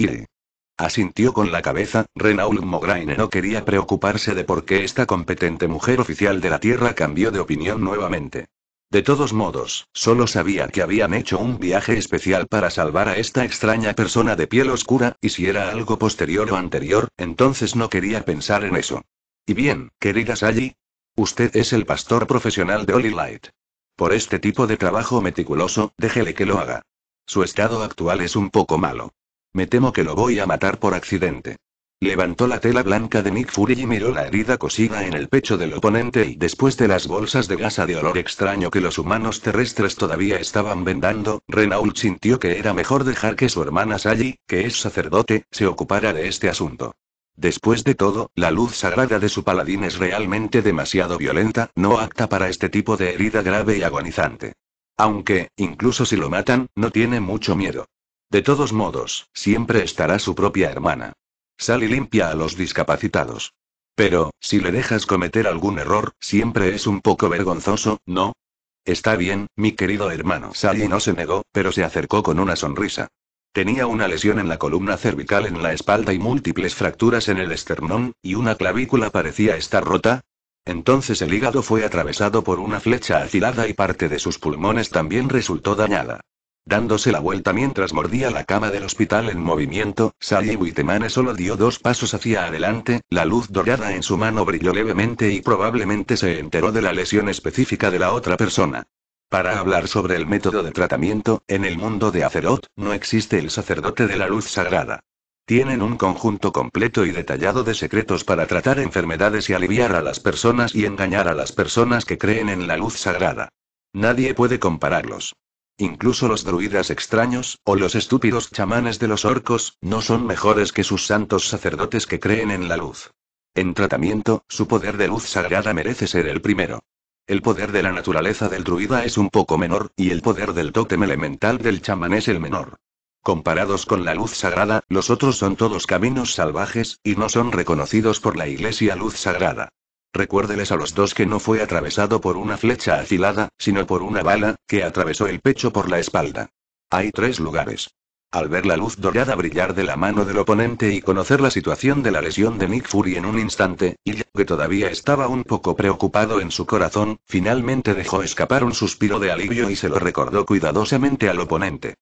Asintió con la cabeza, Renault Mograine no quería preocuparse de por qué esta competente mujer oficial de la Tierra cambió de opinión nuevamente. De todos modos, solo sabía que habían hecho un viaje especial para salvar a esta extraña persona de piel oscura, y si era algo posterior o anterior, entonces no quería pensar en eso. Y bien, querida Sally, usted es el pastor profesional de Holy Light. Por este tipo de trabajo meticuloso, déjele que lo haga. Su estado actual es un poco malo. Me temo que lo voy a matar por accidente. Levantó la tela blanca de Nick Fury y miró la herida cosida en el pecho del oponente y después de las bolsas de gasa de olor extraño que los humanos terrestres todavía estaban vendando, Renault sintió que era mejor dejar que su hermana Sally, que es sacerdote, se ocupara de este asunto. Después de todo, la luz sagrada de su paladín es realmente demasiado violenta, no apta para este tipo de herida grave y agonizante. Aunque, incluso si lo matan, no tiene mucho miedo. De todos modos, siempre estará su propia hermana. Sal limpia a los discapacitados. Pero, si le dejas cometer algún error, siempre es un poco vergonzoso, ¿no? Está bien, mi querido hermano. Sally no se negó, pero se acercó con una sonrisa. Tenía una lesión en la columna cervical en la espalda y múltiples fracturas en el esternón, y una clavícula parecía estar rota. Entonces el hígado fue atravesado por una flecha afilada y parte de sus pulmones también resultó dañada. Dándose la vuelta mientras mordía la cama del hospital en movimiento, Sally Witemane solo dio dos pasos hacia adelante, la luz dorada en su mano brilló levemente y probablemente se enteró de la lesión específica de la otra persona. Para hablar sobre el método de tratamiento, en el mundo de Azeroth, no existe el sacerdote de la luz sagrada. Tienen un conjunto completo y detallado de secretos para tratar enfermedades y aliviar a las personas y engañar a las personas que creen en la luz sagrada. Nadie puede compararlos. Incluso los druidas extraños, o los estúpidos chamanes de los orcos, no son mejores que sus santos sacerdotes que creen en la luz. En tratamiento, su poder de luz sagrada merece ser el primero. El poder de la naturaleza del druida es un poco menor, y el poder del tótem elemental del chamán es el menor. Comparados con la luz sagrada, los otros son todos caminos salvajes, y no son reconocidos por la Iglesia Luz Sagrada. Recuérdeles a los dos que no fue atravesado por una flecha afilada, sino por una bala, que atravesó el pecho por la espalda. Hay tres lugares. Al ver la luz dorada brillar de la mano del oponente y conocer la situación de la lesión de Nick Fury en un instante, y que todavía estaba un poco preocupado en su corazón, finalmente dejó escapar un suspiro de alivio y se lo recordó cuidadosamente al oponente.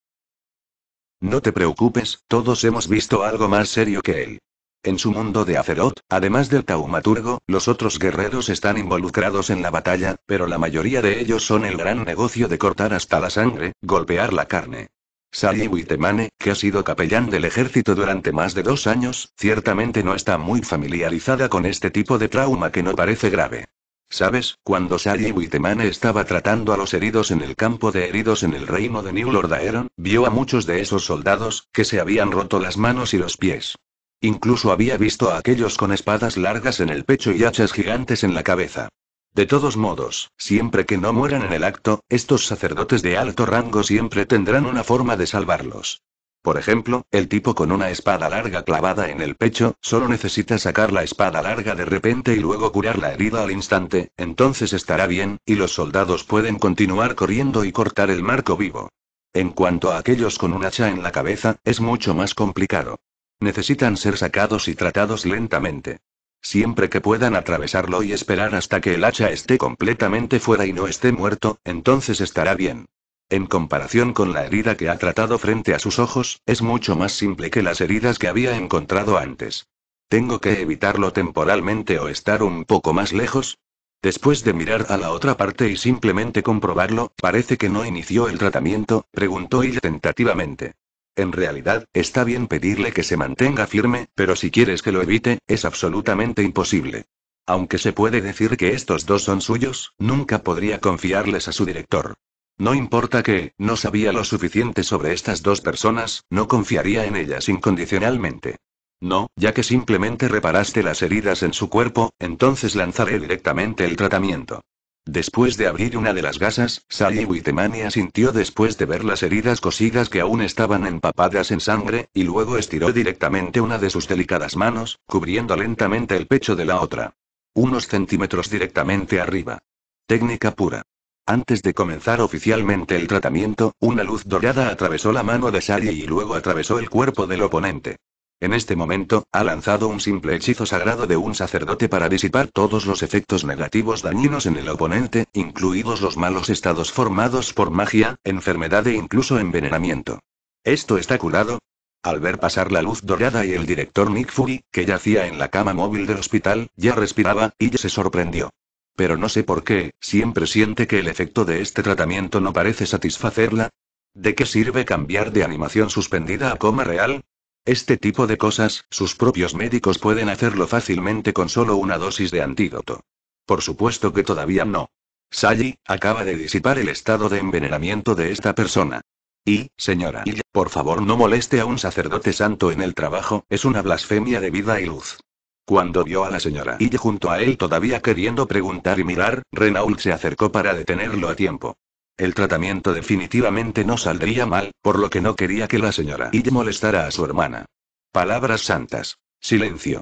No te preocupes, todos hemos visto algo más serio que él. En su mundo de Azeroth, además del taumaturgo, los otros guerreros están involucrados en la batalla, pero la mayoría de ellos son el gran negocio de cortar hasta la sangre, golpear la carne. Sally Witemane, que ha sido capellán del ejército durante más de dos años, ciertamente no está muy familiarizada con este tipo de trauma que no parece grave. ¿Sabes? Cuando Sally Witemane estaba tratando a los heridos en el campo de heridos en el reino de New Lordaeron, vio a muchos de esos soldados, que se habían roto las manos y los pies. Incluso había visto a aquellos con espadas largas en el pecho y hachas gigantes en la cabeza. De todos modos, siempre que no mueran en el acto, estos sacerdotes de alto rango siempre tendrán una forma de salvarlos. Por ejemplo, el tipo con una espada larga clavada en el pecho, solo necesita sacar la espada larga de repente y luego curar la herida al instante, entonces estará bien, y los soldados pueden continuar corriendo y cortar el marco vivo. En cuanto a aquellos con un hacha en la cabeza, es mucho más complicado. Necesitan ser sacados y tratados lentamente. Siempre que puedan atravesarlo y esperar hasta que el hacha esté completamente fuera y no esté muerto, entonces estará bien. En comparación con la herida que ha tratado frente a sus ojos, es mucho más simple que las heridas que había encontrado antes. ¿Tengo que evitarlo temporalmente o estar un poco más lejos? Después de mirar a la otra parte y simplemente comprobarlo, parece que no inició el tratamiento, preguntó ella tentativamente. En realidad, está bien pedirle que se mantenga firme, pero si quieres que lo evite, es absolutamente imposible. Aunque se puede decir que estos dos son suyos, nunca podría confiarles a su director. No importa que, no sabía lo suficiente sobre estas dos personas, no confiaría en ellas incondicionalmente. No, ya que simplemente reparaste las heridas en su cuerpo, entonces lanzaré directamente el tratamiento. Después de abrir una de las gasas, Sally Witemania sintió después de ver las heridas cosidas que aún estaban empapadas en sangre, y luego estiró directamente una de sus delicadas manos, cubriendo lentamente el pecho de la otra. Unos centímetros directamente arriba. Técnica pura. Antes de comenzar oficialmente el tratamiento, una luz dorada atravesó la mano de Sally y luego atravesó el cuerpo del oponente. En este momento, ha lanzado un simple hechizo sagrado de un sacerdote para disipar todos los efectos negativos dañinos en el oponente, incluidos los malos estados formados por magia, enfermedad e incluso envenenamiento. ¿Esto está curado? Al ver pasar la luz dorada y el director Nick Fury, que yacía en la cama móvil del hospital, ya respiraba, y se sorprendió. Pero no sé por qué, siempre siente que el efecto de este tratamiento no parece satisfacerla. ¿De qué sirve cambiar de animación suspendida a coma real? Este tipo de cosas, sus propios médicos pueden hacerlo fácilmente con solo una dosis de antídoto. Por supuesto que todavía no. Sally, acaba de disipar el estado de envenenamiento de esta persona. Y, señora, por favor no moleste a un sacerdote santo en el trabajo, es una blasfemia de vida y luz. Cuando vio a la señora y junto a él todavía queriendo preguntar y mirar, Renault se acercó para detenerlo a tiempo. El tratamiento definitivamente no saldría mal, por lo que no quería que la señora y molestara a su hermana. Palabras santas. Silencio.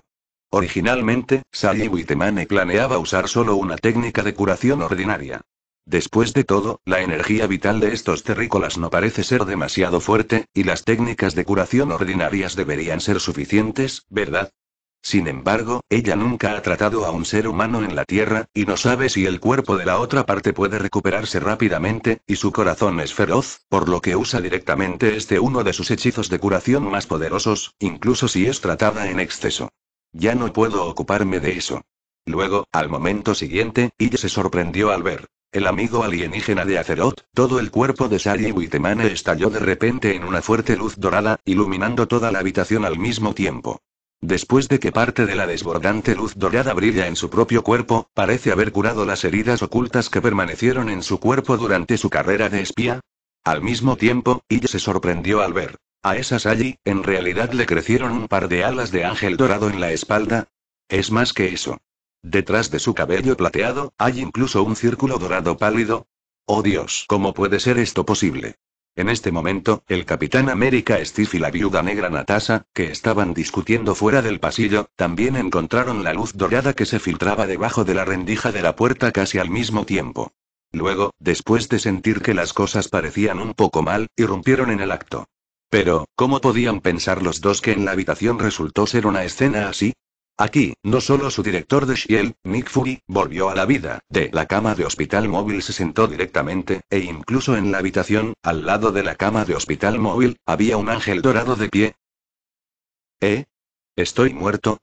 Originalmente, Sally Witemane planeaba usar solo una técnica de curación ordinaria. Después de todo, la energía vital de estos terrícolas no parece ser demasiado fuerte, y las técnicas de curación ordinarias deberían ser suficientes, ¿verdad? Sin embargo, ella nunca ha tratado a un ser humano en la Tierra, y no sabe si el cuerpo de la otra parte puede recuperarse rápidamente, y su corazón es feroz, por lo que usa directamente este uno de sus hechizos de curación más poderosos, incluso si es tratada en exceso. Ya no puedo ocuparme de eso. Luego, al momento siguiente, ella se sorprendió al ver. El amigo alienígena de Azeroth, todo el cuerpo de Sari Witemane estalló de repente en una fuerte luz dorada, iluminando toda la habitación al mismo tiempo. Después de que parte de la desbordante luz dorada brilla en su propio cuerpo, parece haber curado las heridas ocultas que permanecieron en su cuerpo durante su carrera de espía. Al mismo tiempo, ella se sorprendió al ver. A esas allí, en realidad le crecieron un par de alas de ángel dorado en la espalda. Es más que eso. Detrás de su cabello plateado, hay incluso un círculo dorado pálido. Oh Dios, ¿cómo puede ser esto posible? En este momento, el Capitán América Steve y la viuda negra Natasha, que estaban discutiendo fuera del pasillo, también encontraron la luz dorada que se filtraba debajo de la rendija de la puerta casi al mismo tiempo. Luego, después de sentir que las cosas parecían un poco mal, irrumpieron en el acto. Pero, ¿cómo podían pensar los dos que en la habitación resultó ser una escena así? Aquí, no solo su director de Shield, Nick Fury, volvió a la vida, de la cama de hospital móvil se sentó directamente, e incluso en la habitación, al lado de la cama de hospital móvil, había un ángel dorado de pie. ¿Eh? ¿Estoy muerto?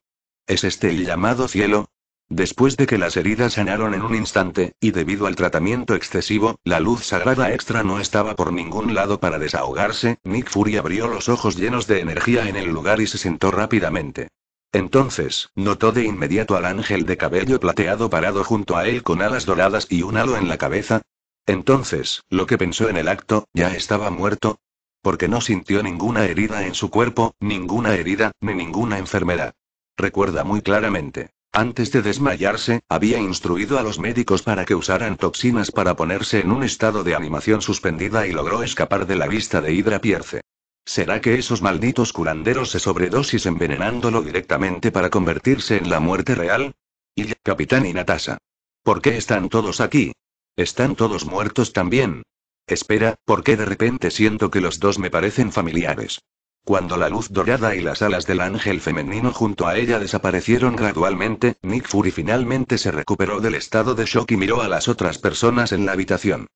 ¿Es este el llamado cielo? Después de que las heridas sanaron en un instante, y debido al tratamiento excesivo, la luz sagrada extra no estaba por ningún lado para desahogarse, Nick Fury abrió los ojos llenos de energía en el lugar y se sentó rápidamente. Entonces, notó de inmediato al ángel de cabello plateado parado junto a él con alas doradas y un halo en la cabeza. Entonces, lo que pensó en el acto, ya estaba muerto. Porque no sintió ninguna herida en su cuerpo, ninguna herida, ni ninguna enfermedad. Recuerda muy claramente. Antes de desmayarse, había instruido a los médicos para que usaran toxinas para ponerse en un estado de animación suspendida y logró escapar de la vista de Hydra Pierce. ¿Será que esos malditos curanderos se sobredosis envenenándolo directamente para convertirse en la muerte real? Y capitán y Natasha. ¿Por qué están todos aquí? ¿Están todos muertos también? Espera, porque de repente siento que los dos me parecen familiares? Cuando la luz dorada y las alas del ángel femenino junto a ella desaparecieron gradualmente, Nick Fury finalmente se recuperó del estado de shock y miró a las otras personas en la habitación.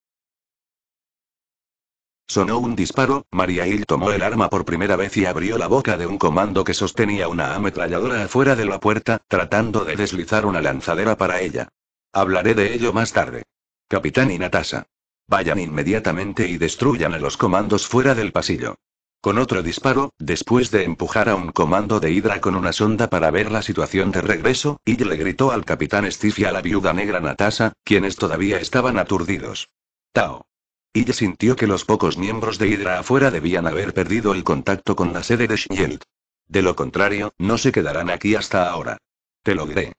Sonó un disparo, María Hill tomó el arma por primera vez y abrió la boca de un comando que sostenía una ametralladora afuera de la puerta, tratando de deslizar una lanzadera para ella. Hablaré de ello más tarde. Capitán y Natasha. Vayan inmediatamente y destruyan a los comandos fuera del pasillo. Con otro disparo, después de empujar a un comando de Hydra con una sonda para ver la situación de regreso, y le gritó al capitán Steve y a la viuda negra Natasha, quienes todavía estaban aturdidos. Tao. Ella sintió que los pocos miembros de Hydra afuera debían haber perdido el contacto con la sede de Shield. De lo contrario, no se quedarán aquí hasta ahora. Te lo diré.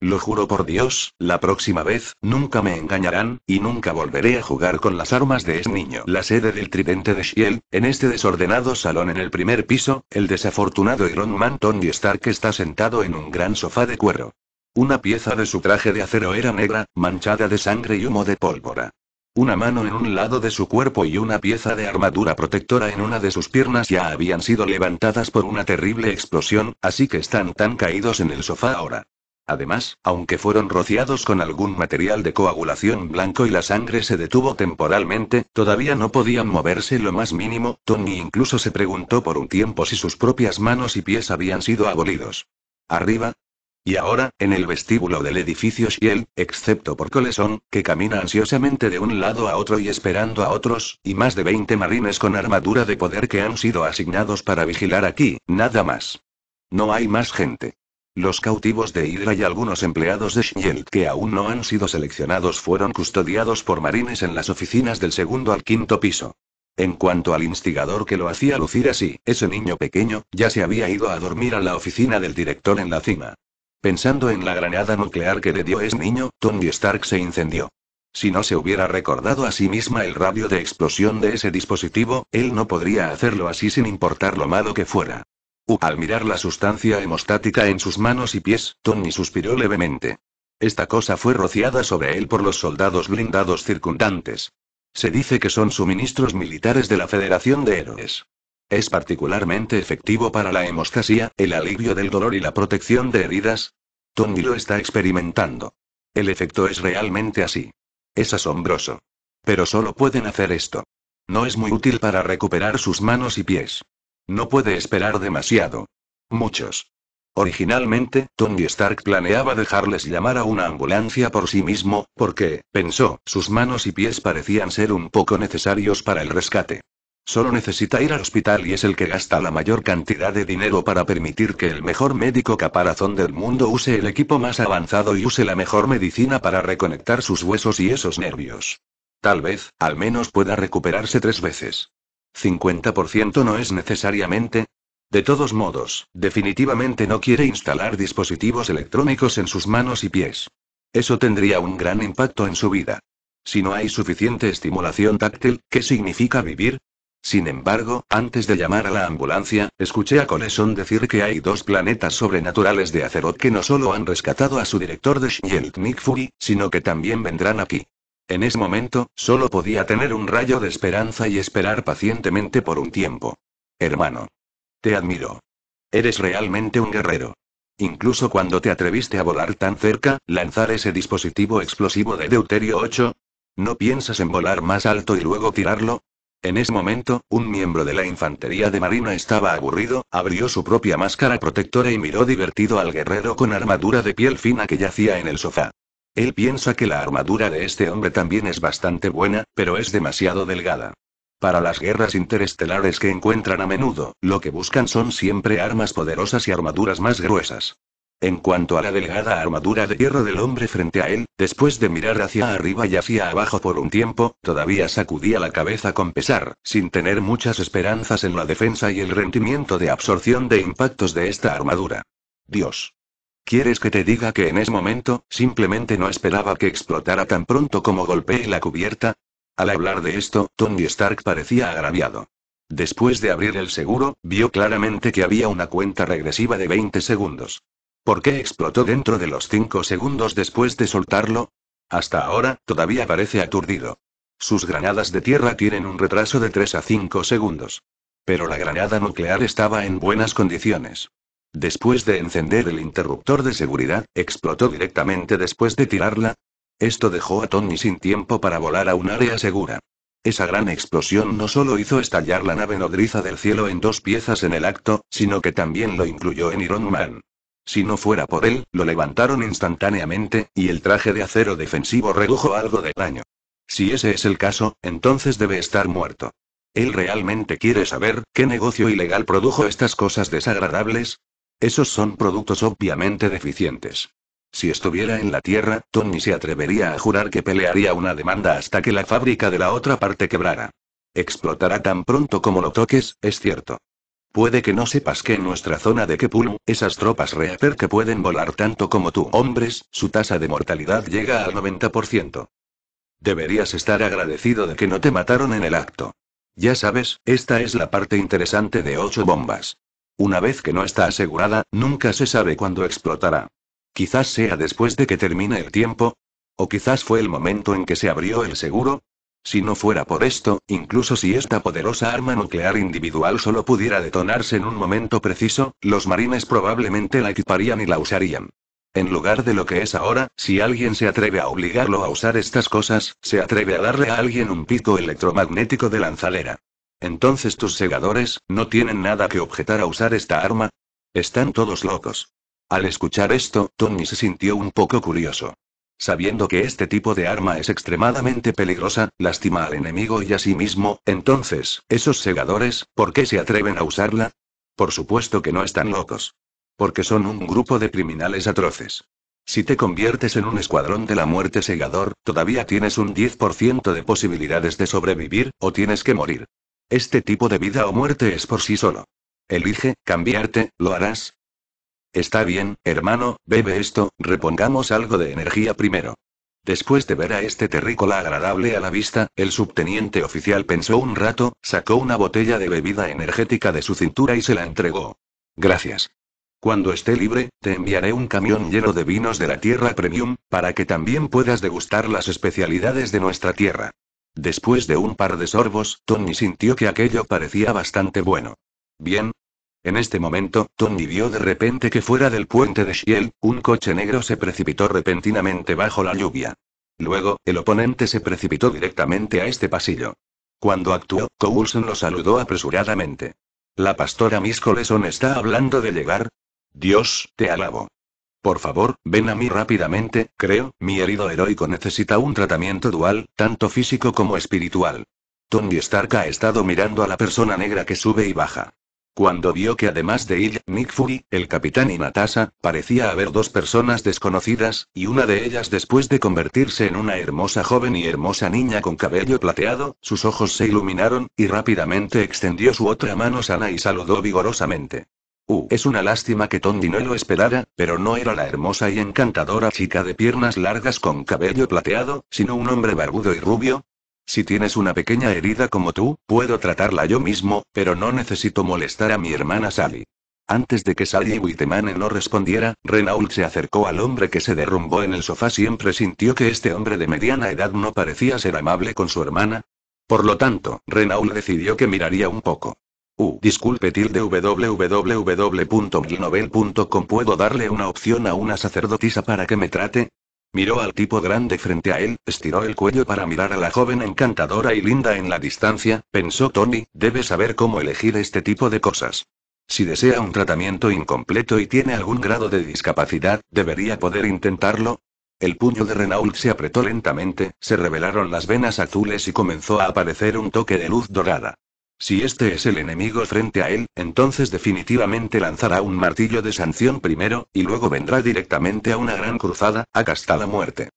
Lo juro por Dios, la próxima vez, nunca me engañarán, y nunca volveré a jugar con las armas de ese niño. La sede del tridente de Shield, en este desordenado salón en el primer piso, el desafortunado Iron Man Tony Stark está sentado en un gran sofá de cuero. Una pieza de su traje de acero era negra, manchada de sangre y humo de pólvora. Una mano en un lado de su cuerpo y una pieza de armadura protectora en una de sus piernas ya habían sido levantadas por una terrible explosión, así que están tan caídos en el sofá ahora. Además, aunque fueron rociados con algún material de coagulación blanco y la sangre se detuvo temporalmente, todavía no podían moverse lo más mínimo, Tony incluso se preguntó por un tiempo si sus propias manos y pies habían sido abolidos. Arriba, y ahora, en el vestíbulo del edificio Shiel, excepto por Coleson, que camina ansiosamente de un lado a otro y esperando a otros, y más de 20 marines con armadura de poder que han sido asignados para vigilar aquí, nada más. No hay más gente. Los cautivos de Hydra y algunos empleados de Shield que aún no han sido seleccionados fueron custodiados por marines en las oficinas del segundo al quinto piso. En cuanto al instigador que lo hacía lucir así, ese niño pequeño, ya se había ido a dormir a la oficina del director en la cima. Pensando en la granada nuclear que le dio ese niño, Tony Stark se incendió. Si no se hubiera recordado a sí misma el radio de explosión de ese dispositivo, él no podría hacerlo así sin importar lo malo que fuera. Uh, al mirar la sustancia hemostática en sus manos y pies, Tony suspiró levemente. Esta cosa fue rociada sobre él por los soldados blindados circundantes. Se dice que son suministros militares de la Federación de Héroes. Es particularmente efectivo para la hemostasia, el alivio del dolor y la protección de heridas. Tony lo está experimentando. El efecto es realmente así. Es asombroso. Pero solo pueden hacer esto. No es muy útil para recuperar sus manos y pies. No puede esperar demasiado. Muchos. Originalmente, Tony Stark planeaba dejarles llamar a una ambulancia por sí mismo, porque, pensó, sus manos y pies parecían ser un poco necesarios para el rescate. Solo necesita ir al hospital y es el que gasta la mayor cantidad de dinero para permitir que el mejor médico caparazón del mundo use el equipo más avanzado y use la mejor medicina para reconectar sus huesos y esos nervios. Tal vez, al menos pueda recuperarse tres veces. 50% no es necesariamente. De todos modos, definitivamente no quiere instalar dispositivos electrónicos en sus manos y pies. Eso tendría un gran impacto en su vida. Si no hay suficiente estimulación táctil, ¿qué significa vivir? Sin embargo, antes de llamar a la ambulancia, escuché a Coleson decir que hay dos planetas sobrenaturales de Azeroth que no solo han rescatado a su director de Shield Nick Fury, sino que también vendrán aquí. En ese momento, solo podía tener un rayo de esperanza y esperar pacientemente por un tiempo. Hermano. Te admiro. Eres realmente un guerrero. Incluso cuando te atreviste a volar tan cerca, lanzar ese dispositivo explosivo de Deuterio 8. ¿No piensas en volar más alto y luego tirarlo? En ese momento, un miembro de la infantería de marina estaba aburrido, abrió su propia máscara protectora y miró divertido al guerrero con armadura de piel fina que yacía en el sofá. Él piensa que la armadura de este hombre también es bastante buena, pero es demasiado delgada. Para las guerras interestelares que encuentran a menudo, lo que buscan son siempre armas poderosas y armaduras más gruesas. En cuanto a la delgada armadura de hierro del hombre frente a él, después de mirar hacia arriba y hacia abajo por un tiempo, todavía sacudía la cabeza con pesar, sin tener muchas esperanzas en la defensa y el rendimiento de absorción de impactos de esta armadura. Dios. ¿Quieres que te diga que en ese momento, simplemente no esperaba que explotara tan pronto como golpeé la cubierta? Al hablar de esto, Tony Stark parecía agraviado. Después de abrir el seguro, vio claramente que había una cuenta regresiva de 20 segundos. ¿Por qué explotó dentro de los 5 segundos después de soltarlo? Hasta ahora, todavía parece aturdido. Sus granadas de tierra tienen un retraso de 3 a 5 segundos. Pero la granada nuclear estaba en buenas condiciones. Después de encender el interruptor de seguridad, explotó directamente después de tirarla. Esto dejó a Tony sin tiempo para volar a un área segura. Esa gran explosión no solo hizo estallar la nave nodriza del cielo en dos piezas en el acto, sino que también lo incluyó en Iron Man. Si no fuera por él, lo levantaron instantáneamente, y el traje de acero defensivo redujo algo de daño. Si ese es el caso, entonces debe estar muerto. ¿Él realmente quiere saber qué negocio ilegal produjo estas cosas desagradables? Esos son productos obviamente deficientes. Si estuviera en la Tierra, Tony se atrevería a jurar que pelearía una demanda hasta que la fábrica de la otra parte quebrara. Explotará tan pronto como lo toques, es cierto. Puede que no sepas que en nuestra zona de Kepul, esas tropas Reaper que pueden volar tanto como tú hombres, su tasa de mortalidad llega al 90%. Deberías estar agradecido de que no te mataron en el acto. Ya sabes, esta es la parte interesante de 8 bombas. Una vez que no está asegurada, nunca se sabe cuándo explotará. Quizás sea después de que termine el tiempo. O quizás fue el momento en que se abrió el seguro, si no fuera por esto, incluso si esta poderosa arma nuclear individual solo pudiera detonarse en un momento preciso, los marines probablemente la equiparían y la usarían. En lugar de lo que es ahora, si alguien se atreve a obligarlo a usar estas cosas, se atreve a darle a alguien un pico electromagnético de lanzalera. Entonces tus segadores, no tienen nada que objetar a usar esta arma. Están todos locos. Al escuchar esto, Tony se sintió un poco curioso. Sabiendo que este tipo de arma es extremadamente peligrosa, lastima al enemigo y a sí mismo, entonces, esos segadores, ¿por qué se atreven a usarla? Por supuesto que no están locos. Porque son un grupo de criminales atroces. Si te conviertes en un escuadrón de la muerte segador, todavía tienes un 10% de posibilidades de sobrevivir, o tienes que morir. Este tipo de vida o muerte es por sí solo. Elige, cambiarte, lo harás, Está bien, hermano, bebe esto, repongamos algo de energía primero. Después de ver a este terrícola agradable a la vista, el subteniente oficial pensó un rato, sacó una botella de bebida energética de su cintura y se la entregó. Gracias. Cuando esté libre, te enviaré un camión lleno de vinos de la tierra premium, para que también puedas degustar las especialidades de nuestra tierra. Después de un par de sorbos, Tony sintió que aquello parecía bastante bueno. Bien, en este momento, Tony vio de repente que fuera del puente de Shiel, un coche negro se precipitó repentinamente bajo la lluvia. Luego, el oponente se precipitó directamente a este pasillo. Cuando actuó, Coulson lo saludó apresuradamente. La pastora Miss Coleson está hablando de llegar. Dios, te alabo. Por favor, ven a mí rápidamente, creo, mi herido heroico necesita un tratamiento dual, tanto físico como espiritual. Tony Stark ha estado mirando a la persona negra que sube y baja. Cuando vio que además de ella, Nick Fury, el capitán y Natasha, parecía haber dos personas desconocidas, y una de ellas después de convertirse en una hermosa joven y hermosa niña con cabello plateado, sus ojos se iluminaron, y rápidamente extendió su otra mano sana y saludó vigorosamente. Uh, es una lástima que Tondi no lo esperara, pero no era la hermosa y encantadora chica de piernas largas con cabello plateado, sino un hombre barbudo y rubio, si tienes una pequeña herida como tú, puedo tratarla yo mismo, pero no necesito molestar a mi hermana Sally. Antes de que Sally Whitemane no respondiera, Renault se acercó al hombre que se derrumbó en el sofá. Siempre sintió que este hombre de mediana edad no parecía ser amable con su hermana. Por lo tanto, Renault decidió que miraría un poco. Uh, disculpe tilde www.glinovel.com ¿Puedo darle una opción a una sacerdotisa para que me trate? Miró al tipo grande frente a él, estiró el cuello para mirar a la joven encantadora y linda en la distancia, pensó Tony, debe saber cómo elegir este tipo de cosas. Si desea un tratamiento incompleto y tiene algún grado de discapacidad, debería poder intentarlo. El puño de Renault se apretó lentamente, se revelaron las venas azules y comenzó a aparecer un toque de luz dorada. Si este es el enemigo frente a él, entonces definitivamente lanzará un martillo de sanción primero, y luego vendrá directamente a una gran cruzada, a hasta la muerte.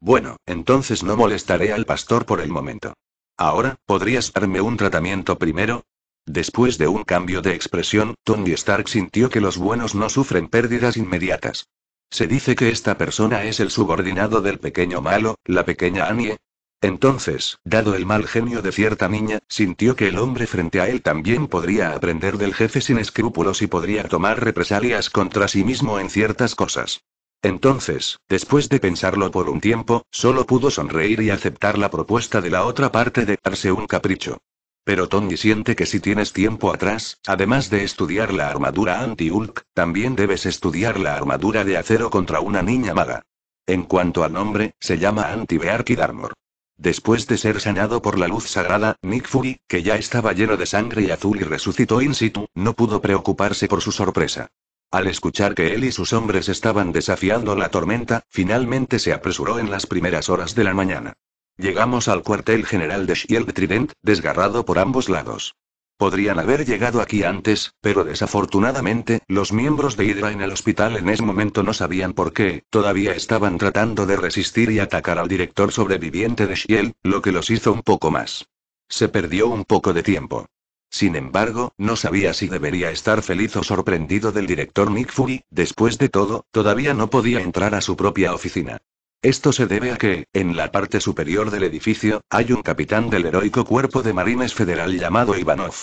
Bueno, entonces no molestaré al pastor por el momento. Ahora, ¿podrías darme un tratamiento primero? Después de un cambio de expresión, Tony Stark sintió que los buenos no sufren pérdidas inmediatas. Se dice que esta persona es el subordinado del pequeño malo, la pequeña Annie, entonces, dado el mal genio de cierta niña, sintió que el hombre frente a él también podría aprender del jefe sin escrúpulos y podría tomar represalias contra sí mismo en ciertas cosas. Entonces, después de pensarlo por un tiempo, solo pudo sonreír y aceptar la propuesta de la otra parte de darse un capricho. Pero Tony siente que si tienes tiempo atrás, además de estudiar la armadura anti-Hulk, también debes estudiar la armadura de acero contra una niña maga. En cuanto al nombre, se llama Anti-Bearky Armor. Después de ser sanado por la luz sagrada, Nick Fury, que ya estaba lleno de sangre y azul y resucitó in situ, no pudo preocuparse por su sorpresa. Al escuchar que él y sus hombres estaban desafiando la tormenta, finalmente se apresuró en las primeras horas de la mañana. Llegamos al cuartel general de Shield Trident, desgarrado por ambos lados. Podrían haber llegado aquí antes, pero desafortunadamente, los miembros de Hydra en el hospital en ese momento no sabían por qué, todavía estaban tratando de resistir y atacar al director sobreviviente de Shield, lo que los hizo un poco más. Se perdió un poco de tiempo. Sin embargo, no sabía si debería estar feliz o sorprendido del director Nick Fury, después de todo, todavía no podía entrar a su propia oficina. Esto se debe a que, en la parte superior del edificio, hay un capitán del heroico cuerpo de marines federal llamado Ivanov.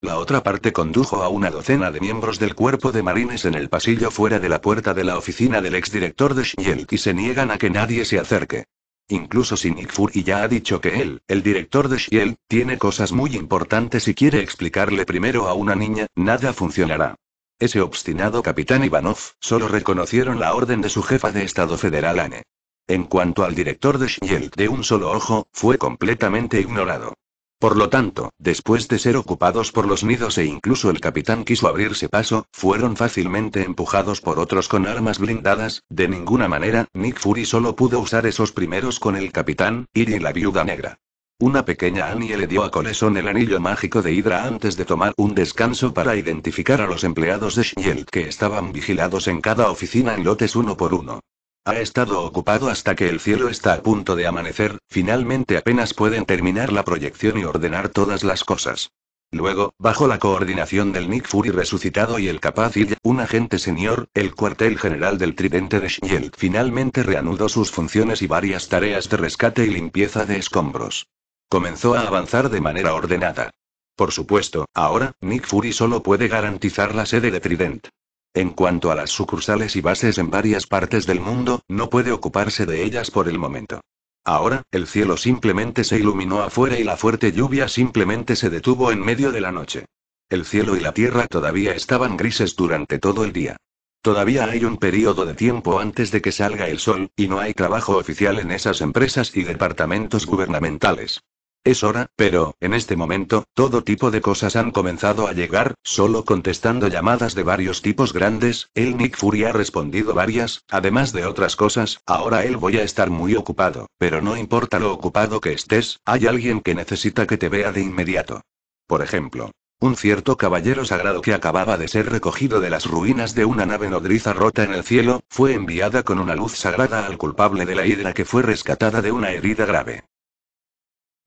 La otra parte condujo a una docena de miembros del cuerpo de marines en el pasillo fuera de la puerta de la oficina del exdirector de Shiel y se niegan a que nadie se acerque. Incluso si Nick ya ha dicho que él, el director de Shiel, tiene cosas muy importantes y quiere explicarle primero a una niña, nada funcionará. Ese obstinado capitán Ivanov, solo reconocieron la orden de su jefa de Estado Federal Anne. En cuanto al director de Shield de un solo ojo, fue completamente ignorado. Por lo tanto, después de ser ocupados por los nidos e incluso el capitán quiso abrirse paso, fueron fácilmente empujados por otros con armas blindadas, de ninguna manera, Nick Fury solo pudo usar esos primeros con el capitán, Iri y la viuda negra. Una pequeña Annie le dio a Coleson el anillo mágico de Hydra antes de tomar un descanso para identificar a los empleados de Shield que estaban vigilados en cada oficina en lotes uno por uno. Ha estado ocupado hasta que el cielo está a punto de amanecer, finalmente apenas pueden terminar la proyección y ordenar todas las cosas. Luego, bajo la coordinación del Nick Fury resucitado y el capaz y un agente senior, el cuartel general del tridente de Shield finalmente reanudó sus funciones y varias tareas de rescate y limpieza de escombros. Comenzó a avanzar de manera ordenada. Por supuesto, ahora, Nick Fury solo puede garantizar la sede de Trident. En cuanto a las sucursales y bases en varias partes del mundo, no puede ocuparse de ellas por el momento. Ahora, el cielo simplemente se iluminó afuera y la fuerte lluvia simplemente se detuvo en medio de la noche. El cielo y la tierra todavía estaban grises durante todo el día. Todavía hay un periodo de tiempo antes de que salga el sol, y no hay trabajo oficial en esas empresas y departamentos gubernamentales. Es hora, pero, en este momento, todo tipo de cosas han comenzado a llegar, solo contestando llamadas de varios tipos grandes, el Nick Fury ha respondido varias, además de otras cosas, ahora él voy a estar muy ocupado, pero no importa lo ocupado que estés, hay alguien que necesita que te vea de inmediato. Por ejemplo, un cierto caballero sagrado que acababa de ser recogido de las ruinas de una nave nodriza rota en el cielo, fue enviada con una luz sagrada al culpable de la hidra que fue rescatada de una herida grave.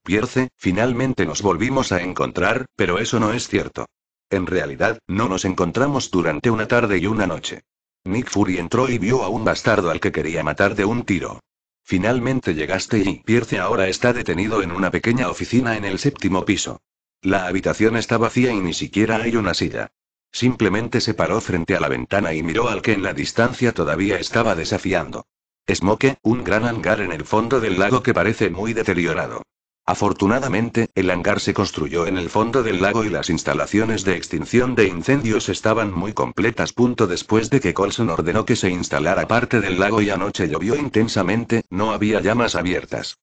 Pierce, finalmente nos volvimos a encontrar, pero eso no es cierto. En realidad, no nos encontramos durante una tarde y una noche. Nick Fury entró y vio a un bastardo al que quería matar de un tiro. Finalmente llegaste y Pierce ahora está detenido en una pequeña oficina en el séptimo piso. La habitación está vacía y ni siquiera hay una silla. Simplemente se paró frente a la ventana y miró al que en la distancia todavía estaba desafiando. Smoke, un gran hangar en el fondo del lago que parece muy deteriorado. Afortunadamente, el hangar se construyó en el fondo del lago y las instalaciones de extinción de incendios estaban muy completas. Punto después de que Colson ordenó que se instalara parte del lago y anoche llovió intensamente, no había llamas abiertas.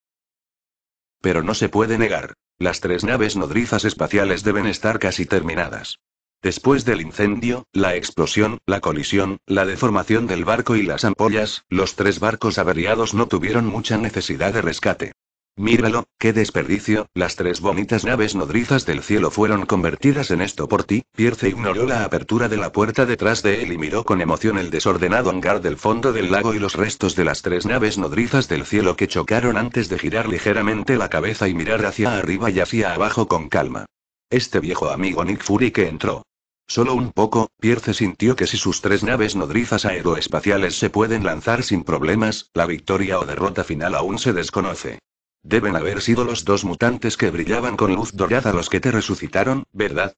Pero no se puede negar. Las tres naves nodrizas espaciales deben estar casi terminadas. Después del incendio, la explosión, la colisión, la deformación del barco y las ampollas, los tres barcos averiados no tuvieron mucha necesidad de rescate. Míralo, qué desperdicio, las tres bonitas naves nodrizas del cielo fueron convertidas en esto por ti. Pierce ignoró la apertura de la puerta detrás de él y miró con emoción el desordenado hangar del fondo del lago y los restos de las tres naves nodrizas del cielo que chocaron antes de girar ligeramente la cabeza y mirar hacia arriba y hacia abajo con calma. Este viejo amigo Nick Fury que entró. Solo un poco, Pierce sintió que si sus tres naves nodrizas aeroespaciales se pueden lanzar sin problemas, la victoria o derrota final aún se desconoce. Deben haber sido los dos mutantes que brillaban con luz dorada los que te resucitaron, ¿verdad?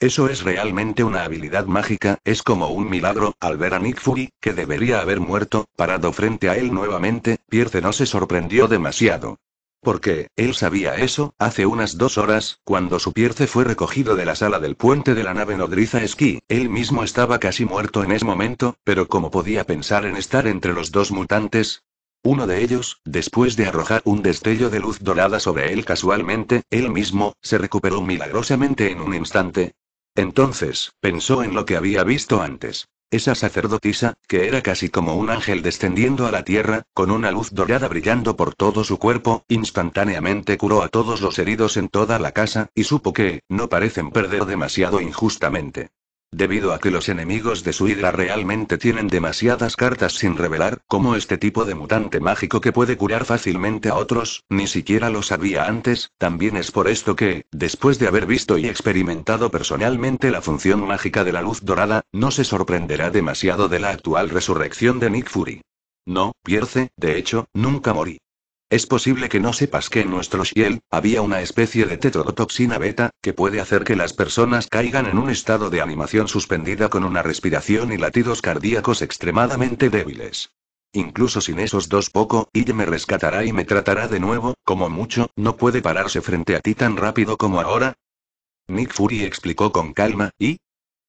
Eso es realmente una habilidad mágica, es como un milagro, al ver a Nick Fury, que debería haber muerto, parado frente a él nuevamente, Pierce no se sorprendió demasiado. Porque, él sabía eso, hace unas dos horas, cuando su Pierce fue recogido de la sala del puente de la nave nodriza esquí, él mismo estaba casi muerto en ese momento, pero como podía pensar en estar entre los dos mutantes? Uno de ellos, después de arrojar un destello de luz dorada sobre él casualmente, él mismo, se recuperó milagrosamente en un instante. Entonces, pensó en lo que había visto antes. Esa sacerdotisa, que era casi como un ángel descendiendo a la tierra, con una luz dorada brillando por todo su cuerpo, instantáneamente curó a todos los heridos en toda la casa, y supo que, no parecen perder demasiado injustamente. Debido a que los enemigos de su hidra realmente tienen demasiadas cartas sin revelar, como este tipo de mutante mágico que puede curar fácilmente a otros, ni siquiera lo sabía antes, también es por esto que, después de haber visto y experimentado personalmente la función mágica de la luz dorada, no se sorprenderá demasiado de la actual resurrección de Nick Fury. No, Pierce, de hecho, nunca morí. Es posible que no sepas que en nuestro Shiel había una especie de tetrodotoxina beta, que puede hacer que las personas caigan en un estado de animación suspendida con una respiración y latidos cardíacos extremadamente débiles. Incluso sin esos dos poco, y me rescatará y me tratará de nuevo, como mucho, no puede pararse frente a ti tan rápido como ahora. Nick Fury explicó con calma, y...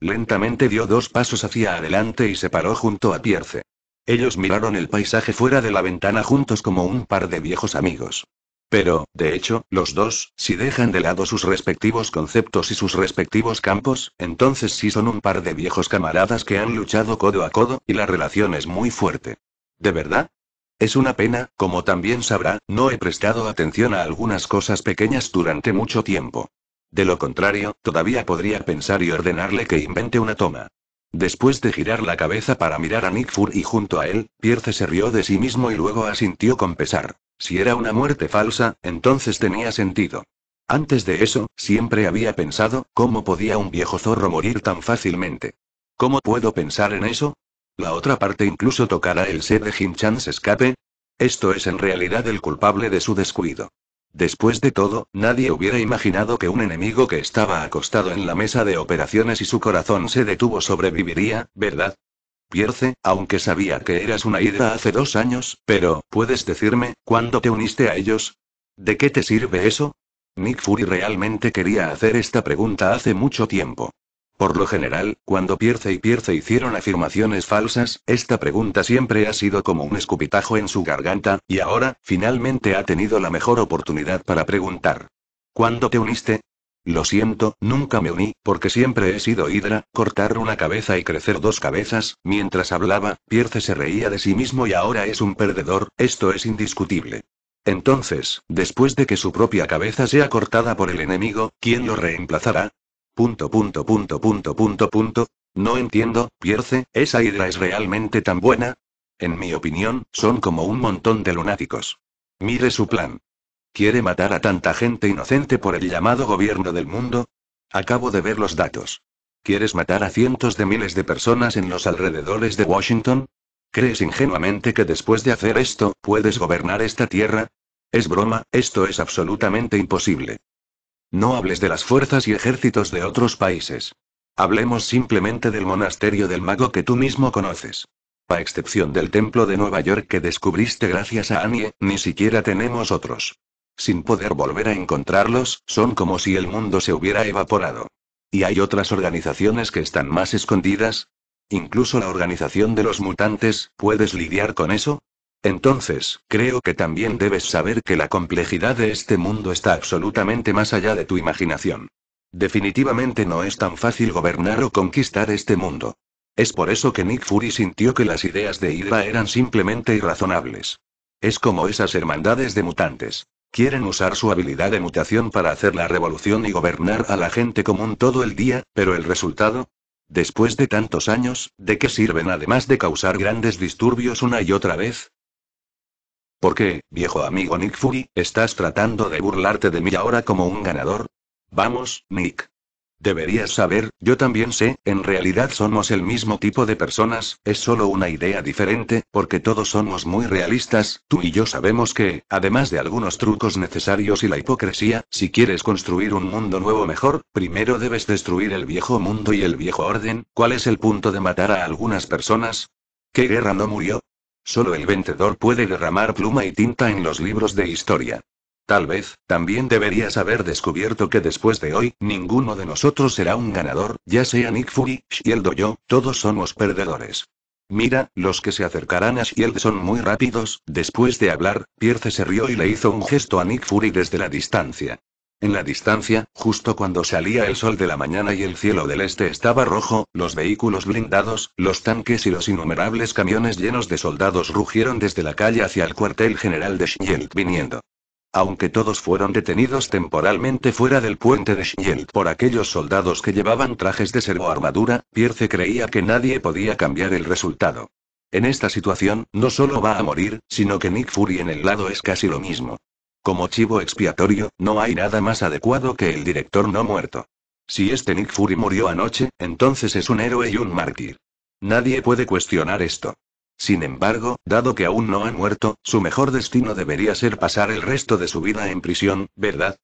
Lentamente dio dos pasos hacia adelante y se paró junto a Pierce. Ellos miraron el paisaje fuera de la ventana juntos como un par de viejos amigos. Pero, de hecho, los dos, si dejan de lado sus respectivos conceptos y sus respectivos campos, entonces sí son un par de viejos camaradas que han luchado codo a codo, y la relación es muy fuerte. ¿De verdad? Es una pena, como también sabrá, no he prestado atención a algunas cosas pequeñas durante mucho tiempo. De lo contrario, todavía podría pensar y ordenarle que invente una toma. Después de girar la cabeza para mirar a Nick y junto a él, Pierce se rió de sí mismo y luego asintió con pesar. Si era una muerte falsa, entonces tenía sentido. Antes de eso, siempre había pensado, ¿cómo podía un viejo zorro morir tan fácilmente? ¿Cómo puedo pensar en eso? ¿La otra parte incluso tocará el ser de se escape? Esto es en realidad el culpable de su descuido. Después de todo, nadie hubiera imaginado que un enemigo que estaba acostado en la mesa de operaciones y su corazón se detuvo sobreviviría, ¿verdad? Pierce, aunque sabía que eras una hidra hace dos años, pero, ¿puedes decirme, cuándo te uniste a ellos? ¿De qué te sirve eso? Nick Fury realmente quería hacer esta pregunta hace mucho tiempo. Por lo general, cuando Pierce y Pierce hicieron afirmaciones falsas, esta pregunta siempre ha sido como un escupitajo en su garganta, y ahora, finalmente ha tenido la mejor oportunidad para preguntar. ¿Cuándo te uniste? Lo siento, nunca me uní, porque siempre he sido hidra, cortar una cabeza y crecer dos cabezas, mientras hablaba, Pierce se reía de sí mismo y ahora es un perdedor, esto es indiscutible. Entonces, después de que su propia cabeza sea cortada por el enemigo, ¿quién lo reemplazará? Punto punto punto punto punto No entiendo, Pierce, ¿esa hidra es realmente tan buena? En mi opinión, son como un montón de lunáticos. Mire su plan. ¿Quiere matar a tanta gente inocente por el llamado gobierno del mundo? Acabo de ver los datos. ¿Quieres matar a cientos de miles de personas en los alrededores de Washington? ¿Crees ingenuamente que después de hacer esto, puedes gobernar esta tierra? Es broma, esto es absolutamente imposible. No hables de las fuerzas y ejércitos de otros países. Hablemos simplemente del monasterio del mago que tú mismo conoces. A excepción del templo de Nueva York que descubriste gracias a Annie, ni siquiera tenemos otros. Sin poder volver a encontrarlos, son como si el mundo se hubiera evaporado. Y hay otras organizaciones que están más escondidas. Incluso la organización de los mutantes, ¿puedes lidiar con eso? Entonces, creo que también debes saber que la complejidad de este mundo está absolutamente más allá de tu imaginación. Definitivamente no es tan fácil gobernar o conquistar este mundo. Es por eso que Nick Fury sintió que las ideas de Hydra eran simplemente irrazonables. Es como esas hermandades de mutantes. Quieren usar su habilidad de mutación para hacer la revolución y gobernar a la gente común todo el día, pero el resultado, Después de tantos años, ¿de qué sirven además de causar grandes disturbios una y otra vez? ¿Por qué, viejo amigo Nick Fury, estás tratando de burlarte de mí ahora como un ganador? Vamos, Nick. Deberías saber, yo también sé, en realidad somos el mismo tipo de personas, es solo una idea diferente, porque todos somos muy realistas, tú y yo sabemos que, además de algunos trucos necesarios y la hipocresía, si quieres construir un mundo nuevo mejor, primero debes destruir el viejo mundo y el viejo orden, ¿cuál es el punto de matar a algunas personas? ¿Qué guerra no murió? Solo el vencedor puede derramar pluma y tinta en los libros de historia. Tal vez, también deberías haber descubierto que después de hoy, ninguno de nosotros será un ganador, ya sea Nick Fury, Shield o yo, todos somos perdedores. Mira, los que se acercarán a Shield son muy rápidos, después de hablar, Pierce se rió y le hizo un gesto a Nick Fury desde la distancia. En la distancia, justo cuando salía el sol de la mañana y el cielo del este estaba rojo, los vehículos blindados, los tanques y los innumerables camiones llenos de soldados rugieron desde la calle hacia el cuartel general de Shield viniendo. Aunque todos fueron detenidos temporalmente fuera del puente de Shield por aquellos soldados que llevaban trajes de servoarmadura, Pierce creía que nadie podía cambiar el resultado. En esta situación, no solo va a morir, sino que Nick Fury en el lado es casi lo mismo. Como chivo expiatorio, no hay nada más adecuado que el director no muerto. Si este Nick Fury murió anoche, entonces es un héroe y un mártir. Nadie puede cuestionar esto. Sin embargo, dado que aún no ha muerto, su mejor destino debería ser pasar el resto de su vida en prisión, ¿verdad?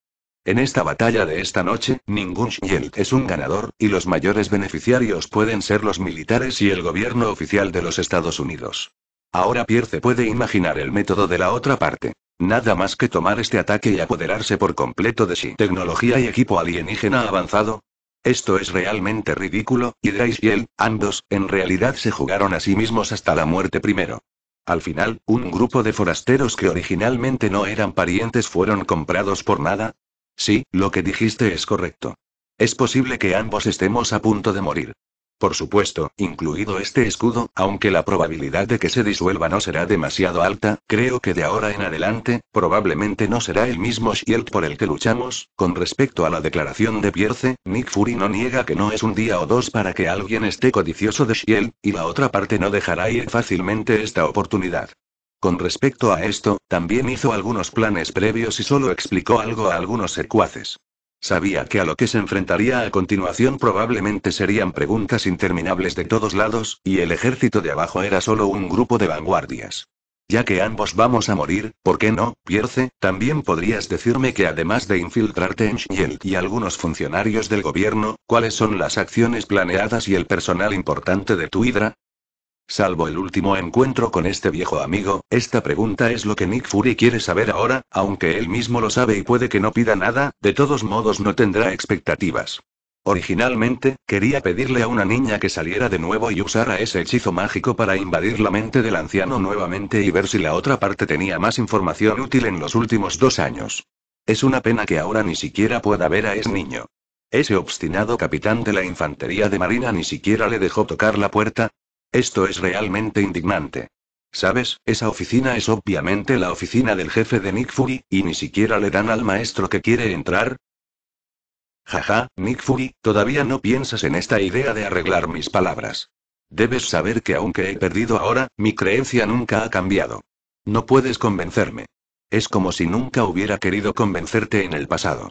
En esta batalla de esta noche, ningún Shield es un ganador, y los mayores beneficiarios pueden ser los militares y el gobierno oficial de los Estados Unidos. Ahora Pierce puede imaginar el método de la otra parte. Nada más que tomar este ataque y apoderarse por completo de sí. Tecnología y equipo alienígena avanzado. Esto es realmente ridículo, y Drace y él, ambos, en realidad se jugaron a sí mismos hasta la muerte primero. Al final, un grupo de forasteros que originalmente no eran parientes fueron comprados por nada. Sí, lo que dijiste es correcto. Es posible que ambos estemos a punto de morir. Por supuesto, incluido este escudo, aunque la probabilidad de que se disuelva no será demasiado alta, creo que de ahora en adelante, probablemente no será el mismo Shield por el que luchamos. Con respecto a la declaración de Pierce, Nick Fury no niega que no es un día o dos para que alguien esté codicioso de Shield, y la otra parte no dejará ir fácilmente esta oportunidad. Con respecto a esto, también hizo algunos planes previos y solo explicó algo a algunos secuaces. Sabía que a lo que se enfrentaría a continuación probablemente serían preguntas interminables de todos lados, y el ejército de abajo era solo un grupo de vanguardias. Ya que ambos vamos a morir, ¿por qué no, Pierce? También podrías decirme que además de infiltrarte en Shiel y algunos funcionarios del gobierno, ¿cuáles son las acciones planeadas y el personal importante de tu hidra? Salvo el último encuentro con este viejo amigo, esta pregunta es lo que Nick Fury quiere saber ahora, aunque él mismo lo sabe y puede que no pida nada, de todos modos no tendrá expectativas. Originalmente, quería pedirle a una niña que saliera de nuevo y usara ese hechizo mágico para invadir la mente del anciano nuevamente y ver si la otra parte tenía más información útil en los últimos dos años. Es una pena que ahora ni siquiera pueda ver a ese niño. Ese obstinado capitán de la infantería de marina ni siquiera le dejó tocar la puerta, esto es realmente indignante. ¿Sabes? Esa oficina es obviamente la oficina del jefe de Nick Fury, y ni siquiera le dan al maestro que quiere entrar. Jaja, Nick Fury, todavía no piensas en esta idea de arreglar mis palabras. Debes saber que aunque he perdido ahora, mi creencia nunca ha cambiado. No puedes convencerme. Es como si nunca hubiera querido convencerte en el pasado.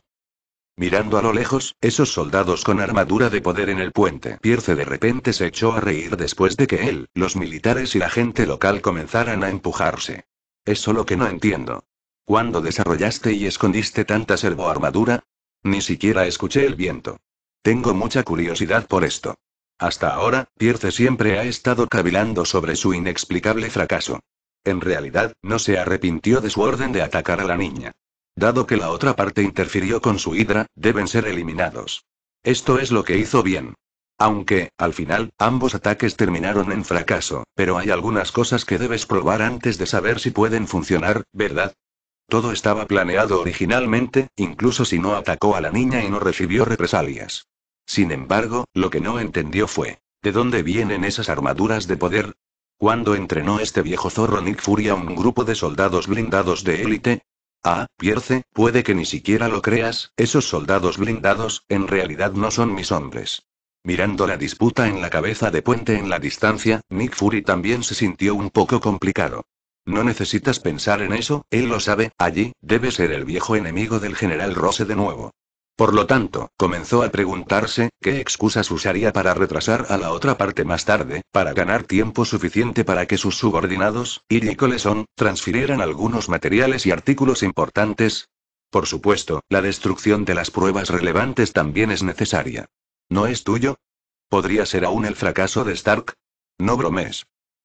Mirando a lo lejos, esos soldados con armadura de poder en el puente. Pierce de repente se echó a reír después de que él, los militares y la gente local comenzaran a empujarse. Eso lo que no entiendo. ¿Cuándo desarrollaste y escondiste tanta servoarmadura? Ni siquiera escuché el viento. Tengo mucha curiosidad por esto. Hasta ahora, Pierce siempre ha estado cavilando sobre su inexplicable fracaso. En realidad, no se arrepintió de su orden de atacar a la niña. Dado que la otra parte interfirió con su hidra, deben ser eliminados. Esto es lo que hizo bien. Aunque, al final, ambos ataques terminaron en fracaso, pero hay algunas cosas que debes probar antes de saber si pueden funcionar, ¿verdad? Todo estaba planeado originalmente, incluso si no atacó a la niña y no recibió represalias. Sin embargo, lo que no entendió fue, ¿de dónde vienen esas armaduras de poder? Cuando entrenó este viejo zorro Nick Fury a un grupo de soldados blindados de élite, Ah, Pierce, puede que ni siquiera lo creas, esos soldados blindados, en realidad no son mis hombres. Mirando la disputa en la cabeza de Puente en la distancia, Nick Fury también se sintió un poco complicado. No necesitas pensar en eso, él lo sabe, allí, debe ser el viejo enemigo del general Rose de nuevo. Por lo tanto, comenzó a preguntarse, ¿qué excusas usaría para retrasar a la otra parte más tarde, para ganar tiempo suficiente para que sus subordinados, y transfirieran algunos materiales y artículos importantes? Por supuesto, la destrucción de las pruebas relevantes también es necesaria. ¿No es tuyo? ¿Podría ser aún el fracaso de Stark? No bromes.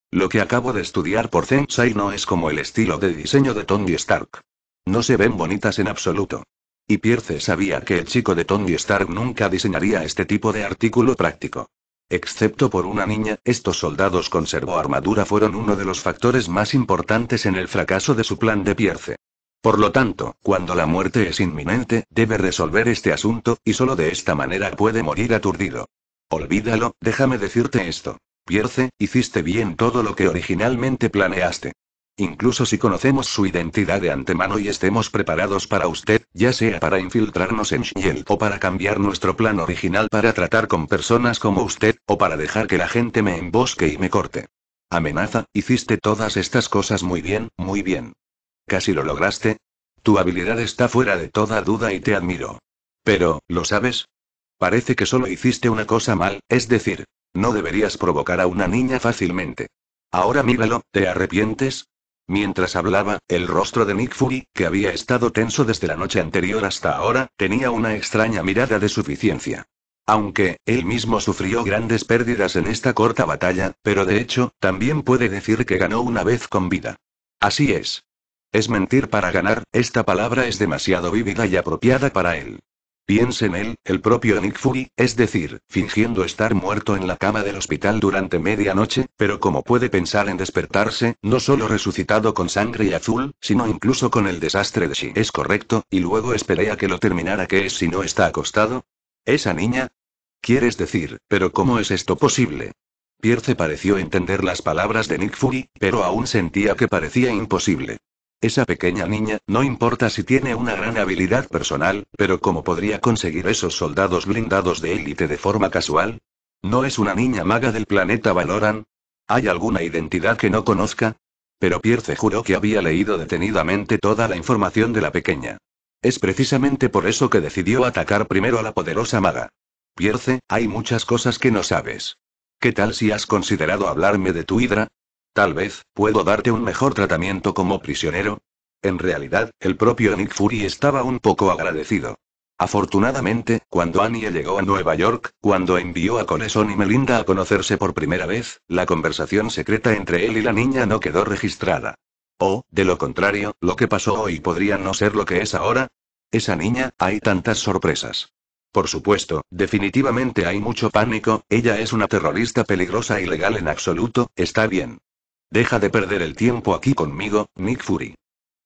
Lo que acabo de estudiar por Zensai no es como el estilo de diseño de Tony Stark. No se ven bonitas en absoluto. Y Pierce sabía que el chico de Tony Stark nunca diseñaría este tipo de artículo práctico. Excepto por una niña, estos soldados con armadura fueron uno de los factores más importantes en el fracaso de su plan de Pierce. Por lo tanto, cuando la muerte es inminente, debe resolver este asunto, y solo de esta manera puede morir aturdido. Olvídalo, déjame decirte esto. Pierce, hiciste bien todo lo que originalmente planeaste. Incluso si conocemos su identidad de antemano y estemos preparados para usted, ya sea para infiltrarnos en Shield o para cambiar nuestro plan original para tratar con personas como usted, o para dejar que la gente me embosque y me corte. Amenaza, hiciste todas estas cosas muy bien, muy bien. Casi lo lograste. Tu habilidad está fuera de toda duda y te admiro. Pero, ¿lo sabes? Parece que solo hiciste una cosa mal, es decir, no deberías provocar a una niña fácilmente. Ahora míralo, ¿te arrepientes? Mientras hablaba, el rostro de Nick Fury, que había estado tenso desde la noche anterior hasta ahora, tenía una extraña mirada de suficiencia. Aunque, él mismo sufrió grandes pérdidas en esta corta batalla, pero de hecho, también puede decir que ganó una vez con vida. Así es. Es mentir para ganar, esta palabra es demasiado vívida y apropiada para él en él, el propio Nick Fury, es decir, fingiendo estar muerto en la cama del hospital durante media noche, pero como puede pensar en despertarse, no solo resucitado con sangre y azul, sino incluso con el desastre de Shi, es correcto, y luego esperé a que lo terminara que es si no está acostado? ¿Esa niña? Quieres decir, pero ¿cómo es esto posible? Pierce pareció entender las palabras de Nick Fury, pero aún sentía que parecía imposible. Esa pequeña niña, no importa si tiene una gran habilidad personal, pero ¿cómo podría conseguir esos soldados blindados de élite de forma casual? ¿No es una niña maga del planeta Valoran? ¿Hay alguna identidad que no conozca? Pero Pierce juró que había leído detenidamente toda la información de la pequeña. Es precisamente por eso que decidió atacar primero a la poderosa maga. Pierce, hay muchas cosas que no sabes. ¿Qué tal si has considerado hablarme de tu hidra? Tal vez, puedo darte un mejor tratamiento como prisionero. En realidad, el propio Nick Fury estaba un poco agradecido. Afortunadamente, cuando Annie llegó a Nueva York, cuando envió a Coleson y Melinda a conocerse por primera vez, la conversación secreta entre él y la niña no quedó registrada. O, de lo contrario, lo que pasó hoy podría no ser lo que es ahora. Esa niña, hay tantas sorpresas. Por supuesto, definitivamente hay mucho pánico, ella es una terrorista peligrosa y legal en absoluto, está bien. Deja de perder el tiempo aquí conmigo, Nick Fury.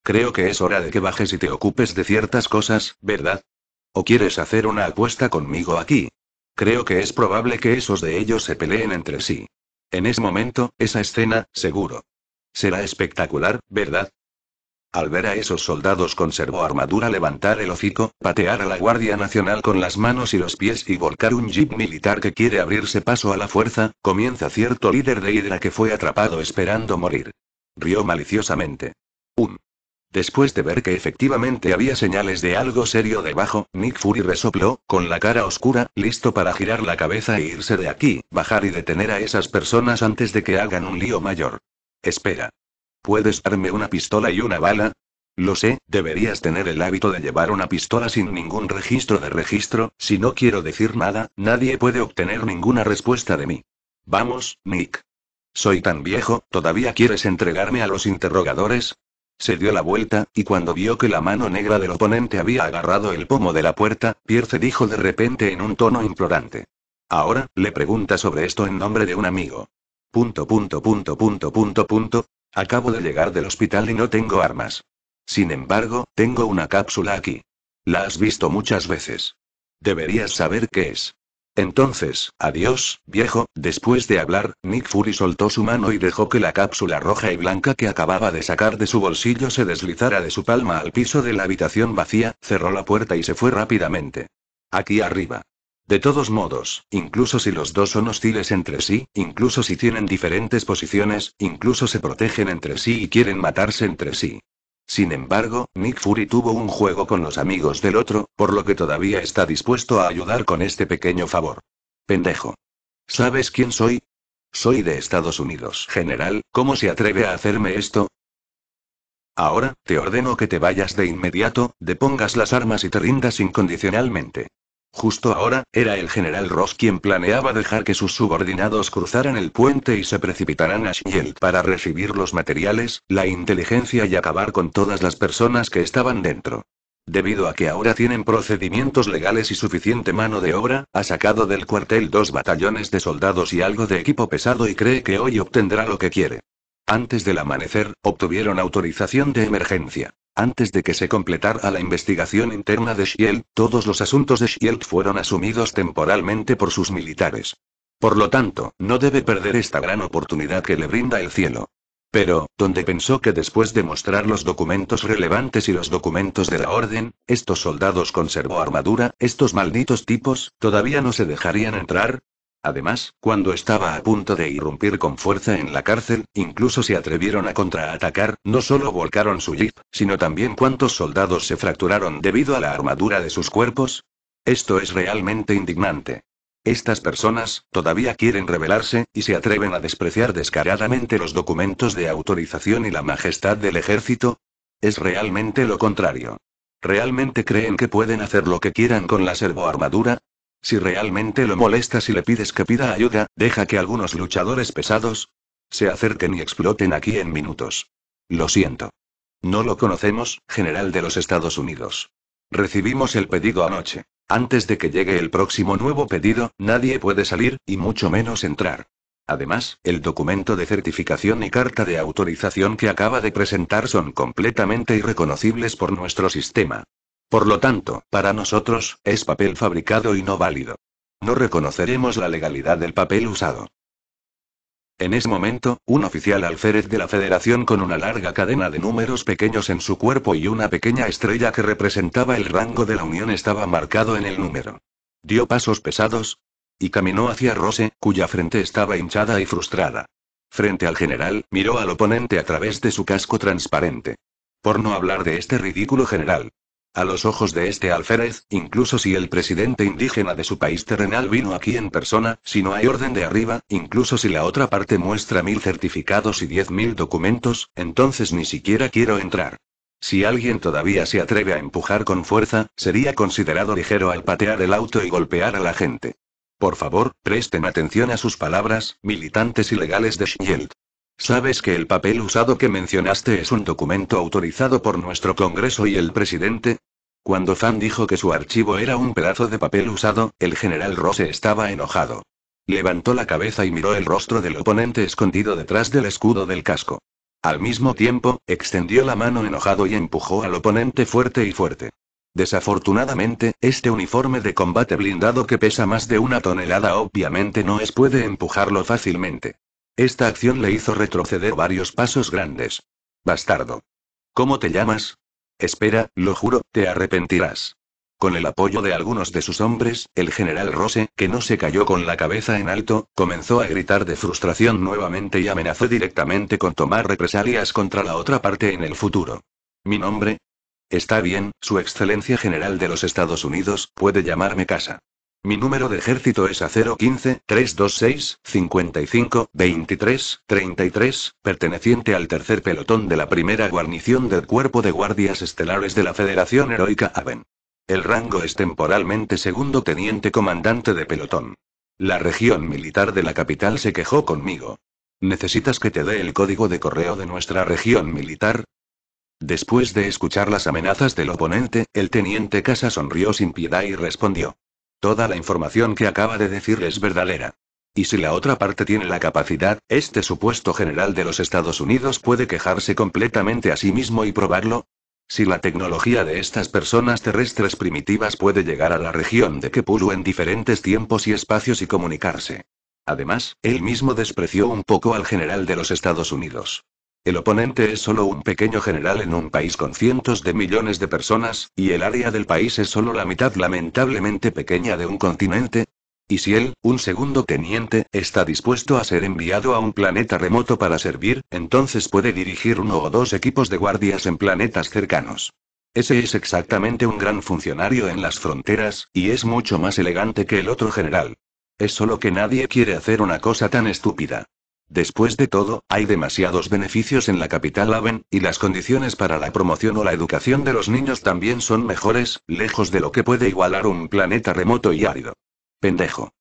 Creo que es hora de que bajes y te ocupes de ciertas cosas, ¿verdad? ¿O quieres hacer una apuesta conmigo aquí? Creo que es probable que esos de ellos se peleen entre sí. En ese momento, esa escena, seguro. Será espectacular, ¿verdad? Al ver a esos soldados conservó armadura levantar el hocico, patear a la Guardia Nacional con las manos y los pies y volcar un jeep militar que quiere abrirse paso a la fuerza, comienza cierto líder de Hydra que fue atrapado esperando morir. Rió maliciosamente. Un. Después de ver que efectivamente había señales de algo serio debajo, Nick Fury resopló, con la cara oscura, listo para girar la cabeza e irse de aquí, bajar y detener a esas personas antes de que hagan un lío mayor. Espera. ¿Puedes darme una pistola y una bala? Lo sé, deberías tener el hábito de llevar una pistola sin ningún registro de registro, si no quiero decir nada, nadie puede obtener ninguna respuesta de mí. Vamos, Nick. Soy tan viejo, ¿todavía quieres entregarme a los interrogadores? Se dio la vuelta, y cuando vio que la mano negra del oponente había agarrado el pomo de la puerta, Pierce dijo de repente en un tono implorante. Ahora, le pregunta sobre esto en nombre de un amigo. Punto, punto, punto, punto, punto, punto. Acabo de llegar del hospital y no tengo armas. Sin embargo, tengo una cápsula aquí. La has visto muchas veces. Deberías saber qué es. Entonces, adiós, viejo. Después de hablar, Nick Fury soltó su mano y dejó que la cápsula roja y blanca que acababa de sacar de su bolsillo se deslizara de su palma al piso de la habitación vacía, cerró la puerta y se fue rápidamente. Aquí arriba. De todos modos, incluso si los dos son hostiles entre sí, incluso si tienen diferentes posiciones, incluso se protegen entre sí y quieren matarse entre sí. Sin embargo, Nick Fury tuvo un juego con los amigos del otro, por lo que todavía está dispuesto a ayudar con este pequeño favor. Pendejo. ¿Sabes quién soy? Soy de Estados Unidos. General, ¿cómo se atreve a hacerme esto? Ahora, te ordeno que te vayas de inmediato, depongas las armas y te rindas incondicionalmente. Justo ahora, era el general Ross quien planeaba dejar que sus subordinados cruzaran el puente y se precipitaran a Shiel para recibir los materiales, la inteligencia y acabar con todas las personas que estaban dentro. Debido a que ahora tienen procedimientos legales y suficiente mano de obra, ha sacado del cuartel dos batallones de soldados y algo de equipo pesado y cree que hoy obtendrá lo que quiere. Antes del amanecer, obtuvieron autorización de emergencia. Antes de que se completara la investigación interna de Shield, todos los asuntos de Shield fueron asumidos temporalmente por sus militares. Por lo tanto, no debe perder esta gran oportunidad que le brinda el cielo. Pero, donde pensó que después de mostrar los documentos relevantes y los documentos de la orden, estos soldados conservó armadura, estos malditos tipos, todavía no se dejarían entrar, Además, cuando estaba a punto de irrumpir con fuerza en la cárcel, incluso se atrevieron a contraatacar, no solo volcaron su jeep, sino también cuántos soldados se fracturaron debido a la armadura de sus cuerpos. Esto es realmente indignante. Estas personas, todavía quieren rebelarse, y se atreven a despreciar descaradamente los documentos de autorización y la majestad del ejército. Es realmente lo contrario. ¿Realmente creen que pueden hacer lo que quieran con la servoarmadura? Si realmente lo molestas y le pides que pida ayuda, deja que algunos luchadores pesados se acerquen y exploten aquí en minutos. Lo siento. No lo conocemos, general de los Estados Unidos. Recibimos el pedido anoche. Antes de que llegue el próximo nuevo pedido, nadie puede salir, y mucho menos entrar. Además, el documento de certificación y carta de autorización que acaba de presentar son completamente irreconocibles por nuestro sistema. Por lo tanto, para nosotros, es papel fabricado y no válido. No reconoceremos la legalidad del papel usado. En ese momento, un oficial alférez de la Federación con una larga cadena de números pequeños en su cuerpo y una pequeña estrella que representaba el rango de la Unión estaba marcado en el número. Dio pasos pesados y caminó hacia Rose, cuya frente estaba hinchada y frustrada. Frente al general, miró al oponente a través de su casco transparente. Por no hablar de este ridículo general. A los ojos de este alférez, incluso si el presidente indígena de su país terrenal vino aquí en persona, si no hay orden de arriba, incluso si la otra parte muestra mil certificados y diez mil documentos, entonces ni siquiera quiero entrar. Si alguien todavía se atreve a empujar con fuerza, sería considerado ligero al patear el auto y golpear a la gente. Por favor, presten atención a sus palabras, militantes ilegales de Shield. Sabes que el papel usado que mencionaste es un documento autorizado por nuestro Congreso y el presidente. Cuando Fan dijo que su archivo era un pedazo de papel usado, el general Rose estaba enojado. Levantó la cabeza y miró el rostro del oponente escondido detrás del escudo del casco. Al mismo tiempo, extendió la mano enojado y empujó al oponente fuerte y fuerte. Desafortunadamente, este uniforme de combate blindado que pesa más de una tonelada obviamente no es puede empujarlo fácilmente. Esta acción le hizo retroceder varios pasos grandes. Bastardo. ¿Cómo te llamas? Espera, lo juro, te arrepentirás. Con el apoyo de algunos de sus hombres, el general Rose, que no se cayó con la cabeza en alto, comenzó a gritar de frustración nuevamente y amenazó directamente con tomar represalias contra la otra parte en el futuro. ¿Mi nombre? Está bien, Su Excelencia General de los Estados Unidos, puede llamarme casa. Mi número de ejército es a 015-326-55-23-33, perteneciente al tercer pelotón de la primera guarnición del Cuerpo de Guardias Estelares de la Federación Heroica Aven. El rango es temporalmente segundo teniente comandante de pelotón. La región militar de la capital se quejó conmigo. ¿Necesitas que te dé el código de correo de nuestra región militar? Después de escuchar las amenazas del oponente, el teniente Casa sonrió sin piedad y respondió. Toda la información que acaba de decir es verdadera. Y si la otra parte tiene la capacidad, este supuesto general de los Estados Unidos puede quejarse completamente a sí mismo y probarlo. Si la tecnología de estas personas terrestres primitivas puede llegar a la región de Kepulu en diferentes tiempos y espacios y comunicarse. Además, él mismo despreció un poco al general de los Estados Unidos. El oponente es solo un pequeño general en un país con cientos de millones de personas, y el área del país es solo la mitad lamentablemente pequeña de un continente, y si él, un segundo teniente, está dispuesto a ser enviado a un planeta remoto para servir, entonces puede dirigir uno o dos equipos de guardias en planetas cercanos. Ese es exactamente un gran funcionario en las fronteras, y es mucho más elegante que el otro general. Es solo que nadie quiere hacer una cosa tan estúpida. Después de todo, hay demasiados beneficios en la capital Aven, y las condiciones para la promoción o la educación de los niños también son mejores, lejos de lo que puede igualar un planeta remoto y árido. Pendejo.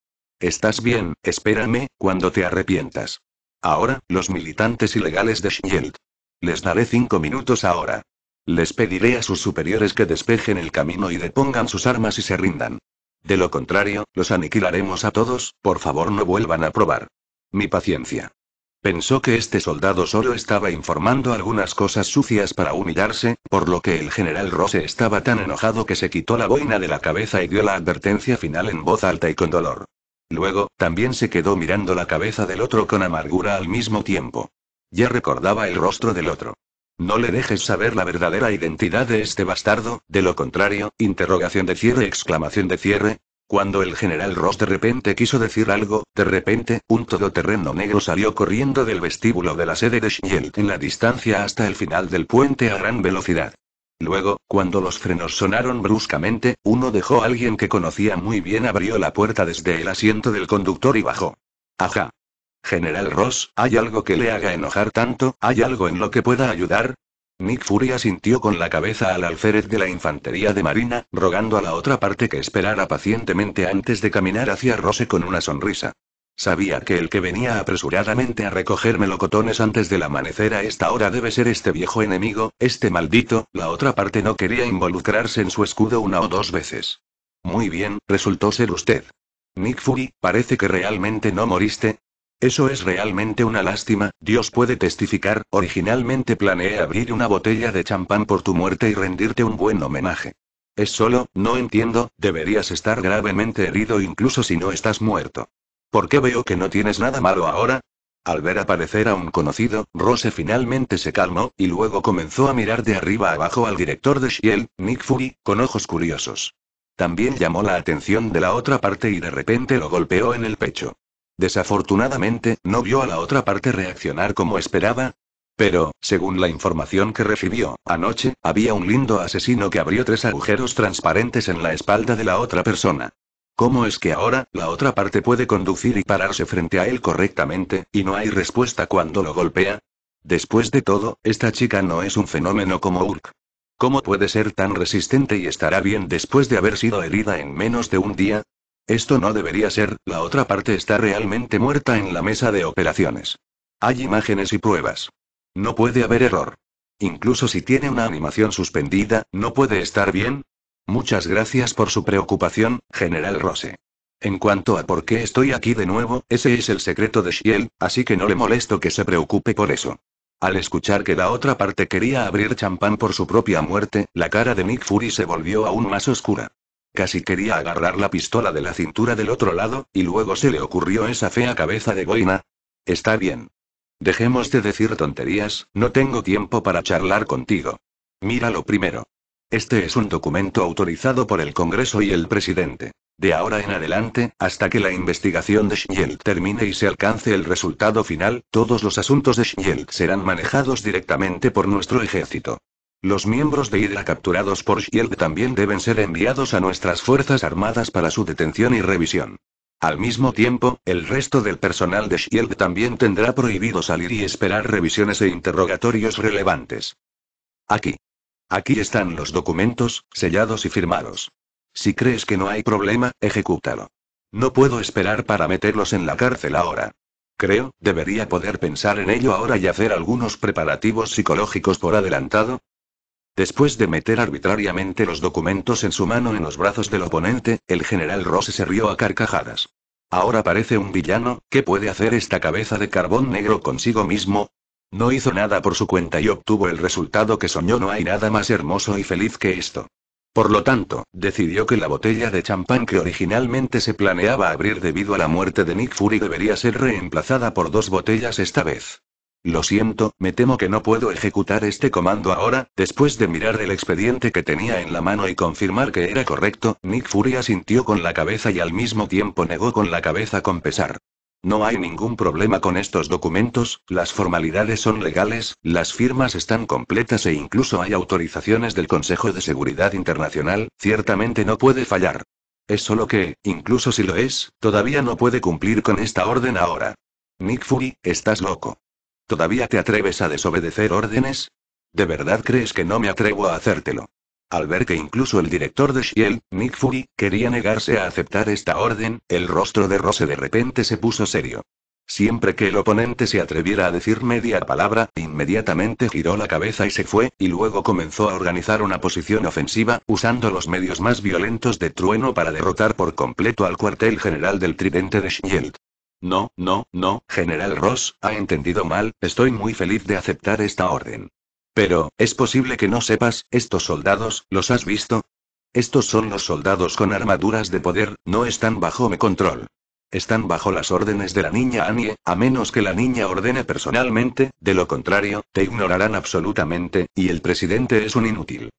Estás bien, espérame, cuando te arrepientas. Ahora, los militantes ilegales de Shield. Les daré cinco minutos ahora. Les pediré a sus superiores que despejen el camino y depongan sus armas y se rindan. De lo contrario, los aniquilaremos a todos, por favor no vuelvan a probar. Mi paciencia. Pensó que este soldado solo estaba informando algunas cosas sucias para humillarse, por lo que el general Rose estaba tan enojado que se quitó la boina de la cabeza y dio la advertencia final en voz alta y con dolor. Luego, también se quedó mirando la cabeza del otro con amargura al mismo tiempo. Ya recordaba el rostro del otro. No le dejes saber la verdadera identidad de este bastardo, de lo contrario, interrogación de cierre, exclamación de cierre, cuando el general Ross de repente quiso decir algo, de repente, un todoterreno negro salió corriendo del vestíbulo de la sede de Shield en la distancia hasta el final del puente a gran velocidad. Luego, cuando los frenos sonaron bruscamente, uno dejó a alguien que conocía muy bien abrió la puerta desde el asiento del conductor y bajó. Ajá. General Ross, ¿hay algo que le haga enojar tanto? ¿Hay algo en lo que pueda ayudar? Nick Fury asintió con la cabeza al alférez de la infantería de marina, rogando a la otra parte que esperara pacientemente antes de caminar hacia Rose con una sonrisa. Sabía que el que venía apresuradamente a recoger melocotones antes del amanecer a esta hora debe ser este viejo enemigo, este maldito, la otra parte no quería involucrarse en su escudo una o dos veces. Muy bien, resultó ser usted. Nick Fury, parece que realmente no moriste, eso es realmente una lástima, Dios puede testificar, originalmente planeé abrir una botella de champán por tu muerte y rendirte un buen homenaje. Es solo, no entiendo, deberías estar gravemente herido incluso si no estás muerto. ¿Por qué veo que no tienes nada malo ahora? Al ver aparecer a un conocido, Rose finalmente se calmó, y luego comenzó a mirar de arriba abajo al director de Shield, Nick Fury, con ojos curiosos. También llamó la atención de la otra parte y de repente lo golpeó en el pecho. Desafortunadamente, no vio a la otra parte reaccionar como esperaba. Pero, según la información que recibió anoche, había un lindo asesino que abrió tres agujeros transparentes en la espalda de la otra persona. ¿Cómo es que ahora, la otra parte puede conducir y pararse frente a él correctamente, y no hay respuesta cuando lo golpea? Después de todo, esta chica no es un fenómeno como Urk. ¿Cómo puede ser tan resistente y estará bien después de haber sido herida en menos de un día? Esto no debería ser, la otra parte está realmente muerta en la mesa de operaciones. Hay imágenes y pruebas. No puede haber error. Incluso si tiene una animación suspendida, ¿no puede estar bien? Muchas gracias por su preocupación, general Rose. En cuanto a por qué estoy aquí de nuevo, ese es el secreto de Shiel, así que no le molesto que se preocupe por eso. Al escuchar que la otra parte quería abrir champán por su propia muerte, la cara de Nick Fury se volvió aún más oscura. Casi quería agarrar la pistola de la cintura del otro lado, y luego se le ocurrió esa fea cabeza de boina. Está bien. Dejemos de decir tonterías, no tengo tiempo para charlar contigo. Míralo primero. Este es un documento autorizado por el Congreso y el presidente. De ahora en adelante, hasta que la investigación de Schnell termine y se alcance el resultado final, todos los asuntos de Schnell serán manejados directamente por nuestro ejército. Los miembros de Hydra capturados por Shield también deben ser enviados a nuestras Fuerzas Armadas para su detención y revisión. Al mismo tiempo, el resto del personal de Shield también tendrá prohibido salir y esperar revisiones e interrogatorios relevantes. Aquí. Aquí están los documentos, sellados y firmados. Si crees que no hay problema, ejecútalo. No puedo esperar para meterlos en la cárcel ahora. Creo, debería poder pensar en ello ahora y hacer algunos preparativos psicológicos por adelantado, Después de meter arbitrariamente los documentos en su mano en los brazos del oponente, el general Ross se rió a carcajadas. Ahora parece un villano, ¿qué puede hacer esta cabeza de carbón negro consigo mismo? No hizo nada por su cuenta y obtuvo el resultado que soñó. No hay nada más hermoso y feliz que esto. Por lo tanto, decidió que la botella de champán que originalmente se planeaba abrir debido a la muerte de Nick Fury debería ser reemplazada por dos botellas esta vez. Lo siento, me temo que no puedo ejecutar este comando ahora. Después de mirar el expediente que tenía en la mano y confirmar que era correcto, Nick Fury asintió con la cabeza y al mismo tiempo negó con la cabeza con pesar. No hay ningún problema con estos documentos, las formalidades son legales, las firmas están completas e incluso hay autorizaciones del Consejo de Seguridad Internacional, ciertamente no puede fallar. Es solo que, incluso si lo es, todavía no puede cumplir con esta orden ahora. Nick Fury, estás loco. ¿Todavía te atreves a desobedecer órdenes? ¿De verdad crees que no me atrevo a hacértelo? Al ver que incluso el director de Shield, Nick Fury, quería negarse a aceptar esta orden, el rostro de Rose de repente se puso serio. Siempre que el oponente se atreviera a decir media palabra, inmediatamente giró la cabeza y se fue, y luego comenzó a organizar una posición ofensiva, usando los medios más violentos de trueno para derrotar por completo al cuartel general del Tridente de Shield. No, no, no, general Ross, ha entendido mal, estoy muy feliz de aceptar esta orden. Pero, es posible que no sepas, estos soldados, ¿los has visto? Estos son los soldados con armaduras de poder, no están bajo mi control. Están bajo las órdenes de la niña Annie, a menos que la niña ordene personalmente, de lo contrario, te ignorarán absolutamente, y el presidente es un inútil.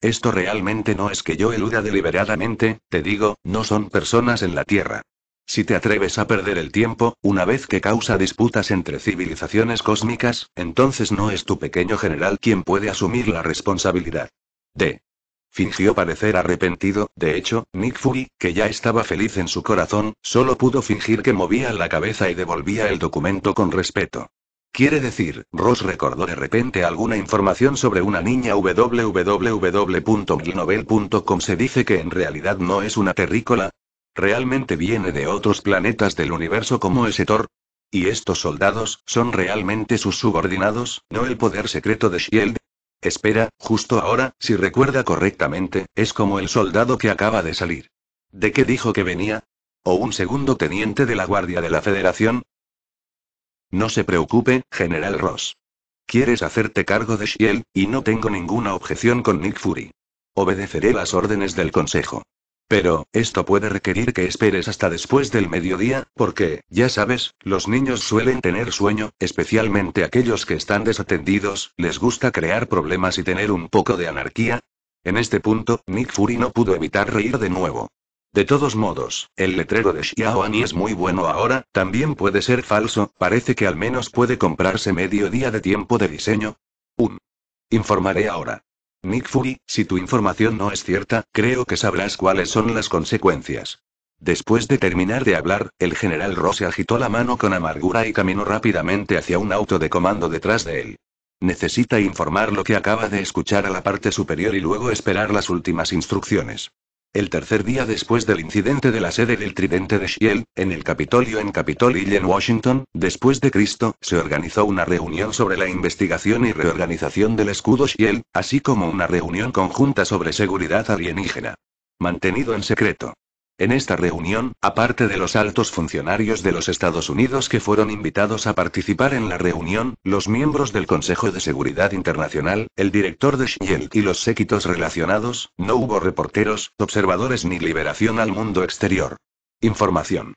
Esto realmente no es que yo eluda deliberadamente, te digo, no son personas en la Tierra. Si te atreves a perder el tiempo, una vez que causa disputas entre civilizaciones cósmicas, entonces no es tu pequeño general quien puede asumir la responsabilidad. D. Fingió parecer arrepentido, de hecho, Nick Fury, que ya estaba feliz en su corazón, solo pudo fingir que movía la cabeza y devolvía el documento con respeto. Quiere decir, Ross recordó de repente alguna información sobre una niña www.milnovel.com. Se dice que en realidad no es una terrícola, ¿Realmente viene de otros planetas del universo como ese Thor? ¿Y estos soldados son realmente sus subordinados, no el poder secreto de Shield? Espera, justo ahora, si recuerda correctamente, es como el soldado que acaba de salir. ¿De qué dijo que venía? ¿O un segundo teniente de la Guardia de la Federación? No se preocupe, General Ross. Quieres hacerte cargo de Shield, y no tengo ninguna objeción con Nick Fury. Obedeceré las órdenes del Consejo. Pero, esto puede requerir que esperes hasta después del mediodía, porque, ya sabes, los niños suelen tener sueño, especialmente aquellos que están desatendidos, les gusta crear problemas y tener un poco de anarquía. En este punto, Nick Fury no pudo evitar reír de nuevo. De todos modos, el letrero de Xiaoani es muy bueno ahora, también puede ser falso, parece que al menos puede comprarse medio día de tiempo de diseño. Un. Informaré ahora. Nick Fury, si tu información no es cierta, creo que sabrás cuáles son las consecuencias. Después de terminar de hablar, el general Ross agitó la mano con amargura y caminó rápidamente hacia un auto de comando detrás de él. Necesita informar lo que acaba de escuchar a la parte superior y luego esperar las últimas instrucciones. El tercer día después del incidente de la sede del Tridente de Shield, en el Capitolio en Capitol Hill en Washington, después de Cristo, se organizó una reunión sobre la investigación y reorganización del escudo Shield, así como una reunión conjunta sobre seguridad alienígena. Mantenido en secreto. En esta reunión, aparte de los altos funcionarios de los Estados Unidos que fueron invitados a participar en la reunión, los miembros del Consejo de Seguridad Internacional, el director de SHIELD y los séquitos relacionados, no hubo reporteros, observadores ni liberación al mundo exterior. Información.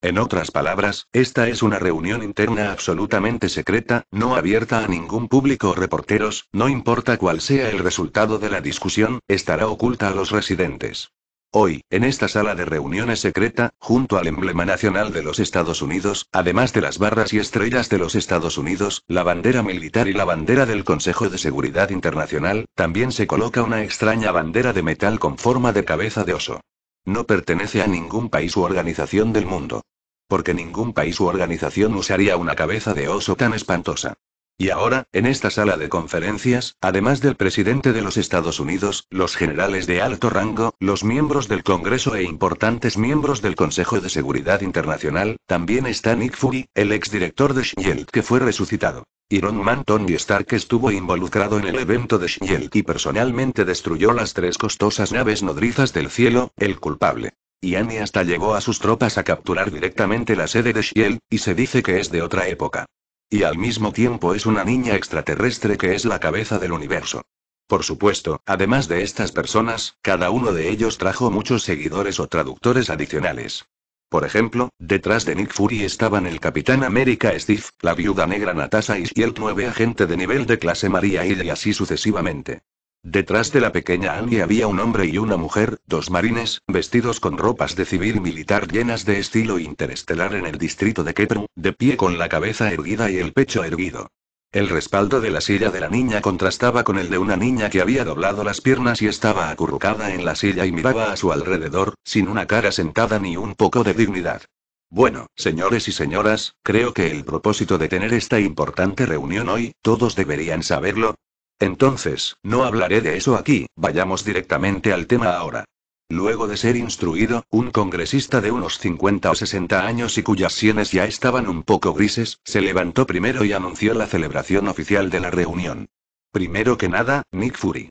En otras palabras, esta es una reunión interna absolutamente secreta, no abierta a ningún público o reporteros, no importa cuál sea el resultado de la discusión, estará oculta a los residentes. Hoy, en esta sala de reuniones secreta, junto al emblema nacional de los Estados Unidos, además de las barras y estrellas de los Estados Unidos, la bandera militar y la bandera del Consejo de Seguridad Internacional, también se coloca una extraña bandera de metal con forma de cabeza de oso. No pertenece a ningún país u organización del mundo. Porque ningún país u organización usaría una cabeza de oso tan espantosa. Y ahora, en esta sala de conferencias, además del presidente de los Estados Unidos, los generales de alto rango, los miembros del Congreso e importantes miembros del Consejo de Seguridad Internacional, también está Nick Fury, el exdirector de Shield que fue resucitado. Iron Man Tony Stark estuvo involucrado en el evento de Shield y personalmente destruyó las tres costosas naves nodrizas del cielo, el culpable. Y Annie hasta llegó a sus tropas a capturar directamente la sede de Shield, y se dice que es de otra época. Y al mismo tiempo es una niña extraterrestre que es la cabeza del universo. Por supuesto, además de estas personas, cada uno de ellos trajo muchos seguidores o traductores adicionales. Por ejemplo, detrás de Nick Fury estaban el Capitán América Steve, la Viuda Negra Natasha y el 9 agente de nivel de clase María Hill y así sucesivamente. Detrás de la pequeña Annie había un hombre y una mujer, dos marines, vestidos con ropas de civil militar llenas de estilo interestelar en el distrito de Kepru, de pie con la cabeza erguida y el pecho erguido. El respaldo de la silla de la niña contrastaba con el de una niña que había doblado las piernas y estaba acurrucada en la silla y miraba a su alrededor, sin una cara sentada ni un poco de dignidad. Bueno, señores y señoras, creo que el propósito de tener esta importante reunión hoy, todos deberían saberlo, entonces, no hablaré de eso aquí, vayamos directamente al tema ahora. Luego de ser instruido, un congresista de unos 50 o 60 años y cuyas sienes ya estaban un poco grises, se levantó primero y anunció la celebración oficial de la reunión. Primero que nada, Nick Fury.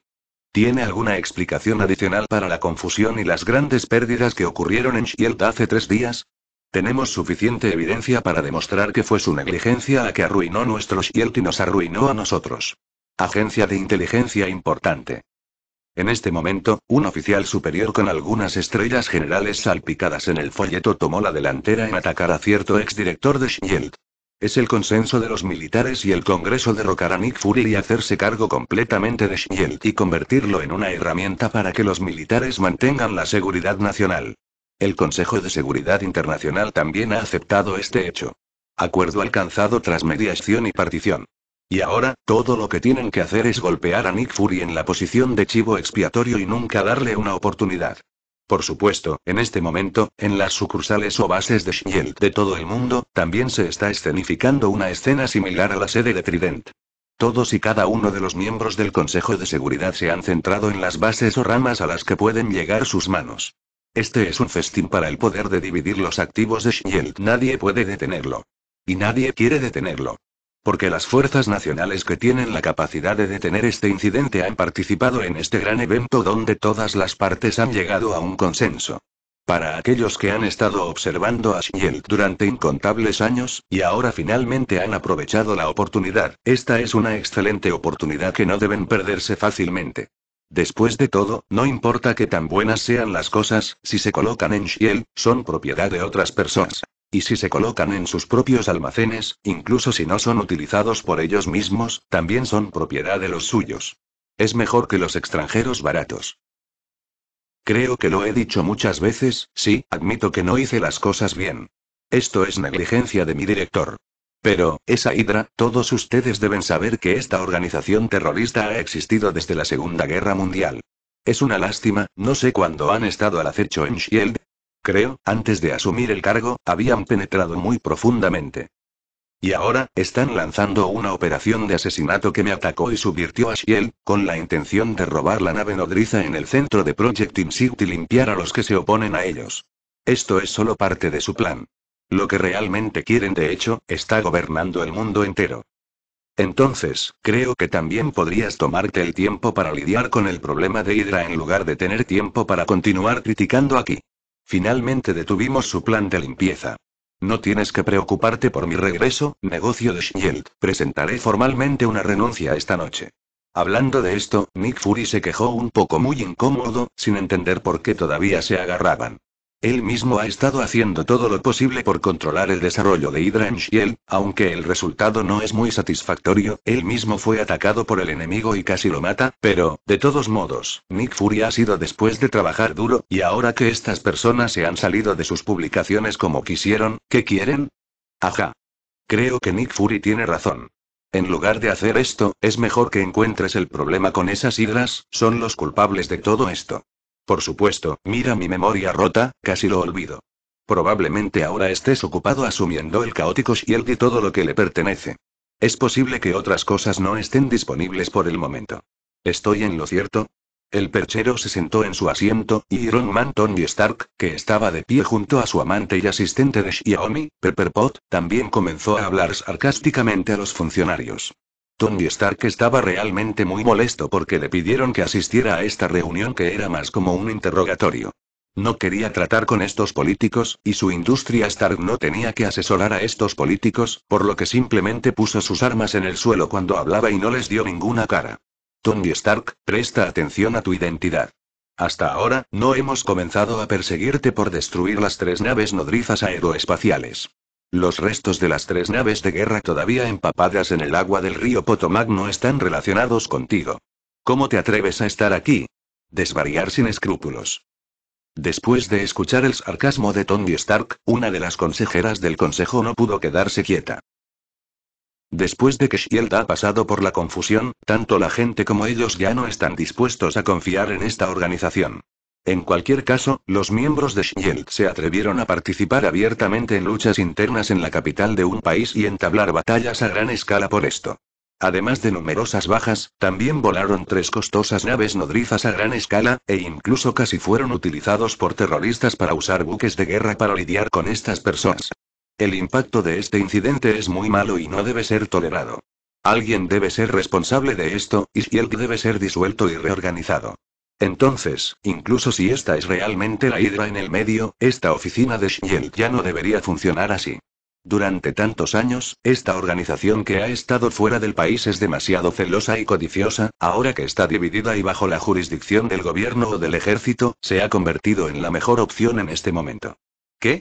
¿Tiene alguna explicación adicional para la confusión y las grandes pérdidas que ocurrieron en Shield hace tres días? Tenemos suficiente evidencia para demostrar que fue su negligencia la que arruinó nuestro Shield y nos arruinó a nosotros. Agencia de inteligencia importante. En este momento, un oficial superior con algunas estrellas generales salpicadas en el folleto tomó la delantera en atacar a cierto exdirector de Shield. Es el consenso de los militares y el Congreso derrocar a Nick Fury y hacerse cargo completamente de Shield y convertirlo en una herramienta para que los militares mantengan la seguridad nacional. El Consejo de Seguridad Internacional también ha aceptado este hecho. Acuerdo alcanzado tras mediación y partición. Y ahora, todo lo que tienen que hacer es golpear a Nick Fury en la posición de chivo expiatorio y nunca darle una oportunidad. Por supuesto, en este momento, en las sucursales o bases de Shield de todo el mundo, también se está escenificando una escena similar a la sede de Trident. Todos y cada uno de los miembros del Consejo de Seguridad se han centrado en las bases o ramas a las que pueden llegar sus manos. Este es un festín para el poder de dividir los activos de Shield. Nadie puede detenerlo. Y nadie quiere detenerlo porque las fuerzas nacionales que tienen la capacidad de detener este incidente han participado en este gran evento donde todas las partes han llegado a un consenso. Para aquellos que han estado observando a Shiel durante incontables años, y ahora finalmente han aprovechado la oportunidad, esta es una excelente oportunidad que no deben perderse fácilmente. Después de todo, no importa que tan buenas sean las cosas, si se colocan en Shiel, son propiedad de otras personas. Y si se colocan en sus propios almacenes, incluso si no son utilizados por ellos mismos, también son propiedad de los suyos. Es mejor que los extranjeros baratos. Creo que lo he dicho muchas veces, sí, admito que no hice las cosas bien. Esto es negligencia de mi director. Pero, esa hidra, todos ustedes deben saber que esta organización terrorista ha existido desde la Segunda Guerra Mundial. Es una lástima, no sé cuándo han estado al acecho en Shield, creo, antes de asumir el cargo, habían penetrado muy profundamente. Y ahora, están lanzando una operación de asesinato que me atacó y subvirtió a Shiel, con la intención de robar la nave nodriza en el centro de Project Insight y limpiar a los que se oponen a ellos. Esto es solo parte de su plan. Lo que realmente quieren, de hecho, está gobernando el mundo entero. Entonces, creo que también podrías tomarte el tiempo para lidiar con el problema de Hydra en lugar de tener tiempo para continuar criticando aquí. Finalmente detuvimos su plan de limpieza. No tienes que preocuparte por mi regreso, negocio de Shield. Presentaré formalmente una renuncia esta noche. Hablando de esto, Nick Fury se quejó un poco muy incómodo, sin entender por qué todavía se agarraban. Él mismo ha estado haciendo todo lo posible por controlar el desarrollo de Hydra en Shield, aunque el resultado no es muy satisfactorio, él mismo fue atacado por el enemigo y casi lo mata, pero, de todos modos, Nick Fury ha sido después de trabajar duro, y ahora que estas personas se han salido de sus publicaciones como quisieron, ¿qué quieren? Ajá. Creo que Nick Fury tiene razón. En lugar de hacer esto, es mejor que encuentres el problema con esas hidras, son los culpables de todo esto. Por supuesto, mira mi memoria rota, casi lo olvido. Probablemente ahora estés ocupado asumiendo el caótico Shield de todo lo que le pertenece. Es posible que otras cosas no estén disponibles por el momento. ¿Estoy en lo cierto? El perchero se sentó en su asiento, y Iron Man Tony Stark, que estaba de pie junto a su amante y asistente de Xiaomi, Pepper Pot, también comenzó a hablar sarcásticamente a los funcionarios. Tony Stark estaba realmente muy molesto porque le pidieron que asistiera a esta reunión que era más como un interrogatorio. No quería tratar con estos políticos, y su industria Stark no tenía que asesorar a estos políticos, por lo que simplemente puso sus armas en el suelo cuando hablaba y no les dio ninguna cara. Tony Stark, presta atención a tu identidad. Hasta ahora, no hemos comenzado a perseguirte por destruir las tres naves nodrizas aeroespaciales. Los restos de las tres naves de guerra todavía empapadas en el agua del río Potomac no están relacionados contigo. ¿Cómo te atreves a estar aquí? Desvariar sin escrúpulos. Después de escuchar el sarcasmo de Tony Stark, una de las consejeras del consejo no pudo quedarse quieta. Después de que Shield ha pasado por la confusión, tanto la gente como ellos ya no están dispuestos a confiar en esta organización. En cualquier caso, los miembros de Shield se atrevieron a participar abiertamente en luchas internas en la capital de un país y entablar batallas a gran escala por esto. Además de numerosas bajas, también volaron tres costosas naves nodrizas a gran escala, e incluso casi fueron utilizados por terroristas para usar buques de guerra para lidiar con estas personas. El impacto de este incidente es muy malo y no debe ser tolerado. Alguien debe ser responsable de esto, y Shield debe ser disuelto y reorganizado. Entonces, incluso si esta es realmente la hidra en el medio, esta oficina de Schiel ya no debería funcionar así. Durante tantos años, esta organización que ha estado fuera del país es demasiado celosa y codiciosa, ahora que está dividida y bajo la jurisdicción del gobierno o del ejército, se ha convertido en la mejor opción en este momento. ¿Qué?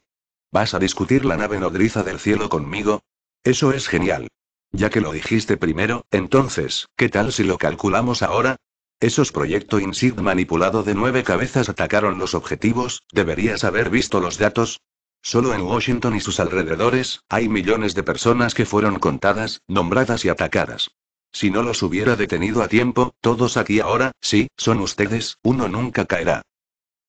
¿Vas a discutir la nave nodriza del cielo conmigo? Eso es genial. Ya que lo dijiste primero, entonces, ¿qué tal si lo calculamos ahora? Esos proyecto INSID manipulado de nueve cabezas atacaron los objetivos, deberías haber visto los datos. Solo en Washington y sus alrededores, hay millones de personas que fueron contadas, nombradas y atacadas. Si no los hubiera detenido a tiempo, todos aquí ahora, sí, son ustedes, uno nunca caerá.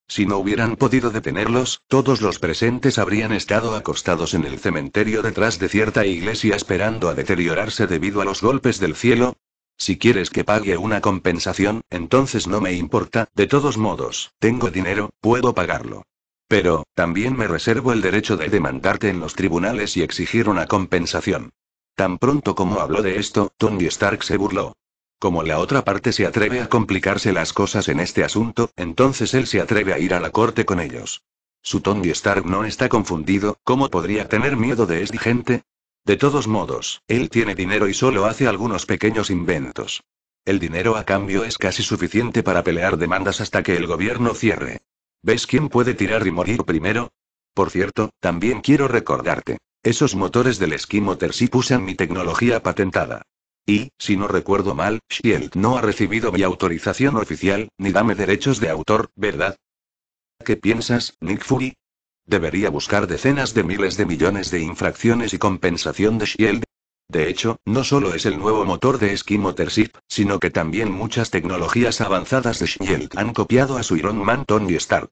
Si no hubieran podido detenerlos, todos los presentes habrían estado acostados en el cementerio detrás de cierta iglesia esperando a deteriorarse debido a los golpes del cielo, si quieres que pague una compensación, entonces no me importa, de todos modos, tengo dinero, puedo pagarlo. Pero, también me reservo el derecho de demandarte en los tribunales y exigir una compensación. Tan pronto como habló de esto, Tony Stark se burló. Como la otra parte se atreve a complicarse las cosas en este asunto, entonces él se atreve a ir a la corte con ellos. Su Tony Stark no está confundido, ¿cómo podría tener miedo de esta gente? De todos modos, él tiene dinero y solo hace algunos pequeños inventos. El dinero a cambio es casi suficiente para pelear demandas hasta que el gobierno cierre. ¿Ves quién puede tirar y morir primero? Por cierto, también quiero recordarte. Esos motores del Skimoter sí usan mi tecnología patentada. Y, si no recuerdo mal, Shield no ha recibido mi autorización oficial, ni dame derechos de autor, ¿verdad? ¿Qué piensas, Nick Fury? Debería buscar decenas de miles de millones de infracciones y compensación de Shield. De hecho, no solo es el nuevo motor de Skimotership, sino que también muchas tecnologías avanzadas de Shield han copiado a su Iron Man Tony Stark.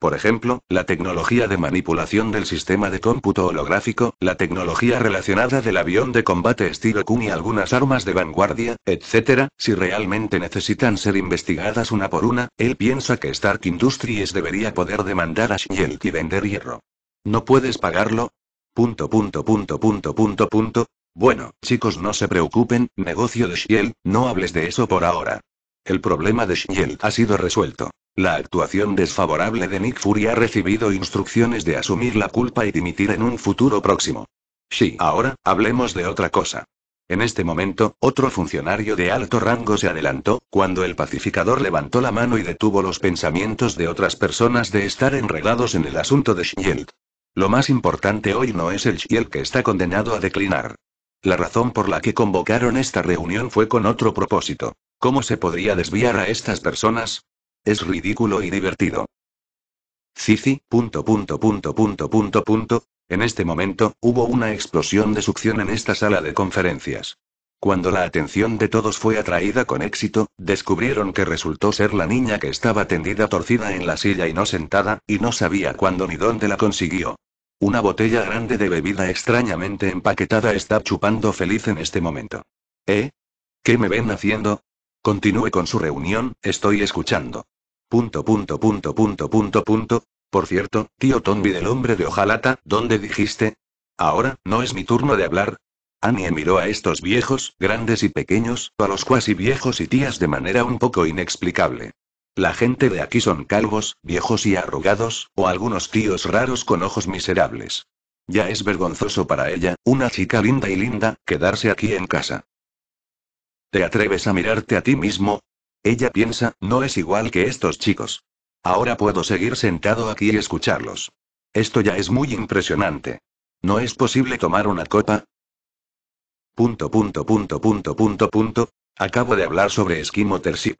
Por ejemplo, la tecnología de manipulación del sistema de cómputo holográfico, la tecnología relacionada del avión de combate estilo Kun y algunas armas de vanguardia, etc., si realmente necesitan ser investigadas una por una, él piensa que Stark Industries debería poder demandar a S.H.I.E.L.D. y vender hierro. ¿No puedes pagarlo? Punto punto punto punto punto punto. Bueno, chicos, no se preocupen, negocio de S.H.I.E.L.D., no hables de eso por ahora. El problema de S.H.I.E.L.D. ha sido resuelto. La actuación desfavorable de Nick Fury ha recibido instrucciones de asumir la culpa y dimitir en un futuro próximo. Sí, ahora, hablemos de otra cosa. En este momento, otro funcionario de alto rango se adelantó, cuando el pacificador levantó la mano y detuvo los pensamientos de otras personas de estar enredados en el asunto de Shield. Lo más importante hoy no es el Shield que está condenado a declinar. La razón por la que convocaron esta reunión fue con otro propósito. ¿Cómo se podría desviar a estas personas? Es ridículo y divertido. Cici, punto, punto, punto, punto, punto, En este momento, hubo una explosión de succión en esta sala de conferencias. Cuando la atención de todos fue atraída con éxito, descubrieron que resultó ser la niña que estaba tendida torcida en la silla y no sentada, y no sabía cuándo ni dónde la consiguió. Una botella grande de bebida extrañamente empaquetada está chupando feliz en este momento. ¿Eh? ¿Qué me ven haciendo? Continúe con su reunión, estoy escuchando. Punto, punto, punto, punto, punto, punto. Por cierto, tío Tombi del hombre de hojalata, ¿dónde dijiste? Ahora, no es mi turno de hablar. Annie miró a estos viejos, grandes y pequeños, a los cuasi viejos y tías de manera un poco inexplicable. La gente de aquí son calvos, viejos y arrugados, o algunos tíos raros con ojos miserables. Ya es vergonzoso para ella, una chica linda y linda, quedarse aquí en casa. ¿Te atreves a mirarte a ti mismo? Ella piensa, no es igual que estos chicos. Ahora puedo seguir sentado aquí y escucharlos. Esto ya es muy impresionante. ¿No es posible tomar una copa? Punto, punto, punto, punto, punto, punto. Acabo de hablar sobre Skimotership.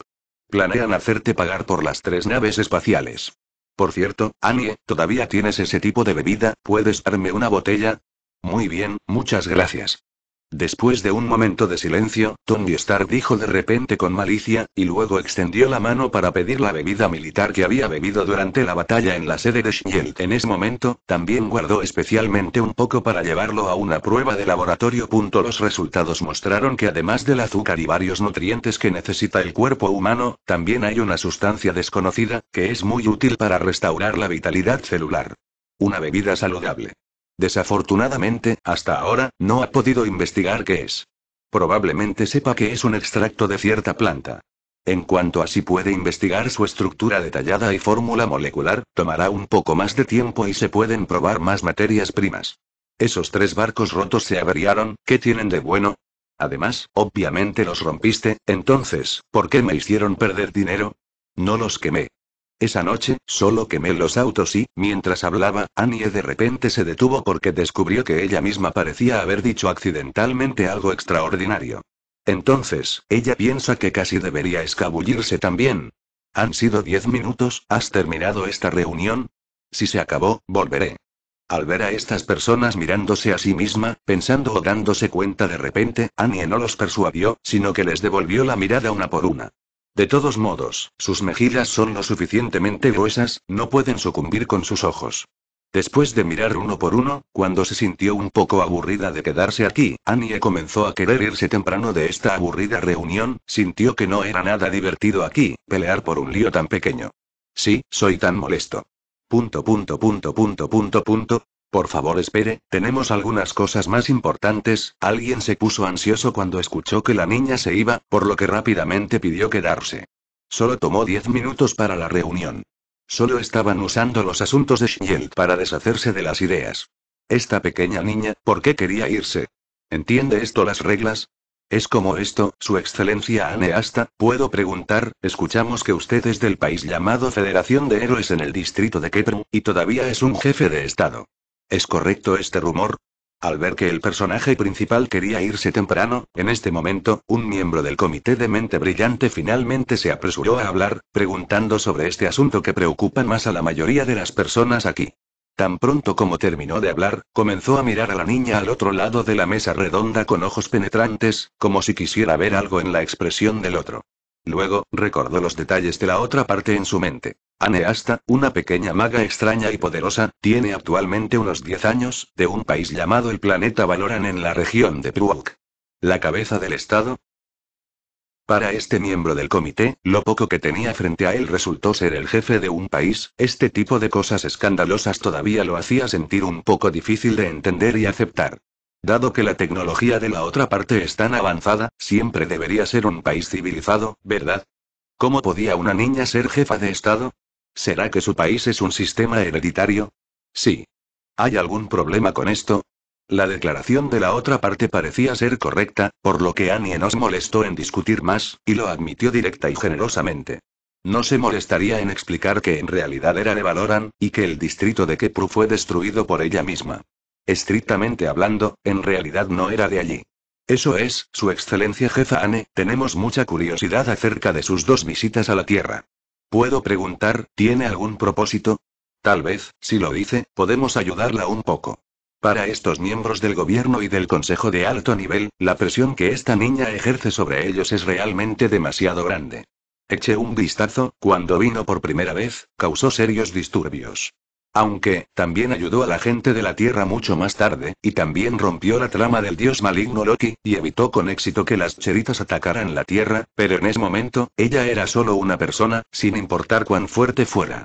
Planean hacerte pagar por las tres naves espaciales. Por cierto, Annie, ¿todavía tienes ese tipo de bebida? ¿Puedes darme una botella? Muy bien, muchas gracias. Después de un momento de silencio, Tony Stark dijo de repente con malicia, y luego extendió la mano para pedir la bebida militar que había bebido durante la batalla en la sede de Shield. En ese momento, también guardó especialmente un poco para llevarlo a una prueba de laboratorio. Los resultados mostraron que además del azúcar y varios nutrientes que necesita el cuerpo humano, también hay una sustancia desconocida, que es muy útil para restaurar la vitalidad celular. Una bebida saludable. Desafortunadamente, hasta ahora, no ha podido investigar qué es. Probablemente sepa que es un extracto de cierta planta. En cuanto así puede investigar su estructura detallada y fórmula molecular, tomará un poco más de tiempo y se pueden probar más materias primas. Esos tres barcos rotos se averiaron, ¿qué tienen de bueno? Además, obviamente los rompiste, entonces, ¿por qué me hicieron perder dinero? No los quemé. Esa noche, solo quemé los autos y, mientras hablaba, Annie de repente se detuvo porque descubrió que ella misma parecía haber dicho accidentalmente algo extraordinario. Entonces, ella piensa que casi debería escabullirse también. Han sido diez minutos, ¿has terminado esta reunión? Si se acabó, volveré. Al ver a estas personas mirándose a sí misma, pensando o dándose cuenta de repente, Annie no los persuadió, sino que les devolvió la mirada una por una. De todos modos, sus mejillas son lo suficientemente gruesas, no pueden sucumbir con sus ojos. Después de mirar uno por uno, cuando se sintió un poco aburrida de quedarse aquí, Annie comenzó a querer irse temprano de esta aburrida reunión, sintió que no era nada divertido aquí, pelear por un lío tan pequeño. Sí, soy tan molesto. Punto, punto, punto, punto, punto, punto. Por favor, espere, tenemos algunas cosas más importantes. Alguien se puso ansioso cuando escuchó que la niña se iba, por lo que rápidamente pidió quedarse. Solo tomó diez minutos para la reunión. Solo estaban usando los asuntos de Schiel para deshacerse de las ideas. Esta pequeña niña, ¿por qué quería irse? ¿Entiende esto las reglas? Es como esto, Su Excelencia Aneasta, puedo preguntar, escuchamos que usted es del país llamado Federación de Héroes en el distrito de Keprun, y todavía es un jefe de Estado. ¿Es correcto este rumor? Al ver que el personaje principal quería irse temprano, en este momento, un miembro del comité de mente brillante finalmente se apresuró a hablar, preguntando sobre este asunto que preocupa más a la mayoría de las personas aquí. Tan pronto como terminó de hablar, comenzó a mirar a la niña al otro lado de la mesa redonda con ojos penetrantes, como si quisiera ver algo en la expresión del otro. Luego, recordó los detalles de la otra parte en su mente. Aneasta, una pequeña maga extraña y poderosa, tiene actualmente unos 10 años, de un país llamado el planeta Valoran en la región de Pruok. La cabeza del Estado, para este miembro del comité, lo poco que tenía frente a él resultó ser el jefe de un país, este tipo de cosas escandalosas todavía lo hacía sentir un poco difícil de entender y aceptar. Dado que la tecnología de la otra parte es tan avanzada, siempre debería ser un país civilizado, ¿verdad? ¿Cómo podía una niña ser jefa de Estado? ¿Será que su país es un sistema hereditario? Sí. ¿Hay algún problema con esto? La declaración de la otra parte parecía ser correcta, por lo que Annie nos molestó en discutir más, y lo admitió directa y generosamente. No se molestaría en explicar que en realidad era de Valoran, y que el distrito de Kepru fue destruido por ella misma. Estrictamente hablando, en realidad no era de allí. Eso es, Su Excelencia Jefa Anne, tenemos mucha curiosidad acerca de sus dos visitas a la Tierra. Puedo preguntar, ¿tiene algún propósito? Tal vez, si lo dice, podemos ayudarla un poco. Para estos miembros del gobierno y del consejo de alto nivel, la presión que esta niña ejerce sobre ellos es realmente demasiado grande. Eché un vistazo, cuando vino por primera vez, causó serios disturbios. Aunque, también ayudó a la gente de la Tierra mucho más tarde, y también rompió la trama del dios maligno Loki, y evitó con éxito que las cheritas atacaran la Tierra, pero en ese momento, ella era solo una persona, sin importar cuán fuerte fuera.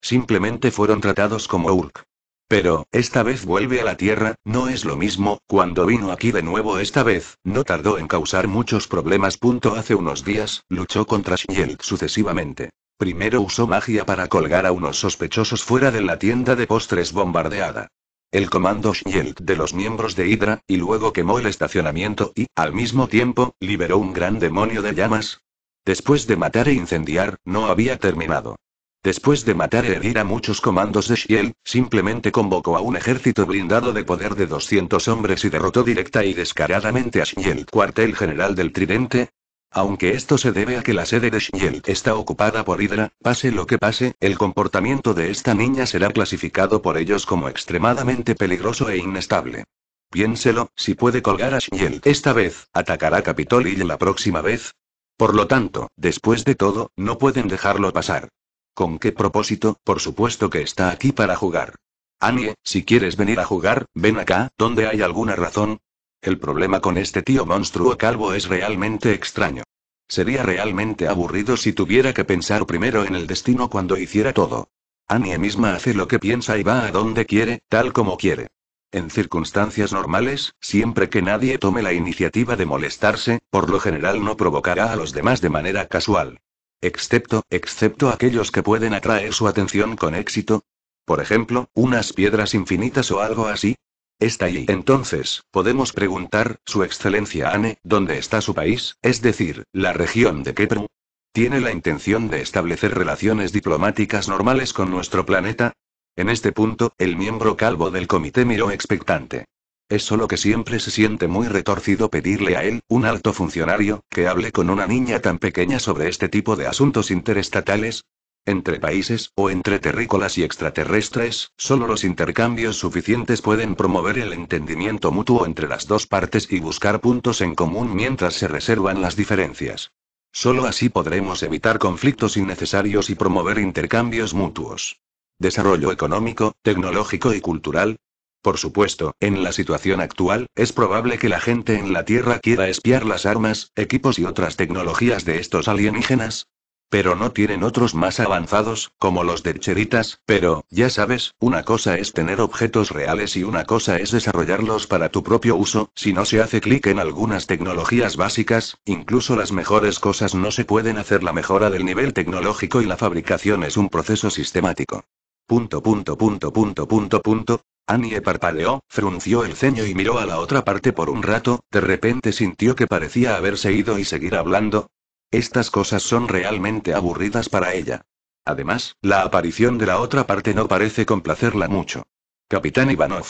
Simplemente fueron tratados como Hulk. Pero, esta vez vuelve a la Tierra, no es lo mismo, cuando vino aquí de nuevo esta vez, no tardó en causar muchos problemas. Hace unos días, luchó contra Shield sucesivamente. Primero usó magia para colgar a unos sospechosos fuera de la tienda de postres bombardeada. El comando Shield de los miembros de Hydra, y luego quemó el estacionamiento y, al mismo tiempo, liberó un gran demonio de llamas. Después de matar e incendiar, no había terminado. Después de matar e herir a muchos comandos de Shield, simplemente convocó a un ejército blindado de poder de 200 hombres y derrotó directa y descaradamente a Shield, cuartel general del Tridente, aunque esto se debe a que la sede de Shield está ocupada por Hydra, pase lo que pase, el comportamiento de esta niña será clasificado por ellos como extremadamente peligroso e inestable. Piénselo, si puede colgar a Shield esta vez, atacará Capitol Hill la próxima vez. Por lo tanto, después de todo, no pueden dejarlo pasar. ¿Con qué propósito? Por supuesto que está aquí para jugar. Annie, si quieres venir a jugar, ven acá, donde hay alguna razón? El problema con este tío monstruo calvo es realmente extraño. Sería realmente aburrido si tuviera que pensar primero en el destino cuando hiciera todo. Annie misma hace lo que piensa y va a donde quiere, tal como quiere. En circunstancias normales, siempre que nadie tome la iniciativa de molestarse, por lo general no provocará a los demás de manera casual. Excepto, excepto aquellos que pueden atraer su atención con éxito. Por ejemplo, unas piedras infinitas o algo así, Está allí. entonces, podemos preguntar, Su Excelencia Anne, ¿dónde está su país, es decir, la región de Kepru? ¿Tiene la intención de establecer relaciones diplomáticas normales con nuestro planeta? En este punto, el miembro calvo del comité miró expectante. Es solo que siempre se siente muy retorcido pedirle a él, un alto funcionario, que hable con una niña tan pequeña sobre este tipo de asuntos interestatales, entre países, o entre terrícolas y extraterrestres, solo los intercambios suficientes pueden promover el entendimiento mutuo entre las dos partes y buscar puntos en común mientras se reservan las diferencias. Solo así podremos evitar conflictos innecesarios y promover intercambios mutuos. Desarrollo económico, tecnológico y cultural, por supuesto, en la situación actual, es probable que la gente en la Tierra quiera espiar las armas, equipos y otras tecnologías de estos alienígenas, pero no tienen otros más avanzados, como los de Cheritas, pero, ya sabes, una cosa es tener objetos reales y una cosa es desarrollarlos para tu propio uso, si no se hace clic en algunas tecnologías básicas, incluso las mejores cosas no se pueden hacer la mejora del nivel tecnológico y la fabricación es un proceso sistemático. Punto punto punto punto punto punto, Annie parpadeó, frunció el ceño y miró a la otra parte por un rato, de repente sintió que parecía haberse ido y seguir hablando, estas cosas son realmente aburridas para ella. Además, la aparición de la otra parte no parece complacerla mucho. Capitán Ivanov.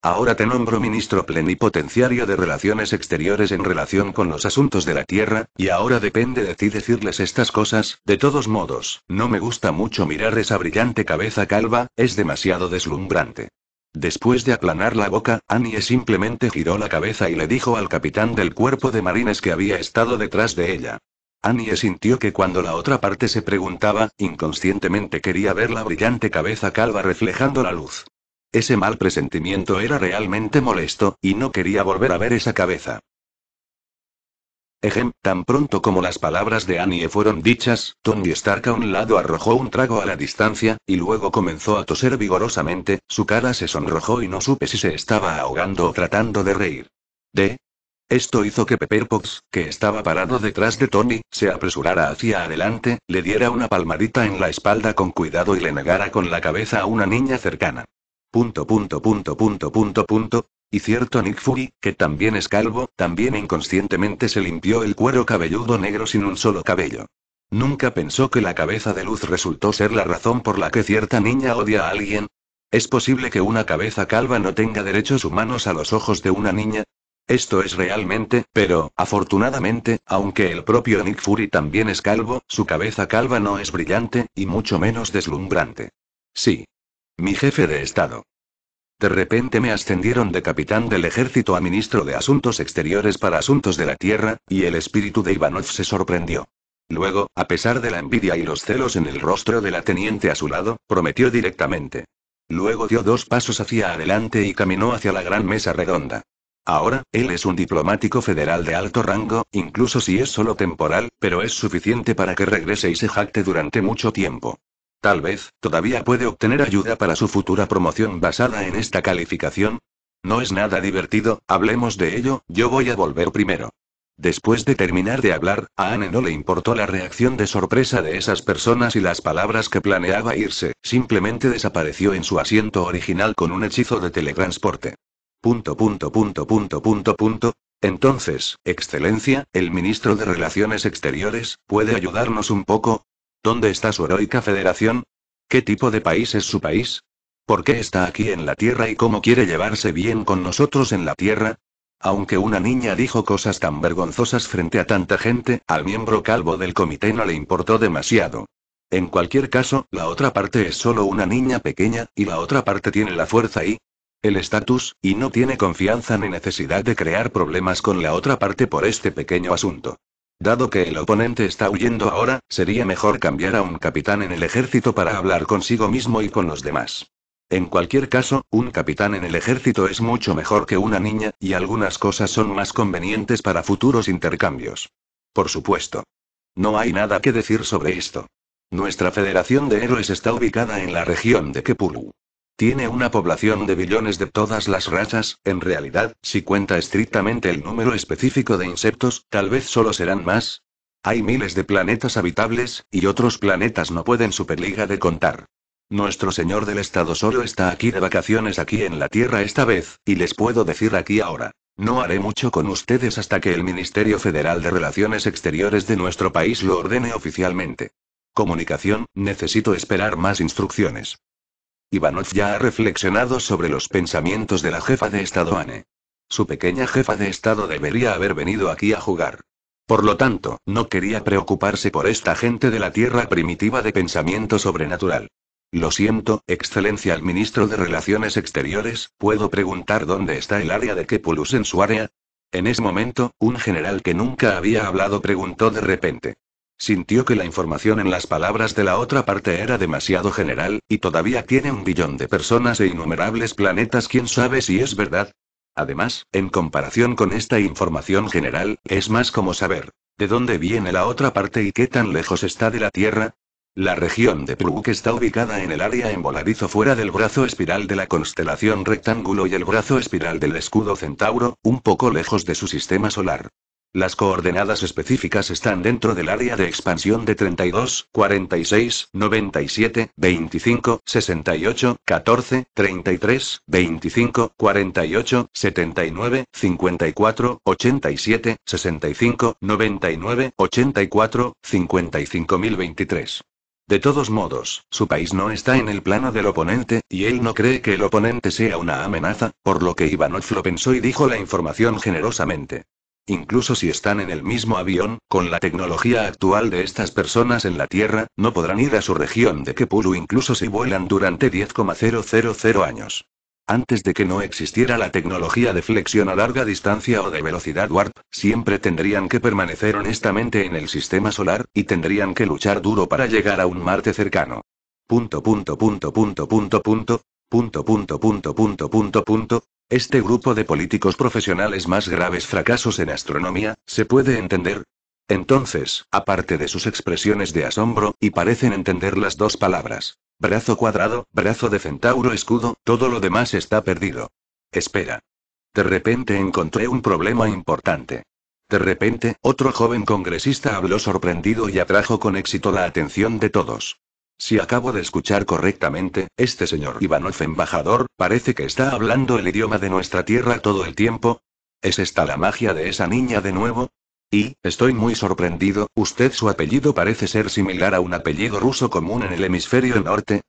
Ahora te nombro ministro plenipotenciario de Relaciones Exteriores en relación con los asuntos de la Tierra, y ahora depende de ti decirles estas cosas, de todos modos, no me gusta mucho mirar esa brillante cabeza calva, es demasiado deslumbrante. Después de aplanar la boca, Annie simplemente giró la cabeza y le dijo al capitán del cuerpo de marines que había estado detrás de ella. Annie sintió que cuando la otra parte se preguntaba, inconscientemente quería ver la brillante cabeza calva reflejando la luz. Ese mal presentimiento era realmente molesto, y no quería volver a ver esa cabeza. Ejem, tan pronto como las palabras de Annie fueron dichas, Tony Stark a un lado arrojó un trago a la distancia, y luego comenzó a toser vigorosamente, su cara se sonrojó y no supe si se estaba ahogando o tratando de reír. De esto hizo que Pepper Potts, que estaba parado detrás de Tony, se apresurara hacia adelante, le diera una palmadita en la espalda con cuidado y le negara con la cabeza a una niña cercana. Punto, punto, punto, punto, punto, punto. Y cierto Nick Fury, que también es calvo, también inconscientemente se limpió el cuero cabelludo negro sin un solo cabello. Nunca pensó que la cabeza de luz resultó ser la razón por la que cierta niña odia a alguien, ¿Es posible que una cabeza calva no tenga derechos humanos a los ojos de una niña? Esto es realmente, pero, afortunadamente, aunque el propio Nick Fury también es calvo, su cabeza calva no es brillante, y mucho menos deslumbrante. Sí. Mi jefe de Estado. De repente me ascendieron de capitán del ejército a ministro de Asuntos Exteriores para Asuntos de la Tierra, y el espíritu de Ivanov se sorprendió. Luego, a pesar de la envidia y los celos en el rostro de la teniente a su lado, prometió directamente. Luego dio dos pasos hacia adelante y caminó hacia la gran mesa redonda. Ahora, él es un diplomático federal de alto rango, incluso si es solo temporal, pero es suficiente para que regrese y se jacte durante mucho tiempo. Tal vez, todavía puede obtener ayuda para su futura promoción basada en esta calificación. No es nada divertido, hablemos de ello, yo voy a volver primero. Después de terminar de hablar, a Anne no le importó la reacción de sorpresa de esas personas y las palabras que planeaba irse, simplemente desapareció en su asiento original con un hechizo de teletransporte. Punto, punto, punto, punto, punto, punto. Entonces, Excelencia, el ministro de Relaciones Exteriores, ¿puede ayudarnos un poco? ¿Dónde está su heroica federación? ¿Qué tipo de país es su país? ¿Por qué está aquí en la Tierra y cómo quiere llevarse bien con nosotros en la Tierra? Aunque una niña dijo cosas tan vergonzosas frente a tanta gente, al miembro calvo del comité no le importó demasiado. En cualquier caso, la otra parte es solo una niña pequeña, y la otra parte tiene la fuerza y, el estatus, y no tiene confianza ni necesidad de crear problemas con la otra parte por este pequeño asunto. Dado que el oponente está huyendo ahora, sería mejor cambiar a un capitán en el ejército para hablar consigo mismo y con los demás. En cualquier caso, un capitán en el ejército es mucho mejor que una niña, y algunas cosas son más convenientes para futuros intercambios. Por supuesto. No hay nada que decir sobre esto. Nuestra Federación de Héroes está ubicada en la región de Kepulu. Tiene una población de billones de todas las razas, en realidad, si cuenta estrictamente el número específico de insectos, tal vez solo serán más. Hay miles de planetas habitables, y otros planetas no pueden Superliga de contar. Nuestro señor del Estado solo está aquí de vacaciones aquí en la Tierra esta vez, y les puedo decir aquí ahora. No haré mucho con ustedes hasta que el Ministerio Federal de Relaciones Exteriores de nuestro país lo ordene oficialmente. Comunicación, necesito esperar más instrucciones. Ivanov ya ha reflexionado sobre los pensamientos de la jefa de Estado Anne. Su pequeña jefa de Estado debería haber venido aquí a jugar. Por lo tanto, no quería preocuparse por esta gente de la tierra primitiva de pensamiento sobrenatural. Lo siento, excelencia el ministro de Relaciones Exteriores, ¿puedo preguntar dónde está el área de Kepulus en su área? En ese momento, un general que nunca había hablado preguntó de repente. Sintió que la información en las palabras de la otra parte era demasiado general, y todavía tiene un billón de personas e innumerables planetas, quién sabe si es verdad. Además, en comparación con esta información general, es más como saber de dónde viene la otra parte y qué tan lejos está de la Tierra. La región de Pruk está ubicada en el área en voladizo fuera del brazo espiral de la constelación rectángulo y el brazo espiral del escudo centauro, un poco lejos de su sistema solar. Las coordenadas específicas están dentro del área de expansión de 32, 46, 97, 25, 68, 14, 33, 25, 48, 79, 54, 87, 65, 99, 84, 55023. De todos modos, su país no está en el plano del oponente, y él no cree que el oponente sea una amenaza, por lo que Ivanov lo pensó y dijo la información generosamente. Incluso si están en el mismo avión, con la tecnología actual de estas personas en la Tierra, no podrán ir a su región de Kepulu incluso si vuelan durante 10,000 años. Antes de que no existiera la tecnología de flexión a larga distancia o de velocidad warp, siempre tendrían que permanecer honestamente en el sistema solar, y tendrían que luchar duro para llegar a un Marte cercano. Punto punto punto punto punto punto punto punto punto punto punto punto este grupo de políticos profesionales más graves fracasos en astronomía, ¿se puede entender? Entonces, aparte de sus expresiones de asombro, y parecen entender las dos palabras. Brazo cuadrado, brazo de centauro escudo, todo lo demás está perdido. Espera. De repente encontré un problema importante. De repente, otro joven congresista habló sorprendido y atrajo con éxito la atención de todos. Si acabo de escuchar correctamente, este señor Ivanov embajador, parece que está hablando el idioma de nuestra tierra todo el tiempo. ¿Es esta la magia de esa niña de nuevo? Y, estoy muy sorprendido, usted su apellido parece ser similar a un apellido ruso común en el hemisferio norte.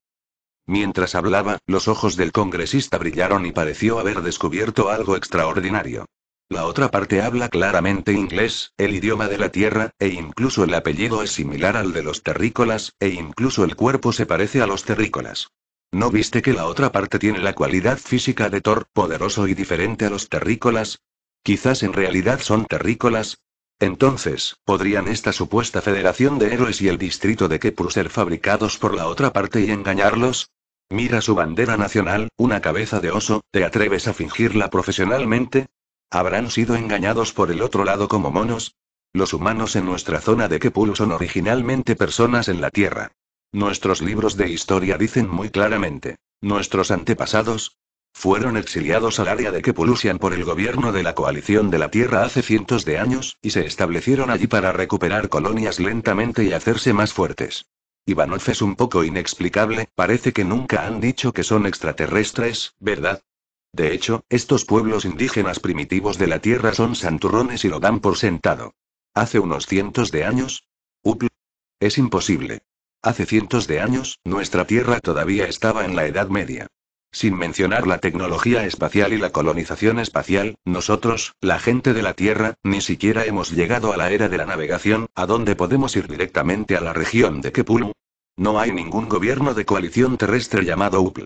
Mientras hablaba, los ojos del congresista brillaron y pareció haber descubierto algo extraordinario. La otra parte habla claramente inglés, el idioma de la tierra, e incluso el apellido es similar al de los terrícolas, e incluso el cuerpo se parece a los terrícolas. ¿No viste que la otra parte tiene la cualidad física de Thor, poderoso y diferente a los terrícolas? Quizás en realidad son terrícolas. Entonces, ¿podrían esta supuesta federación de héroes y el distrito de Kepru ser fabricados por la otra parte y engañarlos? Mira su bandera nacional, una cabeza de oso, ¿te atreves a fingirla profesionalmente? ¿Habrán sido engañados por el otro lado como monos? Los humanos en nuestra zona de Kepul son originalmente personas en la Tierra. Nuestros libros de historia dicen muy claramente. Nuestros antepasados fueron exiliados al área de Kepulusian por el gobierno de la coalición de la Tierra hace cientos de años, y se establecieron allí para recuperar colonias lentamente y hacerse más fuertes. Ivanov es un poco inexplicable, parece que nunca han dicho que son extraterrestres, ¿verdad? De hecho, estos pueblos indígenas primitivos de la Tierra son santurrones y lo dan por sentado. Hace unos cientos de años. Upl. Es imposible. Hace cientos de años, nuestra Tierra todavía estaba en la Edad Media. Sin mencionar la tecnología espacial y la colonización espacial, nosotros, la gente de la Tierra, ni siquiera hemos llegado a la era de la navegación, a donde podemos ir directamente a la región de Kepulu. No hay ningún gobierno de coalición terrestre llamado UPL.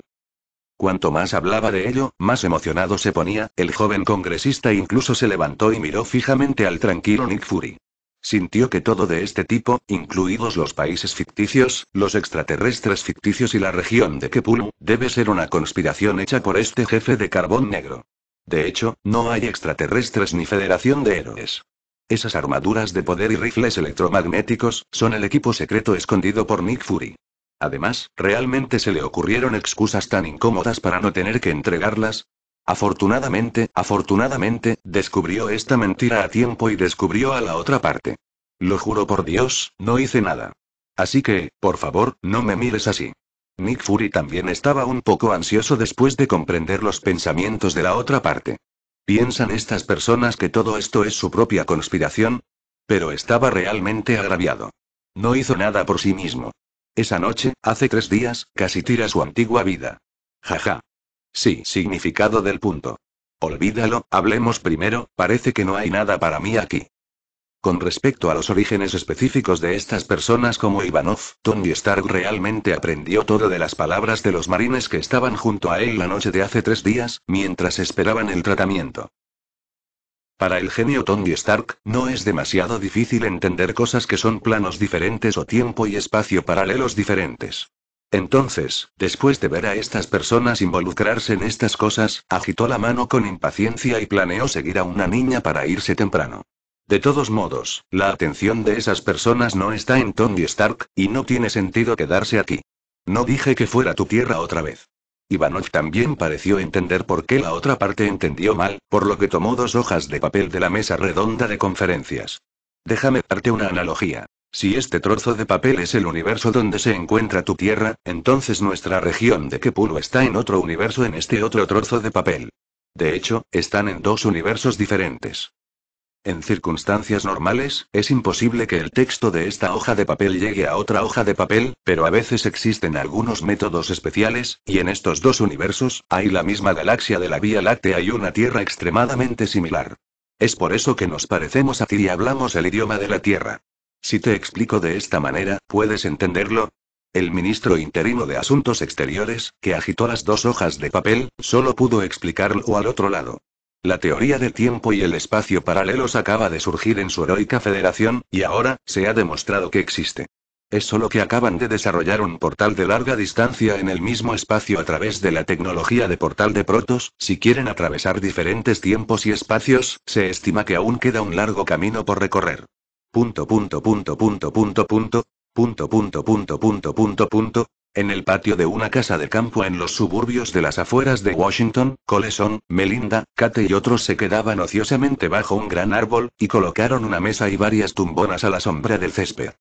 Cuanto más hablaba de ello, más emocionado se ponía, el joven congresista incluso se levantó y miró fijamente al tranquilo Nick Fury. Sintió que todo de este tipo, incluidos los países ficticios, los extraterrestres ficticios y la región de Kepulu, debe ser una conspiración hecha por este jefe de carbón negro. De hecho, no hay extraterrestres ni federación de héroes. Esas armaduras de poder y rifles electromagnéticos, son el equipo secreto escondido por Nick Fury. Además, ¿realmente se le ocurrieron excusas tan incómodas para no tener que entregarlas? Afortunadamente, afortunadamente, descubrió esta mentira a tiempo y descubrió a la otra parte. Lo juro por Dios, no hice nada. Así que, por favor, no me mires así. Nick Fury también estaba un poco ansioso después de comprender los pensamientos de la otra parte. ¿Piensan estas personas que todo esto es su propia conspiración? Pero estaba realmente agraviado. No hizo nada por sí mismo. Esa noche, hace tres días, casi tira su antigua vida. Jaja. Sí, significado del punto. Olvídalo, hablemos primero, parece que no hay nada para mí aquí. Con respecto a los orígenes específicos de estas personas como Ivanov, Tony Stark realmente aprendió todo de las palabras de los marines que estaban junto a él la noche de hace tres días, mientras esperaban el tratamiento. Para el genio Tony Stark, no es demasiado difícil entender cosas que son planos diferentes o tiempo y espacio paralelos diferentes. Entonces, después de ver a estas personas involucrarse en estas cosas, agitó la mano con impaciencia y planeó seguir a una niña para irse temprano. De todos modos, la atención de esas personas no está en Tony Stark, y no tiene sentido quedarse aquí. No dije que fuera tu tierra otra vez. Ivanov también pareció entender por qué la otra parte entendió mal, por lo que tomó dos hojas de papel de la mesa redonda de conferencias. Déjame darte una analogía. Si este trozo de papel es el universo donde se encuentra tu Tierra, entonces nuestra región de Kepulo está en otro universo en este otro trozo de papel. De hecho, están en dos universos diferentes. En circunstancias normales, es imposible que el texto de esta hoja de papel llegue a otra hoja de papel, pero a veces existen algunos métodos especiales, y en estos dos universos, hay la misma galaxia de la Vía Láctea y una Tierra extremadamente similar. Es por eso que nos parecemos a ti y hablamos el idioma de la Tierra. Si te explico de esta manera, ¿puedes entenderlo? El ministro interino de Asuntos Exteriores, que agitó las dos hojas de papel, solo pudo explicarlo al otro lado. La teoría del tiempo y el espacio paralelos acaba de surgir en su heroica federación, y ahora, se ha demostrado que existe. Es solo que acaban de desarrollar un portal de larga distancia en el mismo espacio a través de la tecnología de portal de protos, si quieren atravesar diferentes tiempos y espacios, se estima que aún queda un largo camino por recorrer. En el patio de una casa de campo en los suburbios de las afueras de Washington, Coleson, Melinda, Kate y otros se quedaban ociosamente bajo un gran árbol, y colocaron una mesa y varias tumbonas a la sombra del césped.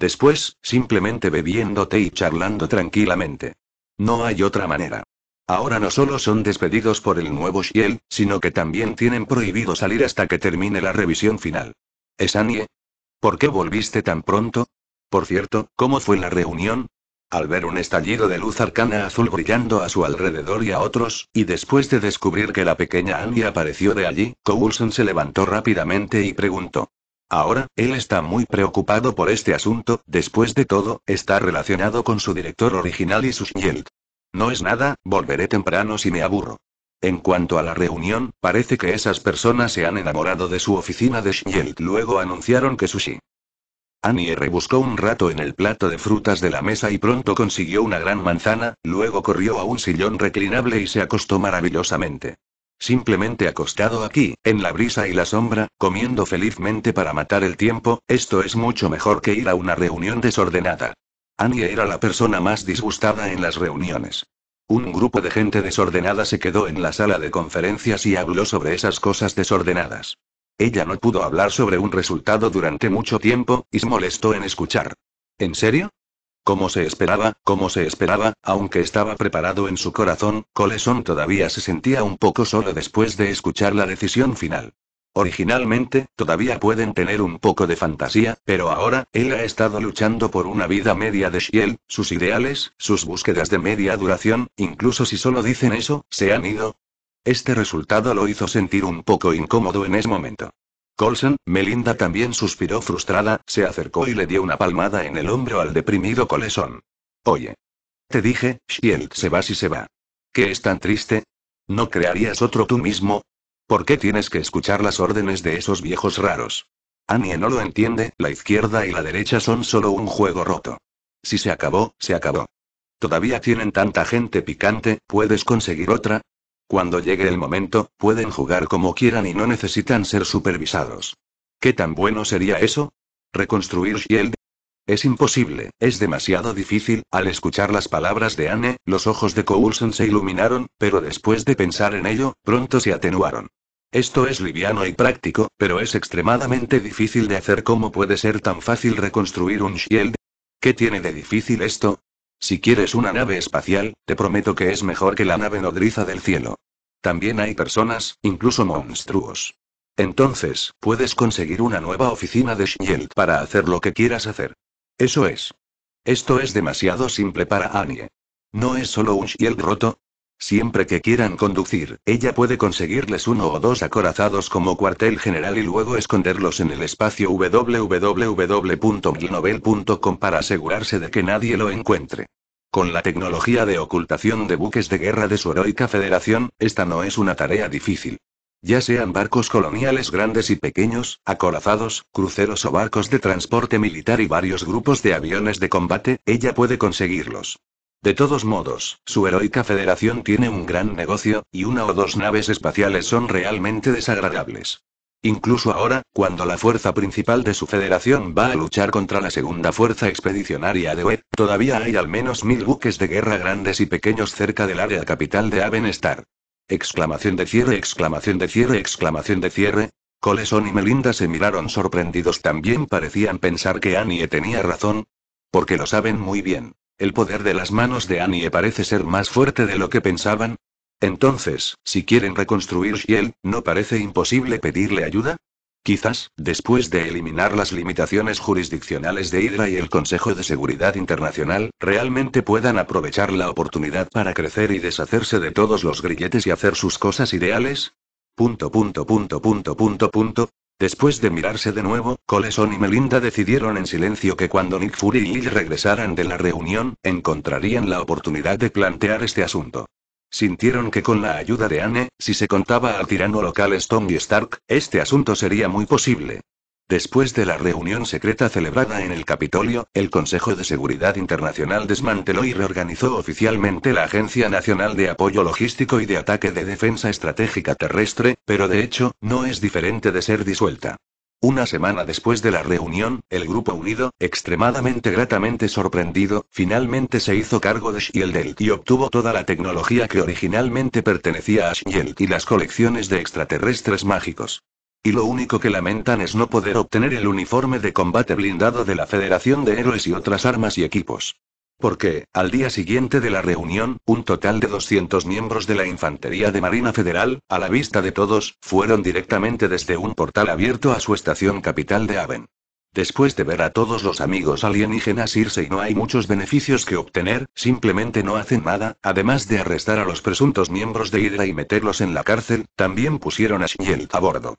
Después, simplemente bebiendo té y charlando tranquilamente. No hay otra manera. Ahora no solo son despedidos por el nuevo Shiel, sino que también tienen prohibido salir hasta que termine la revisión final. ¿Esanie? ¿Por qué volviste tan pronto? Por cierto, ¿cómo fue la reunión? al ver un estallido de luz arcana azul brillando a su alrededor y a otros, y después de descubrir que la pequeña Annie apareció de allí, Coulson se levantó rápidamente y preguntó. Ahora, él está muy preocupado por este asunto, después de todo, está relacionado con su director original y su shield. No es nada, volveré temprano si me aburro. En cuanto a la reunión, parece que esas personas se han enamorado de su oficina de Shield. Luego anunciaron que Sushi Annie rebuscó un rato en el plato de frutas de la mesa y pronto consiguió una gran manzana, luego corrió a un sillón reclinable y se acostó maravillosamente. Simplemente acostado aquí, en la brisa y la sombra, comiendo felizmente para matar el tiempo, esto es mucho mejor que ir a una reunión desordenada. Annie era la persona más disgustada en las reuniones. Un grupo de gente desordenada se quedó en la sala de conferencias y habló sobre esas cosas desordenadas. Ella no pudo hablar sobre un resultado durante mucho tiempo, y se molestó en escuchar. ¿En serio? Como se esperaba, como se esperaba, aunque estaba preparado en su corazón, Coleson todavía se sentía un poco solo después de escuchar la decisión final. Originalmente, todavía pueden tener un poco de fantasía, pero ahora, él ha estado luchando por una vida media de Shiel, sus ideales, sus búsquedas de media duración, incluso si solo dicen eso, se han ido, este resultado lo hizo sentir un poco incómodo en ese momento. Colson, Melinda también suspiró frustrada, se acercó y le dio una palmada en el hombro al deprimido Colson. Oye. Te dije, Shield se va si se va. ¿Qué es tan triste? ¿No crearías otro tú mismo? ¿Por qué tienes que escuchar las órdenes de esos viejos raros? Annie no lo entiende, la izquierda y la derecha son solo un juego roto. Si se acabó, se acabó. Todavía tienen tanta gente picante, ¿puedes conseguir otra? Cuando llegue el momento, pueden jugar como quieran y no necesitan ser supervisados. ¿Qué tan bueno sería eso? ¿Reconstruir Shield? Es imposible, es demasiado difícil. Al escuchar las palabras de Anne, los ojos de Coulson se iluminaron, pero después de pensar en ello, pronto se atenuaron. Esto es liviano y práctico, pero es extremadamente difícil de hacer. ¿Cómo puede ser tan fácil reconstruir un shield? ¿Qué tiene de difícil esto? Si quieres una nave espacial, te prometo que es mejor que la nave nodriza del cielo. También hay personas, incluso monstruos. Entonces, puedes conseguir una nueva oficina de Shield para hacer lo que quieras hacer. Eso es. Esto es demasiado simple para Annie. No es solo un Shield roto, Siempre que quieran conducir, ella puede conseguirles uno o dos acorazados como cuartel general y luego esconderlos en el espacio www.milnovel.com para asegurarse de que nadie lo encuentre. Con la tecnología de ocultación de buques de guerra de su heroica federación, esta no es una tarea difícil. Ya sean barcos coloniales grandes y pequeños, acorazados, cruceros o barcos de transporte militar y varios grupos de aviones de combate, ella puede conseguirlos. De todos modos, su heroica federación tiene un gran negocio, y una o dos naves espaciales son realmente desagradables. Incluso ahora, cuando la fuerza principal de su federación va a luchar contra la segunda fuerza expedicionaria de Web, todavía hay al menos mil buques de guerra grandes y pequeños cerca del área capital de Avenstar. Exclamación de cierre, exclamación de cierre, exclamación de cierre. Coleson y Melinda se miraron sorprendidos. También parecían pensar que Annie tenía razón. Porque lo saben muy bien. El poder de las manos de Annie parece ser más fuerte de lo que pensaban. Entonces, si quieren reconstruir Shiel, ¿no parece imposible pedirle ayuda? Quizás, después de eliminar las limitaciones jurisdiccionales de Hydra y el Consejo de Seguridad Internacional, realmente puedan aprovechar la oportunidad para crecer y deshacerse de todos los grilletes y hacer sus cosas ideales. Punto, punto, punto, punto, punto, punto. Después de mirarse de nuevo, Coleson y Melinda decidieron en silencio que cuando Nick Fury y lil regresaran de la reunión, encontrarían la oportunidad de plantear este asunto. Sintieron que con la ayuda de Anne, si se contaba al tirano local Stone Stark, este asunto sería muy posible, Después de la reunión secreta celebrada en el Capitolio, el Consejo de Seguridad Internacional desmanteló y reorganizó oficialmente la Agencia Nacional de Apoyo Logístico y de Ataque de Defensa Estratégica Terrestre, pero de hecho, no es diferente de ser disuelta. Una semana después de la reunión, el Grupo Unido, extremadamente gratamente sorprendido, finalmente se hizo cargo de Shield y obtuvo toda la tecnología que originalmente pertenecía a Shield y las colecciones de extraterrestres mágicos. Y lo único que lamentan es no poder obtener el uniforme de combate blindado de la Federación de Héroes y otras armas y equipos. Porque, al día siguiente de la reunión, un total de 200 miembros de la Infantería de Marina Federal, a la vista de todos, fueron directamente desde un portal abierto a su estación capital de Aven. Después de ver a todos los amigos alienígenas irse y no hay muchos beneficios que obtener, simplemente no hacen nada, además de arrestar a los presuntos miembros de Hydra y meterlos en la cárcel, también pusieron a Shield a bordo.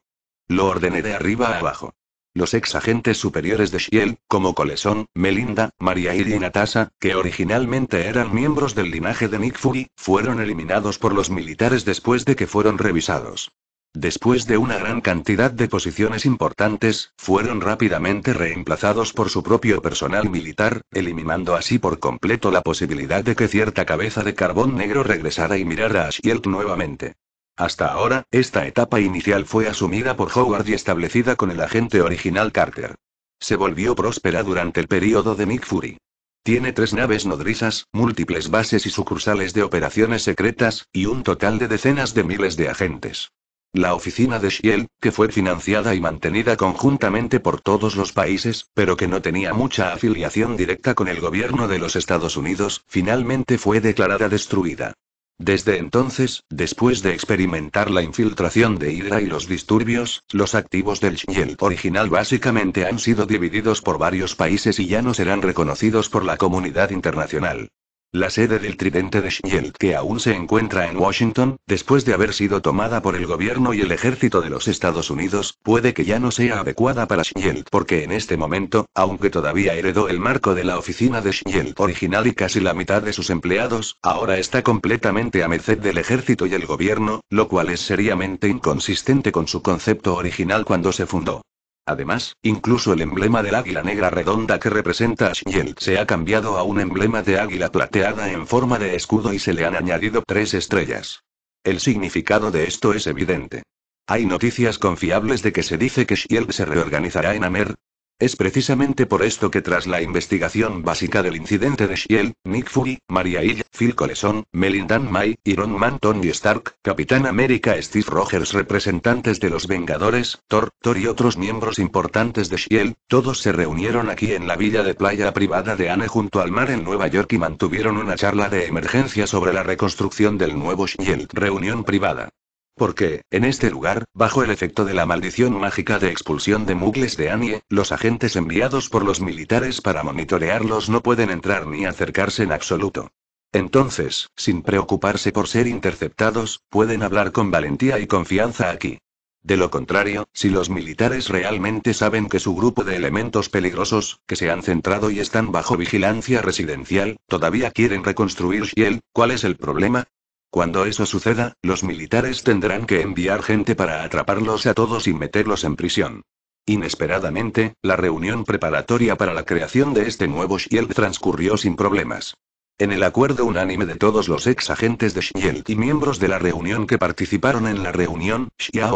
Lo ordené de arriba a abajo. Los ex agentes superiores de Shield, como Coleson, Melinda, María Irina y Natasa, que originalmente eran miembros del linaje de Nick Fury, fueron eliminados por los militares después de que fueron revisados. Después de una gran cantidad de posiciones importantes, fueron rápidamente reemplazados por su propio personal militar, eliminando así por completo la posibilidad de que cierta cabeza de carbón negro regresara y mirara a Shield nuevamente. Hasta ahora, esta etapa inicial fue asumida por Howard y establecida con el agente original Carter. Se volvió próspera durante el período de Mick Fury. Tiene tres naves nodrizas, múltiples bases y sucursales de operaciones secretas, y un total de decenas de miles de agentes. La oficina de Shield, que fue financiada y mantenida conjuntamente por todos los países, pero que no tenía mucha afiliación directa con el gobierno de los Estados Unidos, finalmente fue declarada destruida. Desde entonces, después de experimentar la infiltración de ira y los disturbios, los activos del Shield original básicamente han sido divididos por varios países y ya no serán reconocidos por la comunidad internacional la sede del Tridente de Shield que aún se encuentra en Washington, después de haber sido tomada por el gobierno y el ejército de los Estados Unidos, puede que ya no sea adecuada para Shield porque en este momento, aunque todavía heredó el marco de la oficina de Shield original y casi la mitad de sus empleados, ahora está completamente a merced del ejército y el gobierno, lo cual es seriamente inconsistente con su concepto original cuando se fundó. Además, incluso el emblema del águila negra redonda que representa a Shield se ha cambiado a un emblema de águila plateada en forma de escudo y se le han añadido tres estrellas. El significado de esto es evidente. Hay noticias confiables de que se dice que Shield se reorganizará en Amer, es precisamente por esto que tras la investigación básica del incidente de Shield, Nick Fury, Maria Hill, Phil Coulson, Melinda May, Iron Man Tony Stark, Capitán América Steve Rogers representantes de los Vengadores, Thor, Thor y otros miembros importantes de Shield, todos se reunieron aquí en la villa de playa privada de Anne junto al mar en Nueva York y mantuvieron una charla de emergencia sobre la reconstrucción del nuevo Shield. Reunión privada. Porque, en este lugar, bajo el efecto de la maldición mágica de expulsión de mugles de Anie, los agentes enviados por los militares para monitorearlos no pueden entrar ni acercarse en absoluto. Entonces, sin preocuparse por ser interceptados, pueden hablar con valentía y confianza aquí. De lo contrario, si los militares realmente saben que su grupo de elementos peligrosos, que se han centrado y están bajo vigilancia residencial, todavía quieren reconstruir Shiel, ¿cuál es el problema? Cuando eso suceda, los militares tendrán que enviar gente para atraparlos a todos y meterlos en prisión. Inesperadamente, la reunión preparatoria para la creación de este nuevo Shield transcurrió sin problemas. En el acuerdo unánime de todos los ex agentes de Xiel y miembros de la reunión que participaron en la reunión,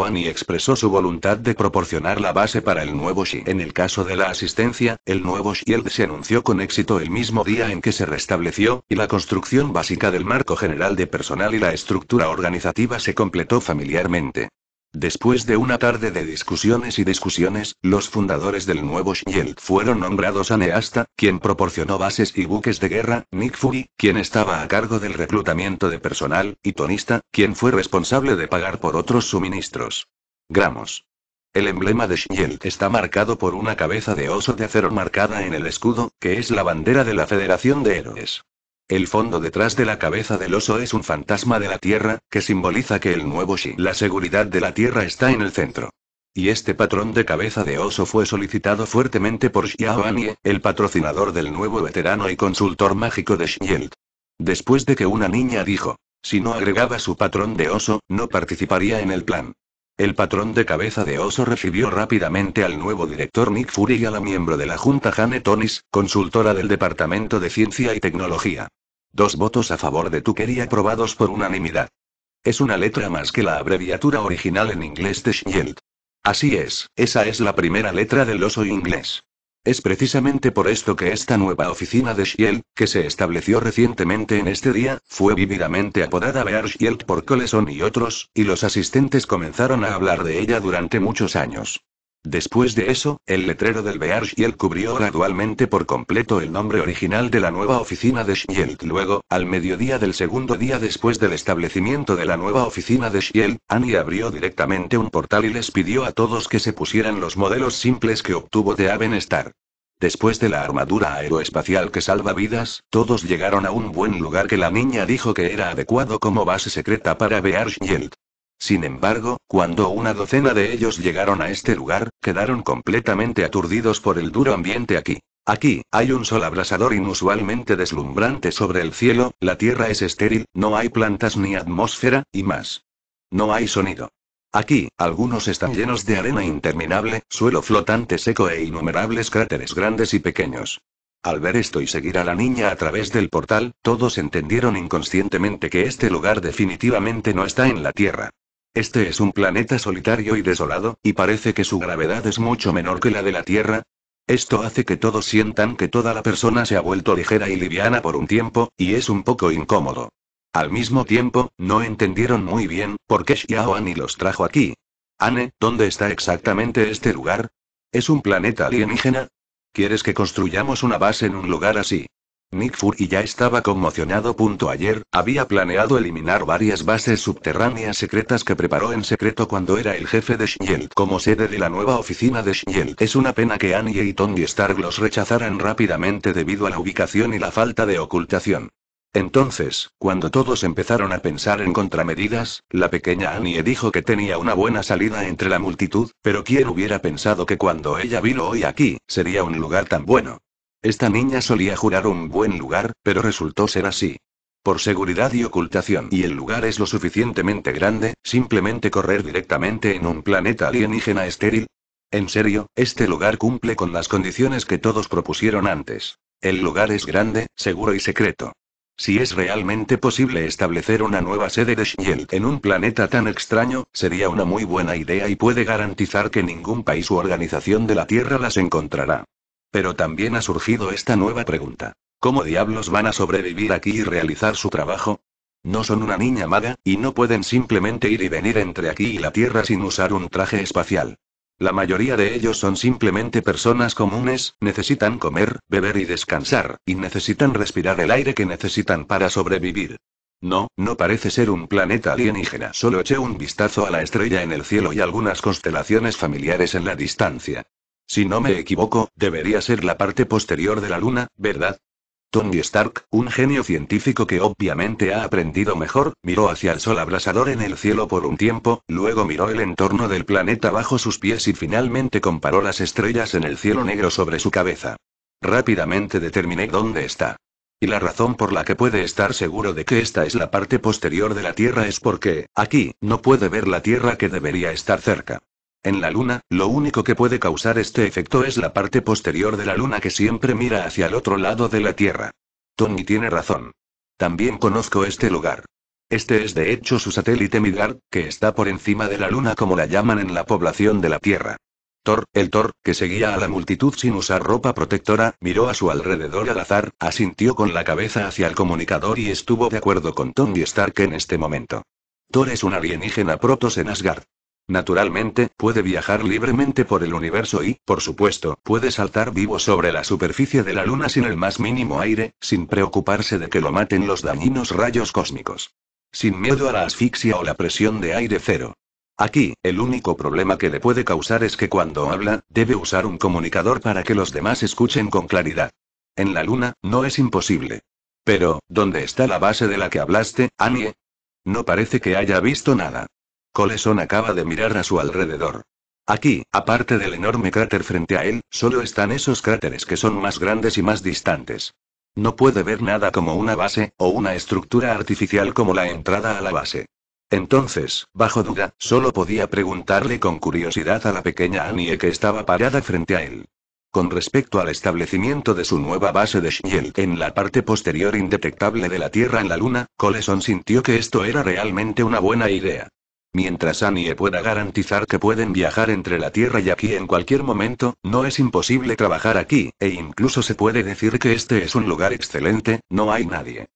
Ani expresó su voluntad de proporcionar la base para el nuevo Xi. En el caso de la asistencia, el nuevo SHIELD se anunció con éxito el mismo día en que se restableció, y la construcción básica del marco general de personal y la estructura organizativa se completó familiarmente. Después de una tarde de discusiones y discusiones, los fundadores del nuevo Shield fueron nombrados Neasta, quien proporcionó bases y buques de guerra, Nick Fury, quien estaba a cargo del reclutamiento de personal, y Tonista, quien fue responsable de pagar por otros suministros. Gramos. El emblema de Shield está marcado por una cabeza de oso de acero marcada en el escudo, que es la bandera de la Federación de Héroes. El fondo detrás de la cabeza del oso es un fantasma de la Tierra, que simboliza que el nuevo Shi, la seguridad de la Tierra está en el centro. Y este patrón de cabeza de oso fue solicitado fuertemente por Xiao el patrocinador del nuevo veterano y consultor mágico de Shield. Después de que una niña dijo, si no agregaba su patrón de oso, no participaría en el plan. El patrón de cabeza de oso recibió rápidamente al nuevo director Nick Fury y a la miembro de la Junta Jane Tonis, consultora del Departamento de Ciencia y Tecnología. Dos votos a favor de quería aprobados por unanimidad. Es una letra más que la abreviatura original en inglés de Shield. Así es, esa es la primera letra del oso inglés. Es precisamente por esto que esta nueva oficina de Shield, que se estableció recientemente en este día, fue vívidamente apodada Bear Shield por Coleson y otros, y los asistentes comenzaron a hablar de ella durante muchos años. Después de eso, el letrero del Bearshield cubrió gradualmente por completo el nombre original de la nueva oficina de Shield. Luego, al mediodía del segundo día después del establecimiento de la nueva oficina de Shield, Annie abrió directamente un portal y les pidió a todos que se pusieran los modelos simples que obtuvo de Avenstar. Después de la armadura aeroespacial que salva vidas, todos llegaron a un buen lugar que la niña dijo que era adecuado como base secreta para Bearshield. Sin embargo, cuando una docena de ellos llegaron a este lugar, quedaron completamente aturdidos por el duro ambiente aquí. Aquí, hay un sol abrasador inusualmente deslumbrante sobre el cielo, la tierra es estéril, no hay plantas ni atmósfera, y más. No hay sonido. Aquí, algunos están llenos de arena interminable, suelo flotante seco e innumerables cráteres grandes y pequeños. Al ver esto y seguir a la niña a través del portal, todos entendieron inconscientemente que este lugar definitivamente no está en la Tierra. Este es un planeta solitario y desolado, y parece que su gravedad es mucho menor que la de la Tierra. Esto hace que todos sientan que toda la persona se ha vuelto ligera y liviana por un tiempo, y es un poco incómodo. Al mismo tiempo, no entendieron muy bien por qué Xiao los trajo aquí. Anne, ¿dónde está exactamente este lugar? ¿Es un planeta alienígena? ¿Quieres que construyamos una base en un lugar así? Nick Fury ya estaba conmocionado. Ayer, había planeado eliminar varias bases subterráneas secretas que preparó en secreto cuando era el jefe de Shield como sede de la nueva oficina de Shield. Es una pena que Annie y Tony Stark los rechazaran rápidamente debido a la ubicación y la falta de ocultación. Entonces, cuando todos empezaron a pensar en contramedidas, la pequeña Annie dijo que tenía una buena salida entre la multitud, pero quién hubiera pensado que cuando ella vino hoy aquí, sería un lugar tan bueno. Esta niña solía jurar un buen lugar, pero resultó ser así. Por seguridad y ocultación. Y el lugar es lo suficientemente grande, simplemente correr directamente en un planeta alienígena estéril. En serio, este lugar cumple con las condiciones que todos propusieron antes. El lugar es grande, seguro y secreto. Si es realmente posible establecer una nueva sede de Shield en un planeta tan extraño, sería una muy buena idea y puede garantizar que ningún país u organización de la Tierra las encontrará. Pero también ha surgido esta nueva pregunta. ¿Cómo diablos van a sobrevivir aquí y realizar su trabajo? No son una niña maga, y no pueden simplemente ir y venir entre aquí y la Tierra sin usar un traje espacial. La mayoría de ellos son simplemente personas comunes, necesitan comer, beber y descansar, y necesitan respirar el aire que necesitan para sobrevivir. No, no parece ser un planeta alienígena. Solo eché un vistazo a la estrella en el cielo y algunas constelaciones familiares en la distancia. Si no me equivoco, debería ser la parte posterior de la Luna, ¿verdad? Tony Stark, un genio científico que obviamente ha aprendido mejor, miró hacia el sol abrasador en el cielo por un tiempo, luego miró el entorno del planeta bajo sus pies y finalmente comparó las estrellas en el cielo negro sobre su cabeza. Rápidamente determiné dónde está. Y la razón por la que puede estar seguro de que esta es la parte posterior de la Tierra es porque, aquí, no puede ver la Tierra que debería estar cerca. En la Luna, lo único que puede causar este efecto es la parte posterior de la Luna que siempre mira hacia el otro lado de la Tierra. Tony tiene razón. También conozco este lugar. Este es de hecho su satélite Midgard, que está por encima de la Luna como la llaman en la población de la Tierra. Thor, el Thor, que seguía a la multitud sin usar ropa protectora, miró a su alrededor al azar, asintió con la cabeza hacia el comunicador y estuvo de acuerdo con Tony Stark en este momento. Thor es un alienígena protos en Asgard. Naturalmente, puede viajar libremente por el universo y, por supuesto, puede saltar vivo sobre la superficie de la Luna sin el más mínimo aire, sin preocuparse de que lo maten los dañinos rayos cósmicos. Sin miedo a la asfixia o la presión de aire cero. Aquí, el único problema que le puede causar es que cuando habla, debe usar un comunicador para que los demás escuchen con claridad. En la Luna, no es imposible. Pero, ¿dónde está la base de la que hablaste, Annie? No parece que haya visto nada. Coleson acaba de mirar a su alrededor. Aquí, aparte del enorme cráter frente a él, solo están esos cráteres que son más grandes y más distantes. No puede ver nada como una base, o una estructura artificial como la entrada a la base. Entonces, bajo duda, solo podía preguntarle con curiosidad a la pequeña Annie que estaba parada frente a él. Con respecto al establecimiento de su nueva base de Shield en la parte posterior indetectable de la Tierra en la Luna, Coleson sintió que esto era realmente una buena idea. Mientras Annie pueda garantizar que pueden viajar entre la Tierra y aquí en cualquier momento, no es imposible trabajar aquí, e incluso se puede decir que este es un lugar excelente, no hay nadie.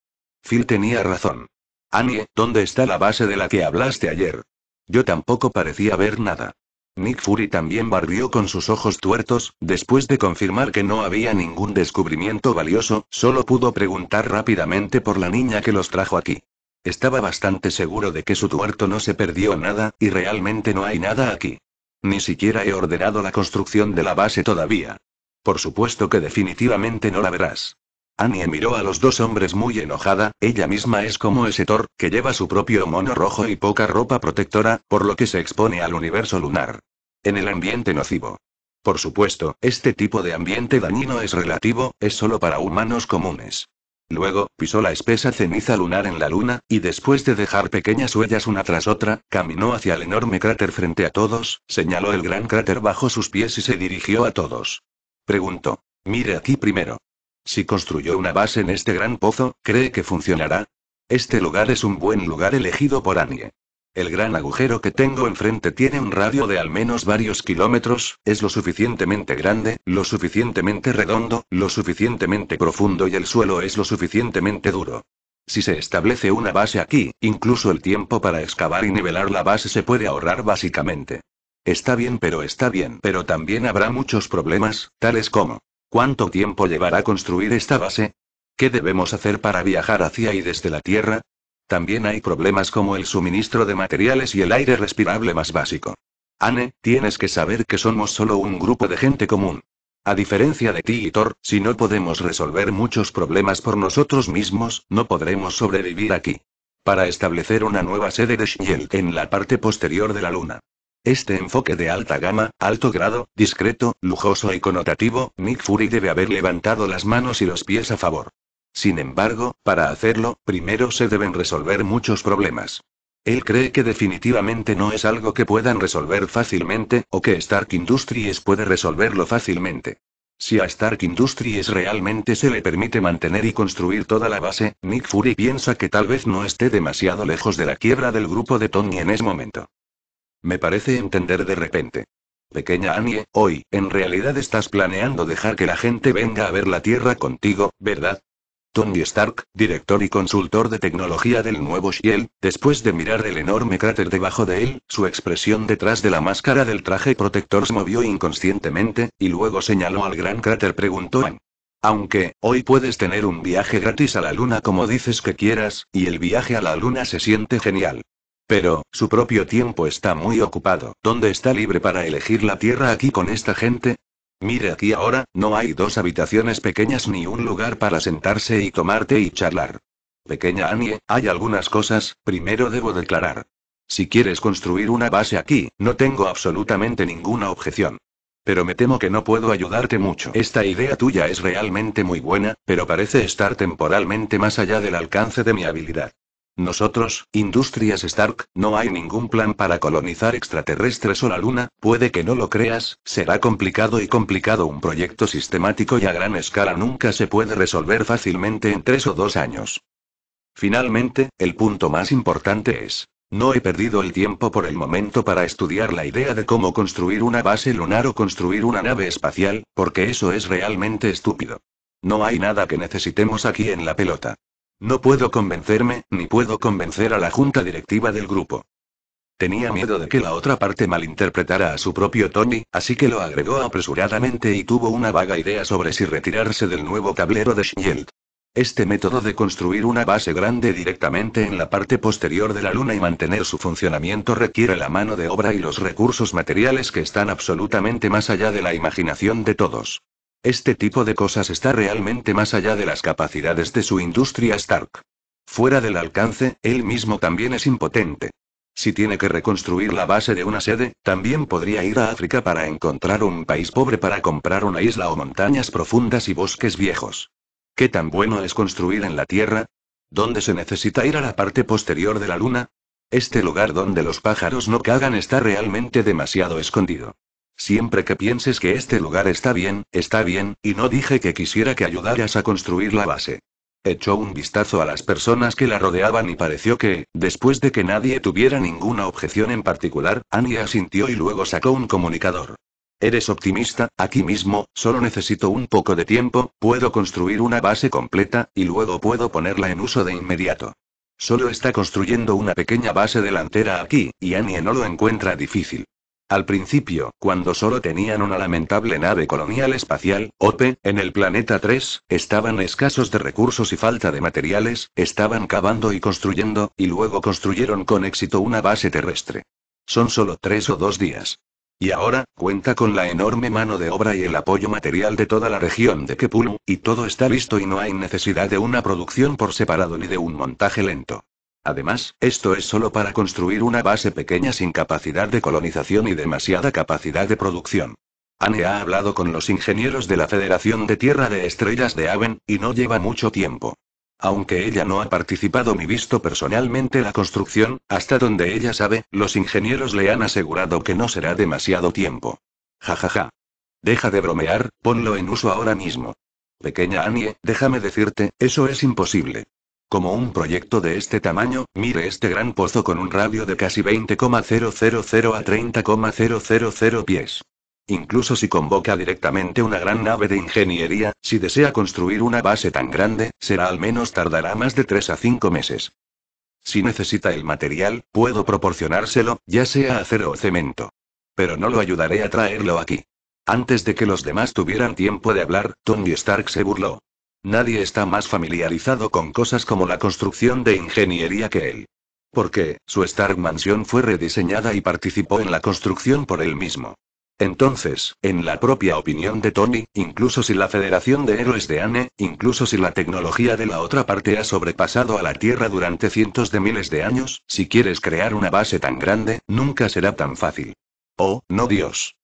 Phil tenía razón. Annie, ¿dónde está la base de la que hablaste ayer? Yo tampoco parecía ver nada. Nick Fury también barrió con sus ojos tuertos, después de confirmar que no había ningún descubrimiento valioso, solo pudo preguntar rápidamente por la niña que los trajo aquí. Estaba bastante seguro de que su tuerto no se perdió nada, y realmente no hay nada aquí. Ni siquiera he ordenado la construcción de la base todavía. Por supuesto que definitivamente no la verás. Annie miró a los dos hombres muy enojada, ella misma es como ese Thor, que lleva su propio mono rojo y poca ropa protectora, por lo que se expone al universo lunar. En el ambiente nocivo. Por supuesto, este tipo de ambiente dañino es relativo, es solo para humanos comunes. Luego, pisó la espesa ceniza lunar en la luna, y después de dejar pequeñas huellas una tras otra, caminó hacia el enorme cráter frente a todos, señaló el gran cráter bajo sus pies y se dirigió a todos. Preguntó. Mire aquí primero. Si construyó una base en este gran pozo, ¿cree que funcionará? Este lugar es un buen lugar elegido por Annie. El gran agujero que tengo enfrente tiene un radio de al menos varios kilómetros, es lo suficientemente grande, lo suficientemente redondo, lo suficientemente profundo y el suelo es lo suficientemente duro. Si se establece una base aquí, incluso el tiempo para excavar y nivelar la base se puede ahorrar básicamente. Está bien, pero está bien, pero también habrá muchos problemas, tales como, ¿cuánto tiempo llevará construir esta base? ¿Qué debemos hacer para viajar hacia y desde la Tierra? También hay problemas como el suministro de materiales y el aire respirable más básico. Anne, tienes que saber que somos solo un grupo de gente común. A diferencia de ti y Thor, si no podemos resolver muchos problemas por nosotros mismos, no podremos sobrevivir aquí. Para establecer una nueva sede de Shield en la parte posterior de la Luna. Este enfoque de alta gama, alto grado, discreto, lujoso y connotativo, Nick Fury debe haber levantado las manos y los pies a favor. Sin embargo, para hacerlo, primero se deben resolver muchos problemas. Él cree que definitivamente no es algo que puedan resolver fácilmente, o que Stark Industries puede resolverlo fácilmente. Si a Stark Industries realmente se le permite mantener y construir toda la base, Nick Fury piensa que tal vez no esté demasiado lejos de la quiebra del grupo de Tony en ese momento. Me parece entender de repente. Pequeña Annie, hoy, en realidad estás planeando dejar que la gente venga a ver la Tierra contigo, ¿verdad? Tony Stark, director y consultor de tecnología del nuevo Shield, después de mirar el enorme cráter debajo de él, su expresión detrás de la máscara del traje protector se movió inconscientemente, y luego señaló al gran cráter preguntó aunque, hoy puedes tener un viaje gratis a la luna como dices que quieras, y el viaje a la luna se siente genial. Pero, su propio tiempo está muy ocupado. ¿Dónde está libre para elegir la Tierra aquí con esta gente? Mire aquí ahora, no hay dos habitaciones pequeñas ni un lugar para sentarse y tomarte y charlar. Pequeña Annie, hay algunas cosas, primero debo declarar. Si quieres construir una base aquí, no tengo absolutamente ninguna objeción. Pero me temo que no puedo ayudarte mucho. Esta idea tuya es realmente muy buena, pero parece estar temporalmente más allá del alcance de mi habilidad. Nosotros, Industrias Stark, no hay ningún plan para colonizar extraterrestres o la Luna, puede que no lo creas, será complicado y complicado un proyecto sistemático y a gran escala nunca se puede resolver fácilmente en tres o dos años. Finalmente, el punto más importante es, no he perdido el tiempo por el momento para estudiar la idea de cómo construir una base lunar o construir una nave espacial, porque eso es realmente estúpido. No hay nada que necesitemos aquí en la pelota. No puedo convencerme, ni puedo convencer a la junta directiva del grupo. Tenía miedo de que la otra parte malinterpretara a su propio Tony, así que lo agregó apresuradamente y tuvo una vaga idea sobre si retirarse del nuevo tablero de Shield. Este método de construir una base grande directamente en la parte posterior de la Luna y mantener su funcionamiento requiere la mano de obra y los recursos materiales que están absolutamente más allá de la imaginación de todos. Este tipo de cosas está realmente más allá de las capacidades de su industria Stark. Fuera del alcance, él mismo también es impotente. Si tiene que reconstruir la base de una sede, también podría ir a África para encontrar un país pobre para comprar una isla o montañas profundas y bosques viejos. ¿Qué tan bueno es construir en la Tierra? ¿Dónde se necesita ir a la parte posterior de la Luna? Este lugar donde los pájaros no cagan está realmente demasiado escondido. Siempre que pienses que este lugar está bien, está bien, y no dije que quisiera que ayudaras a construir la base. Echó un vistazo a las personas que la rodeaban y pareció que, después de que nadie tuviera ninguna objeción en particular, Annie asintió y luego sacó un comunicador. Eres optimista, aquí mismo, solo necesito un poco de tiempo, puedo construir una base completa, y luego puedo ponerla en uso de inmediato. Solo está construyendo una pequeña base delantera aquí, y Annie no lo encuentra difícil. Al principio, cuando solo tenían una lamentable nave colonial espacial, OPE, en el planeta 3, estaban escasos de recursos y falta de materiales, estaban cavando y construyendo, y luego construyeron con éxito una base terrestre. Son solo tres o dos días. Y ahora, cuenta con la enorme mano de obra y el apoyo material de toda la región de Kepulu, y todo está listo y no hay necesidad de una producción por separado ni de un montaje lento. Además, esto es solo para construir una base pequeña sin capacidad de colonización y demasiada capacidad de producción. Anne ha hablado con los ingenieros de la Federación de Tierra de Estrellas de Aven, y no lleva mucho tiempo. Aunque ella no ha participado ni visto personalmente la construcción, hasta donde ella sabe, los ingenieros le han asegurado que no será demasiado tiempo. Jajaja. Ja, ja. Deja de bromear, ponlo en uso ahora mismo. Pequeña Annie, déjame decirte, eso es imposible. Como un proyecto de este tamaño, mire este gran pozo con un radio de casi 20,000 a 30,000 pies. Incluso si convoca directamente una gran nave de ingeniería, si desea construir una base tan grande, será al menos tardará más de 3 a 5 meses. Si necesita el material, puedo proporcionárselo, ya sea acero o cemento. Pero no lo ayudaré a traerlo aquí. Antes de que los demás tuvieran tiempo de hablar, Tony Stark se burló. Nadie está más familiarizado con cosas como la construcción de ingeniería que él. Porque, su Stark Mansion fue rediseñada y participó en la construcción por él mismo. Entonces, en la propia opinión de Tony, incluso si la Federación de Héroes de Anne, incluso si la tecnología de la otra parte ha sobrepasado a la Tierra durante cientos de miles de años, si quieres crear una base tan grande, nunca será tan fácil. Oh, no Dios.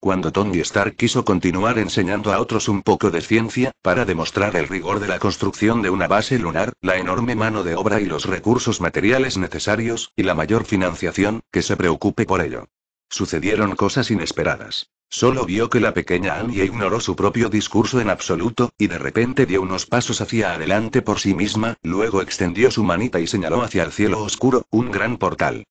Cuando Tony Stark quiso continuar enseñando a otros un poco de ciencia, para demostrar el rigor de la construcción de una base lunar, la enorme mano de obra y los recursos materiales necesarios, y la mayor financiación, que se preocupe por ello. Sucedieron cosas inesperadas. Solo vio que la pequeña Annie ignoró su propio discurso en absoluto, y de repente dio unos pasos hacia adelante por sí misma, luego extendió su manita y señaló hacia el cielo oscuro, un gran portal.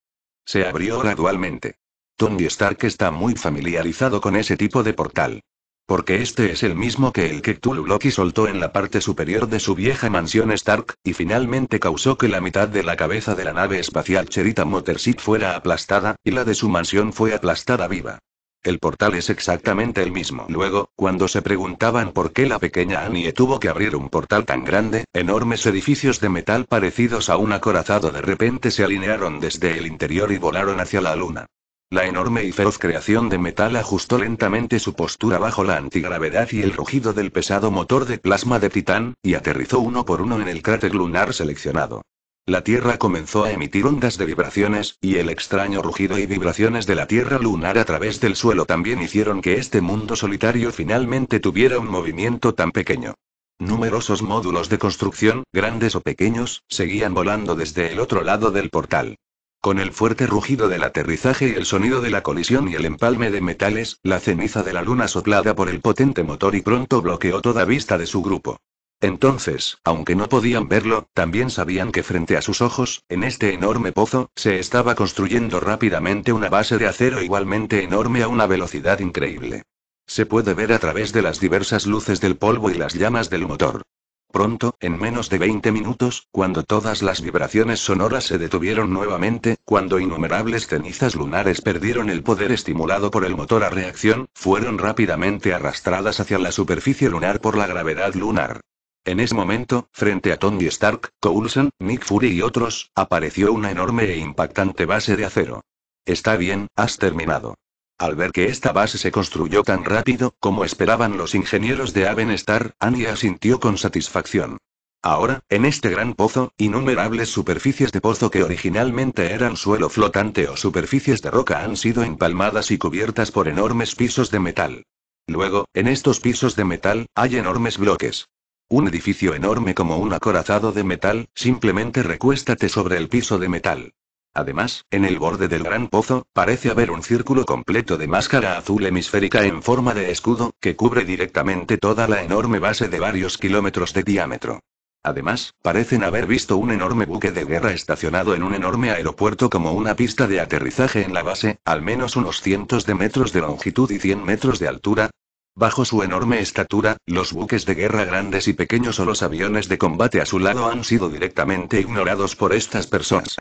Se abrió gradualmente. Tony Stark está muy familiarizado con ese tipo de portal. Porque este es el mismo que el que Cthulhu Loki soltó en la parte superior de su vieja mansión Stark, y finalmente causó que la mitad de la cabeza de la nave espacial Cherita Motorship fuera aplastada, y la de su mansión fue aplastada viva. El portal es exactamente el mismo. Luego, cuando se preguntaban por qué la pequeña Annie tuvo que abrir un portal tan grande, enormes edificios de metal parecidos a un acorazado de repente se alinearon desde el interior y volaron hacia la luna. La enorme y feroz creación de metal ajustó lentamente su postura bajo la antigravedad y el rugido del pesado motor de plasma de titán, y aterrizó uno por uno en el cráter lunar seleccionado. La Tierra comenzó a emitir ondas de vibraciones, y el extraño rugido y vibraciones de la Tierra lunar a través del suelo también hicieron que este mundo solitario finalmente tuviera un movimiento tan pequeño. Numerosos módulos de construcción, grandes o pequeños, seguían volando desde el otro lado del portal. Con el fuerte rugido del aterrizaje y el sonido de la colisión y el empalme de metales, la ceniza de la luna soplada por el potente motor y pronto bloqueó toda vista de su grupo. Entonces, aunque no podían verlo, también sabían que frente a sus ojos, en este enorme pozo, se estaba construyendo rápidamente una base de acero igualmente enorme a una velocidad increíble. Se puede ver a través de las diversas luces del polvo y las llamas del motor. Pronto, en menos de 20 minutos, cuando todas las vibraciones sonoras se detuvieron nuevamente, cuando innumerables cenizas lunares perdieron el poder estimulado por el motor a reacción, fueron rápidamente arrastradas hacia la superficie lunar por la gravedad lunar. En ese momento, frente a Tony Stark, Coulson, Nick Fury y otros, apareció una enorme e impactante base de acero. Está bien, has terminado. Al ver que esta base se construyó tan rápido como esperaban los ingenieros de Avenstar, Annie asintió con satisfacción. Ahora, en este gran pozo, innumerables superficies de pozo que originalmente eran suelo flotante o superficies de roca han sido empalmadas y cubiertas por enormes pisos de metal. Luego, en estos pisos de metal, hay enormes bloques. Un edificio enorme como un acorazado de metal, simplemente recuéstate sobre el piso de metal. Además, en el borde del gran pozo, parece haber un círculo completo de máscara azul hemisférica en forma de escudo, que cubre directamente toda la enorme base de varios kilómetros de diámetro. Además, parecen haber visto un enorme buque de guerra estacionado en un enorme aeropuerto como una pista de aterrizaje en la base, al menos unos cientos de metros de longitud y 100 metros de altura. Bajo su enorme estatura, los buques de guerra grandes y pequeños o los aviones de combate a su lado han sido directamente ignorados por estas personas.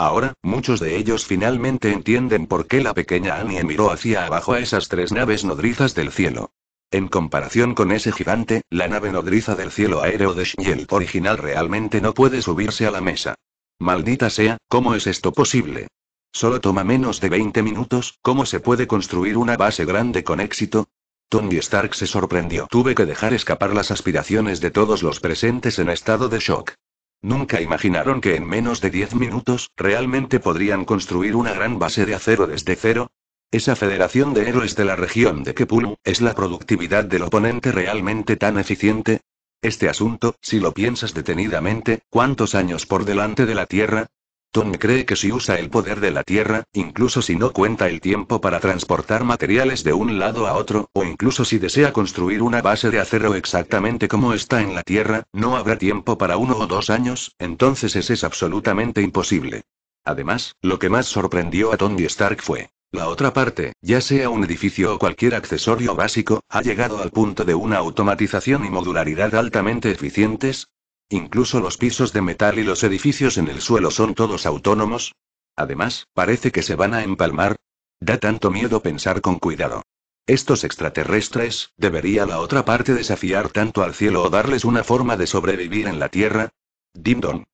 Ahora, muchos de ellos finalmente entienden por qué la pequeña Annie miró hacia abajo a esas tres naves nodrizas del cielo. En comparación con ese gigante, la nave nodriza del cielo aéreo de Shield original realmente no puede subirse a la mesa. Maldita sea, ¿cómo es esto posible? Solo toma menos de 20 minutos, ¿cómo se puede construir una base grande con éxito? Tony Stark se sorprendió. Tuve que dejar escapar las aspiraciones de todos los presentes en estado de shock. Nunca imaginaron que en menos de 10 minutos, realmente podrían construir una gran base de acero desde cero. Esa federación de héroes de la región de Kepulu, ¿es la productividad del oponente realmente tan eficiente? Este asunto, si lo piensas detenidamente, ¿cuántos años por delante de la Tierra? Tony cree que si usa el poder de la Tierra, incluso si no cuenta el tiempo para transportar materiales de un lado a otro, o incluso si desea construir una base de acero exactamente como está en la Tierra, no habrá tiempo para uno o dos años, entonces ese es absolutamente imposible. Además, lo que más sorprendió a Tony Stark fue, la otra parte, ya sea un edificio o cualquier accesorio básico, ha llegado al punto de una automatización y modularidad altamente eficientes, Incluso los pisos de metal y los edificios en el suelo son todos autónomos. Además, parece que se van a empalmar. Da tanto miedo pensar con cuidado. Estos extraterrestres, ¿debería la otra parte desafiar tanto al cielo o darles una forma de sobrevivir en la Tierra? Dimdon.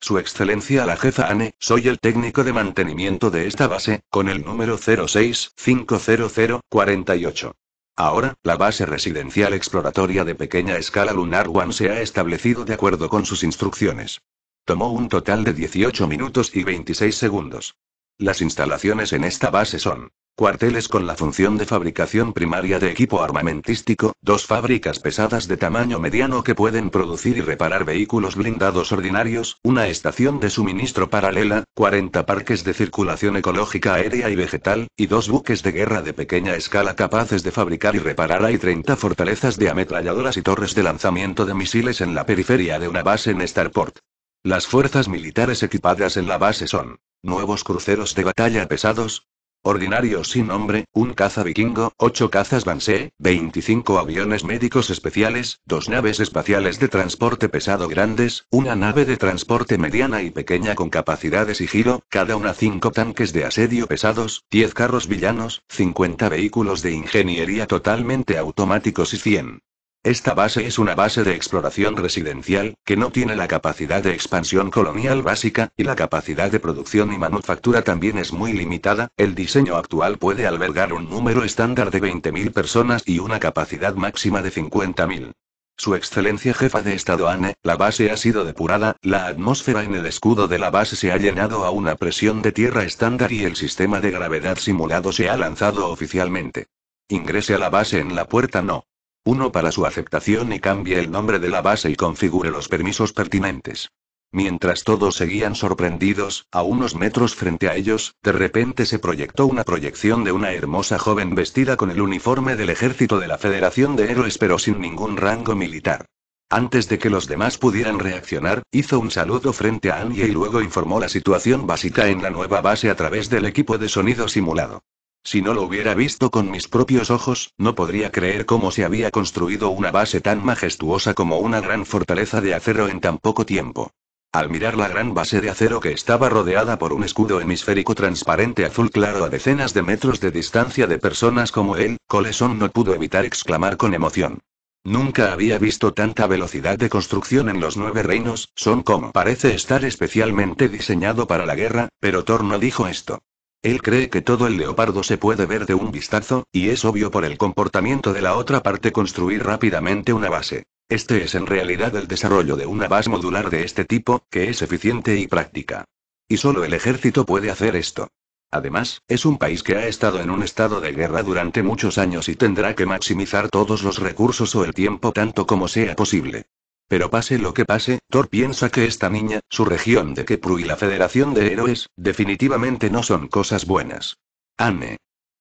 Su Excelencia la jefa Anne, soy el técnico de mantenimiento de esta base, con el número 0650048. Ahora, la base residencial exploratoria de pequeña escala Lunar One se ha establecido de acuerdo con sus instrucciones. Tomó un total de 18 minutos y 26 segundos. Las instalaciones en esta base son cuarteles con la función de fabricación primaria de equipo armamentístico, dos fábricas pesadas de tamaño mediano que pueden producir y reparar vehículos blindados ordinarios, una estación de suministro paralela, 40 parques de circulación ecológica aérea y vegetal, y dos buques de guerra de pequeña escala capaces de fabricar y reparar hay 30 fortalezas de ametralladoras y torres de lanzamiento de misiles en la periferia de una base en Starport. Las fuerzas militares equipadas en la base son nuevos cruceros de batalla pesados, ordinarios sin nombre, un caza vikingo, 8 cazas Banshee, 25 aviones médicos especiales, dos naves espaciales de transporte pesado grandes, una nave de transporte mediana y pequeña con capacidades y giro, cada una 5 tanques de asedio pesados, 10 carros villanos, 50 vehículos de ingeniería totalmente automáticos y 100 esta base es una base de exploración residencial, que no tiene la capacidad de expansión colonial básica, y la capacidad de producción y manufactura también es muy limitada, el diseño actual puede albergar un número estándar de 20.000 personas y una capacidad máxima de 50.000. Su excelencia jefa de Estado Anne, la base ha sido depurada, la atmósfera en el escudo de la base se ha llenado a una presión de tierra estándar y el sistema de gravedad simulado se ha lanzado oficialmente. Ingrese a la base en la puerta no. Uno para su aceptación y cambie el nombre de la base y configure los permisos pertinentes. Mientras todos seguían sorprendidos, a unos metros frente a ellos, de repente se proyectó una proyección de una hermosa joven vestida con el uniforme del ejército de la Federación de Héroes pero sin ningún rango militar. Antes de que los demás pudieran reaccionar, hizo un saludo frente a Annie y luego informó la situación básica en la nueva base a través del equipo de sonido simulado. Si no lo hubiera visto con mis propios ojos, no podría creer cómo se había construido una base tan majestuosa como una gran fortaleza de acero en tan poco tiempo. Al mirar la gran base de acero que estaba rodeada por un escudo hemisférico transparente azul claro a decenas de metros de distancia de personas como él, Coleson no pudo evitar exclamar con emoción. Nunca había visto tanta velocidad de construcción en los nueve reinos, son como parece estar especialmente diseñado para la guerra, pero Thor no dijo esto. Él cree que todo el leopardo se puede ver de un vistazo, y es obvio por el comportamiento de la otra parte construir rápidamente una base. Este es en realidad el desarrollo de una base modular de este tipo, que es eficiente y práctica. Y solo el ejército puede hacer esto. Además, es un país que ha estado en un estado de guerra durante muchos años y tendrá que maximizar todos los recursos o el tiempo tanto como sea posible. Pero pase lo que pase, Thor piensa que esta niña, su región de Kepru y la Federación de Héroes, definitivamente no son cosas buenas. Anne.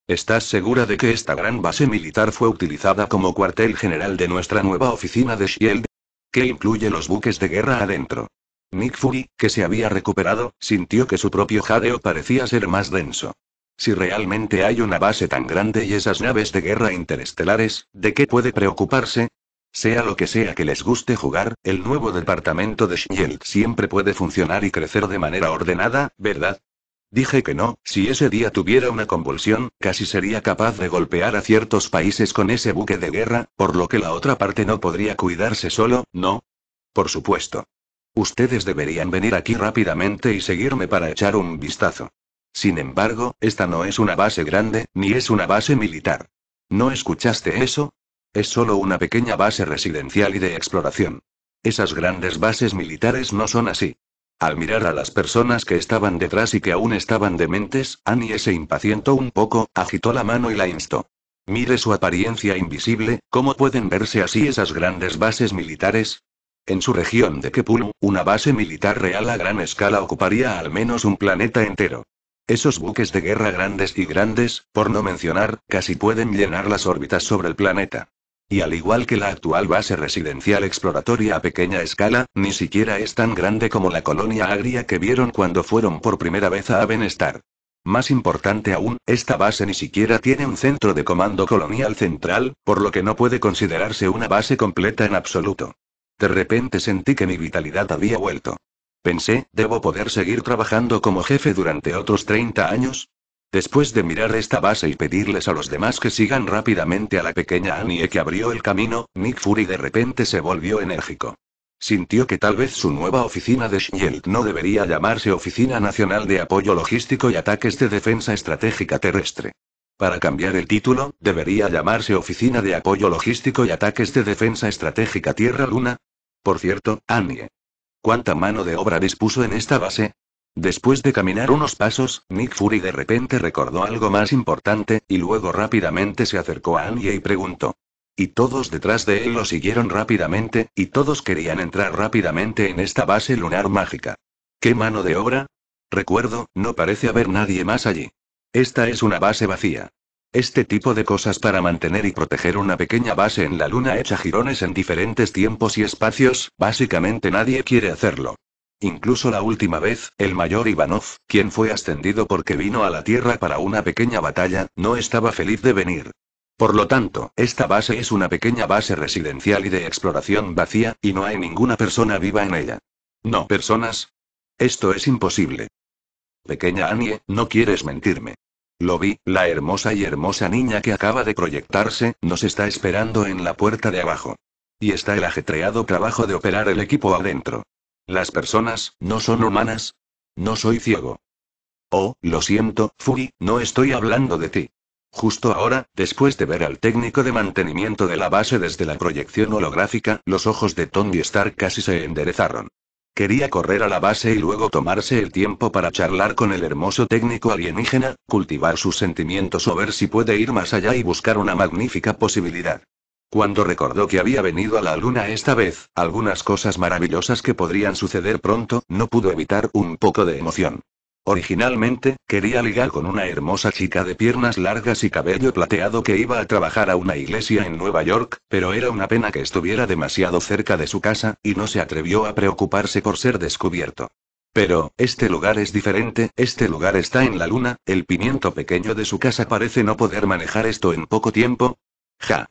¿Estás segura de que esta gran base militar fue utilizada como cuartel general de nuestra nueva oficina de Shield? Que incluye los buques de guerra adentro. Nick Fury, que se había recuperado, sintió que su propio jadeo parecía ser más denso. Si realmente hay una base tan grande y esas naves de guerra interestelares, ¿de qué puede preocuparse? Sea lo que sea que les guste jugar, el nuevo departamento de Shield siempre puede funcionar y crecer de manera ordenada, ¿verdad? Dije que no, si ese día tuviera una convulsión, casi sería capaz de golpear a ciertos países con ese buque de guerra, por lo que la otra parte no podría cuidarse solo, ¿no? Por supuesto. Ustedes deberían venir aquí rápidamente y seguirme para echar un vistazo. Sin embargo, esta no es una base grande, ni es una base militar. ¿No escuchaste eso? Es solo una pequeña base residencial y de exploración. Esas grandes bases militares no son así. Al mirar a las personas que estaban detrás y que aún estaban dementes, Annie se impacientó un poco, agitó la mano y la instó. Mire su apariencia invisible, ¿cómo pueden verse así esas grandes bases militares? En su región de Kepulu, una base militar real a gran escala ocuparía al menos un planeta entero. Esos buques de guerra grandes y grandes, por no mencionar, casi pueden llenar las órbitas sobre el planeta. Y al igual que la actual base residencial exploratoria a pequeña escala, ni siquiera es tan grande como la colonia agria que vieron cuando fueron por primera vez a Avenestar. Más importante aún, esta base ni siquiera tiene un centro de comando colonial central, por lo que no puede considerarse una base completa en absoluto. De repente sentí que mi vitalidad había vuelto. Pensé, ¿debo poder seguir trabajando como jefe durante otros 30 años? Después de mirar esta base y pedirles a los demás que sigan rápidamente a la pequeña Annie que abrió el camino, Nick Fury de repente se volvió enérgico. Sintió que tal vez su nueva oficina de Shield no debería llamarse Oficina Nacional de Apoyo Logístico y Ataques de Defensa Estratégica Terrestre. Para cambiar el título, debería llamarse Oficina de Apoyo Logístico y Ataques de Defensa Estratégica Tierra-Luna. Por cierto, Annie. ¿Cuánta mano de obra dispuso en esta base? Después de caminar unos pasos, Nick Fury de repente recordó algo más importante, y luego rápidamente se acercó a Annie y preguntó. Y todos detrás de él lo siguieron rápidamente, y todos querían entrar rápidamente en esta base lunar mágica. ¿Qué mano de obra? Recuerdo, no parece haber nadie más allí. Esta es una base vacía. Este tipo de cosas para mantener y proteger una pequeña base en la luna hecha girones en diferentes tiempos y espacios, básicamente nadie quiere hacerlo. Incluso la última vez, el mayor Ivanov, quien fue ascendido porque vino a la Tierra para una pequeña batalla, no estaba feliz de venir. Por lo tanto, esta base es una pequeña base residencial y de exploración vacía, y no hay ninguna persona viva en ella. No, personas. Esto es imposible. Pequeña Annie, no quieres mentirme. Lo vi, la hermosa y hermosa niña que acaba de proyectarse, nos está esperando en la puerta de abajo. Y está el ajetreado trabajo de operar el equipo adentro. Las personas, ¿no son humanas? No soy ciego. Oh, lo siento, Fugi, no estoy hablando de ti. Justo ahora, después de ver al técnico de mantenimiento de la base desde la proyección holográfica, los ojos de y Stark casi se enderezaron. Quería correr a la base y luego tomarse el tiempo para charlar con el hermoso técnico alienígena, cultivar sus sentimientos o ver si puede ir más allá y buscar una magnífica posibilidad. Cuando recordó que había venido a la luna esta vez, algunas cosas maravillosas que podrían suceder pronto, no pudo evitar un poco de emoción. Originalmente, quería ligar con una hermosa chica de piernas largas y cabello plateado que iba a trabajar a una iglesia en Nueva York, pero era una pena que estuviera demasiado cerca de su casa, y no se atrevió a preocuparse por ser descubierto. Pero, este lugar es diferente, este lugar está en la luna, el pimiento pequeño de su casa parece no poder manejar esto en poco tiempo. Ja.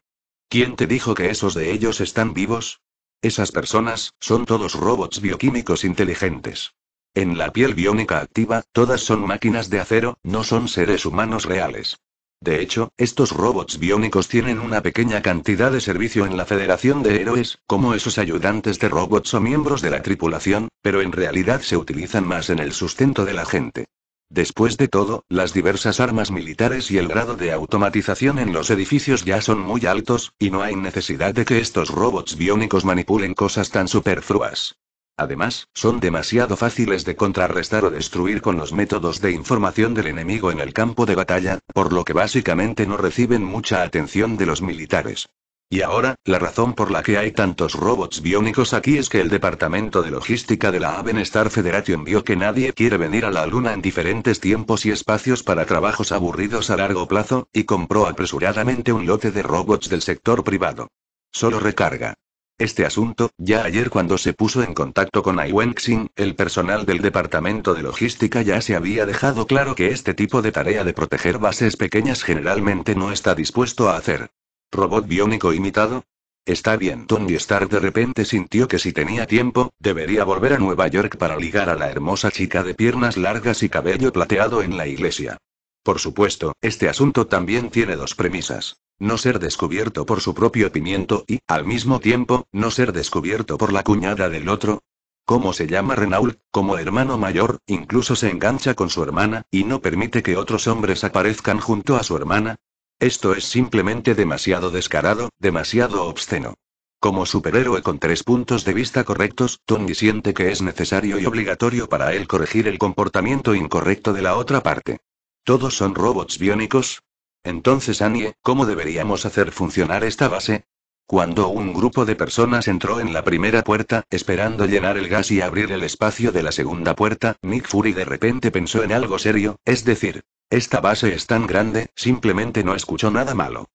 ¿Quién te dijo que esos de ellos están vivos? Esas personas, son todos robots bioquímicos inteligentes. En la piel biónica activa, todas son máquinas de acero, no son seres humanos reales. De hecho, estos robots biónicos tienen una pequeña cantidad de servicio en la Federación de Héroes, como esos ayudantes de robots o miembros de la tripulación, pero en realidad se utilizan más en el sustento de la gente. Después de todo, las diversas armas militares y el grado de automatización en los edificios ya son muy altos, y no hay necesidad de que estos robots biónicos manipulen cosas tan superfluas. Además, son demasiado fáciles de contrarrestar o destruir con los métodos de información del enemigo en el campo de batalla, por lo que básicamente no reciben mucha atención de los militares. Y ahora, la razón por la que hay tantos robots biónicos aquí es que el Departamento de Logística de la Avenstar Federation vio que nadie quiere venir a la Luna en diferentes tiempos y espacios para trabajos aburridos a largo plazo, y compró apresuradamente un lote de robots del sector privado. Solo recarga. Este asunto, ya ayer cuando se puso en contacto con Wenxing, el personal del Departamento de Logística ya se había dejado claro que este tipo de tarea de proteger bases pequeñas generalmente no está dispuesto a hacer. ¿Robot biónico imitado? Está bien. Tony Stark de repente sintió que si tenía tiempo, debería volver a Nueva York para ligar a la hermosa chica de piernas largas y cabello plateado en la iglesia. Por supuesto, este asunto también tiene dos premisas. No ser descubierto por su propio pimiento y, al mismo tiempo, no ser descubierto por la cuñada del otro. ¿Cómo se llama Renault? Como hermano mayor, incluso se engancha con su hermana, y no permite que otros hombres aparezcan junto a su hermana, esto es simplemente demasiado descarado, demasiado obsceno. Como superhéroe con tres puntos de vista correctos, Tony siente que es necesario y obligatorio para él corregir el comportamiento incorrecto de la otra parte. ¿Todos son robots biónicos? Entonces, Annie, ¿cómo deberíamos hacer funcionar esta base? Cuando un grupo de personas entró en la primera puerta, esperando llenar el gas y abrir el espacio de la segunda puerta, Nick Fury de repente pensó en algo serio, es decir, esta base es tan grande, simplemente no escuchó nada malo.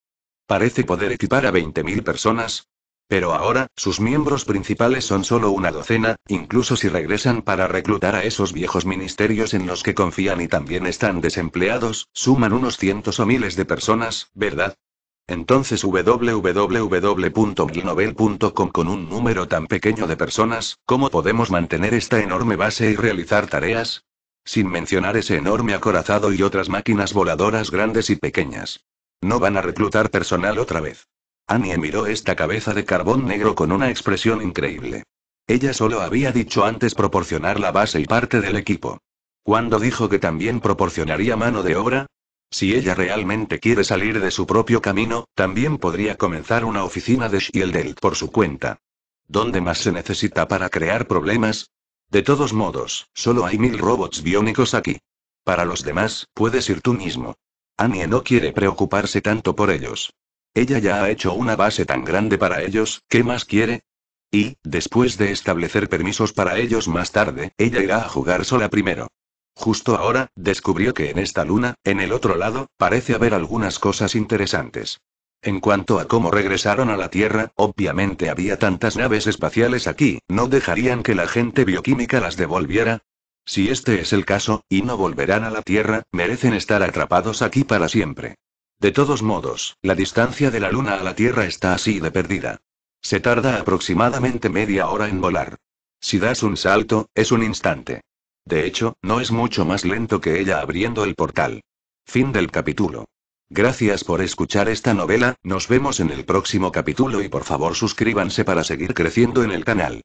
Parece poder equipar a 20.000 personas. Pero ahora, sus miembros principales son solo una docena, incluso si regresan para reclutar a esos viejos ministerios en los que confían y también están desempleados, suman unos cientos o miles de personas, ¿verdad? Entonces www.glinovel.com con un número tan pequeño de personas, ¿cómo podemos mantener esta enorme base y realizar tareas? Sin mencionar ese enorme acorazado y otras máquinas voladoras grandes y pequeñas. No van a reclutar personal otra vez. Annie miró esta cabeza de carbón negro con una expresión increíble. Ella solo había dicho antes proporcionar la base y parte del equipo. Cuando dijo que también proporcionaría mano de obra? Si ella realmente quiere salir de su propio camino, también podría comenzar una oficina de Shieldelt por su cuenta. ¿Dónde más se necesita para crear problemas? De todos modos, solo hay mil robots biónicos aquí. Para los demás, puedes ir tú mismo. Annie no quiere preocuparse tanto por ellos. Ella ya ha hecho una base tan grande para ellos, ¿qué más quiere? Y, después de establecer permisos para ellos más tarde, ella irá a jugar sola primero. Justo ahora, descubrió que en esta luna, en el otro lado, parece haber algunas cosas interesantes. En cuanto a cómo regresaron a la Tierra, obviamente había tantas naves espaciales aquí, ¿no dejarían que la gente bioquímica las devolviera? Si este es el caso, y no volverán a la Tierra, merecen estar atrapados aquí para siempre. De todos modos, la distancia de la Luna a la Tierra está así de perdida. Se tarda aproximadamente media hora en volar. Si das un salto, es un instante. De hecho, no es mucho más lento que ella abriendo el portal. Fin del capítulo. Gracias por escuchar esta novela, nos vemos en el próximo capítulo y por favor suscríbanse para seguir creciendo en el canal.